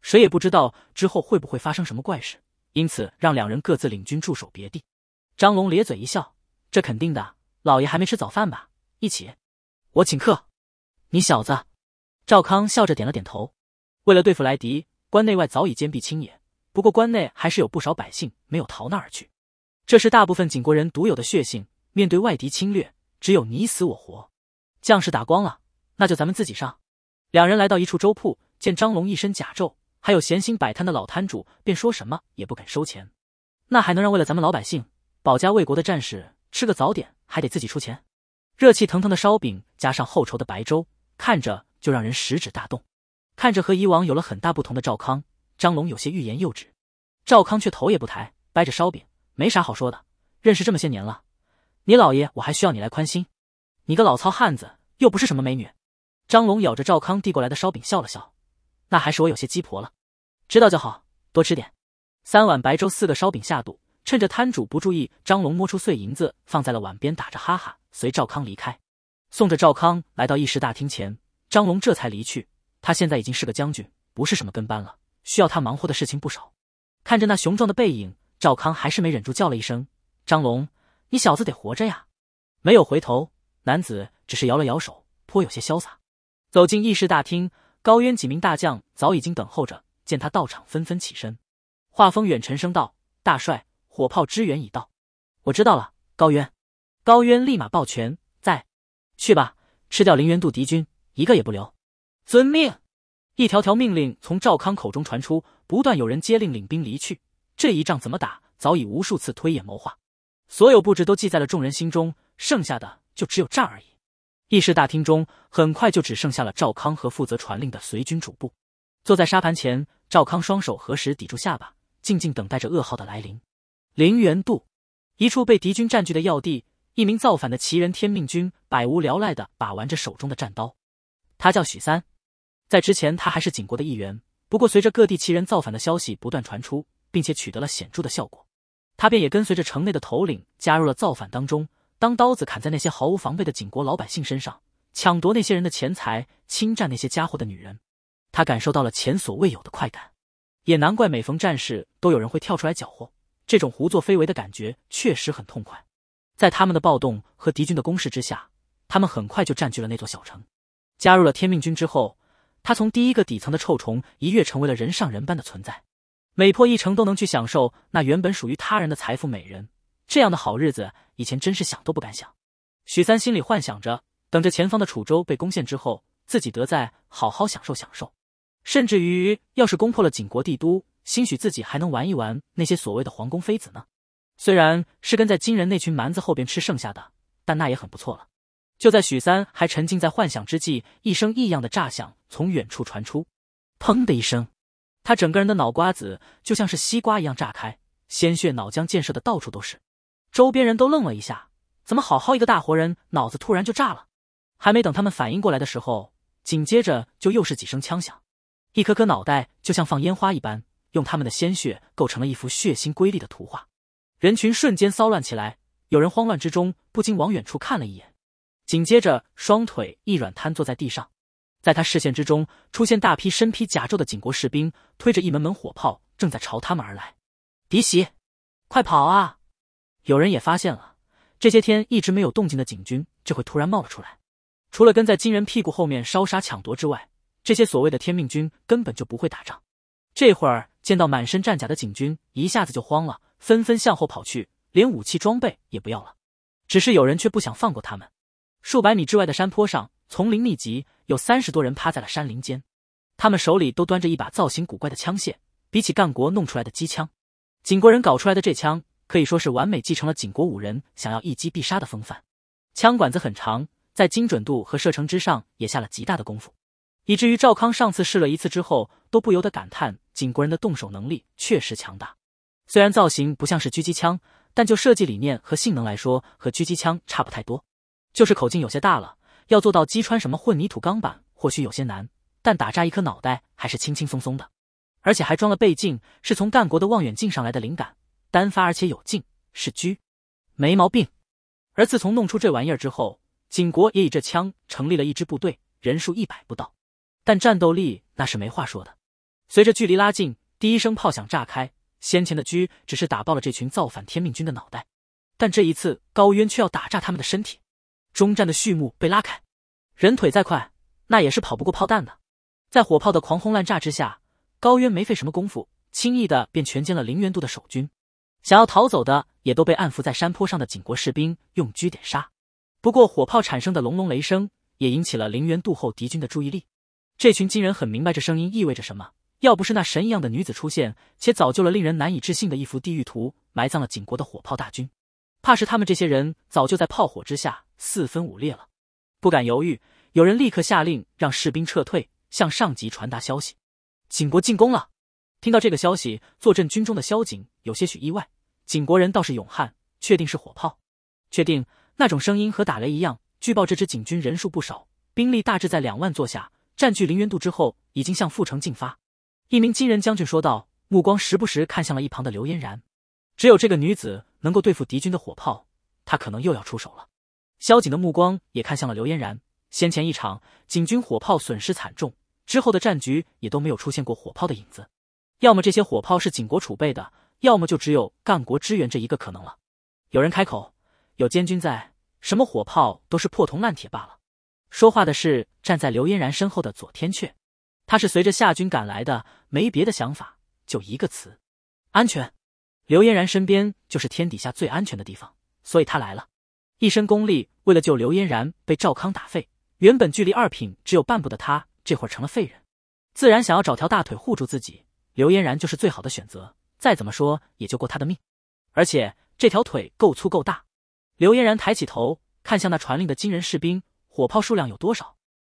谁也不知道之后会不会发生什么怪事，因此让两人各自领军驻守别地。张龙咧嘴一笑：“这肯定的，老爷还没吃早饭吧？一起，我请客。”你小子，赵康笑着点了点头。为了对付来敌，关内外早已坚壁清野。不过关内还是有不少百姓没有逃难而去。这是大部分景国人独有的血性，面对外敌侵略，只有你死我活。将士打光了，那就咱们自己上。两人来到一处粥铺，见张龙一身甲胄。还有闲心摆摊的老摊主便说什么也不肯收钱，那还能让为了咱们老百姓保家卫国的战士吃个早点还得自己出钱？热气腾腾的烧饼加上厚稠的白粥，看着就让人食指大动。看着和以往有了很大不同的赵康，张龙有些欲言又止。赵康却头也不抬，掰着烧饼，没啥好说的。认识这么些年了，你老爷我还需要你来宽心？你个老糙汉子，又不是什么美女。张龙咬着赵康递过来的烧饼笑了笑。那还是我有些鸡婆了，知道就好。多吃点，三碗白粥，四个烧饼下肚。趁着摊主不注意，张龙摸出碎银子放在了碗边，打着哈哈，随赵康离开。送着赵康来到议事大厅前，张龙这才离去。他现在已经是个将军，不是什么跟班了，需要他忙活的事情不少。看着那雄壮的背影，赵康还是没忍住叫了一声：“张龙，你小子得活着呀！”没有回头，男子只是摇了摇手，颇有些潇洒。走进议事大厅。高渊几名大将早已经等候着，见他到场，纷纷起身。画风远沉声道：“大帅，火炮支援已到。”我知道了，高渊。高渊立马抱拳：“在。”去吧，吃掉陵园渡敌军，一个也不留。遵命。一条条命令从赵康口中传出，不断有人接令领兵离去。这一仗怎么打，早已无数次推演谋划，所有布置都记在了众人心中，剩下的就只有战而已。议事大厅中很快就只剩下了赵康和负责传令的随军主簿。坐在沙盘前，赵康双手合十抵住下巴，静静等待着噩耗的来临。陵元渡，一处被敌军占据的要地。一名造反的齐人天命军百无聊赖的把玩着手中的战刀。他叫许三，在之前他还是景国的一员。不过随着各地齐人造反的消息不断传出，并且取得了显著的效果，他便也跟随着城内的头领加入了造反当中。当刀子砍在那些毫无防备的景国老百姓身上，抢夺那些人的钱财，侵占那些家伙的女人，他感受到了前所未有的快感。也难怪每逢战事，都有人会跳出来搅和。这种胡作非为的感觉确实很痛快。在他们的暴动和敌军的攻势之下，他们很快就占据了那座小城。加入了天命军之后，他从第一个底层的臭虫一跃成为了人上人般的存在。每破一城，都能去享受那原本属于他人的财富、美人，这样的好日子。以前真是想都不敢想，许三心里幻想着，等着前方的楚州被攻陷之后，自己得再好好享受享受。甚至于，要是攻破了景国帝都，兴许自己还能玩一玩那些所谓的皇宫妃子呢。虽然是跟在金人那群蛮子后边吃剩下的，但那也很不错了。就在许三还沉浸在幻想之际，一声异样的炸响从远处传出，砰的一声，他整个人的脑瓜子就像是西瓜一样炸开，鲜血脑浆溅射的到处都是。周边人都愣了一下，怎么好好一个大活人脑子突然就炸了？还没等他们反应过来的时候，紧接着就又是几声枪响，一颗颗脑袋就像放烟花一般，用他们的鲜血构成了一幅血腥瑰丽的图画。人群瞬间骚乱起来，有人慌乱之中不禁往远处看了一眼，紧接着双腿一软，瘫坐在地上。在他视线之中，出现大批身披甲胄的景国士兵，推着一门门火炮正在朝他们而来。敌袭！快跑啊！有人也发现了，这些天一直没有动静的警军就会突然冒了出来。除了跟在金人屁股后面烧杀抢夺之外，这些所谓的天命军根本就不会打仗。这会儿见到满身战甲的警军，一下子就慌了，纷纷向后跑去，连武器装备也不要了。只是有人却不想放过他们。数百米之外的山坡上，丛林密集，有三十多人趴在了山林间，他们手里都端着一把造型古怪的枪械。比起干国弄出来的机枪，景国人搞出来的这枪。可以说是完美继承了景国五人想要一击必杀的风范，枪管子很长，在精准度和射程之上也下了极大的功夫，以至于赵康上次试了一次之后，都不由得感叹景国人的动手能力确实强大。虽然造型不像是狙击枪，但就设计理念和性能来说，和狙击枪差不太多，就是口径有些大了，要做到击穿什么混凝土钢板或许有些难，但打炸一颗脑袋还是轻轻松松的，而且还装了倍镜，是从干国的望远镜上来的灵感。单发而且有劲是狙，没毛病。而自从弄出这玩意儿之后，景国也以这枪成立了一支部队，人数一百不到，但战斗力那是没话说的。随着距离拉近，第一声炮响炸开，先前的狙只是打爆了这群造反天命军的脑袋，但这一次高渊却要打炸他们的身体。终战的序幕被拉开，人腿再快，那也是跑不过炮弹的。在火炮的狂轰滥炸之下，高渊没费什么功夫，轻易的便全歼了零元度的守军。想要逃走的也都被暗伏在山坡上的景国士兵用狙点杀。不过，火炮产生的隆隆雷声也引起了陵园渡后敌军的注意力。这群金人很明白这声音意味着什么。要不是那神一样的女子出现，且早就了令人难以置信的一幅地狱图，埋葬了景国的火炮大军，怕是他们这些人早就在炮火之下四分五裂了。不敢犹豫，有人立刻下令让士兵撤退，向上级传达消息：景国进攻了。听到这个消息，坐镇军中的萧景有些许意外。景国人倒是勇悍，确定是火炮，确定那种声音和打雷一样。据报，这支景军人数不少，兵力大致在两万座下。占据凌源渡之后，已经向阜城进发。一名金人将军说道，目光时不时看向了一旁的刘嫣然。只有这个女子能够对付敌军的火炮，她可能又要出手了。萧景的目光也看向了刘嫣然。先前一场景军火炮损失惨重，之后的战局也都没有出现过火炮的影子。要么这些火炮是景国储备的。要么就只有干国支援这一个可能了。有人开口：“有监军在，什么火炮都是破铜烂铁罢了。”说话的是站在刘嫣然身后的左天阙，他是随着夏军赶来的，没别的想法，就一个词：安全。刘嫣然身边就是天底下最安全的地方，所以他来了。一身功力为了救刘嫣然被赵康打废，原本距离二品只有半步的他，这会儿成了废人，自然想要找条大腿护住自己。刘嫣然就是最好的选择。再怎么说也救过他的命，而且这条腿够粗够大。刘嫣然抬起头，看向那传令的金人士兵，火炮数量有多少？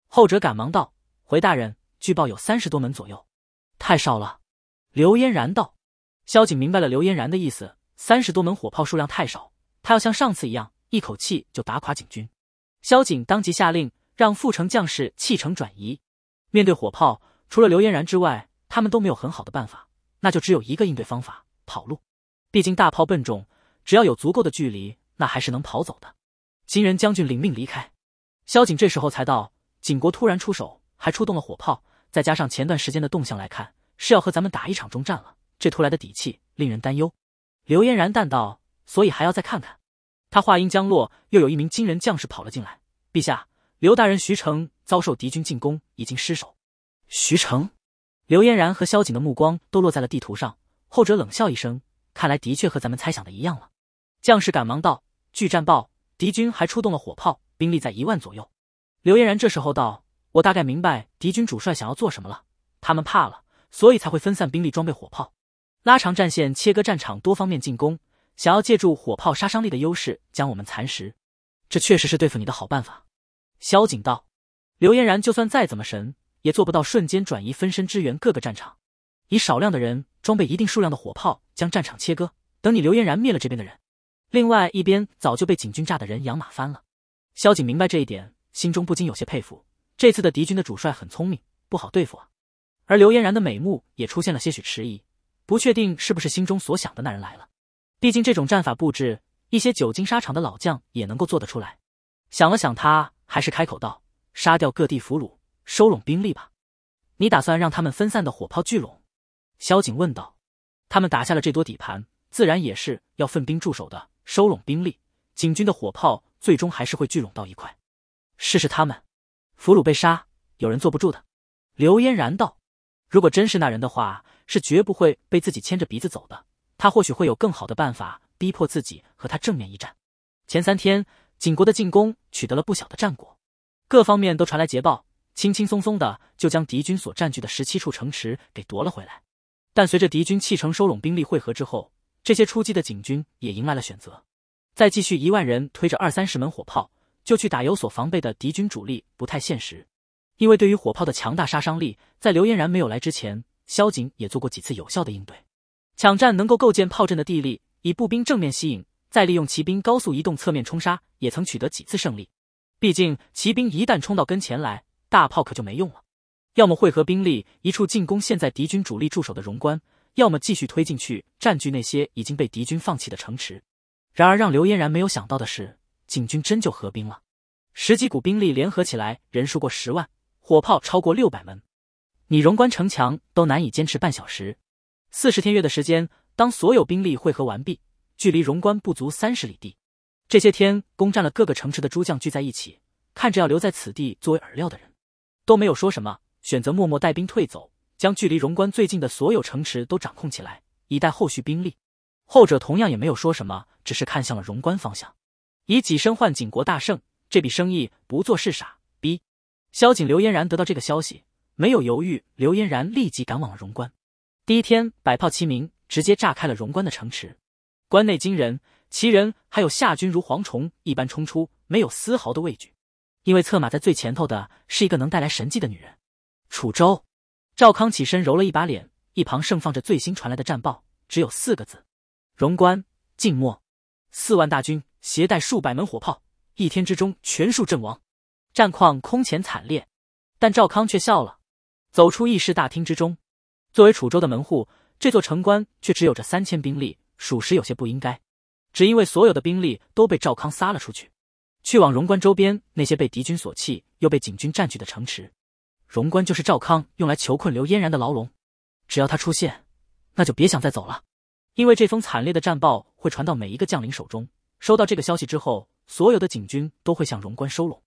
后者赶忙道：“回大人，据报有三十多门左右。”太少了，刘嫣然道。萧景明白了刘嫣然的意思，三十多门火炮数量太少，他要像上次一样，一口气就打垮景军。萧景当即下令，让傅城将士弃城转移。面对火炮，除了刘嫣然之外，他们都没有很好的办法。那就只有一个应对方法，跑路。毕竟大炮笨重，只要有足够的距离，那还是能跑走的。金人将军领命离开。萧景这时候才到，景国突然出手，还出动了火炮，再加上前段时间的动向来看，是要和咱们打一场中战了。这突来的底气令人担忧。刘嫣然淡道：“所以还要再看看。”他话音将落，又有一名金人将士跑了进来。陛下，刘大人徐成遭受敌军进攻，已经失守。徐成。刘嫣然和萧景的目光都落在了地图上，后者冷笑一声：“看来的确和咱们猜想的一样了。”将士赶忙道：“据战报，敌军还出动了火炮，兵力在一万左右。”刘嫣然这时候道：“我大概明白敌军主帅想要做什么了。他们怕了，所以才会分散兵力，装备火炮，拉长战线，切割战场，多方面进攻，想要借助火炮杀伤力的优势将我们蚕食。这确实是对付你的好办法。”萧景道：“刘嫣然，就算再怎么神。”也做不到瞬间转移分身支援各个战场，以少量的人装备一定数量的火炮将战场切割。等你刘嫣然灭了这边的人，另外一边早就被警军炸的人仰马翻了。萧景明白这一点，心中不禁有些佩服。这次的敌军的主帅很聪明，不好对付啊。而刘嫣然的美目也出现了些许迟疑，不确定是不是心中所想的那人来了。毕竟这种战法布置，一些久经沙场的老将也能够做得出来。想了想，他还是开口道：“杀掉各地俘虏。”收拢兵力吧，你打算让他们分散的火炮聚拢？萧景问道。他们打下了这多底盘，自然也是要分兵驻守的。收拢兵力，景军的火炮最终还是会聚拢到一块。试试他们，俘虏被杀，有人坐不住的。刘嫣然道：“如果真是那人的话，是绝不会被自己牵着鼻子走的。他或许会有更好的办法，逼迫自己和他正面一战。”前三天，景国的进攻取得了不小的战果，各方面都传来捷报。轻轻松松的就将敌军所占据的十七处城池给夺了回来，但随着敌军弃城收拢兵力汇合之后，这些出击的警军也迎来了选择。再继续一万人推着二三十门火炮就去打有所防备的敌军主力不太现实，因为对于火炮的强大杀伤力，在刘嫣然没有来之前，萧景也做过几次有效的应对。抢占能够构建炮阵的地利，以步兵正面吸引，再利用骑兵高速移动侧面冲杀，也曾取得几次胜利。毕竟骑兵一旦冲到跟前来。大炮可就没用了，要么汇合兵力一处进攻现在敌军主力驻守的荣关，要么继续推进去占据那些已经被敌军放弃的城池。然而让刘嫣然没有想到的是，晋军真就合兵了，十几股兵力联合起来，人数过十万，火炮超过六百门，你荣关城墙都难以坚持半小时。四十天月的时间，当所有兵力汇合完毕，距离荣关不足三十里地。这些天攻占了各个城池的诸将聚在一起，看着要留在此地作为饵料的人。都没有说什么，选择默默带兵退走，将距离荣关最近的所有城池都掌控起来，以待后续兵力。后者同样也没有说什么，只是看向了荣关方向。以己身换景国大胜，这笔生意不做是傻逼。萧景、刘嫣然得到这个消息，没有犹豫，刘嫣然立即赶往了荣关。第一天，百炮齐鸣，直接炸开了荣关的城池。关内惊人，齐人还有夏军如蝗虫一般冲出，没有丝毫的畏惧。因为策马在最前头的是一个能带来神迹的女人，楚州。赵康起身揉了一把脸，一旁盛放着最新传来的战报，只有四个字：荣关静默。四万大军携带数百门火炮，一天之中全数阵亡，战况空前惨烈。但赵康却笑了，走出议事大厅之中。作为楚州的门户，这座城关却只有这三千兵力，属实有些不应该。只因为所有的兵力都被赵康撒了出去。去往荣关周边那些被敌军所弃又被景军占据的城池，荣关就是赵康用来囚困刘嫣然的牢笼。只要他出现，那就别想再走了。因为这封惨烈的战报会传到每一个将领手中，收到这个消息之后，所有的警军都会向荣关收拢，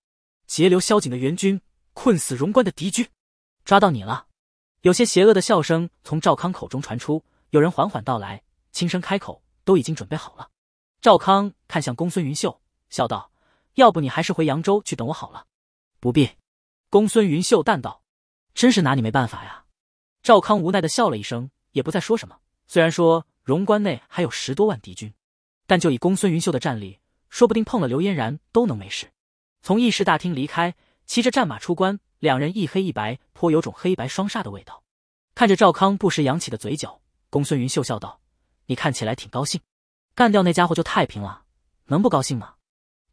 截留萧景的援军，困死荣关的敌军。抓到你了！有些邪恶的笑声从赵康口中传出，有人缓缓道来，轻声开口：“都已经准备好了。”赵康看向公孙云秀，笑道。要不你还是回扬州去等我好了，不必。公孙云秀淡道：“真是拿你没办法呀。”赵康无奈的笑了一声，也不再说什么。虽然说荣关内还有十多万敌军，但就以公孙云秀的战力，说不定碰了刘嫣然都能没事。从议事大厅离开，骑着战马出关，两人一黑一白，颇有种黑白双煞的味道。看着赵康不时扬起的嘴角，公孙云秀笑道：“你看起来挺高兴，干掉那家伙就太平了，能不高兴吗？”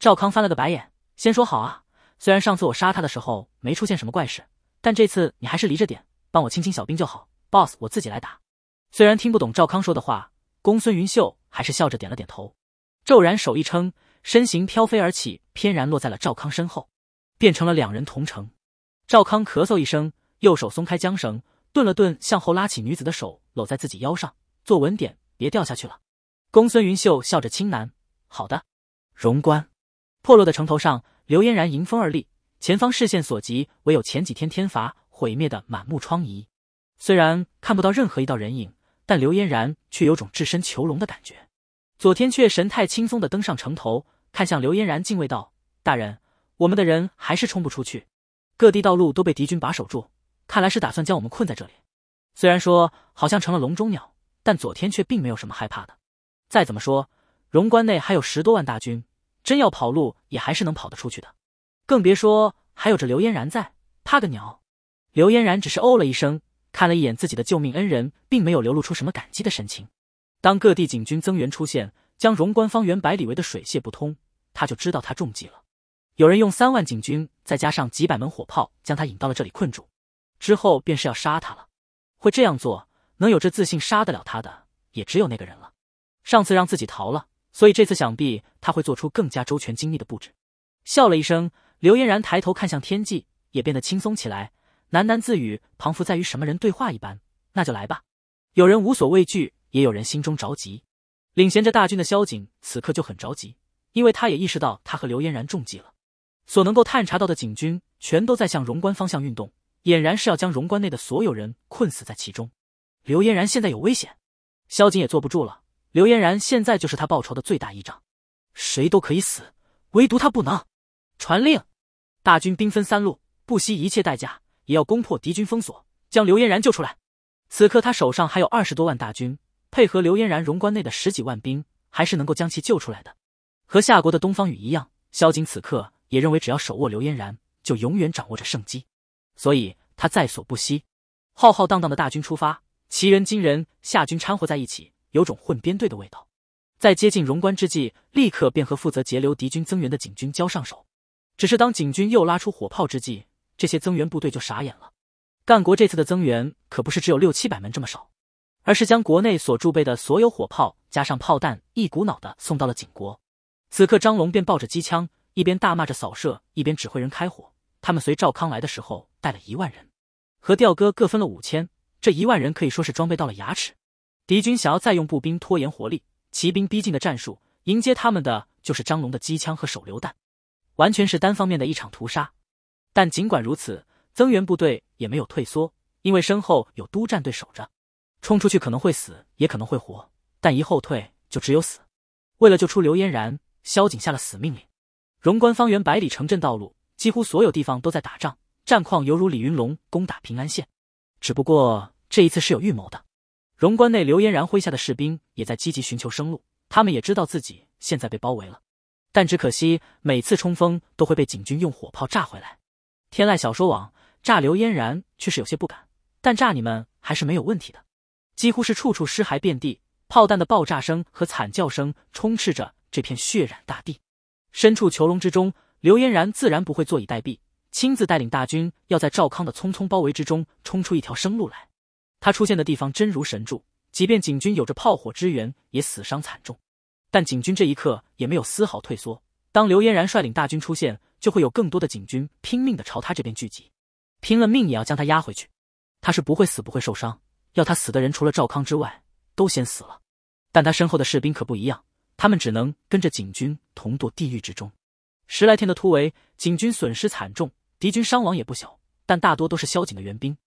赵康翻了个白眼，先说好啊，虽然上次我杀他的时候没出现什么怪事，但这次你还是离着点，帮我清清小兵就好，boss 我自己来打。虽然听不懂赵康说的话，公孙云秀还是笑着点了点头，骤然手一撑，身形飘飞而起，翩然落在了赵康身后，变成了两人同城。赵康咳嗽一声，右手松开缰绳，顿了顿，向后拉起女子的手，搂在自己腰上，坐稳点，别掉下去了。公孙云秀笑着轻喃：“好的，荣关。”破落的城头上，刘嫣然迎风而立，前方视线所及，唯有前几天天罚毁灭的满目疮痍。虽然看不到任何一道人影，但刘嫣然却有种置身囚笼的感觉。左天却神态轻松地登上城头，看向刘嫣然，敬畏道：“大人，我们的人还是冲不出去，各地道路都被敌军把守住，看来是打算将我们困在这里。虽然说好像成了笼中鸟，但左天却并没有什么害怕的。再怎么说，荣关内还有十多万大军。”真要跑路，也还是能跑得出去的，更别说还有着刘嫣然在，怕个鸟？刘嫣然只是哦了一声，看了一眼自己的救命恩人，并没有流露出什么感激的神情。当各地警军增援出现，将荣关方圆百里围得水泄不通，他就知道他中计了。有人用三万警军，再加上几百门火炮，将他引到了这里困住，之后便是要杀他了。会这样做，能有这自信杀得了他的，也只有那个人了。上次让自己逃了。所以这次想必他会做出更加周全精密的布置。笑了一声，刘嫣然抬头看向天际，也变得轻松起来，喃喃自语，仿佛在与什么人对话一般：“那就来吧。”有人无所畏惧，也有人心中着急。领衔着大军的萧景此刻就很着急，因为他也意识到他和刘嫣然中计了。所能够探查到的警军全都在向荣关方向运动，俨然是要将荣关内的所有人困死在其中。刘嫣然现在有危险，萧景也坐不住了。刘嫣然现在就是他报仇的最大依仗，谁都可以死，唯独他不能。传令，大军兵分三路，不惜一切代价也要攻破敌军封锁，将刘嫣然救出来。此刻他手上还有二十多万大军，配合刘嫣然荣关内的十几万兵，还是能够将其救出来的。和夏国的东方雨一样，萧景此刻也认为只要手握刘嫣然，就永远掌握着胜机，所以他在所不惜。浩浩荡荡的大军出发，齐人、金人、夏军掺和在一起。有种混编队的味道，在接近荣关之际，立刻便和负责截留敌军增援的景军交上手。只是当景军又拉出火炮之际，这些增援部队就傻眼了。干国这次的增援可不是只有六七百门这么少，而是将国内所贮备的所有火炮加上炮弹，一股脑的送到了景国。此刻，张龙便抱着机枪，一边大骂着扫射，一边指挥人开火。他们随赵康来的时候带了一万人，和吊哥各分了五千。这一万人可以说是装备到了牙齿。敌军想要再用步兵拖延火力、骑兵逼近的战术，迎接他们的就是张龙的机枪和手榴弹，完全是单方面的一场屠杀。但尽管如此，增援部队也没有退缩，因为身后有督战队守着。冲出去可能会死，也可能会活，但一后退就只有死。为了救出刘嫣然，萧景下了死命令。荣关方圆百里城镇道路，几乎所有地方都在打仗，战况犹如李云龙攻打平安县，只不过这一次是有预谋的。荣关内刘嫣然麾下的士兵也在积极寻求生路，他们也知道自己现在被包围了，但只可惜每次冲锋都会被警军用火炮炸回来。天籁小说网炸刘嫣然却是有些不敢，但炸你们还是没有问题的。几乎是处处尸骸遍地，炮弹的爆炸声和惨叫声充斥着这片血染大地。身处囚笼之中，刘嫣然自然不会坐以待毙，亲自带领大军要在赵康的匆匆包围之中冲出一条生路来。他出现的地方真如神助，即便景军有着炮火支援，也死伤惨重。但景军这一刻也没有丝毫退缩。当刘嫣然率领大军出现，就会有更多的景军拼命的朝他这边聚集，拼了命也要将他压回去。他是不会死，不会受伤。要他死的人，除了赵康之外，都先死了。但他身后的士兵可不一样，他们只能跟着景军同堕地狱之中。十来天的突围，景军损失惨重，敌军伤亡也不小，但大多都是萧景的援兵。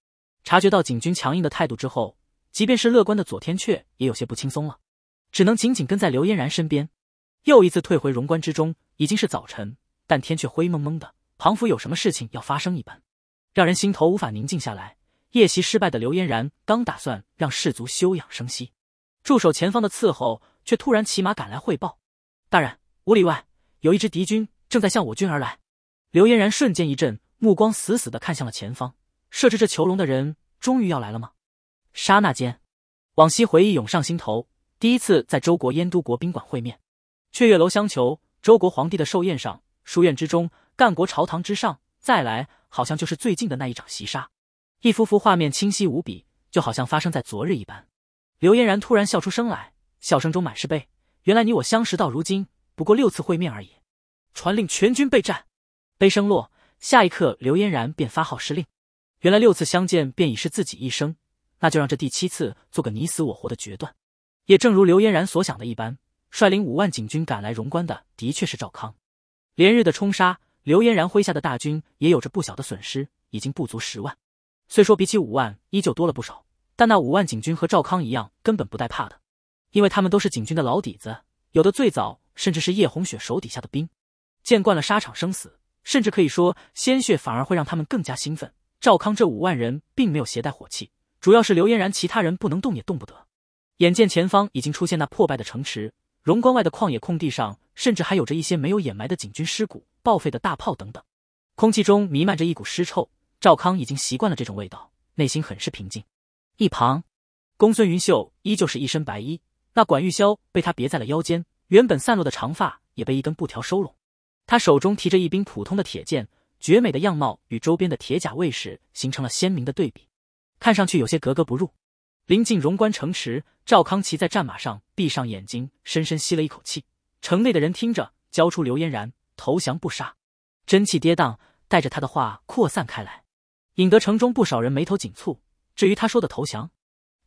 察觉到景军强硬的态度之后，即便是乐观的左天阙也有些不轻松了，只能紧紧跟在刘嫣然身边，又一次退回荣关之中。已经是早晨，但天却灰蒙蒙的，仿佛有什么事情要发生一般，让人心头无法宁静下来。夜袭失败的刘嫣然刚打算让士卒休养生息，驻守前方的伺候却突然骑马赶来汇报：“大人，五里外有一支敌军正在向我军而来。”刘嫣然瞬间一震，目光死死的看向了前方。设置这囚笼的人终于要来了吗？刹那间，往昔回忆涌上心头。第一次在周国燕都国宾馆会面，雀跃楼相求；周国皇帝的寿宴上，书院之中，干国朝堂之上，再来，好像就是最近的那一场袭杀。一幅幅画面清晰无比，就好像发生在昨日一般。刘嫣然突然笑出声来，笑声中满是悲。原来你我相识到如今，不过六次会面而已。传令全军备战。悲声落下一刻，刘嫣然便发号施令。原来六次相见便已是自己一生，那就让这第七次做个你死我活的决断。也正如刘嫣然所想的一般，率领五万警军赶来荣关的，的确是赵康。连日的冲杀，刘嫣然麾下的大军也有着不小的损失，已经不足十万。虽说比起五万依旧多了不少，但那五万警军和赵康一样，根本不带怕的，因为他们都是警军的老底子，有的最早甚至是叶红雪手底下的兵，见惯了沙场生死，甚至可以说鲜血反而会让他们更加兴奋。赵康这五万人并没有携带火器，主要是刘嫣然，其他人不能动也动不得。眼见前方已经出现那破败的城池，荣关外的旷野空地上，甚至还有着一些没有掩埋的警军尸骨、报废的大炮等等。空气中弥漫着一股尸臭，赵康已经习惯了这种味道，内心很是平静。一旁，公孙云秀依旧是一身白衣，那管玉箫被他别在了腰间，原本散落的长发也被一根布条收拢。他手中提着一柄普通的铁剑。绝美的样貌与周边的铁甲卫士形成了鲜明的对比，看上去有些格格不入。临近荣关城池，赵康骑在战马上，闭上眼睛，深深吸了一口气。城内的人听着：“交出刘嫣然，投降不杀。”真气跌宕，带着他的话扩散开来，引得城中不少人眉头紧蹙。至于他说的投降，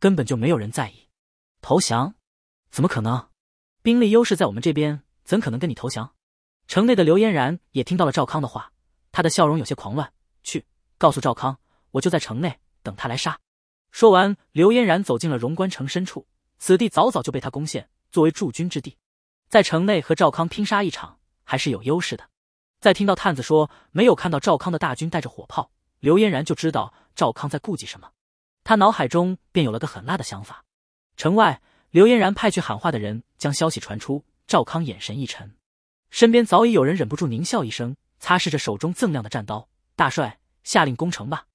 根本就没有人在意。投降？怎么可能？兵力优势在我们这边，怎可能跟你投降？城内的刘嫣然也听到了赵康的话。他的笑容有些狂乱，去告诉赵康，我就在城内等他来杀。说完，刘嫣然走进了荣关城深处，此地早早就被他攻陷，作为驻军之地，在城内和赵康拼杀一场还是有优势的。在听到探子说没有看到赵康的大军带着火炮，刘嫣然就知道赵康在顾忌什么，他脑海中便有了个狠辣的想法。城外，刘嫣然派去喊话的人将消息传出，赵康眼神一沉，身边早已有人忍不住狞笑一声。擦拭着手中锃亮的战刀，大帅下令攻城吧。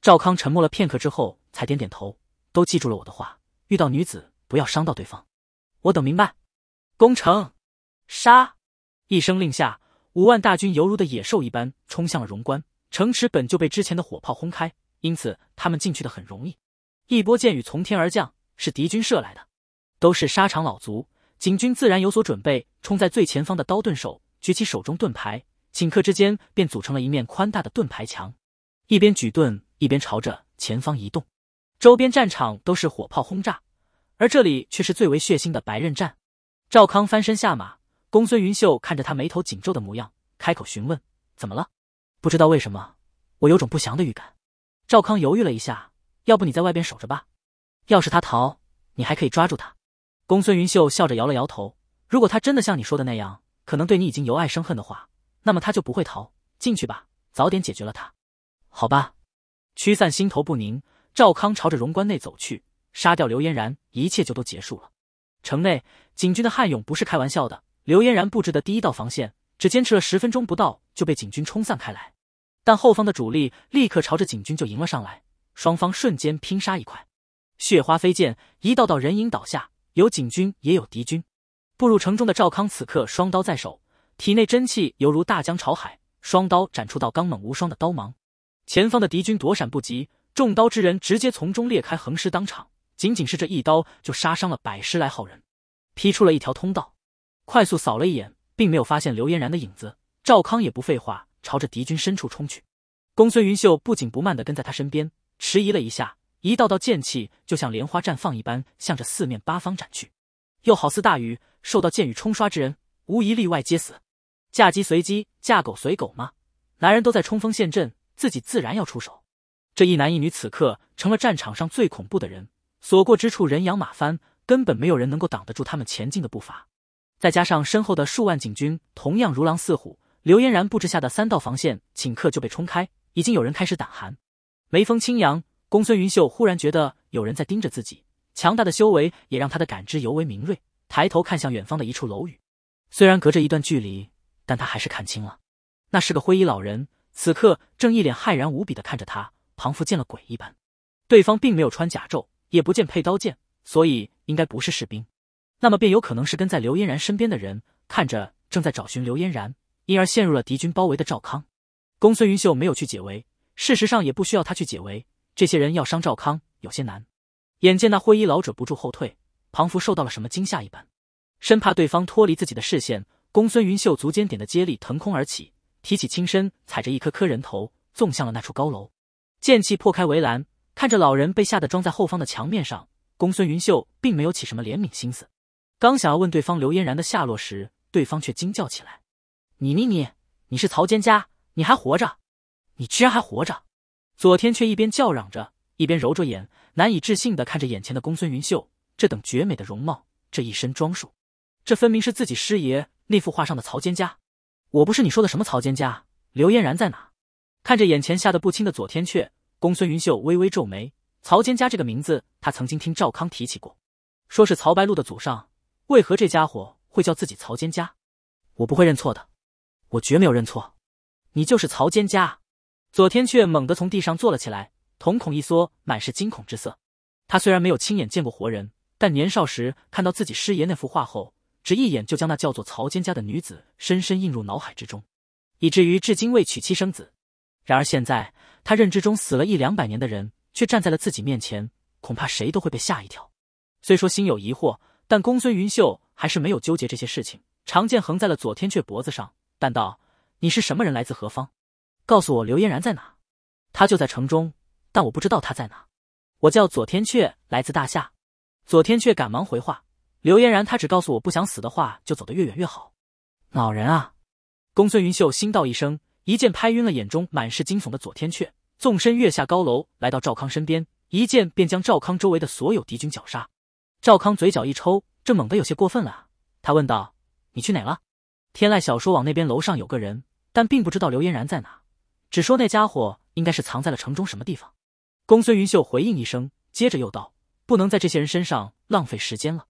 赵康沉默了片刻之后，才点点头。都记住了我的话，遇到女子不要伤到对方。我等明白。攻城，杀！一声令下，五万大军犹如的野兽一般冲向了荣关城池。本就被之前的火炮轰开，因此他们进去的很容易。一波箭雨从天而降，是敌军射来的。都是沙场老卒，景军自然有所准备。冲在最前方的刀盾手举起手中盾牌。顷刻之间便组成了一面宽大的盾牌墙，一边举盾一边朝着前方移动。周边战场都是火炮轰炸，而这里却是最为血腥的白刃战。赵康翻身下马，公孙云秀看着他眉头紧皱的模样，开口询问：“怎么了？不知道为什么，我有种不祥的预感。”赵康犹豫了一下，：“要不你在外边守着吧，要是他逃，你还可以抓住他。”公孙云秀笑着摇了摇头：“如果他真的像你说的那样，可能对你已经由爱生恨的话。”那么他就不会逃进去吧？早点解决了他，好吧。驱散心头不宁，赵康朝着荣关内走去，杀掉刘嫣然，一切就都结束了。城内警军的悍勇不是开玩笑的，刘嫣然布置的第一道防线只坚持了十分钟不到就被警军冲散开来，但后方的主力立刻朝着警军就迎了上来，双方瞬间拼杀一块，血花飞溅，一道道人影倒下，有警军也有敌军。步入城中的赵康此刻双刀在手。体内真气犹如大江潮海，双刀斩出到刚猛无双的刀芒，前方的敌军躲闪不及，中刀之人直接从中裂开横尸当场。仅仅是这一刀，就杀伤了百十来号人，劈出了一条通道。快速扫了一眼，并没有发现刘嫣然的影子。赵康也不废话，朝着敌军深处冲去。公孙云秀不紧不慢地跟在他身边，迟疑了一下，一道道剑气就像莲花绽放一般，向着四面八方斩去，又好似大雨，受到剑雨冲刷之人，无一例外皆死。嫁鸡随鸡，嫁狗随狗吗？男人都在冲锋陷阵，自己自然要出手。这一男一女此刻成了战场上最恐怖的人，所过之处人仰马翻，根本没有人能够挡得住他们前进的步伐。再加上身后的数万警军同样如狼似虎，刘嫣然布置下的三道防线顷刻就被冲开，已经有人开始胆寒。眉峰轻扬，公孙云秀忽然觉得有人在盯着自己，强大的修为也让他的感知尤为敏锐。抬头看向远方的一处楼宇，虽然隔着一段距离。但他还是看清了，那是个灰衣老人，此刻正一脸骇然无比的看着他。仿佛见了鬼一般，对方并没有穿甲胄，也不见佩刀剑，所以应该不是士兵。那么便有可能是跟在刘嫣然身边的人，看着正在找寻刘嫣然，因而陷入了敌军包围的赵康、公孙云秀没有去解围，事实上也不需要他去解围。这些人要伤赵康有些难。眼见那灰衣老者不住后退，仿佛受到了什么惊吓一般，生怕对方脱离自己的视线。公孙云秀足尖点的接力腾空而起，提起轻身，踩着一颗颗人头，纵向了那处高楼。剑气破开围栏，看着老人被吓得撞在后方的墙面上，公孙云秀并没有起什么怜悯心思。刚想要问对方刘嫣然的下落时，对方却惊叫起来：“你你你，你是曹蒹葭，你还活着？你居然还活着！”左天却一边叫嚷着，一边揉着眼，难以置信地看着眼前的公孙云秀，这等绝美的容貌，这一身装束，这分明是自己师爷。那幅画上的曹蒹葭。我不是你说的什么曹蒹葭，刘嫣然在哪？看着眼前吓得不轻的左天阙，公孙云秀微微皱眉。曹蒹葭这个名字，他曾经听赵康提起过，说是曹白露的祖上。为何这家伙会叫自己曹蒹葭？我不会认错的，我绝没有认错。你就是曹蒹葭。左天阙猛地从地上坐了起来，瞳孔一缩，满是惊恐之色。他虽然没有亲眼见过活人，但年少时看到自己师爷那幅画后。只一眼就将那叫做曹坚家的女子深深印入脑海之中，以至于至今未娶妻生子。然而现在，他认知中死了一两百年的人却站在了自己面前，恐怕谁都会被吓一跳。虽说心有疑惑，但公孙云秀还是没有纠结这些事情。长剑横在了左天阙脖子上，但道：“你是什么人？来自何方？告诉我，刘嫣然在哪？他就在城中，但我不知道他在哪。”我叫左天阙，来自大夏。左天阙赶忙回话。刘嫣然，他只告诉我，不想死的话，就走得越远越好。恼人啊！公孙云秀心道一声，一剑拍晕了眼中满是惊悚的左天阙，纵身跃下高楼，来到赵康身边，一剑便将赵康周围的所有敌军绞杀。赵康嘴角一抽，这猛的有些过分了啊！他问道：“你去哪了？”天籁小说网那边楼上有个人，但并不知道刘嫣然在哪，只说那家伙应该是藏在了城中什么地方。公孙云秀回应一声，接着又道：“不能在这些人身上浪费时间了。”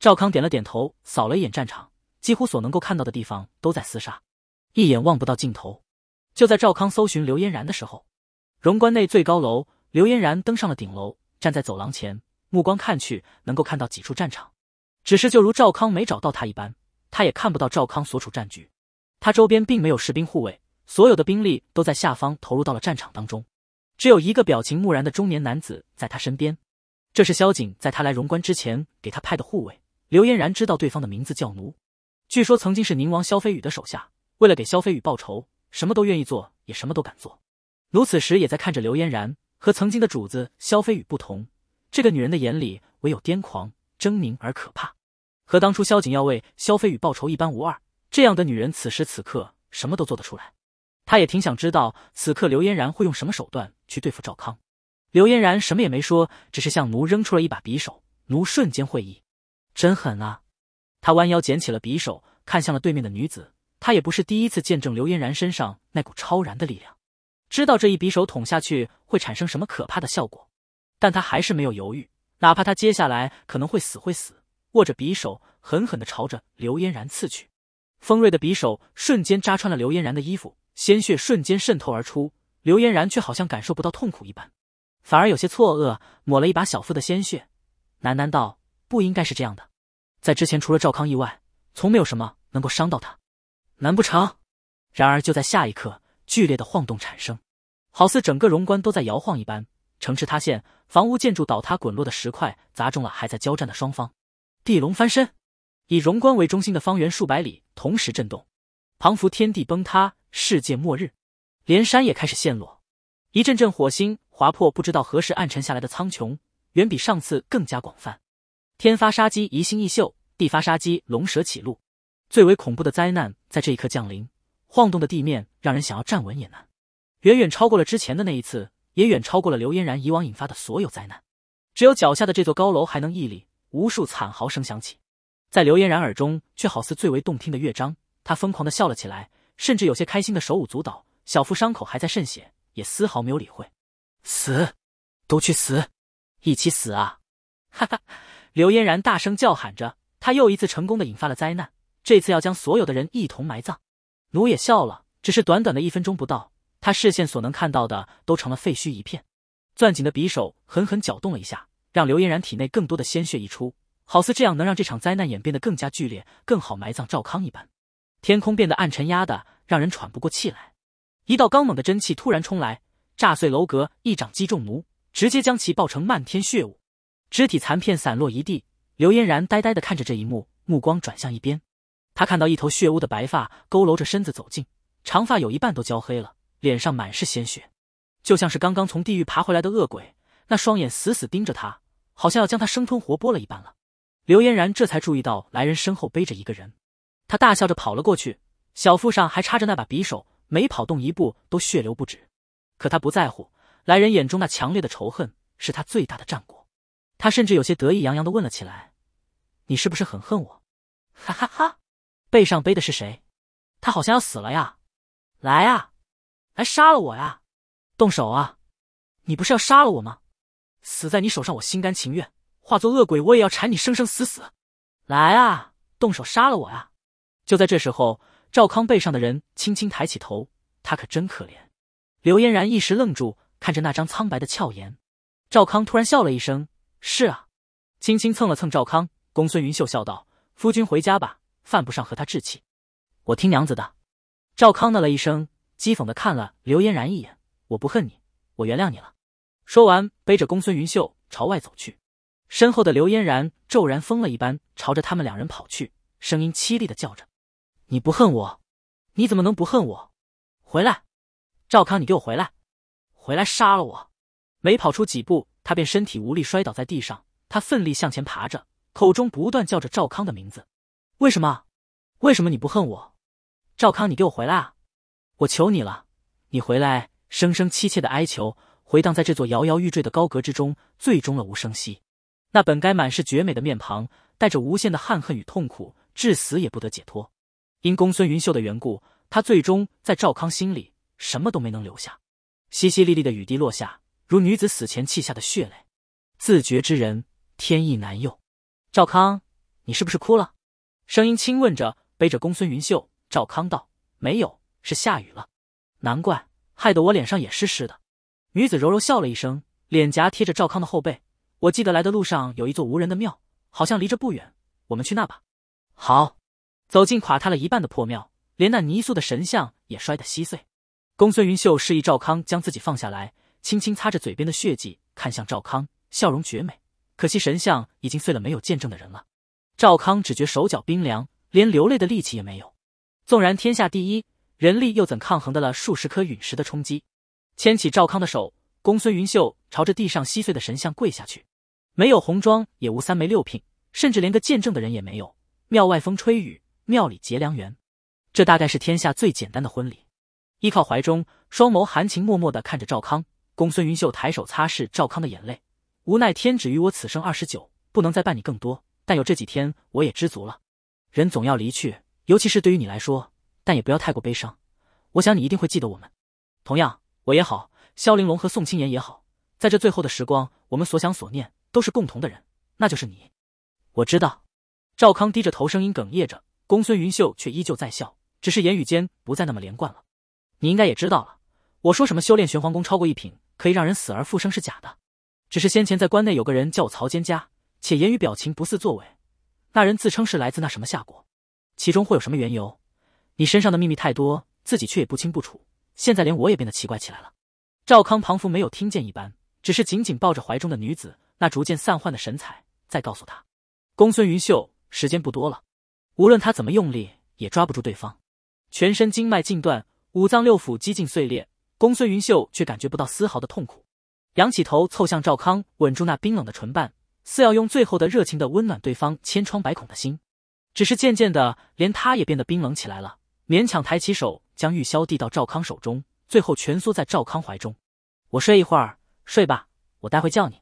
赵康点了点头，扫了一眼战场，几乎所能够看到的地方都在厮杀，一眼望不到尽头。就在赵康搜寻刘嫣然的时候，荣关内最高楼，刘嫣然登上了顶楼，站在走廊前，目光看去，能够看到几处战场。只是就如赵康没找到他一般，他也看不到赵康所处战局。他周边并没有士兵护卫，所有的兵力都在下方投入到了战场当中，只有一个表情木然的中年男子在他身边。这是萧景在他来荣关之前给他派的护卫。刘嫣然知道对方的名字叫奴，据说曾经是宁王萧飞宇的手下，为了给萧飞宇报仇，什么都愿意做，也什么都敢做。奴此时也在看着刘嫣然，和曾经的主子萧飞宇不同，这个女人的眼里唯有癫狂、狰狞而可怕，和当初萧景要为萧飞宇报仇一般无二。这样的女人此时此刻什么都做得出来。他也挺想知道此刻刘嫣然会用什么手段去对付赵康。刘嫣然什么也没说，只是向奴扔出了一把匕首，奴瞬间会意。真狠啊！他弯腰捡起了匕首，看向了对面的女子。他也不是第一次见证刘嫣然身上那股超然的力量，知道这一匕首捅下去会产生什么可怕的效果，但他还是没有犹豫，哪怕他接下来可能会死，会死。握着匕首，狠狠地朝着刘嫣然刺去。锋锐的匕首瞬间扎穿了刘嫣然的衣服，鲜血瞬间渗透而出。刘嫣然却好像感受不到痛苦一般，反而有些错愕，抹了一把小腹的鲜血，喃喃道：“不应该是这样的。”在之前，除了赵康意外，从没有什么能够伤到他。难不成？然而就在下一刻，剧烈的晃动产生，好似整个荣关都在摇晃一般，城池塌陷，房屋建筑倒塌，滚落的石块砸中了还在交战的双方。地龙翻身，以荣关为中心的方圆数百里同时震动，庞佛天地崩塌，世界末日，连山也开始陷落。一阵阵火星划破不知道何时暗沉下来的苍穹，远比上次更加广泛。天发杀机，疑心易秀；地发杀机，龙蛇起路。最为恐怖的灾难在这一刻降临，晃动的地面让人想要站稳也难，远远超过了之前的那一次，也远超过了刘嫣然以往引发的所有灾难。只有脚下的这座高楼还能屹立。无数惨嚎声响起，在刘嫣然耳中却好似最为动听的乐章。她疯狂地笑了起来，甚至有些开心的手舞足蹈。小腹伤口还在渗血，也丝毫没有理会。死，都去死，一起死啊！哈哈。刘嫣然大声叫喊着，他又一次成功的引发了灾难，这次要将所有的人一同埋葬。奴也笑了，只是短短的一分钟不到，他视线所能看到的都成了废墟一片。攥紧的匕首狠狠搅动了一下，让刘嫣然体内更多的鲜血溢出，好似这样能让这场灾难演变得更加剧烈，更好埋葬赵康一般。天空变得暗沉，压的让人喘不过气来。一道刚猛的真气突然冲来，炸碎楼阁，一掌击中奴，直接将其爆成漫天血雾。肢体残片散落一地，刘嫣然呆呆地看着这一幕，目光转向一边，他看到一头血污的白发，佝偻着身子走近，长发有一半都焦黑了，脸上满是鲜血，就像是刚刚从地狱爬回来的恶鬼，那双眼死死盯着他，好像要将他生吞活剥了一般了。刘嫣然这才注意到来人身后背着一个人，他大笑着跑了过去，小腹上还插着那把匕首，每跑动一步都血流不止，可他不在乎，来人眼中那强烈的仇恨是他最大的战果。他甚至有些得意洋洋的问了起来：“你是不是很恨我？”哈哈哈，背上背的是谁？他好像要死了呀！来啊，来杀了我呀！动手啊！你不是要杀了我吗？死在你手上，我心甘情愿，化作恶鬼，我也要缠你生生死死！来啊，动手杀了我啊！就在这时候，赵康背上的人轻轻抬起头，他可真可怜。刘嫣然一时愣住，看着那张苍白的俏颜。赵康突然笑了一声。是啊，轻轻蹭了蹭赵康，公孙云秀笑道：“夫君回家吧，犯不上和他置气。”我听娘子的。赵康呢了一声，讥讽的看了刘嫣然一眼：“我不恨你，我原谅你了。”说完，背着公孙云秀朝外走去。身后的刘嫣然骤然疯了一般朝着他们两人跑去，声音凄厉的叫着：“你不恨我？你怎么能不恨我？回来！赵康，你给我回来！回来杀了我！”没跑出几步。他便身体无力摔倒在地上，他奋力向前爬着，口中不断叫着赵康的名字：“为什么？为什么你不恨我？赵康，你给我回来啊！我求你了，你回来！”声声凄切的哀求回荡在这座摇摇欲坠的高阁之中，最终了无声息。那本该满是绝美的面庞，带着无限的憾恨与痛苦，至死也不得解脱。因公孙云秀的缘故，他最终在赵康心里什么都没能留下。淅淅沥沥的雨滴落下。如女子死前泣下的血泪，自绝之人，天意难佑。赵康，你是不是哭了？声音轻问着，背着公孙云秀。赵康道：“没有，是下雨了。难怪，害得我脸上也湿湿的。”女子柔柔笑了一声，脸颊贴着赵康的后背。我记得来的路上有一座无人的庙，好像离这不远，我们去那吧。好，走进垮塌了一半的破庙，连那泥塑的神像也摔得稀碎。公孙云秀示意赵康将自己放下来。轻轻擦着嘴边的血迹，看向赵康，笑容绝美。可惜神像已经碎了，没有见证的人了。赵康只觉手脚冰凉，连流泪的力气也没有。纵然天下第一，人力又怎抗衡得了数十颗陨石的冲击？牵起赵康的手，公孙云秀朝着地上稀碎的神像跪下去。没有红妆，也无三媒六聘，甚至连个见证的人也没有。庙外风吹雨，庙里结良缘，这大概是天下最简单的婚礼。依靠怀中，双眸含情脉脉地看着赵康。公孙云秀抬手擦拭赵康的眼泪，无奈天只于我此生二十九，不能再伴你更多，但有这几天我也知足了。人总要离去，尤其是对于你来说，但也不要太过悲伤。我想你一定会记得我们，同样我也好，萧玲珑和宋青言也好，在这最后的时光，我们所想所念都是共同的人，那就是你。我知道，赵康低着头，声音哽咽着，公孙云秀却依旧在笑，只是言语间不再那么连贯了。你应该也知道了，我说什么修炼玄黄功超过一品。可以让人死而复生是假的，只是先前在关内有个人叫我曹蒹葭，且言语表情不似作伪。那人自称是来自那什么夏国，其中会有什么缘由？你身上的秘密太多，自己却也不清不楚，现在连我也变得奇怪起来了。赵康庞佛没有听见一般，只是紧紧抱着怀中的女子，那逐渐散涣的神采。再告诉他，公孙云秀，时间不多了。无论他怎么用力，也抓不住对方，全身经脉尽断，五脏六腑几近碎裂。公孙云秀却感觉不到丝毫的痛苦，仰起头凑向赵康，吻住那冰冷的唇瓣，似要用最后的热情的温暖对方千疮百孔的心。只是渐渐的，连他也变得冰冷起来了，勉强抬起手将玉箫递到赵康手中，最后蜷缩在赵康怀中。我睡一会儿，睡吧，我待会叫你。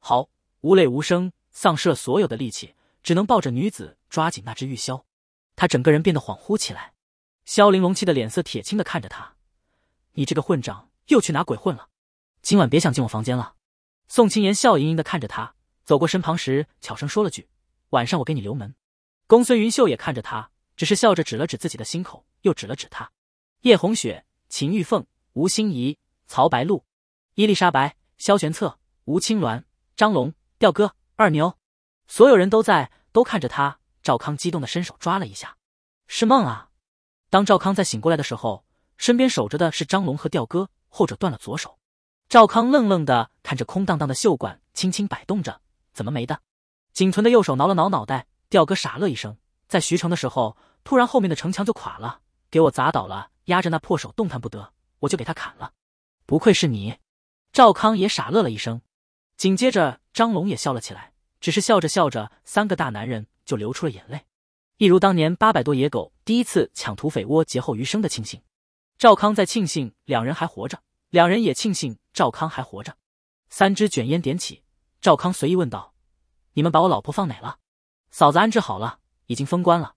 好，无泪无声，丧失了所有的力气，只能抱着女子抓紧那只玉箫。他整个人变得恍惚起来。萧玲珑气的脸色铁青的看着他。你这个混账，又去哪鬼混了？今晚别想进我房间了。宋青莲笑盈盈地看着他，走过身旁时，悄声说了句：“晚上我给你留门。”公孙云秀也看着他，只是笑着指了指自己的心口，又指了指他。叶红雪、秦玉凤、吴心怡、曹白露、伊丽莎白、萧玄策、吴青鸾、张龙、吊哥、二牛，所有人都在，都看着他。赵康激动的伸手抓了一下，是梦啊！当赵康在醒过来的时候。身边守着的是张龙和吊哥，后者断了左手。赵康愣愣的看着空荡荡的袖管，轻轻摆动着，怎么没的？仅存的右手挠了挠脑袋。吊哥傻乐一声，在徐城的时候，突然后面的城墙就垮了，给我砸倒了，压着那破手动弹不得，我就给他砍了。不愧是你，赵康也傻乐了一声。紧接着，张龙也笑了起来，只是笑着笑着，三个大男人就流出了眼泪，一如当年八百多野狗第一次抢土匪窝，劫后余生的庆幸。赵康在庆幸两人还活着，两人也庆幸赵康还活着。三支卷烟点起，赵康随意问道：“你们把我老婆放哪了？”“嫂子安置好了，已经封棺了。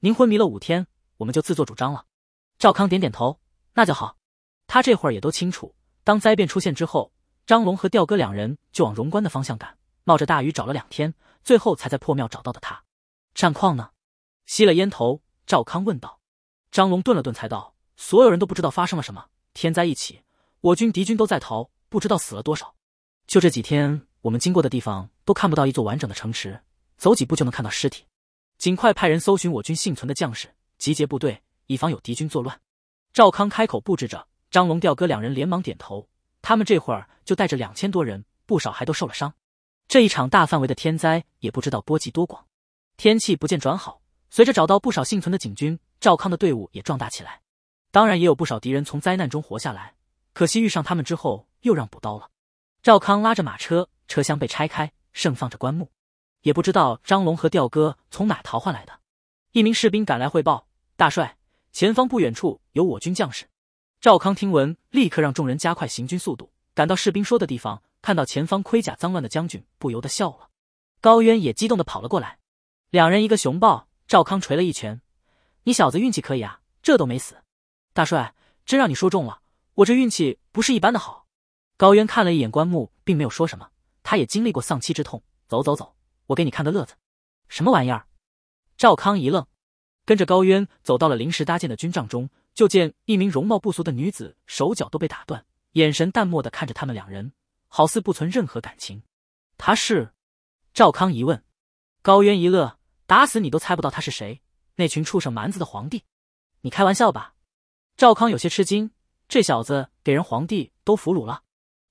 您昏迷了五天，我们就自作主张了。”赵康点点头：“那就好。”他这会儿也都清楚，当灾变出现之后，张龙和吊哥两人就往荣关的方向赶，冒着大雨找了两天，最后才在破庙找到的他。战况呢？吸了烟头，赵康问道。张龙顿了顿才道。所有人都不知道发生了什么天灾一起，我军敌军都在逃，不知道死了多少。就这几天，我们经过的地方都看不到一座完整的城池，走几步就能看到尸体。尽快派人搜寻我军幸存的将士，集结部队，以防有敌军作乱。赵康开口布置着，张龙、吊哥两人连忙点头。他们这会儿就带着两千多人，不少还都受了伤。这一场大范围的天灾，也不知道波及多广。天气不见转好，随着找到不少幸存的警军，赵康的队伍也壮大起来。当然也有不少敌人从灾难中活下来，可惜遇上他们之后又让补刀了。赵康拉着马车，车厢被拆开，盛放着棺木，也不知道张龙和吊哥从哪逃换来的。一名士兵赶来汇报：“大帅，前方不远处有我军将士。”赵康听闻，立刻让众人加快行军速度。赶到士兵说的地方，看到前方盔甲脏乱的将军，不由得笑了。高渊也激动的跑了过来，两人一个熊抱，赵康捶了一拳：“你小子运气可以啊，这都没死。”大帅，真让你说中了，我这运气不是一般的好。高渊看了一眼棺木，并没有说什么。他也经历过丧妻之痛。走走走，我给你看个乐子。什么玩意儿？赵康一愣，跟着高渊走到了临时搭建的军帐中，就见一名容貌不俗的女子，手脚都被打断，眼神淡漠的看着他们两人，好似不存任何感情。他是？赵康一问，高渊一乐，打死你都猜不到他是谁。那群畜生蛮子的皇帝？你开玩笑吧？赵康有些吃惊，这小子给人皇帝都俘虏了。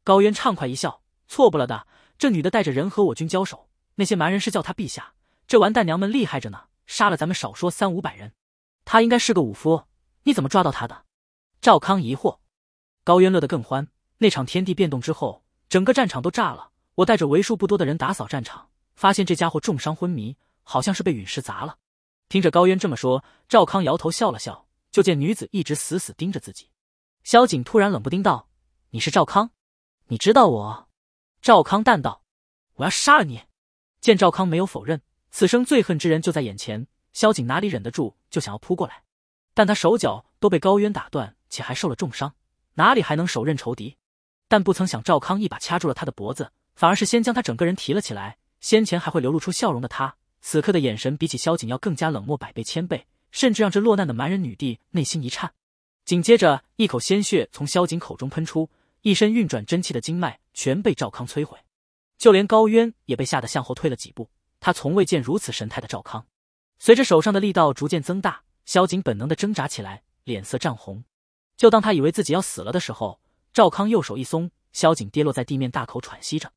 高渊畅快一笑，错不了的。这女的带着人和我军交手，那些蛮人是叫他陛下。这完蛋娘们厉害着呢，杀了咱们少说三五百人。他应该是个武夫，你怎么抓到他的？赵康疑惑。高渊乐得更欢。那场天地变动之后，整个战场都炸了。我带着为数不多的人打扫战场，发现这家伙重伤昏迷，好像是被陨石砸了。听着高渊这么说，赵康摇头笑了笑。就见女子一直死死盯着自己，萧景突然冷不丁道：“你是赵康，你知道我？”赵康淡道：“我要杀了你！”见赵康没有否认，此生最恨之人就在眼前，萧景哪里忍得住，就想要扑过来，但他手脚都被高渊打断，且还受了重伤，哪里还能手刃仇敌？但不曾想，赵康一把掐住了他的脖子，反而是先将他整个人提了起来。先前还会流露出笑容的他，此刻的眼神比起萧景要更加冷漠百倍千倍。甚至让这落难的蛮人女帝内心一颤，紧接着一口鲜血从萧景口中喷出，一身运转真气的经脉全被赵康摧毁，就连高渊也被吓得向后退了几步。他从未见如此神态的赵康，随着手上的力道逐渐增大，萧景本能的挣扎起来，脸色涨红。就当他以为自己要死了的时候，赵康右手一松，萧景跌落在地面，大口喘息着。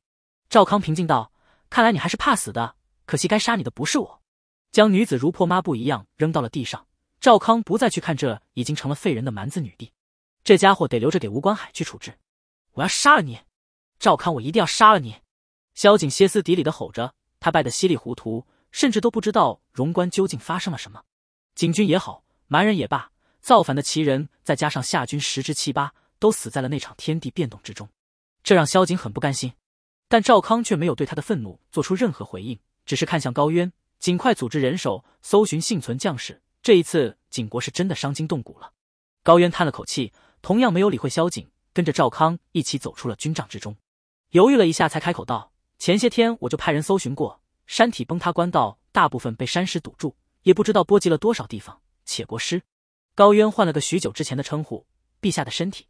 赵康平静道：“看来你还是怕死的，可惜该杀你的不是我。”将女子如破抹布一样扔到了地上。赵康不再去看这已经成了废人的蛮子女帝，这家伙得留着给吴关海去处置。我要杀了你，赵康！我一定要杀了你！萧景歇斯底里的吼着，他败得稀里糊涂，甚至都不知道荣关究竟发生了什么。景军也好，蛮人也罢，造反的齐人再加上夏军十之七八都死在了那场天地变动之中，这让萧景很不甘心。但赵康却没有对他的愤怒做出任何回应，只是看向高渊。尽快组织人手搜寻幸存将士。这一次，景国是真的伤筋动骨了。高渊叹了口气，同样没有理会萧景，跟着赵康一起走出了军帐之中，犹豫了一下才开口道：“前些天我就派人搜寻过，山体崩塌，官道大部分被山石堵住，也不知道波及了多少地方。且国师，高渊换了个许久之前的称呼，陛下的身体，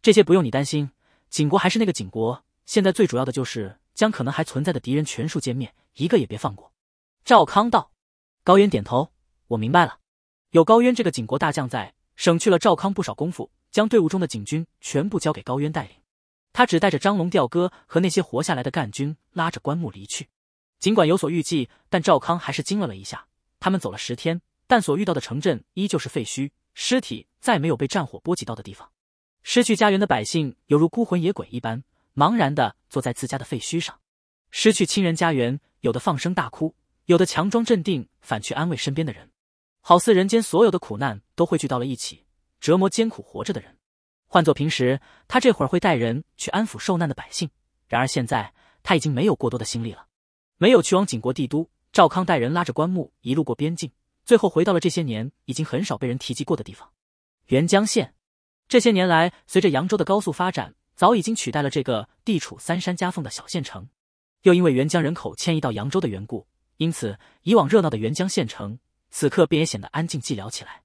这些不用你担心。景国还是那个景国，现在最主要的就是将可能还存在的敌人全数歼灭，一个也别放过。”赵康道：“高渊点头，我明白了。有高渊这个景国大将在，省去了赵康不少功夫，将队伍中的景军全部交给高渊带领，他只带着张龙、吊哥和那些活下来的干军，拉着棺木离去。尽管有所预计，但赵康还是惊愕了一下。他们走了十天，但所遇到的城镇依旧是废墟，尸体再没有被战火波及到的地方。失去家园的百姓，犹如孤魂野鬼一般，茫然的坐在自家的废墟上。失去亲人家园，有的放声大哭。”有的强装镇定，反去安慰身边的人，好似人间所有的苦难都汇聚到了一起，折磨艰苦活着的人。换做平时，他这会儿会带人去安抚受难的百姓。然而现在，他已经没有过多的心力了。没有去往景国帝都，赵康带人拉着棺木一路过边境，最后回到了这些年已经很少被人提及过的地方——元江县。这些年来，随着扬州的高速发展，早已经取代了这个地处三山夹缝的小县城。又因为元江人口迁移到扬州的缘故。因此，以往热闹的沅江县城，此刻便也显得安静寂寥起来。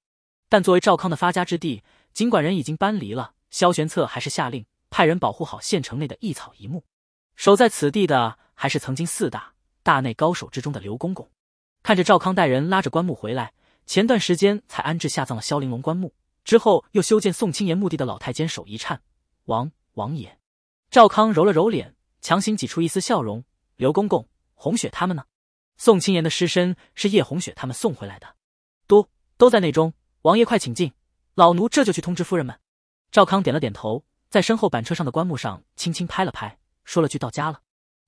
但作为赵康的发家之地，尽管人已经搬离了，萧玄策还是下令派人保护好县城内的一草一木。守在此地的，还是曾经四大大内高手之中的刘公公。看着赵康带人拉着棺木回来，前段时间才安置下葬了萧玲珑棺木，之后又修建宋青岩墓地的老太监手一颤：“王王爷，赵康揉了揉脸，强行挤出一丝笑容：刘公公，红雪他们呢？”宋青言的尸身是叶红雪他们送回来的，都都在内中。王爷快请进，老奴这就去通知夫人们。赵康点了点头，在身后板车上的棺木上轻轻拍了拍，说了句“到家了”。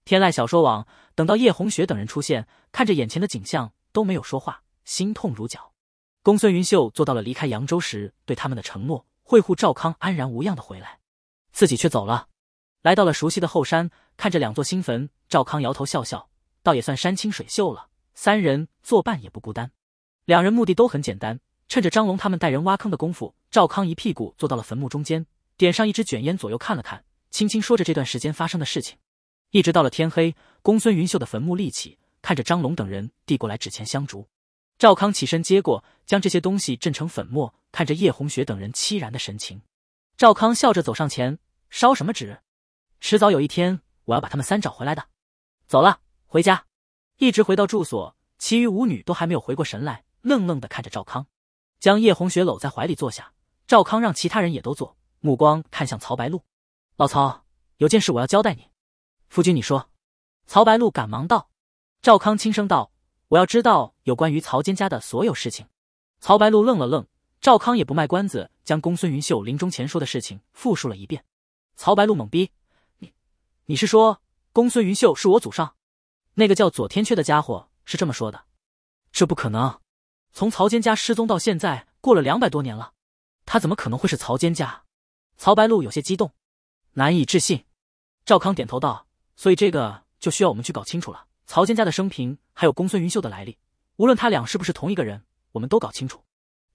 天籁小说网。等到叶红雪等人出现，看着眼前的景象，都没有说话，心痛如绞。公孙云秀做到了离开扬州时对他们的承诺，会护赵康安然无恙的回来，自己却走了。来到了熟悉的后山，看着两座新坟，赵康摇头笑笑。倒也算山清水秀了，三人作伴也不孤单。两人目的都很简单，趁着张龙他们带人挖坑的功夫，赵康一屁股坐到了坟墓中间，点上一支卷烟，左右看了看，轻轻说着这段时间发生的事情。一直到了天黑，公孙云秀的坟墓立起，看着张龙等人递过来纸钱香烛，赵康起身接过，将这些东西震成粉末，看着叶红雪等人凄然的神情，赵康笑着走上前，烧什么纸？迟早有一天，我要把他们三找回来的。走了。回家，一直回到住所，其余舞女都还没有回过神来，愣愣的看着赵康，将叶红雪搂在怀里坐下。赵康让其他人也都坐，目光看向曹白露，老曹，有件事我要交代你，夫君你说。曹白露赶忙道，赵康轻声道，我要知道有关于曹坚家的所有事情。曹白露愣了愣，赵康也不卖关子，将公孙云秀临终前说的事情复述了一遍。曹白露懵逼，你，你是说公孙云秀是我祖上？那个叫左天阙的家伙是这么说的，这不可能！从曹坚家失踪到现在，过了两百多年了，他怎么可能会是曹坚家？曹白露有些激动，难以置信。赵康点头道：“所以这个就需要我们去搞清楚了。曹坚家的生平，还有公孙云秀的来历，无论他俩是不是同一个人，我们都搞清楚。”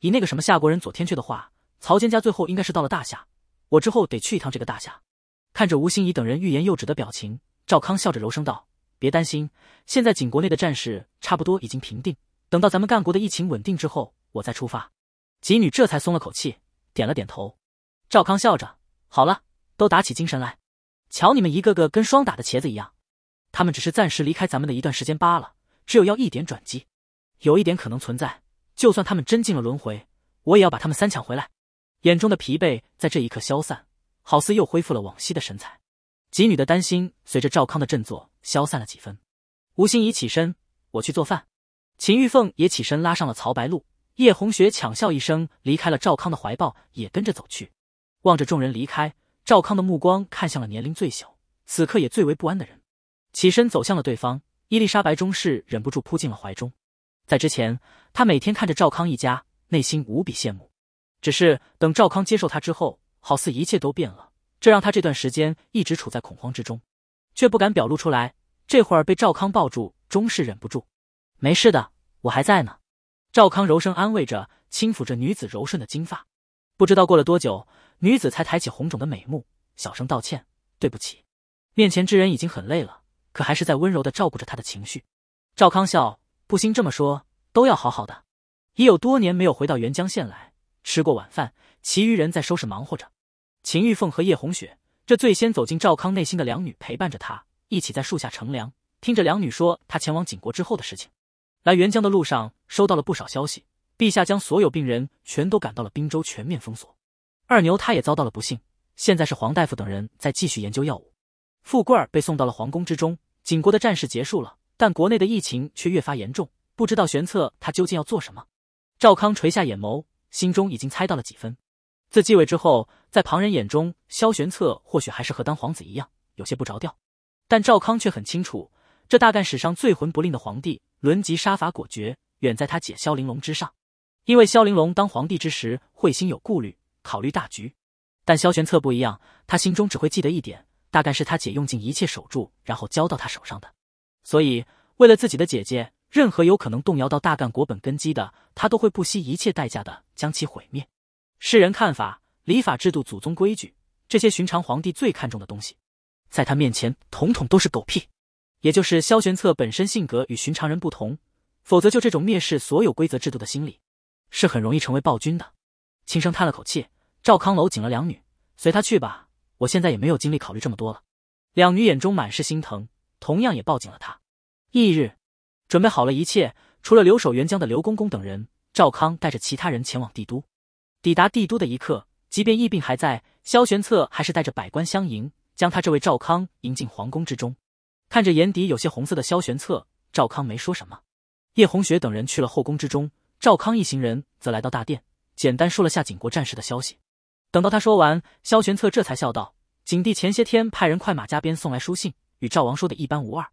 以那个什么夏国人左天阙的话，曹坚家最后应该是到了大夏。我之后得去一趟这个大夏。看着吴心怡等人欲言又止的表情，赵康笑着柔声道。别担心，现在景国内的战事差不多已经平定，等到咱们干国的疫情稳定之后，我再出发。吉女这才松了口气，点了点头。赵康笑着：“好了，都打起精神来，瞧你们一个个跟霜打的茄子一样。他们只是暂时离开咱们的一段时间罢了，只有要一点转机，有一点可能存在。就算他们真进了轮回，我也要把他们三抢回来。”眼中的疲惫在这一刻消散，好似又恢复了往昔的神采。吉女的担心随着赵康的振作。消散了几分，吴心怡起身，我去做饭。秦玉凤也起身，拉上了曹白露。叶红雪抢笑一声，离开了赵康的怀抱，也跟着走去。望着众人离开，赵康的目光看向了年龄最小、此刻也最为不安的人，起身走向了对方。伊丽莎白中士忍不住扑进了怀中。在之前，他每天看着赵康一家，内心无比羡慕。只是等赵康接受他之后，好似一切都变了，这让他这段时间一直处在恐慌之中，却不敢表露出来。这会儿被赵康抱住，终是忍不住。没事的，我还在呢。赵康柔声安慰着，轻抚着女子柔顺的金发。不知道过了多久，女子才抬起红肿的美目，小声道歉：“对不起。”面前之人已经很累了，可还是在温柔的照顾着他的情绪。赵康笑，不兴这么说，都要好好的。已有多年没有回到沅江县来，吃过晚饭，其余人在收拾忙活着。秦玉凤和叶红雪，这最先走进赵康内心的两女陪伴着他。一起在树下乘凉，听着两女说她前往景国之后的事情。来援疆的路上，收到了不少消息。陛下将所有病人全都赶到了滨州，全面封锁。二牛他也遭到了不幸。现在是黄大夫等人在继续研究药物。富贵儿被送到了皇宫之中。景国的战事结束了，但国内的疫情却越发严重。不知道玄策他究竟要做什么？赵康垂下眼眸，心中已经猜到了几分。自继位之后，在旁人眼中，萧玄策或许还是和当皇子一样，有些不着调。但赵康却很清楚，这大干史上最魂不吝的皇帝轮吉杀伐果决，远在他姐萧玲珑之上。因为萧玲珑当皇帝之时会心有顾虑，考虑大局；但萧玄策不一样，他心中只会记得一点，大概是他姐用尽一切守住，然后交到他手上的。所以，为了自己的姐姐，任何有可能动摇到大干国本根基的，他都会不惜一切代价的将其毁灭。世人看法、礼法制度、祖宗规矩，这些寻常皇帝最看重的东西。在他面前，统统都是狗屁。也就是萧玄策本身性格与寻常人不同，否则就这种蔑视所有规则制度的心理，是很容易成为暴君的。轻声叹了口气，赵康搂紧了两女，随他去吧，我现在也没有精力考虑这么多了。两女眼中满是心疼，同样也抱紧了他。翌日，准备好了一切，除了留守元江的刘公公等人，赵康带着其他人前往帝都。抵达帝都的一刻，即便疫病还在，萧玄策还是带着百官相迎。将他这位赵康迎进皇宫之中，看着眼底有些红色的萧玄策，赵康没说什么。叶红雪等人去了后宫之中，赵康一行人则来到大殿，简单说了下景国战事的消息。等到他说完，萧玄策这才笑道：“景帝前些天派人快马加鞭送来书信，与赵王说的一般无二。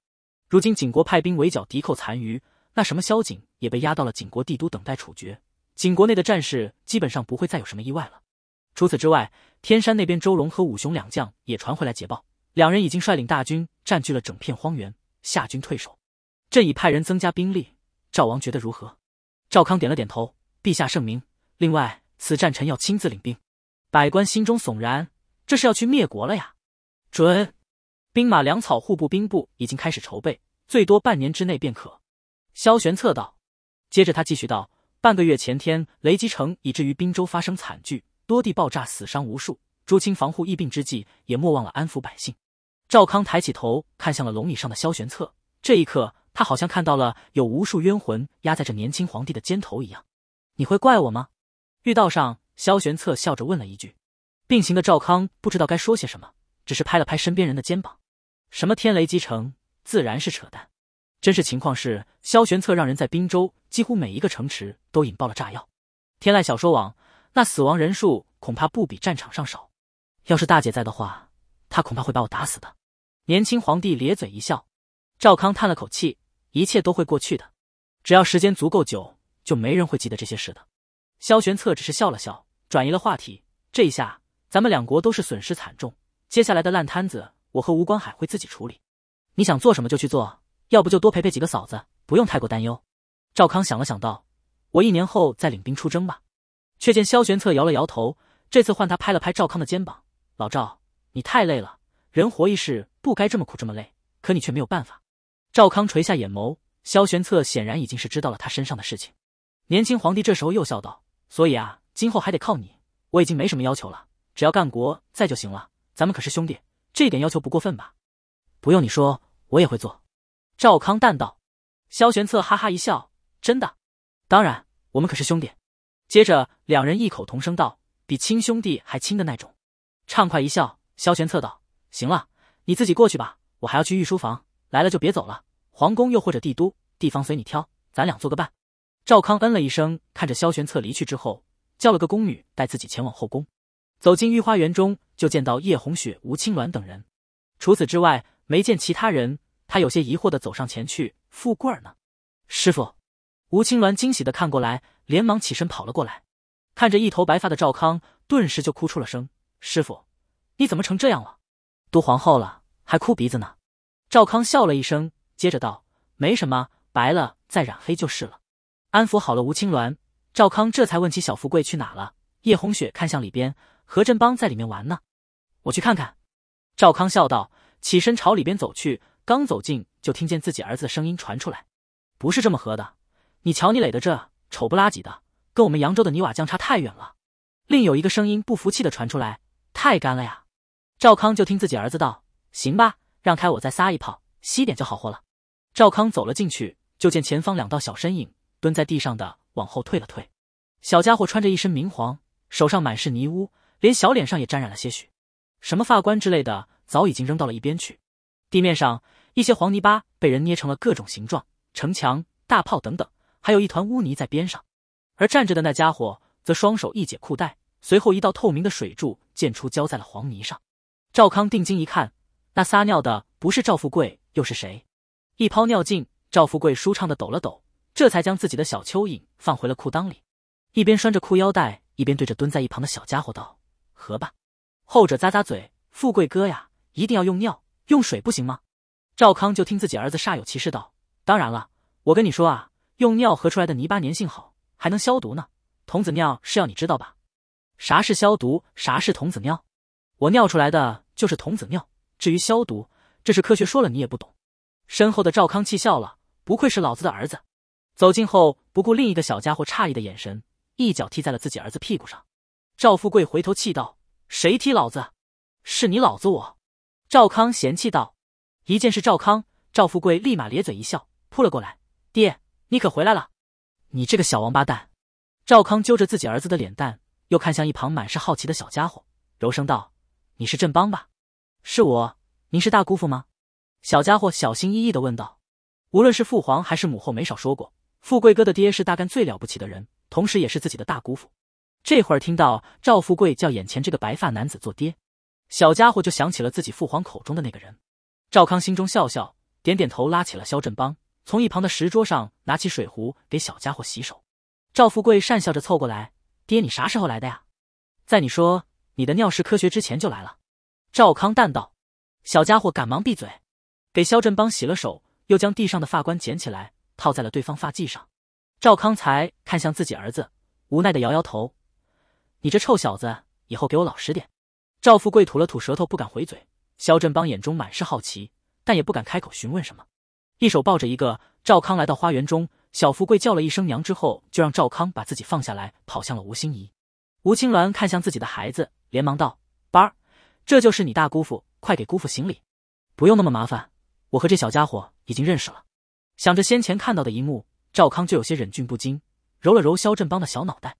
如今景国派兵围剿敌寇残余，那什么萧景也被押到了景国帝都等待处决。景国内的战事基本上不会再有什么意外了。”除此之外，天山那边，周龙和五雄两将也传回来捷报，两人已经率领大军占据了整片荒原，夏军退守。朕已派人增加兵力，赵王觉得如何？赵康点了点头，陛下圣明。另外，此战臣要亲自领兵。百官心中悚然，这是要去灭国了呀！准，兵马粮草，户部兵部已经开始筹备，最多半年之内便可。萧玄策道。接着他继续道，半个月前天，雷击城以至于滨州发生惨剧。多地爆炸，死伤无数。朱清防护疫病之际，也莫忘了安抚百姓。赵康抬起头，看向了龙椅上的萧玄策。这一刻，他好像看到了有无数冤魂压在这年轻皇帝的肩头一样。你会怪我吗？御道上，萧玄策笑着问了一句。病行的赵康不知道该说些什么，只是拍了拍身边人的肩膀。什么天雷击城，自然是扯淡。真实情况是，萧玄策让人在滨州几乎每一个城池都引爆了炸药。天籁小说网。那死亡人数恐怕不比战场上少，要是大姐在的话，她恐怕会把我打死的。年轻皇帝咧嘴一笑，赵康叹了口气：“一切都会过去的，只要时间足够久，就没人会记得这些事的。”萧玄策只是笑了笑，转移了话题：“这一下咱们两国都是损失惨重，接下来的烂摊子我和吴观海会自己处理，你想做什么就去做，要不就多陪陪几个嫂子，不用太过担忧。”赵康想了想道：“我一年后再领兵出征吧。”却见萧玄策摇了摇头，这次换他拍了拍赵康的肩膀：“老赵，你太累了。人活一世，不该这么苦，这么累。可你却没有办法。”赵康垂下眼眸。萧玄策显然已经是知道了他身上的事情。年轻皇帝这时候又笑道：“所以啊，今后还得靠你。我已经没什么要求了，只要干国在就行了。咱们可是兄弟，这点要求不过分吧？”“不用你说，我也会做。”赵康淡道。萧玄策哈哈一笑：“真的？当然，我们可是兄弟。”接着。两人异口同声道：“比亲兄弟还亲的那种。”畅快一笑，萧玄策道：“行了，你自己过去吧，我还要去御书房。来了就别走了，皇宫又或者帝都，地方随你挑，咱俩做个伴。”赵康嗯了一声，看着萧玄策离去之后，叫了个宫女带自己前往后宫。走进御花园中，就见到叶红雪、吴青鸾等人，除此之外没见其他人。他有些疑惑的走上前去：“富贵儿呢？”师傅，吴青鸾惊喜的看过来，连忙起身跑了过来。看着一头白发的赵康，顿时就哭出了声。师傅，你怎么成这样了？都皇后了，还哭鼻子呢？赵康笑了一声，接着道：“没什么，白了再染黑就是了。”安抚好了吴青鸾，赵康这才问起小富贵去哪了。叶红雪看向里边，何振邦在里面玩呢。我去看看。赵康笑道，起身朝里边走去。刚走近，就听见自己儿子的声音传出来：“不是这么喝的，你瞧你垒的这丑不拉几的。”跟我们扬州的泥瓦匠差太远了。另有一个声音不服气的传出来：“太干了呀！”赵康就听自己儿子道：“行吧，让开，我再撒一泡，稀点就好活了。”赵康走了进去，就见前方两道小身影蹲在地上的，往后退了退。小家伙穿着一身明黄，手上满是泥污，连小脸上也沾染了些许。什么发冠之类的早已经扔到了一边去。地面上一些黄泥巴被人捏成了各种形状，城墙、大炮等等，还有一团污泥在边上。而站着的那家伙则双手一解裤带，随后一道透明的水柱溅出，浇在了黄泥上。赵康定睛一看，那撒尿的不是赵富贵又是谁？一泡尿劲，赵富贵舒畅的抖了抖，这才将自己的小蚯蚓放回了裤裆里，一边拴着裤腰带，一边对着蹲在一旁的小家伙道：“喝吧。”后者咂咂嘴：“富贵哥呀，一定要用尿用水不行吗？”赵康就听自己儿子煞有其事道：“当然了，我跟你说啊，用尿合出来的泥巴粘性好。”还能消毒呢，童子尿是要你知道吧？啥是消毒，啥是童子尿？我尿出来的就是童子尿。至于消毒，这是科学说了，你也不懂。身后的赵康气笑了，不愧是老子的儿子。走近后，不顾另一个小家伙诧异的眼神，一脚踢在了自己儿子屁股上。赵富贵回头气道：“谁踢老子？是你老子我！”赵康嫌弃道。一见是赵康，赵富贵立马咧嘴一笑，扑了过来：“爹，你可回来了。”你这个小王八蛋！赵康揪着自己儿子的脸蛋，又看向一旁满是好奇的小家伙，柔声道：“你是振邦吧？是我。您是大姑父吗？”小家伙小心翼翼的问道。无论是父皇还是母后，没少说过，富贵哥的爹是大干最了不起的人，同时也是自己的大姑父。这会儿听到赵富贵叫眼前这个白发男子做爹，小家伙就想起了自己父皇口中的那个人。赵康心中笑笑，点点头，拉起了肖振邦。从一旁的石桌上拿起水壶给小家伙洗手，赵富贵讪笑着凑过来：“爹，你啥时候来的呀？”在你说你的尿是科学之前就来了。”赵康淡道。小家伙赶忙闭嘴，给肖振邦洗了手，又将地上的发冠捡起来套在了对方发髻上。赵康才看向自己儿子，无奈的摇摇头：“你这臭小子，以后给我老实点。”赵富贵吐了吐舌头，不敢回嘴。肖振邦眼中满是好奇，但也不敢开口询问什么。一手抱着一个赵康来到花园中，小富贵叫了一声“娘”之后，就让赵康把自己放下来，跑向了吴心怡。吴青鸾看向自己的孩子，连忙道：“八儿，这就是你大姑父，快给姑父行礼，不用那么麻烦，我和这小家伙已经认识了。”想着先前看到的一幕，赵康就有些忍俊不禁，揉了揉肖振邦的小脑袋，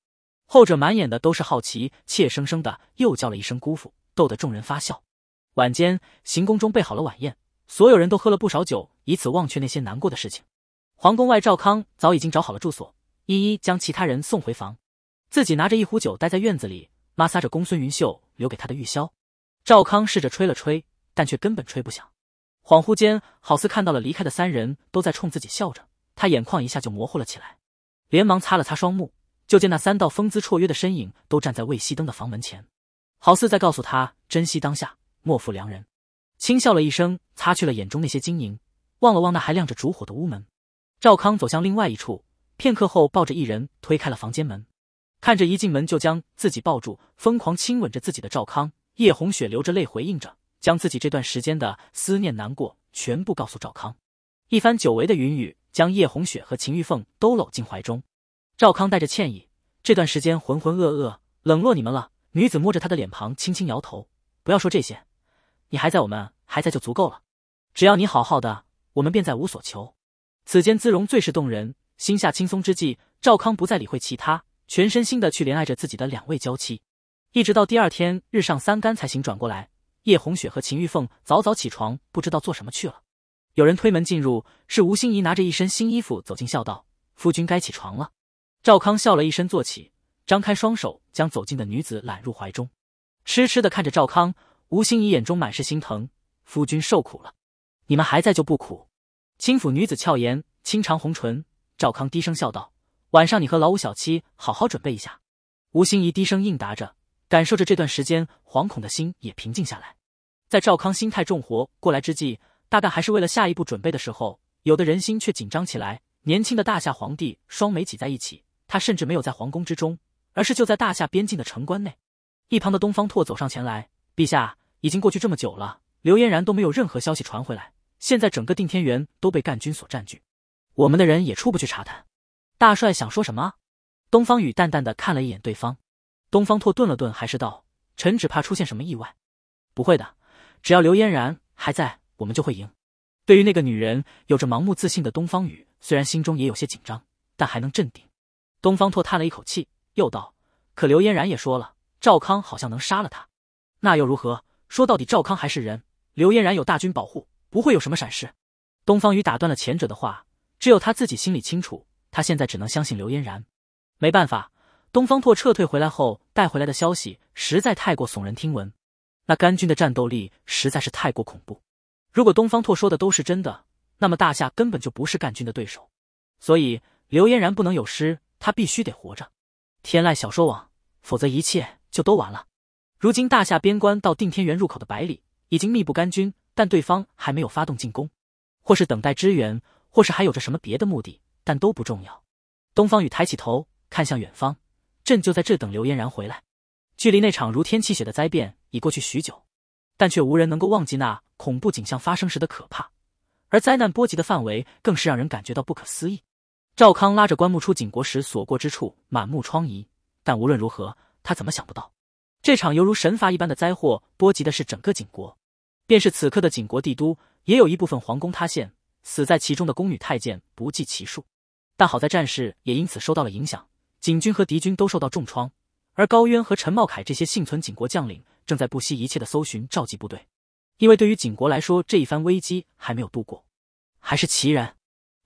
后者满眼的都是好奇，怯生生的又叫了一声“姑父”，逗得众人发笑。晚间，行宫中备好了晚宴，所有人都喝了不少酒。以此忘却那些难过的事情。皇宫外，赵康早已经找好了住所，一一将其他人送回房，自己拿着一壶酒待在院子里，摩挲着公孙云秀留给他的玉箫。赵康试着吹了吹，但却根本吹不响。恍惚间，好似看到了离开的三人都在冲自己笑着，他眼眶一下就模糊了起来，连忙擦了擦双目，就见那三道风姿绰约的身影都站在未熄灯的房门前，好似在告诉他珍惜当下，莫负良人。轻笑了一声，擦去了眼中那些晶莹。望了望那还亮着烛火的屋门，赵康走向另外一处，片刻后抱着一人推开了房间门，看着一进门就将自己抱住，疯狂亲吻着自己的赵康，叶红雪流着泪回应着，将自己这段时间的思念难过全部告诉赵康，一番久违的云雨，将叶红雪和秦玉凤都搂进怀中，赵康带着歉意，这段时间浑浑噩噩，冷落你们了。女子摸着他的脸庞，轻轻摇头，不要说这些，你还在，我们还在就足够了，只要你好好的。我们便再无所求。此间姿容最是动人，心下轻松之际，赵康不再理会其他，全身心的去怜爱着自己的两位娇妻。一直到第二天日上三竿才醒转过来。叶红雪和秦玉凤早早起床，不知道做什么去了。有人推门进入，是吴心怡拿着一身新衣服走进，笑道：“夫君该起床了。”赵康笑了一声，坐起，张开双手将走近的女子揽入怀中，痴痴的看着赵康，吴心怡眼中满是心疼：“夫君受苦了。”你们还在就不苦，轻抚女子俏颜，轻尝红唇。赵康低声笑道：“晚上你和老五、小七好好准备一下。”吴心怡低声应答着，感受着这段时间惶恐的心也平静下来。在赵康心态重活过来之际，大概还是为了下一步准备的时候，有的人心却紧张起来。年轻的大夏皇帝双眉挤在一起，他甚至没有在皇宫之中，而是就在大夏边境的城关内。一旁的东方拓走上前来：“陛下，已经过去这么久了，刘嫣然都没有任何消息传回来。”现在整个定天园都被干军所占据，我们的人也出不去查探。大帅想说什么？东方雨淡淡的看了一眼对方。东方拓顿了顿，还是道：“臣只怕出现什么意外。”“不会的，只要刘嫣然还在，我们就会赢。”对于那个女人有着盲目自信的东方雨，虽然心中也有些紧张，但还能镇定。东方拓叹了一口气，又道：“可刘嫣然也说了，赵康好像能杀了他。那又如何？说到底，赵康还是人，刘嫣然有大军保护。”不会有什么闪失。东方雨打断了前者的话，只有他自己心里清楚。他现在只能相信刘嫣然，没办法。东方拓撤退回来后带回来的消息实在太过耸人听闻，那干军的战斗力实在是太过恐怖。如果东方拓说的都是真的，那么大夏根本就不是干军的对手。所以刘嫣然不能有失，他必须得活着。天籁小说网，否则一切就都完了。如今大夏边关到定天元入口的百里已经密布干军。但对方还没有发动进攻，或是等待支援，或是还有着什么别的目的，但都不重要。东方雨抬起头，看向远方：“朕就在这等刘嫣然回来。”距离那场如天气血的灾变已过去许久，但却无人能够忘记那恐怖景象发生时的可怕，而灾难波及的范围更是让人感觉到不可思议。赵康拉着棺木出景国时，所过之处满目疮痍。但无论如何，他怎么想不到，这场犹如神罚一般的灾祸波及的是整个景国。便是此刻的景国帝都，也有一部分皇宫塌陷，死在其中的宫女太监不计其数。但好在战事也因此受到了影响，景军和敌军都受到重创。而高渊和陈茂凯这些幸存景国将领，正在不惜一切的搜寻、召集部队，因为对于景国来说，这一番危机还没有度过。还是齐人，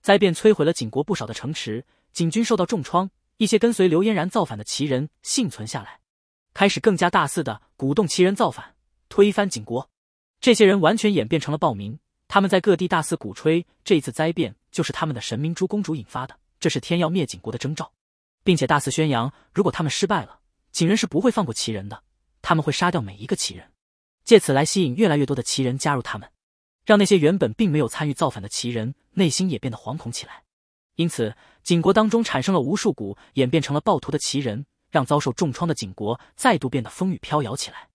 灾变摧毁了景国不少的城池，景军受到重创，一些跟随刘嫣然造反的齐人幸存下来，开始更加大肆的鼓动齐人造反，推翻景国。这些人完全演变成了暴民，他们在各地大肆鼓吹，这一次灾变就是他们的神明珠公主引发的，这是天要灭景国的征兆，并且大肆宣扬，如果他们失败了，景人是不会放过齐人的，他们会杀掉每一个齐人，借此来吸引越来越多的齐人加入他们，让那些原本并没有参与造反的齐人内心也变得惶恐起来。因此，景国当中产生了无数股演变成了暴徒的齐人，让遭受重创的景国再度变得风雨飘摇起来。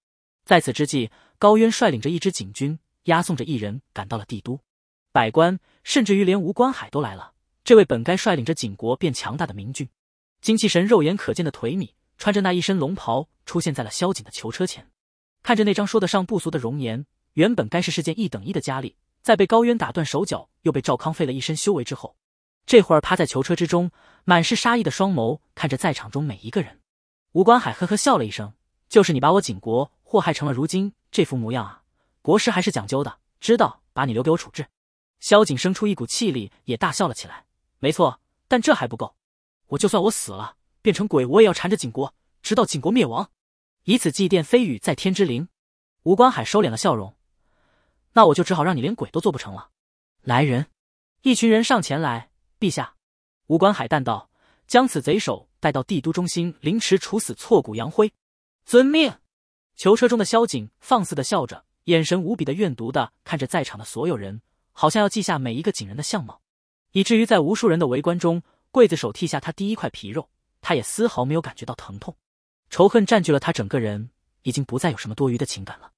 在此之际。高渊率领着一支锦军，押送着一人赶到了帝都，百官甚至于连吴观海都来了。这位本该率领着景国变强大的明君，精气神肉眼可见的颓靡，穿着那一身龙袍出现在了萧景的囚车前。看着那张说得上不俗的容颜，原本该是世间一等一的佳丽，在被高渊打断手脚，又被赵康废了一身修为之后，这会儿趴在囚车之中，满是杀意的双眸看着在场中每一个人。吴观海呵呵笑了一声：“就是你把我景国祸害成了如今。”这副模样啊，国师还是讲究的，知道把你留给我处置。萧景生出一股气力，也大笑了起来。没错，但这还不够。我就算我死了，变成鬼，我也要缠着景国，直到景国灭亡，以此祭奠飞羽在天之灵。吴观海收敛了笑容，那我就只好让你连鬼都做不成了。来人！一群人上前来。陛下，吴观海淡道，将此贼首带到帝都中心凌迟处死，挫骨扬灰。遵命。囚车中的萧景放肆的笑着，眼神无比的怨毒的看着在场的所有人，好像要记下每一个警人的相貌，以至于在无数人的围观中，刽子手剃下他第一块皮肉，他也丝毫没有感觉到疼痛。仇恨占据了他整个人，已经不再有什么多余的情感了。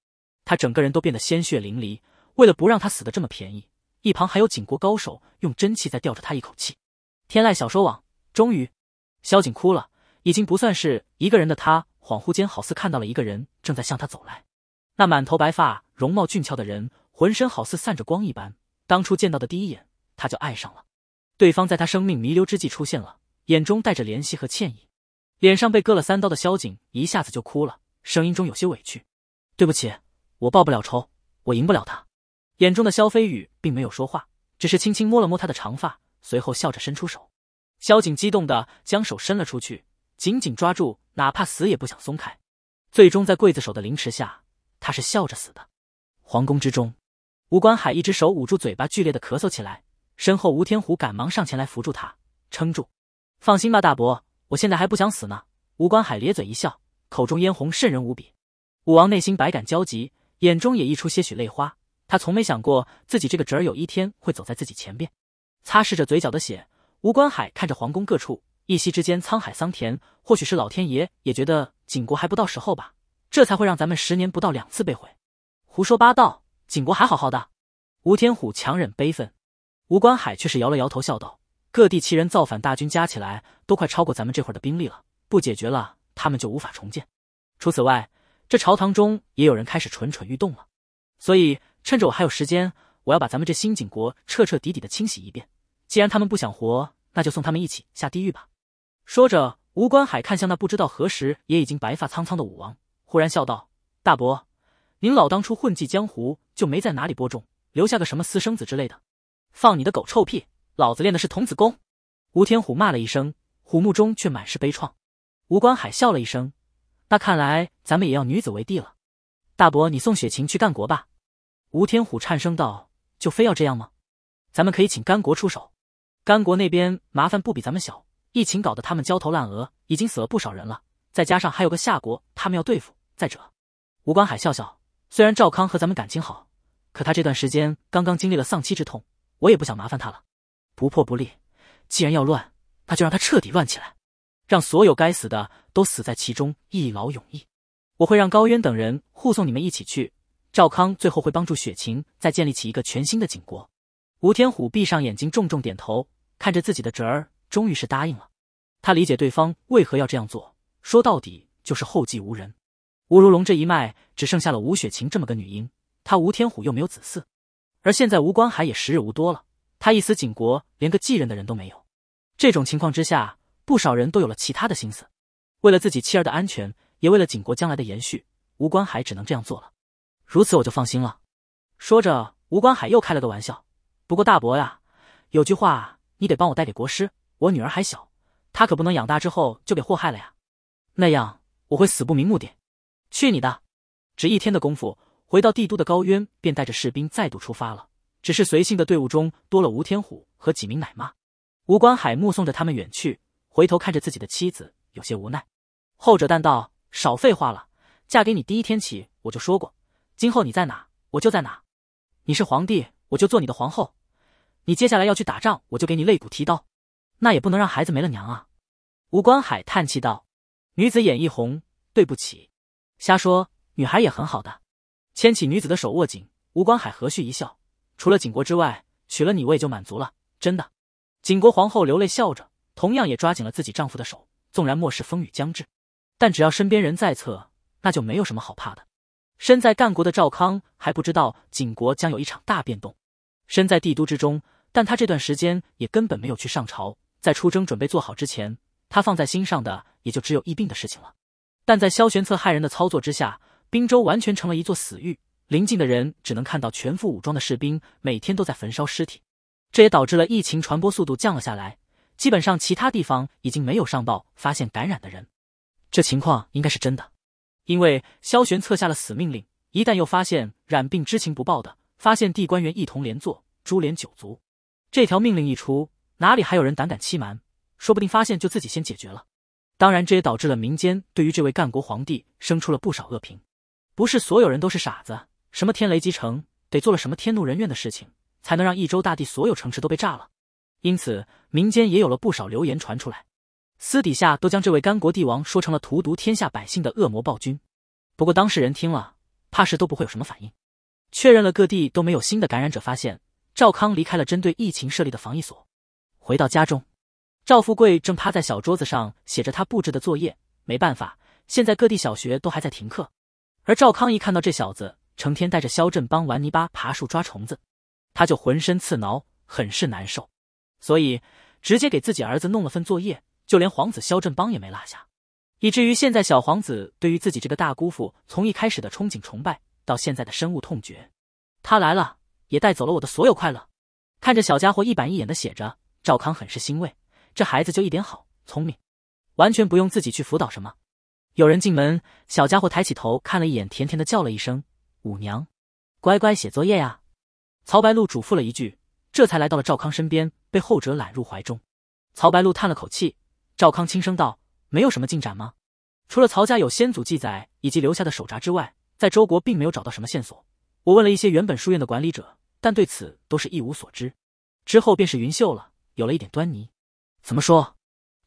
他整个人都变得鲜血淋漓。为了不让他死的这么便宜，一旁还有景国高手用真气在吊着他一口气。天籁小说网，终于，萧景哭了。已经不算是一个人的他。恍惚间，好似看到了一个人正在向他走来。那满头白发、容貌俊俏的人，浑身好似散着光一般。当初见到的第一眼，他就爱上了。对方在他生命弥留之际出现了，眼中带着怜惜和歉意。脸上被割了三刀的萧景一下子就哭了，声音中有些委屈：“对不起，我报不了仇，我赢不了他。”眼中的萧飞宇并没有说话，只是轻轻摸了摸他的长发，随后笑着伸出手。萧景激动的将手伸了出去。紧紧抓住，哪怕死也不想松开。最终在刽子手的凌迟下，他是笑着死的。皇宫之中，吴观海一只手捂住嘴巴，剧烈的咳嗽起来。身后，吴天虎赶忙上前来扶住他，撑住。放心吧，大伯，我现在还不想死呢。吴观海咧嘴一笑，口中嫣红，渗人无比。武王内心百感交集，眼中也溢出些许泪花。他从没想过自己这个侄儿有一天会走在自己前边。擦拭着嘴角的血，吴观海看着皇宫各处。一夕之间沧海桑田，或许是老天爷也觉得景国还不到时候吧，这才会让咱们十年不到两次被毁。胡说八道，景国还好好的。吴天虎强忍悲愤，吴观海却是摇了摇头，笑道：“各地奇人造反大军加起来，都快超过咱们这会儿的兵力了，不解决了，他们就无法重建。除此外，这朝堂中也有人开始蠢蠢欲动了。所以趁着我还有时间，我要把咱们这新景国彻彻底底的清洗一遍。既然他们不想活，那就送他们一起下地狱吧。”说着，吴观海看向那不知道何时也已经白发苍苍的武王，忽然笑道：“大伯，您老当初混迹江湖，就没在哪里播种，留下个什么私生子之类的？”“放你的狗臭屁！老子练的是童子功！”吴天虎骂了一声，虎目中却满是悲怆。吴观海笑了一声：“那看来咱们也要女子为帝了。大伯，你送雪晴去干国吧。”吴天虎颤声道：“就非要这样吗？咱们可以请干国出手。干国那边麻烦不比咱们小。”疫情搞得他们焦头烂额，已经死了不少人了。再加上还有个夏国，他们要对付。再者，吴关海笑笑，虽然赵康和咱们感情好，可他这段时间刚刚经历了丧妻之痛，我也不想麻烦他了。不破不立，既然要乱，那就让他彻底乱起来，让所有该死的都死在其中，一劳永逸。我会让高渊等人护送你们一起去。赵康最后会帮助雪晴再建立起一个全新的景国。吴天虎闭上眼睛，重重点头，看着自己的侄儿，终于是答应了。他理解对方为何要这样做，说到底就是后继无人。吴如龙这一脉只剩下了吴雪晴这么个女婴，他吴天虎又没有子嗣，而现在吴观海也时日无多了，他一死，景国连个继任的人都没有。这种情况之下，不少人都有了其他的心思。为了自己妻儿的安全，也为了景国将来的延续，吴观海只能这样做了。如此我就放心了。说着，吴观海又开了个玩笑。不过大伯呀，有句话你得帮我带给国师，我女儿还小。他可不能养大之后就给祸害了呀，那样我会死不瞑目的。去你的！只一天的功夫，回到帝都的高渊便带着士兵再度出发了。只是随行的队伍中多了吴天虎和几名奶妈。吴观海目送着他们远去，回头看着自己的妻子，有些无奈。后者淡道：“少废话了，嫁给你第一天起我就说过，今后你在哪我就在哪。你是皇帝，我就做你的皇后。你接下来要去打仗，我就给你肋骨提刀。”那也不能让孩子没了娘啊，吴观海叹气道。女子眼一红，对不起，瞎说。女孩也很好的，牵起女子的手握紧。吴观海和煦一笑，除了景国之外，娶了你我也就满足了，真的。景国皇后流泪笑着，同样也抓紧了自己丈夫的手。纵然末世风雨将至，但只要身边人在侧，那就没有什么好怕的。身在干国的赵康还不知道景国将有一场大变动，身在帝都之中，但他这段时间也根本没有去上朝。在出征准备做好之前，他放在心上的也就只有疫病的事情了。但在萧玄策害人的操作之下，滨州完全成了一座死域，临近的人只能看到全副武装的士兵每天都在焚烧尸体，这也导致了疫情传播速度降了下来，基本上其他地方已经没有上报发现感染的人。这情况应该是真的，因为萧玄策下了死命令，一旦又发现染病知情不报的，发现地官员一同连坐，株连九族。这条命令一出。哪里还有人胆敢欺瞒？说不定发现就自己先解决了。当然，这也导致了民间对于这位干国皇帝生出了不少恶评。不是所有人都是傻子，什么天雷击城，得做了什么天怒人怨的事情，才能让益州大地所有城池都被炸了？因此，民间也有了不少流言传出来，私底下都将这位干国帝王说成了荼毒天下百姓的恶魔暴君。不过，当事人听了，怕是都不会有什么反应。确认了各地都没有新的感染者发现，赵康离开了针对疫情设立的防疫所。回到家中，赵富贵正趴在小桌子上写着他布置的作业。没办法，现在各地小学都还在停课。而赵康一看到这小子成天带着肖振邦玩泥巴、爬树、抓虫子，他就浑身刺挠，很是难受，所以直接给自己儿子弄了份作业，就连皇子肖振邦也没落下。以至于现在小皇子对于自己这个大姑父，从一开始的憧憬崇拜，到现在的深恶痛绝。他来了，也带走了我的所有快乐。看着小家伙一板一眼的写着。赵康很是欣慰，这孩子就一点好，聪明，完全不用自己去辅导什么。有人进门，小家伙抬起头看了一眼，甜甜的叫了一声：“五娘，乖乖写作业呀。”曹白露嘱咐了一句，这才来到了赵康身边，被后者揽入怀中。曹白露叹了口气，赵康轻声道：“没有什么进展吗？除了曹家有先祖记载以及留下的手札之外，在周国并没有找到什么线索。我问了一些原本书院的管理者，但对此都是一无所知。之后便是云秀了。”有了一点端倪，怎么说？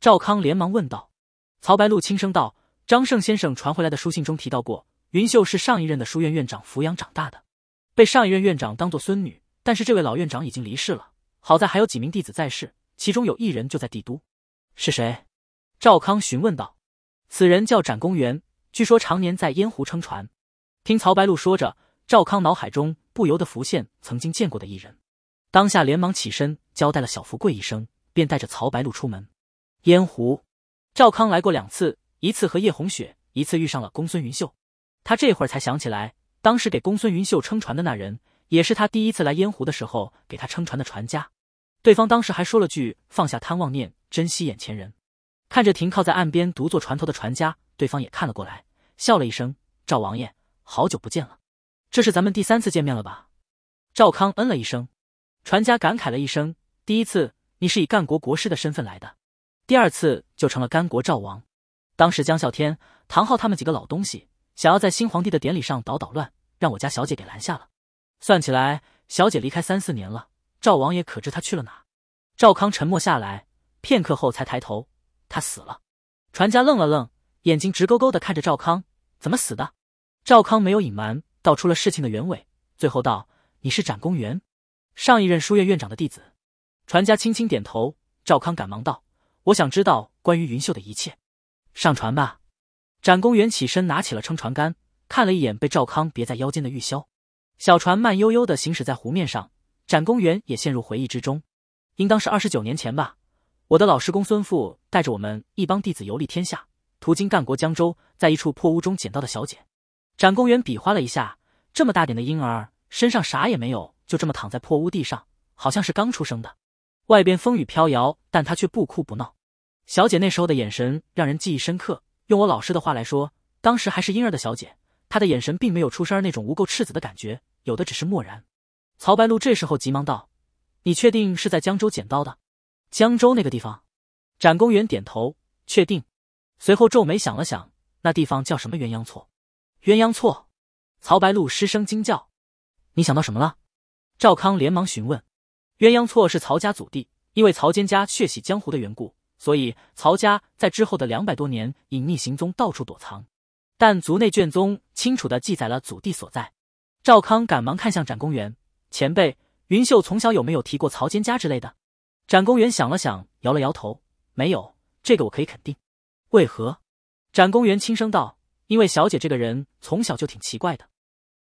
赵康连忙问道。曹白露轻声道：“张胜先生传回来的书信中提到过，云秀是上一任的书院院长抚养长大的，被上一任院长当做孙女。但是这位老院长已经离世了，好在还有几名弟子在世，其中有一人就在帝都，是谁？”赵康询问道。此人叫展公元，据说常年在烟湖撑船。听曹白露说着，赵康脑海中不由得浮现曾经见过的一人。当下连忙起身，交代了小福贵一声，便带着曹白露出门。烟湖，赵康来过两次，一次和叶红雪，一次遇上了公孙云秀。他这会儿才想起来，当时给公孙云秀撑船的那人，也是他第一次来烟湖的时候给他撑船的船家。对方当时还说了句：“放下贪妄念，珍惜眼前人。”看着停靠在岸边独坐船头的船家，对方也看了过来，笑了一声：“赵王爷，好久不见了，这是咱们第三次见面了吧？”赵康嗯了一声。船家感慨了一声：“第一次，你是以干国国师的身份来的；第二次，就成了干国赵王。当时江啸天、唐昊他们几个老东西想要在新皇帝的典礼上捣捣乱，让我家小姐给拦下了。算起来，小姐离开三四年了。赵王爷可知她去了哪？”赵康沉默下来，片刻后才抬头：“她死了。”船家愣了愣，眼睛直勾勾地看着赵康：“怎么死的？”赵康没有隐瞒，道出了事情的原委，最后道：“你是展公元。”上一任书院院长的弟子，船家轻轻点头。赵康赶忙道：“我想知道关于云秀的一切。”上船吧。展公园起身，拿起了撑船杆，看了一眼被赵康别在腰间的玉箫。小船慢悠悠地行驶在湖面上，展公园也陷入回忆之中。应当是二十九年前吧。我的老师公孙复带着我们一帮弟子游历天下，途经赣国江州，在一处破屋中捡到的小姐。展公园比划了一下，这么大点的婴儿身上啥也没有。就这么躺在破屋地上，好像是刚出生的。外边风雨飘摇，但他却不哭不闹。小姐那时候的眼神让人记忆深刻。用我老师的话来说，当时还是婴儿的小姐，她的眼神并没有出生那种无垢赤子的感觉，有的只是漠然。曹白露这时候急忙道：“你确定是在江州捡到的？江州那个地方？”展公园点头，确定。随后皱眉想了想，那地方叫什么？鸳鸯错。鸳鸯错。曹白露失声惊叫：“你想到什么了？”赵康连忙询问：“鸳鸯错是曹家祖地，因为曹坚家血洗江湖的缘故，所以曹家在之后的两百多年隐匿行踪，到处躲藏。但族内卷宗清楚地记载了祖地所在。”赵康赶忙看向展公元前辈：“云秀从小有没有提过曹坚家之类的？”展公元想了想，摇了摇头：“没有，这个我可以肯定。为何？”展公元轻声道：“因为小姐这个人从小就挺奇怪的。”